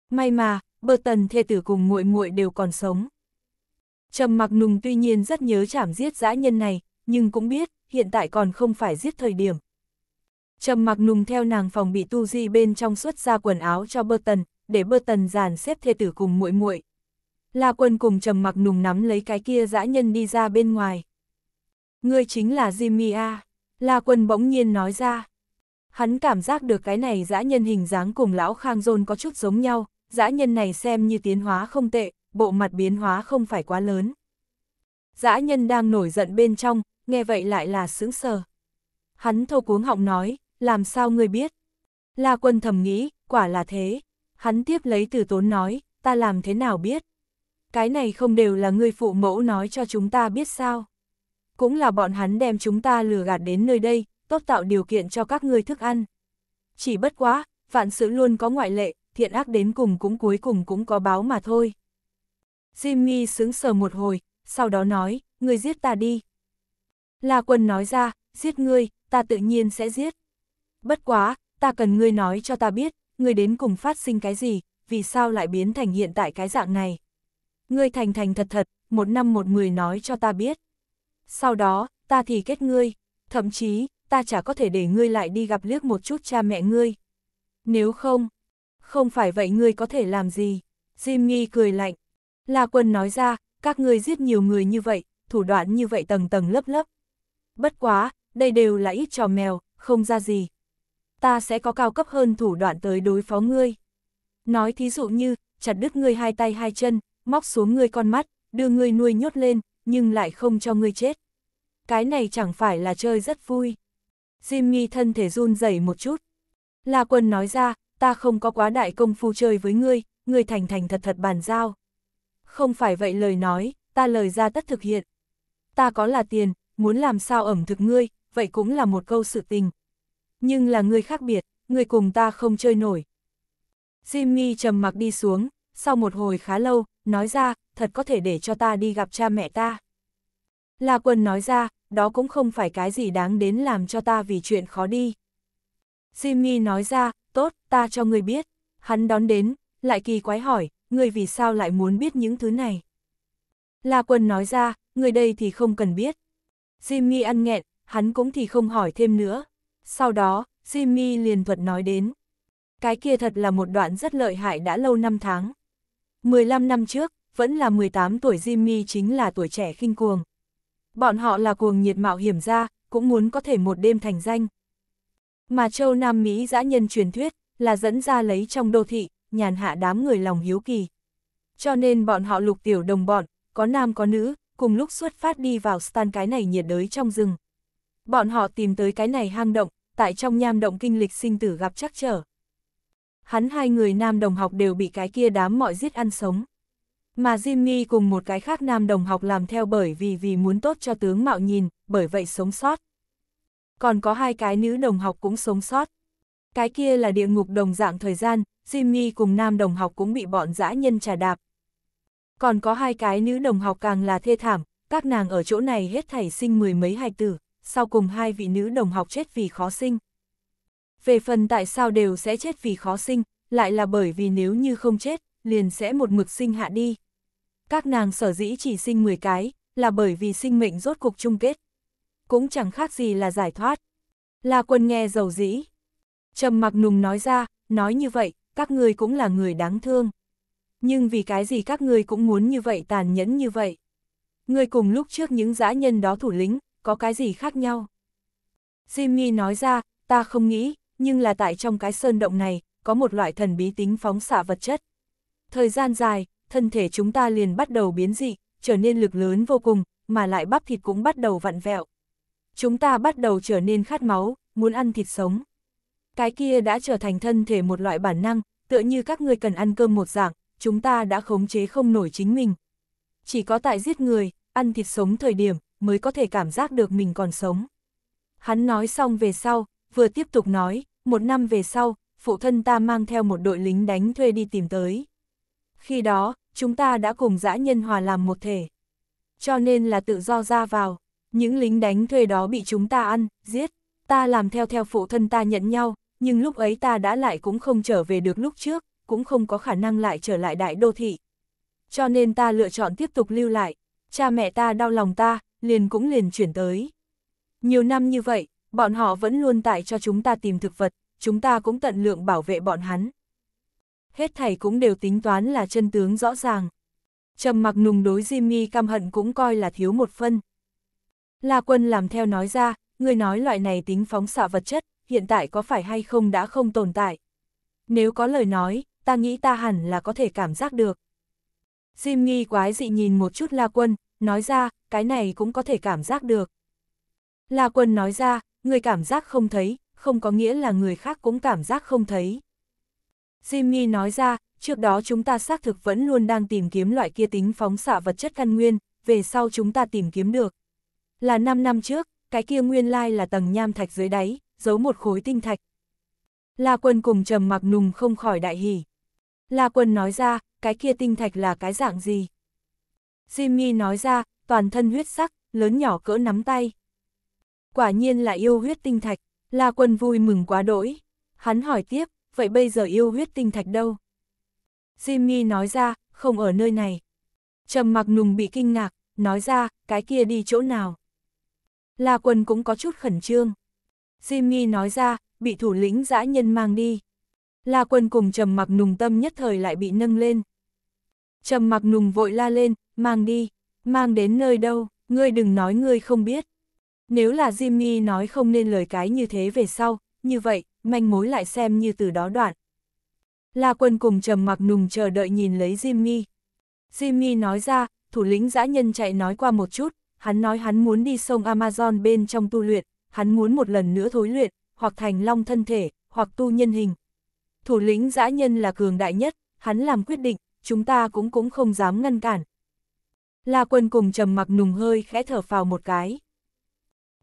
S1: May mà, bơ tần thê tử cùng muội muội đều còn sống. Trầm Mặc Nùng tuy nhiên rất nhớ chảm giết dã nhân này, nhưng cũng biết, hiện tại còn không phải giết thời điểm. Trầm mặc nùng theo nàng phòng bị tu di bên trong xuất ra quần áo cho Burton, để Burton giàn xếp thê tử cùng muội muội. La quân cùng trầm mặc nùng nắm lấy cái kia dã nhân đi ra bên ngoài. Ngươi chính là Jimmy A. La quân bỗng nhiên nói ra. Hắn cảm giác được cái này dã nhân hình dáng cùng lão Khang rôn có chút giống nhau, dã nhân này xem như tiến hóa không tệ, bộ mặt biến hóa không phải quá lớn. Dã nhân đang nổi giận bên trong, nghe vậy lại là sững sờ. Hắn thô cuống họng nói, làm sao ngươi biết? La quân thầm nghĩ, quả là thế. Hắn tiếp lấy từ tốn nói, ta làm thế nào biết? Cái này không đều là ngươi phụ mẫu nói cho chúng ta biết sao? Cũng là bọn hắn đem chúng ta lừa gạt đến nơi đây, tốt tạo điều kiện cho các ngươi thức ăn. Chỉ bất quá, vạn sự luôn có ngoại lệ, thiện ác đến cùng cũng cuối cùng cũng có báo mà thôi. Jimmy sững sờ một hồi, sau đó nói, ngươi giết ta đi. La quân nói ra, giết ngươi, ta tự nhiên sẽ giết bất quá, ta cần ngươi nói cho ta biết, ngươi đến cùng phát sinh cái gì, vì sao lại biến thành hiện tại cái dạng này. Ngươi thành thành thật thật, một năm một người nói cho ta biết. Sau đó, ta thì kết ngươi, thậm chí, ta chả có thể để ngươi lại đi gặp liếc một chút cha mẹ ngươi. Nếu không, không phải vậy ngươi có thể làm gì? Jimmy cười lạnh. La quân nói ra, các ngươi giết nhiều người như vậy, thủ đoạn như vậy tầng tầng lớp lớp. Bất quá, đây đều là ít trò mèo, không ra gì, ta sẽ có cao cấp hơn thủ đoạn tới đối phó ngươi. Nói thí dụ như, chặt đứt ngươi hai tay hai chân, móc xuống ngươi con mắt, đưa ngươi nuôi nhốt lên, nhưng lại không cho ngươi chết. Cái này chẳng phải là chơi rất vui. Jimmy thân thể run rẩy một chút. La quân nói ra, ta không có quá đại công phu chơi với ngươi, ngươi thành thành thật thật bàn giao. Không phải vậy lời nói, ta lời ra tất thực hiện. Ta có là tiền, muốn làm sao ẩm thực ngươi, vậy cũng là một câu sự tình, nhưng là người khác biệt, người cùng ta không chơi nổi. Jimmy trầm mặc đi xuống, sau một hồi khá lâu, nói ra, thật có thể để cho ta đi gặp cha mẹ ta. La Quân nói ra, đó cũng không phải cái gì đáng đến làm cho ta vì chuyện khó đi. Jimmy nói ra, tốt, ta cho người biết. Hắn đón đến, lại kỳ quái hỏi, người vì sao lại muốn biết những thứ này? La Quân nói ra, người đây thì không cần biết. Jimmy ăn nghẹn, hắn cũng thì không hỏi thêm nữa. Sau đó, Jimmy liền thuật nói đến. Cái kia thật là một đoạn rất lợi hại đã lâu năm tháng. 15 năm trước, vẫn là 18 tuổi Jimmy chính là tuổi trẻ khinh cuồng. Bọn họ là cuồng nhiệt mạo hiểm ra, cũng muốn có thể một đêm thành danh. Mà châu Nam Mỹ dã nhân truyền thuyết, là dẫn ra lấy trong đô thị, nhàn hạ đám người lòng hiếu kỳ. Cho nên bọn họ lục tiểu đồng bọn, có nam có nữ, cùng lúc xuất phát đi vào stan cái này nhiệt đới trong rừng. Bọn họ tìm tới cái này hang động, tại trong nham động kinh lịch sinh tử gặp chắc trở. Hắn hai người nam đồng học đều bị cái kia đám mọi giết ăn sống. Mà Jimmy cùng một cái khác nam đồng học làm theo bởi vì vì muốn tốt cho tướng mạo nhìn, bởi vậy sống sót. Còn có hai cái nữ đồng học cũng sống sót. Cái kia là địa ngục đồng dạng thời gian, Jimmy cùng nam đồng học cũng bị bọn dã nhân trà đạp. Còn có hai cái nữ đồng học càng là thê thảm, các nàng ở chỗ này hết thảy sinh mười mấy hài tử sau cùng hai vị nữ đồng học chết vì khó sinh. Về phần tại sao đều sẽ chết vì khó sinh, lại là bởi vì nếu như không chết, liền sẽ một mực sinh hạ đi. Các nàng sở dĩ chỉ sinh 10 cái, là bởi vì sinh mệnh rốt cuộc chung kết. Cũng chẳng khác gì là giải thoát. Là quân nghe dầu dĩ. trầm mặc nùng nói ra, nói như vậy, các người cũng là người đáng thương. Nhưng vì cái gì các người cũng muốn như vậy tàn nhẫn như vậy. người cùng lúc trước những dã nhân đó thủ lĩnh, có cái gì khác nhau? Jimmy nói ra, ta không nghĩ, nhưng là tại trong cái sơn động này, có một loại thần bí tính phóng xạ vật chất. Thời gian dài, thân thể chúng ta liền bắt đầu biến dị, trở nên lực lớn vô cùng, mà lại bắp thịt cũng bắt đầu vặn vẹo. Chúng ta bắt đầu trở nên khát máu, muốn ăn thịt sống. Cái kia đã trở thành thân thể một loại bản năng, tựa như các ngươi cần ăn cơm một dạng, chúng ta đã khống chế không nổi chính mình. Chỉ có tại giết người, ăn thịt sống thời điểm, mới có thể cảm giác được mình còn sống. Hắn nói xong về sau, vừa tiếp tục nói, một năm về sau, phụ thân ta mang theo một đội lính đánh thuê đi tìm tới. Khi đó, chúng ta đã cùng dã nhân hòa làm một thể. Cho nên là tự do ra vào, những lính đánh thuê đó bị chúng ta ăn, giết, ta làm theo theo phụ thân ta nhận nhau, nhưng lúc ấy ta đã lại cũng không trở về được lúc trước, cũng không có khả năng lại trở lại đại đô thị. Cho nên ta lựa chọn tiếp tục lưu lại, cha mẹ ta đau lòng ta, liền cũng liền chuyển tới. Nhiều năm như vậy, bọn họ vẫn luôn tại cho chúng ta tìm thực vật, chúng ta cũng tận lượng bảo vệ bọn hắn. Hết thảy cũng đều tính toán là chân tướng rõ ràng. Trầm mặc nùng đối Jimmy căm hận cũng coi là thiếu một phân. La quân làm theo nói ra, người nói loại này tính phóng xạ vật chất, hiện tại có phải hay không đã không tồn tại. Nếu có lời nói, ta nghĩ ta hẳn là có thể cảm giác được. Jimmy quái dị nhìn một chút La Quân, nói ra, cái này cũng có thể cảm giác được. La Quân nói ra, người cảm giác không thấy, không có nghĩa là người khác cũng cảm giác không thấy. Jimmy nói ra, trước đó chúng ta xác thực vẫn luôn đang tìm kiếm loại kia tính phóng xạ vật chất căn nguyên, về sau chúng ta tìm kiếm được. Là 5 năm trước, cái kia nguyên lai là tầng nham thạch dưới đáy, giấu một khối tinh thạch. La Quân cùng trầm mặc nùng không khỏi đại hỉ. La Quân nói ra, cái kia tinh thạch là cái dạng gì? Jimmy nói ra, toàn thân huyết sắc, lớn nhỏ cỡ nắm tay. Quả nhiên là yêu huyết tinh thạch, La Quân vui mừng quá đỗi. Hắn hỏi tiếp, vậy bây giờ yêu huyết tinh thạch đâu? Jimmy nói ra, không ở nơi này. Trầm mặc nùng bị kinh ngạc, nói ra, cái kia đi chỗ nào? La Quân cũng có chút khẩn trương. Jimmy nói ra, bị thủ lĩnh dã nhân mang đi. La Quân cùng trầm mặc nùng tâm nhất thời lại bị nâng lên. Trầm mặc nùng vội la lên, mang đi, mang đến nơi đâu, ngươi đừng nói ngươi không biết. Nếu là Jimmy nói không nên lời cái như thế về sau, như vậy, manh mối lại xem như từ đó đoạn. La quân cùng trầm mặc nùng chờ đợi nhìn lấy Jimmy. Jimmy nói ra, thủ lĩnh dã nhân chạy nói qua một chút, hắn nói hắn muốn đi sông Amazon bên trong tu luyện, hắn muốn một lần nữa thối luyện, hoặc thành long thân thể, hoặc tu nhân hình. Thủ lĩnh dã nhân là cường đại nhất, hắn làm quyết định, chúng ta cũng cũng không dám ngăn cản. La quân cùng trầm mặc nùng hơi khẽ thở phào một cái.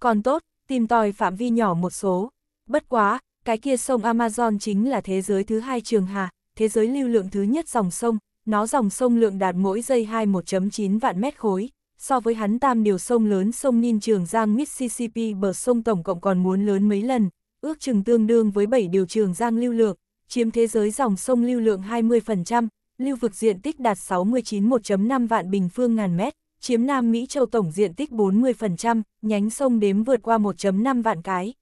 S1: Còn tốt, tìm tòi phạm vi nhỏ một số. Bất quá, cái kia sông Amazon chính là thế giới thứ hai trường hà, thế giới lưu lượng thứ nhất dòng sông, nó dòng sông lượng đạt mỗi giây 21.9 vạn mét khối, so với hắn tam điều sông lớn sông Nin Trường Giang Mississippi bờ sông tổng cộng còn muốn lớn mấy lần, ước chừng tương đương với 7 điều Trường Giang lưu lượng, chiếm thế giới dòng sông lưu lượng 20%, lưu vực diện tích đạt 691.5 vạn bình phương ngàn mét, chiếm Nam Mỹ châu tổng diện tích 40%, nhánh sông đếm vượt qua 1.5 vạn cái.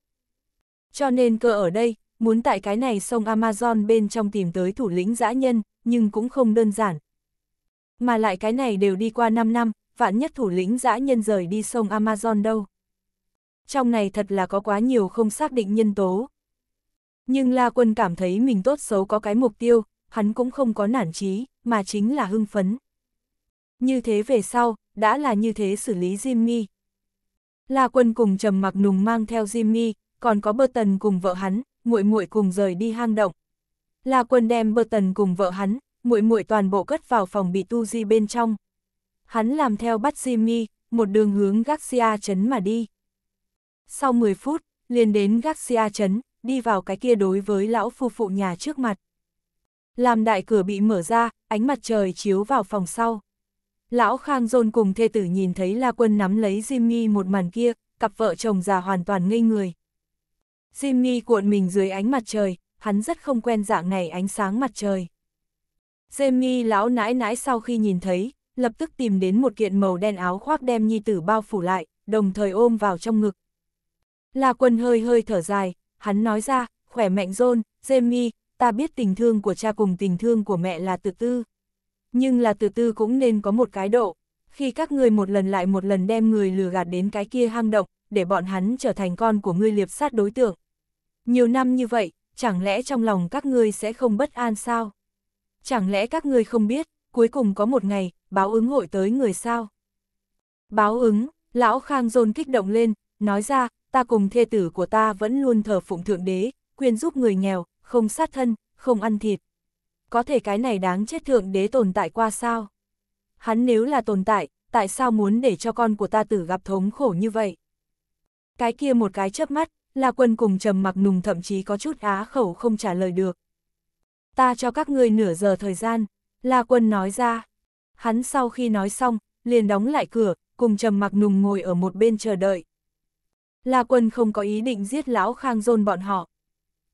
S1: Cho nên cơ ở đây, muốn tại cái này sông Amazon bên trong tìm tới thủ lĩnh dã nhân, nhưng cũng không đơn giản. Mà lại cái này đều đi qua 5 năm, vạn nhất thủ lĩnh dã nhân rời đi sông Amazon đâu. Trong này thật là có quá nhiều không xác định nhân tố. Nhưng La Quân cảm thấy mình tốt xấu có cái mục tiêu, hắn cũng không có nản trí, mà chính là hưng phấn. Như thế về sau, đã là như thế xử lý Jimmy. La Quân cùng Trầm Mặc Nùng mang theo Jimmy, còn có tần cùng vợ hắn, muội muội cùng rời đi hang động. La Quân đem tần cùng vợ hắn, muội muội toàn bộ cất vào phòng bị tu di bên trong. Hắn làm theo bắt Jimmy, một đường hướng Garcia trấn mà đi. Sau 10 phút, liền đến Garcia trấn, đi vào cái kia đối với lão phu phụ nhà trước mặt. Làm đại cửa bị mở ra, ánh mặt trời chiếu vào phòng sau. Lão Khang Dôn cùng thê tử nhìn thấy La Quân nắm lấy Jimmy một màn kia, cặp vợ chồng già hoàn toàn ngây người. Jimmy cuộn mình dưới ánh mặt trời, hắn rất không quen dạng này ánh sáng mặt trời. Jimmy lão nãi nãi sau khi nhìn thấy, lập tức tìm đến một kiện màu đen áo khoác đem nhi tử bao phủ lại, đồng thời ôm vào trong ngực. La Quân hơi hơi thở dài, hắn nói ra, khỏe mạnh John, Jimmy, ta biết tình thương của cha cùng tình thương của mẹ là từ tư. Nhưng là từ tư cũng nên có một cái độ, khi các người một lần lại một lần đem người lừa gạt đến cái kia hang động, để bọn hắn trở thành con của ngươi liệp sát đối tượng. Nhiều năm như vậy, chẳng lẽ trong lòng các ngươi sẽ không bất an sao? Chẳng lẽ các ngươi không biết, cuối cùng có một ngày, báo ứng hội tới người sao? Báo ứng, lão Khang Dôn kích động lên, nói ra, ta cùng thê tử của ta vẫn luôn thờ phụng Thượng Đế, quyên giúp người nghèo, không sát thân, không ăn thịt. Có thể cái này đáng chết thượng đế tồn tại qua sao? Hắn nếu là tồn tại, tại sao muốn để cho con của ta tử gặp thống khổ như vậy? Cái kia một cái chớp mắt, là quân cùng trầm mặc nùng thậm chí có chút á khẩu không trả lời được. Ta cho các ngươi nửa giờ thời gian, La Quân nói ra. Hắn sau khi nói xong, liền đóng lại cửa, cùng Trầm Mặc Nùng ngồi ở một bên chờ đợi. La Quân không có ý định giết lão Khang Dôn bọn họ.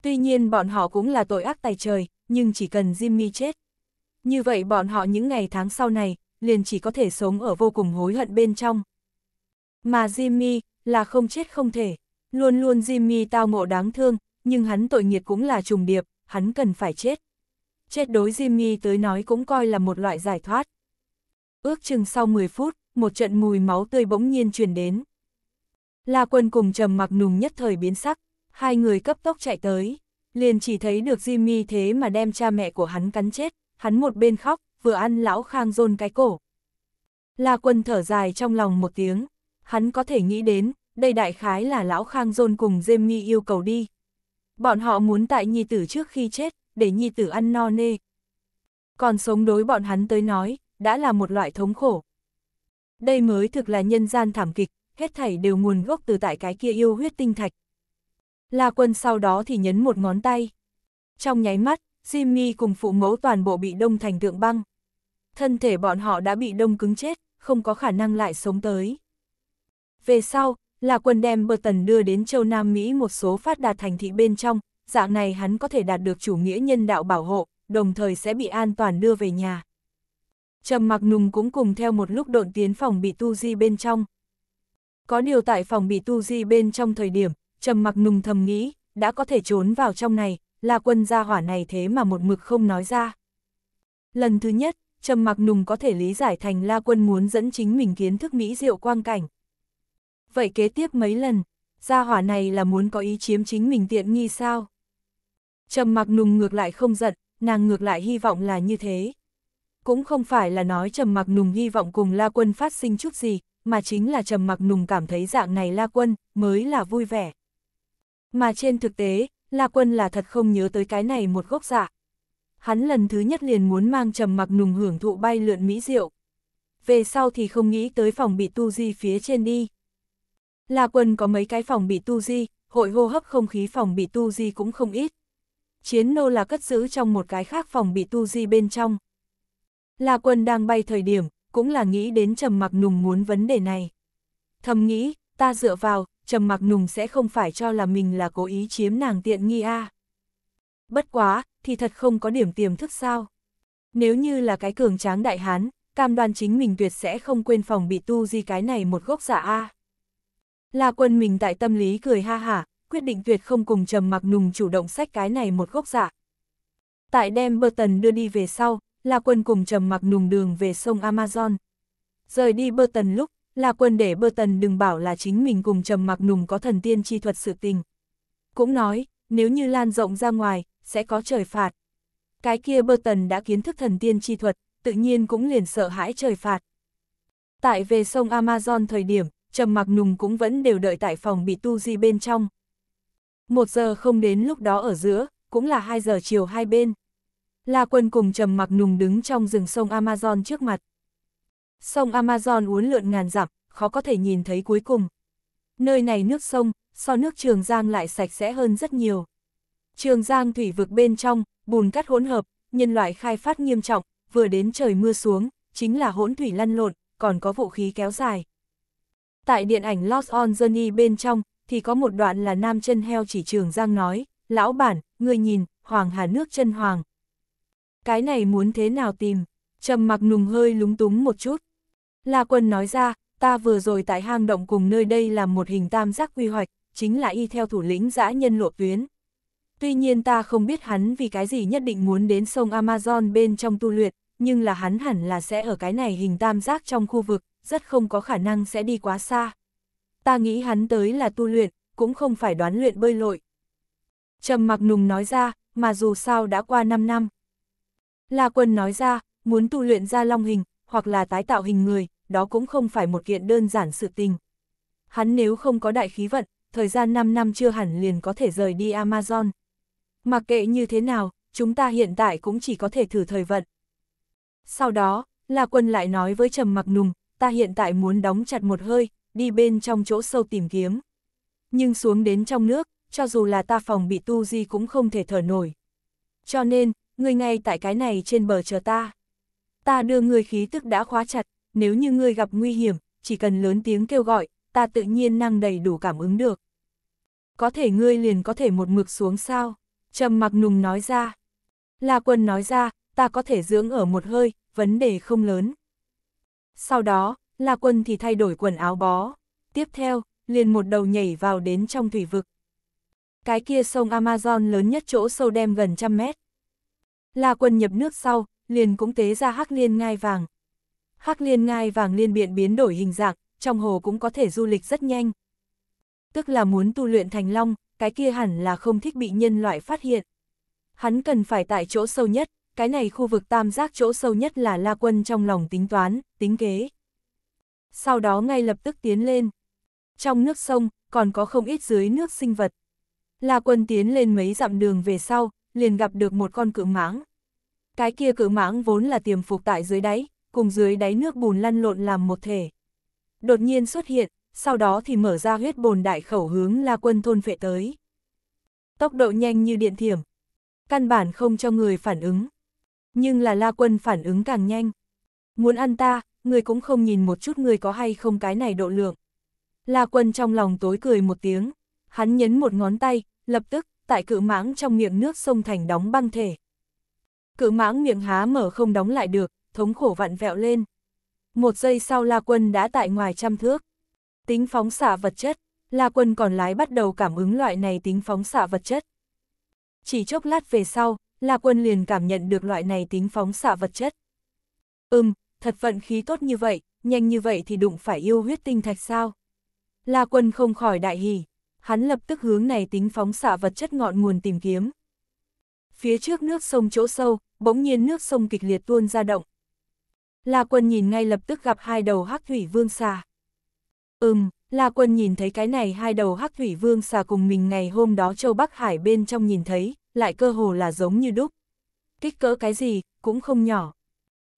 S1: Tuy nhiên bọn họ cũng là tội ác tài trời, nhưng chỉ cần Jimmy chết. Như vậy bọn họ những ngày tháng sau này, liền chỉ có thể sống ở vô cùng hối hận bên trong. Mà Jimmy, là không chết không thể. Luôn luôn Jimmy tao ngộ đáng thương, nhưng hắn tội nghiệt cũng là trùng điệp, hắn cần phải chết. Chết đối Jimmy tới nói cũng coi là một loại giải thoát. Ước chừng sau 10 phút, một trận mùi máu tươi bỗng nhiên truyền đến. La quân cùng trầm mặc nùng nhất thời biến sắc, Hai người cấp tốc chạy tới, liền chỉ thấy được Jimmy thế mà đem cha mẹ của hắn cắn chết, hắn một bên khóc, vừa ăn lão khang rôn cái cổ. La quân thở dài trong lòng một tiếng, hắn có thể nghĩ đến, đây đại khái là lão khang rôn cùng Jimmy yêu cầu đi. Bọn họ muốn tại nhi tử trước khi chết, để nhi tử ăn no nê. Còn sống đối bọn hắn tới nói, đã là một loại thống khổ. Đây mới thực là nhân gian thảm kịch, hết thảy đều nguồn gốc từ tại cái kia yêu huyết tinh thạch, La Quân sau đó thì nhấn một ngón tay. Trong nháy mắt, Jimmy cùng phụ mẫu toàn bộ bị đông thành tượng băng. Thân thể bọn họ đã bị đông cứng chết, không có khả năng lại sống tới. Về sau, là quân đem Burton đưa đến châu Nam Mỹ một số phát đạt thành thị bên trong, dạng này hắn có thể đạt được chủ nghĩa nhân đạo bảo hộ, đồng thời sẽ bị an toàn đưa về nhà. Trầm mặc nùng cũng cùng theo một lúc độn tiến phòng bị tu di bên trong. Có điều tại phòng bị tu di bên trong thời điểm, trầm mặc nùng thầm nghĩ, đã có thể trốn vào trong này, là quân gia hỏa này thế mà một mực không nói ra. Lần thứ nhất, Trầm Mặc Nùng có thể lý giải thành La Quân muốn dẫn chính mình kiến thức mỹ diệu quang cảnh. Vậy kế tiếp mấy lần, gia hỏa này là muốn có ý chiếm chính mình tiện nghi sao? Trầm Mặc Nùng ngược lại không giận, nàng ngược lại hy vọng là như thế. Cũng không phải là nói Trầm Mặc Nùng hy vọng cùng La Quân phát sinh chút gì, mà chính là Trầm Mặc Nùng cảm thấy dạng này La Quân mới là vui vẻ. Mà trên thực tế, La Quân là thật không nhớ tới cái này một gốc dạ. Hắn lần thứ nhất liền muốn mang trầm mặc nùng hưởng thụ bay lượn mỹ diệu. Về sau thì không nghĩ tới phòng bị tu di phía trên đi. La Quân có mấy cái phòng bị tu di, hội hô hấp không khí phòng bị tu di cũng không ít. Chiến nô là cất giữ trong một cái khác phòng bị tu di bên trong. La Quân đang bay thời điểm, cũng là nghĩ đến trầm mặc nùng muốn vấn đề này. Thầm nghĩ, ta dựa vào, trầm mặc nùng sẽ không phải cho là mình là cố ý chiếm nàng tiện nghi a Bất quá, thì thật không có điểm tiềm thức sao. Nếu như là cái cường tráng đại hán, cam đoan chính mình tuyệt sẽ không quên phòng bị tu di cái này một gốc giả dạ a La quân mình tại tâm lý cười ha hả, quyết định tuyệt không cùng trầm mặc nùng chủ động sách cái này một gốc giả. Dạ. Tại đem Burton đưa đi về sau, La quân cùng trầm mặc nùng đường về sông Amazon. Rời đi Burton lúc, là quân để bơ tần đừng bảo là chính mình cùng trầm mặc nùng có thần tiên chi thuật sự tình. Cũng nói, nếu như lan rộng ra ngoài, sẽ có trời phạt. Cái kia bơ tần đã kiến thức thần tiên chi thuật, tự nhiên cũng liền sợ hãi trời phạt. Tại về sông Amazon thời điểm, trầm mặc nùng cũng vẫn đều đợi tại phòng bị tu di bên trong. Một giờ không đến lúc đó ở giữa, cũng là hai giờ chiều hai bên. La quân cùng trầm mặc nùng đứng trong rừng sông Amazon trước mặt. Sông Amazon uốn lượn ngàn dặm, khó có thể nhìn thấy cuối cùng. Nơi này nước sông, so nước Trường Giang lại sạch sẽ hơn rất nhiều. Trường Giang thủy vực bên trong, bùn cát hỗn hợp, nhân loại khai phát nghiêm trọng, vừa đến trời mưa xuống, chính là hỗn thủy lăn lộn, còn có vũ khí kéo dài. Tại điện ảnh Lost on Journey bên trong, thì có một đoạn là nam chân heo chỉ Trường Giang nói, lão bản, người nhìn, hoàng hà nước chân hoàng. Cái này muốn thế nào tìm? Trầm mặc nùng hơi lúng túng một chút, La Quân nói ra, ta vừa rồi tại hang động cùng nơi đây làm một hình tam giác quy hoạch, chính là y theo thủ lĩnh dã nhân lộ tuyến. Tuy nhiên ta không biết hắn vì cái gì nhất định muốn đến sông Amazon bên trong tu luyện, nhưng là hắn hẳn là sẽ ở cái này hình tam giác trong khu vực, rất không có khả năng sẽ đi quá xa. Ta nghĩ hắn tới là tu luyện, cũng không phải đoán luyện bơi lội. Trầm mặc nùng nói ra, mà dù sao đã qua 5 năm. La Quân nói ra, muốn tu luyện ra long hình, hoặc là tái tạo hình người, đó cũng không phải một kiện đơn giản sự tình. Hắn nếu không có đại khí vận, thời gian 5 năm chưa hẳn liền có thể rời đi Amazon. Mặc kệ như thế nào, chúng ta hiện tại cũng chỉ có thể thử thời vận. Sau đó, La Quân lại nói với Trầm Mặc Nùng, ta hiện tại muốn đóng chặt một hơi, đi bên trong chỗ sâu tìm kiếm. Nhưng xuống đến trong nước, cho dù là ta phòng bị tu di cũng không thể thở nổi. Cho nên, người ngay tại cái này trên bờ chờ ta ta đưa ngươi khí tức đã khóa chặt, nếu như ngươi gặp nguy hiểm, chỉ cần lớn tiếng kêu gọi, ta tự nhiên năng đầy đủ cảm ứng được. Có thể ngươi liền có thể một mực xuống sao? Trầm mặc nùng nói ra. La quân nói ra, ta có thể dưỡng ở một hơi, vấn đề không lớn. Sau đó, La quân thì thay đổi quần áo bó. Tiếp theo, liền một đầu nhảy vào đến trong thủy vực. Cái kia sông Amazon lớn nhất chỗ sâu đem gần trăm mét. La quân nhập nước sau, liền cũng tế ra hắc liên ngai vàng. Hắc liên ngai vàng liên biện biến đổi hình dạng, trong hồ cũng có thể du lịch rất nhanh. Tức là muốn tu luyện thành long, cái kia hẳn là không thích bị nhân loại phát hiện. Hắn cần phải tại chỗ sâu nhất, cái này khu vực tam giác chỗ sâu nhất là La Quân trong lòng tính toán, tính kế. Sau đó ngay lập tức tiến lên. Trong nước sông, còn có không ít dưới nước sinh vật. La Quân tiến lên mấy dặm đường về sau, liền gặp được một con cự mãng, cái kia cự mãng vốn là tiềm phục tại dưới đáy, cùng dưới đáy nước bùn lăn lộn làm một thể. Đột nhiên xuất hiện, sau đó thì mở ra huyết bồn đại khẩu hướng La Quân thôn phệ tới. Tốc độ nhanh như điện thiểm, căn bản không cho người phản ứng. Nhưng là La Quân phản ứng càng nhanh. Muốn ăn ta, người cũng không nhìn một chút người có hay không cái này độ lượng. La Quân trong lòng tối cười một tiếng, hắn nhấn một ngón tay, lập tức, tại cự mãng trong miệng nước sông thành đóng băng thể, cự mãng miệng há mở không đóng lại được, thống khổ vặn vẹo lên. Một giây sau La Quân đã tại ngoài trăm thước. Tính phóng xạ vật chất, La Quân còn lái bắt đầu cảm ứng loại này tính phóng xạ vật chất. Chỉ chốc lát về sau, La Quân liền cảm nhận được loại này tính phóng xạ vật chất. Ừm, thật vận khí tốt như vậy, nhanh như vậy thì đụng phải yêu huyết tinh thạch sao? La Quân không khỏi đại hỉ, hắn lập tức hướng này tính phóng xạ vật chất ngọn nguồn tìm kiếm phía trước nước sông chỗ sâu, bỗng nhiên nước sông kịch liệt tuôn ra động. La quân nhìn ngay lập tức gặp hai đầu hắc thủy vương xà. Ừm, La quân nhìn thấy cái này hai đầu hắc thủy vương xà cùng mình ngày hôm đó châu Bắc Hải bên trong nhìn thấy, lại cơ hồ là giống như đúc. Kích cỡ cái gì, cũng không nhỏ.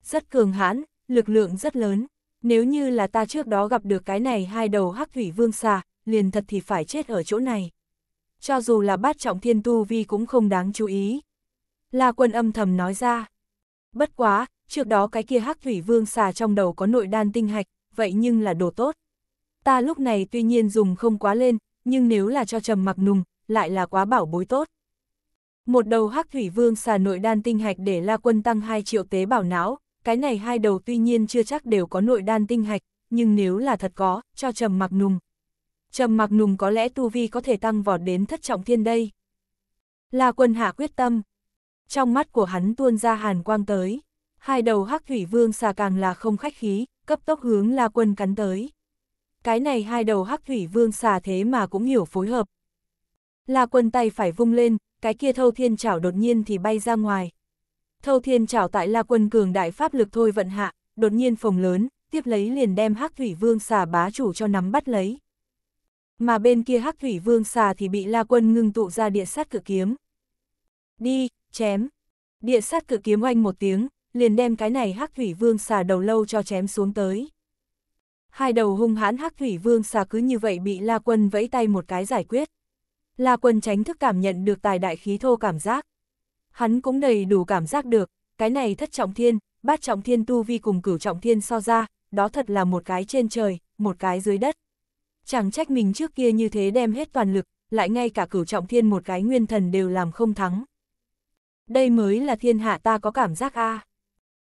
S1: Rất cường hãn, lực lượng rất lớn. Nếu như là ta trước đó gặp được cái này hai đầu hắc thủy vương xà, liền thật thì phải chết ở chỗ này. Cho dù là bát trọng thiên tu vi cũng không đáng chú ý, La Quân âm thầm nói ra. Bất quá, trước đó cái kia hắc thủy vương xà trong đầu có nội đan tinh hạch, vậy nhưng là đồ tốt. Ta lúc này tuy nhiên dùng không quá lên, nhưng nếu là cho trầm mặc nùng, lại là quá bảo bối tốt. Một đầu hắc thủy vương xà nội đan tinh hạch để La Quân tăng 2 triệu tế bào não, cái này hai đầu tuy nhiên chưa chắc đều có nội đan tinh hạch, nhưng nếu là thật có, cho trầm mặc nùng. Trầm mặc nùng có lẽ tu vi có thể tăng vọt đến thất trọng thiên đây. La Quân hạ quyết tâm, trong mắt của hắn tuôn ra hàn quang tới. Hai đầu hắc thủy vương xà càng là không khách khí, cấp tốc hướng la quân cắn tới. Cái này hai đầu hắc thủy vương xà thế mà cũng hiểu phối hợp. La quân tay phải vung lên, cái kia thâu thiên chảo đột nhiên thì bay ra ngoài. Thâu thiên chảo tại la quân cường đại pháp lực thôi vận hạ, đột nhiên phồng lớn, tiếp lấy liền đem hắc thủy vương xà bá chủ cho nắm bắt lấy. Mà bên kia hắc thủy vương xà thì bị la quân ngưng tụ ra địa sát cự kiếm. Đi, chém. Địa sát cự kiếm oanh một tiếng, liền đem cái này hắc thủy vương xà đầu lâu cho chém xuống tới. Hai đầu hung hãn hắc thủy vương xà cứ như vậy bị La Quân vẫy tay một cái giải quyết. La Quân tránh thức cảm nhận được tài đại khí thô cảm giác. Hắn cũng đầy đủ cảm giác được, cái này thất trọng thiên, bát trọng thiên tu vi cùng cửu trọng thiên so ra, đó thật là một cái trên trời, một cái dưới đất. Chẳng trách mình trước kia như thế đem hết toàn lực, lại ngay cả cửu trọng thiên một cái nguyên thần đều làm không thắng đây mới là thiên hạ ta có cảm giác a. À.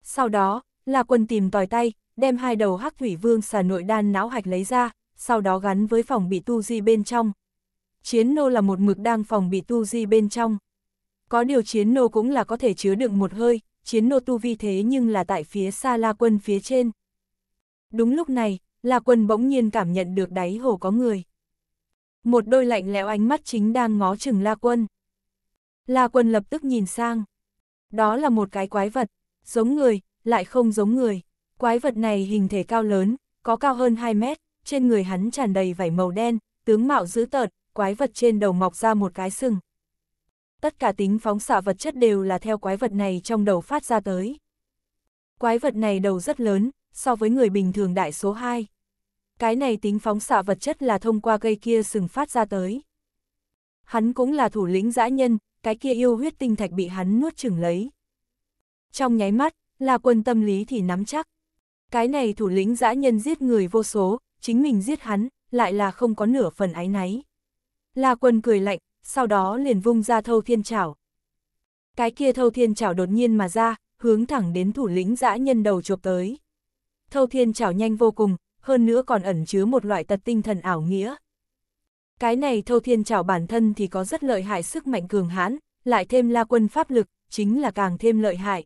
S1: Sau đó, là quân tìm tòi tay, đem hai đầu hắc thủy vương xà nội đan não hạch lấy ra, sau đó gắn với phòng bị tu di bên trong. Chiến nô là một mực đang phòng bị tu di bên trong. Có điều chiến nô cũng là có thể chứa đựng một hơi, chiến nô tu vi thế nhưng là tại phía xa la quân phía trên. Đúng lúc này, la quân bỗng nhiên cảm nhận được đáy hồ có người. Một đôi lạnh lẽo ánh mắt chính đang ngó chừng la quân. La Quân lập tức nhìn sang. Đó là một cái quái vật, giống người, lại không giống người. Quái vật này hình thể cao lớn, có cao hơn 2 mét, trên người hắn tràn đầy vảy màu đen, tướng mạo dữ tợn, quái vật trên đầu mọc ra một cái sừng. Tất cả tính phóng xạ vật chất đều là theo quái vật này trong đầu phát ra tới. Quái vật này đầu rất lớn, so với người bình thường đại số 2. Cái này tính phóng xạ vật chất là thông qua cây kia sừng phát ra tới. Hắn cũng là thủ lĩnh dã nhân, cái kia yêu huyết tinh thạch bị hắn nuốt chừng lấy. Trong nháy mắt, la quân tâm lý thì nắm chắc. Cái này thủ lĩnh dã nhân giết người vô số, chính mình giết hắn, lại là không có nửa phần ái náy. La quân cười lạnh, sau đó liền vung ra thâu thiên chảo. Cái kia thâu thiên chảo đột nhiên mà ra, hướng thẳng đến thủ lĩnh dã nhân đầu chụp tới. Thâu thiên chảo nhanh vô cùng, hơn nữa còn ẩn chứa một loại tật tinh thần ảo nghĩa, cái này thâu thiên chảo bản thân thì có rất lợi hại sức mạnh cường hãn, lại thêm la quân pháp lực, chính là càng thêm lợi hại.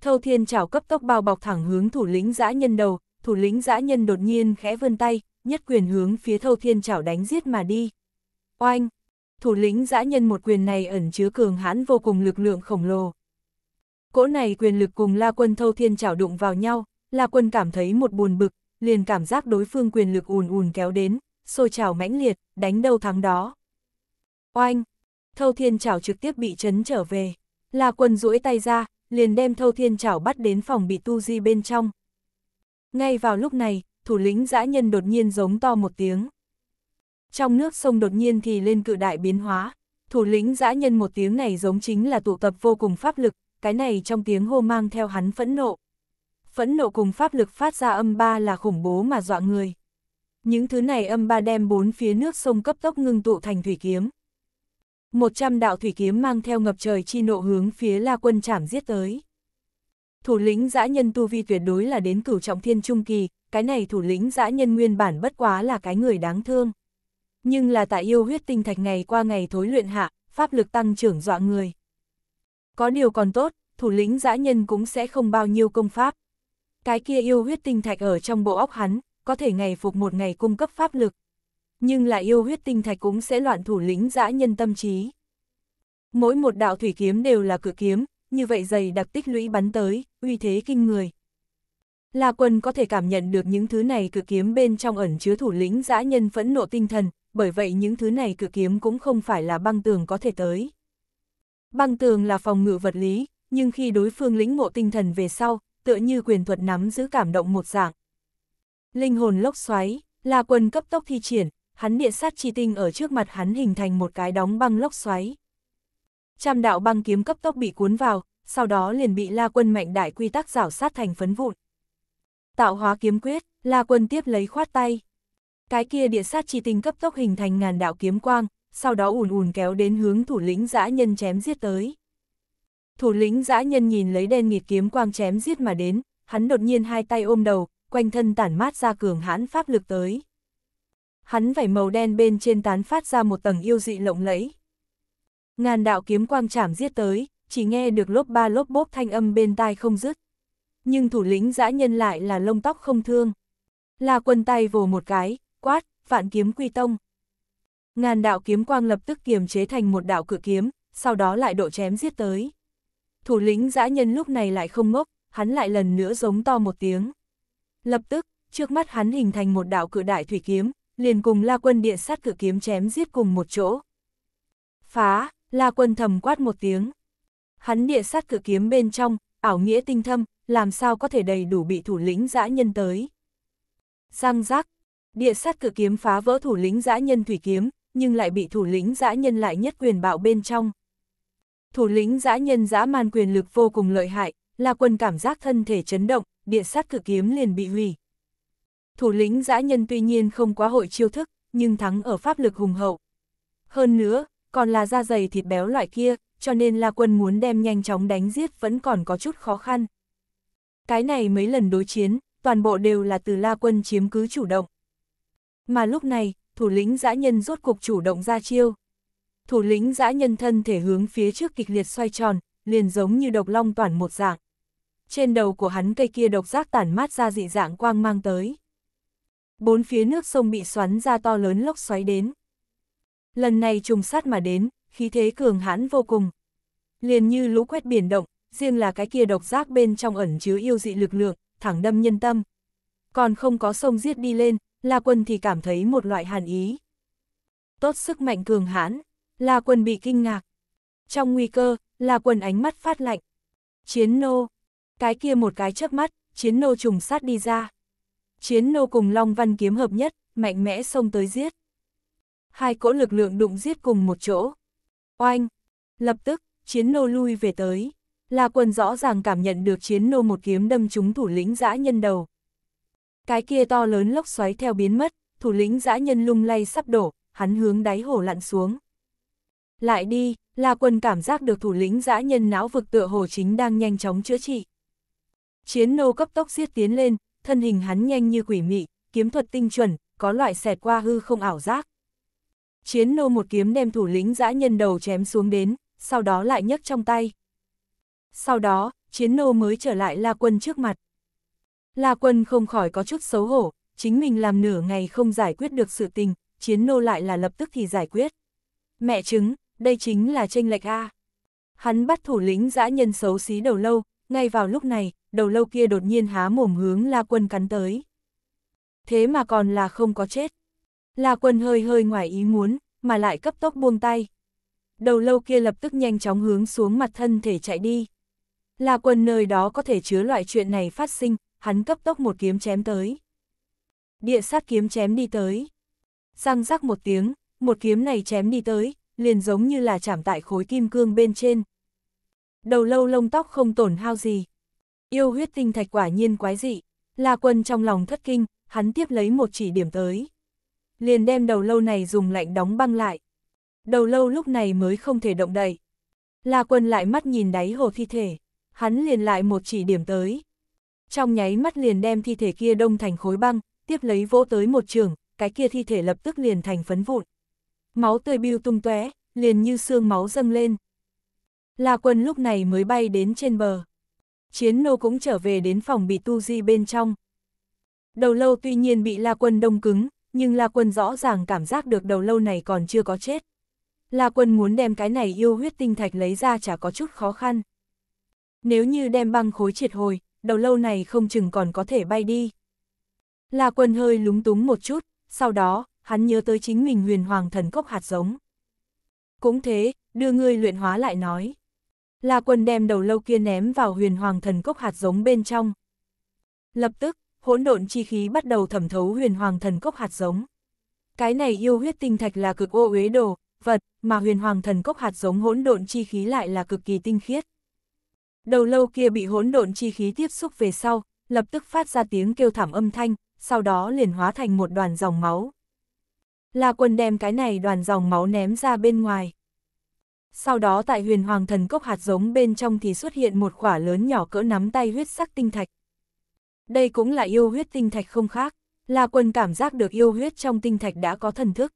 S1: Thâu thiên chảo cấp tốc bao bọc thẳng hướng thủ lĩnh dã nhân đầu, thủ lĩnh dã nhân đột nhiên khẽ vươn tay, nhất quyền hướng phía thâu thiên chảo đánh giết mà đi. Oanh! Thủ lĩnh dã nhân một quyền này ẩn chứa cường hãn vô cùng lực lượng khổng lồ. Cỗ này quyền lực cùng la quân thâu thiên chảo đụng vào nhau, la quân cảm thấy một buồn bực, liền cảm giác đối phương quyền lực ùn ùn kéo đến, sôi trào mãnh liệt, đánh đâu thắng đó. Oanh! Thâu Thiên trảo trực tiếp bị chấn trở về. là quần duỗi tay ra, liền đem Thâu Thiên trảo bắt đến phòng bị tu di bên trong. Ngay vào lúc này, thủ lĩnh dã nhân đột nhiên giống to một tiếng. Trong nước sông đột nhiên thì lên cự đại biến hóa, thủ lĩnh dã nhân một tiếng này giống chính là tụ tập vô cùng pháp lực, cái này trong tiếng hô mang theo hắn phẫn nộ. Phẫn nộ cùng pháp lực phát ra âm ba là khủng bố mà dọa người. Những thứ này âm ba đem bốn phía nước sông cấp tốc ngưng tụ thành thủy kiếm. Một trăm đạo thủy kiếm mang theo ngập trời chi nộ hướng phía La Quân chảm giết tới. Thủ lĩnh dã nhân tu vi tuyệt đối là đến cửu trọng thiên trung kỳ, cái này thủ lĩnh dã nhân nguyên bản bất quá là cái người đáng thương. Nhưng là tại yêu huyết tinh thạch ngày qua ngày thối luyện hạ, pháp lực tăng trưởng dọa người. Có điều còn tốt, thủ lĩnh dã nhân cũng sẽ không bao nhiêu công pháp. Cái kia yêu huyết tinh thạch ở trong bộ óc hắn, có thể ngày phục một ngày cung cấp pháp lực. Nhưng là yêu huyết tinh thạch cũng sẽ loạn thủ lĩnh dã nhân tâm trí. Mỗi một đạo thủy kiếm đều là cự kiếm, như vậy dày đặc tích lũy bắn tới, uy thế kinh người. La quân có thể cảm nhận được những thứ này cự kiếm bên trong ẩn chứa thủ lĩnh dã nhân phẫn nộ tinh thần, bởi vậy những thứ này cự kiếm cũng không phải là băng tường có thể tới. Băng tường là phòng ngự vật lý, nhưng khi đối phương lĩnh ngộ tinh thần về sau, tựa như quyền thuật nắm giữ cảm động một dạng. Linh hồn lốc xoáy, La Quân cấp tốc thi triển, hắn địa sát chi tinh ở trước mặt hắn hình thành một cái đóng băng lốc xoáy. Trăm đạo băng kiếm cấp tốc bị cuốn vào, sau đó liền bị La Quân mạnh đại quy tắc rảo sát thành phấn vụn. Tạo hóa kiếm quyết, La Quân tiếp lấy khoát tay. Cái kia địa sát chi tinh cấp tốc hình thành ngàn đạo kiếm quang, sau đó ùn ùn kéo đến hướng thủ lĩnh dã nhân chém giết tới. Thủ lĩnh dã nhân nhìn lấy đen nghịt kiếm quang chém giết mà đến, hắn đột nhiên hai tay ôm đầu, quanh thân tản mát ra cường hãn pháp lực tới. Hắn vảy màu đen bên trên tán phát ra một tầng yêu dị lộng lẫy. Ngàn đạo kiếm quang chảm giết tới, chỉ nghe được lốp ba lốp bốp thanh âm bên tai không dứt. Nhưng thủ lĩnh dã nhân lại là lông tóc không thương. là quân tay vồ một cái, quát, vạn kiếm quy tông. Ngàn đạo kiếm quang lập tức kiềm chế thành một đạo cự kiếm, sau đó lại độ chém giết tới. Thủ lĩnh dã nhân lúc này lại không ngốc, hắn lại lần nữa giống to một tiếng. Lập tức, trước mắt hắn hình thành một đạo cự đại thủy kiếm, liền cùng La Quân điện sát cự kiếm chém giết cùng một chỗ. Phá, La Quân thầm quát một tiếng. Hắn địa sát cự kiếm bên trong, ảo nghĩa tinh thâm, làm sao có thể đầy đủ bị thủ lĩnh dã nhân tới. giang giác địa sát cự kiếm phá vỡ thủ lĩnh dã nhân thủy kiếm, nhưng lại bị thủ lĩnh dã nhân lại nhất quyền bạo bên trong. Thủ lĩnh dã nhân dã man quyền lực vô cùng lợi hại, La Quân cảm giác thân thể chấn động, địa sát cử kiếm liền bị hủy. Thủ lĩnh dã nhân tuy nhiên không quá hội chiêu thức, nhưng thắng ở pháp lực hùng hậu. Hơn nữa, còn là da dày thịt béo loại kia, cho nên La Quân muốn đem nhanh chóng đánh giết vẫn còn có chút khó khăn. Cái này mấy lần đối chiến, toàn bộ đều là từ La Quân chiếm cứ chủ động. Mà lúc này, thủ lĩnh dã nhân rốt cục chủ động ra chiêu. Thủ lĩnh dã nhân thân thể hướng phía trước kịch liệt xoay tròn, liền giống như độc long toàn một dạng trên đầu của hắn cây kia độc giác tản mát ra dị dạng quang mang tới. Bốn phía nước sông bị xoắn ra to lớn lốc xoáy đến. Lần này trùng sát mà đến, khí thế cường hãn vô cùng. Liền như lũ quét biển động, riêng là cái kia độc giác bên trong ẩn chứa yêu dị lực lượng, thẳng đâm nhân tâm. Còn không có sông giết đi lên, La Quân thì cảm thấy một loại hàn ý. Tốt sức mạnh cường hãn, La Quân bị kinh ngạc. Trong nguy cơ, La Quân ánh mắt phát lạnh. Chiến nô, cái kia một cái chớp mắt, chiến nô trùng sát đi ra. Chiến nô cùng Long Văn kiếm hợp nhất, mạnh mẽ xông tới giết. Hai cỗ lực lượng đụng giết cùng một chỗ. Oanh! Lập tức, chiến nô lui về tới. La quân rõ ràng cảm nhận được chiến nô một kiếm đâm trúng thủ lĩnh dã nhân đầu. Cái kia to lớn lốc xoáy theo biến mất, thủ lĩnh dã nhân lung lay sắp đổ, hắn hướng đáy hồ lặn xuống. Lại đi, La quân cảm giác được thủ lĩnh dã nhân não vực tựa hồ chính đang nhanh chóng chữa trị. Chiến nô cấp tốc giết tiến lên, thân hình hắn nhanh như quỷ mị, kiếm thuật tinh chuẩn, có loại xẹt qua hư không ảo giác. Chiến nô một kiếm đem thủ lĩnh dã nhân đầu chém xuống đến, sau đó lại nhấc trong tay. Sau đó, chiến nô mới trở lại La Quân trước mặt. La Quân không khỏi có chút xấu hổ, chính mình làm nửa ngày không giải quyết được sự tình, chiến nô lại là lập tức thì giải quyết. Mẹ chứng, đây chính là tranh lệch A. Hắn bắt thủ lĩnh dã nhân xấu xí đầu lâu, ngay vào lúc này, đầu lâu kia đột nhiên há mồm hướng La Quân cắn tới. Thế mà còn là không có chết. La Quân hơi hơi ngoài ý muốn, mà lại cấp tốc buông tay. Đầu lâu kia lập tức nhanh chóng hướng xuống mặt thân thể chạy đi. La Quân nơi đó có thể chứa loại chuyện này phát sinh, hắn cấp tốc một kiếm chém tới. Địa sát kiếm chém đi tới. Răng rắc một tiếng, một kiếm này chém đi tới, liền giống như là chạm tại khối kim cương bên trên, đầu lâu lông tóc không tổn hao gì. Yêu huyết tinh thạch quả nhiên quái dị, La Quân trong lòng thất kinh, hắn tiếp lấy một chỉ điểm tới. Liền đem đầu lâu này dùng lạnh đóng băng lại. Đầu lâu lúc này mới không thể động đậy. La Quân lại mắt nhìn đáy hồ thi thể, hắn liền lại một chỉ điểm tới. Trong nháy mắt liền đem thi thể kia đông thành khối băng, tiếp lấy vỗ tới một trường, cái kia thi thể lập tức liền thành phấn vụn. Máu tươi biêu tung tóe, liền như xương máu dâng lên. La Quân lúc này mới bay đến trên bờ. Chiến nô cũng trở về đến phòng bị tu di bên trong. Đầu lâu tuy nhiên bị La Quân đông cứng, nhưng La Quân rõ ràng cảm giác được đầu lâu này còn chưa có chết. La Quân muốn đem cái này yêu huyết tinh thạch lấy ra chả có chút khó khăn. Nếu như đem băng khối triệt hồi, đầu lâu này không chừng còn có thể bay đi. La Quân hơi lúng túng một chút, sau đó, hắn nhớ tới chính mình huyền hoàng thần cốc hạt giống. Cũng thế, đưa ngươi luyện hóa lại nói. La Quân đem đầu lâu kia ném vào huyền hoàng thần cốc hạt giống bên trong. Lập tức, hỗn độn chi khí bắt đầu thẩm thấu huyền hoàng thần cốc hạt giống. Cái này yêu huyết tinh thạch là cực ô uế đồ, vật, mà huyền hoàng thần cốc hạt giống hỗn độn chi khí lại là cực kỳ tinh khiết. Đầu lâu kia bị hỗn độn chi khí tiếp xúc về sau, lập tức phát ra tiếng kêu thảm âm thanh, sau đó liền hóa thành một đoàn dòng máu. La Quân đem cái này đoàn dòng máu ném ra bên ngoài sau đó tại huyền hoàng thần cốc hạt giống bên trong thì xuất hiện một quả lớn nhỏ cỡ nắm tay huyết sắc tinh thạch. Đây cũng là yêu huyết tinh thạch không khác, là Quân cảm giác được yêu huyết trong tinh thạch đã có thần thức.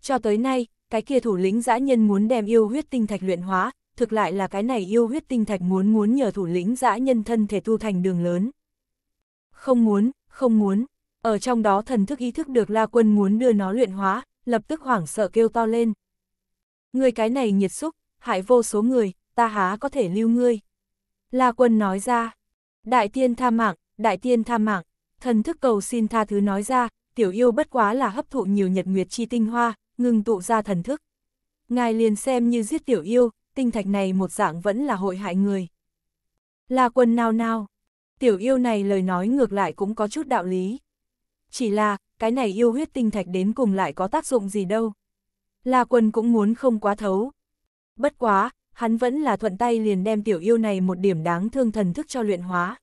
S1: Cho tới nay, cái kia thủ lĩnh dã nhân muốn đem yêu huyết tinh thạch luyện hóa, thực lại là cái này yêu huyết tinh thạch muốn muốn nhờ thủ lĩnh dã nhân thân thể tu thành đường lớn. Không muốn, không muốn, ở trong đó thần thức ý thức được La Quân muốn đưa nó luyện hóa, lập tức hoảng sợ kêu to lên. Người cái này nhiệt xúc, hại vô số người, ta há có thể lưu ngươi. La quân nói ra, đại tiên tha mạng, đại tiên tha mạng, thần thức cầu xin tha thứ nói ra, tiểu yêu bất quá là hấp thụ nhiều nhật nguyệt chi tinh hoa, ngừng tụ ra thần thức. Ngài liền xem như giết tiểu yêu, tinh thạch này một dạng vẫn là hội hại người. La quân nao nao, tiểu yêu này lời nói ngược lại cũng có chút đạo lý. Chỉ là, cái này yêu huyết tinh thạch đến cùng lại có tác dụng gì đâu. La Quân cũng muốn không quá thấu. Bất quá, hắn vẫn là thuận tay liền đem tiểu yêu này một điểm đáng thương thần thức cho luyện hóa.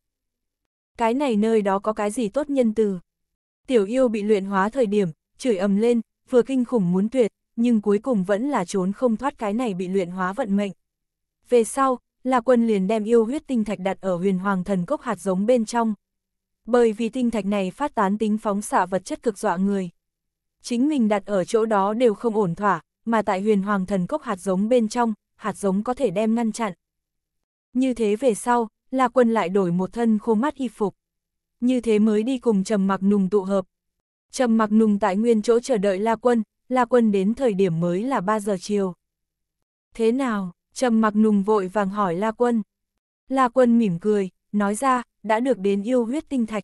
S1: Cái này nơi đó có cái gì tốt nhân từ. Tiểu yêu bị luyện hóa thời điểm, chửi ầm lên, vừa kinh khủng muốn tuyệt, nhưng cuối cùng vẫn là trốn không thoát cái này bị luyện hóa vận mệnh. Về sau, La Quân liền đem yêu huyết tinh thạch đặt ở huyền hoàng thần cốc hạt giống bên trong. Bởi vì tinh thạch này phát tán tính phóng xạ vật chất cực dọa người chính mình đặt ở chỗ đó đều không ổn thỏa, mà tại huyền hoàng thần cốc hạt giống bên trong, hạt giống có thể đem ngăn chặn. Như thế về sau, La Quân lại đổi một thân khô mắt y phục. Như thế mới đi cùng Trầm Mặc Nùng tụ hợp. Trầm Mặc Nùng tại nguyên chỗ chờ đợi La Quân, La Quân đến thời điểm mới là 3 giờ chiều. Thế nào? Trầm Mặc Nùng vội vàng hỏi La Quân. La Quân mỉm cười, nói ra, đã được đến yêu huyết tinh thạch.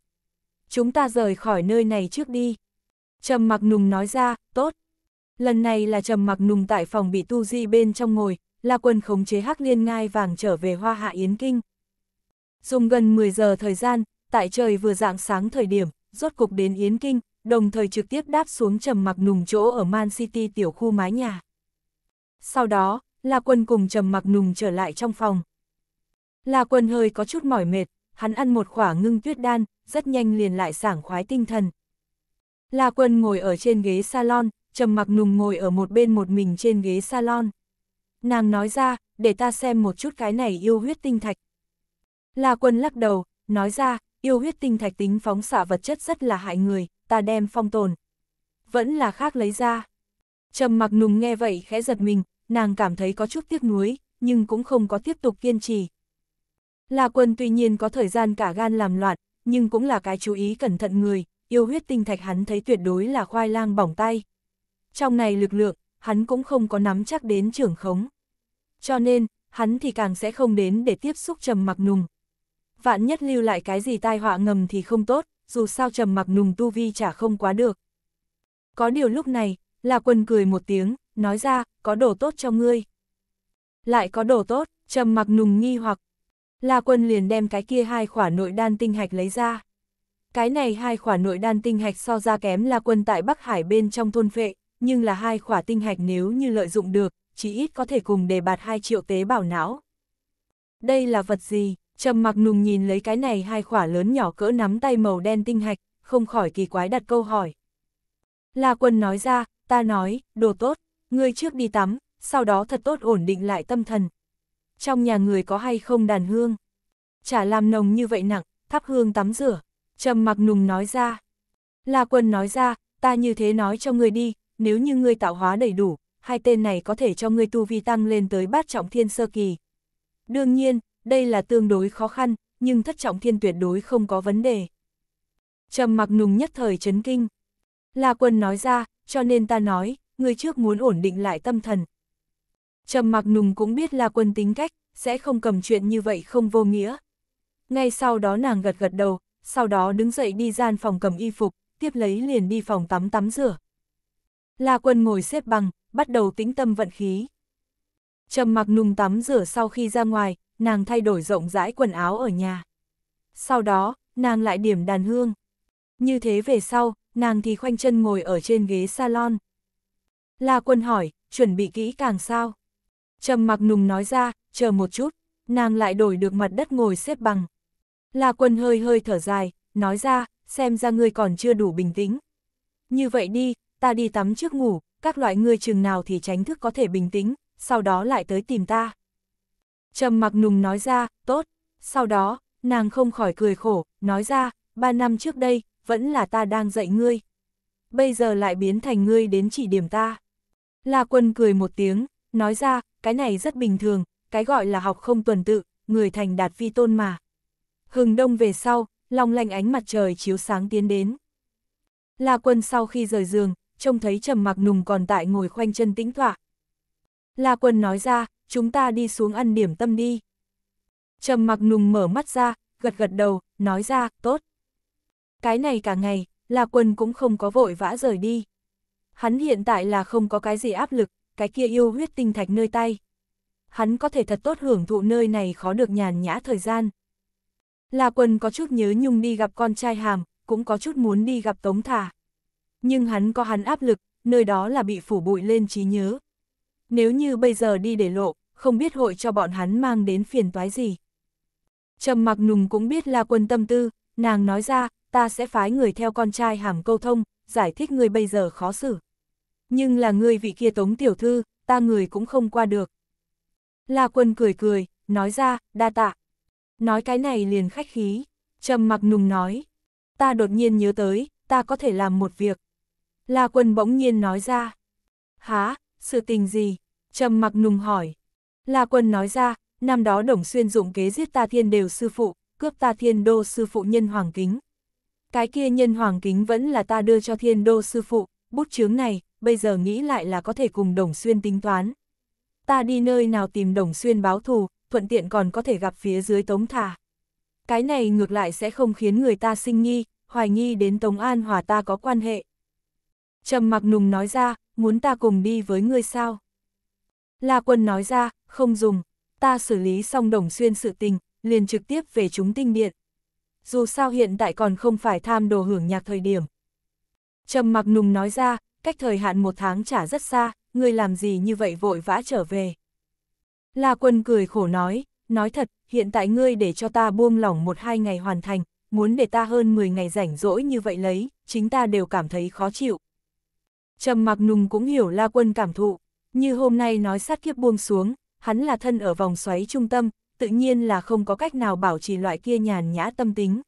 S1: Chúng ta rời khỏi nơi này trước đi. Trầm mặc nùng nói ra, tốt. Lần này là trầm mặc nùng tại phòng bị tu di bên trong ngồi, là quân khống chế hắc liên ngai vàng trở về hoa hạ yến kinh. Dùng gần 10 giờ thời gian, tại trời vừa dạng sáng thời điểm, rốt cục đến yến kinh, đồng thời trực tiếp đáp xuống trầm mặc nùng chỗ ở Man City tiểu khu mái nhà. Sau đó, là quân cùng trầm mặc nùng trở lại trong phòng. Là quân hơi có chút mỏi mệt, hắn ăn một khỏa ngưng tuyết đan, rất nhanh liền lại sảng khoái tinh thần, La Quân ngồi ở trên ghế salon, Trầm Mặc Nùng ngồi ở một bên một mình trên ghế salon. Nàng nói ra, để ta xem một chút cái này yêu huyết tinh thạch. La Quân lắc đầu, nói ra, yêu huyết tinh thạch tính phóng xạ vật chất rất là hại người, ta đem phong tồn. Vẫn là khác lấy ra. Trầm Mặc Nùng nghe vậy khẽ giật mình, nàng cảm thấy có chút tiếc nuối, nhưng cũng không có tiếp tục kiên trì. La Quân tuy nhiên có thời gian cả gan làm loạn, nhưng cũng là cái chú ý cẩn thận người, yêu huyết tinh thạch hắn thấy tuyệt đối là khoai lang bỏng tay. Trong này lực lượng, hắn cũng không có nắm chắc đến trưởng khống. Cho nên, hắn thì càng sẽ không đến để tiếp xúc trầm mặc nùng. Vạn nhất lưu lại cái gì tai họa ngầm thì không tốt, dù sao trầm mặc nùng tu vi chả không quá được. Có điều lúc này, là quân cười một tiếng, nói ra, có đồ tốt cho ngươi. Lại có đồ tốt, trầm mặc nùng nghi hoặc. là quân liền đem cái kia hai khỏa nội đan tinh hạch lấy ra. Cái này hai khỏa nội đan tinh hạch so ra kém là quân tại Bắc Hải bên trong thôn phệ, nhưng là hai khỏa tinh hạch nếu như lợi dụng được, chỉ ít có thể cùng đề bạt 2 triệu tế bào não. Đây là vật gì? Trầm mặc nùng nhìn lấy cái này hai khỏa lớn nhỏ cỡ nắm tay màu đen tinh hạch, không khỏi kỳ quái đặt câu hỏi. La quân nói ra, ta nói, đồ tốt, ngươi trước đi tắm, sau đó thật tốt ổn định lại tâm thần. Trong nhà người có hay không đàn hương? Chả làm nồng như vậy nặng, thắp hương tắm rửa, Trầm mặc nùng nói ra. La quân nói ra, ta như thế nói cho ngươi đi, nếu như ngươi tạo hóa đầy đủ, hai tên này có thể cho ngươi tu vi tăng lên tới bát trọng thiên sơ kỳ. Đương nhiên, đây là tương đối khó khăn, nhưng thất trọng thiên tuyệt đối không có vấn đề. Trầm mặc nùng nhất thời chấn kinh. La quân nói ra, cho nên ta nói, ngươi trước muốn ổn định lại tâm thần. Trầm mặc nùng cũng biết La quân tính cách, sẽ không cầm chuyện như vậy không vô nghĩa. Ngay sau đó nàng gật gật đầu, sau đó đứng dậy đi gian phòng cầm y phục, tiếp lấy liền đi phòng tắm tắm rửa. La quân ngồi xếp bằng, bắt đầu tĩnh tâm vận khí. Trầm mặc nung tắm rửa sau khi ra ngoài, nàng thay đổi rộng rãi quần áo ở nhà. Sau đó, nàng lại điểm đàn hương. Như thế về sau, nàng thì khoanh chân ngồi ở trên ghế salon. La quân hỏi, chuẩn bị kỹ càng sao? Trầm mặc nùng nói ra, chờ một chút, nàng lại đổi được mặt đất ngồi xếp bằng, La Quân hơi hơi thở dài, nói ra, xem ra ngươi còn chưa đủ bình tĩnh. Như vậy đi, ta đi tắm trước ngủ, các loại ngươi chừng nào thì tránh thức có thể bình tĩnh, sau đó lại tới tìm ta. Trầm mặc nùng nói ra, tốt, sau đó, nàng không khỏi cười khổ, nói ra, ba năm trước đây, vẫn là ta đang dạy ngươi. Bây giờ lại biến thành ngươi đến chỉ điểm ta. La quân cười một tiếng, nói ra, cái này rất bình thường, cái gọi là học không tuần tự, người thành đạt phi tôn mà, Hừng đông về sau, long lanh ánh mặt trời chiếu sáng tiến đến. La quân sau khi rời giường, trông thấy trầm mặc nùng còn tại ngồi khoanh chân tĩnh tọa. La quân nói ra, chúng ta đi xuống ăn điểm tâm đi. Trầm mặc nùng mở mắt ra, gật gật đầu, nói ra, tốt. Cái này cả ngày, La Quân cũng không có vội vã rời đi. Hắn hiện tại là không có cái gì áp lực, cái kia yêu huyết tinh thạch nơi tay. Hắn có thể thật tốt hưởng thụ nơi này khó được nhàn nhã thời gian. La Quân có chút nhớ nhung đi gặp con trai hàm, cũng có chút muốn đi gặp Tống Thả. Nhưng hắn có hắn áp lực, nơi đó là bị phủ bụi lên trí nhớ. Nếu như bây giờ đi để lộ, không biết hội cho bọn hắn mang đến phiền toái gì. Trầm mặc nùng cũng biết La Quân tâm tư, nàng nói ra, ta sẽ phái người theo con trai hàm câu thông, giải thích người bây giờ khó xử. Nhưng là người vị kia Tống Tiểu Thư, ta người cũng không qua được. La Quân cười cười, nói ra, đa tạ. Nói cái này liền khách khí, trầm mặc nùng nói. Ta đột nhiên nhớ tới, ta có thể làm một việc. La quân bỗng nhiên nói ra. Há, sự tình gì? Trầm mặc nùng hỏi. La quân nói ra, năm đó đồng xuyên dụng kế giết ta thiên đều sư phụ, cướp ta thiên đô sư phụ nhân hoàng kính. Cái kia nhân hoàng kính vẫn là ta đưa cho thiên đô sư phụ, bút chướng này, bây giờ nghĩ lại là có thể cùng đồng xuyên tính toán. Ta đi nơi nào tìm đồng xuyên báo thù, thuận tiện còn có thể gặp phía dưới Tống thà Cái này ngược lại sẽ không khiến người ta sinh nghi, hoài nghi đến Tống An Hòa ta có quan hệ. Trầm mặc nùng nói ra, muốn ta cùng đi với ngươi sao? La quân nói ra, không dùng, ta xử lý xong đồng xuyên sự tình, liền trực tiếp về chúng tinh điện. Dù sao hiện tại còn không phải tham đồ hưởng nhạc thời điểm. Trầm mặc nùng nói ra, cách thời hạn một tháng trả rất xa, ngươi làm gì như vậy vội vã trở về. La Quân cười khổ nói, nói thật, hiện tại ngươi để cho ta buông lỏng một hai ngày hoàn thành, muốn để ta hơn 10 ngày rảnh rỗi như vậy lấy, chính ta đều cảm thấy khó chịu. Trầm mặc nùng cũng hiểu La Quân cảm thụ, như hôm nay nói sát kiếp buông xuống, hắn là thân ở vòng xoáy trung tâm, tự nhiên là không có cách nào bảo trì loại kia nhàn nhã tâm tính.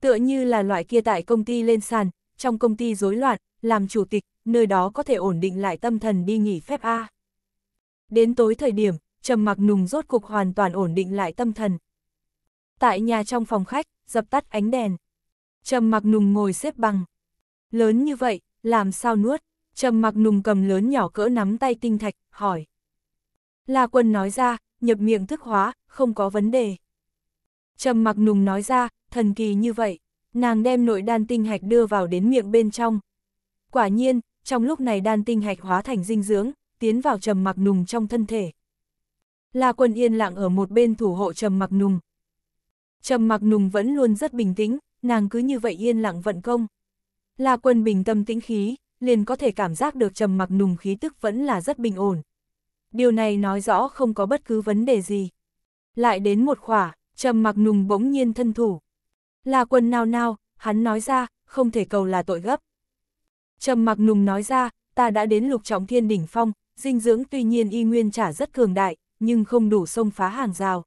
S1: Tựa như là loại kia tại công ty lên sàn, trong công ty rối loạn, làm chủ tịch, nơi đó có thể ổn định lại tâm thần đi nghỉ phép A. Đến tối thời điểm, trầm mặc nùng rốt cục hoàn toàn ổn định lại tâm thần. Tại nhà trong phòng khách, dập tắt ánh đèn. Trầm mặc nùng ngồi xếp bằng. Lớn như vậy, làm sao nuốt? Trầm mặc nùng cầm lớn nhỏ cỡ nắm tay tinh thạch, hỏi. La quân nói ra, nhập miệng thức hóa, không có vấn đề. Trầm mặc nùng nói ra, thần kỳ như vậy, nàng đem nội đan tinh hạch đưa vào đến miệng bên trong. Quả nhiên, trong lúc này đan tinh hạch hóa thành dinh dưỡng, tiến vào trầm mặc nùng trong thân thể. La Quân yên lặng ở một bên thủ hộ Trầm Mặc Nùng. Trầm Mặc Nùng vẫn luôn rất bình tĩnh, nàng cứ như vậy yên lặng vận công. La Quân bình tâm tĩnh khí, liền có thể cảm giác được Trầm Mặc Nùng khí tức vẫn là rất bình ổn. Điều này nói rõ không có bất cứ vấn đề gì. Lại đến một khỏa, Trầm Mặc Nùng bỗng nhiên thân thủ. La Quân nao nao, hắn nói ra, không thể cầu là tội gấp. Trầm Mặc Nùng nói ra, ta đã đến lục trọng thiên đỉnh phong, dinh dưỡng tuy nhiên y nguyên trả rất cường đại, nhưng không đủ xông phá hàng rào.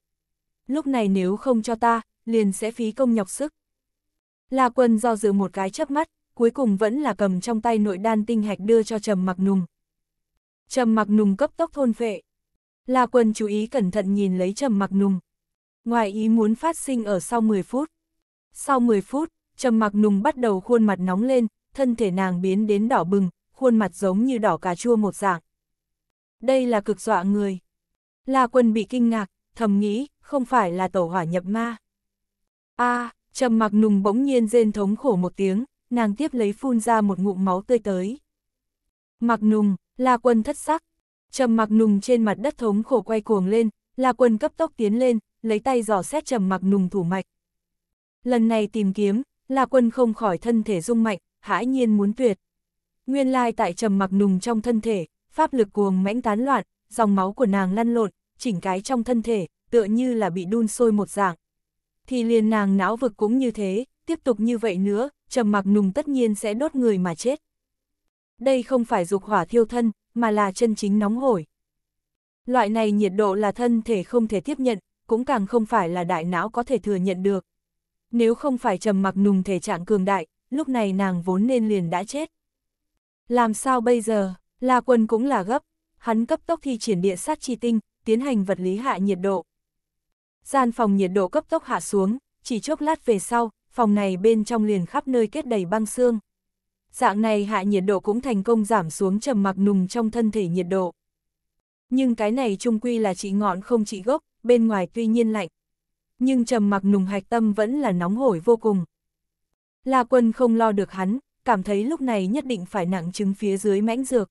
S1: Lúc này nếu không cho ta, liền sẽ phí công nhọc sức. La quân do dự một cái chớp mắt, cuối cùng vẫn là cầm trong tay nội đan tinh hạch đưa cho Trầm Mặc Nùng. Trầm Mặc Nùng cấp tốc thôn phệ. La Quân chú ý cẩn thận nhìn lấy Trầm Mặc Nùng. Ngoài ý muốn phát sinh ở sau 10 phút. Sau 10 phút, Trầm Mặc Nùng bắt đầu khuôn mặt nóng lên, thân thể nàng biến đến đỏ bừng, khuôn mặt giống như đỏ cà chua một dạng. Đây là cực dọa người. La Quân bị kinh ngạc, thầm nghĩ, không phải là tổ hỏa nhập ma. a à, trầm mặc nùng bỗng nhiên rên thống khổ một tiếng, nàng tiếp lấy phun ra một ngụm máu tươi tới. Mặc nùng, La Quân thất sắc, trầm mặc nùng trên mặt đất thống khổ quay cuồng lên, La Quân cấp tốc tiến lên, lấy tay dò xét trầm mặc nùng thủ mạch. Lần này tìm kiếm, La Quân không khỏi thân thể rung mạnh, hãi nhiên muốn tuyệt. Nguyên lai tại trầm mặc nùng trong thân thể, pháp lực cuồng mãnh tán loạn, dòng máu của nàng lăn lộn, chỉnh cái trong thân thể, tựa như là bị đun sôi một dạng. Thì liền nàng não vực cũng như thế, tiếp tục như vậy nữa, trầm mặc nùng tất nhiên sẽ đốt người mà chết. Đây không phải dục hỏa thiêu thân, mà là chân chính nóng hổi. Loại này nhiệt độ là thân thể không thể tiếp nhận, cũng càng không phải là đại não có thể thừa nhận được. Nếu không phải trầm mặc nùng thể trạng cường đại, lúc này nàng vốn nên liền đã chết. Làm sao bây giờ, La Quân cũng là gấp, hắn cấp tốc thi triển địa sát chi tinh, tiến hành vật lý hạ nhiệt độ. Gian phòng nhiệt độ cấp tốc hạ xuống, chỉ chốc lát về sau, phòng này bên trong liền khắp nơi kết đầy băng xương. Dạng này hạ nhiệt độ cũng thành công giảm xuống trầm mặc nùng trong thân thể nhiệt độ. Nhưng cái này trung quy là chỉ ngọn không chỉ gốc, bên ngoài tuy nhiên lạnh. Nhưng trầm mặc nùng hạch tâm vẫn là nóng hổi vô cùng. La quân không lo được hắn, cảm thấy lúc này nhất định phải nặng chứng phía dưới mãnh dược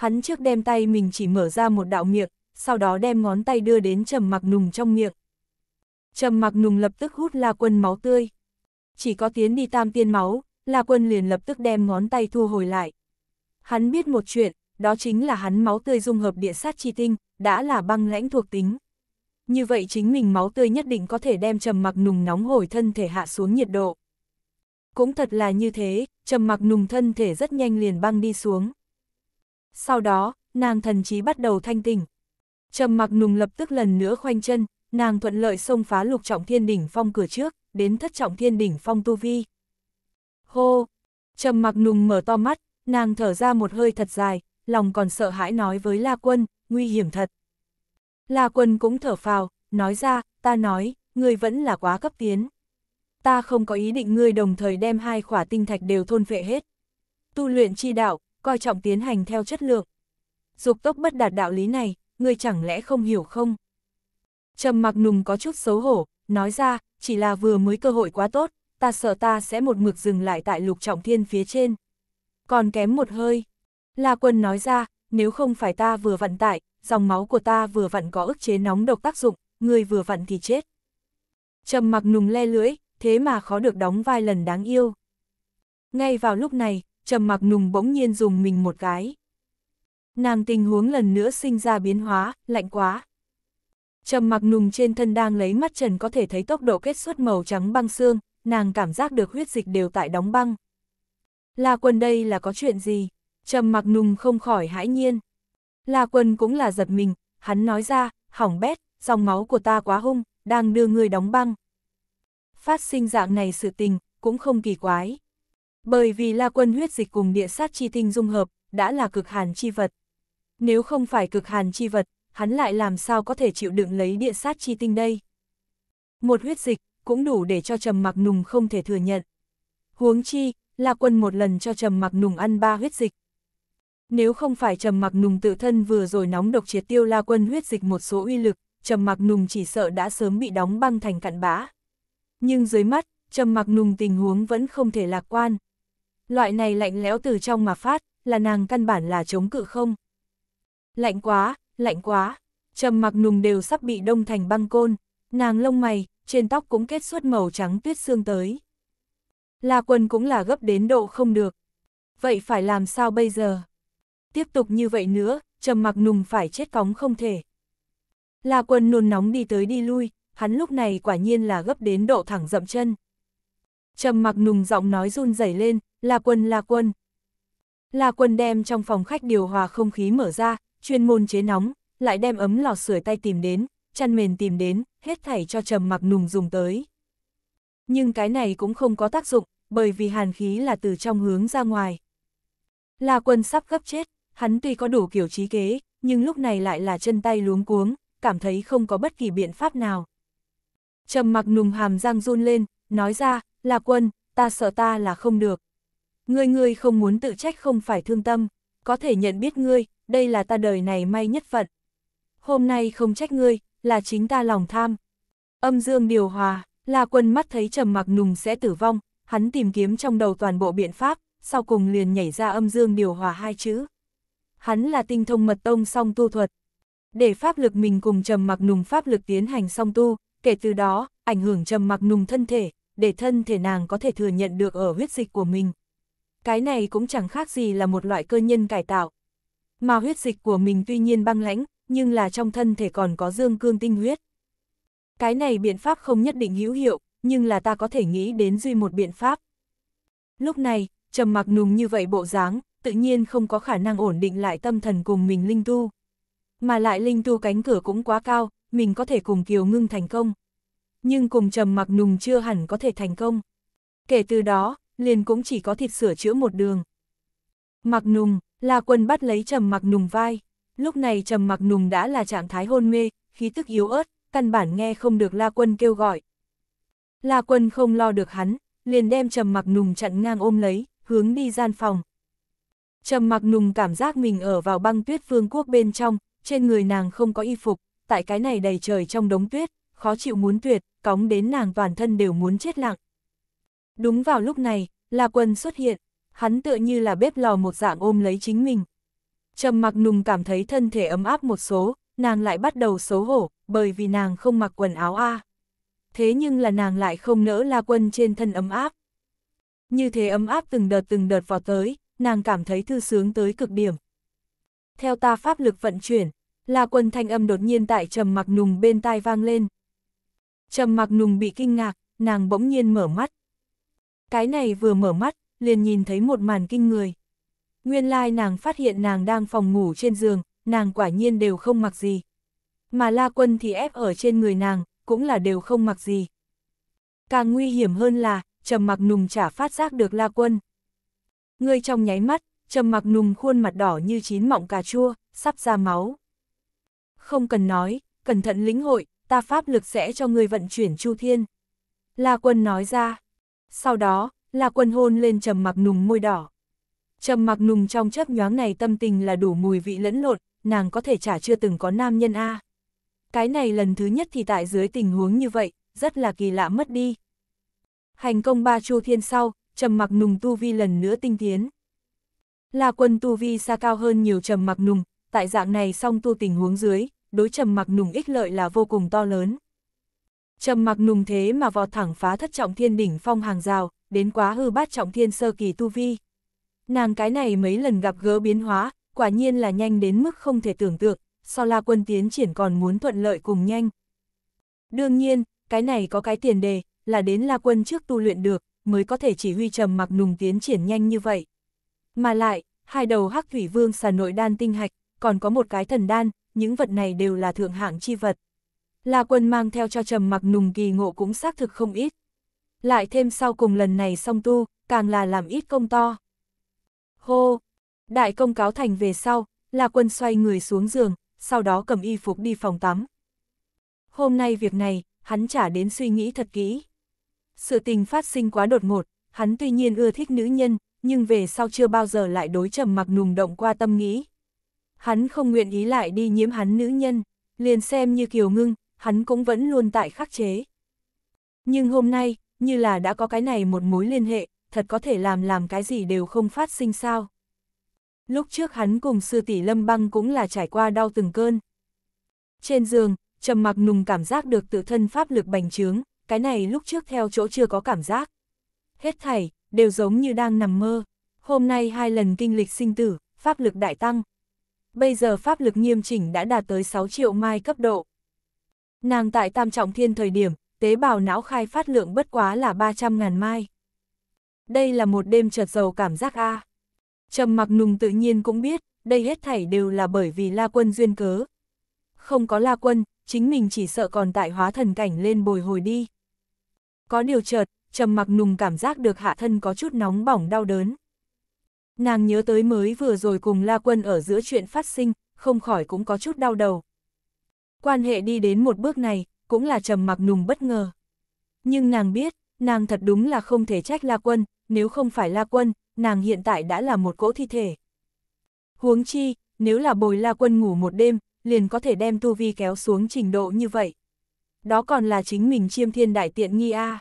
S1: hắn trước đem tay mình chỉ mở ra một đạo miệng, sau đó đem ngón tay đưa đến trầm mặc nùng trong miệng. Trầm mặc nùng lập tức hút La Quân máu tươi. Chỉ có tiến đi tam tiên máu, La Quân liền lập tức đem ngón tay thu hồi lại. Hắn biết một chuyện, đó chính là hắn máu tươi dung hợp địa sát chi tinh, đã là băng lãnh thuộc tính. Như vậy chính mình máu tươi nhất định có thể đem trầm mặc nùng nóng hổi thân thể hạ xuống nhiệt độ. Cũng thật là như thế, trầm mặc nùng thân thể rất nhanh liền băng đi xuống. Sau đó, nàng thần trí bắt đầu thanh tỉnh. Trầm mặc nùng lập tức lần nữa khoanh chân, nàng thuận lợi xông phá lục trọng thiên đỉnh phong cửa trước, đến thất trọng thiên đỉnh phong tu vi. Hô! Trầm mặc nùng mở to mắt, nàng thở ra một hơi thật dài, lòng còn sợ hãi nói với La Quân, nguy hiểm thật. La Quân cũng thở phào, nói ra, ta nói, ngươi vẫn là quá cấp tiến. Ta không có ý định ngươi đồng thời đem hai khỏa tinh thạch đều thôn phệ hết. Tu luyện chi đạo, coi trọng tiến hành theo chất lượng. Dục tốc bất đạt đạo lý này, ngươi chẳng lẽ không hiểu không? Trầm mặc nùng có chút xấu hổ, nói ra, chỉ là vừa mới cơ hội quá tốt, ta sợ ta sẽ một mực dừng lại tại lục trọng thiên phía trên. Còn kém một hơi. La quân nói ra, nếu không phải ta vừa vặn tại, dòng máu của ta vừa vặn có ức chế nóng độc tác dụng, ngươi vừa vặn thì chết. Trầm mặc nùng le lưỡi, thế mà khó được đóng vai lần đáng yêu. Ngay vào lúc này, trầm mặc nùng bỗng nhiên dùng mình một cái. Nàng tình huống lần nữa sinh ra biến hóa, lạnh quá. Trầm mặc nùng trên thân đang lấy mắt trần có thể thấy tốc độ kết xuất màu trắng băng xương, nàng cảm giác được huyết dịch đều tại đóng băng. La quân đây là có chuyện gì? Trầm mặc nùng không khỏi hãi nhiên. La quân cũng là giật mình, hắn nói ra, hỏng bét, dòng máu của ta quá hung, đang đưa người đóng băng. Phát sinh dạng này sự tình, cũng không kỳ quái. Bởi vì la quân huyết dịch cùng địa sát chi tinh dung hợp, đã là cực hàn chi vật. Nếu không phải cực hàn chi vật, hắn lại làm sao có thể chịu đựng lấy địa sát chi tinh đây? Một huyết dịch, cũng đủ để cho trầm mặc nùng không thể thừa nhận. Huống chi, la quân một lần cho trầm mặc nùng ăn ba huyết dịch. Nếu không phải trầm mặc nùng tự thân vừa rồi nóng độc triệt tiêu la quân huyết dịch một số uy lực, trầm mặc nùng chỉ sợ đã sớm bị đóng băng thành cặn bã. Nhưng dưới mắt, trầm mặc nùng tình huống vẫn không thể lạc quan. Loại này lạnh lẽo từ trong mà phát, là nàng căn bản là chống cự không. Lạnh quá, lạnh quá, trầm mặc nùng đều sắp bị đông thành băng côn, nàng lông mày, trên tóc cũng kết suốt màu trắng tuyết xương tới. La quân cũng là gấp đến độ không được. Vậy phải làm sao bây giờ? Tiếp tục như vậy nữa, trầm mặc nùng phải chết cóng không thể. La quân nôn nóng đi tới đi lui, hắn lúc này quả nhiên là gấp đến độ thẳng dậm chân trầm mặc nùng giọng nói run rẩy lên, là quân là quân. Là quân đem trong phòng khách điều hòa không khí mở ra, chuyên môn chế nóng, lại đem ấm lò sưởi tay tìm đến, chăn mền tìm đến, hết thảy cho trầm mặc nùng dùng tới. Nhưng cái này cũng không có tác dụng, bởi vì hàn khí là từ trong hướng ra ngoài. Là quân sắp gấp chết, hắn tuy có đủ kiểu trí kế, nhưng lúc này lại là chân tay luống cuống, cảm thấy không có bất kỳ biện pháp nào. Trầm mặc nùng hàm răng run lên, nói ra, là quân, ta sợ ta là không được. Ngươi ngươi không muốn tự trách không phải thương tâm, có thể nhận biết ngươi, đây là ta đời này may nhất phận. Hôm nay không trách ngươi, là chính ta lòng tham. Âm dương điều hòa, là quân mắt thấy trầm mặc nùng sẽ tử vong, hắn tìm kiếm trong đầu toàn bộ biện pháp, sau cùng liền nhảy ra âm dương điều hòa hai chữ. Hắn là tinh thông mật tông song tu thuật. Để pháp lực mình cùng trầm mặc nùng pháp lực tiến hành song tu, kể từ đó, ảnh hưởng trầm mặc nùng thân thể, để thân thể nàng có thể thừa nhận được ở huyết dịch của mình. Cái này cũng chẳng khác gì là một loại cơ nhân cải tạo. Mà huyết dịch của mình tuy nhiên băng lãnh, nhưng là trong thân thể còn có dương cương tinh huyết. Cái này biện pháp không nhất định hữu hiệu, nhưng là ta có thể nghĩ đến duy một biện pháp. Lúc này, trầm mặc nùng như vậy bộ dáng, tự nhiên không có khả năng ổn định lại tâm thần cùng mình linh tu. Mà lại linh tu cánh cửa cũng quá cao, mình có thể cùng kiều ngưng thành công nhưng cùng trầm mặc nùng chưa hẳn có thể thành công. Kể từ đó, liền cũng chỉ có thịt sửa chữa một đường. Mặc nùng, là quân bắt lấy trầm mặc nùng vai. Lúc này trầm mặc nùng đã là trạng thái hôn mê, khí tức yếu ớt, căn bản nghe không được La Quân kêu gọi. La Quân không lo được hắn, liền đem Trầm Mặc Nùng chặn ngang ôm lấy, hướng đi gian phòng. Trầm Mặc Nùng cảm giác mình ở vào băng tuyết vương quốc bên trong, trên người nàng không có y phục, tại cái này đầy trời trong đống tuyết, khó chịu muốn tuyệt, cóng đến nàng toàn thân đều muốn chết lặng. Đúng vào lúc này, La Quân xuất hiện, hắn tựa như là bếp lò một dạng ôm lấy chính mình. Trầm mặc nùng cảm thấy thân thể ấm áp một số, nàng lại bắt đầu xấu hổ, bởi vì nàng không mặc quần áo A. Thế nhưng là nàng lại không nỡ La Quân trên thân ấm áp. Như thế ấm áp từng đợt từng đợt vào tới, nàng cảm thấy thư sướng tới cực điểm. Theo ta pháp lực vận chuyển, La Quân thanh âm đột nhiên tại trầm mặc nùng bên tai vang lên, Trầm mặc nùng bị kinh ngạc, nàng bỗng nhiên mở mắt. Cái này vừa mở mắt, liền nhìn thấy một màn kinh người. Nguyên lai nàng phát hiện nàng đang phòng ngủ trên giường, nàng quả nhiên đều không mặc gì. Mà la quân thì ép ở trên người nàng, cũng là đều không mặc gì. Càng nguy hiểm hơn là, trầm mặc nùng chả phát giác được la quân. Người trong nháy mắt, trầm mặc nùng khuôn mặt đỏ như chín mọng cà chua, sắp ra máu. Không cần nói, cẩn thận lĩnh hội, ta pháp lực sẽ cho người vận chuyển chu thiên. La quân nói ra. Sau đó, La quân hôn lên trầm mặc nùng môi đỏ. Trầm mặc nùng trong chấp nhoáng này tâm tình là đủ mùi vị lẫn lộn, nàng có thể chả chưa từng có nam nhân A. Cái này lần thứ nhất thì tại dưới tình huống như vậy, rất là kỳ lạ mất đi. Hành công ba chu thiên sau, trầm mặc nùng tu vi lần nữa tinh tiến. La quân tu vi xa cao hơn nhiều trầm mặc nùng, tại dạng này song tu tình huống dưới, đối trầm mặc nùng ích lợi là vô cùng to lớn. Trầm mặc nùng thế mà vọt thẳng phá thất trọng thiên đỉnh phong hàng rào, đến quá hư bát trọng thiên sơ kỳ tu vi. Nàng cái này mấy lần gặp gỡ biến hóa, quả nhiên là nhanh đến mức không thể tưởng tượng, so la quân tiến triển còn muốn thuận lợi cùng nhanh. Đương nhiên, cái này có cái tiền đề, là đến la quân trước tu luyện được, mới có thể chỉ huy trầm mặc nùng tiến triển nhanh như vậy. Mà lại, hai đầu hắc thủy vương xà nội đan tinh hạch, còn có một cái thần đan, những vật này đều là thượng hạng chi vật. La quân mang theo cho trầm mặc nùng kỳ ngộ cũng xác thực không ít. Lại thêm sau cùng lần này song tu, càng là làm ít công to. Hô! Đại công cáo thành về sau, La quân xoay người xuống giường, sau đó cầm y phục đi phòng tắm. Hôm nay việc này, hắn trả đến suy nghĩ thật kỹ. Sự tình phát sinh quá đột ngột, hắn tuy nhiên ưa thích nữ nhân, nhưng về sau chưa bao giờ lại đối trầm mặc nùng động qua tâm nghĩ hắn không nguyện ý lại đi nhiễm hắn nữ nhân, liền xem như kiều ngưng, hắn cũng vẫn luôn tại khắc chế. Nhưng hôm nay, như là đã có cái này một mối liên hệ, thật có thể làm làm cái gì đều không phát sinh sao. Lúc trước hắn cùng sư tỷ lâm băng cũng là trải qua đau từng cơn. Trên giường, trầm mặc nùng cảm giác được tự thân pháp lực bành trướng, cái này lúc trước theo chỗ chưa có cảm giác. Hết thảy, đều giống như đang nằm mơ. Hôm nay hai lần kinh lịch sinh tử, pháp lực đại tăng bây giờ pháp lực nghiêm chỉnh đã đạt tới 6 triệu mai cấp độ. Nàng tại tam trọng thiên thời điểm, tế bào não khai phát lượng bất quá là 300.000 mai. Đây là một đêm chợt giàu cảm giác A. Trầm mặc nùng tự nhiên cũng biết, đây hết thảy đều là bởi vì La Quân duyên cớ. Không có La Quân, chính mình chỉ sợ còn tại hóa thần cảnh lên bồi hồi đi. Có điều chợt, trầm mặc nùng cảm giác được hạ thân có chút nóng bỏng đau đớn. Nàng nhớ tới mới vừa rồi cùng La Quân ở giữa chuyện phát sinh, không khỏi cũng có chút đau đầu. Quan hệ đi đến một bước này, cũng là trầm mặc nùng bất ngờ. Nhưng nàng biết, nàng thật đúng là không thể trách La Quân, nếu không phải La Quân, nàng hiện tại đã là một cỗ thi thể. Huống chi, nếu là bồi La Quân ngủ một đêm, liền có thể đem Tu Vi kéo xuống trình độ như vậy. Đó còn là chính mình chiêm thiên đại tiện nghi a.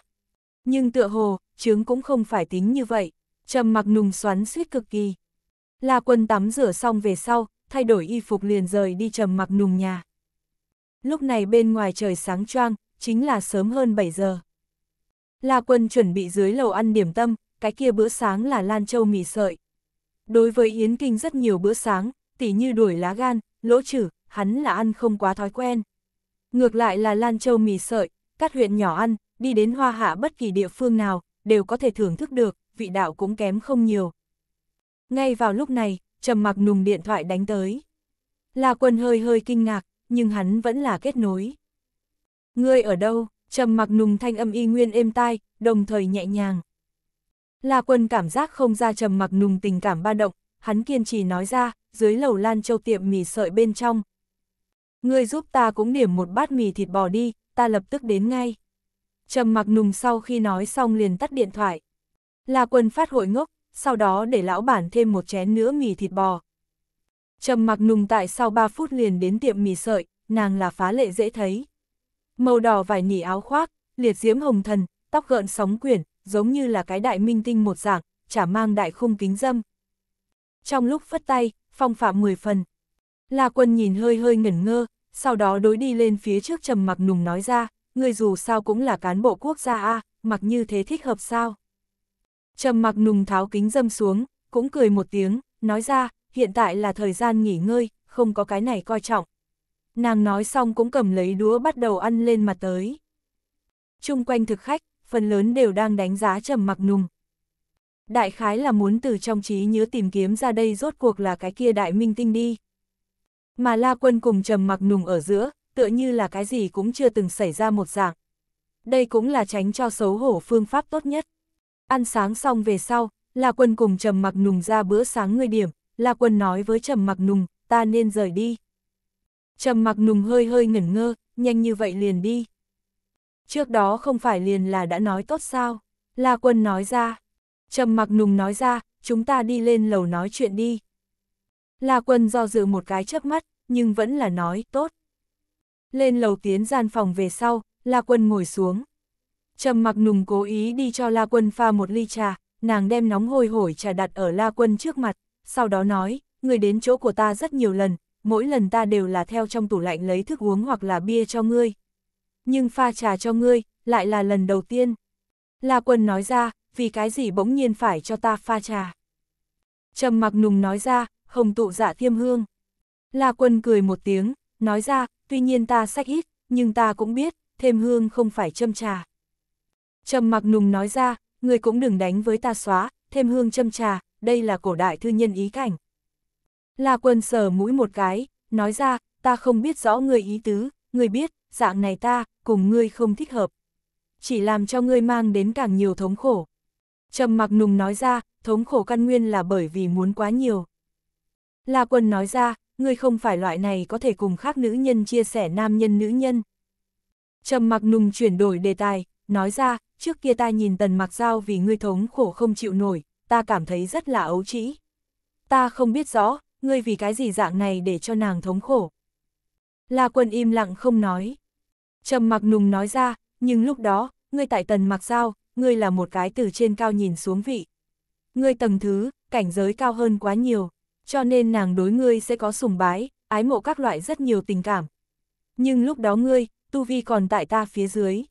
S1: Nhưng tựa hồ, chứng cũng không phải tính như vậy trầm mặc nùng xoắn suýt cực kỳ. La quân tắm rửa xong về sau, thay đổi y phục liền rời đi trầm mặc nùng nhà. Lúc này bên ngoài trời sáng choang, chính là sớm hơn 7 giờ. La quân chuẩn bị dưới lầu ăn điểm tâm, cái kia bữa sáng là lan châu mì sợi. Đối với Yến Kinh rất nhiều bữa sáng, tỉ như đuổi lá gan, lỗ trừ, hắn là ăn không quá thói quen. Ngược lại là lan châu mì sợi, các huyện nhỏ ăn, đi đến hoa hạ bất kỳ địa phương nào, đều có thể thưởng thức được, vị đạo cũng kém không nhiều. Ngay vào lúc này, trầm mặc nùng điện thoại đánh tới. La quân hơi hơi kinh ngạc, nhưng hắn vẫn là kết nối. Ngươi ở đâu? Trầm mặc nùng thanh âm y nguyên êm tai, đồng thời nhẹ nhàng. La quân cảm giác không ra trầm mặc nùng tình cảm ba động, hắn kiên trì nói ra, dưới lầu lan châu tiệm mì sợi bên trong. Ngươi giúp ta cũng điểm một bát mì thịt bò đi, ta lập tức đến ngay. Trầm mặc nùng sau khi nói xong liền tắt điện thoại. La Quân phát hội ngốc, sau đó để lão bản thêm một chén nữa mì thịt bò. Trầm mặc nùng tại sau 3 phút liền đến tiệm mì sợi, nàng là phá lệ dễ thấy. Màu đỏ vải nỉ áo khoác, liệt diễm hồng thần, tóc gợn sóng quyển, giống như là cái đại minh tinh một dạng, chả mang đại khung kính dâm. Trong lúc phất tay, phong phạm 10 phần. La quân nhìn hơi hơi ngẩn ngơ, sau đó đối đi lên phía trước trầm mặc nùng nói ra, người dù sao cũng là cán bộ quốc gia A, mặc như thế thích hợp sao. Trầm mặc nùng tháo kính dâm xuống, cũng cười một tiếng, nói ra, hiện tại là thời gian nghỉ ngơi, không có cái này coi trọng. Nàng nói xong cũng cầm lấy đũa bắt đầu ăn lên mà tới. Trung quanh thực khách, phần lớn đều đang đánh giá trầm mặc nùng. Đại khái là muốn từ trong trí nhớ tìm kiếm ra đây rốt cuộc là cái kia đại minh tinh đi. Mà la quân cùng trầm mặc nùng ở giữa, tựa như là cái gì cũng chưa từng xảy ra một dạng. Đây cũng là tránh cho xấu hổ phương pháp tốt nhất. Ăn sáng xong về sau, La Quân cùng Trầm Mặc Nùng ra bữa sáng người điểm, La Quân nói với Trầm Mặc Nùng, ta nên rời đi. Trầm Mặc Nùng hơi hơi ngẩn ngơ, nhanh như vậy liền đi. Trước đó không phải liền là đã nói tốt sao? La Quân nói ra. Trầm Mặc Nùng nói ra, chúng ta đi lên lầu nói chuyện đi. La Quân do dự một cái chớp mắt, nhưng vẫn là nói, tốt. Lên lầu tiến gian phòng về sau, La Quân ngồi xuống. Trầm mặc nùng cố ý đi cho La Quân pha một ly trà, nàng đem nóng hôi hổi trà đặt ở La Quân trước mặt, sau đó nói, người đến chỗ của ta rất nhiều lần, mỗi lần ta đều là theo trong tủ lạnh lấy thức uống hoặc là bia cho ngươi. Nhưng pha trà cho ngươi, lại là lần đầu tiên. La Quân nói ra, vì cái gì bỗng nhiên phải cho ta pha trà. Trầm mặc nùng nói ra, hồng tụ dạ thiêm hương. La Quân cười một tiếng, nói ra, tuy nhiên ta sách ít, nhưng ta cũng biết, thêm hương không phải châm trà, Trầm mặc nùng nói ra, người cũng đừng đánh với ta xóa, thêm hương châm trà, đây là cổ đại thư nhân ý cảnh. La quân sờ mũi một cái, nói ra, ta không biết rõ người ý tứ, người biết, dạng này ta, cùng ngươi không thích hợp. Chỉ làm cho ngươi mang đến càng nhiều thống khổ. Trầm mặc nùng nói ra, thống khổ căn nguyên là bởi vì muốn quá nhiều. La quân nói ra, ngươi không phải loại này có thể cùng khác nữ nhân chia sẻ nam nhân nữ nhân. Trầm mặc nùng chuyển đổi đề tài, nói ra, trước kia ta nhìn tần mặc dao vì ngươi thống khổ không chịu nổi, ta cảm thấy rất là ấu trĩ. Ta không biết rõ, ngươi vì cái gì dạng này để cho nàng thống khổ. La quân im lặng không nói. trầm mặc nùng nói ra, nhưng lúc đó, ngươi tại tần mặc dao, ngươi là một cái từ trên cao nhìn xuống vị. Ngươi tầng thứ, cảnh giới cao hơn quá nhiều, cho nên nàng đối ngươi sẽ có sùng bái, ái mộ các loại rất nhiều tình cảm. Nhưng lúc đó ngươi, tu vi còn tại ta phía dưới.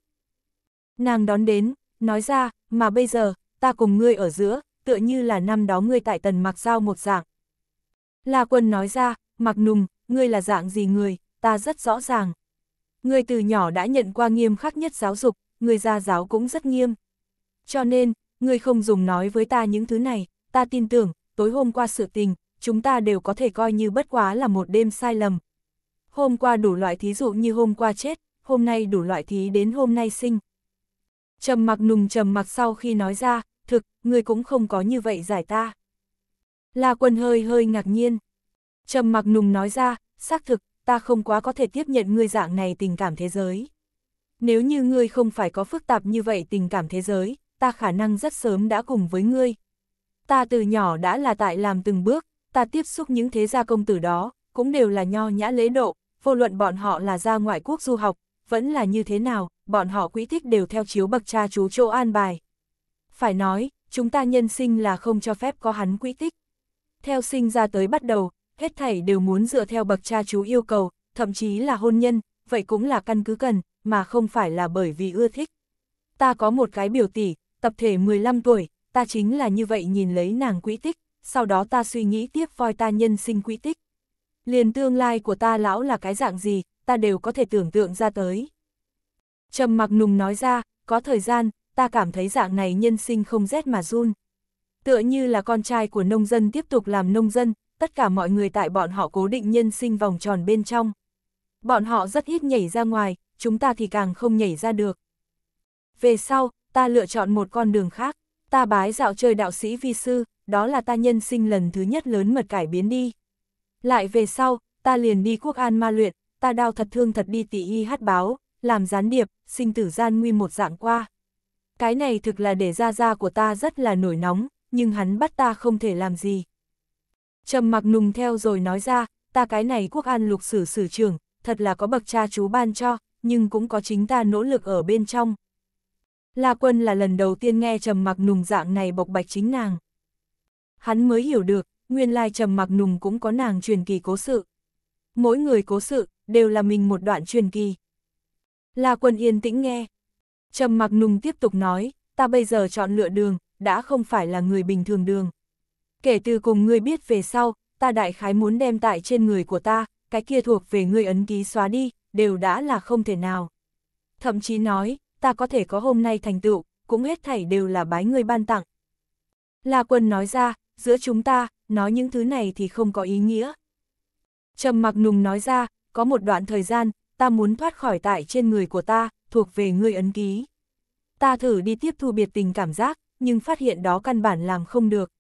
S1: Nàng đón đến, nói ra, mà bây giờ, ta cùng ngươi ở giữa, tựa như là năm đó ngươi tại tần mặc giao một dạng. La quân nói ra, mặc nùng, ngươi là dạng gì người, ta rất rõ ràng. Ngươi từ nhỏ đã nhận qua nghiêm khắc nhất giáo dục, ngươi gia giáo cũng rất nghiêm. Cho nên, ngươi không dùng nói với ta những thứ này, ta tin tưởng, tối hôm qua sự tình, chúng ta đều có thể coi như bất quá là một đêm sai lầm. Hôm qua đủ loại thí dụ như hôm qua chết, hôm nay đủ loại thí đến hôm nay sinh. Trầm mặc nùng trầm mặc sau khi nói ra, thực, ngươi cũng không có như vậy giải ta. La quân hơi hơi ngạc nhiên. Trầm mặc nùng nói ra, xác thực, ta không quá có thể tiếp nhận ngươi dạng này tình cảm thế giới. Nếu như ngươi không phải có phức tạp như vậy tình cảm thế giới, ta khả năng rất sớm đã cùng với ngươi. Ta từ nhỏ đã là tại làm từng bước, ta tiếp xúc những thế gia công tử đó, cũng đều là nho nhã lễ độ, vô luận bọn họ là ra ngoại quốc du học, vẫn là như thế nào, bọn họ quỹ thích đều theo chiếu bậc cha chú chỗ an bài. Phải nói, chúng ta nhân sinh là không cho phép có hắn quỹ tích. Theo sinh ra tới bắt đầu, hết thảy đều muốn dựa theo bậc cha chú yêu cầu, thậm chí là hôn nhân, vậy cũng là căn cứ cần, mà không phải là bởi vì ưa thích. Ta có một cái biểu tỷ, tập thể 15 tuổi, ta chính là như vậy nhìn lấy nàng quỹ tích, sau đó ta suy nghĩ tiếp voi ta nhân sinh quỹ tích. Liền tương lai của ta lão là cái dạng gì, ta đều có thể tưởng tượng ra tới. Trầm mặc nùng nói ra, có thời gian, ta cảm thấy dạng này nhân sinh không rét mà run. Tựa như là con trai của nông dân tiếp tục làm nông dân, tất cả mọi người tại bọn họ cố định nhân sinh vòng tròn bên trong. Bọn họ rất ít nhảy ra ngoài, chúng ta thì càng không nhảy ra được. Về sau, ta lựa chọn một con đường khác, ta bái dạo chơi đạo sĩ vi sư, đó là ta nhân sinh lần thứ nhất lớn mật cải biến đi. Lại về sau, ta liền đi quốc an ma luyện, ta đau thật thương thật đi tỷ y hát báo, làm gián điệp, sinh tử gian nguy một dạng qua. Cái này thực là để ra ra của ta rất là nổi nóng, nhưng hắn bắt ta không thể làm gì. Trầm mặc nùng theo rồi nói ra, ta cái này quốc an lục sử sử trưởng, thật là có bậc cha chú ban cho, nhưng cũng có chính ta nỗ lực ở bên trong. La quân là lần đầu tiên nghe trầm mặc nùng dạng này bộc bạch chính nàng. Hắn mới hiểu được, nguyên lai trầm mặc nùng cũng có nàng truyền kỳ cố sự. Mỗi người cố sự, đều là mình một đoạn truyền kỳ. La Quân yên tĩnh nghe. Trầm mặc nùng tiếp tục nói, ta bây giờ chọn lựa đường, đã không phải là người bình thường đường. Kể từ cùng ngươi biết về sau, ta đại khái muốn đem tại trên người của ta, cái kia thuộc về ngươi ấn ký xóa đi, đều đã là không thể nào. Thậm chí nói, ta có thể có hôm nay thành tựu, cũng hết thảy đều là bái ngươi ban tặng. La Quân nói ra, giữa chúng ta, nói những thứ này thì không có ý nghĩa. Trầm mặc nùng nói ra, có một đoạn thời gian, ta muốn thoát khỏi tại trên người của ta, thuộc về ngươi ấn ký. Ta thử đi tiếp thu biệt tình cảm giác, nhưng phát hiện đó căn bản làm không được.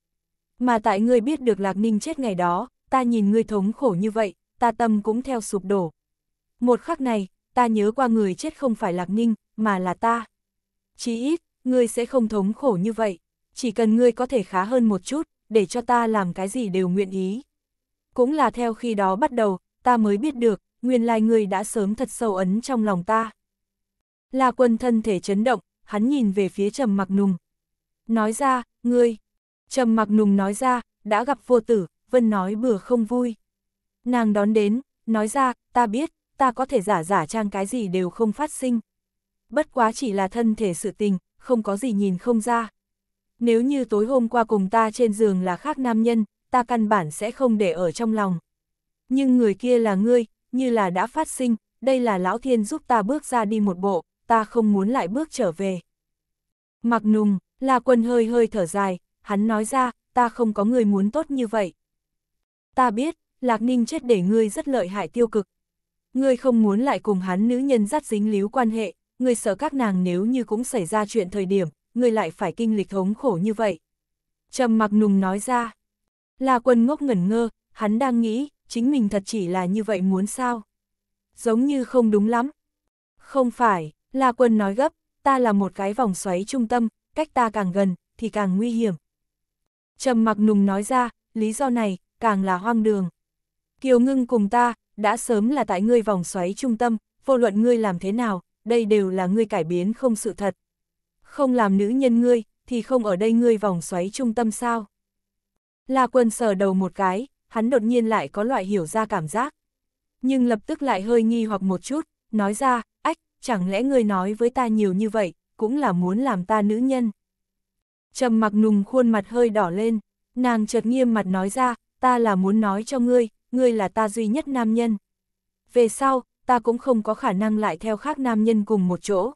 S1: Mà tại ngươi biết được Lạc Ninh chết ngày đó, ta nhìn ngươi thống khổ như vậy, ta tâm cũng theo sụp đổ. Một khắc này, ta nhớ qua người chết không phải Lạc Ninh, mà là ta. Chí ít, ngươi sẽ không thống khổ như vậy, chỉ cần ngươi có thể khá hơn một chút, để cho ta làm cái gì đều nguyện ý. Cũng là theo khi đó bắt đầu, ta mới biết được, nguyên lai like ngươi đã sớm thật sâu ấn trong lòng ta. La quân thân thể chấn động, hắn nhìn về phía trầm mặc nùng. Nói ra, ngươi. Trầm mặc nùng nói ra, đã gặp vô tử, vân nói bừa không vui. Nàng đón đến, nói ra, ta biết, ta có thể giả giả trang cái gì đều không phát sinh. Bất quá chỉ là thân thể sự tình, không có gì nhìn không ra. Nếu như tối hôm qua cùng ta trên giường là khác nam nhân, ta căn bản sẽ không để ở trong lòng. Nhưng người kia là ngươi, như là đã phát sinh, đây là lão thiên giúp ta bước ra đi một bộ, ta không muốn lại bước trở về. Mặc nùng, là quân hơi hơi thở dài, hắn nói ra, ta không có người muốn tốt như vậy. Ta biết, Lạc Ninh chết để ngươi rất lợi hại tiêu cực. Ngươi không muốn lại cùng hắn nữ nhân dắt dính líu quan hệ, ngươi sợ các nàng nếu như cũng xảy ra chuyện thời điểm, ngươi lại phải kinh lịch thống khổ như vậy. Trầm mặc nùng nói ra, là quân ngốc ngẩn ngơ, hắn đang nghĩ, chính mình thật chỉ là như vậy muốn sao? Giống như không đúng lắm. Không phải, La Quân nói gấp, ta là một cái vòng xoáy trung tâm, cách ta càng gần, thì càng nguy hiểm. Trầm mặc nùng nói ra, lý do này, càng là hoang đường. Kiều ngưng cùng ta, đã sớm là tại ngươi vòng xoáy trung tâm, vô luận ngươi làm thế nào, đây đều là ngươi cải biến không sự thật. Không làm nữ nhân ngươi, thì không ở đây ngươi vòng xoáy trung tâm sao? La quân sờ đầu một cái, hắn đột nhiên lại có loại hiểu ra cảm giác. Nhưng lập tức lại hơi nghi hoặc một chút, nói ra, ách, chẳng lẽ người nói với ta nhiều như vậy, cũng là muốn làm ta nữ nhân. Trầm mặc nùng khuôn mặt hơi đỏ lên, nàng chợt nghiêm mặt nói ra, ta là muốn nói cho ngươi, ngươi là ta duy nhất nam nhân. Về sau, ta cũng không có khả năng lại theo khác nam nhân cùng một chỗ.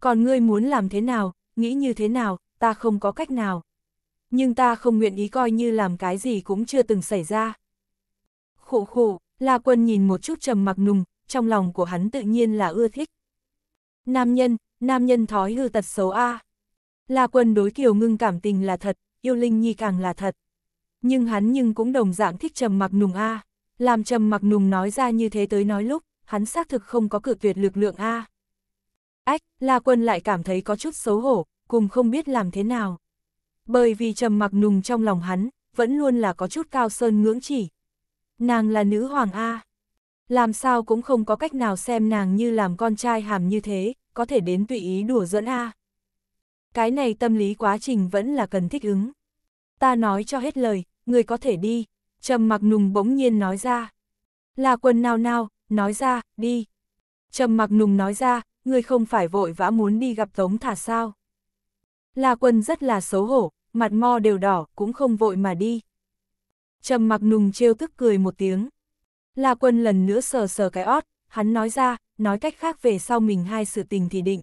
S1: Còn ngươi muốn làm thế nào, nghĩ như thế nào, ta không có cách nào nhưng ta không nguyện ý coi như làm cái gì cũng chưa từng xảy ra. khổ khổ, La Quân nhìn một chút trầm mặc nùng, trong lòng của hắn tự nhiên là ưa thích. Nam nhân, nam nhân thói hư tật xấu A. La Quân đối Kiều Ngưng cảm tình là thật, yêu Linh Nhi càng là thật. Nhưng hắn nhưng cũng đồng dạng thích trầm mặc nùng A. Làm trầm mặc nùng nói ra như thế tới nói lúc, hắn xác thực không có cự tuyệt lực lượng A. Ách, La Quân lại cảm thấy có chút xấu hổ, cùng không biết làm thế nào. Bởi vì trầm mặc nùng trong lòng hắn, vẫn luôn là có chút cao sơn ngưỡng chỉ. Nàng là nữ hoàng A. Làm sao cũng không có cách nào xem nàng như làm con trai hàm như thế, có thể đến tùy ý đùa dẫn A. Cái này tâm lý quá trình vẫn là cần thích ứng. Ta nói cho hết lời, người có thể đi. Trầm mặc nùng bỗng nhiên nói ra. Là quần nào nào, nói ra, đi. Trầm mặc nùng nói ra, người không phải vội vã muốn đi gặp Tống Thả sao. La Quân rất là xấu hổ, mặt mo đều đỏ, cũng không vội mà đi. Trầm mặc nùng trêu tức cười một tiếng. La Quân lần nữa sờ sờ cái ót, hắn nói ra, nói cách khác về sau mình hai sự tình thì định.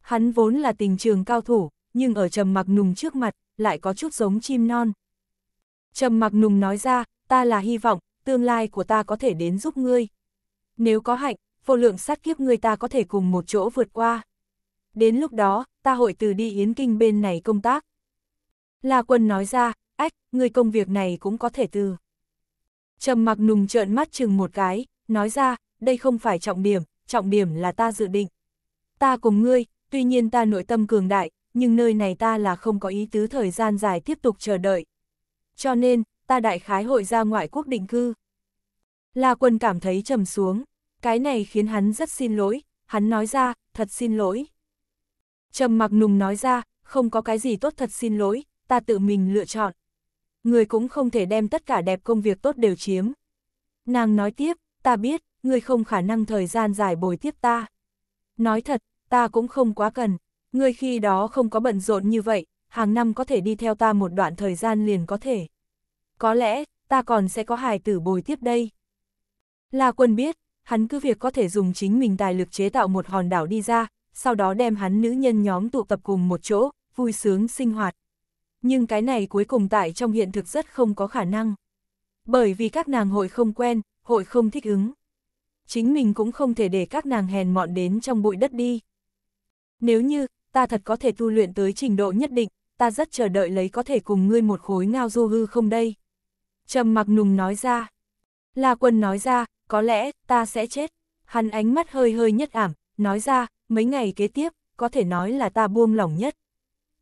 S1: Hắn vốn là tình trường cao thủ, nhưng ở trầm mặc nùng trước mặt, lại có chút giống chim non. Trầm mặc nùng nói ra, ta là hy vọng, tương lai của ta có thể đến giúp ngươi. Nếu có hạnh, vô lượng sát kiếp ngươi ta có thể cùng một chỗ vượt qua. Đến lúc đó, ta hội từ đi Yến Kinh bên này công tác. La quân nói ra, ách, người công việc này cũng có thể từ. Trầm mặc nùng trợn mắt chừng một cái, nói ra, đây không phải trọng điểm, trọng điểm là ta dự định. Ta cùng ngươi, tuy nhiên ta nội tâm cường đại, nhưng nơi này ta là không có ý tứ thời gian dài tiếp tục chờ đợi. Cho nên, ta đại khái hội ra ngoại quốc định cư. La quân cảm thấy trầm xuống, cái này khiến hắn rất xin lỗi, hắn nói ra, thật xin lỗi. Trầm mặc nùng nói ra, không có cái gì tốt thật xin lỗi, ta tự mình lựa chọn. Người cũng không thể đem tất cả đẹp công việc tốt đều chiếm. Nàng nói tiếp, ta biết, người không khả năng thời gian dài bồi tiếp ta. Nói thật, ta cũng không quá cần, người khi đó không có bận rộn như vậy, hàng năm có thể đi theo ta một đoạn thời gian liền có thể. Có lẽ, ta còn sẽ có hài tử bồi tiếp đây. là quân biết, hắn cứ việc có thể dùng chính mình tài lực chế tạo một hòn đảo đi ra, sau đó đem hắn nữ nhân nhóm tụ tập cùng một chỗ, vui sướng sinh hoạt. Nhưng cái này cuối cùng tại trong hiện thực rất không có khả năng. Bởi vì các nàng hội không quen, hội không thích ứng. Chính mình cũng không thể để các nàng hèn mọn đến trong bụi đất đi. Nếu như, ta thật có thể tu luyện tới trình độ nhất định, ta rất chờ đợi lấy có thể cùng ngươi một khối ngao du hư không đây. Trầm mặc nùng nói ra. La quân nói ra, có lẽ, ta sẽ chết. Hắn ánh mắt hơi hơi nhất ảm, nói ra, mấy ngày kế tiếp, có thể nói là ta buông lỏng nhất.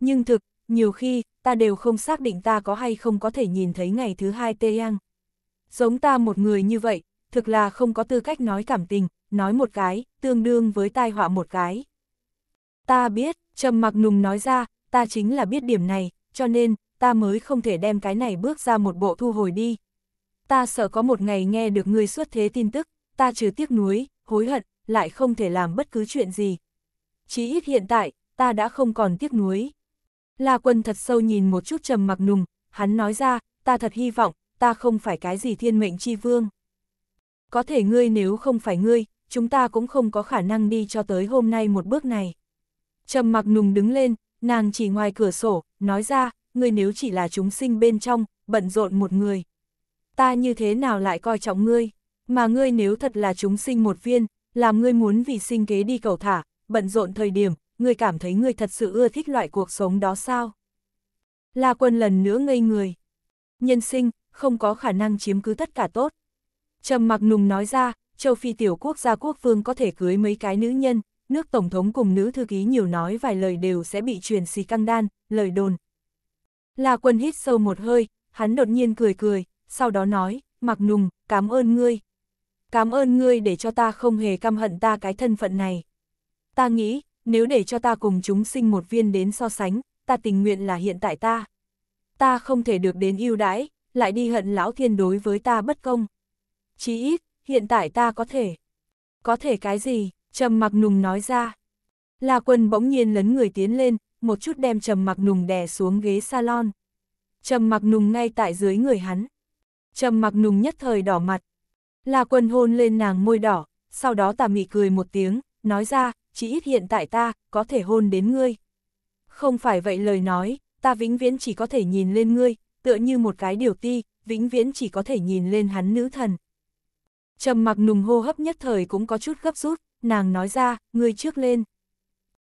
S1: Nhưng thực, nhiều khi, ta đều không xác định ta có hay không có thể nhìn thấy ngày thứ hai tê yang. Giống ta một người như vậy, thực là không có tư cách nói cảm tình, nói một cái, tương đương với tai họa một cái. Ta biết, trầm mặc nùng nói ra, ta chính là biết điểm này, cho nên, ta mới không thể đem cái này bước ra một bộ thu hồi đi. Ta sợ có một ngày nghe được người xuất thế tin tức, ta trừ tiếc nuối, hối hận, lại không thể làm bất cứ chuyện gì. Chí ít hiện tại, ta đã không còn tiếc nuối. La quân thật sâu nhìn một chút trầm mặc nùng, hắn nói ra, ta thật hy vọng, ta không phải cái gì thiên mệnh chi vương. Có thể ngươi nếu không phải ngươi, chúng ta cũng không có khả năng đi cho tới hôm nay một bước này. Trầm mặc nùng đứng lên, nàng chỉ ngoài cửa sổ, nói ra, ngươi nếu chỉ là chúng sinh bên trong, bận rộn một người. Ta như thế nào lại coi trọng ngươi, mà ngươi nếu thật là chúng sinh một viên, làm ngươi muốn vì sinh kế đi cầu thả, bận rộn thời điểm, ngươi cảm thấy ngươi thật sự ưa thích loại cuộc sống đó sao? La quân lần nữa ngây người. Nhân sinh, không có khả năng chiếm cứ tất cả tốt. Trầm mặc nùng nói ra, châu Phi tiểu quốc gia quốc vương có thể cưới mấy cái nữ nhân, nước tổng thống cùng nữ thư ký nhiều nói vài lời đều sẽ bị truyền xì căng đan, lời đồn. La quân hít sâu một hơi, hắn đột nhiên cười cười, sau đó nói, mặc nùng, cảm ơn ngươi, cảm ơn ngươi để cho ta không hề căm hận ta cái thân phận này. Ta nghĩ, nếu để cho ta cùng chúng sinh một viên đến so sánh, ta tình nguyện là hiện tại ta. Ta không thể được đến ưu đãi, lại đi hận lão thiên đối với ta bất công. Chí ít, hiện tại ta có thể. Có thể cái gì? Trầm mặc nùng nói ra. La quân bỗng nhiên lấn người tiến lên, một chút đem trầm mặc nùng đè xuống ghế salon. Trầm mặc nùng ngay tại dưới người hắn. Trầm mặc nùng nhất thời đỏ mặt, La Quân hôn lên nàng môi đỏ, sau đó tà mị cười một tiếng, nói ra, chỉ ít hiện tại ta, có thể hôn đến ngươi. Không phải vậy lời nói, ta vĩnh viễn chỉ có thể nhìn lên ngươi, tựa như một cái điều ti, vĩnh viễn chỉ có thể nhìn lên hắn nữ thần. Trầm mặc nùng hô hấp nhất thời cũng có chút gấp rút, nàng nói ra, ngươi trước lên.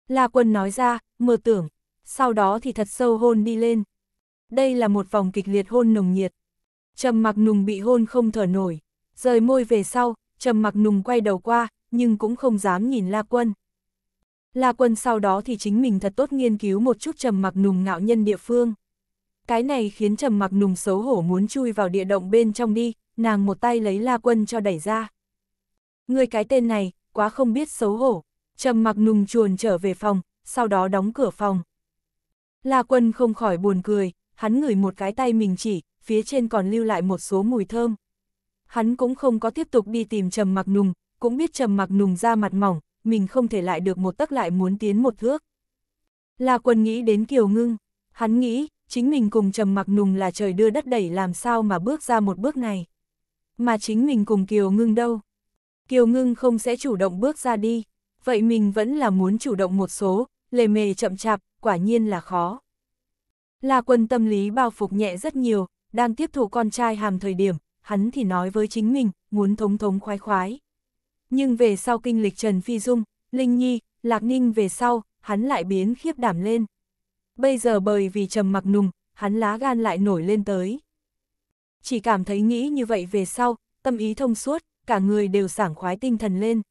S1: La quân nói ra, mơ tưởng, sau đó thì thật sâu hôn đi lên. Đây là một vòng kịch liệt hôn nồng nhiệt. Trầm mặc nùng bị hôn không thở nổi, rời môi về sau, trầm mặc nùng quay đầu qua, nhưng cũng không dám nhìn La Quân. La Quân sau đó thì chính mình thật tốt nghiên cứu một chút trầm mặc nùng ngạo nhân địa phương. Cái này khiến trầm mặc nùng xấu hổ muốn chui vào địa động bên trong đi, nàng một tay lấy La Quân cho đẩy ra. Người cái tên này, quá không biết xấu hổ. Trầm mặc nùng chuồn trở về phòng, sau đó đóng cửa phòng. La Quân không khỏi buồn cười, hắn ngửi một cái tay mình chỉ, phía trên còn lưu lại một số mùi thơm hắn cũng không có tiếp tục đi tìm Trầm Mặc Nùng, cũng biết Trầm Mặc Nùng ra mặt mỏng, mình không thể lại được một tấc lại muốn tiến một thước. La Quân nghĩ đến Kiều Ngưng, hắn nghĩ, chính mình cùng Trầm Mặc Nùng là trời đưa đất đẩy làm sao mà bước ra một bước này. Mà chính mình cùng Kiều Ngưng đâu? Kiều Ngưng không sẽ chủ động bước ra đi, vậy mình vẫn là muốn chủ động một số, lề mề chậm chạp, quả nhiên là khó. La Quân tâm lý bao phục nhẹ rất nhiều, đang tiếp thụ con trai hàm thời điểm, hắn thì nói với chính mình, muốn thống thống khoái khoái. Nhưng về sau kinh lịch Trần Phi Dung, Linh Nhi, Lạc Ninh về sau, hắn lại biến khiếp đảm lên. Bây giờ bởi vì trầm mặc nùng, hắn lá gan lại nổi lên tới. Chỉ cảm thấy nghĩ như vậy về sau, tâm ý thông suốt, cả người đều sảng khoái tinh thần lên.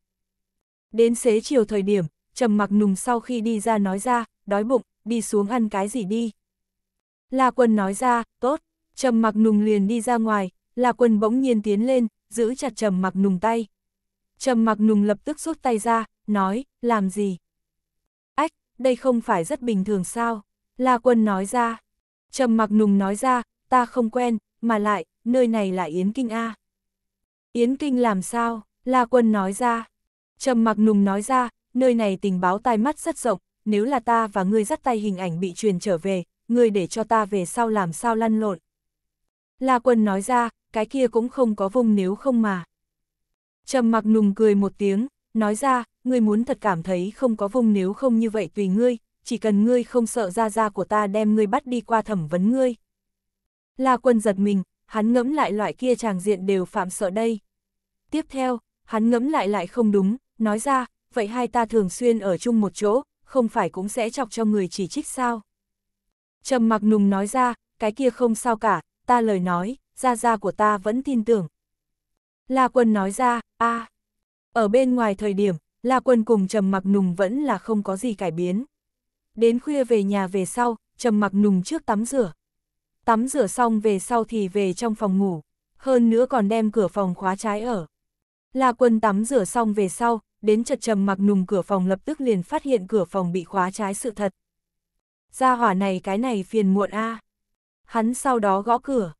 S1: Đến xế chiều thời điểm, trầm mặc nùng sau khi đi ra nói ra, đói bụng, đi xuống ăn cái gì đi. La quân nói ra, tốt, trầm mặc nùng liền đi ra ngoài, là quân bỗng nhiên tiến lên, giữ chặt trầm mặc nùng tay. Trầm mặc nùng lập tức rút tay ra, nói, làm gì? Ách, đây không phải rất bình thường sao? La quân nói ra. Trầm mặc nùng nói ra, ta không quen, mà lại, nơi này là Yến Kinh A. Yến Kinh làm sao? La quân nói ra. Trầm mặc nùng nói ra, nơi này tình báo tai mắt rất rộng, nếu là ta và ngươi dắt tay hình ảnh bị truyền trở về, ngươi để cho ta về sau làm sao lăn lộn. La quân nói ra, cái kia cũng không có vùng nếu không mà. Trầm mặc nùng cười một tiếng, nói ra, ngươi muốn thật cảm thấy không có vùng nếu không như vậy tùy ngươi, chỉ cần ngươi không sợ ra ra của ta đem ngươi bắt đi qua thẩm vấn ngươi. La quân giật mình, hắn ngẫm lại loại kia chàng diện đều phạm sợ đây. Tiếp theo, hắn ngẫm lại lại không đúng, nói ra, vậy hai ta thường xuyên ở chung một chỗ, không phải cũng sẽ chọc cho người chỉ trích sao? Trầm mặc nùng nói ra, cái kia không sao cả, ta lời nói, gia gia của ta vẫn tin tưởng. La Quân nói ra, a. À. Ở bên ngoài thời điểm, La Quân cùng Trầm Mặc Nùng vẫn là không có gì cải biến. Đến khuya về nhà về sau, Trầm Mặc Nùng trước tắm rửa. Tắm rửa xong về sau thì về trong phòng ngủ, hơn nữa còn đem cửa phòng khóa trái ở. La Quân tắm rửa xong về sau, đến chợt Trầm Mặc Nùng cửa phòng lập tức liền phát hiện cửa phòng bị khóa trái sự thật. Gia hỏa này cái này phiền muộn a. À. Hắn sau đó gõ cửa.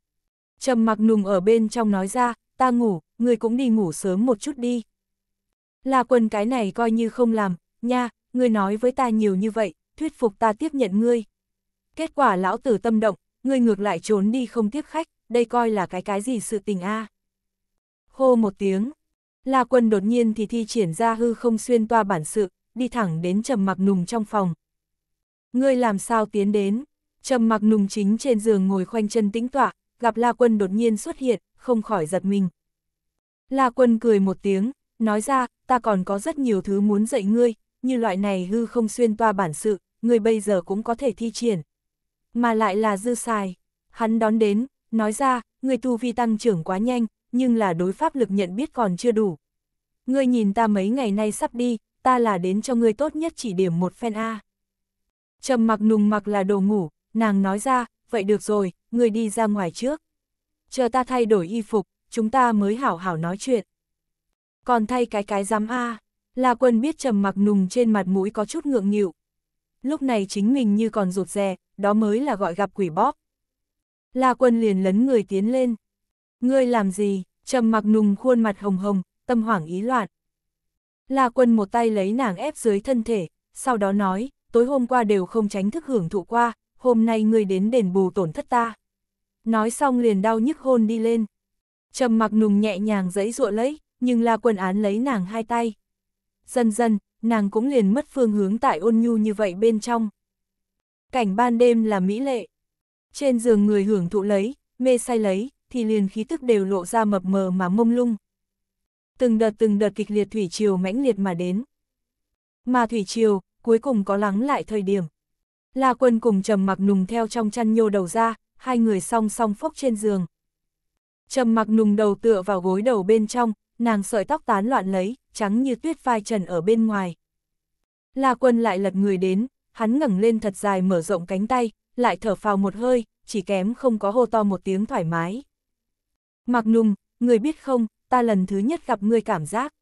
S1: Trầm mặc nùng ở bên trong nói ra, ta ngủ, người cũng đi ngủ sớm một chút đi. Là quần cái này coi như không làm, nha, ngươi nói với ta nhiều như vậy, thuyết phục ta tiếp nhận ngươi. Kết quả lão tử tâm động, ngươi ngược lại trốn đi không tiếp khách, đây coi là cái cái gì sự tình a Hô một tiếng, La Quân đột nhiên thì thi triển ra hư không xuyên toa bản sự, đi thẳng đến Trầm Mặc Nùng trong phòng. Ngươi làm sao tiến đến? Trầm Mặc Nùng chính trên giường ngồi khoanh chân tĩnh tọa, gặp La Quân đột nhiên xuất hiện, không khỏi giật mình. La Quân cười một tiếng, nói ra, ta còn có rất nhiều thứ muốn dạy ngươi, như loại này hư không xuyên toa bản sự, ngươi bây giờ cũng có thể thi triển. Mà lại là dư xài. Hắn đón đến, nói ra, ngươi tu vi tăng trưởng quá nhanh, nhưng là đối pháp lực nhận biết còn chưa đủ. Ngươi nhìn ta mấy ngày nay sắp đi, ta là đến cho ngươi tốt nhất chỉ điểm một phen A. Trầm mặc nùng mặc là đồ ngủ, nàng nói ra, vậy được rồi, Ngươi đi ra ngoài trước. Chờ ta thay đổi y phục, chúng ta mới hảo hảo nói chuyện. Còn thay cái cái giám A, là quân biết trầm mặc nùng trên mặt mũi có chút ngượng nghịu. Lúc này chính mình như còn rụt rè, đó mới là gọi gặp quỷ bóp. La quân liền lấn người tiến lên. Ngươi làm gì? Trầm mặc nùng khuôn mặt hồng hồng, tâm hoảng ý loạn. La quân một tay lấy nàng ép dưới thân thể, sau đó nói, tối hôm qua đều không tránh thức hưởng thụ qua, hôm nay ngươi đến đền bù tổn thất ta nói xong liền đau nhức hôn đi lên. Trầm mặc nùng nhẹ nhàng dẫy rụa lấy, nhưng la quân án lấy nàng hai tay. Dần dần, nàng cũng liền mất phương hướng tại ôn nhu như vậy bên trong. Cảnh ban đêm là mỹ lệ. Trên giường người hưởng thụ lấy, mê say lấy, thì liền khí tức đều lộ ra mập mờ mà mông lung. Từng đợt từng đợt kịch liệt thủy triều mãnh liệt mà đến. Mà thủy triều, cuối cùng có lắng lại thời điểm. La quân cùng trầm mặc nùng theo trong chăn nhô đầu ra, hai người song song phốc trên giường. Trầm mặc nùng đầu tựa vào gối đầu bên trong, nàng sợi tóc tán loạn lấy, trắng như tuyết vai trần ở bên ngoài. La quân lại lật người đến, hắn ngẩng lên thật dài mở rộng cánh tay, lại thở phào một hơi, chỉ kém không có hô to một tiếng thoải mái. Mặc nùng, người biết không, ta lần thứ nhất gặp ngươi cảm giác.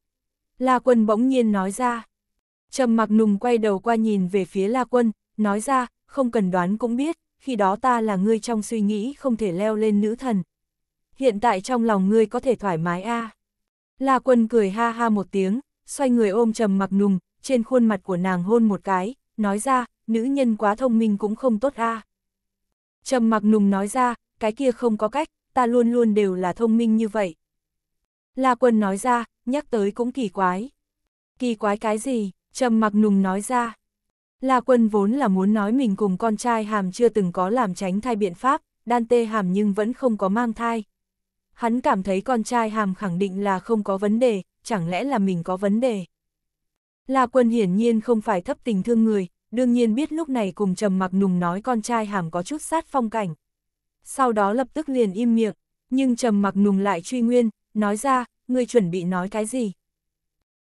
S1: La quân bỗng nhiên nói ra. Trầm mặc nùng quay đầu qua nhìn về phía La quân, nói ra, không cần đoán cũng biết, khi đó ta là ngươi trong suy nghĩ không thể leo lên nữ thần. Hiện tại trong lòng ngươi có thể thoải mái a. La quân cười ha ha một tiếng, xoay người ôm trầm mặc nùng, trên khuôn mặt của nàng hôn một cái, nói ra, nữ nhân quá thông minh cũng không tốt a. Trầm mặc nùng nói ra, cái kia không có cách, ta luôn luôn đều là thông minh như vậy. La quân nói ra, nhắc tới cũng kỳ quái. Kỳ quái cái gì, trầm mặc nùng nói ra. La Quân vốn là muốn nói mình cùng con trai Hàm chưa từng có làm tránh thai biện pháp, đan tê Hàm nhưng vẫn không có mang thai. Hắn cảm thấy con trai Hàm khẳng định là không có vấn đề, chẳng lẽ là mình có vấn đề. La Quân hiển nhiên không phải thấp tình thương người, đương nhiên biết lúc này cùng trầm mặc nùng nói con trai Hàm có chút sát phong cảnh. Sau đó lập tức liền im miệng, nhưng trầm mặc nùng lại truy nguyên, nói ra, ngươi chuẩn bị nói cái gì?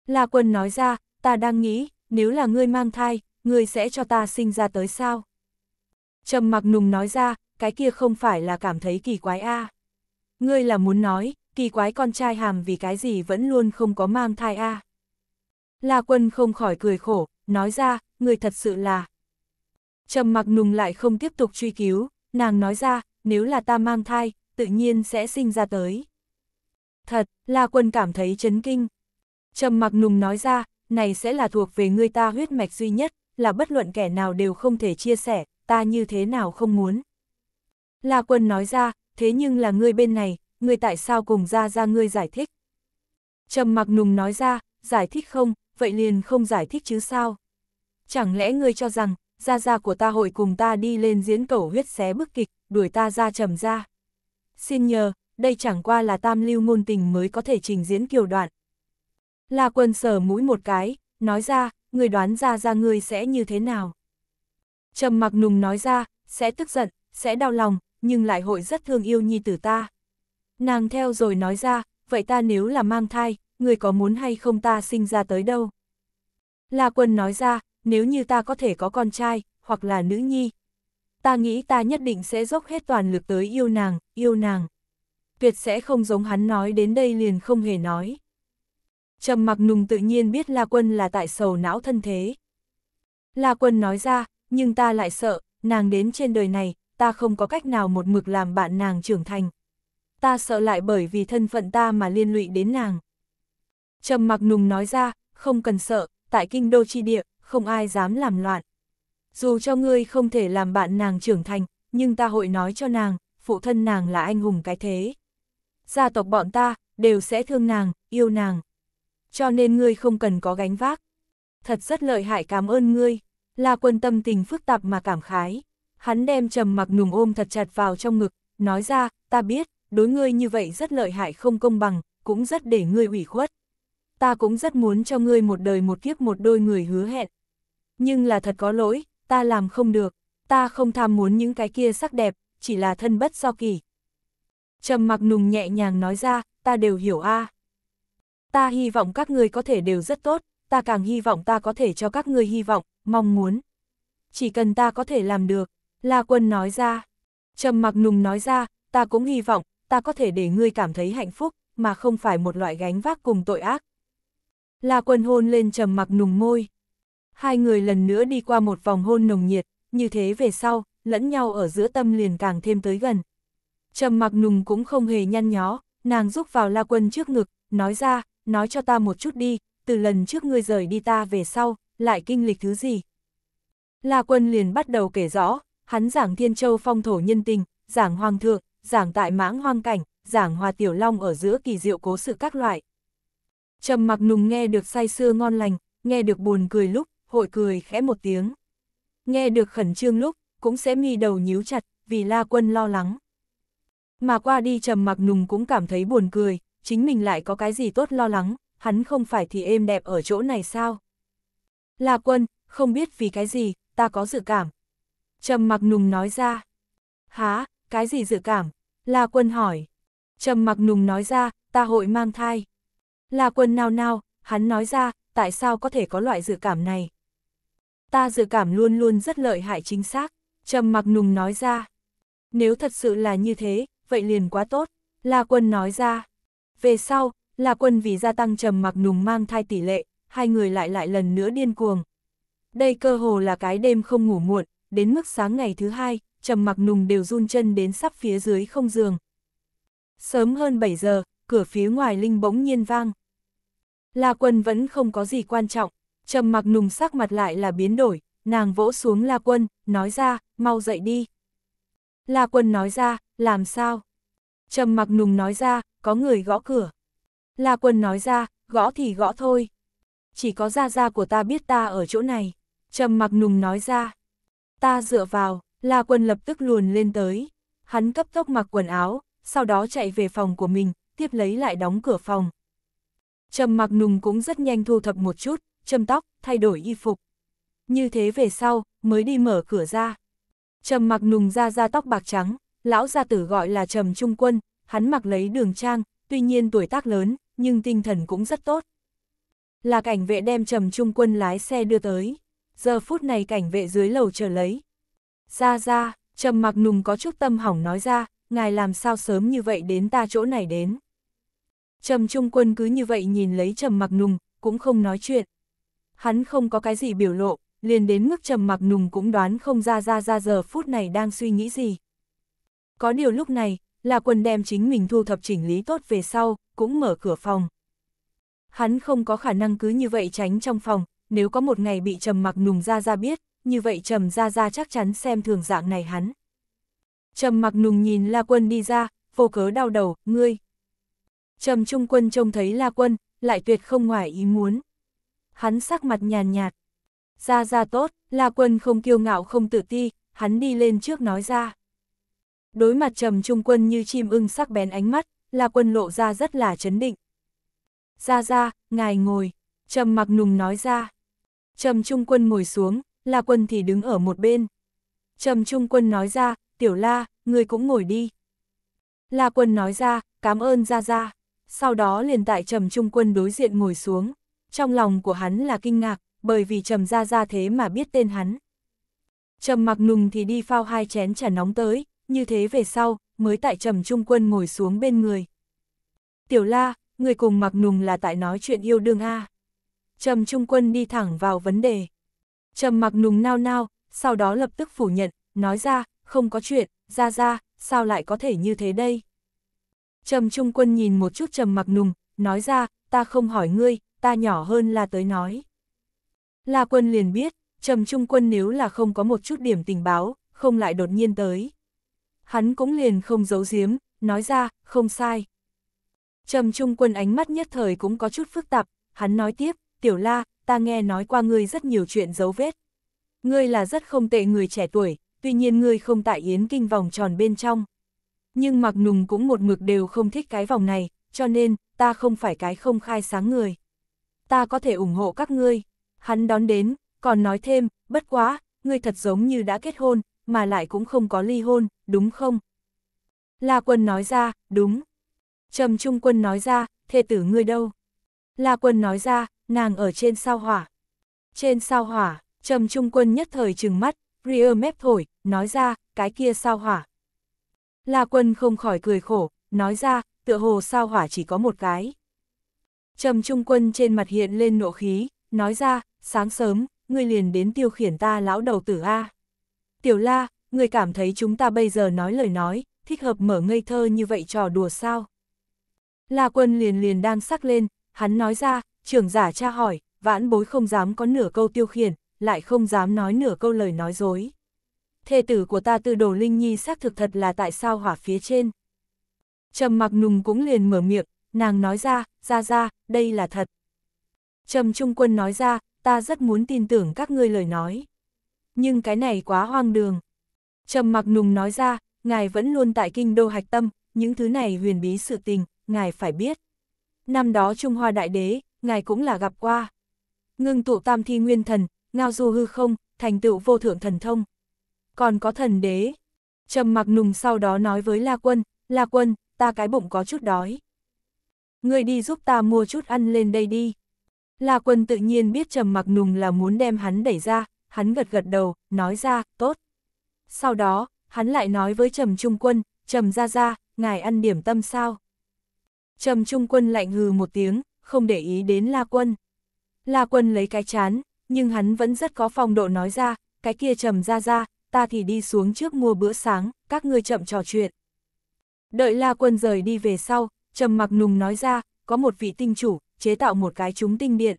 S1: La Quân nói ra, ta đang nghĩ, nếu là ngươi mang thai, ngươi sẽ cho ta sinh ra tới sao? Trầm mặc nùng nói ra, cái kia không phải là cảm thấy kỳ quái a Ngươi là muốn nói, kỳ quái con trai hàm vì cái gì vẫn luôn không có mang thai a La quân không khỏi cười khổ, nói ra, người thật sự là. Trầm mặc nùng lại không tiếp tục truy cứu, nàng nói ra, nếu là ta mang thai, tự nhiên sẽ sinh ra tới. Thật, La quân cảm thấy chấn kinh. Trầm mặc nùng nói ra, này sẽ là thuộc về ngươi ta huyết mạch duy nhất, là bất luận kẻ nào đều không thể chia sẻ, ta như thế nào không muốn. La quân nói ra, thế nhưng là ngươi bên này, ngươi tại sao cùng ra ra ngươi giải thích? Trầm mặc nùng nói ra, giải thích không, vậy liền không giải thích chứ sao? Chẳng lẽ ngươi cho rằng, ra ra của ta hội cùng ta đi lên diễn cầu huyết xé bức kịch, đuổi ta ra trầm ra? Xin nhờ, đây chẳng qua là tam lưu ngôn tình mới có thể trình diễn kiều đoạn. La quân sờ mũi một cái, nói ra, người đoán ra ra ngươi sẽ như thế nào. Trầm mặc nùng nói ra, sẽ tức giận, sẽ đau lòng, nhưng lại hội rất thương yêu nhi tử ta. Nàng theo rồi nói ra, vậy ta nếu là mang thai, người có muốn hay không ta sinh ra tới đâu. La quân nói ra, nếu như ta có thể có con trai, hoặc là nữ nhi, ta nghĩ ta nhất định sẽ dốc hết toàn lực tới yêu nàng, yêu nàng. Tuyệt sẽ không giống hắn nói đến đây liền không hề nói. Trầm mặc nùng tự nhiên biết La Quân là tại sầu não thân thế. La Quân nói ra, nhưng ta lại sợ, nàng đến trên đời này, ta không có cách nào một mực làm bạn nàng trưởng thành. Ta sợ lại bởi vì thân phận ta mà liên lụy đến nàng. Trầm mặc nùng nói ra, không cần sợ, tại kinh đô chi địa, không ai dám làm loạn. Dù cho ngươi không thể làm bạn nàng trưởng thành, nhưng ta hội nói cho nàng, phụ thân nàng là anh hùng cái thế. Gia tộc bọn ta, đều sẽ thương nàng, yêu nàng cho nên ngươi không cần có gánh vác. Thật rất lợi hại cảm ơn ngươi, là quân tâm tình phức tạp mà cảm khái. Hắn đem trầm mặc nùng ôm thật chặt vào trong ngực, nói ra, ta biết, đối ngươi như vậy rất lợi hại không công bằng, cũng rất để ngươi ủy khuất. Ta cũng rất muốn cho ngươi một đời một kiếp một đôi người hứa hẹn. Nhưng là thật có lỗi, ta làm không được, ta không tham muốn những cái kia sắc đẹp, chỉ là thân bất do kỳ. Trầm mặc nùng nhẹ nhàng nói ra, ta đều hiểu a à ta hy vọng các ngươi có thể đều rất tốt, ta càng hy vọng ta có thể cho các ngươi hy vọng, mong muốn. Chỉ cần ta có thể làm được, La Quân nói ra. Trầm mặc nùng nói ra, ta cũng hy vọng, ta có thể để ngươi cảm thấy hạnh phúc, mà không phải một loại gánh vác cùng tội ác. La Quân hôn lên trầm mặc nùng môi. Hai người lần nữa đi qua một vòng hôn nồng nhiệt, như thế về sau, lẫn nhau ở giữa tâm liền càng thêm tới gần. Trầm mặc nùng cũng không hề nhăn nhó, nàng rúc vào La Quân trước ngực, nói ra, nói cho ta một chút đi, từ lần trước ngươi rời đi ta về sau, lại kinh lịch thứ gì? La quân liền bắt đầu kể rõ, hắn giảng thiên châu phong thổ nhân tình, giảng hoàng thượng, giảng tại mãng hoang cảnh, giảng hòa tiểu long ở giữa kỳ diệu cố sự các loại. Trầm mặc nùng nghe được say sưa ngon lành, nghe được buồn cười lúc, hội cười khẽ một tiếng. Nghe được khẩn trương lúc, cũng sẽ mi đầu nhíu chặt, vì la quân lo lắng. Mà qua đi trầm mặc nùng cũng cảm thấy buồn cười, chính mình lại có cái gì tốt lo lắng, hắn không phải thì êm đẹp ở chỗ này sao? Là quân, không biết vì cái gì, ta có dự cảm. Trầm mặc nùng nói ra. Há, cái gì dự cảm? là quân hỏi. Trầm mặc nùng nói ra, ta hội mang thai. là quân nao nao, hắn nói ra, tại sao có thể có loại dự cảm này? Ta dự cảm luôn luôn rất lợi hại chính xác. Trầm mặc nùng nói ra. Nếu thật sự là như thế, vậy liền quá tốt. là quân nói ra. Về sau, là quân vì gia tăng trầm mặc nùng mang thai tỷ lệ, hai người lại lại lần nữa điên cuồng. Đây cơ hồ là cái đêm không ngủ muộn, đến mức sáng ngày thứ hai, trầm mặc nùng đều run chân đến sắp phía dưới không giường. Sớm hơn 7 giờ, cửa phía ngoài linh bỗng nhiên vang. La quân vẫn không có gì quan trọng, trầm mặc nùng sắc mặt lại là biến đổi, nàng vỗ xuống La quân, nói ra, mau dậy đi. La quân nói ra, làm sao? Trầm mặc nùng nói ra, có người gõ cửa. La Quân nói ra, gõ thì gõ thôi. Chỉ có gia gia của ta biết ta ở chỗ này. Trầm mặc nùng nói ra. Ta dựa vào, La Quân lập tức luồn lên tới. Hắn cấp tốc mặc quần áo, sau đó chạy về phòng của mình, tiếp lấy lại đóng cửa phòng. Trầm mặc nùng cũng rất nhanh thu thập một chút, châm tóc, thay đổi y phục. Như thế về sau, mới đi mở cửa ra. Trầm mặc nùng ra ra tóc bạc trắng, lão gia tử gọi là Trầm Trung Quân, hắn mặc lấy đường trang, tuy nhiên tuổi tác lớn, nhưng tinh thần cũng rất tốt. Là cảnh vệ đem trầm trung quân lái xe đưa tới. Giờ phút này cảnh vệ dưới lầu chờ lấy. Ra ra, trầm mặc nùng có chút tâm hỏng nói ra, ngài làm sao sớm như vậy đến ta chỗ này đến. Trầm trung quân cứ như vậy nhìn lấy trầm mặc nùng, cũng không nói chuyện. Hắn không có cái gì biểu lộ, liền đến mức trầm mặc nùng cũng đoán không ra ra ra giờ phút này đang suy nghĩ gì. Có điều lúc này, là quân đem chính mình thu thập chỉnh lý tốt về sau, cũng mở cửa phòng. Hắn không có khả năng cứ như vậy tránh trong phòng, nếu có một ngày bị trầm mặc nùng ra ra biết, như vậy trầm ra ra chắc chắn xem thường dạng này hắn. Trầm mặc nùng nhìn La Quân đi ra, vô cớ đau đầu, ngươi. Trầm Trung Quân trông thấy La Quân, lại tuyệt không ngoài ý muốn. Hắn sắc mặt nhàn nhạt. Ra ra tốt, La Quân không kiêu ngạo không tự ti, hắn đi lên trước nói ra đối mặt trầm trung quân như chim ưng sắc bén ánh mắt, là Quân lộ ra rất là chấn định. Ra ra, ngài ngồi, trầm mặc nùng nói ra. Trầm trung quân ngồi xuống, là Quân thì đứng ở một bên. Trầm trung quân nói ra, tiểu la, người cũng ngồi đi. La Quân nói ra, cảm ơn ra ra. Sau đó liền tại trầm trung quân đối diện ngồi xuống. Trong lòng của hắn là kinh ngạc, bởi vì trầm ra ra thế mà biết tên hắn. Trầm mặc nùng thì đi phao hai chén trà nóng tới, như thế về sau, mới tại trầm trung quân ngồi xuống bên người. Tiểu la, người cùng mặc nùng là tại nói chuyện yêu đương A. Trầm trung quân đi thẳng vào vấn đề. Trầm mặc nùng nao nao, sau đó lập tức phủ nhận, nói ra, không có chuyện, ra ra, sao lại có thể như thế đây? Trầm trung quân nhìn một chút trầm mặc nùng, nói ra, ta không hỏi ngươi, ta nhỏ hơn là tới nói. La quân liền biết, trầm trung quân nếu là không có một chút điểm tình báo, không lại đột nhiên tới, hắn cũng liền không giấu giếm, nói ra, không sai. Trầm trung quân ánh mắt nhất thời cũng có chút phức tạp, hắn nói tiếp, tiểu la, ta nghe nói qua ngươi rất nhiều chuyện dấu vết. Ngươi là rất không tệ người trẻ tuổi, tuy nhiên ngươi không tại yến kinh vòng tròn bên trong. Nhưng mặc nùng cũng một mực đều không thích cái vòng này, cho nên, ta không phải cái không khai sáng người. Ta có thể ủng hộ các ngươi. Hắn đón đến, còn nói thêm, bất quá, ngươi thật giống như đã kết hôn, mà lại cũng không có ly hôn, đúng không? La quân nói ra, đúng. Trầm trung quân nói ra, thê tử ngươi đâu? La quân nói ra, nàng ở trên sao hỏa. Trên sao hỏa, trầm trung quân nhất thời trừng mắt, rear mép thổi, nói ra, cái kia sao hỏa. La quân không khỏi cười khổ, nói ra, tựa hồ sao hỏa chỉ có một cái. Trầm trung quân trên mặt hiện lên nộ khí, nói ra, sáng sớm, ngươi liền đến tiêu khiển ta lão đầu tử A. Tiểu la, người cảm thấy chúng ta bây giờ nói lời nói, thích hợp mở ngây thơ như vậy trò đùa sao. La quân liền liền đang sắc lên, hắn nói ra, trưởng giả cha hỏi, vãn bối không dám có nửa câu tiêu khiển, lại không dám nói nửa câu lời nói dối. Thê tử của ta tư đồ Linh Nhi xác thực thật là tại sao hỏa phía trên. Trầm mặc nùng cũng liền mở miệng, nàng nói ra, ra ra, đây là thật. Trầm Trung Quân nói ra, ta rất muốn tin tưởng các ngươi lời nói. Nhưng cái này quá hoang đường. Trầm mặc nùng nói ra, ngài vẫn luôn tại kinh đô hạch tâm, những thứ này huyền bí sự tình, ngài phải biết. Năm đó Trung Hoa Đại Đế, ngài cũng là gặp qua. Ngưng tụ tam thi nguyên thần, ngao du hư không, thành tựu vô thượng thần thông. Còn có thần đế. Trầm mặc nùng sau đó nói với La Quân, La Quân, ta cái bụng có chút đói. Người đi giúp ta mua chút ăn lên đây đi. La Quân tự nhiên biết Trầm mặc nùng là muốn đem hắn đẩy ra, hắn gật gật đầu, nói ra, tốt. Sau đó, hắn lại nói với Trầm Trung Quân, Trầm ra ra, ngài ăn điểm tâm sao? Trầm Trung Quân lạnh hừ một tiếng, không để ý đến La Quân. La Quân lấy cái chán, nhưng hắn vẫn rất có phong độ nói ra, cái kia Trầm ra ra, ta thì đi xuống trước mua bữa sáng, các ngươi chậm trò chuyện. Đợi La Quân rời đi về sau, Trầm Mặc Nùng nói ra, có một vị tinh chủ, chế tạo một cái chúng tinh điện.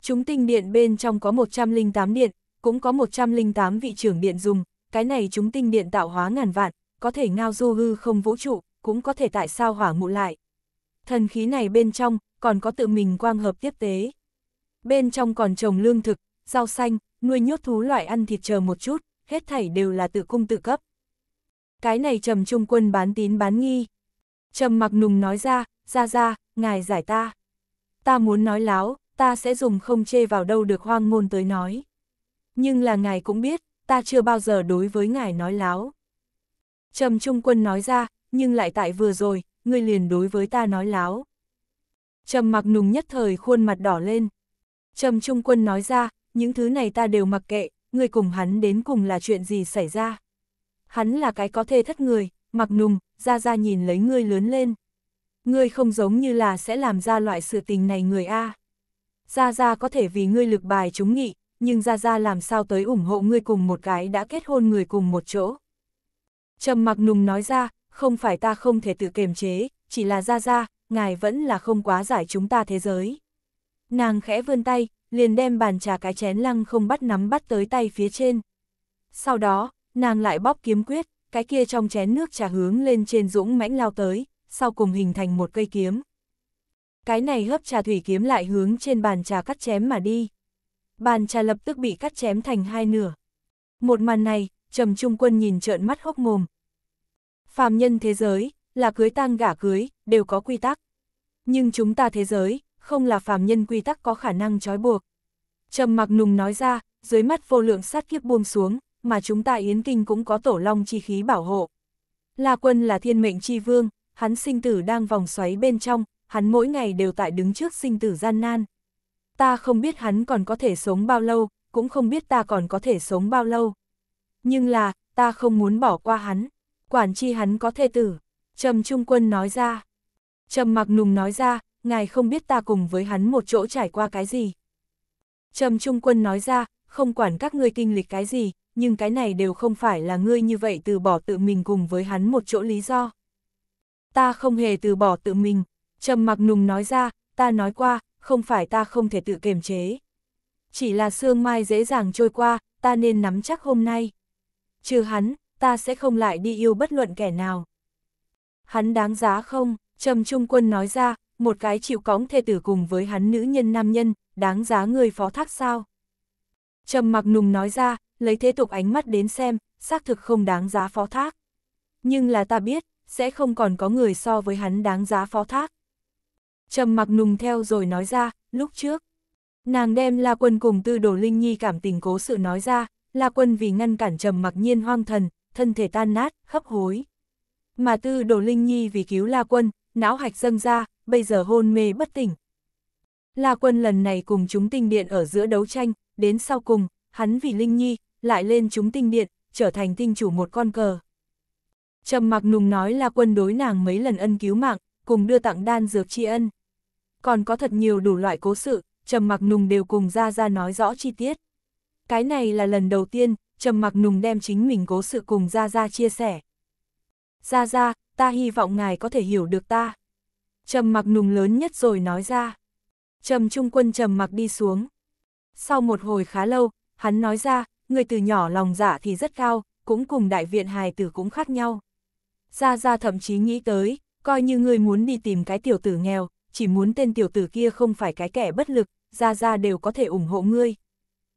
S1: Chúng tinh điện bên trong có 108 điện, cũng có 108 vị trưởng điện dùng, cái này chúng tinh điện tạo hóa ngàn vạn, có thể ngao du hư không vũ trụ, cũng có thể tại sao hỏa mụ lại. Thần khí này bên trong, còn có tự mình quang hợp tiếp tế. Bên trong còn trồng lương thực, rau xanh, nuôi nhốt thú loại ăn thịt chờ một chút, hết thảy đều là tự cung tự cấp. Cái này trầm trung quân bán tín bán nghi. Trầm mặc nùng nói ra, ra ra, ngài giải ta. Ta muốn nói láo, ta sẽ dùng không chê vào đâu được hoang ngôn tới nói. Nhưng là ngài cũng biết, ta chưa bao giờ đối với ngài nói láo. Trầm Trung Quân nói ra, nhưng lại tại vừa rồi, ngươi liền đối với ta nói láo. Trầm mặc nùng nhất thời khuôn mặt đỏ lên. Trầm Trung Quân nói ra, những thứ này ta đều mặc kệ, ngươi cùng hắn đến cùng là chuyện gì xảy ra. Hắn là cái có thể thất người, mặc nùng, ra ra nhìn lấy ngươi lớn lên. Ngươi không giống như là sẽ làm ra loại sự tình này người A. Ra ra có thể vì ngươi lực bài chúng nghị, nhưng Gia Gia làm sao tới ủng hộ ngươi cùng một cái đã kết hôn người cùng một chỗ. Trầm mặc nùng nói ra, không phải ta không thể tự kiềm chế, chỉ là Gia Gia, ngài vẫn là không quá giải chúng ta thế giới. Nàng khẽ vươn tay, liền đem bàn trà cái chén lăng không bắt nắm bắt tới tay phía trên. Sau đó, nàng lại bóp kiếm quyết, cái kia trong chén nước trà hướng lên trên dũng mãnh lao tới, sau cùng hình thành một cây kiếm. Cái này hấp trà thủy kiếm lại hướng trên bàn trà cắt chém mà đi bàn trà lập tức bị cắt chém thành hai nửa. Một màn này, Trầm Trung Quân nhìn trợn mắt hốc mồm. Phàm nhân thế giới, là cưới tang gả cưới, đều có quy tắc. Nhưng chúng ta thế giới, không là phàm nhân quy tắc có khả năng trói buộc. Trầm mặc nùng nói ra, dưới mắt vô lượng sát kiếp buông xuống, mà chúng ta Yến Kinh cũng có tổ long chi khí bảo hộ. La quân là thiên mệnh chi vương, hắn sinh tử đang vòng xoáy bên trong, hắn mỗi ngày đều tại đứng trước sinh tử gian nan ta không biết hắn còn có thể sống bao lâu, cũng không biết ta còn có thể sống bao lâu. Nhưng là, ta không muốn bỏ qua hắn, quản chi hắn có thể tử, Trầm Trung Quân nói ra. Trầm Mặc Nùng nói ra, ngài không biết ta cùng với hắn một chỗ trải qua cái gì. Trầm Trung Quân nói ra, không quản các ngươi kinh lịch cái gì, nhưng cái này đều không phải là ngươi như vậy từ bỏ tự mình cùng với hắn một chỗ lý do. Ta không hề từ bỏ tự mình, Trầm Mặc Nùng nói ra, ta nói qua, không phải ta không thể tự kiềm chế. Chỉ là sương mai dễ dàng trôi qua, ta nên nắm chắc hôm nay. Trừ hắn, ta sẽ không lại đi yêu bất luận kẻ nào. Hắn đáng giá không? Trầm Trung Quân nói ra, một cái chịu cõng thê tử cùng với hắn nữ nhân nam nhân, đáng giá người phó thác sao? Trầm Mặc Nùng nói ra, lấy thế tục ánh mắt đến xem, xác thực không đáng giá phó thác. Nhưng là ta biết, sẽ không còn có người so với hắn đáng giá phó thác trầm mặc nùng theo rồi nói ra, lúc trước. Nàng đem La Quân cùng Tư Đồ Linh Nhi cảm tình cố sự nói ra, La Quân vì ngăn cản trầm mặc nhiên hoang thần, thân thể tan nát, hấp hối. Mà Tư Đồ Linh Nhi vì cứu La Quân, não hạch dâng ra, bây giờ hôn mê bất tỉnh. La Quân lần này cùng chúng tinh điện ở giữa đấu tranh, đến sau cùng, hắn vì Linh Nhi, lại lên chúng tinh điện, trở thành tinh chủ một con cờ. Trầm mặc nùng nói La Quân đối nàng mấy lần ân cứu mạng, cùng đưa tặng đan dược tri ân còn có thật nhiều đủ loại cố sự, Trầm Mặc Nùng đều cùng Gia Gia nói rõ chi tiết. Cái này là lần đầu tiên, Trầm Mặc Nùng đem chính mình cố sự cùng Gia Gia chia sẻ. Gia Gia, ta hy vọng ngài có thể hiểu được ta. Trầm Mặc Nùng lớn nhất rồi nói ra. Trầm Trung Quân Trầm Mặc đi xuống. Sau một hồi khá lâu, hắn nói ra, người từ nhỏ lòng dạ thì rất cao, cũng cùng đại viện hài tử cũng khác nhau. Gia Gia thậm chí nghĩ tới, coi như người muốn đi tìm cái tiểu tử nghèo, chỉ muốn tên tiểu tử kia không phải cái kẻ bất lực, Gia Gia đều có thể ủng hộ ngươi.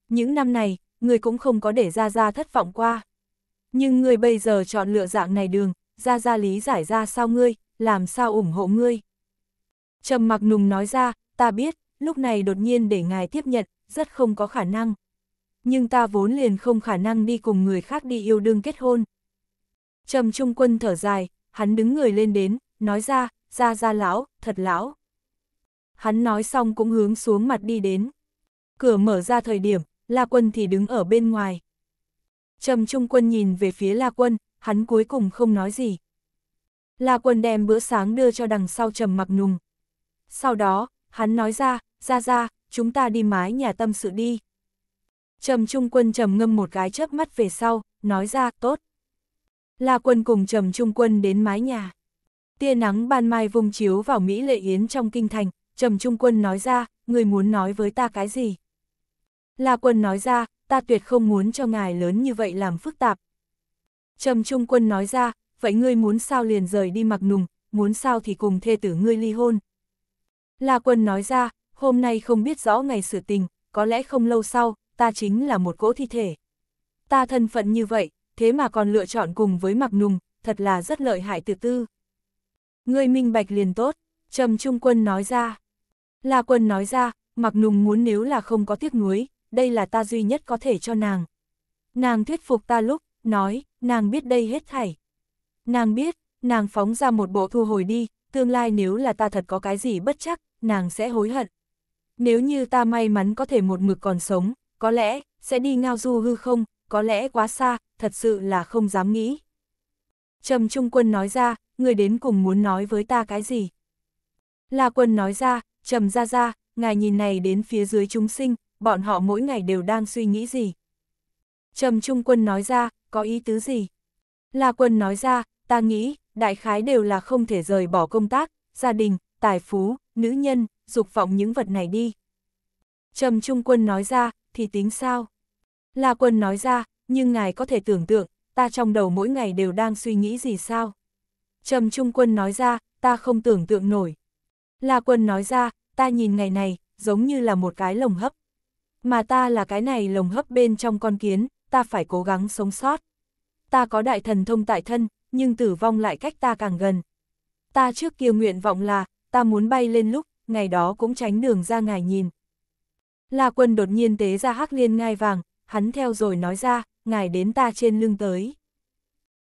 S1: Những năm này, ngươi cũng không có để Gia Gia thất vọng qua. Nhưng ngươi bây giờ chọn lựa dạng này đường, Gia Gia lý giải ra sao ngươi, làm sao ủng hộ ngươi. Trầm mặc nùng nói ra, ta biết, lúc này đột nhiên để ngài tiếp nhận, rất không có khả năng. Nhưng ta vốn liền không khả năng đi cùng người khác đi yêu đương kết hôn. Trầm trung quân thở dài, hắn đứng người lên đến, nói ra, ra ra lão, thật lão hắn nói xong cũng hướng xuống mặt đi đến. Cửa mở ra thời điểm, La Quân thì đứng ở bên ngoài. Trầm Trung Quân nhìn về phía La Quân, hắn cuối cùng không nói gì. La Quân đem bữa sáng đưa cho đằng sau Trầm Mặc Nùng. Sau đó, hắn nói ra, ra ra, chúng ta đi mái nhà tâm sự đi. Trầm Trung Quân trầm ngâm một cái chớp mắt về sau, nói ra, tốt. La Quân cùng Trầm Trung Quân đến mái nhà. Tia nắng ban mai vung chiếu vào Mỹ Lệ Yến trong kinh thành, Trầm Trung Quân nói ra, người muốn nói với ta cái gì? La Quân nói ra, ta tuyệt không muốn cho ngài lớn như vậy làm phức tạp. Trầm Trung Quân nói ra, vậy ngươi muốn sao liền rời đi mặc nùng, muốn sao thì cùng thê tử ngươi ly hôn. La Quân nói ra, hôm nay không biết rõ ngày sửa tình, có lẽ không lâu sau, ta chính là một cỗ thi thể. Ta thân phận như vậy, thế mà còn lựa chọn cùng với mặc nùng, thật là rất lợi hại tự tư. Ngươi minh bạch liền tốt, Trầm Trung Quân nói ra. La Quân nói ra, mặc nùng muốn nếu là không có tiếc nuối, đây là ta duy nhất có thể cho nàng. Nàng thuyết phục ta lúc, nói, nàng biết đây hết thảy. Nàng biết, nàng phóng ra một bộ thu hồi đi, tương lai nếu là ta thật có cái gì bất chắc, nàng sẽ hối hận. Nếu như ta may mắn có thể một mực còn sống, có lẽ, sẽ đi ngao du hư không, có lẽ quá xa, thật sự là không dám nghĩ. Trầm Trung Quân nói ra, người đến cùng muốn nói với ta cái gì? La Quân nói ra, trầm ra ra, ngài nhìn này đến phía dưới chúng sinh, bọn họ mỗi ngày đều đang suy nghĩ gì. Trầm Trung Quân nói ra, có ý tứ gì? La Quân nói ra, ta nghĩ, đại khái đều là không thể rời bỏ công tác, gia đình, tài phú, nữ nhân, dục vọng những vật này đi. Trầm Trung Quân nói ra, thì tính sao? La Quân nói ra, nhưng ngài có thể tưởng tượng, ta trong đầu mỗi ngày đều đang suy nghĩ gì sao? Trầm Trung Quân nói ra, ta không tưởng tượng nổi. La Quân nói ra, ta nhìn ngày này, giống như là một cái lồng hấp. Mà ta là cái này lồng hấp bên trong con kiến, ta phải cố gắng sống sót. Ta có đại thần thông tại thân, nhưng tử vong lại cách ta càng gần. Ta trước kia nguyện vọng là, ta muốn bay lên lúc, ngày đó cũng tránh đường ra ngài nhìn. La Quân đột nhiên tế ra hắc liên ngai vàng, hắn theo rồi nói ra, ngài đến ta trên lưng tới.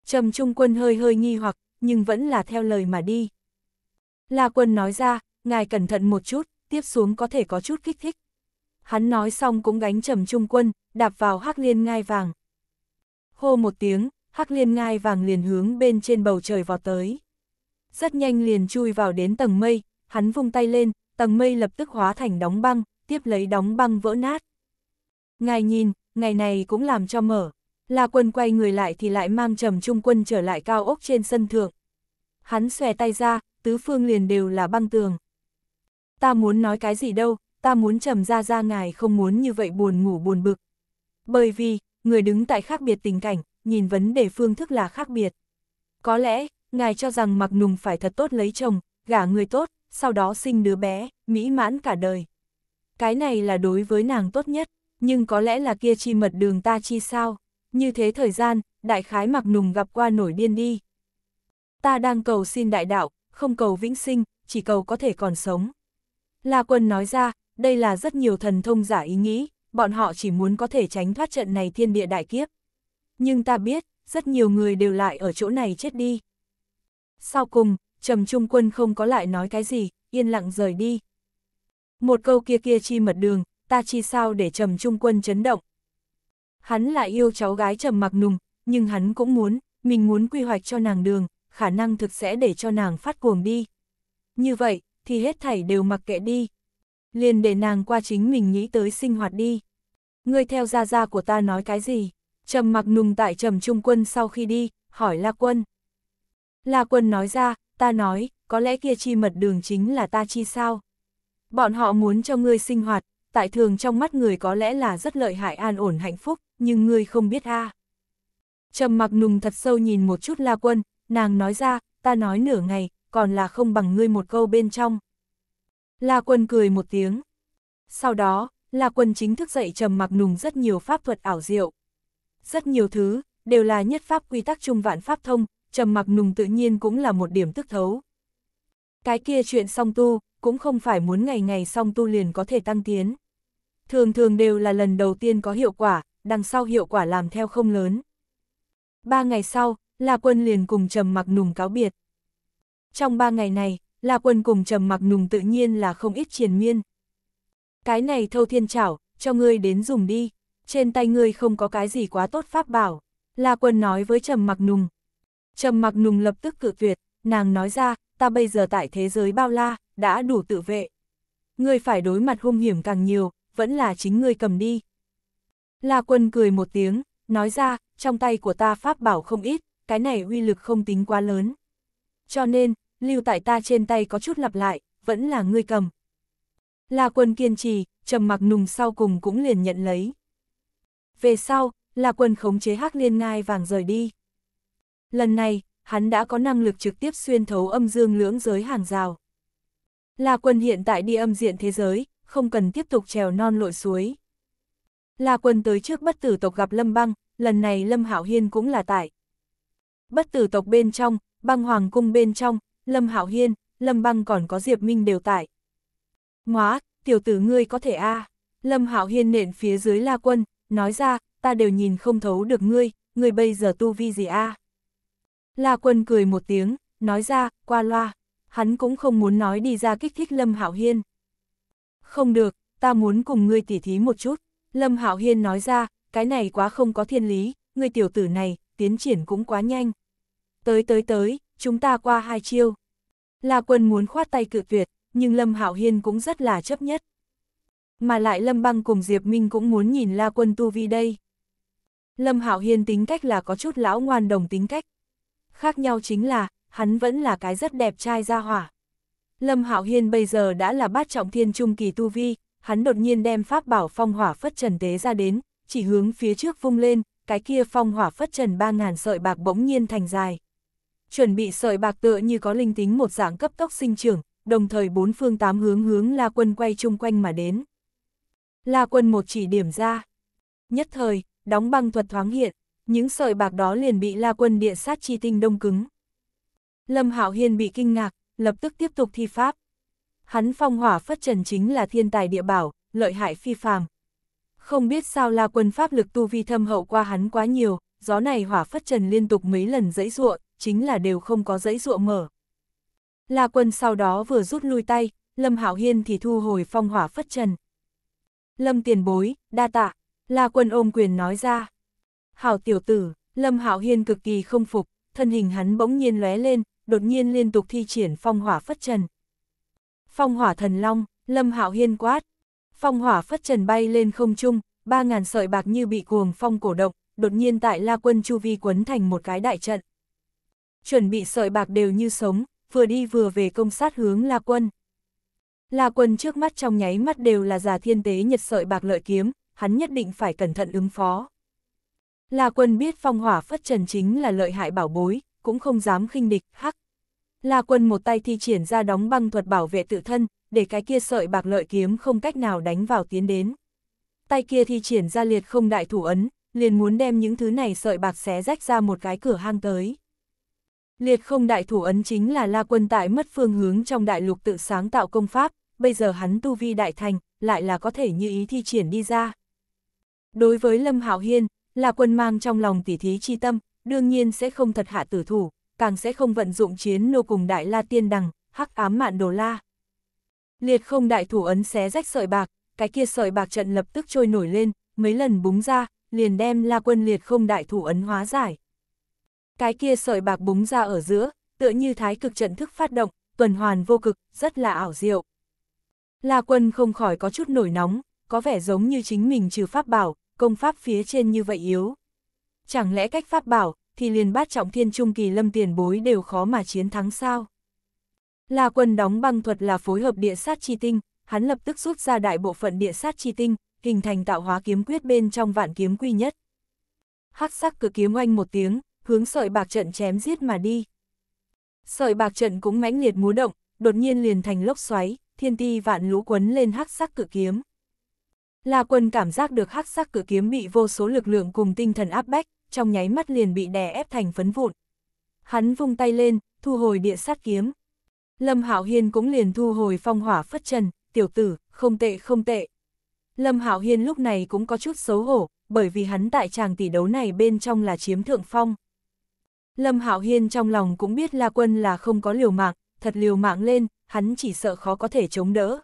S1: Trầm Trung Quân hơi hơi nghi hoặc, nhưng vẫn là theo lời mà đi. La Quân nói ra, ngài cẩn thận một chút, tiếp xuống có thể có chút kích thích. Hắn nói xong cũng gánh trầm trung quân, đạp vào hắc liên ngai vàng. Hô một tiếng, hắc liên ngai vàng liền hướng bên trên bầu trời vọt tới. Rất nhanh liền chui vào đến tầng mây, hắn vung tay lên, tầng mây lập tức hóa thành đóng băng, tiếp lấy đóng băng vỡ nát. Ngài nhìn, ngày này cũng làm cho mở. La quân quay người lại thì lại mang trầm trung quân trở lại cao ốc trên sân thượng hắn xòe tay ra, tứ phương liền đều là băng tường. Ta muốn nói cái gì đâu, ta muốn trầm ra ra ngài không muốn như vậy buồn ngủ buồn bực. Bởi vì, người đứng tại khác biệt tình cảnh, nhìn vấn đề phương thức là khác biệt. Có lẽ, ngài cho rằng mặc nùng phải thật tốt lấy chồng, gả người tốt, sau đó sinh đứa bé, mỹ mãn cả đời. Cái này là đối với nàng tốt nhất, nhưng có lẽ là kia chi mật đường ta chi sao. Như thế thời gian, đại khái mặc nùng gặp qua nổi điên đi. Ta đang cầu xin đại đạo, không cầu vĩnh sinh, chỉ cầu có thể còn sống. La Quân nói ra, đây là rất nhiều thần thông giả ý nghĩ, bọn họ chỉ muốn có thể tránh thoát trận này thiên địa đại kiếp. Nhưng ta biết, rất nhiều người đều lại ở chỗ này chết đi. Sau cùng, Trầm Trung Quân không có lại nói cái gì, yên lặng rời đi. Một câu kia kia chi mật đường, ta chi sao để Trầm Trung Quân chấn động. Hắn lại yêu cháu gái Trầm Mặc Nùng, nhưng hắn cũng muốn, mình muốn quy hoạch cho nàng đường, khả năng thực sẽ để cho nàng phát cuồng đi. Như vậy, thì hết thảy đều mặc kệ đi. Liền để nàng qua chính mình nghĩ tới sinh hoạt đi. Ngươi theo gia gia của ta nói cái gì? Trầm mặc nùng tại trầm trung quân sau khi đi, hỏi La Quân. La Quân nói ra, ta nói, có lẽ kia chi mật đường chính là ta chi sao? Bọn họ muốn cho ngươi sinh hoạt, tại thường trong mắt người có lẽ là rất lợi hại an ổn hạnh phúc, nhưng ngươi không biết a. Trầm mặc nùng thật sâu nhìn một chút La Quân, nàng nói ra, ta nói nửa ngày, còn là không bằng ngươi một câu bên trong. La quân cười một tiếng. Sau đó, La quân chính thức dậy trầm mặc nùng rất nhiều pháp thuật ảo diệu. Rất nhiều thứ, đều là nhất pháp quy tắc chung vạn pháp thông, trầm mặc nùng tự nhiên cũng là một điểm tức thấu. Cái kia chuyện song tu, cũng không phải muốn ngày ngày song tu liền có thể tăng tiến. Thường thường đều là lần đầu tiên có hiệu quả, đằng sau hiệu quả làm theo không lớn. Ba ngày sau, La Quân liền cùng Trầm Mặc Nùng cáo biệt. Trong ba ngày này, La Quân cùng Trầm Mặc Nùng tự nhiên là không ít triền miên. Cái này thâu thiên chảo, cho ngươi đến dùng đi, trên tay ngươi không có cái gì quá tốt pháp bảo. La Quân nói với Trầm Mặc Nùng. Trầm Mặc Nùng lập tức cự tuyệt, nàng nói ra, ta bây giờ tại thế giới bao la, đã đủ tự vệ. Ngươi phải đối mặt hung hiểm càng nhiều, vẫn là chính ngươi cầm đi. La Quân cười một tiếng, nói ra, trong tay của ta pháp bảo không ít, cái này uy lực không tính quá lớn. Cho nên, lưu tại ta trên tay có chút lặp lại, vẫn là ngươi cầm. La quân kiên trì, trầm mặc nùng sau cùng cũng liền nhận lấy. Về sau, La quân khống chế hắc liên ngai vàng rời đi. Lần này, hắn đã có năng lực trực tiếp xuyên thấu âm dương lưỡng giới hàng rào. La quân hiện tại đi âm diện thế giới, không cần tiếp tục trèo non lội suối. La quân tới trước bất tử tộc gặp Lâm Băng, lần này Lâm Hảo Hiên cũng là tại bất tử tộc bên trong, băng hoàng cung bên trong, Lâm Hạo Hiên, Lâm Băng còn có Diệp Minh đều tại. Ngoá, tiểu tử ngươi có thể a à. Lâm Hạo Hiên nện phía dưới La Quân, nói ra, ta đều nhìn không thấu được ngươi, ngươi bây giờ tu vi gì a à. La Quân cười một tiếng, nói ra, qua loa, hắn cũng không muốn nói đi ra kích thích Lâm Hạo Hiên. Không được, ta muốn cùng ngươi tỉ thí một chút. Lâm Hạo Hiên nói ra, cái này quá không có thiên lý, ngươi tiểu tử này, tiến triển cũng quá nhanh. Tới tới tới, chúng ta qua hai chiêu. La Quân muốn khoát tay cự tuyệt, nhưng Lâm Hạo Hiên cũng rất là chấp nhất. Mà lại Lâm Băng cùng Diệp Minh cũng muốn nhìn La Quân tu vi đây. Lâm Hạo Hiên tính cách là có chút lão ngoan đồng tính cách. Khác nhau chính là, hắn vẫn là cái rất đẹp trai ra hỏa. Lâm Hạo Hiên bây giờ đã là bát trọng thiên trung kỳ tu vi, hắn đột nhiên đem pháp bảo phong hỏa phất trần tế ra đến, chỉ hướng phía trước vung lên, cái kia phong hỏa phất trần ba ngàn sợi bạc bỗng nhiên thành dài chuẩn bị sợi bạc tựa như có linh tính một dạng cấp tốc sinh trưởng, đồng thời bốn phương tám hướng hướng La Quân quay chung quanh mà đến. La Quân một chỉ điểm ra. Nhất thời, đóng băng thuật thoáng hiện, những sợi bạc đó liền bị La Quân địa sát chi tinh đông cứng. Lâm Hạo Hiên bị kinh ngạc, lập tức tiếp tục thi pháp. Hắn phong hỏa phất trần chính là thiên tài địa bảo, lợi hại phi phàm. Không biết sao La Quân pháp lực tu vi thâm hậu qua hắn quá nhiều, gió này hỏa phất trần liên tục mấy lần dãy ruộng, chính là đều không có dãy ruộng mở. La quân sau đó vừa rút lui tay, Lâm Hạo Hiên thì thu hồi phong hỏa phất trần. Lâm tiền bối, đa tạ, La quân ôm quyền nói ra. Hảo tiểu tử, Lâm Hạo Hiên cực kỳ không phục, thân hình hắn bỗng nhiên lóe lên, đột nhiên liên tục thi triển phong hỏa phất trần. Phong hỏa thần long, Lâm Hạo Hiên quát. Phong hỏa phất trần bay lên không trung, ba ngàn sợi bạc như bị cuồng phong cổ động, đột nhiên tại La Quân chu vi quấn thành một cái đại trận. Chuẩn bị sợi bạc đều như sống, vừa đi vừa về công sát hướng La Quân. La Quân trước mắt trong nháy mắt đều là già thiên tế nhật sợi bạc lợi kiếm, hắn nhất định phải cẩn thận ứng phó. La Quân biết phong hỏa phất trần chính là lợi hại bảo bối, cũng không dám khinh địch, hắc. La Quân một tay thi triển ra đóng băng thuật bảo vệ tự thân, để cái kia sợi bạc lợi kiếm không cách nào đánh vào tiến đến. Tay kia thi triển ra liệt không đại thủ ấn, liền muốn đem những thứ này sợi bạc xé rách ra một cái cửa hang tới. Liệt không đại thủ ấn chính là La Quân tại mất phương hướng trong đại lục tự sáng tạo công pháp, bây giờ hắn tu vi đại thành, lại là có thể như ý thi triển đi ra. Đối với Lâm Hạo Hiên, La Quân mang trong lòng tỉ thí chi tâm, đương nhiên sẽ không thật hạ tử thủ, càng sẽ không vận dụng chiến nô cùng đại La Tiên Đằng, hắc ám mạn đồ la. Liệt không đại thủ ấn xé rách sợi bạc, cái kia sợi bạc trận lập tức trôi nổi lên, mấy lần búng ra, liền đem La Quân liệt không đại thủ ấn hóa giải cái kia sợi bạc búng ra ở giữa, tựa như thái cực trận thức phát động, tuần hoàn vô cực, rất là ảo diệu. La quân không khỏi có chút nổi nóng, có vẻ giống như chính mình trừ pháp bảo, công pháp phía trên như vậy yếu. Chẳng lẽ cách pháp bảo, thì liền bát trọng thiên trung kỳ lâm tiền bối đều khó mà chiến thắng sao? La quân đóng băng thuật là phối hợp địa sát chi tinh, hắn lập tức rút ra đại bộ phận địa sát chi tinh, hình thành tạo hóa kiếm quyết bên trong vạn kiếm quy nhất. Hắc sắc cử kiếm oanh một tiếng, hướng sợi bạc trận chém giết mà đi. Sợi bạc trận cũng mãnh liệt múa động, đột nhiên liền thành lốc xoáy, thiên ti vạn lũ quấn lên hắc sắc cử kiếm. La quân cảm giác được hắc sắc cử kiếm bị vô số lực lượng cùng tinh thần áp bách, trong nháy mắt liền bị đè ép thành phấn vụn. Hắn vung tay lên, thu hồi địa sát kiếm. Lâm Hạo Hiên cũng liền thu hồi phong hỏa phất trần, tiểu tử, không tệ không tệ. Lâm Hạo Hiên lúc này cũng có chút xấu hổ, bởi vì hắn tại chàng tỷ đấu này bên trong là chiếm thượng phong. Lâm Hạo Hiên trong lòng cũng biết La Quân là không có liều mạng, thật liều mạng lên, hắn chỉ sợ khó có thể chống đỡ.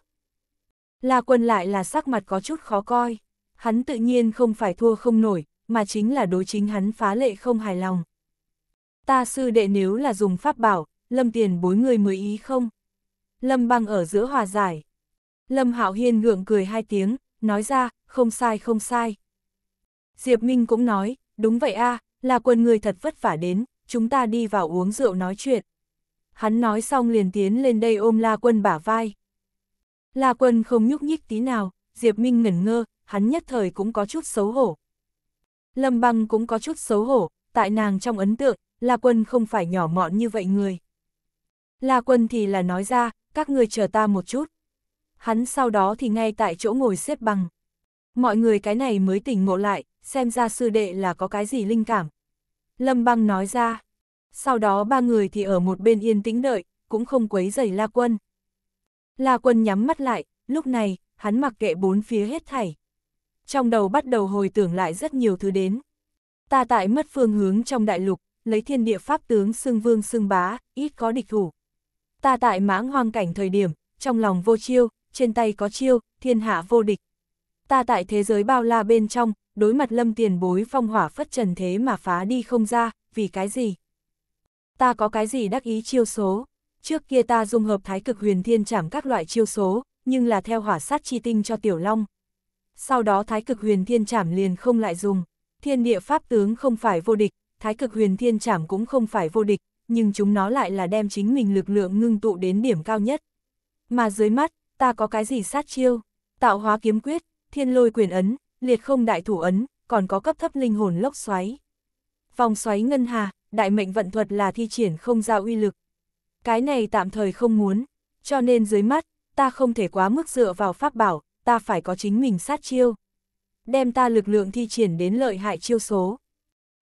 S1: La Quân lại là sắc mặt có chút khó coi, hắn tự nhiên không phải thua không nổi, mà chính là đối chính hắn phá lệ không hài lòng. Ta sư đệ nếu là dùng pháp bảo, Lâm tiền bối người mới ý không? Lâm băng ở giữa hòa giải. Lâm Hạo Hiên gượng cười hai tiếng, nói ra, không sai không sai. Diệp Minh cũng nói, đúng vậy a, La quân người thật vất vả đến, chúng ta đi vào uống rượu nói chuyện. Hắn nói xong liền tiến lên đây ôm La Quân bả vai. La Quân không nhúc nhích tí nào, Diệp Minh ngẩn ngơ, hắn nhất thời cũng có chút xấu hổ. Lâm Băng cũng có chút xấu hổ, tại nàng trong ấn tượng, La Quân không phải nhỏ mọn như vậy người. La Quân thì là nói ra, các người chờ ta một chút. Hắn sau đó thì ngay tại chỗ ngồi xếp bằng. Mọi người cái này mới tỉnh ngộ lại, xem ra sư đệ là có cái gì linh cảm. Lâm băng nói ra. Sau đó ba người thì ở một bên yên tĩnh đợi, cũng không quấy rầy La Quân. La Quân nhắm mắt lại, lúc này, hắn mặc kệ bốn phía hết thảy. Trong đầu bắt đầu hồi tưởng lại rất nhiều thứ đến. Ta tại mất phương hướng trong đại lục, lấy thiên địa pháp tướng xưng vương xưng bá, ít có địch thủ. Ta tại mãng hoang cảnh thời điểm, trong lòng vô chiêu, trên tay có chiêu, thiên hạ vô địch. Ta tại thế giới bao la bên trong, đối mặt lâm tiền bối phong hỏa phất trần thế mà phá đi không ra, vì cái gì? Ta có cái gì đắc ý chiêu số? Trước kia ta dùng hợp thái cực huyền thiên chảm các loại chiêu số, nhưng là theo hỏa sát chi tinh cho tiểu long. Sau đó thái cực huyền thiên chảm liền không lại dùng, thiên địa pháp tướng không phải vô địch, thái cực huyền thiên chảm cũng không phải vô địch, nhưng chúng nó lại là đem chính mình lực lượng ngưng tụ đến điểm cao nhất. Mà dưới mắt, ta có cái gì sát chiêu? Tạo hóa kiếm quyết, thiên lôi quyền ấn, liệt không đại thủ ấn, còn có cấp thấp linh hồn lốc xoáy. Vòng xoáy ngân hà, đại mệnh vận thuật là thi triển không ra uy lực. Cái này tạm thời không muốn, cho nên dưới mắt, ta không thể quá mức dựa vào pháp bảo, ta phải có chính mình sát chiêu. Đem ta lực lượng thi triển đến lợi hại chiêu số.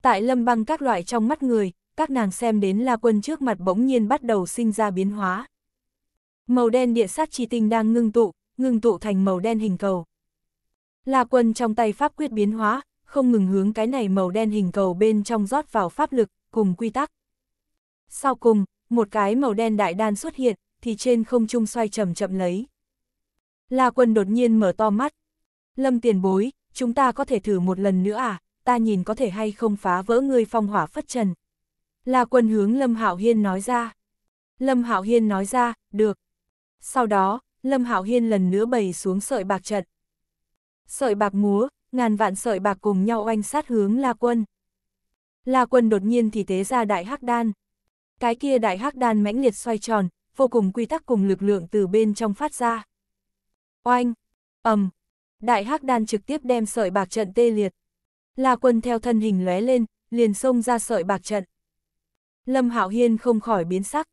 S1: Tại lâm băng các loại trong mắt người, các nàng xem đến La Quân trước mặt bỗng nhiên bắt đầu sinh ra biến hóa. Màu đen địa sát chi tinh đang ngưng tụ, ngưng tụ thành màu đen hình cầu. La Quân trong tay pháp quyết biến hóa, không ngừng hướng cái này màu đen hình cầu bên trong rót vào pháp lực, cùng quy tắc. Sau cùng, một cái màu đen đại đan xuất hiện, thì trên không trung xoay chậm chậm lấy. La Quân đột nhiên mở to mắt. Lâm tiền bối, chúng ta có thể thử một lần nữa à, ta nhìn có thể hay không phá vỡ người phong hỏa phất trần. La Quân hướng Lâm Hạo Hiên nói ra. Lâm Hạo Hiên nói ra, được. Sau đó, Lâm Hạo Hiên lần nữa bày xuống sợi bạc trận. Sợi bạc múa, ngàn vạn sợi bạc cùng nhau oanh sát hướng La Quân. La Quân đột nhiên thì tế ra đại hắc đan. Cái kia đại hắc đan mãnh liệt xoay tròn, vô cùng quy tắc cùng lực lượng từ bên trong phát ra. Oanh, ầm, đại hắc đan trực tiếp đem sợi bạc trận tê liệt. La Quân theo thân hình lóe lên, liền xông ra sợi bạc trận. Lâm Hạo Hiên không khỏi biến sắc.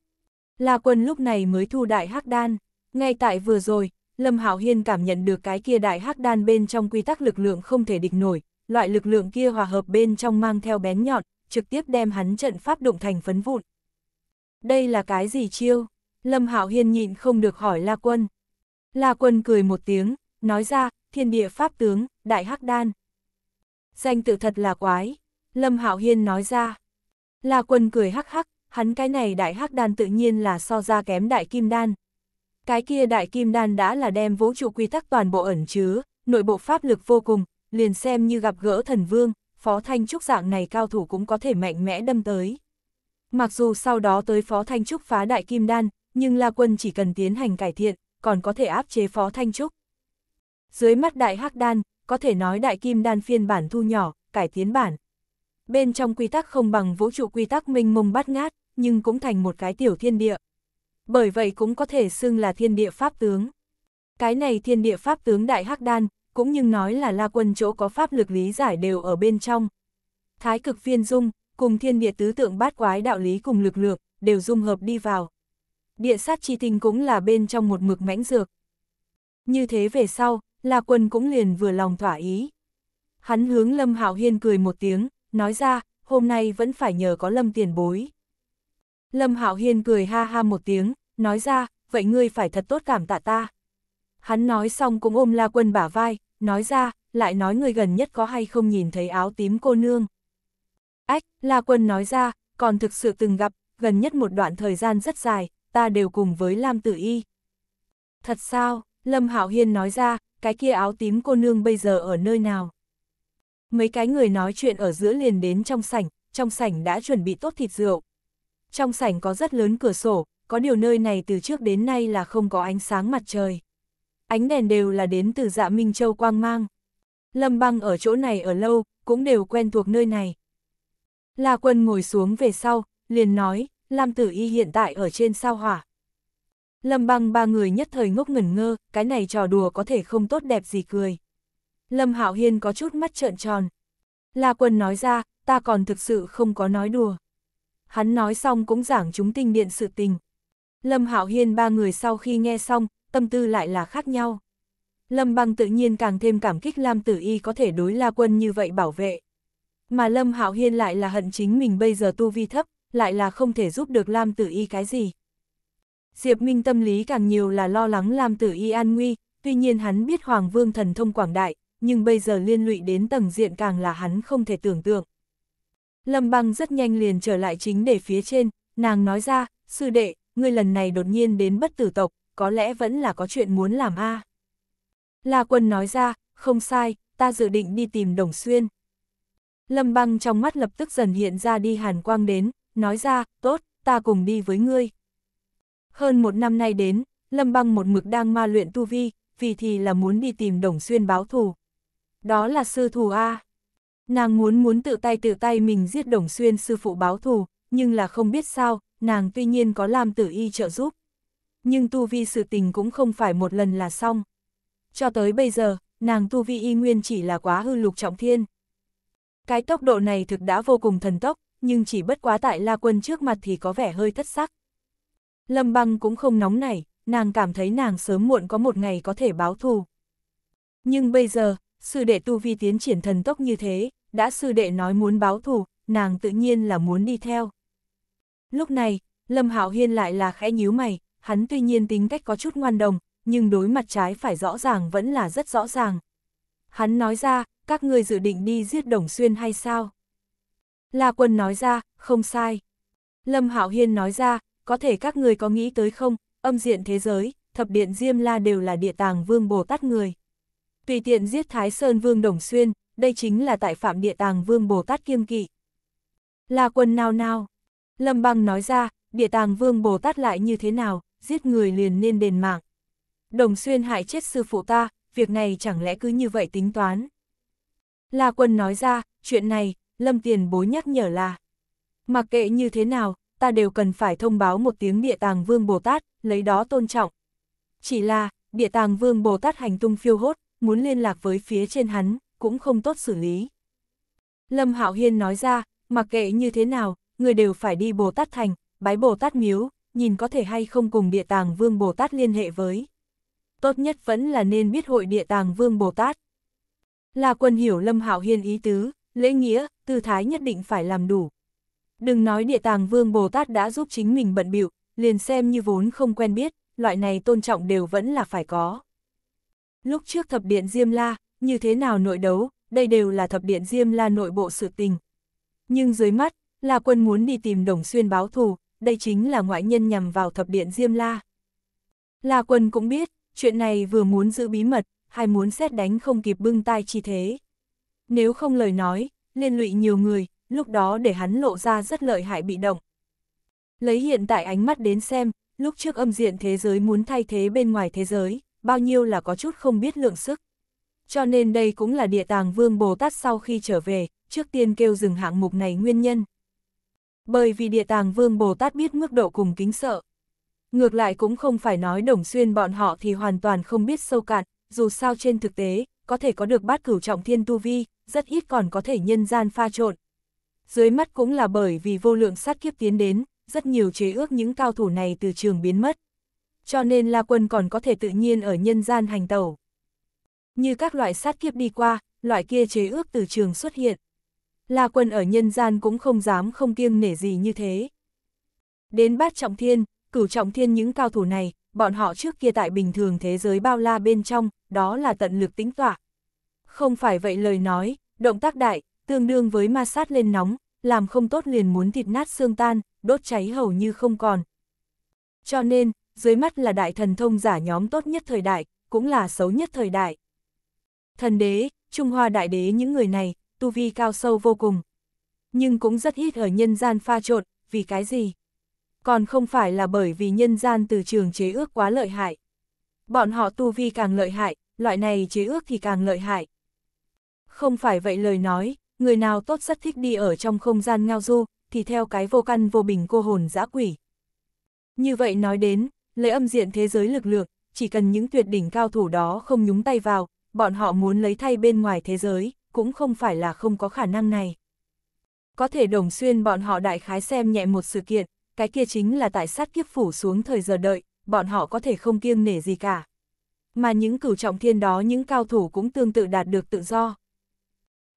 S1: La Quân lúc này mới thu đại hắc đan, ngay tại vừa rồi, Lâm Hạo Hiên cảm nhận được cái kia đại hắc đan bên trong quy tắc lực lượng không thể địch nổi, loại lực lượng kia hòa hợp bên trong mang theo bén nhọn, trực tiếp đem hắn trận pháp động thành phấn vụn. Đây là cái gì chiêu? Lâm Hạo Hiên nhịn không được hỏi La Quân. La Quân cười một tiếng, nói ra, thiên địa pháp tướng, đại hắc đan. Danh tự thật là quái, Lâm Hạo Hiên nói ra. La Quân cười hắc hắc, hắn cái này đại hắc đan tự nhiên là so ra kém đại kim đan, cái kia đại kim đan đã là đem vũ trụ quy tắc toàn bộ ẩn chứa, nội bộ pháp lực vô cùng, liền xem như gặp gỡ thần vương, phó thanh trúc dạng này cao thủ cũng có thể mạnh mẽ đâm tới. Mặc dù sau đó tới phó thanh trúc phá đại kim đan, nhưng La Quân chỉ cần tiến hành cải thiện, còn có thể áp chế phó thanh trúc. Dưới mắt đại hắc đan, có thể nói đại kim đan phiên bản thu nhỏ, cải tiến bản. Bên trong quy tắc không bằng vũ trụ quy tắc minh mông bát ngát, nhưng cũng thành một cái tiểu thiên địa, bởi vậy cũng có thể xưng là thiên địa pháp tướng. Cái này thiên địa pháp tướng đại hắc đan, cũng nhưng nói là la quân chỗ có pháp lực lý giải đều ở bên trong. Thái cực phiên dung, cùng thiên địa tứ tượng bát quái đạo lý cùng lực lượng, đều dung hợp đi vào. Địa sát chi tinh cũng là bên trong một mực mãnh dược. Như thế về sau, la quân cũng liền vừa lòng thỏa ý. Hắn hướng Lâm Hạo Hiên cười một tiếng, nói ra, hôm nay vẫn phải nhờ có Lâm tiền bối. Lâm Hạo Hiên cười ha ha một tiếng, nói ra, vậy ngươi phải thật tốt cảm tạ ta. Hắn nói xong cũng ôm La Quân bả vai, nói ra, lại nói người gần nhất có hay không nhìn thấy áo tím cô nương. Ách, La Quân nói ra, còn thực sự từng gặp, gần nhất một đoạn thời gian rất dài, ta đều cùng với Lam Tử Y. Thật sao, Lâm Hạo Hiên nói ra, cái kia áo tím cô nương bây giờ ở nơi nào? Mấy cái người nói chuyện ở giữa liền đến trong sảnh, trong sảnh đã chuẩn bị tốt thịt rượu. Trong sảnh có rất lớn cửa sổ, có điều nơi này từ trước đến nay là không có ánh sáng mặt trời. Ánh đèn đều là đến từ dạ Minh Châu Quang Mang. Lâm băng ở chỗ này ở lâu, cũng đều quen thuộc nơi này. La quân ngồi xuống về sau, liền nói, Lam Tử Y hiện tại ở trên sao hỏa. Lâm băng ba người nhất thời ngốc ngẩn ngơ, cái này trò đùa có thể không tốt đẹp gì cười. Lâm Hạo Hiên có chút mắt trợn tròn. La Quân nói ra, ta còn thực sự không có nói đùa. Hắn nói xong cũng giảng chúng tinh điện sự tình. Lâm Hạo Hiên ba người sau khi nghe xong, tâm tư lại là khác nhau. Lâm Băng tự nhiên càng thêm cảm kích Lam Tử Y có thể đối La Quân như vậy bảo vệ. Mà Lâm Hạo Hiên lại là hận chính mình bây giờ tu vi thấp, lại là không thể giúp được Lam Tử Y cái gì. Diệp Minh tâm lý càng nhiều là lo lắng Lam Tử Y an nguy, tuy nhiên hắn biết Hoàng Vương thần thông quảng đại, nhưng bây giờ liên lụy đến tầng diện càng là hắn không thể tưởng tượng. Lâm Băng rất nhanh liền trở lại chính để phía trên, nàng nói ra, sư đệ, ngươi lần này đột nhiên đến bất tử tộc, có lẽ vẫn là có chuyện muốn làm a. La quân nói ra, không sai, ta dự định đi tìm Đồng Xuyên. Lâm băng trong mắt lập tức dần hiện ra đi hàn quang đến, nói ra, tốt, ta cùng đi với ngươi. Hơn một năm nay đến, Lâm băng một mực đang ma luyện tu vi, vì thì là muốn đi tìm Đồng Xuyên báo thù. Đó là sư thù A. Nàng muốn muốn tự tay tự tay mình giết Đồng Xuyên sư phụ báo thù, nhưng là không biết sao, nàng tuy nhiên có Lam Tử Y trợ giúp. Nhưng tu vi sự tình cũng không phải một lần là xong. Cho tới bây giờ, nàng tu vi y nguyên chỉ là quá hư lục trọng thiên. Cái tốc độ này thực đã vô cùng thần tốc, nhưng chỉ bất quá tại La Quân trước mặt thì có vẻ hơi thất sắc. Lâm băng cũng không nóng nảy, nàng cảm thấy nàng sớm muộn có một ngày có thể báo thù. Nhưng bây giờ, sư đệ tu vi tiến triển thần tốc như thế, đã sư đệ nói muốn báo thù, nàng tự nhiên là muốn đi theo. Lúc này, Lâm Hạo Hiên lại là khẽ nhíu mày, hắn tuy nhiên tính cách có chút ngoan đồng, nhưng đối mặt trái phải rõ ràng vẫn là rất rõ ràng. Hắn nói ra, các ngươi dự định đi giết Đồng Xuyên hay sao? La Quân nói ra, không sai. Lâm Hạo Hiên nói ra, có thể các ngươi có nghĩ tới không, âm diện thế giới, thập điện Diêm La đều là địa tàng vương Bồ Tát người. Tùy tiện giết Thái Sơn Vương Đồng Xuyên, đây chính là tại phạm địa tàng vương Bồ Tát kiêm kỵ. La Quân nao nao. Lâm băng nói ra, địa tàng vương Bồ Tát lại như thế nào, giết người liền nên đền mạng. Đồng xuyên hại chết sư phụ ta, việc này chẳng lẽ cứ như vậy tính toán. La quân nói ra, chuyện này, lâm tiền bối nhắc nhở là. Mặc kệ như thế nào, ta đều cần phải thông báo một tiếng địa tàng vương Bồ Tát, lấy đó tôn trọng. Chỉ là, địa tàng vương Bồ Tát hành tung phiêu hốt, muốn liên lạc với phía trên hắn, cũng không tốt xử lý. Lâm Hạo Hiên nói ra, mặc kệ như thế nào, người đều phải đi Bồ Tát Thành, bái Bồ Tát Miếu, nhìn có thể hay không cùng địa tàng vương Bồ Tát liên hệ với. Tốt nhất vẫn là nên biết hội địa tàng vương Bồ Tát. Là quân hiểu Lâm Hạo Hiên ý tứ, lễ nghĩa, tư thái nhất định phải làm đủ. Đừng nói địa tàng vương Bồ Tát đã giúp chính mình bận biểu, liền xem như vốn không quen biết, loại này tôn trọng đều vẫn là phải có. Lúc trước thập điện Diêm La, như thế nào nội đấu, đây đều là thập điện Diêm La nội bộ sự tình. Nhưng dưới mắt, La Quân muốn đi tìm Đồng Xuyên báo thù, đây chính là ngoại nhân nhằm vào thập điện Diêm La. La Quân cũng biết, chuyện này vừa muốn giữ bí mật, hay muốn xét đánh không kịp bưng tai chi thế. Nếu không lời nói, liên lụy nhiều người, lúc đó để hắn lộ ra rất lợi hại bị động. Lấy hiện tại ánh mắt đến xem, lúc trước âm diện thế giới muốn thay thế bên ngoài thế giới, bao nhiêu là có chút không biết lượng sức. Cho nên đây cũng là địa tàng vương Bồ Tát sau khi trở về, trước tiên kêu dừng hạng mục này nguyên nhân bởi vì địa tàng vương Bồ Tát biết mức độ cùng kính sợ. Ngược lại cũng không phải nói đồng xuyên bọn họ thì hoàn toàn không biết sâu cạn, dù sao trên thực tế, có thể có được bát cửu trọng thiên tu vi, rất ít còn có thể nhân gian pha trộn. Dưới mắt cũng là bởi vì vô lượng sát kiếp tiến đến, rất nhiều chế ước những cao thủ này từ trường biến mất. Cho nên La Quân còn có thể tự nhiên ở nhân gian hành tẩu. Như các loại sát kiếp đi qua, loại kia chế ước từ trường xuất hiện. La Quân ở nhân gian cũng không dám không kiêng nể gì như thế. Đến bát trọng thiên, cửu trọng thiên những cao thủ này, bọn họ trước kia tại bình thường thế giới bao la bên trong, đó là tận lực tính tỏa. Không phải vậy lời nói, động tác đại, tương đương với ma sát lên nóng, làm không tốt liền muốn thịt nát xương tan, đốt cháy hầu như không còn. Cho nên, dưới mắt là đại thần thông giả nhóm tốt nhất thời đại, cũng là xấu nhất thời đại. Thần đế, Trung Hoa đại đế những người này, tu vi cao sâu vô cùng. Nhưng cũng rất ít ở nhân gian pha trộn, vì cái gì? Còn không phải là bởi vì nhân gian từ trường chế ước quá lợi hại. Bọn họ tu vi càng lợi hại, loại này chế ước thì càng lợi hại. Không phải vậy lời nói, người nào tốt rất thích đi ở trong không gian ngao du, thì theo cái vô căn vô bình cô hồn dã quỷ. Như vậy nói đến, lễ âm diện thế giới lực lượng, chỉ cần những tuyệt đỉnh cao thủ đó không nhúng tay vào, bọn họ muốn lấy thay bên ngoài thế giới, cũng không phải là không có khả năng này. Có thể đồng xuyên bọn họ đại khái xem nhẹ một sự kiện, cái kia chính là tại sát kiếp phủ xuống thời giờ đợi, bọn họ có thể không kiêng nể gì cả. Mà những cửu trọng thiên đó những cao thủ cũng tương tự đạt được tự do.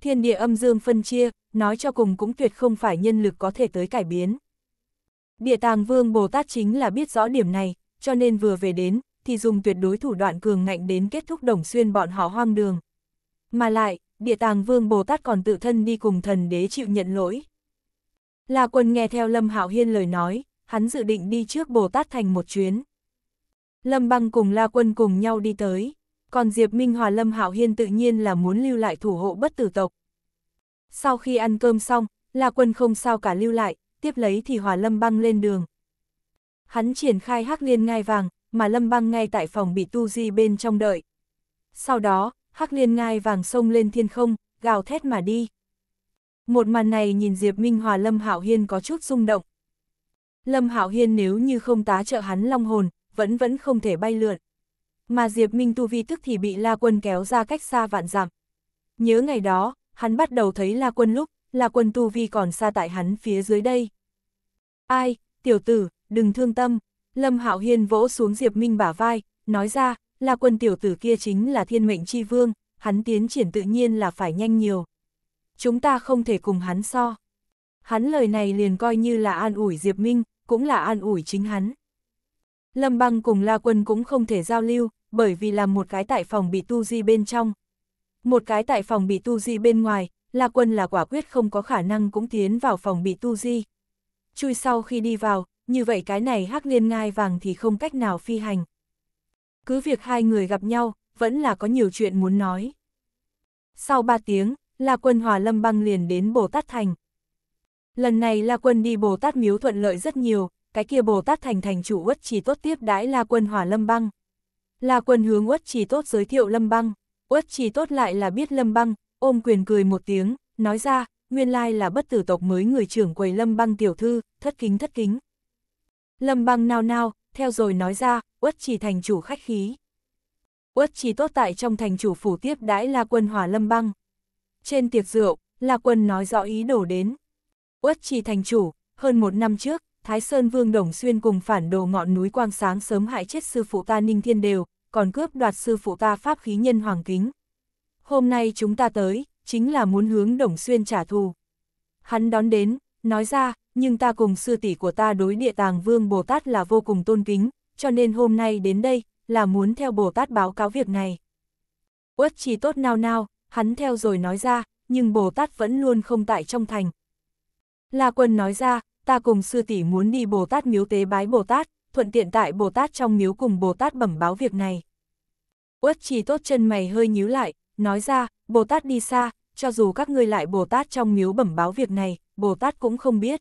S1: Thiên địa âm dương phân chia, nói cho cùng cũng tuyệt không phải nhân lực có thể tới cải biến. Địa tàng vương Bồ Tát chính là biết rõ điểm này, cho nên vừa về đến, thì dùng tuyệt đối thủ đoạn cường ngạnh đến kết thúc đồng xuyên bọn họ hoang đường. Mà lại, địa tàng vương Bồ Tát còn tự thân đi cùng thần đế chịu nhận lỗi. La quân nghe theo Lâm Hạo Hiên lời nói, hắn dự định đi trước Bồ Tát thành một chuyến. Lâm băng cùng La quân cùng nhau đi tới, còn Diệp Minh Hòa Lâm Hạo Hiên tự nhiên là muốn lưu lại thủ hộ bất tử tộc. Sau khi ăn cơm xong, La quân không sao cả lưu lại, tiếp lấy thì Hòa Lâm băng lên đường. Hắn triển khai hắc liên ngai vàng, mà Lâm băng ngay tại phòng bị tu di bên trong đợi. Sau đó, hắc liên ngai vàng sông lên thiên không, gào thét mà đi. Một màn này nhìn Diệp Minh Hòa Lâm Hạo Hiên có chút rung động. Lâm Hạo Hiên nếu như không tá trợ hắn long hồn, vẫn vẫn không thể bay lượn. Mà Diệp Minh tu vi tức thì bị La Quân kéo ra cách xa vạn dặm. Nhớ ngày đó, hắn bắt đầu thấy La Quân lúc, La Quân tu vi còn xa tại hắn phía dưới đây. Ai, tiểu tử, đừng thương tâm. Lâm Hạo Hiên vỗ xuống Diệp Minh bả vai, nói ra, La quân tiểu tử kia chính là thiên mệnh chi vương, hắn tiến triển tự nhiên là phải nhanh nhiều. Chúng ta không thể cùng hắn so. Hắn lời này liền coi như là an ủi Diệp Minh, cũng là an ủi chính hắn. Lâm băng cùng La quân cũng không thể giao lưu, bởi vì là một cái tại phòng bị tu di bên trong. Một cái tại phòng bị tu di bên ngoài, La quân là quả quyết không có khả năng cũng tiến vào phòng bị tu di. Chui sau khi đi vào, như vậy cái này hắc liên ngai vàng thì không cách nào phi hành cứ việc hai người gặp nhau, vẫn là có nhiều chuyện muốn nói. Sau ba tiếng, La Quân Hòa Lâm Băng liền đến Bồ Tát Thành. Lần này La Quân đi Bồ Tát Miếu thuận lợi rất nhiều, cái kia Bồ Tát Thành thành chủ uất trì tốt tiếp đãi La Quân Hòa Lâm Băng. La Quân hướng uất trì tốt giới thiệu Lâm Băng, uất trì tốt lại là biết Lâm Băng, ôm quyền cười một tiếng, nói ra, nguyên lai là bất tử tộc mới người trưởng quầy Lâm Băng tiểu thư, thất kính thất kính. Lâm Băng nao nao, theo rồi nói ra, uất trì thành chủ khách khí. Uất trì tốt tại trong thành chủ phủ tiếp đãi La Quân Hòa Lâm Băng. Trên tiệc rượu, La Quân nói rõ ý đồ đến. Uất trì thành chủ, hơn một năm trước, Thái Sơn Vương Đồng Xuyên cùng phản đồ ngọn núi Quang Sáng sớm hại chết sư phụ ta Ninh Thiên Đều, còn cướp đoạt sư phụ ta pháp khí nhân hoàng kính. Hôm nay chúng ta tới, chính là muốn hướng Đồng Xuyên trả thù. Hắn đón đến, nói ra, nhưng ta cùng sư tỷ của ta đối địa tàng Vương Bồ Tát là vô cùng tôn kính, cho nên hôm nay đến đây, là muốn theo Bồ Tát báo cáo việc này. Uất trì tốt nào nào, hắn theo rồi nói ra, nhưng Bồ Tát vẫn luôn không tại trong thành. La quân nói ra, ta cùng sư tỷ muốn đi Bồ Tát miếu tế bái Bồ Tát, thuận tiện tại Bồ Tát trong miếu cùng Bồ Tát bẩm báo việc này. Uất trì tốt chân mày hơi nhíu lại, nói ra, Bồ Tát đi xa, cho dù các ngươi lại Bồ Tát trong miếu bẩm báo việc này, Bồ Tát cũng không biết.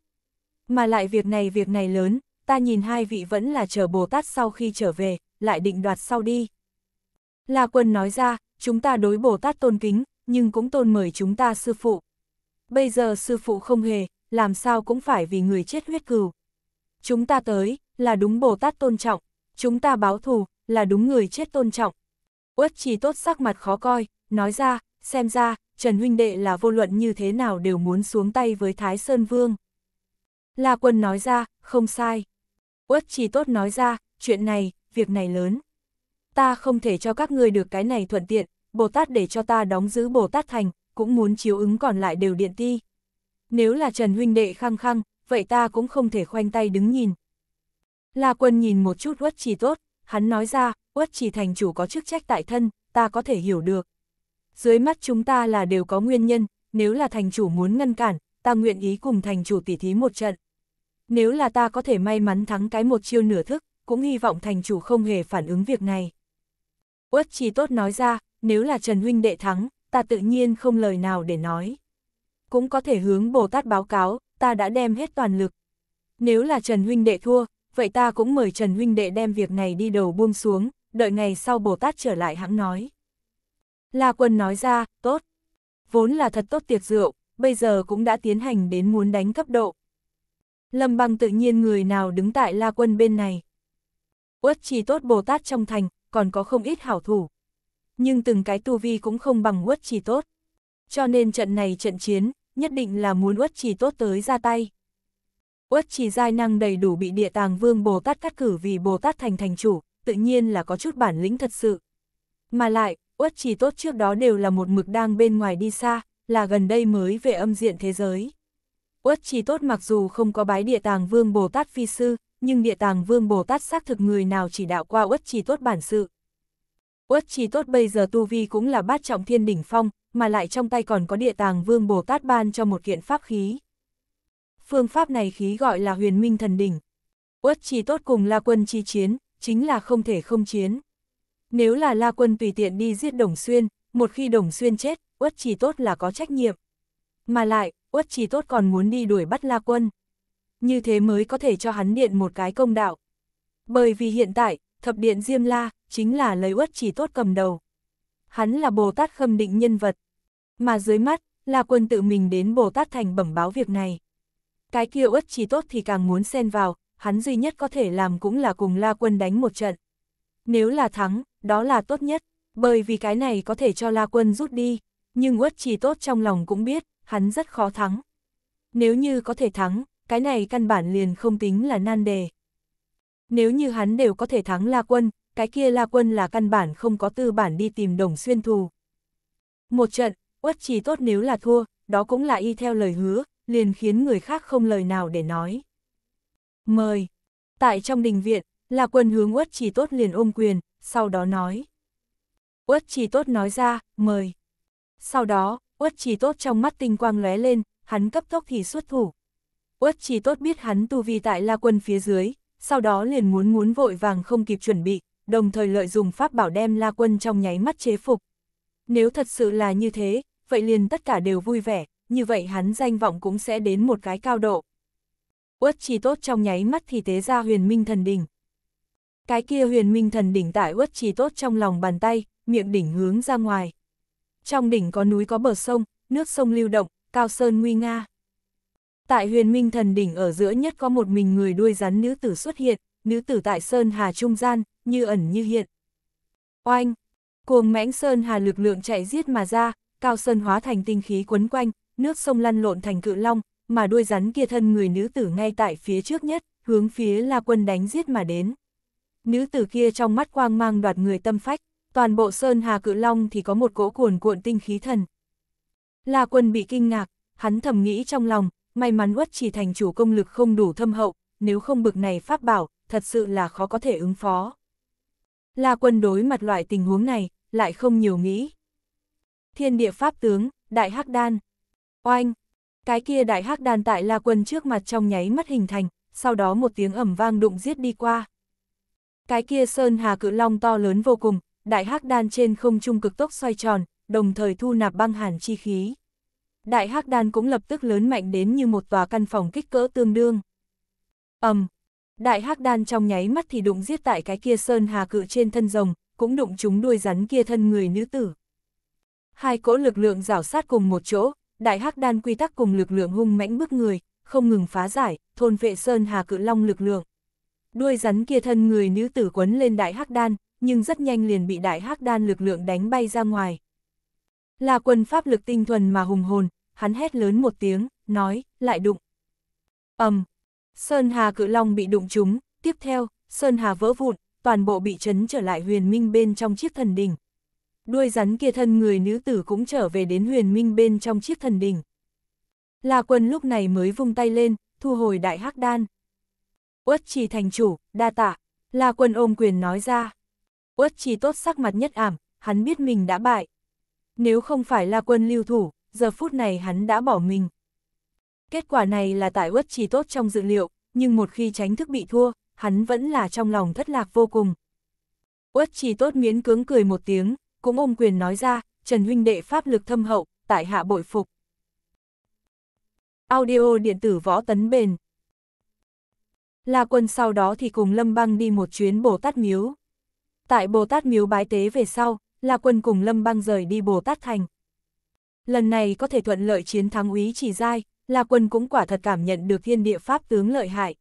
S1: Mà lại việc này việc này lớn, ta nhìn hai vị vẫn là chờ Bồ Tát sau khi trở về, lại định đoạt sau đi. La Quân nói ra, chúng ta đối Bồ Tát tôn kính, nhưng cũng tôn mời chúng ta sư phụ. Bây giờ sư phụ không hề, làm sao cũng phải vì người chết huyết cừu. Chúng ta tới, là đúng Bồ Tát tôn trọng, chúng ta báo thù, là đúng người chết tôn trọng. Uất chỉ tốt sắc mặt khó coi, nói ra, xem ra, Trần Huynh Đệ là vô luận như thế nào đều muốn xuống tay với Thái Sơn Vương. La Quân nói ra, không sai. Uất Chi Tốt nói ra, chuyện này, việc này lớn. Ta không thể cho các ngươi được cái này thuận tiện, Bồ Tát để cho ta đóng giữ Bồ Tát Thành, cũng muốn chiếu ứng còn lại đều điện ti. Nếu là Trần Huynh Đệ khăng khăng, vậy ta cũng không thể khoanh tay đứng nhìn. La Quân nhìn một chút Uất Chi Tốt, hắn nói ra, Uất Chi Thành chủ có chức trách tại thân, ta có thể hiểu được. Dưới mắt chúng ta là đều có nguyên nhân, nếu là thành chủ muốn ngăn cản, ta nguyện ý cùng thành chủ tỉ thí một trận nếu là ta có thể may mắn thắng cái một chiêu nửa thức, cũng hy vọng thành chủ không hề phản ứng việc này. Uất chỉ tốt nói ra, nếu là Trần Huynh đệ thắng, ta tự nhiên không lời nào để nói. Cũng có thể hướng Bồ Tát báo cáo, ta đã đem hết toàn lực. Nếu là Trần Huynh đệ thua, vậy ta cũng mời Trần Huynh đệ đem việc này đi đầu buông xuống, đợi ngày sau Bồ Tát trở lại hãng nói. La Quân nói ra, tốt. Vốn là thật tốt tiệc rượu, bây giờ cũng đã tiến hành đến muốn đánh cấp độ. Lâm băng tự nhiên người nào đứng tại la quân bên này. Uất chỉ tốt Bồ Tát trong thành, còn có không ít hảo thủ. Nhưng từng cái tu vi cũng không bằng uất chỉ tốt. Cho nên trận này trận chiến, nhất định là muốn uất chỉ tốt tới ra tay. Uất chỉ giai năng đầy đủ bị địa tàng vương Bồ Tát cắt cử vì Bồ Tát thành thành chủ, tự nhiên là có chút bản lĩnh thật sự. Mà lại, uất chỉ tốt trước đó đều là một mực đang bên ngoài đi xa, là gần đây mới về âm diện thế giới. Uất Trì Tốt mặc dù không có bái địa tàng vương Bồ Tát Phi Sư, nhưng địa tàng vương Bồ Tát xác thực người nào chỉ đạo qua Uất Trì Tốt bản sự. Uất Trì Tốt bây giờ tu vi cũng là bát trọng thiên đỉnh phong, mà lại trong tay còn có địa tàng vương Bồ Tát ban cho một kiện pháp khí. Phương pháp này khí gọi là huyền minh thần đỉnh. Uất Trì Tốt cùng La Quân chi chiến, chính là không thể không chiến. Nếu là La Quân tùy tiện đi giết Đồng Xuyên, một khi Đồng Xuyên chết, Uất Trì Tốt là có trách nhiệm. Mà lại, uất Chỉ tốt còn muốn đi đuổi bắt La Quân. Như thế mới có thể cho hắn điện một cái công đạo. Bởi vì hiện tại, thập điện Diêm La, chính là lấy uất Chỉ tốt cầm đầu. Hắn là Bồ Tát khâm định nhân vật. Mà dưới mắt, La Quân tự mình đến Bồ Tát Thành bẩm báo việc này. Cái kia uất Chỉ tốt thì càng muốn xen vào, hắn duy nhất có thể làm cũng là cùng La Quân đánh một trận. Nếu là thắng, đó là tốt nhất, bởi vì cái này có thể cho La Quân rút đi, nhưng uất Chỉ tốt trong lòng cũng biết, hắn rất khó thắng. Nếu như có thể thắng, cái này căn bản liền không tính là nan đề. Nếu như hắn đều có thể thắng La Quân, cái kia La Quân là căn bản không có tư bản đi tìm đồng xuyên thù. Một trận, uất chỉ tốt nếu là thua, đó cũng là y theo lời hứa, liền khiến người khác không lời nào để nói. Mời! Tại trong đình viện, La Quân hướng uất chỉ tốt liền ôm quyền, sau đó nói. Uất chỉ tốt nói ra, mời. Sau đó, Uất trì tốt trong mắt tinh quang lóe lên, hắn cấp tốc thì xuất thủ. Uất trì tốt biết hắn tu vi tại la quân phía dưới, sau đó liền muốn muốn vội vàng không kịp chuẩn bị, đồng thời lợi dùng pháp bảo đem la quân trong nháy mắt chế phục. Nếu thật sự là như thế, vậy liền tất cả đều vui vẻ, như vậy hắn danh vọng cũng sẽ đến một cái cao độ. Uất trì tốt trong nháy mắt thì tế ra huyền minh thần đỉnh. Cái kia huyền minh thần đỉnh tại uất trì tốt trong lòng bàn tay, miệng đỉnh hướng ra ngoài trong đỉnh có núi có bờ sông, nước sông lưu động, cao sơn nguy nga. Tại huyền minh thần đỉnh ở giữa nhất có một mình người đuôi rắn nữ tử xuất hiện, nữ tử tại sơn hà trung gian, như ẩn như hiện. Oanh! Cuồng mãnh sơn hà lực lượng chạy giết mà ra, cao sơn hóa thành tinh khí quấn quanh, nước sông lăn lộn thành cự long, mà đuôi rắn kia thân người nữ tử ngay tại phía trước nhất, hướng phía La Quân đánh giết mà đến. Nữ tử kia trong mắt quang mang đoạt người tâm phách toàn bộ Sơn Hà Cự Long thì có một cỗ cuồn cuộn tinh khí thần. La quân bị kinh ngạc, hắn thầm nghĩ trong lòng, may mắn uất chỉ thành chủ công lực không đủ thâm hậu, nếu không bực này pháp bảo, thật sự là khó có thể ứng phó. La quân đối mặt loại tình huống này, lại không nhiều nghĩ. Thiên địa pháp tướng, đại hắc đan. Oanh! Cái kia đại hắc đan tại La quân trước mặt trong nháy mắt hình thành, sau đó một tiếng ẩm vang đụng giết đi qua. Cái kia sơn hà cự long to lớn vô cùng, đại hắc đan trên không trung cực tốc xoay tròn, đồng thời thu nạp băng hàn chi khí. Đại hắc đan cũng lập tức lớn mạnh đến như một tòa căn phòng kích cỡ tương đương. Ầm, um, đại hắc đan trong nháy mắt thì đụng giết tại cái kia sơn hà cự trên thân rồng, cũng đụng trúng đuôi rắn kia thân người nữ tử. Hai cỗ lực lượng rảo sát cùng một chỗ, đại hắc đan quy tắc cùng lực lượng hung mãnh bước người, không ngừng phá giải, thôn vệ sơn hà cự long lực lượng. Đuôi rắn kia thân người nữ tử quấn lên đại hắc đan, nhưng rất nhanh liền bị đại hắc đan lực lượng đánh bay ra ngoài. Là quân pháp lực tinh thuần mà hùng hồn, hắn hét lớn một tiếng, nói, lại đụng. ầm Sơn Hà cự long bị đụng trúng, tiếp theo, Sơn Hà vỡ vụn, toàn bộ bị chấn trở lại huyền minh bên trong chiếc thần đỉnh. Đuôi rắn kia thân người nữ tử cũng trở về đến huyền minh bên trong chiếc thần đỉnh. là quân lúc này mới vung tay lên, thu hồi đại hắc đan. Uất trì thành chủ, đa tạ, là quân ôm quyền nói ra uất chi tốt sắc mặt nhất ảm, hắn biết mình đã bại. Nếu không phải là quân lưu thủ, giờ phút này hắn đã bỏ mình. Kết quả này là tại uất chi tốt trong dự liệu, nhưng một khi tránh thức bị thua, hắn vẫn là trong lòng thất lạc vô cùng. Uất chi tốt miễn cưỡng cười một tiếng, cũng ôm quyền nói ra, Trần huynh đệ pháp lực thâm hậu, tại hạ bội phục. Audio điện tử võ tấn bền. La quân sau đó thì cùng Lâm Băng đi một chuyến bổ Tát Miếu. Tại Bồ Tát Miếu bái tế về sau, La Quân cùng Lâm băng rời đi Bồ Tát Thành. Lần này có thể thuận lợi chiến thắng úy chỉ giai, La Quân cũng quả thật cảm nhận được thiên địa pháp tướng lợi hại.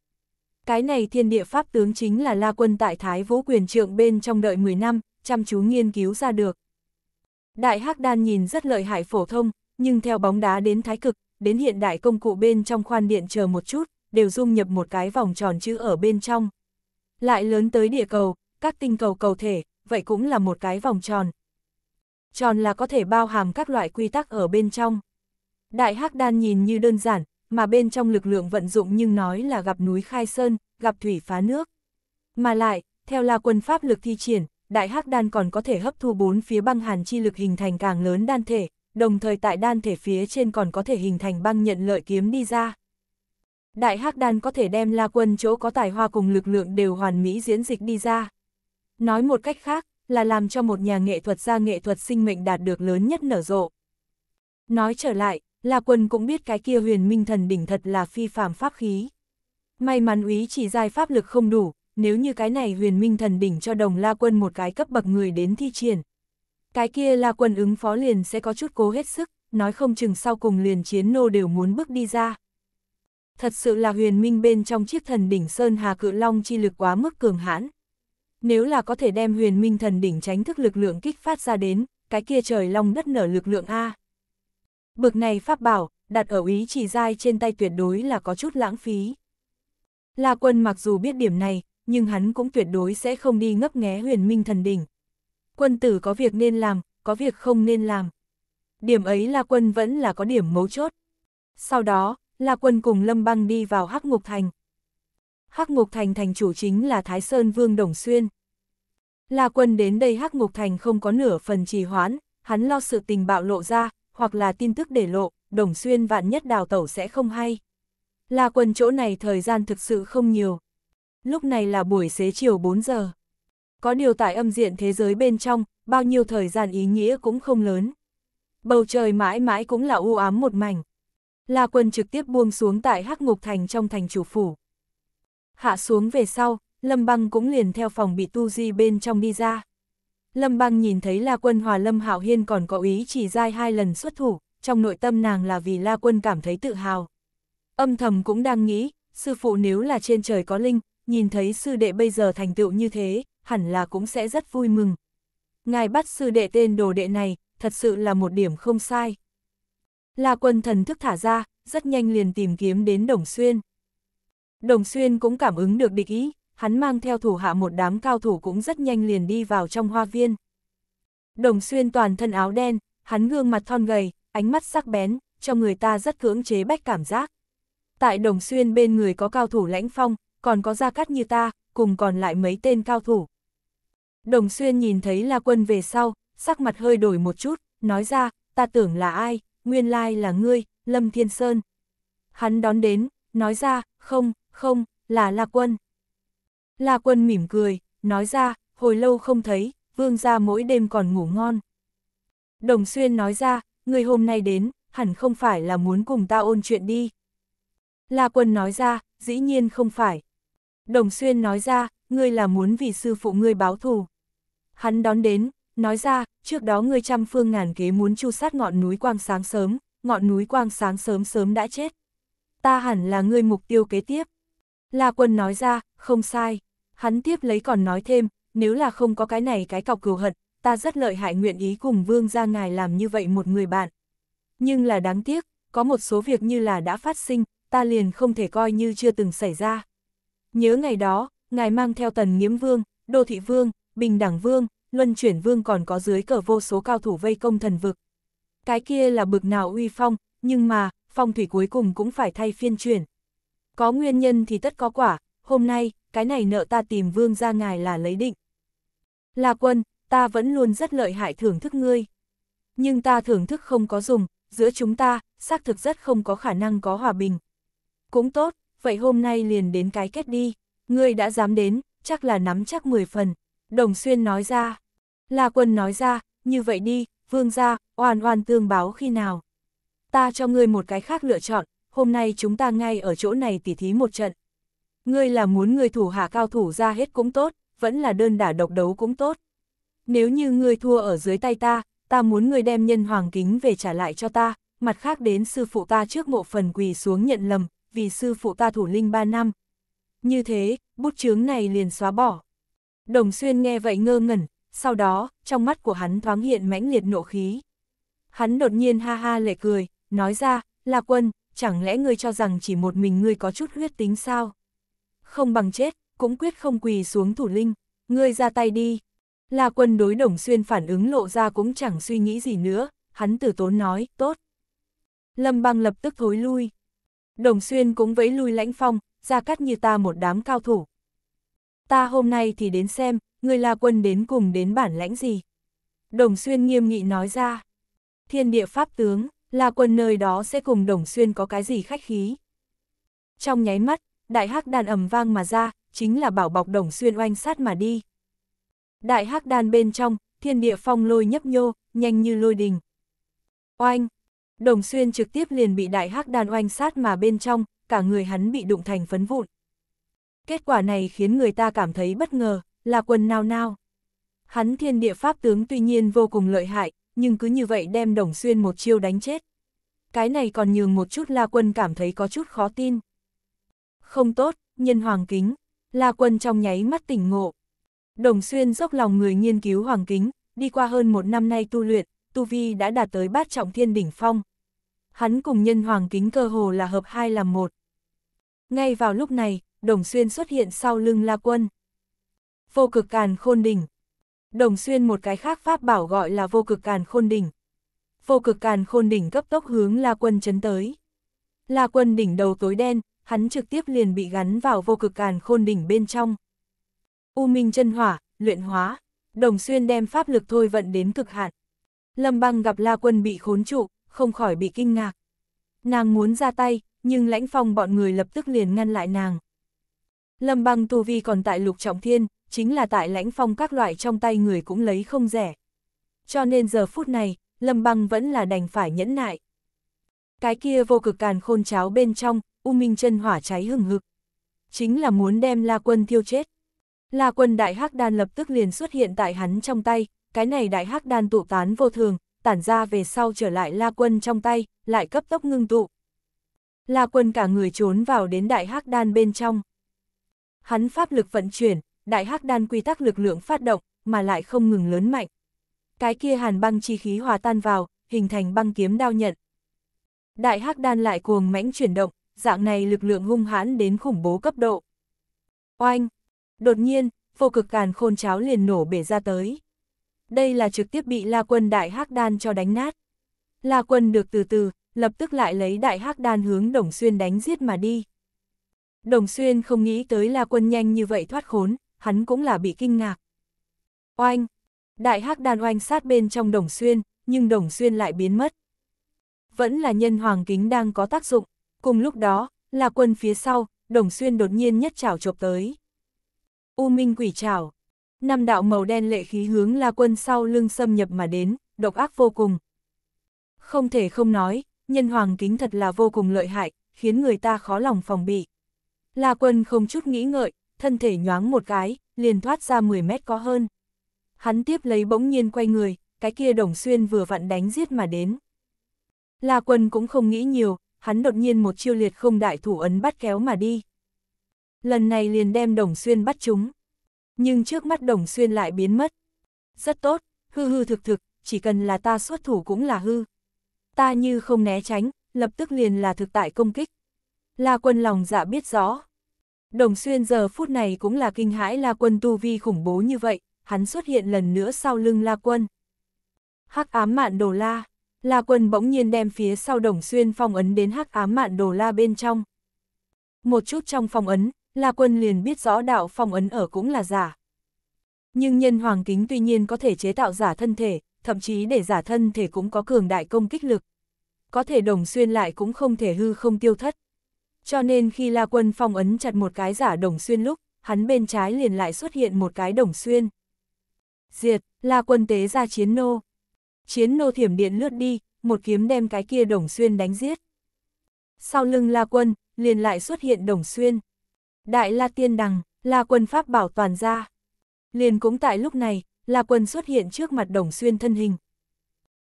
S1: Cái này thiên địa pháp tướng chính là La Quân tại Thái Vũ quyền trượng bên trong đợi 10 năm, chăm chú nghiên cứu ra được. Đại Hắc Đan nhìn rất lợi hại phổ thông, nhưng theo bóng đá đến thái cực, đến hiện đại công cụ bên trong khoan điện chờ một chút, đều dung nhập một cái vòng tròn chữ ở bên trong. Lại lớn tới địa cầu, các tinh cầu cầu thể, vậy cũng là một cái vòng tròn. Tròn là có thể bao hàm các loại quy tắc ở bên trong. Đại hắc đan nhìn như đơn giản, mà bên trong lực lượng vận dụng nhưng nói là gặp núi khai sơn, gặp thủy phá nước. Mà lại, theo là quân pháp lực thi triển, đại hắc đan còn có thể hấp thu bốn phía băng hàn chi lực hình thành càng lớn đan thể, đồng thời tại đan thể phía trên còn có thể hình thành băng nhận lợi kiếm đi ra. Đại hắc đan có thể đem la quân chỗ có tài hoa cùng lực lượng đều hoàn mỹ diễn dịch đi ra. Nói một cách khác, là làm cho một nhà nghệ thuật gia nghệ thuật sinh mệnh đạt được lớn nhất nở rộ. Nói trở lại, La Quân cũng biết cái kia huyền minh thần đỉnh thật là phi phàm pháp khí. May mắn úy chỉ giai pháp lực không đủ, nếu như cái này huyền minh thần đỉnh cho đồng La Quân một cái cấp bậc người đến thi triển. Cái kia La Quân ứng phó liền sẽ có chút cố hết sức, nói không chừng sau cùng liền chiến nô đều muốn bước đi ra. Thật sự là huyền minh bên trong chiếc thần đỉnh Sơn Hà Cự Long chi lực quá mức cường hãn. Nếu là có thể đem huyền minh thần đỉnh tránh thức lực lượng kích phát ra đến, cái kia trời long đất nở lực lượng A. Bực này pháp bảo, đặt ở ý chỉ dai trên tay tuyệt đối là có chút lãng phí. La quân mặc dù biết điểm này, nhưng hắn cũng tuyệt đối sẽ không đi ngấp nghé huyền minh thần đỉnh. Quân tử có việc nên làm, có việc không nên làm. Điểm ấy La quân vẫn là có điểm mấu chốt. Sau đó, La quân cùng Lâm Băng đi vào hắc ngục thành. Hắc Ngục Thành thành chủ chính là Thái Sơn Vương Đồng Xuyên. La Quân đến đây Hắc Ngục Thành không có nửa phần trì hoãn, hắn lo sự tình bạo lộ ra, hoặc là tin tức để lộ, Đồng Xuyên vạn nhất đào tẩu sẽ không hay. La Quân chỗ này thời gian thực sự không nhiều. Lúc này là buổi xế chiều 4 giờ. Có điều tại âm diện thế giới bên trong, bao nhiêu thời gian ý nghĩa cũng không lớn. Bầu trời mãi mãi cũng là u ám một mảnh. La Quân trực tiếp buông xuống tại Hắc Ngục Thành trong thành chủ phủ hạ xuống về sau, Lâm Băng cũng liền theo phòng bị tu di bên trong đi ra. Lâm Băng nhìn thấy La Quân hòa Lâm Hạo Hiên còn có ý chỉ dai hai lần xuất thủ, trong nội tâm nàng là vì La Quân cảm thấy tự hào. Âm thầm cũng đang nghĩ, sư phụ nếu là trên trời có linh, nhìn thấy sư đệ bây giờ thành tựu như thế, hẳn là cũng sẽ rất vui mừng. Ngài bắt sư đệ tên đồ đệ này, thật sự là một điểm không sai. La Quân thần thức thả ra, rất nhanh liền tìm kiếm đến Đồng Xuyên. Đồng Xuyên cũng cảm ứng được địch ý, hắn mang theo thủ hạ một đám cao thủ cũng rất nhanh liền đi vào trong hoa viên. Đồng Xuyên toàn thân áo đen, hắn gương mặt thon gầy, ánh mắt sắc bén, cho người ta rất cưỡng chế bách cảm giác. Tại Đồng Xuyên bên người có cao thủ lãnh phong, còn có gia cắt như ta, cùng còn lại mấy tên cao thủ. Đồng Xuyên nhìn thấy La Quân về sau, sắc mặt hơi đổi một chút, nói ra, ta tưởng là ai, nguyên lai là ngươi, Lâm Thiên Sơn. Hắn đón đến, nói ra, không, không, là La Quân. La Quân mỉm cười, nói ra, hồi lâu không thấy, vương gia mỗi đêm còn ngủ ngon. Đồng Xuyên nói ra, người hôm nay đến, hẳn không phải là muốn cùng ta ôn chuyện đi. La Quân nói ra, dĩ nhiên không phải. Đồng Xuyên nói ra, ngươi là muốn vì sư phụ ngươi báo thù. Hắn đón đến, nói ra, trước đó ngươi trăm phương ngàn kế muốn chu sát ngọn núi quang sáng sớm, ngọn núi quang sáng sớm sớm đã chết. Ta hẳn là ngươi mục tiêu kế tiếp, La Quân nói ra, không sai. Hắn tiếp lấy còn nói thêm, nếu là không có cái này cái cọc cừu hận, ta rất lợi hại nguyện ý cùng vương ra ngài làm như vậy một người bạn. Nhưng là đáng tiếc, có một số việc như là đã phát sinh, ta liền không thể coi như chưa từng xảy ra. Nhớ ngày đó, ngài mang theo tần nghiếm vương, đô thị vương, bình đẳng vương, luân chuyển vương còn có dưới cờ vô số cao thủ vây công thần vực. Cái kia là bực nào uy phong, nhưng mà, phong thủy cuối cùng cũng phải thay phiên chuyển. Có nguyên nhân thì tất có quả, hôm nay, cái này nợ ta tìm vương ra ngài là lấy định. Là quân, ta vẫn luôn rất lợi hại thưởng thức ngươi. Nhưng ta thưởng thức không có dùng, giữa chúng ta, xác thực rất không có khả năng có hòa bình. Cũng tốt, vậy hôm nay liền đến cái kết đi, ngươi đã dám đến, chắc là nắm chắc 10 phần. Đồng Xuyên nói ra, là Quân nói ra, như vậy đi, vương ra, oan oan tương báo khi nào. Ta cho ngươi một cái khác lựa chọn, hôm nay chúng ta ngay ở chỗ này tỉ thí một trận. Ngươi là muốn người thủ hạ cao thủ ra hết cũng tốt, vẫn là đơn đả độc đấu cũng tốt. Nếu như ngươi thua ở dưới tay ta, ta muốn ngươi đem nhân hoàng kính về trả lại cho ta, mặt khác đến sư phụ ta trước mộ phần quỳ xuống nhận lầm, vì sư phụ ta thủ linh ba năm. Như thế, bút chướng này liền xóa bỏ. Đồng xuyên nghe vậy ngơ ngẩn, sau đó, trong mắt của hắn thoáng hiện mãnh liệt nộ khí. Hắn đột nhiên ha ha lệ cười, nói ra, là quân, chẳng lẽ ngươi cho rằng chỉ một mình ngươi có chút huyết tính sao? Không bằng chết, cũng quyết không quỳ xuống thủ linh, ngươi ra tay đi. la quân đối đồng xuyên phản ứng lộ ra cũng chẳng suy nghĩ gì nữa, hắn tử tốn nói, tốt. Lâm băng lập tức thối lui. Đồng xuyên cũng vẫy lui lãnh phong, ra cắt như ta một đám cao thủ. Ta hôm nay thì đến xem, người là quân đến cùng đến bản lãnh gì. Đồng xuyên nghiêm nghị nói ra. Thiên địa pháp tướng. La Quân nơi đó sẽ cùng Đồng Xuyên có cái gì khách khí. Trong nháy mắt, đại hắc đan ầm vang mà ra, chính là bảo bọc Đồng Xuyên oanh sát mà đi. Đại hắc đan bên trong, thiên địa phong lôi nhấp nhô, nhanh như lôi đình. Oanh! Đồng Xuyên trực tiếp liền bị đại hắc đan oanh sát mà bên trong, cả người hắn bị đụng thành phấn vụn. Kết quả này khiến người ta cảm thấy bất ngờ, là quần nào nào. Hắn thiên địa pháp tướng tuy nhiên vô cùng lợi hại, nhưng cứ như vậy đem Đồng Xuyên một chiêu đánh chết. Cái này còn nhường một chút La Quân cảm thấy có chút khó tin. Không tốt, nhân hoàng kính, La Quân trong nháy mắt tỉnh ngộ. Đồng Xuyên dốc lòng người nghiên cứu hoàng kính, đi qua hơn một năm nay tu luyện, Tu Vi đã đạt tới bát trọng thiên đỉnh phong. Hắn cùng nhân hoàng kính cơ hồ là hợp hai làm một. Ngay vào lúc này, Đồng Xuyên xuất hiện sau lưng La Quân. Vô cực càn khôn đỉnh, đồng xuyên một cái khác pháp bảo gọi là vô cực càn khôn đỉnh. Vô cực càn khôn đỉnh cấp tốc hướng La Quân chấn tới. La Quân đỉnh đầu tối đen, hắn trực tiếp liền bị gắn vào vô cực càn khôn đỉnh bên trong. U Minh chân hỏa, luyện hóa, đồng xuyên đem pháp lực thôi vận đến cực hạn. Lâm băng gặp La Quân bị khốn trụ, không khỏi bị kinh ngạc. Nàng muốn ra tay, nhưng lãnh phong bọn người lập tức liền ngăn lại nàng. Lâm băng tu vi còn tại lục trọng thiên, chính là tại lãnh phong các loại trong tay người cũng lấy không rẻ. Cho nên giờ phút này, Lâm Băng vẫn là đành phải nhẫn nại. Cái kia vô cực càn khôn cháo bên trong, U Minh chân hỏa cháy hừng hực. Chính là muốn đem La Quân thiêu chết. La Quân đại hắc đan lập tức liền xuất hiện tại hắn trong tay, cái này đại hắc đan tụ tán vô thường, tản ra về sau trở lại La Quân trong tay, lại cấp tốc ngưng tụ. La Quân cả người trốn vào đến đại hắc đan bên trong. Hắn pháp lực vận chuyển, đại hắc đan quy tắc lực lượng phát động, mà lại không ngừng lớn mạnh. Cái kia hàn băng chi khí hòa tan vào, hình thành băng kiếm đao nhận. Đại hắc đan lại cuồng mãnh chuyển động, dạng này lực lượng hung hãn đến khủng bố cấp độ. Oanh! Đột nhiên, vô cực càn khôn cháo liền nổ bể ra tới. Đây là trực tiếp bị La Quân Đại hắc đan cho đánh nát. La Quân được từ từ, lập tức lại lấy Đại hắc đan hướng Đồng Xuyên đánh giết mà đi. Đồng Xuyên không nghĩ tới La Quân nhanh như vậy thoát khốn, hắn cũng là bị kinh ngạc. Oanh! Đại hắc đàn oanh sát bên trong đồng xuyên, nhưng đồng xuyên lại biến mất. Vẫn là nhân hoàng kính đang có tác dụng, cùng lúc đó, là quân phía sau, đồng xuyên đột nhiên nhất trảo chộp tới. U minh quỷ trảo năm đạo màu đen lệ khí hướng la quân sau lưng xâm nhập mà đến, độc ác vô cùng. Không thể không nói, nhân hoàng kính thật là vô cùng lợi hại, khiến người ta khó lòng phòng bị. La quân không chút nghĩ ngợi, thân thể nhoáng một cái, liền thoát ra 10 mét có hơn. Hắn tiếp lấy bỗng nhiên quay người, cái kia đồng xuyên vừa vặn đánh giết mà đến. La quân cũng không nghĩ nhiều, hắn đột nhiên một chiêu liệt không đại thủ ấn bắt kéo mà đi. Lần này liền đem đồng xuyên bắt chúng. Nhưng trước mắt đồng xuyên lại biến mất. Rất tốt, hư hư thực thực, chỉ cần là ta xuất thủ cũng là hư. Ta như không né tránh, lập tức liền là thực tại công kích. La quân lòng dạ biết rõ, Đồng xuyên giờ phút này cũng là kinh hãi La Quân tu vi khủng bố như vậy, hắn xuất hiện lần nữa sau lưng La Quân. Hắc ám mạn đồ la, La Quân bỗng nhiên đem phía sau đồng xuyên phong ấn đến hắc ám mạn đồ la bên trong. Một chút trong phong ấn, La Quân liền biết rõ đạo phong ấn ở cũng là giả. Nhưng nhân hoàng kính tuy nhiên có thể chế tạo giả thân thể, thậm chí để giả thân thể cũng có cường đại công kích lực. Có thể đồng xuyên lại cũng không thể hư không tiêu thất. Cho nên khi La Quân Phong ấn chặt một cái giả đồng xuyên lúc, hắn bên trái liền lại xuất hiện một cái đồng xuyên. Diệt, La Quân tế ra chiến nô. Chiến nô thiểm điện lướt đi, một kiếm đem cái kia đồng xuyên đánh giết. Sau lưng La Quân, liền lại xuất hiện đồng xuyên. Đại La Tiên Đằng, La Quân Pháp bảo toàn ra. Liền cũng tại lúc này, La Quân xuất hiện trước mặt đồng xuyên thân hình.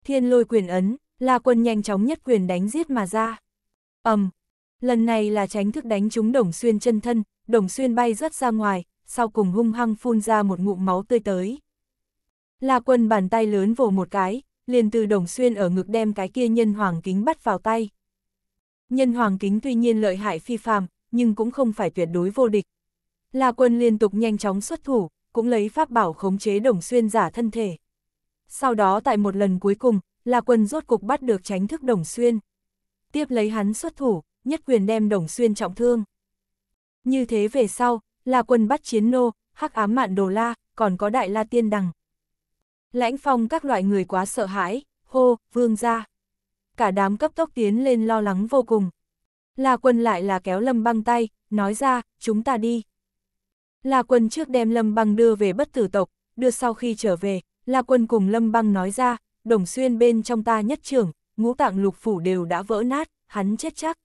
S1: Thiên lôi quyền ấn, La Quân nhanh chóng nhất quyền đánh giết mà ra. ầm, Lần này là tránh thức đánh trúng Đồng Xuyên chân thân, Đồng Xuyên bay rất ra ngoài, sau cùng hung hăng phun ra một ngụm máu tươi tới. La quân bàn tay lớn vồ một cái, liền từ Đồng Xuyên ở ngực đem cái kia nhân hoàng kính bắt vào tay. Nhân hoàng kính tuy nhiên lợi hại phi phàm, nhưng cũng không phải tuyệt đối vô địch. La quân liên tục nhanh chóng xuất thủ, cũng lấy pháp bảo khống chế Đồng Xuyên giả thân thể. Sau đó tại một lần cuối cùng, La quân rốt cục bắt được tránh thức Đồng Xuyên. Tiếp lấy hắn xuất thủ, nhất quyền đem Đồng Xuyên trọng thương. Như thế về sau, là quân bắt chiến nô, hắc ám mạn đồ la, còn có đại la tiên đằng. Lãnh phong các loại người quá sợ hãi, hô, vương ra. Cả đám cấp tốc tiến lên lo lắng vô cùng. là quân lại là kéo lâm băng tay, nói ra, chúng ta đi. là quân trước đem lâm băng đưa về bất tử tộc, đưa sau khi trở về, là quân cùng lâm băng nói ra, đồng xuyên bên trong ta nhất trưởng, ngũ tạng lục phủ đều đã vỡ nát, hắn chết chắc.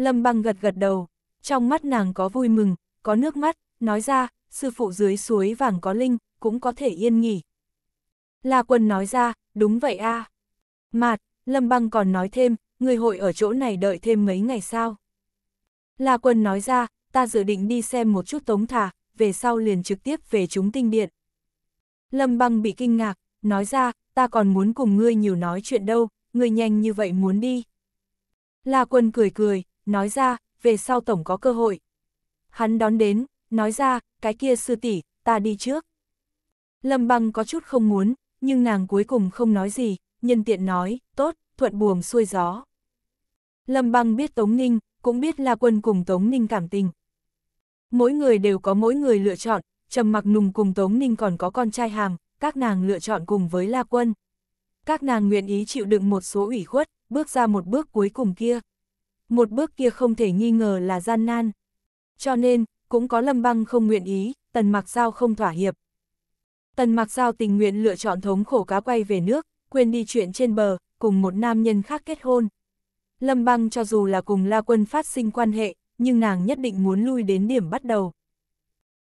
S1: Lâm băng gật gật đầu, trong mắt nàng có vui mừng, có nước mắt, nói ra, sư phụ dưới suối vàng có linh, cũng có thể yên nghỉ. La quân nói ra, đúng vậy a. À. Mạt, Lâm băng còn nói thêm, người hội ở chỗ này đợi thêm mấy ngày sao. La quân nói ra, ta dự định đi xem một chút tống thả, về sau liền trực tiếp về chúng tinh điện. Lâm băng bị kinh ngạc, nói ra, ta còn muốn cùng ngươi nhiều nói chuyện đâu, ngươi nhanh như vậy muốn đi. La quân cười cười, nói ra, về sau tổng có cơ hội. Hắn đón đến, nói ra, cái kia sư tỷ, ta đi trước. Lâm băng có chút không muốn, nhưng nàng cuối cùng không nói gì, nhân tiện nói, tốt, thuận buồm xuôi gió. Lâm băng biết Tống Ninh, cũng biết là quân cùng Tống Ninh cảm tình. Mỗi người đều có mỗi người lựa chọn, Trầm Mặc Nùng cùng Tống Ninh còn có con trai hàm, các nàng lựa chọn cùng với La Quân. Các nàng nguyện ý chịu đựng một số ủy khuất, bước ra một bước cuối cùng kia một bước kia không thể nghi ngờ là gian nan. Cho nên, cũng có lâm băng không nguyện ý, tần mặc sao không thỏa hiệp. Tần mặc sao tình nguyện lựa chọn thống khổ cá quay về nước, quên đi chuyện trên bờ, cùng một nam nhân khác kết hôn. Lâm băng cho dù là cùng La Quân phát sinh quan hệ, nhưng nàng nhất định muốn lui đến điểm bắt đầu.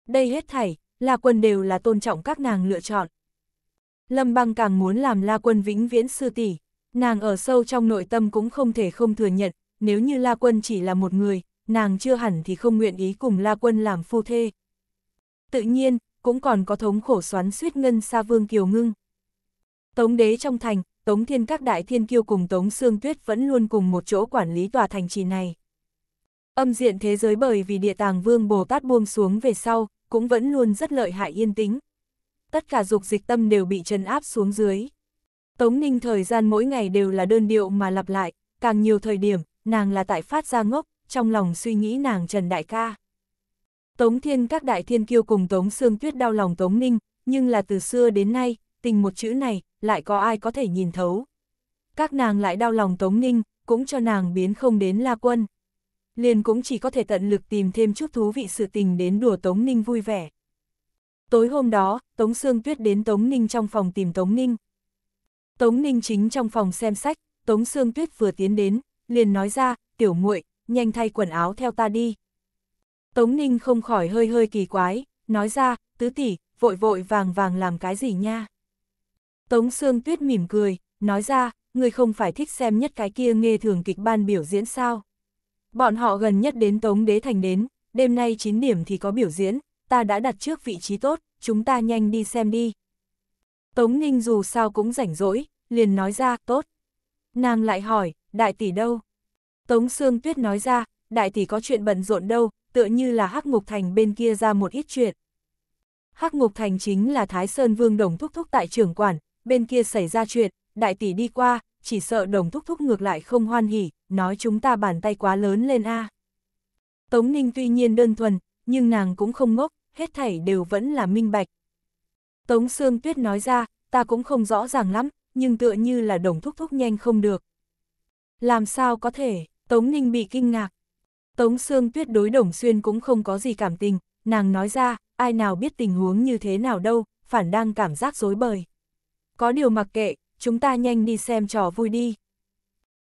S1: Đây hết thảy, La Quân đều là tôn trọng các nàng lựa chọn. Lâm băng càng muốn làm La Quân vĩnh viễn sư tỷ, nàng ở sâu trong nội tâm cũng không thể không thừa nhận, nếu như La Quân chỉ là một người, nàng chưa hẳn thì không nguyện ý cùng La Quân làm phu thê. Tự nhiên, cũng còn có thống khổ xoắn suýt ngân xa vương kiều ngưng. Tống đế trong thành, Tống thiên các đại thiên kiêu cùng Tống xương Tuyết vẫn luôn cùng một chỗ quản lý tòa thành trì này. Âm diện thế giới bởi vì địa tàng vương Bồ Tát buông xuống về sau, cũng vẫn luôn rất lợi hại yên tĩnh. Tất cả dục dịch tâm đều bị trấn áp xuống dưới. Tống Ninh thời gian mỗi ngày đều là đơn điệu mà lặp lại, càng nhiều thời điểm, nàng là tại phát ra ngốc, trong lòng suy nghĩ nàng Trần Đại ca. Tống Thiên các đại thiên kiêu cùng Tống Sương Tuyết đau lòng Tống Ninh, nhưng là từ xưa đến nay, tình một chữ này, lại có ai có thể nhìn thấu. Các nàng lại đau lòng Tống Ninh, cũng cho nàng biến không đến La Quân. Liền cũng chỉ có thể tận lực tìm thêm chút thú vị sự tình đến đùa Tống Ninh vui vẻ. Tối hôm đó, Tống Sương Tuyết đến Tống Ninh trong phòng tìm Tống Ninh. Tống Ninh chính trong phòng xem sách, Tống Sương Tuyết vừa tiến đến, liền nói ra, tiểu muội nhanh thay quần áo theo ta đi. Tống Ninh không khỏi hơi hơi kỳ quái, nói ra, tứ tỷ vội vội vàng vàng làm cái gì nha. Tống Sương Tuyết mỉm cười, nói ra, người không phải thích xem nhất cái kia nghe thường kịch ban biểu diễn sao. Bọn họ gần nhất đến Tống Đế Thành đến, đêm nay 9 điểm thì có biểu diễn, ta đã đặt trước vị trí tốt, chúng ta nhanh đi xem đi. Tống Ninh dù sao cũng rảnh rỗi, liền nói ra, tốt. Nàng lại hỏi, đại tỷ đâu? Tống Sương Tuyết nói ra, đại tỷ có chuyện bận rộn đâu, tựa như là Hắc Ngục Thành bên kia ra một ít chuyện. Hắc Ngục Thành chính là Thái Sơn Vương Đồng Thúc Thúc tại trưởng quản, bên kia xảy ra chuyện, đại tỷ đi qua, chỉ sợ Đồng Thúc Thúc ngược lại không hoan hỉ, nói chúng ta bàn tay quá lớn lên a. Tống Ninh tuy nhiên đơn thuần, nhưng nàng cũng không ngốc, hết thảy đều vẫn là minh bạch. Tống Sương Tuyết nói ra, ta cũng không rõ ràng lắm, nhưng tựa như là Đồng Thúc Thúc nhanh không được. Làm sao có thể, Tống Ninh bị kinh ngạc. Tống Sương tuyết đối Đồng Xuyên cũng không có gì cảm tình, nàng nói ra, ai nào biết tình huống như thế nào đâu, phản đang cảm giác dối bời. Có điều mặc kệ, chúng ta nhanh đi xem trò vui đi.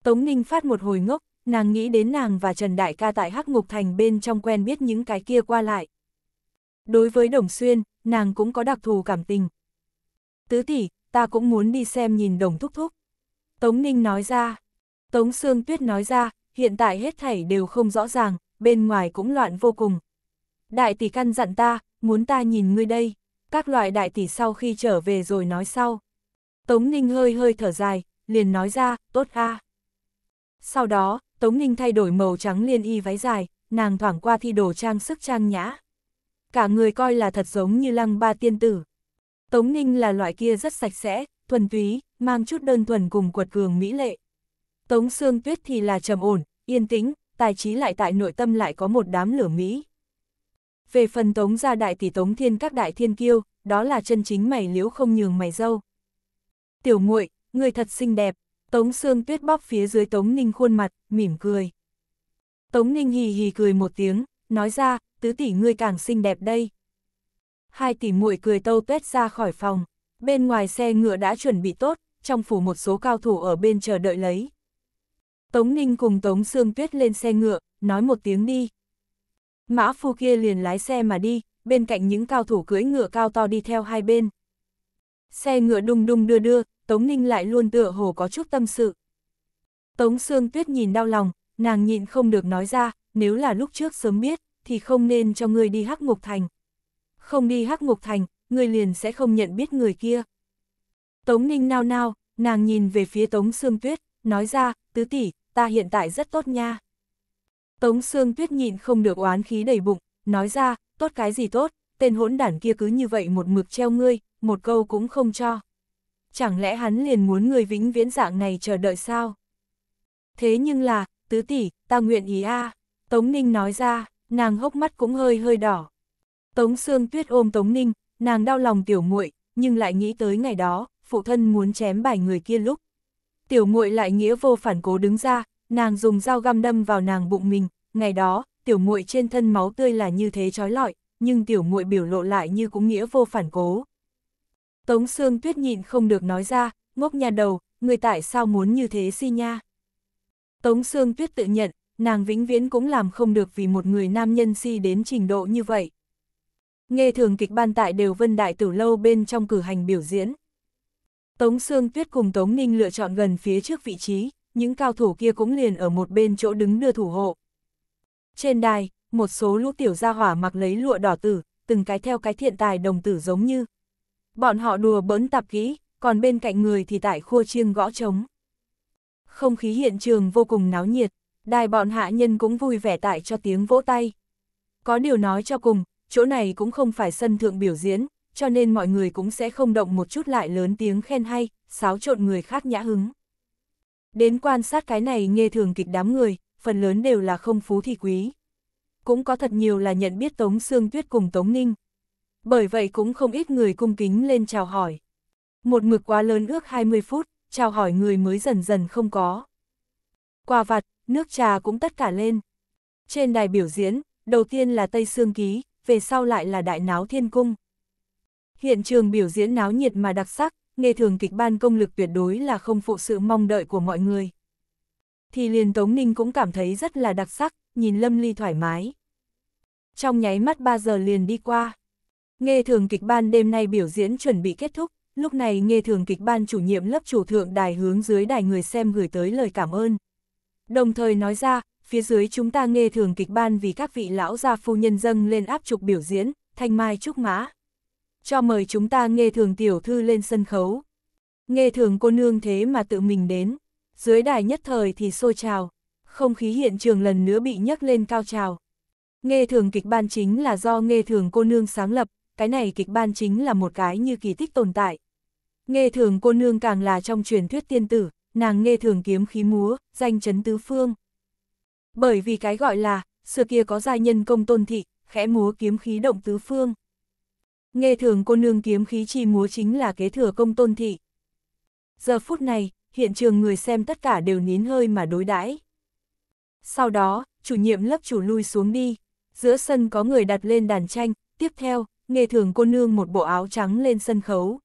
S1: Tống Ninh phát một hồi ngốc, nàng nghĩ đến nàng và Trần Đại ca tại Hắc Ngục Thành bên trong quen biết những cái kia qua lại. Đối với Đồng Xuyên, nàng cũng có đặc thù cảm tình. Tứ tỷ, ta cũng muốn đi xem nhìn Đồng Thúc Thúc. Tống Ninh nói ra, Tống Sương Tuyết nói ra, hiện tại hết thảy đều không rõ ràng, bên ngoài cũng loạn vô cùng. Đại tỷ căn dặn ta, muốn ta nhìn ngươi đây, các loại đại tỷ sau khi trở về rồi nói sau. Tống Ninh hơi hơi thở dài, liền nói ra, tốt a. Sau đó, Tống Ninh thay đổi màu trắng liên y váy dài, nàng thoảng qua thi đồ trang sức trang nhã. Cả người coi là thật giống như lăng ba tiên tử. Tống Ninh là loại kia rất sạch sẽ, thuần túy, mang chút đơn thuần cùng quật cường mỹ lệ. Tống Sương Tuyết thì là trầm ổn, yên tĩnh, tài trí lại tại nội tâm lại có một đám lửa Mỹ. Về phần Tống gia đại tỷ Tống Thiên các đại thiên kiêu, đó là chân chính mày liễu không nhường mày dâu. Tiểu muội, người thật xinh đẹp, Tống Sương Tuyết bóp phía dưới Tống Ninh khuôn mặt, mỉm cười. Tống Ninh hì hì cười một tiếng, nói ra, tứ tỷ ngươi càng xinh đẹp đây. Hai tỷ muội cười tâu tuét ra khỏi phòng, bên ngoài xe ngựa đã chuẩn bị tốt, trong phủ một số cao thủ ở bên chờ đợi lấy. Tống Ninh cùng Tống Sương Tuyết lên xe ngựa, nói một tiếng đi. Mã phu kia liền lái xe mà đi, bên cạnh những cao thủ cưỡi ngựa cao to đi theo hai bên. Xe ngựa đung đung đưa đưa, Tống Ninh lại luôn tựa hồ có chút tâm sự. Tống Sương Tuyết nhìn đau lòng, nàng nhịn không được nói ra, nếu là lúc trước sớm biết, thì không nên cho người đi hắc ngục thành. Không đi hắc ngục thành, người liền sẽ không nhận biết người kia. Tống Ninh nao nao, nàng nhìn về phía Tống Sương Tuyết, nói ra, tứ tỷ, ta hiện tại rất tốt nha. Tống Sương Tuyết nhìn không được oán khí đầy bụng, nói ra, tốt cái gì tốt, tên hỗn đản kia cứ như vậy một mực treo ngươi, một câu cũng không cho. Chẳng lẽ hắn liền muốn người vĩnh viễn dạng này chờ đợi sao? Thế nhưng là, tứ tỷ, ta nguyện ý a. Tống Ninh nói ra, nàng hốc mắt cũng hơi hơi đỏ. Tống Sương Tuyết ôm Tống Ninh, nàng đau lòng tiểu muội, nhưng lại nghĩ tới ngày đó, phụ thân muốn chém bài người kia lúc, tiểu muội lại nghĩa vô phản cố đứng ra, nàng dùng dao găm đâm vào nàng bụng mình, ngày đó, tiểu muội trên thân máu tươi là như thế trói lọi, nhưng tiểu muội biểu lộ lại như cũng nghĩa vô phản cố. Tống Sương Tuyết nhịn không được nói ra, ngốc nhà đầu, người tại sao muốn như thế si nha? Tống Sương Tuyết tự nhận, nàng vĩnh viễn cũng làm không được vì một người nam nhân si đến trình độ như vậy. Nghe thường kịch ban tại đều vân đại tử lâu bên trong cử hành biểu diễn. Tống Sương Tuyết cùng Tống Ninh lựa chọn gần phía trước vị trí, những cao thủ kia cũng liền ở một bên chỗ đứng đưa thủ hộ. Trên đài, một số lũ tiểu gia hỏa mặc lấy lụa đỏ tử, từng cái theo cái thiện tài đồng tử giống như. Bọn họ đùa bỡn tạp kỹ, còn bên cạnh người thì tại khua chiêng gõ trống. Không khí hiện trường vô cùng náo nhiệt, đài bọn hạ nhân cũng vui vẻ tại cho tiếng vỗ tay. Có điều nói cho cùng, chỗ này cũng không phải sân thượng biểu diễn, cho nên mọi người cũng sẽ không động một chút lại lớn tiếng khen hay, xáo trộn người khác nhã hứng. Đến quan sát cái này nghe thường kịch đám người, phần lớn đều là không phú thì quý. Cũng có thật nhiều là nhận biết Tống Sương Tuyết cùng Tống Ninh. Bởi vậy cũng không ít người cung kính lên chào hỏi. Một mực quá lớn ước 20 phút, chào hỏi người mới dần dần không có. Quà vặt, nước trà cũng tất cả lên. Trên đài biểu diễn, đầu tiên là Tây Sương Ký, về sau lại là Đại Náo Thiên Cung. Hiện trường biểu diễn náo nhiệt mà đặc sắc, nghe thường kịch ban công lực tuyệt đối là không phụ sự mong đợi của mọi người. Thì liền Tống Ninh cũng cảm thấy rất là đặc sắc, nhìn Lâm Ly thoải mái. Trong nháy mắt 3 giờ liền đi qua. Nghe thường kịch ban đêm nay biểu diễn chuẩn bị kết thúc, lúc này nghe thường kịch ban chủ nhiệm lớp chủ thượng đài hướng dưới đài người xem gửi tới lời cảm ơn. Đồng thời nói ra, phía dưới chúng ta nghe thường kịch ban vì các vị lão gia phu nhân dâng lên áp trục biểu diễn, thanh mai trúc mã cho mời chúng ta nghe thường tiểu thư lên sân khấu. Nghe thường cô nương thế mà tự mình đến, dưới đài nhất thời thì sôi trào, không khí hiện trường lần nữa bị nhấc lên cao trào. Nghe thường kịch ban chính là do nghe thường cô nương sáng lập, cái này kịch ban chính là một cái như kỳ tích tồn tại. Nghe thường cô nương càng là trong truyền thuyết tiên tử, nàng nghe thường kiếm khí múa, danh chấn tứ phương. Bởi vì cái gọi là, xưa kia có gia nhân công tôn thị, khẽ múa kiếm khí động tứ phương. Nghe thường cô nương kiếm khí chi múa chính là kế thừa công tôn thị. Giờ phút này, hiện trường người xem tất cả đều nín hơi mà đối đãi. Sau đó, chủ nhiệm lớp chủ lui xuống đi, giữa sân có người đặt lên đàn tranh, tiếp theo, nghe thường cô nương một bộ áo trắng lên sân khấu.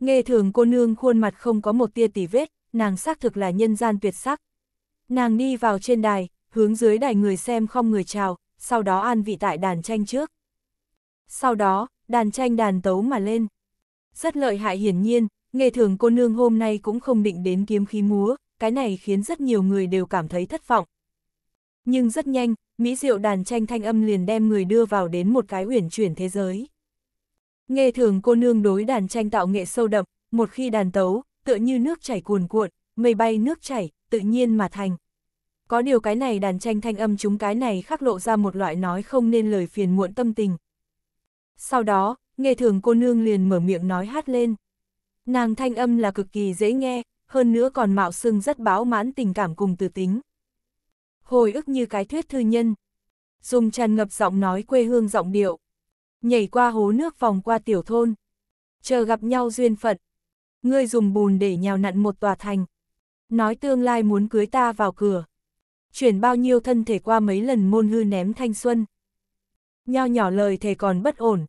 S1: Nghe thường cô nương khuôn mặt không có một tia tỉ vết, nàng xác thực là nhân gian tuyệt sắc. Nàng đi vào trên đài, hướng dưới đài người xem không người chào, sau đó an vị tại đàn tranh trước. Sau đó, đàn tranh đàn tấu mà lên. Rất lợi hại hiển nhiên, nghề thường cô nương hôm nay cũng không định đến kiếm khí múa, cái này khiến rất nhiều người đều cảm thấy thất vọng. Nhưng rất nhanh, mỹ diệu đàn tranh thanh âm liền đem người đưa vào đến một cái uyển chuyển thế giới. Nghề thường cô nương đối đàn tranh tạo nghệ sâu đậm, một khi đàn tấu, tựa như nước chảy cuồn cuộn, mây bay nước chảy, tự nhiên mà thành. Có điều cái này đàn tranh thanh âm chúng cái này khắc lộ ra một loại nói không nên lời phiền muộn tâm tình, sau đó, nghề thường cô nương liền mở miệng nói hát lên. Nàng thanh âm là cực kỳ dễ nghe, hơn nữa còn mạo xưng rất báo mãn tình cảm cùng từ tính. Hồi ức như cái thuyết thư nhân, dùng tràn ngập giọng nói quê hương giọng điệu, nhảy qua hố nước vòng qua tiểu thôn, chờ gặp nhau duyên phận. Ngươi dùng bùn để nhào nặn một tòa thành, nói tương lai muốn cưới ta vào cửa. Chuyển bao nhiêu thân thể qua mấy lần môn hư ném thanh xuân. Nho nhỏ lời thề còn bất ổn.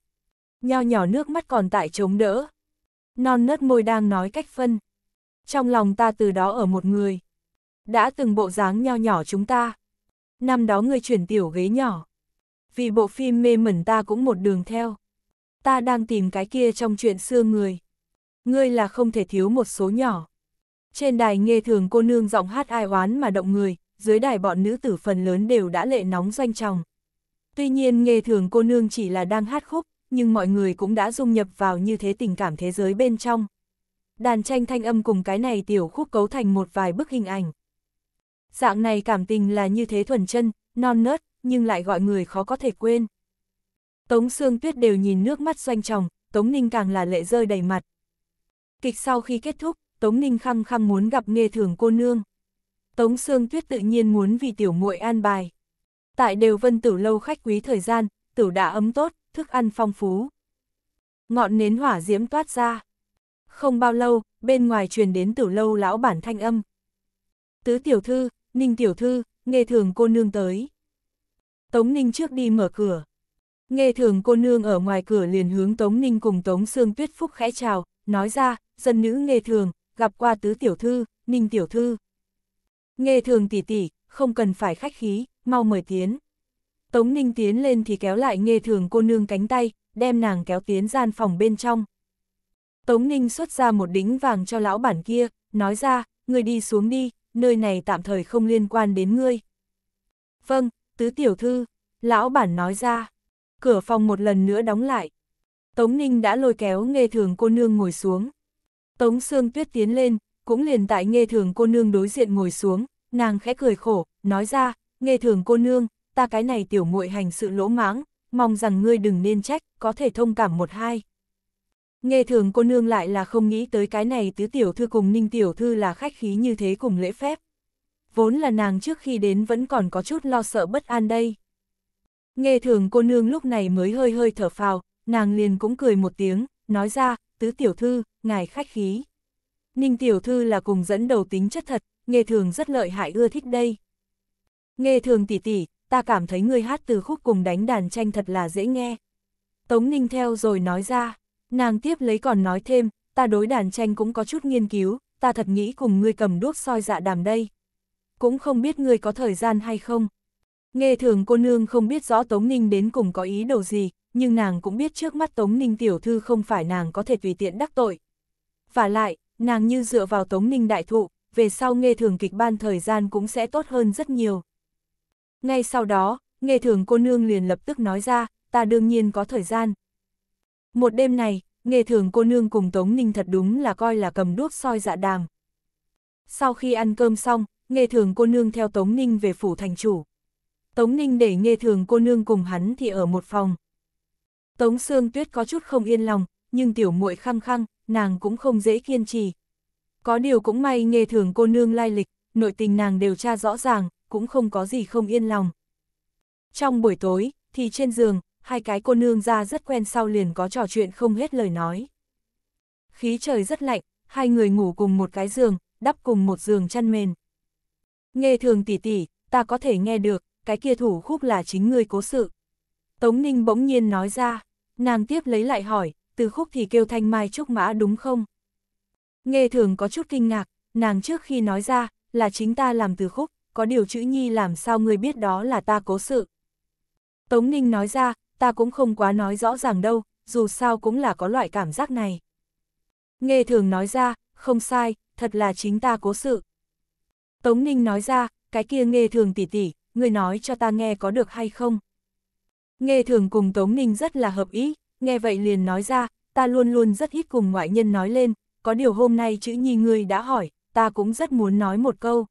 S1: Nho nhỏ nước mắt còn tại chống đỡ. Non nớt môi đang nói cách phân. Trong lòng ta từ đó ở một người. Đã từng bộ dáng nho nhỏ chúng ta. Năm đó người chuyển tiểu ghế nhỏ. Vì bộ phim mê mẩn ta cũng một đường theo. Ta đang tìm cái kia trong chuyện xưa người. Ngươi là không thể thiếu một số nhỏ. Trên đài nghe thường cô nương giọng hát ai oán mà động người, dưới đài bọn nữ tử phần lớn đều đã lệ nóng doanh tròng. Tuy nhiên nghề thường cô nương chỉ là đang hát khúc, nhưng mọi người cũng đã dung nhập vào như thế tình cảm thế giới bên trong. Đàn tranh thanh âm cùng cái này tiểu khúc cấu thành một vài bức hình ảnh. Dạng này cảm tình là như thế thuần chân, non nớt, nhưng lại gọi người khó có thể quên. Tống xương Tuyết đều nhìn nước mắt doanh tròng, Tống Ninh càng là lệ rơi đầy mặt. Kịch sau khi kết thúc, Tống Ninh khăng khăng muốn gặp nghe thường cô nương. Tống xương Tuyết tự nhiên muốn vì tiểu muội an bài tại đều vân tử lâu khách quý thời gian, tử đã ấm tốt, thức ăn phong phú. Ngọn nến hỏa diễm toát ra. Không bao lâu, bên ngoài truyền đến tử lâu lão bản thanh âm. Tứ tiểu thư, ninh tiểu thư, nghe thường cô nương tới. Tống ninh trước đi mở cửa. Nghe thường cô nương ở ngoài cửa liền hướng Tống ninh cùng Tống xương Tuyết Phúc khẽ chào, nói ra, dân nữ nghe thường, gặp qua tứ tiểu thư, ninh tiểu thư. Nghe thường tỷ tỷ, không cần phải khách khí, mau mời tiến. Tống Ninh tiến lên thì kéo lại nghe thường cô nương cánh tay, đem nàng kéo tiến gian phòng bên trong. Tống Ninh xuất ra một đính vàng cho lão bản kia, nói ra, người đi xuống đi, nơi này tạm thời không liên quan đến ngươi. Vâng, tứ tiểu thư, lão bản nói ra, cửa phòng một lần nữa đóng lại. Tống Ninh đã lôi kéo nghe thường cô nương ngồi xuống. Tống Sương Tuyết tiến lên, cũng liền tại nghe thường cô nương đối diện ngồi xuống, nàng khẽ cười khổ, nói ra, nghe thường cô nương, ta cái này tiểu muội hành sự lỗ mãng, mong rằng ngươi đừng nên trách, có thể thông cảm một hai. Nghe thường cô nương lại là không nghĩ tới cái này tứ tiểu thư cùng ninh tiểu thư là khách khí như thế cùng lễ phép. Vốn là nàng trước khi đến vẫn còn có chút lo sợ bất an đây. Nghe thường cô nương lúc này mới hơi hơi thở phào, nàng liền cũng cười một tiếng, nói ra, tứ tiểu thư, ngài khách khí. Ninh tiểu thư là cùng dẫn đầu tính chất thật, nghe thường rất lợi hại ưa thích đây. Nghe thường tỉ tỉ, ta cảm thấy người hát từ khúc cùng đánh đàn tranh thật là dễ nghe. Tống Ninh theo rồi nói ra, nàng tiếp lấy còn nói thêm, ta đối đàn tranh cũng có chút nghiên cứu, ta thật nghĩ cùng ngươi cầm đuốc soi dạ đàm đây. Cũng không biết ngươi có thời gian hay không. Nghe thường cô nương không biết rõ Tống Ninh đến cùng có ý đồ gì, nhưng nàng cũng biết trước mắt Tống Ninh tiểu thư không phải nàng có thể tùy tiện đắc tội. Và lại, nàng như dựa vào Tống Ninh đại thụ, về sau nghe thường kịch ban thời gian cũng sẽ tốt hơn rất nhiều. Ngay sau đó, nghe thường cô nương liền lập tức nói ra, ta đương nhiên có thời gian. Một đêm này, nghe thường cô nương cùng Tống Ninh thật đúng là coi là cầm đuốc soi dạ đàm. Sau khi ăn cơm xong, nghe thường cô nương theo Tống Ninh về phủ thành chủ. Tống Ninh để nghe thường cô nương cùng hắn thì ở một phòng. Tống Sương Tuyết có chút không yên lòng, nhưng tiểu muội khăng khăng, nàng cũng không dễ kiên trì, có điều cũng may nghề thường cô nương lai lịch, nội tình nàng đều tra rõ ràng, cũng không có gì không yên lòng. Trong buổi tối, thì trên giường, hai cái cô nương ra rất quen sau liền có trò chuyện không hết lời nói. Khí trời rất lạnh, hai người ngủ cùng một cái giường, đắp cùng một giường chăn mền. Nghe thường tỉ tỉ, ta có thể nghe được, cái kia thủ khúc là chính ngươi cố sự. Tống Ninh bỗng nhiên nói ra, nàng tiếp lấy lại hỏi, từ khúc thì kêu thanh mai trúc mã đúng không? Nghe thường có chút kinh ngạc, nàng trước khi nói ra, là chính ta làm từ khúc, có điều chữ nhi làm sao ngươi biết đó là ta cố sự. Tống Ninh nói ra, ta cũng không quá nói rõ ràng đâu, dù sao cũng là có loại cảm giác này. Nghe thường nói ra, không sai, thật là chính ta cố sự. Tống Ninh nói ra, cái kia nghe thường tỉ tỉ, ngươi nói cho ta nghe có được hay không. Nghe thường cùng Tống Ninh rất là hợp ý, nghe vậy liền nói ra, ta luôn luôn rất ít cùng ngoại nhân nói lên, có điều hôm nay chữ nhi ngươi đã hỏi, ta cũng rất muốn nói một câu.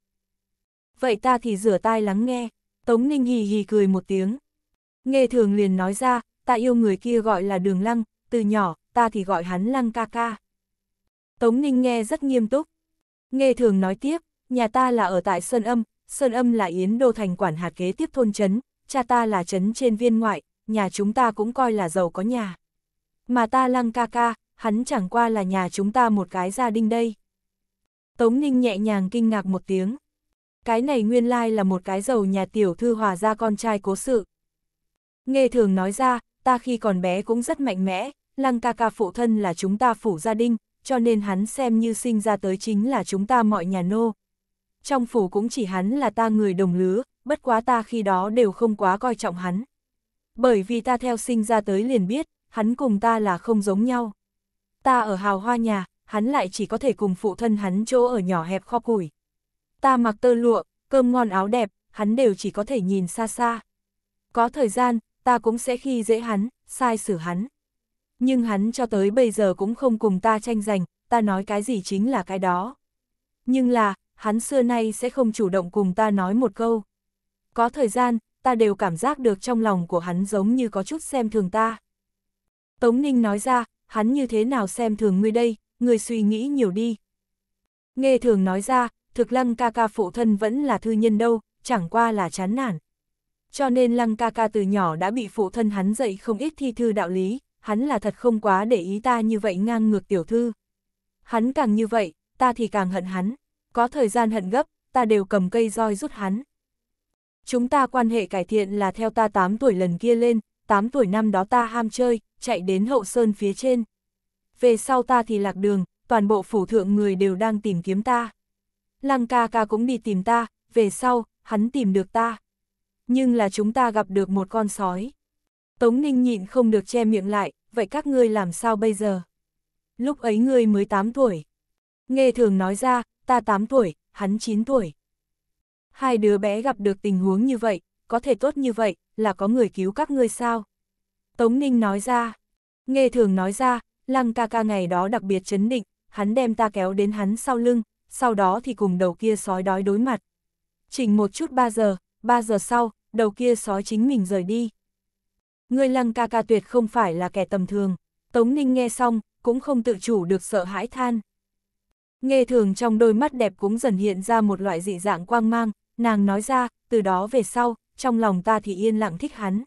S1: Vậy ta thì rửa tai lắng nghe, Tống Ninh hì hì cười một tiếng. Nghe thường liền nói ra, ta yêu người kia gọi là đường lăng, từ nhỏ, ta thì gọi hắn lăng ca ca. Tống Ninh nghe rất nghiêm túc. Nghe thường nói tiếp, nhà ta là ở tại Sơn Âm, Sơn Âm là Yến Đô Thành quản hạt kế tiếp thôn chấn cha ta là chấn trên viên ngoại, nhà chúng ta cũng coi là giàu có nhà. Mà ta lăng ca ca, hắn chẳng qua là nhà chúng ta một cái gia đình đây. Tống Ninh nhẹ nhàng kinh ngạc một tiếng. Cái này nguyên lai là một cái giàu nhà tiểu thư hòa ra con trai cố sự. Nghe thường nói ra, ta khi còn bé cũng rất mạnh mẽ, lăng ca ca phụ thân là chúng ta phủ gia đình, cho nên hắn xem như sinh ra tới chính là chúng ta mọi nhà nô. Trong phủ cũng chỉ hắn là ta người đồng lứa, bất quá ta khi đó đều không quá coi trọng hắn. Bởi vì ta theo sinh ra tới liền biết, hắn cùng ta là không giống nhau. Ta ở hào hoa nhà, hắn lại chỉ có thể cùng phụ thân hắn chỗ ở nhỏ hẹp kho củi. Ta mặc tơ lụa, cơm ngon áo đẹp, hắn đều chỉ có thể nhìn xa xa. Có thời gian, ta cũng sẽ khi dễ hắn, sai xử hắn. Nhưng hắn cho tới bây giờ cũng không cùng ta tranh giành, ta nói cái gì chính là cái đó. Nhưng là, hắn xưa nay sẽ không chủ động cùng ta nói một câu. Có thời gian, ta đều cảm giác được trong lòng của hắn giống như có chút xem thường ta. Tống Ninh nói ra, hắn như thế nào xem thường ngươi đây, ngươi suy nghĩ nhiều đi. Nghe thường nói ra, thực lăng ca ca phụ thân vẫn là thư nhân đâu, chẳng qua là chán nản. Cho nên lăng ca ca từ nhỏ đã bị phụ thân hắn dạy không ít thi thư đạo lý, hắn là thật không quá để ý ta như vậy ngang ngược tiểu thư. Hắn càng như vậy, ta thì càng hận hắn, có thời gian hận gấp, ta đều cầm cây roi rút hắn. Chúng ta quan hệ cải thiện là theo ta 8 tuổi lần kia lên, 8 tuổi năm đó ta ham chơi, chạy đến hậu sơn phía trên. Về sau ta thì lạc đường, toàn bộ phủ thượng người đều đang tìm kiếm ta. Lăng ca ca cũng đi tìm ta, về sau, hắn tìm được ta. Nhưng là chúng ta gặp được một con sói. Tống Ninh nhịn không được che miệng lại, vậy các ngươi làm sao bây giờ? Lúc ấy ngươi mới 8 tuổi. Nghe thường nói ra, ta 8 tuổi, hắn 9 tuổi. Hai đứa bé gặp được tình huống như vậy, có thể tốt như vậy, là có người cứu các ngươi sao? Tống Ninh nói ra, nghe thường nói ra, lăng ca ca ngày đó đặc biệt chấn định, hắn đem ta kéo đến hắn sau lưng, sau đó thì cùng đầu kia sói đói đối mặt. Chỉnh một chút 3 giờ, 3 giờ sau, đầu kia sói chính mình rời đi. Ngươi lăng ca ca tuyệt không phải là kẻ tầm thường, Tống Ninh nghe xong, cũng không tự chủ được sợ hãi than. Nghe thường trong đôi mắt đẹp cũng dần hiện ra một loại dị dạng quang mang, nàng nói ra, từ đó về sau, trong lòng ta thì yên lặng thích hắn.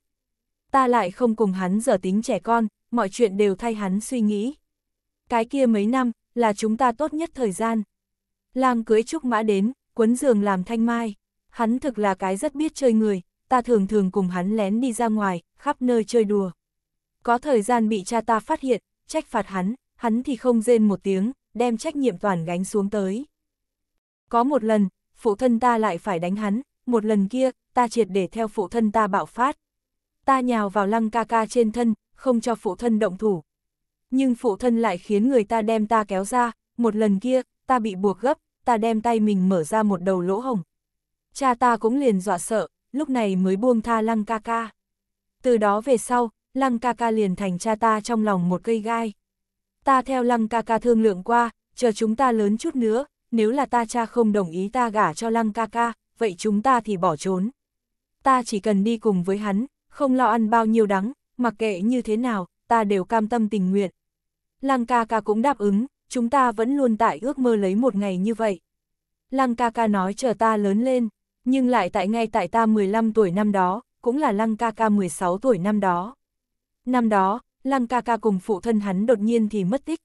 S1: Ta lại không cùng hắn giờ tính trẻ con, mọi chuyện đều thay hắn suy nghĩ. Cái kia mấy năm, là chúng ta tốt nhất thời gian. Lang cưới trúc mã đến, quấn giường làm thanh mai. Hắn thực là cái rất biết chơi người, ta thường thường cùng hắn lén đi ra ngoài, khắp nơi chơi đùa. Có thời gian bị cha ta phát hiện, trách phạt hắn, hắn thì không rên một tiếng, đem trách nhiệm toàn gánh xuống tới. Có một lần, phụ thân ta lại phải đánh hắn, một lần kia, ta triệt để theo phụ thân ta bạo phát. Ta nhào vào lăng ca ca trên thân, không cho phụ thân động thủ. Nhưng phụ thân lại khiến người ta đem ta kéo ra, một lần kia, ta bị buộc gấp, ta đem tay mình mở ra một đầu lỗ hồng. Cha ta cũng liền dọa sợ, lúc này mới buông tha lăng ca ca. Từ đó về sau, lăng ca ca liền thành cha ta trong lòng một cây gai. Ta theo lăng ca ca thương lượng qua, chờ chúng ta lớn chút nữa, nếu là ta cha không đồng ý ta gả cho lăng ca ca, vậy chúng ta thì bỏ trốn. Ta chỉ cần đi cùng với hắn, không lo ăn bao nhiêu đắng, mặc kệ như thế nào, ta đều cam tâm tình nguyện. Lăng ca ca cũng đáp ứng, chúng ta vẫn luôn tại ước mơ lấy một ngày như vậy. Lăng ca ca nói chờ ta lớn lên, nhưng lại tại ngay tại ta 15 tuổi năm đó, cũng là lăng ca ca 16 tuổi năm đó. Năm đó, lăng ca ca cùng phụ thân hắn đột nhiên thì mất tích.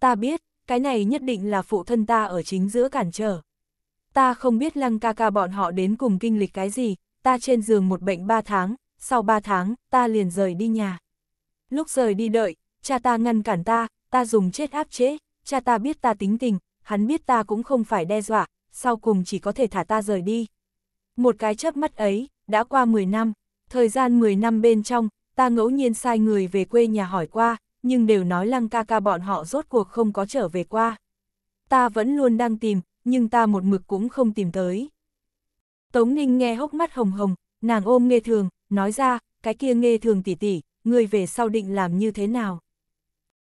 S1: Ta biết, cái này nhất định là phụ thân ta ở chính giữa cản trở ta không biết lăng ca ca bọn họ đến cùng kinh lịch cái gì, ta trên giường một bệnh ba tháng, sau ba tháng, ta liền rời đi nhà. Lúc rời đi đợi, cha ta ngăn cản ta, ta dùng chết áp chế, cha ta biết ta tính tình, hắn biết ta cũng không phải đe dọa, sau cùng chỉ có thể thả ta rời đi. Một cái chớp mắt ấy, đã qua 10 năm, thời gian 10 năm bên trong, ta ngẫu nhiên sai người về quê nhà hỏi qua, nhưng đều nói lăng ca ca bọn họ rốt cuộc không có trở về qua. Ta vẫn luôn đang tìm, nhưng ta một mực cũng không tìm tới. Tống Ninh nghe hốc mắt hồng hồng, nàng ôm nghe thường, nói ra, cái kia nghe thường tỉ tỉ, người về sau định làm như thế nào.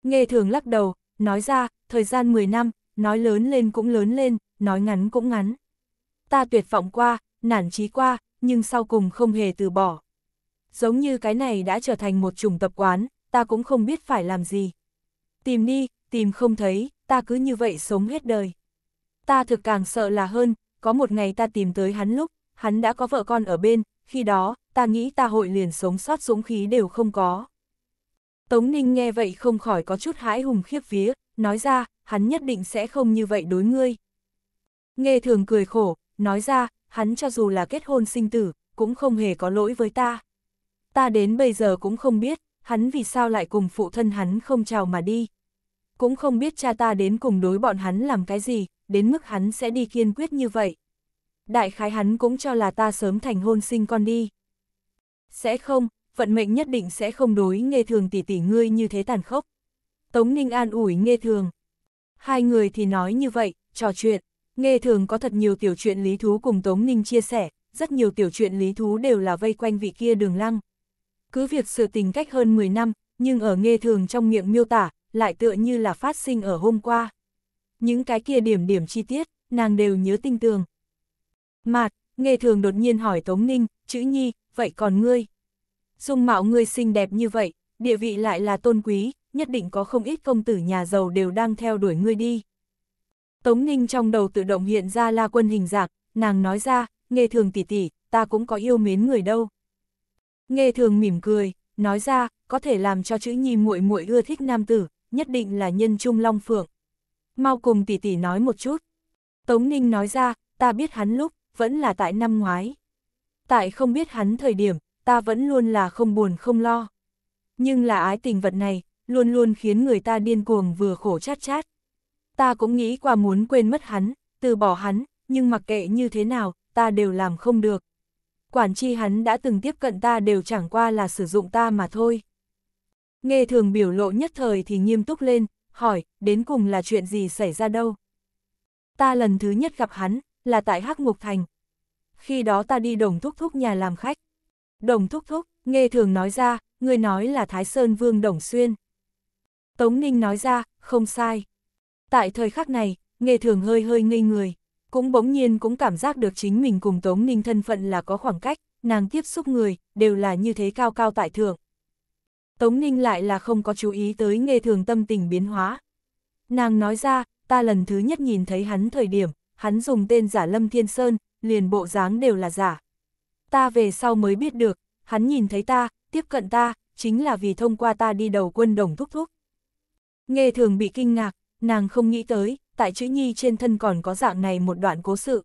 S1: Nghe thường lắc đầu, nói ra, thời gian 10 năm, nói lớn lên cũng lớn lên, nói ngắn cũng ngắn. Ta tuyệt vọng qua, nản trí qua, nhưng sau cùng không hề từ bỏ. Giống như cái này đã trở thành một chủng tập quán, ta cũng không biết phải làm gì. Tìm đi, tìm không thấy, ta cứ như vậy sống hết đời ta thực càng sợ là hơn, có một ngày ta tìm tới hắn lúc, hắn đã có vợ con ở bên, khi đó, ta nghĩ ta hội liền sống sót dũng khí đều không có. Tống Ninh nghe vậy không khỏi có chút hãi hùng khiếp vía, nói ra, hắn nhất định sẽ không như vậy đối ngươi. Nghe thường cười khổ, nói ra, hắn cho dù là kết hôn sinh tử, cũng không hề có lỗi với ta. Ta đến bây giờ cũng không biết, hắn vì sao lại cùng phụ thân hắn không chào mà đi. Cũng không biết cha ta đến cùng đối bọn hắn làm cái gì, đến mức hắn sẽ đi kiên quyết như vậy. Đại khái hắn cũng cho là ta sớm thành hôn sinh con đi. Sẽ không, vận mệnh nhất định sẽ không đối nghe thường tỷ tỷ ngươi như thế tàn khốc. Tống Ninh an ủi nghe thường. Hai người thì nói như vậy, trò chuyện. Nghe thường có thật nhiều tiểu chuyện lý thú cùng Tống Ninh chia sẻ, rất nhiều tiểu chuyện lý thú đều là vây quanh vị kia đường lăng. Cứ việc sự tình cách hơn 10 năm, nhưng ở nghe thường trong miệng miêu tả, lại tựa như là phát sinh ở hôm qua những cái kia điểm điểm chi tiết, nàng đều nhớ tinh tường. Mạt, nghề thường đột nhiên hỏi Tống Ninh, chữ nhi, vậy còn ngươi? Dung mạo ngươi xinh đẹp như vậy, địa vị lại là tôn quý, nhất định có không ít công tử nhà giàu đều đang theo đuổi ngươi đi. Tống Ninh trong đầu tự động hiện ra la quân hình dạng nàng nói ra, nghề thường tỉ tỉ, ta cũng có yêu mến người đâu. Nghề thường mỉm cười, nói ra, có thể làm cho chữ nhi muội muội ưa thích nam tử, nhất định là nhân trung long phượng mau cùng tỷ tỷ nói một chút. Tống Ninh nói ra, ta biết hắn lúc, vẫn là tại năm ngoái. Tại không biết hắn thời điểm, ta vẫn luôn là không buồn không lo. Nhưng là ái tình vật này, luôn luôn khiến người ta điên cuồng vừa khổ chát chát. Ta cũng nghĩ qua muốn quên mất hắn, từ bỏ hắn, nhưng mặc kệ như thế nào, ta đều làm không được. Quản chi hắn đã từng tiếp cận ta đều chẳng qua là sử dụng ta mà thôi. Nghe thường biểu lộ nhất thời thì nghiêm túc lên, hỏi, đến cùng là chuyện gì xảy ra đâu? Ta lần thứ nhất gặp hắn, là tại Hắc Mục Thành. Khi đó ta đi đồng thúc thúc nhà làm khách. Đồng thúc thúc, nghe thường nói ra, người nói là Thái Sơn Vương Đồng Xuyên. Tống Ninh nói ra, không sai. Tại thời khắc này, nghe thường hơi hơi ngây người, cũng bỗng nhiên cũng cảm giác được chính mình cùng Tống Ninh thân phận là có khoảng cách, nàng tiếp xúc người, đều là như thế cao cao tại thượng. Tống Ninh lại là không có chú ý tới nghề thường tâm tình biến hóa. Nàng nói ra, ta lần thứ nhất nhìn thấy hắn thời điểm, hắn dùng tên giả Lâm Thiên Sơn, liền bộ dáng đều là giả. Ta về sau mới biết được, hắn nhìn thấy ta, tiếp cận ta, chính là vì thông qua ta đi đầu quân đồng thúc thúc. Nghe thường bị kinh ngạc, nàng không nghĩ tới, tại chữ nhi trên thân còn có dạng này một đoạn cố sự.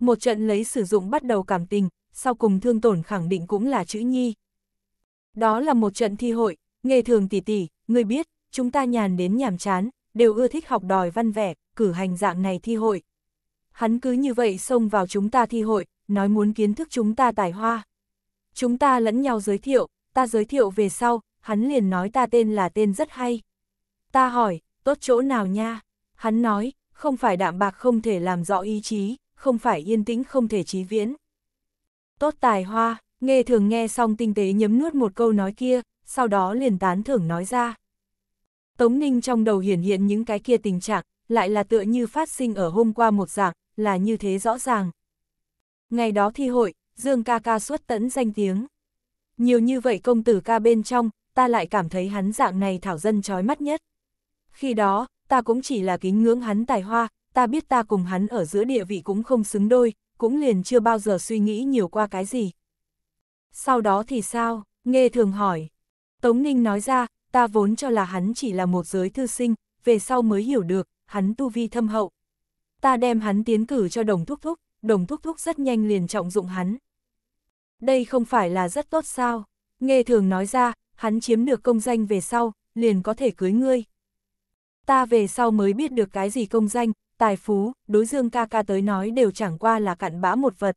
S1: Một trận lấy sử dụng bắt đầu cảm tình, sau cùng thương tổn khẳng định cũng là chữ nhi, đó là một trận thi hội, nghề thường tỷ tỷ, người biết, chúng ta nhàn đến nhàm chán, đều ưa thích học đòi văn vẻ, cử hành dạng này thi hội. Hắn cứ như vậy xông vào chúng ta thi hội, nói muốn kiến thức chúng ta tài hoa. Chúng ta lẫn nhau giới thiệu, ta giới thiệu về sau, hắn liền nói ta tên là tên rất hay. Ta hỏi, tốt chỗ nào nha? Hắn nói, không phải đạm bạc không thể làm rõ ý chí, không phải yên tĩnh không thể trí viễn. Tốt tài hoa, Nghe thường nghe xong tinh tế nhấm nuốt một câu nói kia, sau đó liền tán thưởng nói ra. Tống Ninh trong đầu hiển hiện những cái kia tình trạng, lại là tựa như phát sinh ở hôm qua một dạng, là như thế rõ ràng. Ngày đó thi hội, Dương ca ca xuất tẫn danh tiếng. Nhiều như vậy công tử ca bên trong, ta lại cảm thấy hắn dạng này thảo dân trói mắt nhất. Khi đó, ta cũng chỉ là kính ngưỡng hắn tài hoa, ta biết ta cùng hắn ở giữa địa vị cũng không xứng đôi, cũng liền chưa bao giờ suy nghĩ nhiều qua cái gì. Sau đó thì sao? Nghe thường hỏi. Tống Ninh nói ra, ta vốn cho là hắn chỉ là một giới thư sinh, về sau mới hiểu được, hắn tu vi thâm hậu. Ta đem hắn tiến cử cho đồng thúc thúc, đồng thúc thúc rất nhanh liền trọng dụng hắn. Đây không phải là rất tốt sao? Nghe thường nói ra, hắn chiếm được công danh về sau, liền có thể cưới ngươi. Ta về sau mới biết được cái gì công danh, tài phú, đối dương ca ca tới nói đều chẳng qua là cặn bã một vật.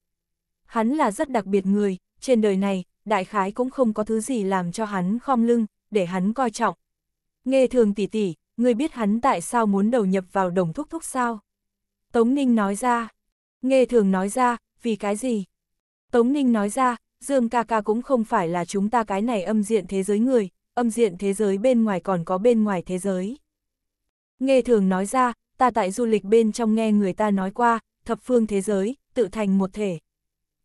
S1: Hắn là rất đặc biệt người, trên đời này, đại khái cũng không có thứ gì làm cho hắn khom lưng, để hắn coi trọng. Nghe thường tỷ tỷ, ngươi biết hắn tại sao muốn đầu nhập vào đồng thúc thúc sao? Tống Ninh nói ra. Nghe thường nói ra, vì cái gì? Tống Ninh nói ra, Dương ca ca cũng không phải là chúng ta cái này âm diện thế giới người, âm diện thế giới bên ngoài còn có bên ngoài thế giới. Nghe thường nói ra, ta tại du lịch bên trong nghe người ta nói qua, thập phương thế giới, tự thành một thể.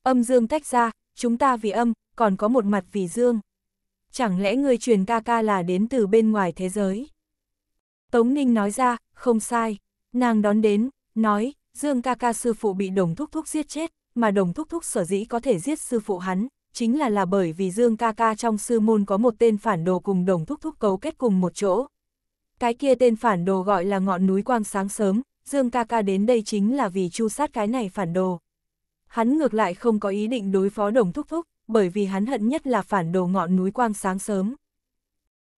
S1: Âm dương tách ra, chúng ta vì âm, còn có một mặt vì dương. Chẳng lẽ người truyền ca ca là đến từ bên ngoài thế giới? Tống Ninh nói ra, không sai. Nàng đón đến, nói, Dương ca ca sư phụ bị đồng thúc thúc giết chết, mà đồng thúc thúc sở dĩ có thể giết sư phụ hắn, chính là là bởi vì Dương ca ca trong sư môn có một tên phản đồ cùng đồng thúc thúc cấu kết cùng một chỗ. Cái kia tên phản đồ gọi là ngọn núi quang sáng sớm, Dương ca ca đến đây chính là vì chu sát cái này phản đồ hắn ngược lại không có ý định đối phó đồng thúc thúc, bởi vì hắn hận nhất là phản đồ ngọn núi quang sáng sớm.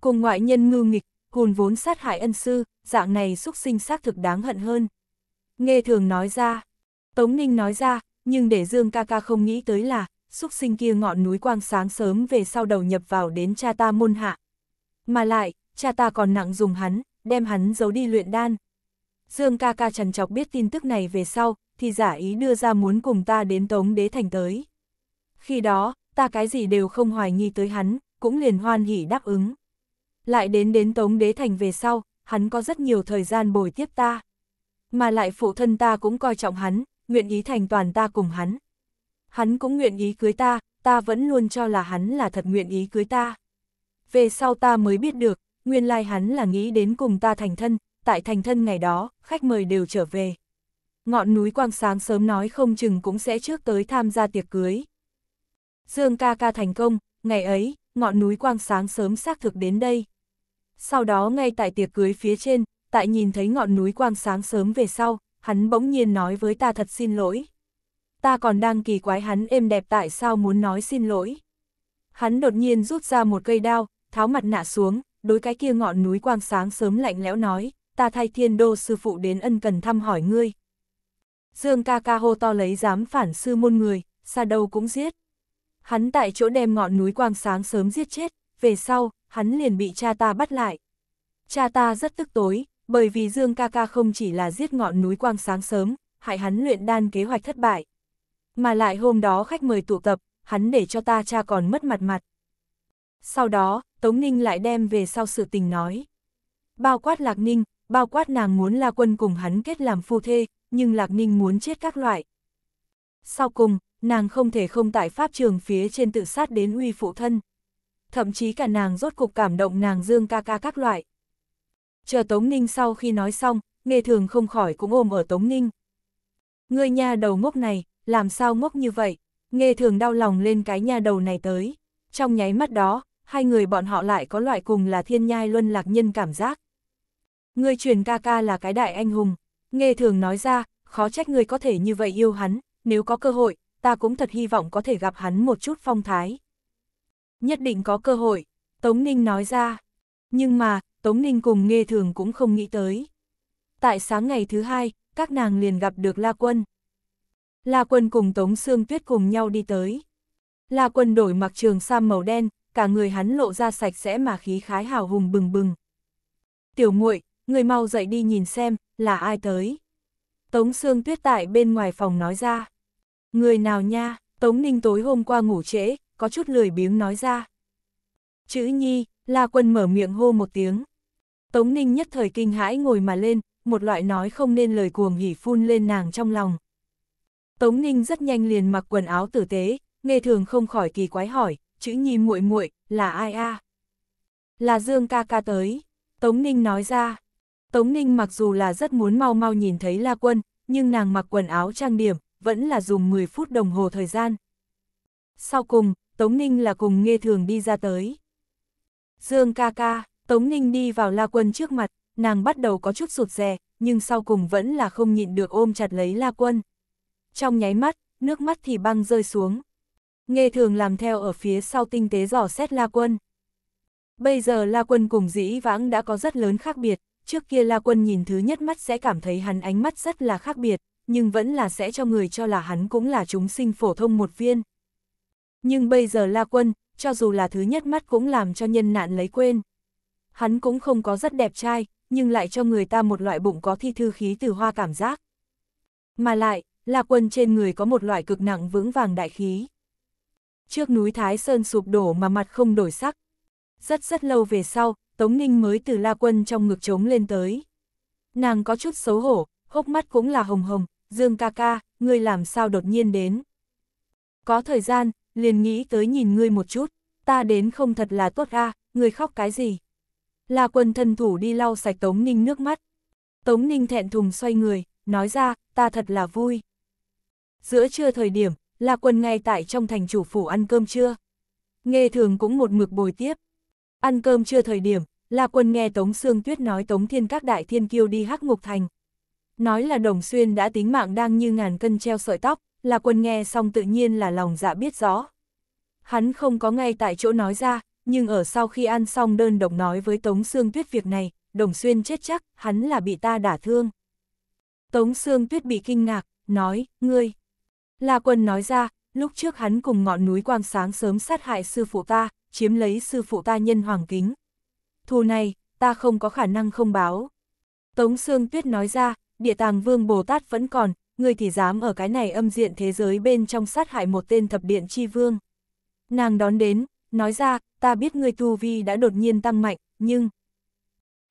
S1: Cùng ngoại nhân ngưu nghịch, hùn vốn sát hại ân sư, dạng này xúc sinh xác thực đáng hận hơn. Nghe thường nói ra, Tống Ninh nói ra, nhưng để Dương ca ca không nghĩ tới là, xúc sinh kia ngọn núi quang sáng sớm về sau đầu nhập vào đến cha ta môn hạ. Mà lại, cha ta còn nặng dùng hắn, đem hắn giấu đi luyện đan, Dương ca ca trần chọc biết tin tức này về sau, thì giả ý đưa ra muốn cùng ta đến Tống Đế Thành tới. Khi đó, ta cái gì đều không hoài nghi tới hắn, cũng liền hoan hỉ đáp ứng. Lại đến đến Tống Đế Thành về sau, hắn có rất nhiều thời gian bồi tiếp ta. Mà lại phụ thân ta cũng coi trọng hắn, nguyện ý thành toàn ta cùng hắn. Hắn cũng nguyện ý cưới ta, ta vẫn luôn cho là hắn là thật nguyện ý cưới ta. Về sau ta mới biết được, nguyên lai hắn là nghĩ đến cùng ta thành thân, tại thành thân ngày đó, khách mời đều trở về. Ngọn núi quang sáng sớm nói không chừng cũng sẽ trước tới tham gia tiệc cưới. Dương ca ca thành công, ngày ấy, ngọn núi quang sáng sớm xác thực đến đây. Sau đó ngay tại tiệc cưới phía trên, tại nhìn thấy ngọn núi quang sáng sớm về sau, hắn bỗng nhiên nói với ta thật xin lỗi. Ta còn đang kỳ quái hắn êm đẹp tại sao muốn nói xin lỗi. Hắn đột nhiên rút ra một cây đao, tháo mặt nạ xuống, đối cái kia ngọn núi quang sáng sớm lạnh lẽo nói, ta thay thiên đô sư phụ đến ân cần thăm hỏi ngươi. Dương ca ca hô to lấy dám phản sư môn người, xa đâu cũng giết. Hắn tại chỗ đem ngọn núi quang sáng sớm giết chết, về sau, hắn liền bị cha ta bắt lại. Cha ta rất tức tối, bởi vì Dương ca ca không chỉ là giết ngọn núi quang sáng sớm, hại hắn luyện đan kế hoạch thất bại. Mà lại hôm đó khách mời tụ tập, hắn để cho ta cha còn mất mặt mặt. Sau đó, Tống Ninh lại đem về sau sự tình nói. Bao quát Lạc Ninh, bao quát nàng muốn La Quân cùng hắn kết làm phu thê, nhưng Lạc Ninh muốn chết các loại. Sau cùng, nàng không thể không tại pháp trường phía trên tự sát đến uy phụ thân. Thậm chí cả nàng rốt cục cảm động nàng Dương ca ca các loại. Chờ Tống Ninh sau khi nói xong, nghe thường không khỏi cũng ôm ở Tống Ninh. Người nhà đầu ngốc này, làm sao ngốc như vậy? Nghe thường đau lòng lên cái nhà đầu này tới. Trong nháy mắt đó, hai người bọn họ lại có loại cùng là thiên nhai luân lạc nhân cảm giác. Ngươi truyền ca ca là cái đại anh hùng, nghe thường nói ra, khó trách ngươi có thể như vậy yêu hắn, nếu có cơ hội, ta cũng thật hy vọng có thể gặp hắn một chút phong thái. Nhất định có cơ hội, Tống Ninh nói ra. Nhưng mà, Tống Ninh cùng nghe thường cũng không nghĩ tới. Tại sáng ngày thứ hai, các nàng liền gặp được La Quân. La Quân cùng Tống Sương Tuyết cùng nhau đi tới. La Quân đổi mặc trường sam màu đen, cả người hắn lộ ra sạch sẽ mà khí khái hào hùng bừng bừng. Tiểu muội người mau dậy đi nhìn xem, là ai tới. Tống Sương Tuyết tại bên ngoài phòng nói ra. Người nào nha, Tống Ninh tối hôm qua ngủ trễ, có chút lười biếng nói ra. Chữ nhi, La Quân mở miệng hô một tiếng. Tống Ninh nhất thời kinh hãi ngồi mà lên, một loại nói không nên lời cuồng hỉ phun lên nàng trong lòng. Tống Ninh rất nhanh liền mặc quần áo tử tế, nghe thường không khỏi kỳ quái hỏi, chữ nhi muội muội là ai a? Là Dương ca ca tới, Tống Ninh nói ra. Tống Ninh mặc dù là rất muốn mau mau nhìn thấy La Quân, nhưng nàng mặc quần áo trang điểm, vẫn là dùng 10 phút đồng hồ thời gian. Sau cùng, Tống Ninh là cùng nghe thường đi ra tới. Dương ca ca, Tống Ninh đi vào La Quân trước mặt, nàng bắt đầu có chút sụt rè, nhưng sau cùng vẫn là không nhịn được ôm chặt lấy La Quân. Trong nháy mắt, nước mắt thì băng rơi xuống. Nghe thường làm theo ở phía sau tinh tế dò xét La Quân. Bây giờ La Quân cùng dĩ vãng đã có rất lớn khác biệt, Trước kia La Quân nhìn thứ nhất mắt sẽ cảm thấy hắn ánh mắt rất là khác biệt, nhưng vẫn là sẽ cho người cho là hắn cũng là chúng sinh phổ thông một viên. Nhưng bây giờ La Quân, cho dù là thứ nhất mắt cũng làm cho nhân nạn lấy quên. Hắn cũng không có rất đẹp trai, nhưng lại cho người ta một loại bụng có thi thư khí từ hoa cảm giác. Mà lại, La Quân trên người có một loại cực nặng vững vàng đại khí. Trước núi Thái Sơn sụp đổ mà mặt không đổi sắc. Rất rất lâu về sau, Tống Ninh mới từ la quân trong ngực trống lên tới. Nàng có chút xấu hổ, hốc mắt cũng là hồng hồng, Dương ca ca, ngươi làm sao đột nhiên đến. Có thời gian, liền nghĩ tới nhìn ngươi một chút, ta đến không thật là tốt a ngươi khóc cái gì. La quân thân thủ đi lau sạch Tống Ninh nước mắt. Tống Ninh thẹn thùng xoay người, nói ra, ta thật là vui. Giữa trưa thời điểm, La Quân ngay tại trong thành chủ phủ ăn cơm trưa. Nghe thường cũng một mực bồi tiếp, Ăn cơm chưa thời điểm, La Quân nghe Tống Sương Tuyết nói Tống Thiên các đại thiên kiêu đi hắc ngục thành. Nói là Đồng Xuyên đã tính mạng đang như ngàn cân treo sợi tóc, La Quân nghe xong tự nhiên là lòng dạ biết rõ. Hắn không có ngay tại chỗ nói ra, nhưng ở sau khi ăn xong đơn độc nói với Tống Sương Tuyết việc này, Đồng Xuyên chết chắc, hắn là bị ta đả thương. Tống Sương Tuyết bị kinh ngạc, nói, ngươi. La Quân nói ra, lúc trước hắn cùng ngọn núi quang sáng sớm sát hại sư phụ ta, chiếm lấy sư phụ ta nhân hoàng kính. Thù này, ta không có khả năng không báo. Tống Sương Tuyết nói ra, địa tàng vương Bồ Tát vẫn còn, người thì dám ở cái này âm diện thế giới bên trong sát hại một tên thập điện chi vương. Nàng đón đến, nói ra, ta biết người tu vi đã đột nhiên tăng mạnh, nhưng...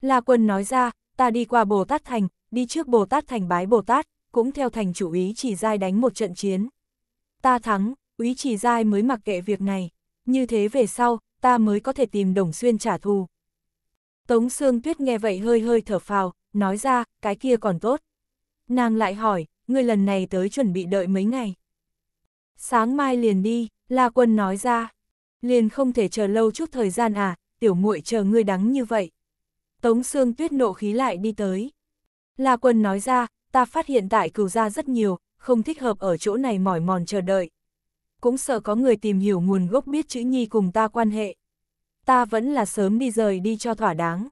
S1: La quân nói ra, ta đi qua Bồ Tát Thành, đi trước Bồ Tát Thành bái Bồ Tát, cũng theo thành chủ ý chỉ giai đánh một trận chiến. Ta thắng, úy chỉ giai mới mặc kệ việc này như thế về sau, ta mới có thể tìm Đồng Xuyên trả thù. Tống Sương Tuyết nghe vậy hơi hơi thở phào, nói ra, cái kia còn tốt. Nàng lại hỏi, ngươi lần này tới chuẩn bị đợi mấy ngày. Sáng mai liền đi, La Quân nói ra, liền không thể chờ lâu chút thời gian à, tiểu muội chờ ngươi đắng như vậy. Tống Sương Tuyết nộ khí lại đi tới. La Quân nói ra, ta phát hiện tại cửu gia rất nhiều, không thích hợp ở chỗ này mỏi mòn chờ đợi cũng sợ có người tìm hiểu nguồn gốc biết chữ nhi cùng ta quan hệ. Ta vẫn là sớm đi rời đi cho thỏa đáng.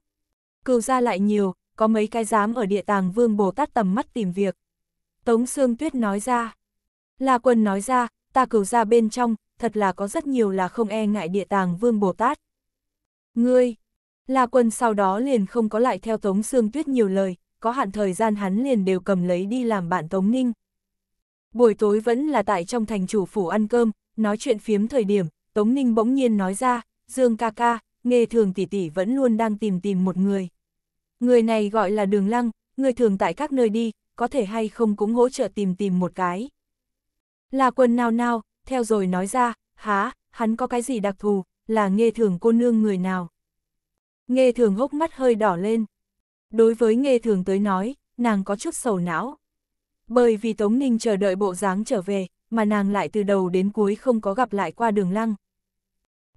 S1: Cừu ra lại nhiều, có mấy cái dám ở địa tàng vương Bồ Tát tầm mắt tìm việc. Tống Sương Tuyết nói ra. La Quân nói ra, ta cừu ra bên trong, thật là có rất nhiều là không e ngại địa tàng vương Bồ Tát. Ngươi, La Quân sau đó liền không có lại theo Tống Sương Tuyết nhiều lời, có hạn thời gian hắn liền đều cầm lấy đi làm bạn Tống Ninh. Buổi tối vẫn là tại trong thành chủ phủ ăn cơm, nói chuyện phiếm thời điểm, Tống Ninh bỗng nhiên nói ra, Dương ca ca, nghề thường tỷ tỷ vẫn luôn đang tìm tìm một người. Người này gọi là đường lăng, người thường tại các nơi đi, có thể hay không cũng hỗ trợ tìm tìm một cái. Là quần nào nào, theo rồi nói ra, há, hắn có cái gì đặc thù, là nghe thường cô nương người nào. Nghe thường hốc mắt hơi đỏ lên. Đối với nghe thường tới nói, nàng có chút sầu não. Bởi vì Tống Ninh chờ đợi bộ dáng trở về, mà nàng lại từ đầu đến cuối không có gặp lại qua đường lăng.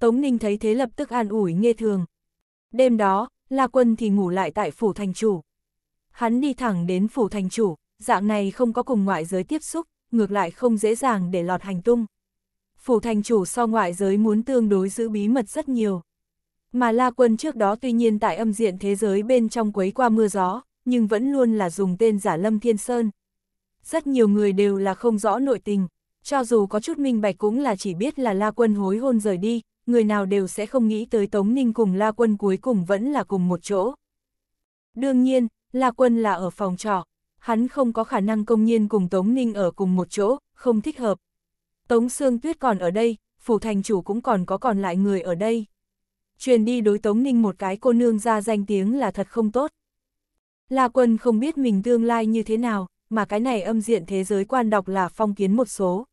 S1: Tống Ninh thấy thế lập tức an ủi nghe thường. Đêm đó, La Quân thì ngủ lại tại phủ thành chủ. Hắn đi thẳng đến phủ thành chủ, dạng này không có cùng ngoại giới tiếp xúc, ngược lại không dễ dàng để lọt hành tung. Phủ thành chủ so ngoại giới muốn tương đối giữ bí mật rất nhiều. Mà La Quân trước đó tuy nhiên tại âm diện thế giới bên trong quấy qua mưa gió, nhưng vẫn luôn là dùng tên giả Lâm Thiên Sơn rất nhiều người đều là không rõ nội tình, cho dù có chút minh bạch cũng là chỉ biết là La Quân hối hôn rời đi, người nào đều sẽ không nghĩ tới Tống Ninh cùng La Quân cuối cùng vẫn là cùng một chỗ. Đương nhiên, La Quân là ở phòng trọ, hắn không có khả năng công nhiên cùng Tống Ninh ở cùng một chỗ, không thích hợp. Tống Sương Tuyết còn ở đây, phủ thành chủ cũng còn có còn lại người ở đây. Truyền đi đối Tống Ninh một cái cô nương ra danh tiếng là thật không tốt. La Quân không biết mình tương lai như thế nào, mà cái này âm diện thế giới quan đọc là phong kiến một số.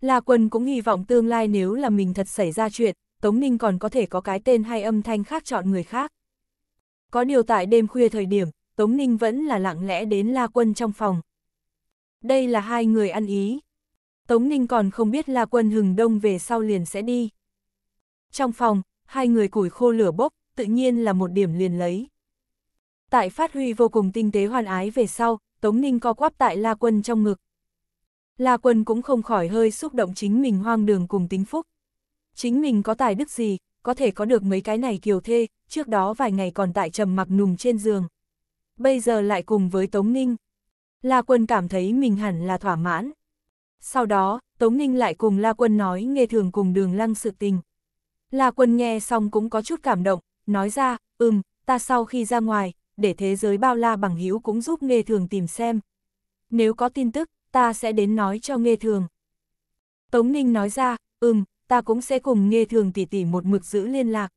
S1: La Quân cũng hy vọng tương lai nếu là mình thật xảy ra chuyện, Tống Ninh còn có thể có cái tên hay âm thanh khác chọn người khác. Có điều tại đêm khuya thời điểm, Tống Ninh vẫn là lặng lẽ đến La Quân trong phòng. Đây là hai người ăn ý. Tống Ninh còn không biết La Quân hừng đông về sau liền sẽ đi. Trong phòng, hai người củi khô lửa bốc, tự nhiên là một điểm liền lấy. Tại phát huy vô cùng tinh tế hoàn ái về sau, Tống Ninh co quắp tại La Quân trong ngực. La Quân cũng không khỏi hơi xúc động chính mình hoang đường cùng tính phúc. Chính mình có tài đức gì, có thể có được mấy cái này kiều thê, trước đó vài ngày còn tại trầm mặc nùng trên giường. Bây giờ lại cùng với Tống Ninh. La Quân cảm thấy mình hẳn là thỏa mãn. Sau đó, Tống Ninh lại cùng La Quân nói nghe thường cùng đường lăng sự tình. La Quân nghe xong cũng có chút cảm động, nói ra, ừm, ta sau khi ra ngoài, để thế giới bao la bằng hữu cũng giúp nghe thường tìm xem. Nếu có tin tức, ta sẽ đến nói cho nghe thường. Tống Ninh nói ra, ừm, ta cũng sẽ cùng nghe thường tỷ tỷ một mực giữ liên lạc.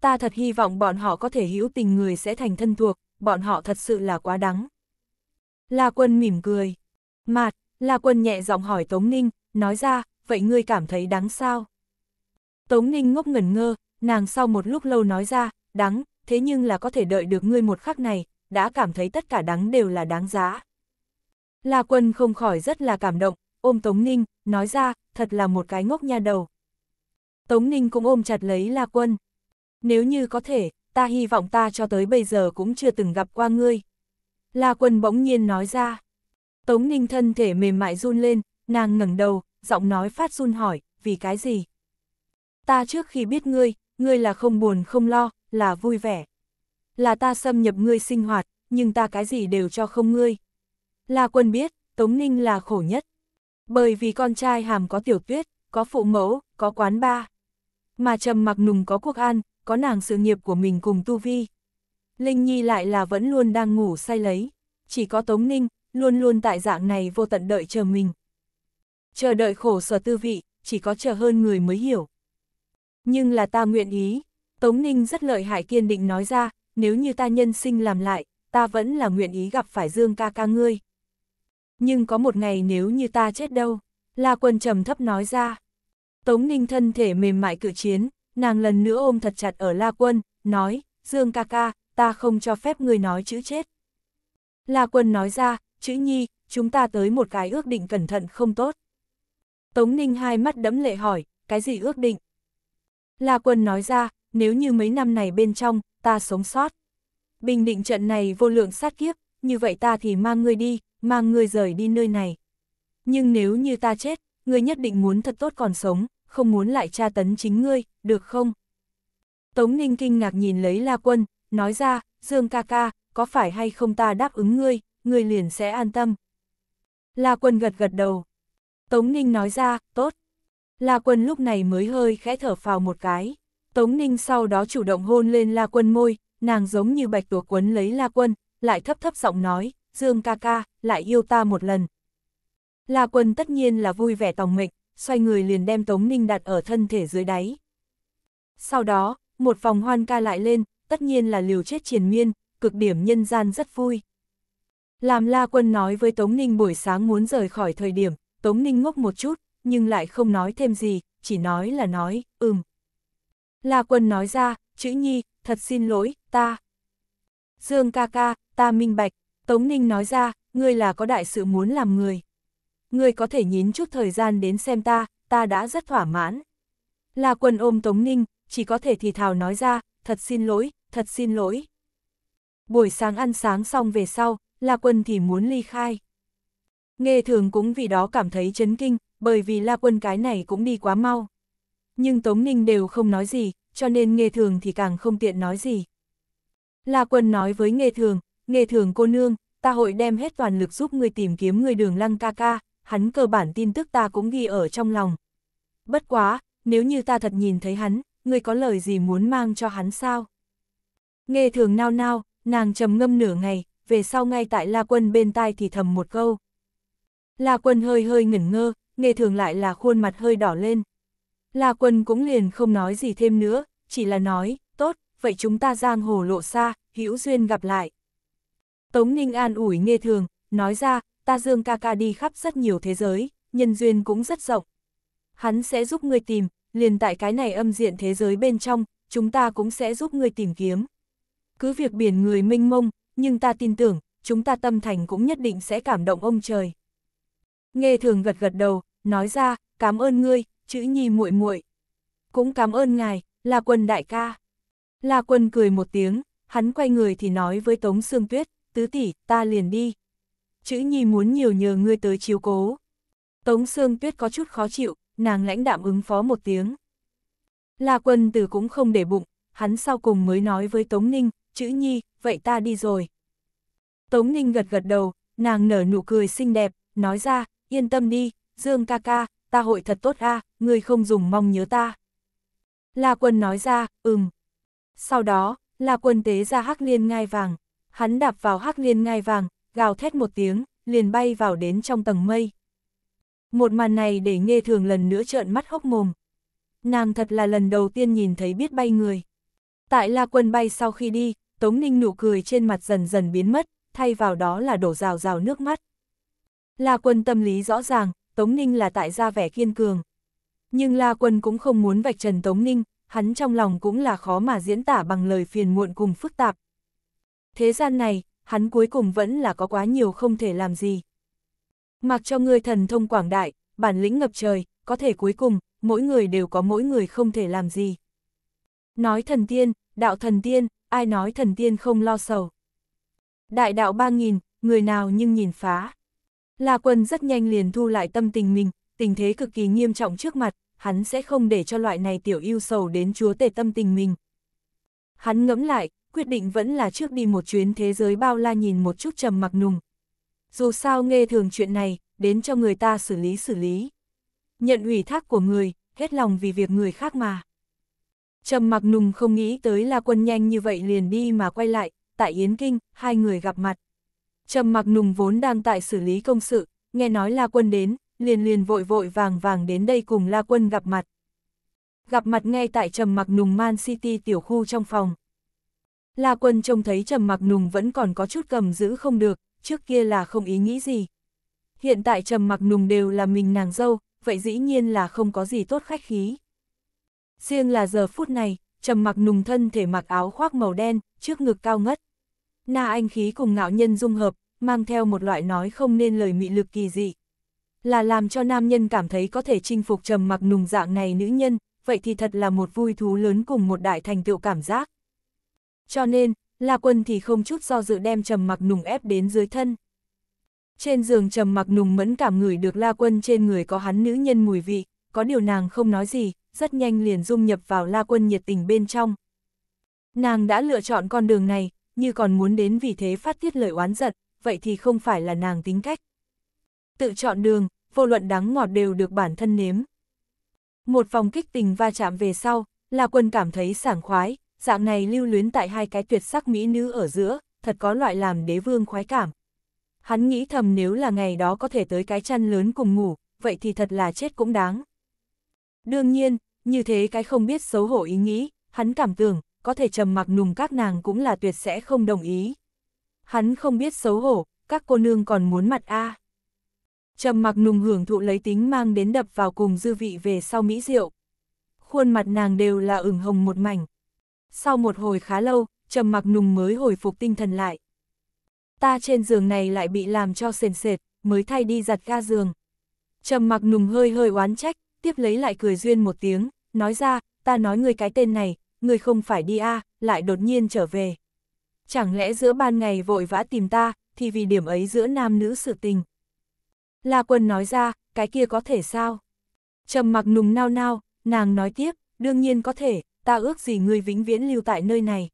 S1: Ta thật hy vọng bọn họ có thể hữu tình người sẽ thành thân thuộc, bọn họ thật sự là quá đắng. La quân mỉm cười. Mạt, La quân nhẹ giọng hỏi Tống Ninh, nói ra, vậy ngươi cảm thấy đắng sao? Tống Ninh ngốc ngẩn ngơ, nàng sau một lúc lâu nói ra, đắng, thế nhưng là có thể đợi được ngươi một khắc này, đã cảm thấy tất cả đáng đều là đáng giá. La Quân không khỏi rất là cảm động, ôm Tống Ninh, nói ra, thật là một cái ngốc nha đầu. Tống Ninh cũng ôm chặt lấy La Quân. Nếu như có thể, ta hy vọng ta cho tới bây giờ cũng chưa từng gặp qua ngươi. La Quân bỗng nhiên nói ra. Tống Ninh thân thể mềm mại run lên, nàng ngẩng đầu, giọng nói phát run hỏi, vì cái gì? Ta trước khi biết ngươi, ngươi là không buồn không lo, là vui vẻ. Là ta xâm nhập ngươi sinh hoạt, nhưng ta cái gì đều cho không ngươi. La quân biết, Tống Ninh là khổ nhất. Bởi vì con trai hàm có tiểu tuyết, có phụ mẫu, có quán ba. Mà trầm mặc nùng có quốc an, có nàng sự nghiệp của mình cùng Tu Vi. Linh Nhi lại là vẫn luôn đang ngủ say lấy. Chỉ có Tống Ninh, luôn luôn tại dạng này vô tận đợi chờ mình. Chờ đợi khổ sở tư vị, chỉ có chờ hơn người mới hiểu. Nhưng là ta nguyện ý, Tống Ninh rất lợi hại kiên định nói ra, nếu như ta nhân sinh làm lại, ta vẫn là nguyện ý gặp phải Dương ca ca ngươi. Nhưng có một ngày nếu như ta chết đâu, La Quân trầm thấp nói ra. Tống Ninh thân thể mềm mại cử chiến, nàng lần nữa ôm thật chặt ở La Quân, nói, Dương ca ca, ta không cho phép ngươi nói chữ chết. La Quân nói ra, chữ nhi, chúng ta tới một cái ước định cẩn thận không tốt. Tống Ninh hai mắt đẫm lệ hỏi, cái gì ước định? La Quân nói ra, nếu như mấy năm này bên trong, ta sống sót. Bình định trận này vô lượng sát kiếp, như vậy ta thì mang ngươi đi, mang ngươi rời đi nơi này. Nhưng nếu như ta chết, ngươi nhất định muốn thật tốt còn sống, không muốn lại tra tấn chính ngươi, được không? Tống Ninh kinh ngạc nhìn lấy La Quân, nói ra, Dương ca ca, có phải hay không ta đáp ứng ngươi, ngươi liền sẽ an tâm. La Quân gật gật đầu. Tống Ninh nói ra, tốt. La Quân lúc này mới hơi khẽ thở phào một cái. Tống Ninh sau đó chủ động hôn lên La Quân môi, nàng giống như bạch tuộc quấn lấy La Quân, lại thấp thấp giọng nói, Dương ca ca, lại yêu ta một lần. La Quân tất nhiên là vui vẻ tòng mệnh, xoay người liền đem Tống Ninh đặt ở thân thể dưới đáy. Sau đó, một vòng hoan ca lại lên, tất nhiên là liều chết triền miên, cực điểm nhân gian rất vui. Làm La Quân nói với Tống Ninh buổi sáng muốn rời khỏi thời điểm, Tống Ninh ngốc một chút, nhưng lại không nói thêm gì, chỉ nói là nói, ừm, La Quân nói ra, chữ nhi, thật xin lỗi, ta. Dương ca ca, ta minh bạch, Tống Ninh nói ra, ngươi là có đại sự muốn làm người. Ngươi có thể nhín chút thời gian đến xem ta, ta đã rất thỏa mãn. La Quân ôm Tống Ninh, chỉ có thể thì thào nói ra, thật xin lỗi, thật xin lỗi. Buổi sáng ăn sáng xong về sau, La Quân thì muốn ly khai. Nghe thường cũng vì đó cảm thấy chấn kinh, bởi vì La Quân cái này cũng đi quá mau nhưng Tống Ninh đều không nói gì, cho nên nghe thường thì càng không tiện nói gì. La Quân nói với nghe thường, nghe thường cô nương, ta hội đem hết toàn lực giúp người tìm kiếm người đường lăng ca ca, hắn cơ bản tin tức ta cũng ghi ở trong lòng. Bất quá, nếu như ta thật nhìn thấy hắn, người có lời gì muốn mang cho hắn sao? Nghe thường nao nao, nàng trầm ngâm nửa ngày, về sau ngay tại La Quân bên tai thì thầm một câu. La Quân hơi hơi ngẩn ngơ, nghe thường lại là khuôn mặt hơi đỏ lên. La Quân cũng liền không nói gì thêm nữa, chỉ là nói, tốt, vậy chúng ta giang hồ lộ xa, hữu duyên gặp lại. Tống Ninh an ủi nghe thường, nói ra, ta Dương ca ca đi khắp rất nhiều thế giới, nhân duyên cũng rất rộng. Hắn sẽ giúp ngươi tìm, liền tại cái này âm diện thế giới bên trong, chúng ta cũng sẽ giúp ngươi tìm kiếm. Cứ việc biển người mênh mông, nhưng ta tin tưởng, chúng ta tâm thành cũng nhất định sẽ cảm động ông trời. Nghe thường gật gật đầu, nói ra, cảm ơn ngươi, chữ nhi muội muội Cũng cảm ơn ngài, là quân đại ca. La quân cười một tiếng, hắn quay người thì nói với Tống Sương Tuyết, tứ tỷ, ta liền đi. Chữ nhi muốn nhiều nhờ ngươi tới chiếu cố. Tống Sương Tuyết có chút khó chịu, nàng lãnh đạm ứng phó một tiếng. La quân từ cũng không để bụng, hắn sau cùng mới nói với Tống Ninh, chữ nhi, vậy ta đi rồi. Tống Ninh gật gật đầu, nàng nở nụ cười xinh đẹp, nói ra, yên tâm đi, Dương ca ca, ta hội thật tốt a. À ngươi không dùng mong nhớ ta. La quân nói ra, ừm. Sau đó, La quân tế ra hắc liên ngai vàng, hắn đạp vào hắc liên ngai vàng, gào thét một tiếng, liền bay vào đến trong tầng mây. Một màn này để nghe thường lần nữa trợn mắt hốc mồm. Nàng thật là lần đầu tiên nhìn thấy biết bay người. Tại La Quân bay sau khi đi, Tống Ninh nụ cười trên mặt dần dần biến mất, thay vào đó là đổ rào rào nước mắt. La Quân tâm lý rõ ràng, Tống Ninh là tại gia vẻ kiên cường, nhưng La Quân cũng không muốn vạch trần Tống Ninh, hắn trong lòng cũng là khó mà diễn tả bằng lời phiền muộn cùng phức tạp. Thế gian này, hắn cuối cùng vẫn là có quá nhiều không thể làm gì. Mặc cho người thần thông quảng đại, bản lĩnh ngập trời, có thể cuối cùng, mỗi người đều có mỗi người không thể làm gì. Nói thần tiên, đạo thần tiên, ai nói thần tiên không lo sầu. Đại đạo ba nghìn, người nào nhưng nhìn phá. La quân rất nhanh liền thu lại tâm tình mình, tình thế cực kỳ nghiêm trọng trước mặt, hắn sẽ không để cho loại này tiểu yêu sầu đến chúa tể tâm tình mình. Hắn ngẫm lại, quyết định vẫn là trước đi một chuyến thế giới bao la nhìn một chút trầm mặc nùng. Dù sao nghe thường chuyện này, đến cho người ta xử lý xử lý. Nhận ủy thác của người, hết lòng vì việc người khác mà. Trầm mặc nùng không nghĩ tới là quân nhanh như vậy liền đi mà quay lại, tại Yến Kinh, hai người gặp mặt. Trầm mặc nùng vốn đang tại xử lý công sự, nghe nói là quân đến, liền liền vội vội vàng vàng đến đây cùng La Quân gặp mặt. Gặp mặt ngay tại Trầm Mặc Nùng Man City tiểu khu trong phòng. La Quân trông thấy Trầm Mặc Nùng vẫn còn có chút cầm giữ không được, trước kia là không ý nghĩ gì. Hiện tại Trầm Mặc Nùng đều là mình nàng dâu, vậy dĩ nhiên là không có gì tốt khách khí. Riêng là giờ phút này, Trầm Mặc Nùng thân thể mặc áo khoác màu đen, trước ngực cao ngất. Na anh khí cùng ngạo nhân dung hợp, mang theo một loại nói không nên lời mị lực kỳ dị là làm cho nam nhân cảm thấy có thể chinh phục trầm mặc nùng dạng này nữ nhân, vậy thì thật là một vui thú lớn cùng một đại thành tựu cảm giác. Cho nên, La Quân thì không chút do dự đem trầm mặc nùng ép đến dưới thân. Trên giường trầm mặc nùng mẫn cảm ngửi được La Quân trên người có hắn nữ nhân mùi vị, có điều nàng không nói gì, rất nhanh liền dung nhập vào La Quân nhiệt tình bên trong. Nàng đã lựa chọn con đường này, như còn muốn đến vì thế phát tiết lời oán giận, vậy thì không phải là nàng tính cách. Tự chọn đường, vô luận đắng ngọt đều được bản thân nếm. Một vòng kích tình va chạm về sau, là quân cảm thấy sảng khoái, dạng này lưu luyến tại hai cái tuyệt sắc mỹ nữ ở giữa, thật có loại làm đế vương khoái cảm. Hắn nghĩ thầm nếu là ngày đó có thể tới cái chăn lớn cùng ngủ, vậy thì thật là chết cũng đáng. Đương nhiên, như thế cái không biết xấu hổ ý nghĩ, hắn cảm tưởng, có thể trầm mặc nùng các nàng cũng là tuyệt sẽ không đồng ý. Hắn không biết xấu hổ, các cô nương còn muốn mặt a à trầm mặc nùng hưởng thụ lấy tính mang đến đập vào cùng dư vị về sau mỹ rượu. Khuôn mặt nàng đều là ửng hồng một mảnh. Sau một hồi khá lâu, trầm mặc nùng mới hồi phục tinh thần lại. Ta trên giường này lại bị làm cho sền sệt, mới thay đi giặt ga giường. Trầm mặc nùng hơi hơi oán trách, tiếp lấy lại cười duyên một tiếng, nói ra, ta nói người cái tên này, người không phải đi a lại đột nhiên trở về. Chẳng lẽ giữa ban ngày vội vã tìm ta, thì vì điểm ấy giữa nam nữ sự tình, La Quân nói ra, cái kia có thể sao? Trầm mặc nùng nao nao, nàng nói tiếp, đương nhiên có thể, ta ước gì ngươi vĩnh viễn lưu tại nơi này.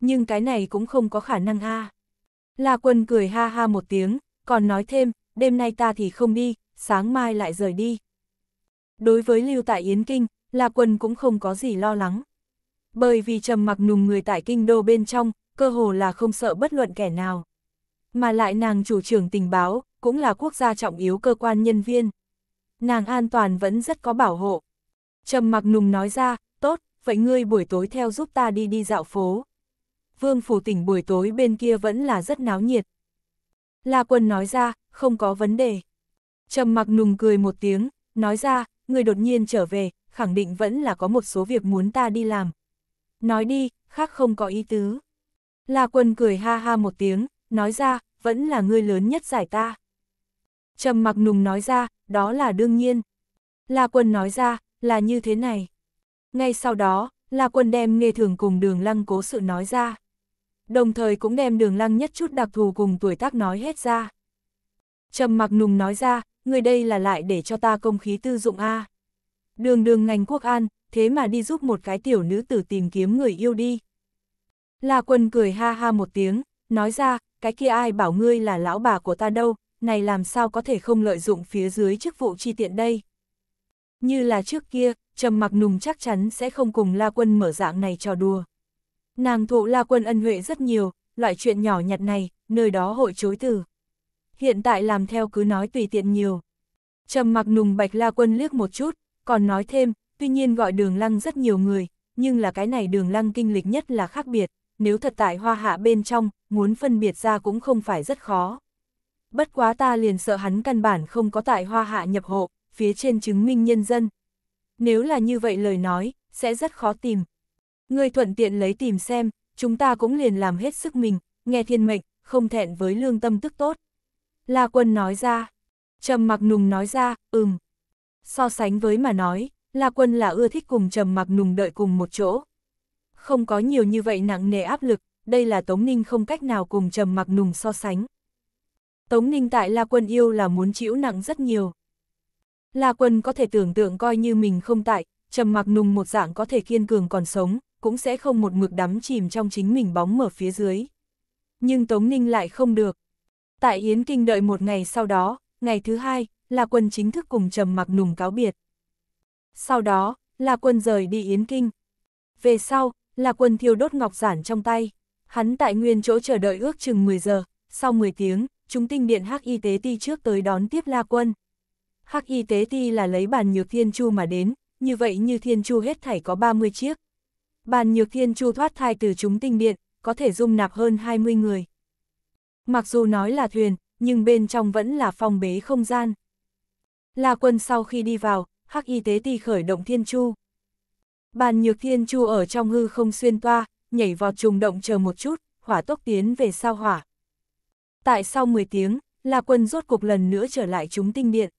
S1: Nhưng cái này cũng không có khả năng a. À. La Quân cười ha ha một tiếng, còn nói thêm, đêm nay ta thì không đi, sáng mai lại rời đi. Đối với lưu tại Yến Kinh, La Quân cũng không có gì lo lắng. Bởi vì trầm mặc nùng người tại kinh đô bên trong, cơ hồ là không sợ bất luận kẻ nào. Mà lại nàng chủ trưởng tình báo, cũng là quốc gia trọng yếu cơ quan nhân viên. Nàng an toàn vẫn rất có bảo hộ. Trầm mặc nùng nói ra, tốt, vậy ngươi buổi tối theo giúp ta đi đi dạo phố. Vương phủ tỉnh buổi tối bên kia vẫn là rất náo nhiệt. La quân nói ra, không có vấn đề. Trầm mặc nùng cười một tiếng, nói ra, người đột nhiên trở về, khẳng định vẫn là có một số việc muốn ta đi làm. Nói đi, khác không có ý tứ. La quân cười ha ha một tiếng, nói ra, vẫn là người lớn nhất giải ta. Trầm mặc nùng nói ra, đó là đương nhiên. La quân nói ra, là như thế này. Ngay sau đó, La quân đem nghe thường cùng đường lăng cố sự nói ra. Đồng thời cũng đem đường lăng nhất chút đặc thù cùng tuổi tác nói hết ra. Trầm mặc nùng nói ra, người đây là lại để cho ta công khí tư dụng A. Đường đường ngành quốc an, thế mà đi giúp một cái tiểu nữ tử tìm kiếm người yêu đi. La quân cười ha ha một tiếng, nói ra, cái kia ai bảo ngươi là lão bà của ta đâu, này làm sao có thể không lợi dụng phía dưới chức vụ chi tiện đây. Như là trước kia, Trầm Mặc Nùng chắc chắn sẽ không cùng La Quân mở dạng này trò đùa. Nàng thụ La Quân ân huệ rất nhiều, loại chuyện nhỏ nhặt này, nơi đó hội chối từ. Hiện tại làm theo cứ nói tùy tiện nhiều. Trầm Mặc Nùng bạch La Quân liếc một chút, còn nói thêm, tuy nhiên gọi đường lăng rất nhiều người, nhưng là cái này đường lăng kinh lịch nhất là khác biệt, nếu thật tại hoa hạ bên trong, muốn phân biệt ra cũng không phải rất khó bất quá ta liền sợ hắn căn bản không có tại hoa hạ nhập hộ, phía trên chứng minh nhân dân. Nếu là như vậy lời nói, sẽ rất khó tìm. Người thuận tiện lấy tìm xem, chúng ta cũng liền làm hết sức mình, nghe thiên mệnh, không thẹn với lương tâm tức tốt. La quân nói ra, trầm mặc nùng nói ra, ừm. So sánh với mà nói, La quân là ưa thích cùng trầm mặc nùng đợi cùng một chỗ. Không có nhiều như vậy nặng nề áp lực, đây là Tống Ninh không cách nào cùng trầm mặc nùng so sánh. Tống Ninh tại La Quân yêu là muốn chịu nặng rất nhiều. La Quân có thể tưởng tượng coi như mình không tại, trầm mặc nùng một dạng có thể kiên cường còn sống, cũng sẽ không một mực đắm chìm trong chính mình bóng mở phía dưới. Nhưng Tống Ninh lại không được. Tại Yến Kinh đợi một ngày sau đó, ngày thứ hai, La Quân chính thức cùng trầm mặc nùng cáo biệt. Sau đó, La Quân rời đi Yến Kinh. Về sau, La Quân thiêu đốt ngọc giản trong tay. Hắn tại nguyên chỗ chờ đợi ước chừng 10 giờ, sau 10 tiếng, chúng tinh điện Hắc Y Tế Ti trước tới đón tiếp La Quân. Hắc Y Tế Ti là lấy bàn nhược thiên chu mà đến, như vậy như thiên chu hết thảy có 30 chiếc. Bàn nhược thiên chu thoát thai từ chúng tinh điện, có thể dung nạp hơn 20 người. Mặc dù nói là thuyền, nhưng bên trong vẫn là phong bế không gian. La Quân sau khi đi vào, Hắc Y Tế Ti khởi động thiên chu. Bàn nhược thiên chu ở trong hư không xuyên toa, nhảy vào trùng động chờ một chút, hỏa tốc tiến về sao hỏa. Tại sau 10 tiếng, La Quân rốt cuộc lần nữa trở lại chúng tinh điện.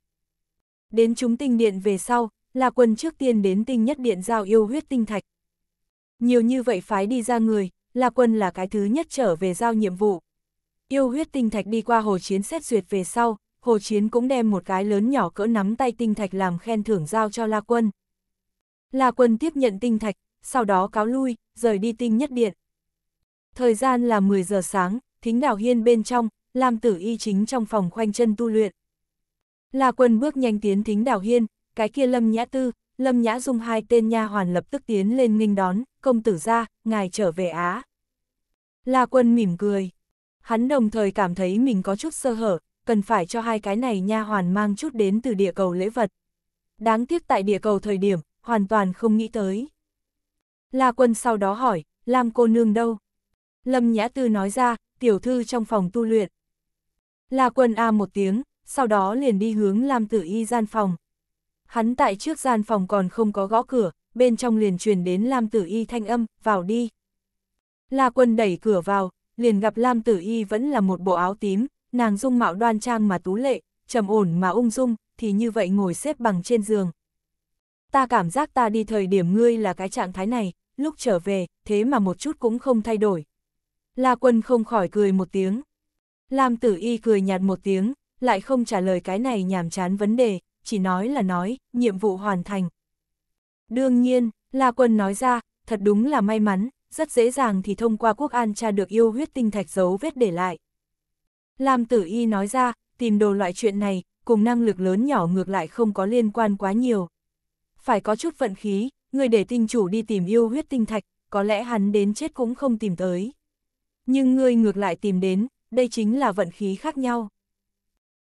S1: Đến chúng tinh điện về sau, La Quân trước tiên đến tinh nhất điện giao yêu huyết tinh thạch. Nhiều như vậy phái đi ra người, La Quân là cái thứ nhất trở về giao nhiệm vụ. Yêu huyết tinh thạch đi qua hồ chiến xét duyệt về sau, hồ chiến cũng đem một cái lớn nhỏ cỡ nắm tay tinh thạch làm khen thưởng giao cho La Quân. La Quân tiếp nhận tinh thạch, sau đó cáo lui, rời đi tinh nhất điện. Thời gian là 10 giờ sáng, thính đảo hiên bên trong, Lam Tử Y chính trong phòng khoanh chân tu luyện. La Quân bước nhanh tiến thính đảo hiên, cái kia Lâm Nhã Tư, Lâm Nhã Dung hai tên nha hoàn lập tức tiến lên nghinh đón, công tử ra, ngài trở về Á. La Quân mỉm cười. Hắn đồng thời cảm thấy mình có chút sơ hở, cần phải cho hai cái này nha hoàn mang chút đến từ địa cầu lễ vật. Đáng tiếc tại địa cầu thời điểm, hoàn toàn không nghĩ tới. La Quân sau đó hỏi, Lam cô nương đâu? Lâm Nhã Tư nói ra, tiểu thư trong phòng tu luyện. La quân A một tiếng, sau đó liền đi hướng Lam Tử Y gian phòng. Hắn tại trước gian phòng còn không có gõ cửa, bên trong liền truyền đến Lam Tử Y thanh âm, vào đi. La quân đẩy cửa vào, liền gặp Lam Tử Y vẫn là một bộ áo tím, nàng dung mạo đoan trang mà tú lệ, trầm ổn mà ung dung, thì như vậy ngồi xếp bằng trên giường. Ta cảm giác ta đi thời điểm ngươi là cái trạng thái này, lúc trở về, thế mà một chút cũng không thay đổi, La Quân không khỏi cười một tiếng. Lam Tử Y cười nhạt một tiếng, lại không trả lời cái này nhảm chán vấn đề, chỉ nói là nói, nhiệm vụ hoàn thành. Đương nhiên, La Quân nói ra, thật đúng là may mắn, rất dễ dàng thì thông qua quốc an tra được yêu huyết tinh thạch dấu vết để lại. Lam Tử Y nói ra, tìm đồ loại chuyện này, cùng năng lực lớn nhỏ ngược lại không có liên quan quá nhiều. Phải có chút vận khí, người để tinh chủ đi tìm yêu huyết tinh thạch, có lẽ hắn đến chết cũng không tìm tới nhưng ngươi ngược lại tìm đến, đây chính là vận khí khác nhau.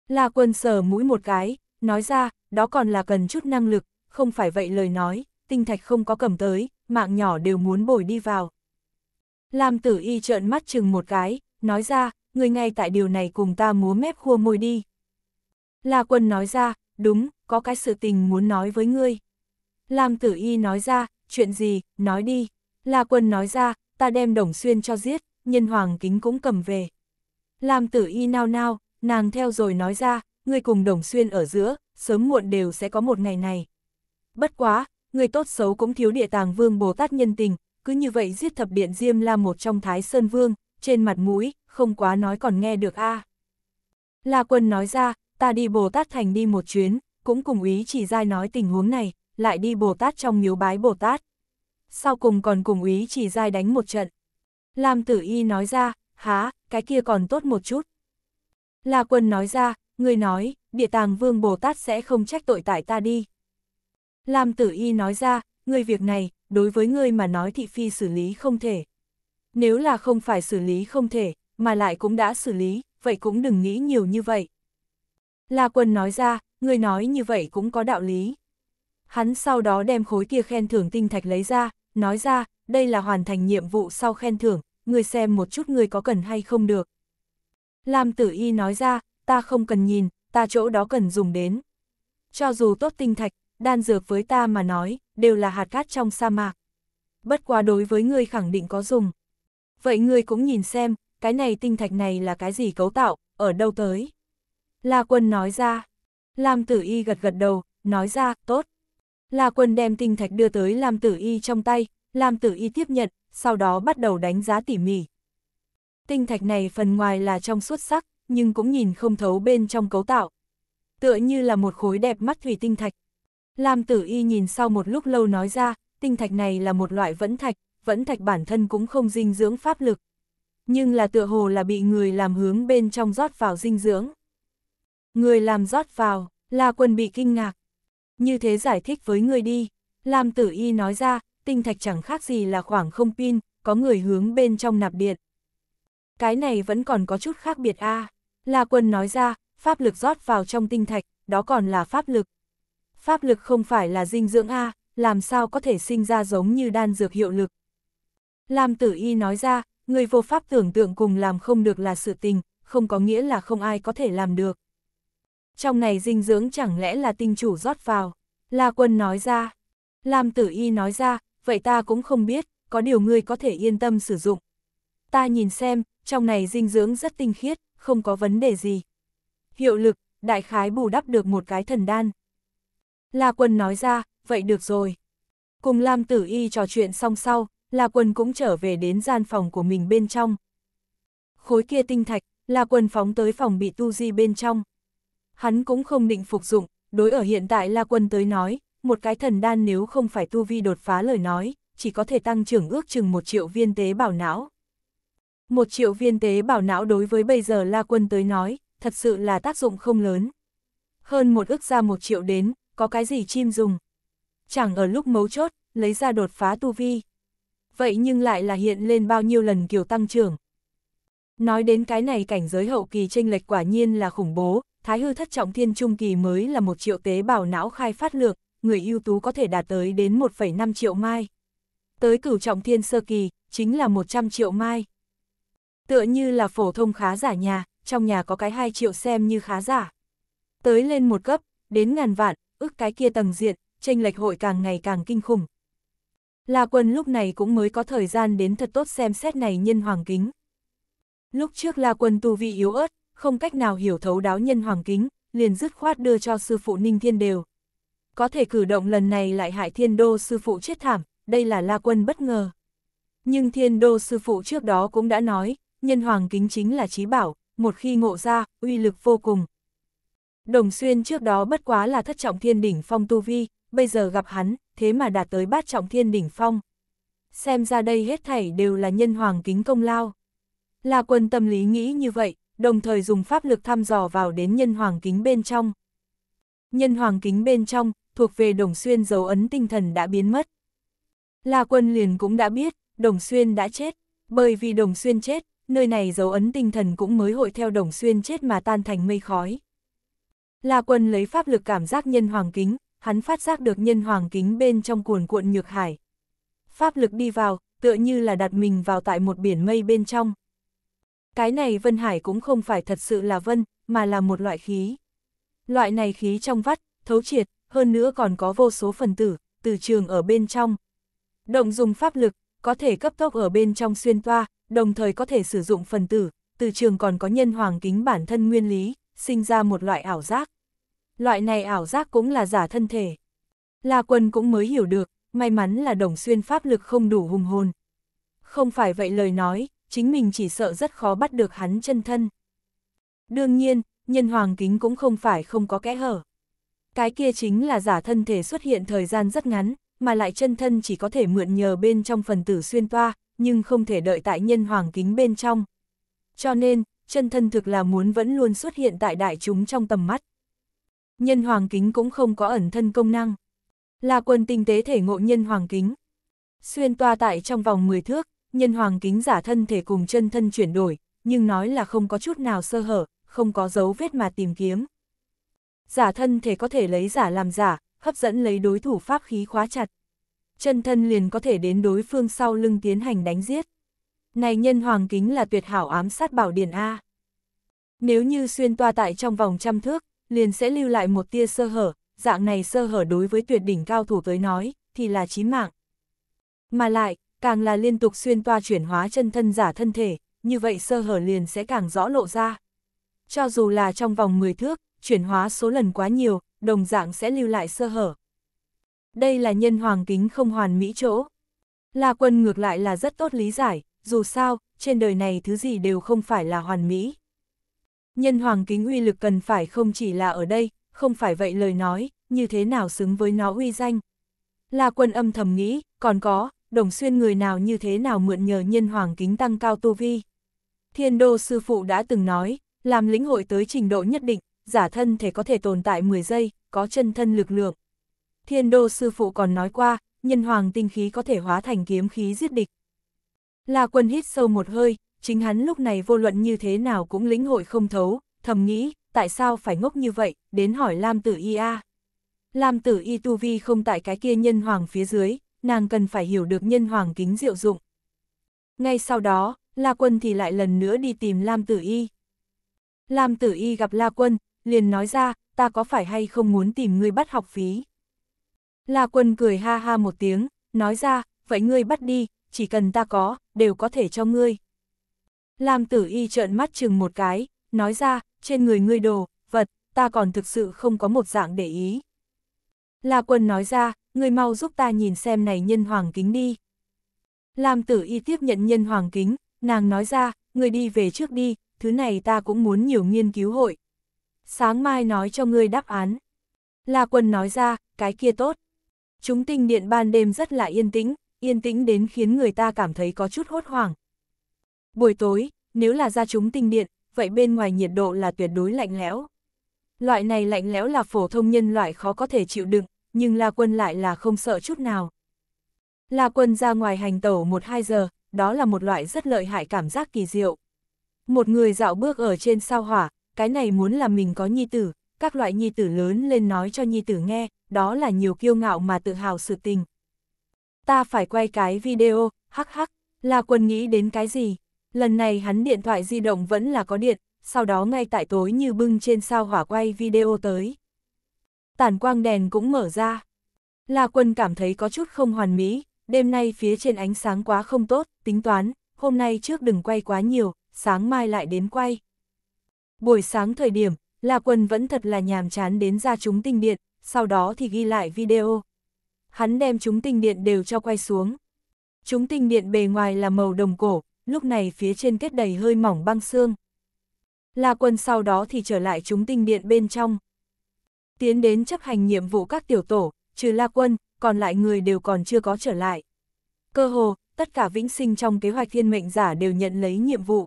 S1: La quân sờ mũi một cái, nói ra, đó còn là cần chút năng lực, không phải vậy lời nói, tinh thạch không có cầm tới, mạng nhỏ đều muốn bồi đi vào. Lam tử y trợn mắt chừng một cái, nói ra, ngươi ngay tại điều này cùng ta múa mép khua môi đi. La quân nói ra, đúng, có cái sự tình muốn nói với ngươi. Lam tử y nói ra, chuyện gì, nói đi. La quân nói ra, ta đem đồng xuyên cho giết, nhân hoàng kính cũng cầm về. Lam tử y nao nao, nàng theo rồi nói ra, người cùng đồng xuyên ở giữa, sớm muộn đều sẽ có một ngày này. Bất quá, người tốt xấu cũng thiếu địa tàng vương Bồ Tát nhân tình, cứ như vậy giết thập điện Diêm là một trong Thái Sơn Vương, trên mặt mũi, không quá nói còn nghe được a à. La quân nói ra, ta đi Bồ Tát Thành đi một chuyến, cũng cùng ý chỉ giai nói tình huống này, lại đi Bồ Tát trong miếu bái Bồ Tát. Sau cùng còn cùng ý chỉ giai đánh một trận. Lam tử y nói ra, há, cái kia còn tốt một chút. La quân nói ra, người nói, địa tàng vương Bồ Tát sẽ không trách tội tại ta đi. Lam tử y nói ra, người việc này, đối với người mà nói thị phi xử lý không thể. Nếu là không phải xử lý không thể, mà lại cũng đã xử lý, vậy cũng đừng nghĩ nhiều như vậy. La quân nói ra, người nói như vậy cũng có đạo lý. Hắn sau đó đem khối kia khen thưởng tinh thạch lấy ra, nói ra, đây là hoàn thành nhiệm vụ sau khen thưởng, ngươi xem một chút ngươi có cần hay không được. Lam tử y nói ra, ta không cần nhìn, ta chỗ đó cần dùng đến. Cho dù tốt tinh thạch, đan dược với ta mà nói, đều là hạt cát trong sa mạc. Bất quá đối với ngươi khẳng định có dùng. Vậy ngươi cũng nhìn xem, cái này tinh thạch này là cái gì cấu tạo, ở đâu tới. La quân nói ra. Lam tử y gật gật đầu, nói ra, tốt. La quân đem tinh thạch đưa tới Lam tử y trong tay, Lam Tử Y tiếp nhận, sau đó bắt đầu đánh giá tỉ mỉ. Tinh thạch này phần ngoài là trong suốt sắc, nhưng cũng nhìn không thấu bên trong cấu tạo. Tựa như là một khối đẹp mắt thủy tinh thạch. Lam Tử Y nhìn sau một lúc lâu nói ra, tinh thạch này là một loại vẫn thạch, vẫn thạch bản thân cũng không dinh dưỡng pháp lực. Nhưng là tựa hồ là bị người làm hướng bên trong rót vào dinh dưỡng. Người làm rót vào, là quân bị kinh ngạc. Như thế giải thích với người đi, Lam Tử Y nói ra, tinh thạch chẳng khác gì là khoảng không pin, có người hướng bên trong nạp điện. Cái này vẫn còn có chút khác biệt a à. La Quân nói ra, pháp lực rót vào trong tinh thạch, đó còn là pháp lực. Pháp lực không phải là dinh dưỡng a làm sao có thể sinh ra giống như đan dược hiệu lực. Lam Tử Y nói ra, người vô pháp tưởng tượng cùng làm không được là sự tình, không có nghĩa là không ai có thể làm được. Trong này dinh dưỡng chẳng lẽ là tinh chủ rót vào. La Quân nói ra. Lam Tử Y nói ra, vậy ta cũng không biết, có điều ngươi có thể yên tâm sử dụng. Ta nhìn xem, trong này dinh dưỡng rất tinh khiết, không có vấn đề gì. Hiệu lực, đại khái bù đắp được một cái thần đan. La quân nói ra, vậy được rồi. Cùng Lam Tử Y trò chuyện xong sau, La quân cũng trở về đến gian phòng của mình bên trong. Khối kia tinh thạch, La quân phóng tới phòng bị tu di bên trong. Hắn cũng không định phục dụng, đối ở hiện tại La quân tới nói, một cái thần đan nếu không phải tu vi đột phá lời nói, chỉ có thể tăng trưởng ước chừng một triệu viên tế bào não. Một triệu viên tế bào não đối với bây giờ La Quân tới nói, thật sự là tác dụng không lớn. Hơn một ước ra một triệu đến, có cái gì chim dùng. Chẳng ở lúc mấu chốt, lấy ra đột phá tu vi. Vậy nhưng lại là hiện lên bao nhiêu lần kiểu tăng trưởng. Nói đến cái này cảnh giới hậu kỳ tranh lệch quả nhiên là khủng bố, thái hư thất trọng thiên trung kỳ mới là một triệu tế bào não khai phát lược, người ưu tú có thể đạt tới đến 1,5 triệu mai. Tới cửu trọng thiên sơ kỳ, chính là 100 triệu mai. Tựa như là phổ thông khá giả nhà, trong nhà có cái 2 triệu xem như khá giả. Tới lên một cấp, đến ngàn vạn, ước cái kia tầng diện, tranh lệch hội càng ngày càng kinh khủng. La Quân lúc này cũng mới có thời gian đến thật tốt xem xét này nhân hoàng kính. Lúc trước La Quân tu vị yếu ớt, không cách nào hiểu thấu đáo nhân hoàng kính, liền dứt khoát đưa cho sư phụ Ninh Thiên Đều có thể cử động lần này lại hại thiên đô sư phụ chết thảm, đây là La Quân bất ngờ. Nhưng thiên đô sư phụ trước đó cũng đã nói, nhân hoàng kính chính là trí bảo, một khi ngộ ra, uy lực vô cùng. Đồng xuyên trước đó bất quá là thất trọng thiên đỉnh phong tu vi, bây giờ gặp hắn, thế mà đạt tới bát trọng thiên đỉnh phong. Xem ra đây hết thảy đều là nhân hoàng kính công lao. La quân tâm lý nghĩ như vậy, đồng thời dùng pháp lực thăm dò vào đến nhân hoàng kính bên trong. Nhân hoàng kính bên trong, thuộc về Đồng Xuyên dấu ấn tinh thần đã biến mất. La Quân liền cũng đã biết, Đồng Xuyên đã chết, bởi vì Đồng Xuyên chết, nơi này dấu ấn tinh thần cũng mới hội theo Đồng Xuyên chết mà tan thành mây khói. La Quân lấy pháp lực cảm giác nhân hoàng kính, hắn phát giác được nhân hoàng kính bên trong cuồn cuộn nhược hải. Pháp lực đi vào, tựa như là đặt mình vào tại một biển mây bên trong. Cái này Vân Hải cũng không phải thật sự là Vân, mà là một loại khí. Loại này khí trong vắt, thấu triệt, hơn nữa còn có vô số phần tử, từ trường ở bên trong. Động dùng pháp lực, có thể cấp tốc ở bên trong xuyên toa, đồng thời có thể sử dụng phần tử, từ trường còn có nhân hoàng kính bản thân nguyên lý, sinh ra một loại ảo giác. Loại này ảo giác cũng là giả thân thể. La quân cũng mới hiểu được, may mắn là đồng xuyên pháp lực không đủ hùng hồn. Không phải vậy lời nói, chính mình chỉ sợ rất khó bắt được hắn chân thân. Đương nhiên, nhân hoàng kính cũng không phải không có kẽ hở. Cái kia chính là giả thân thể xuất hiện thời gian rất ngắn, mà lại chân thân chỉ có thể mượn nhờ bên trong phần tử xuyên toa, nhưng không thể đợi tại nhân hoàng kính bên trong. Cho nên, chân thân thực là muốn vẫn luôn xuất hiện tại đại chúng trong tầm mắt. Nhân hoàng kính cũng không có ẩn thân công năng. Là quân tinh tế thể ngộ nhân hoàng kính. Xuyên toa tại trong vòng 10 thước, nhân hoàng kính giả thân thể cùng chân thân chuyển đổi, nhưng nói là không có chút nào sơ hở, không có dấu vết mà tìm kiếm giả thân thể có thể lấy giả làm giả, hấp dẫn lấy đối thủ pháp khí khóa chặt. Chân thân liền có thể đến đối phương sau lưng tiến hành đánh giết. Này nhân hoàng kính là tuyệt hảo ám sát bảo điển A. Nếu như xuyên toa tại trong vòng trăm thước, liền sẽ lưu lại một tia sơ hở, dạng này sơ hở đối với tuyệt đỉnh cao thủ tới nói, thì là chí mạng. Mà lại, càng là liên tục xuyên toa chuyển hóa chân thân giả thân thể, như vậy sơ hở liền sẽ càng rõ lộ ra. Cho dù là trong vòng 10 thước, chuyển hóa số lần quá nhiều, đồng dạng sẽ lưu lại sơ hở. Đây là nhân hoàng kính không hoàn mỹ chỗ. La quân ngược lại là rất tốt lý giải, dù sao, trên đời này thứ gì đều không phải là hoàn mỹ. Nhân hoàng kính uy lực cần phải không chỉ là ở đây, không phải vậy lời nói, như thế nào xứng với nó uy danh. La quân âm thầm nghĩ, còn có, đồng xuyên người nào như thế nào mượn nhờ nhân hoàng kính tăng cao tu vi. Thiên đô sư phụ đã từng nói, làm lĩnh hội tới trình độ nhất định, giả thân thể có thể tồn tại 10 giây, có chân thân lực lượng. Thiên đô sư phụ còn nói qua, nhân hoàng tinh khí có thể hóa thành kiếm khí giết địch. La quân hít sâu một hơi, chính hắn lúc này vô luận như thế nào cũng lĩnh hội không thấu, thầm nghĩ, tại sao phải ngốc như vậy, đến hỏi Lam tử y a. Lam tử y tu vi không tại cái kia nhân hoàng phía dưới, nàng cần phải hiểu được nhân hoàng kính diệu dụng. Ngay sau đó, La Quân thì lại lần nữa đi tìm Lam Tử Y. Lam Tử Y gặp La Quân, liền nói ra, ta có phải hay không muốn tìm ngươi bắt học phí. La quân cười ha ha một tiếng, nói ra, vậy ngươi bắt đi, chỉ cần ta có, đều có thể cho ngươi. Lam tử y trợn mắt chừng một cái, nói ra, trên người ngươi đồ, vật, ta còn thực sự không có một dạng để ý. La quân nói ra, ngươi mau giúp ta nhìn xem này nhân hoàng kính đi. Lam tử y tiếp nhận nhân hoàng kính, nàng nói ra, ngươi đi về trước đi, thứ này ta cũng muốn nhiều nghiên cứu hội, sáng mai nói cho ngươi đáp án. La Quân nói ra, cái kia tốt. Chúng tinh điện ban đêm rất là yên tĩnh, yên tĩnh đến khiến người ta cảm thấy có chút hốt hoảng. Buổi tối, nếu là ra chúng tinh điện, vậy bên ngoài nhiệt độ là tuyệt đối lạnh lẽo. Loại này lạnh lẽo là phổ thông nhân loại khó có thể chịu đựng, nhưng La Quân lại là không sợ chút nào. La Quân ra ngoài hành tẩu một hai giờ, đó là một loại rất lợi hại cảm giác kỳ diệu. Một người dạo bước ở trên sao hỏa, cái này muốn là mình có nhi tử, các loại nhi tử lớn lên nói cho nhi tử nghe, đó là nhiều kiêu ngạo mà tự hào sự tình. Ta phải quay cái video, hắc hắc, là quân nghĩ đến cái gì? Lần này hắn điện thoại di động vẫn là có điện, sau đó ngay tại tối như bưng trên sao hỏa quay video tới. Tản quang đèn cũng mở ra. là quân cảm thấy có chút không hoàn mỹ, đêm nay phía trên ánh sáng quá không tốt, tính toán, hôm nay trước đừng quay quá nhiều, sáng mai lại đến quay. Buổi sáng thời điểm, La Quân vẫn thật là nhàm chán đến ra chúng tinh điện, sau đó thì ghi lại video. Hắn đem chúng tinh điện đều cho quay xuống. Chúng tinh điện bề ngoài là màu đồng cổ, lúc này phía trên kết đầy hơi mỏng băng xương. La Quân sau đó thì trở lại chúng tinh điện bên trong. Tiến đến chấp hành nhiệm vụ các tiểu tổ, trừ La Quân, còn lại người đều còn chưa có trở lại. Cơ hồ, tất cả vĩnh sinh trong kế hoạch thiên mệnh giả đều nhận lấy nhiệm vụ.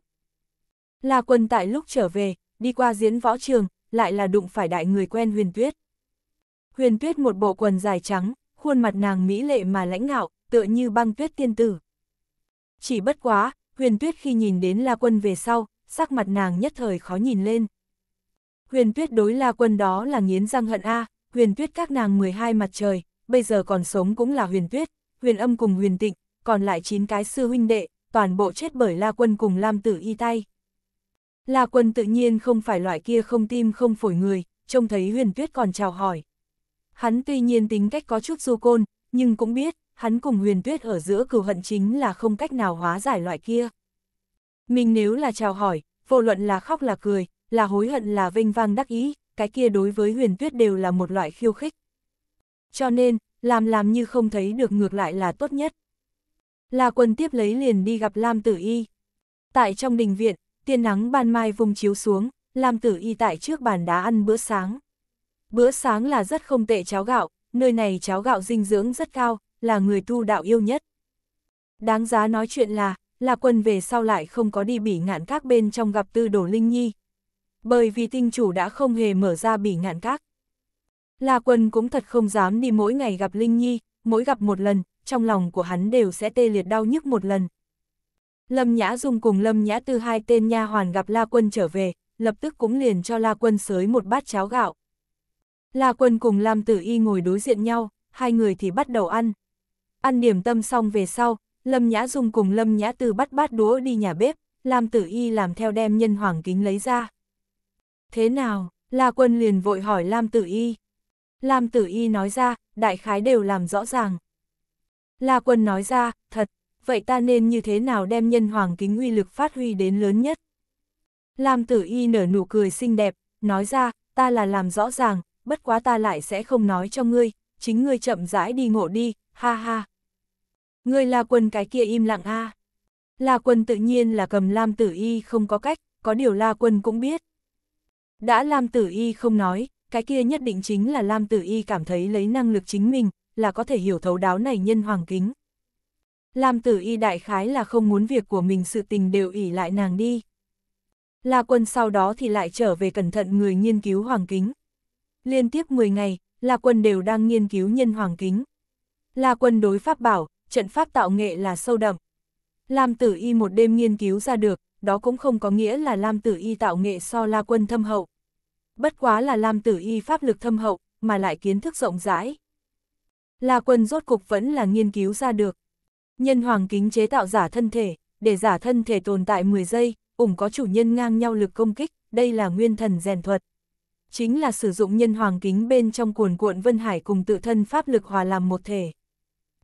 S1: La Quân tại lúc trở về, đi qua diễn võ trường, lại là đụng phải đại người quen Huyền Tuyết. Huyền Tuyết một bộ quần dài trắng, khuôn mặt nàng mỹ lệ mà lãnh ngạo, tựa như băng tuyết tiên tử. Chỉ bất quá, Huyền Tuyết khi nhìn đến La Quân về sau, sắc mặt nàng nhất thời khó nhìn lên. Huyền Tuyết đối La Quân đó là nghiến răng hận a, Huyền Tuyết các nàng 12 mặt trời, bây giờ còn sống cũng là Huyền Tuyết, Huyền Âm cùng Huyền Tịnh, còn lại 9 cái sư huynh đệ, toàn bộ chết bởi La Quân cùng Lam Tử Y tay. La quân tự nhiên không phải loại kia không tim không phổi người, trông thấy huyền tuyết còn chào hỏi. Hắn tuy nhiên tính cách có chút du côn, nhưng cũng biết, hắn cùng huyền tuyết ở giữa cừu hận chính là không cách nào hóa giải loại kia. Mình nếu là chào hỏi, vô luận là khóc là cười, là hối hận là vinh vang đắc ý, cái kia đối với huyền tuyết đều là một loại khiêu khích. Cho nên, làm làm như không thấy được ngược lại là tốt nhất. La quân tiếp lấy liền đi gặp Lam Tử Y. Tại trong đình viện, tiên nắng ban mai vung chiếu xuống, làm tử y tại trước bàn đá ăn bữa sáng. Bữa sáng là rất không tệ cháo gạo, nơi này cháo gạo dinh dưỡng rất cao, là người tu đạo yêu nhất. Đáng giá nói chuyện là, là quân về sau lại không có đi bỉ ngạn các bên trong gặp tư đồ linh nhi. Bởi vì tinh chủ đã không hề mở ra bỉ ngạn các. Là quân cũng thật không dám đi mỗi ngày gặp Linh Nhi, mỗi gặp một lần, trong lòng của hắn đều sẽ tê liệt đau nhức một lần, Lâm Nhã Dung cùng Lâm Nhã Tư hai tên nha hoàn gặp La Quân trở về, lập tức cũng liền cho La Quân sới một bát cháo gạo. La Quân cùng Lam Tử Y ngồi đối diện nhau, hai người thì bắt đầu ăn. Ăn điểm tâm xong về sau, Lâm Nhã Dung cùng Lâm Nhã Tư bắt bát đũa đi nhà bếp, Lam Tử Y làm theo đem nhân hoàng kính lấy ra. Thế nào? La Quân liền vội hỏi Lam Tử Y. Lam Tử Y nói ra, đại khái đều làm rõ ràng. La Quân nói ra, thật, vậy ta nên như thế nào đem nhân hoàng kính uy lực phát huy đến lớn nhất? Lam tử y nở nụ cười xinh đẹp, nói ra, ta là làm rõ ràng, bất quá ta lại sẽ không nói cho ngươi, chính ngươi chậm rãi đi ngộ đi, ha ha. Ngươi là quân cái kia im lặng a. À? là quân tự nhiên là cầm Lam tử y không có cách, có điều La quân cũng biết. Đã Lam tử y không nói, cái kia nhất định chính là Lam tử y cảm thấy lấy năng lực chính mình, là có thể hiểu thấu đáo này nhân hoàng kính. Lam tử y đại khái là không muốn việc của mình sự tình đều ỉ lại nàng đi. La quân sau đó thì lại trở về cẩn thận người nghiên cứu hoàng kính. Liên tiếp 10 ngày, La quân đều đang nghiên cứu nhân hoàng kính. La quân đối pháp bảo, trận pháp tạo nghệ là sâu đậm. Lam tử y một đêm nghiên cứu ra được, đó cũng không có nghĩa là Lam tử y tạo nghệ so La quân thâm hậu. Bất quá là Lam tử y pháp lực thâm hậu, mà lại kiến thức rộng rãi. La quân rốt cục vẫn là nghiên cứu ra được. Nhân hoàng kính chế tạo giả thân thể, để giả thân thể tồn tại 10 giây, ủng có chủ nhân ngang nhau lực công kích, đây là nguyên thần rèn thuật. Chính là sử dụng nhân hoàng kính bên trong cuồn cuộn Vân Hải cùng tự thân pháp lực hòa làm một thể.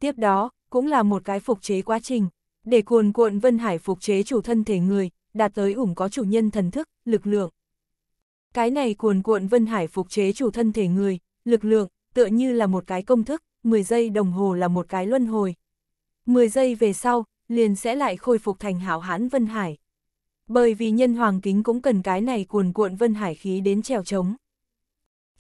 S1: Tiếp đó, cũng là một cái phục chế quá trình, để cuồn cuộn Vân Hải phục chế chủ thân thể người, đạt tới ủng có chủ nhân thần thức, lực lượng. Cái này cuồn cuộn Vân Hải phục chế chủ thân thể người, lực lượng, tựa như là một cái công thức, 10 giây đồng hồ là một cái luân hồi, 10 giây về sau, liền sẽ lại khôi phục thành hảo hãn Vân Hải. Bởi vì nhân hoàng kính cũng cần cái này cuồn cuộn Vân Hải khí đến trèo trống.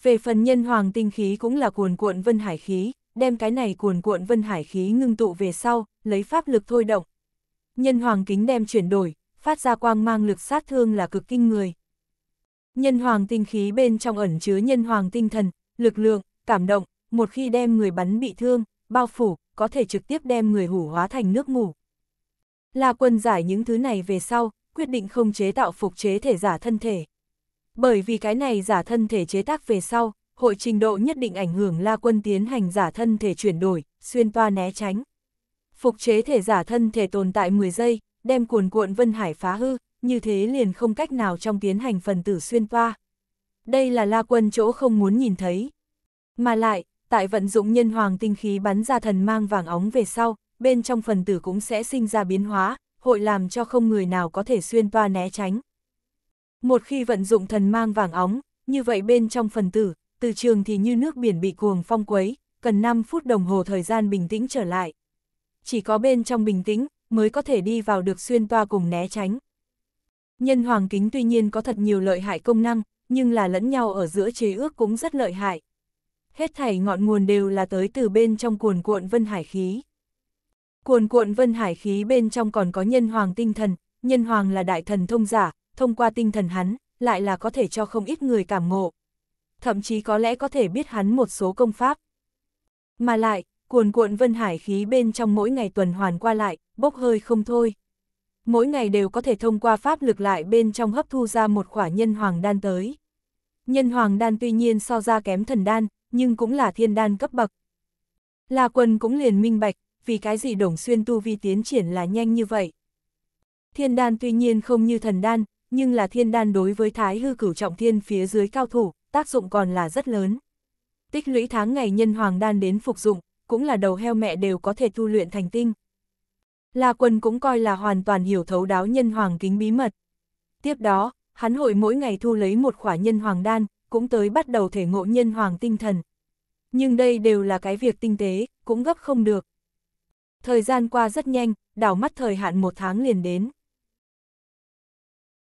S1: Về phần nhân hoàng tinh khí cũng là cuồn cuộn Vân Hải khí, đem cái này cuồn cuộn Vân Hải khí ngưng tụ về sau, lấy pháp lực thôi động. Nhân hoàng kính đem chuyển đổi, phát ra quang mang lực sát thương là cực kinh người. Nhân hoàng tinh khí bên trong ẩn chứa nhân hoàng tinh thần, lực lượng, cảm động, một khi đem người bắn bị thương, bao phủ, có thể trực tiếp đem người hủ hóa thành nước ngủ. La quân giải những thứ này về sau, quyết định không chế tạo phục chế thể giả thân thể. Bởi vì cái này giả thân thể chế tác về sau, hội trình độ nhất định ảnh hưởng La Quân tiến hành giả thân thể chuyển đổi, xuyên toa né tránh. Phục chế thể giả thân thể tồn tại 10 giây, đem cuồn cuộn Vân Hải phá hư, như thế liền không cách nào trong tiến hành phần tử xuyên toa. Đây là La Quân chỗ không muốn nhìn thấy. Mà lại, tại vận dụng nhân hoàng tinh khí bắn ra thần mang vàng óng về sau, bên trong phần tử cũng sẽ sinh ra biến hóa, hội làm cho không người nào có thể xuyên toa né tránh. Một khi vận dụng thần mang vàng óng, như vậy bên trong phần tử, từ trường thì như nước biển bị cuồng phong quấy, cần 5 phút đồng hồ thời gian bình tĩnh trở lại. Chỉ có bên trong bình tĩnh, mới có thể đi vào được xuyên toa cùng né tránh. Nhân hoàng kính tuy nhiên có thật nhiều lợi hại công năng, nhưng là lẫn nhau ở giữa chế ước cũng rất lợi hại hết thảy ngọn nguồn đều là tới từ bên trong cuồn cuộn vân hải khí. Cuồn cuộn vân hải khí bên trong còn có nhân hoàng tinh thần, nhân hoàng là đại thần thông giả, thông qua tinh thần hắn, lại là có thể cho không ít người cảm ngộ. Thậm chí có lẽ có thể biết hắn một số công pháp. Mà lại, cuồn cuộn vân hải khí bên trong mỗi ngày tuần hoàn qua lại, bốc hơi không thôi. Mỗi ngày đều có thể thông qua pháp lực lại bên trong hấp thu ra một khỏa nhân hoàng đan tới. Nhân hoàng đan tuy nhiên so ra kém thần đan, nhưng cũng là thiên đan cấp bậc. La Quân cũng liền minh bạch, vì cái gì Đồng Xuyên tu vi tiến triển là nhanh như vậy. Thiên đan tuy nhiên không như thần đan, nhưng là thiên đan đối với thái hư cửu trọng thiên phía dưới cao thủ, tác dụng còn là rất lớn. Tích lũy tháng ngày nhân hoàng đan đến phục dụng, cũng là đầu heo mẹ đều có thể tu luyện thành tinh. La Quân cũng coi là hoàn toàn hiểu thấu đáo nhân hoàng kính bí mật. Tiếp đó, hắn hội mỗi ngày thu lấy một khỏa nhân hoàng đan, cũng tới bắt đầu thể ngộ nhân hoàng tinh thần. Nhưng đây đều là cái việc tinh tế, cũng gấp không được. Thời gian qua rất nhanh, đảo mắt thời hạn một tháng liền đến.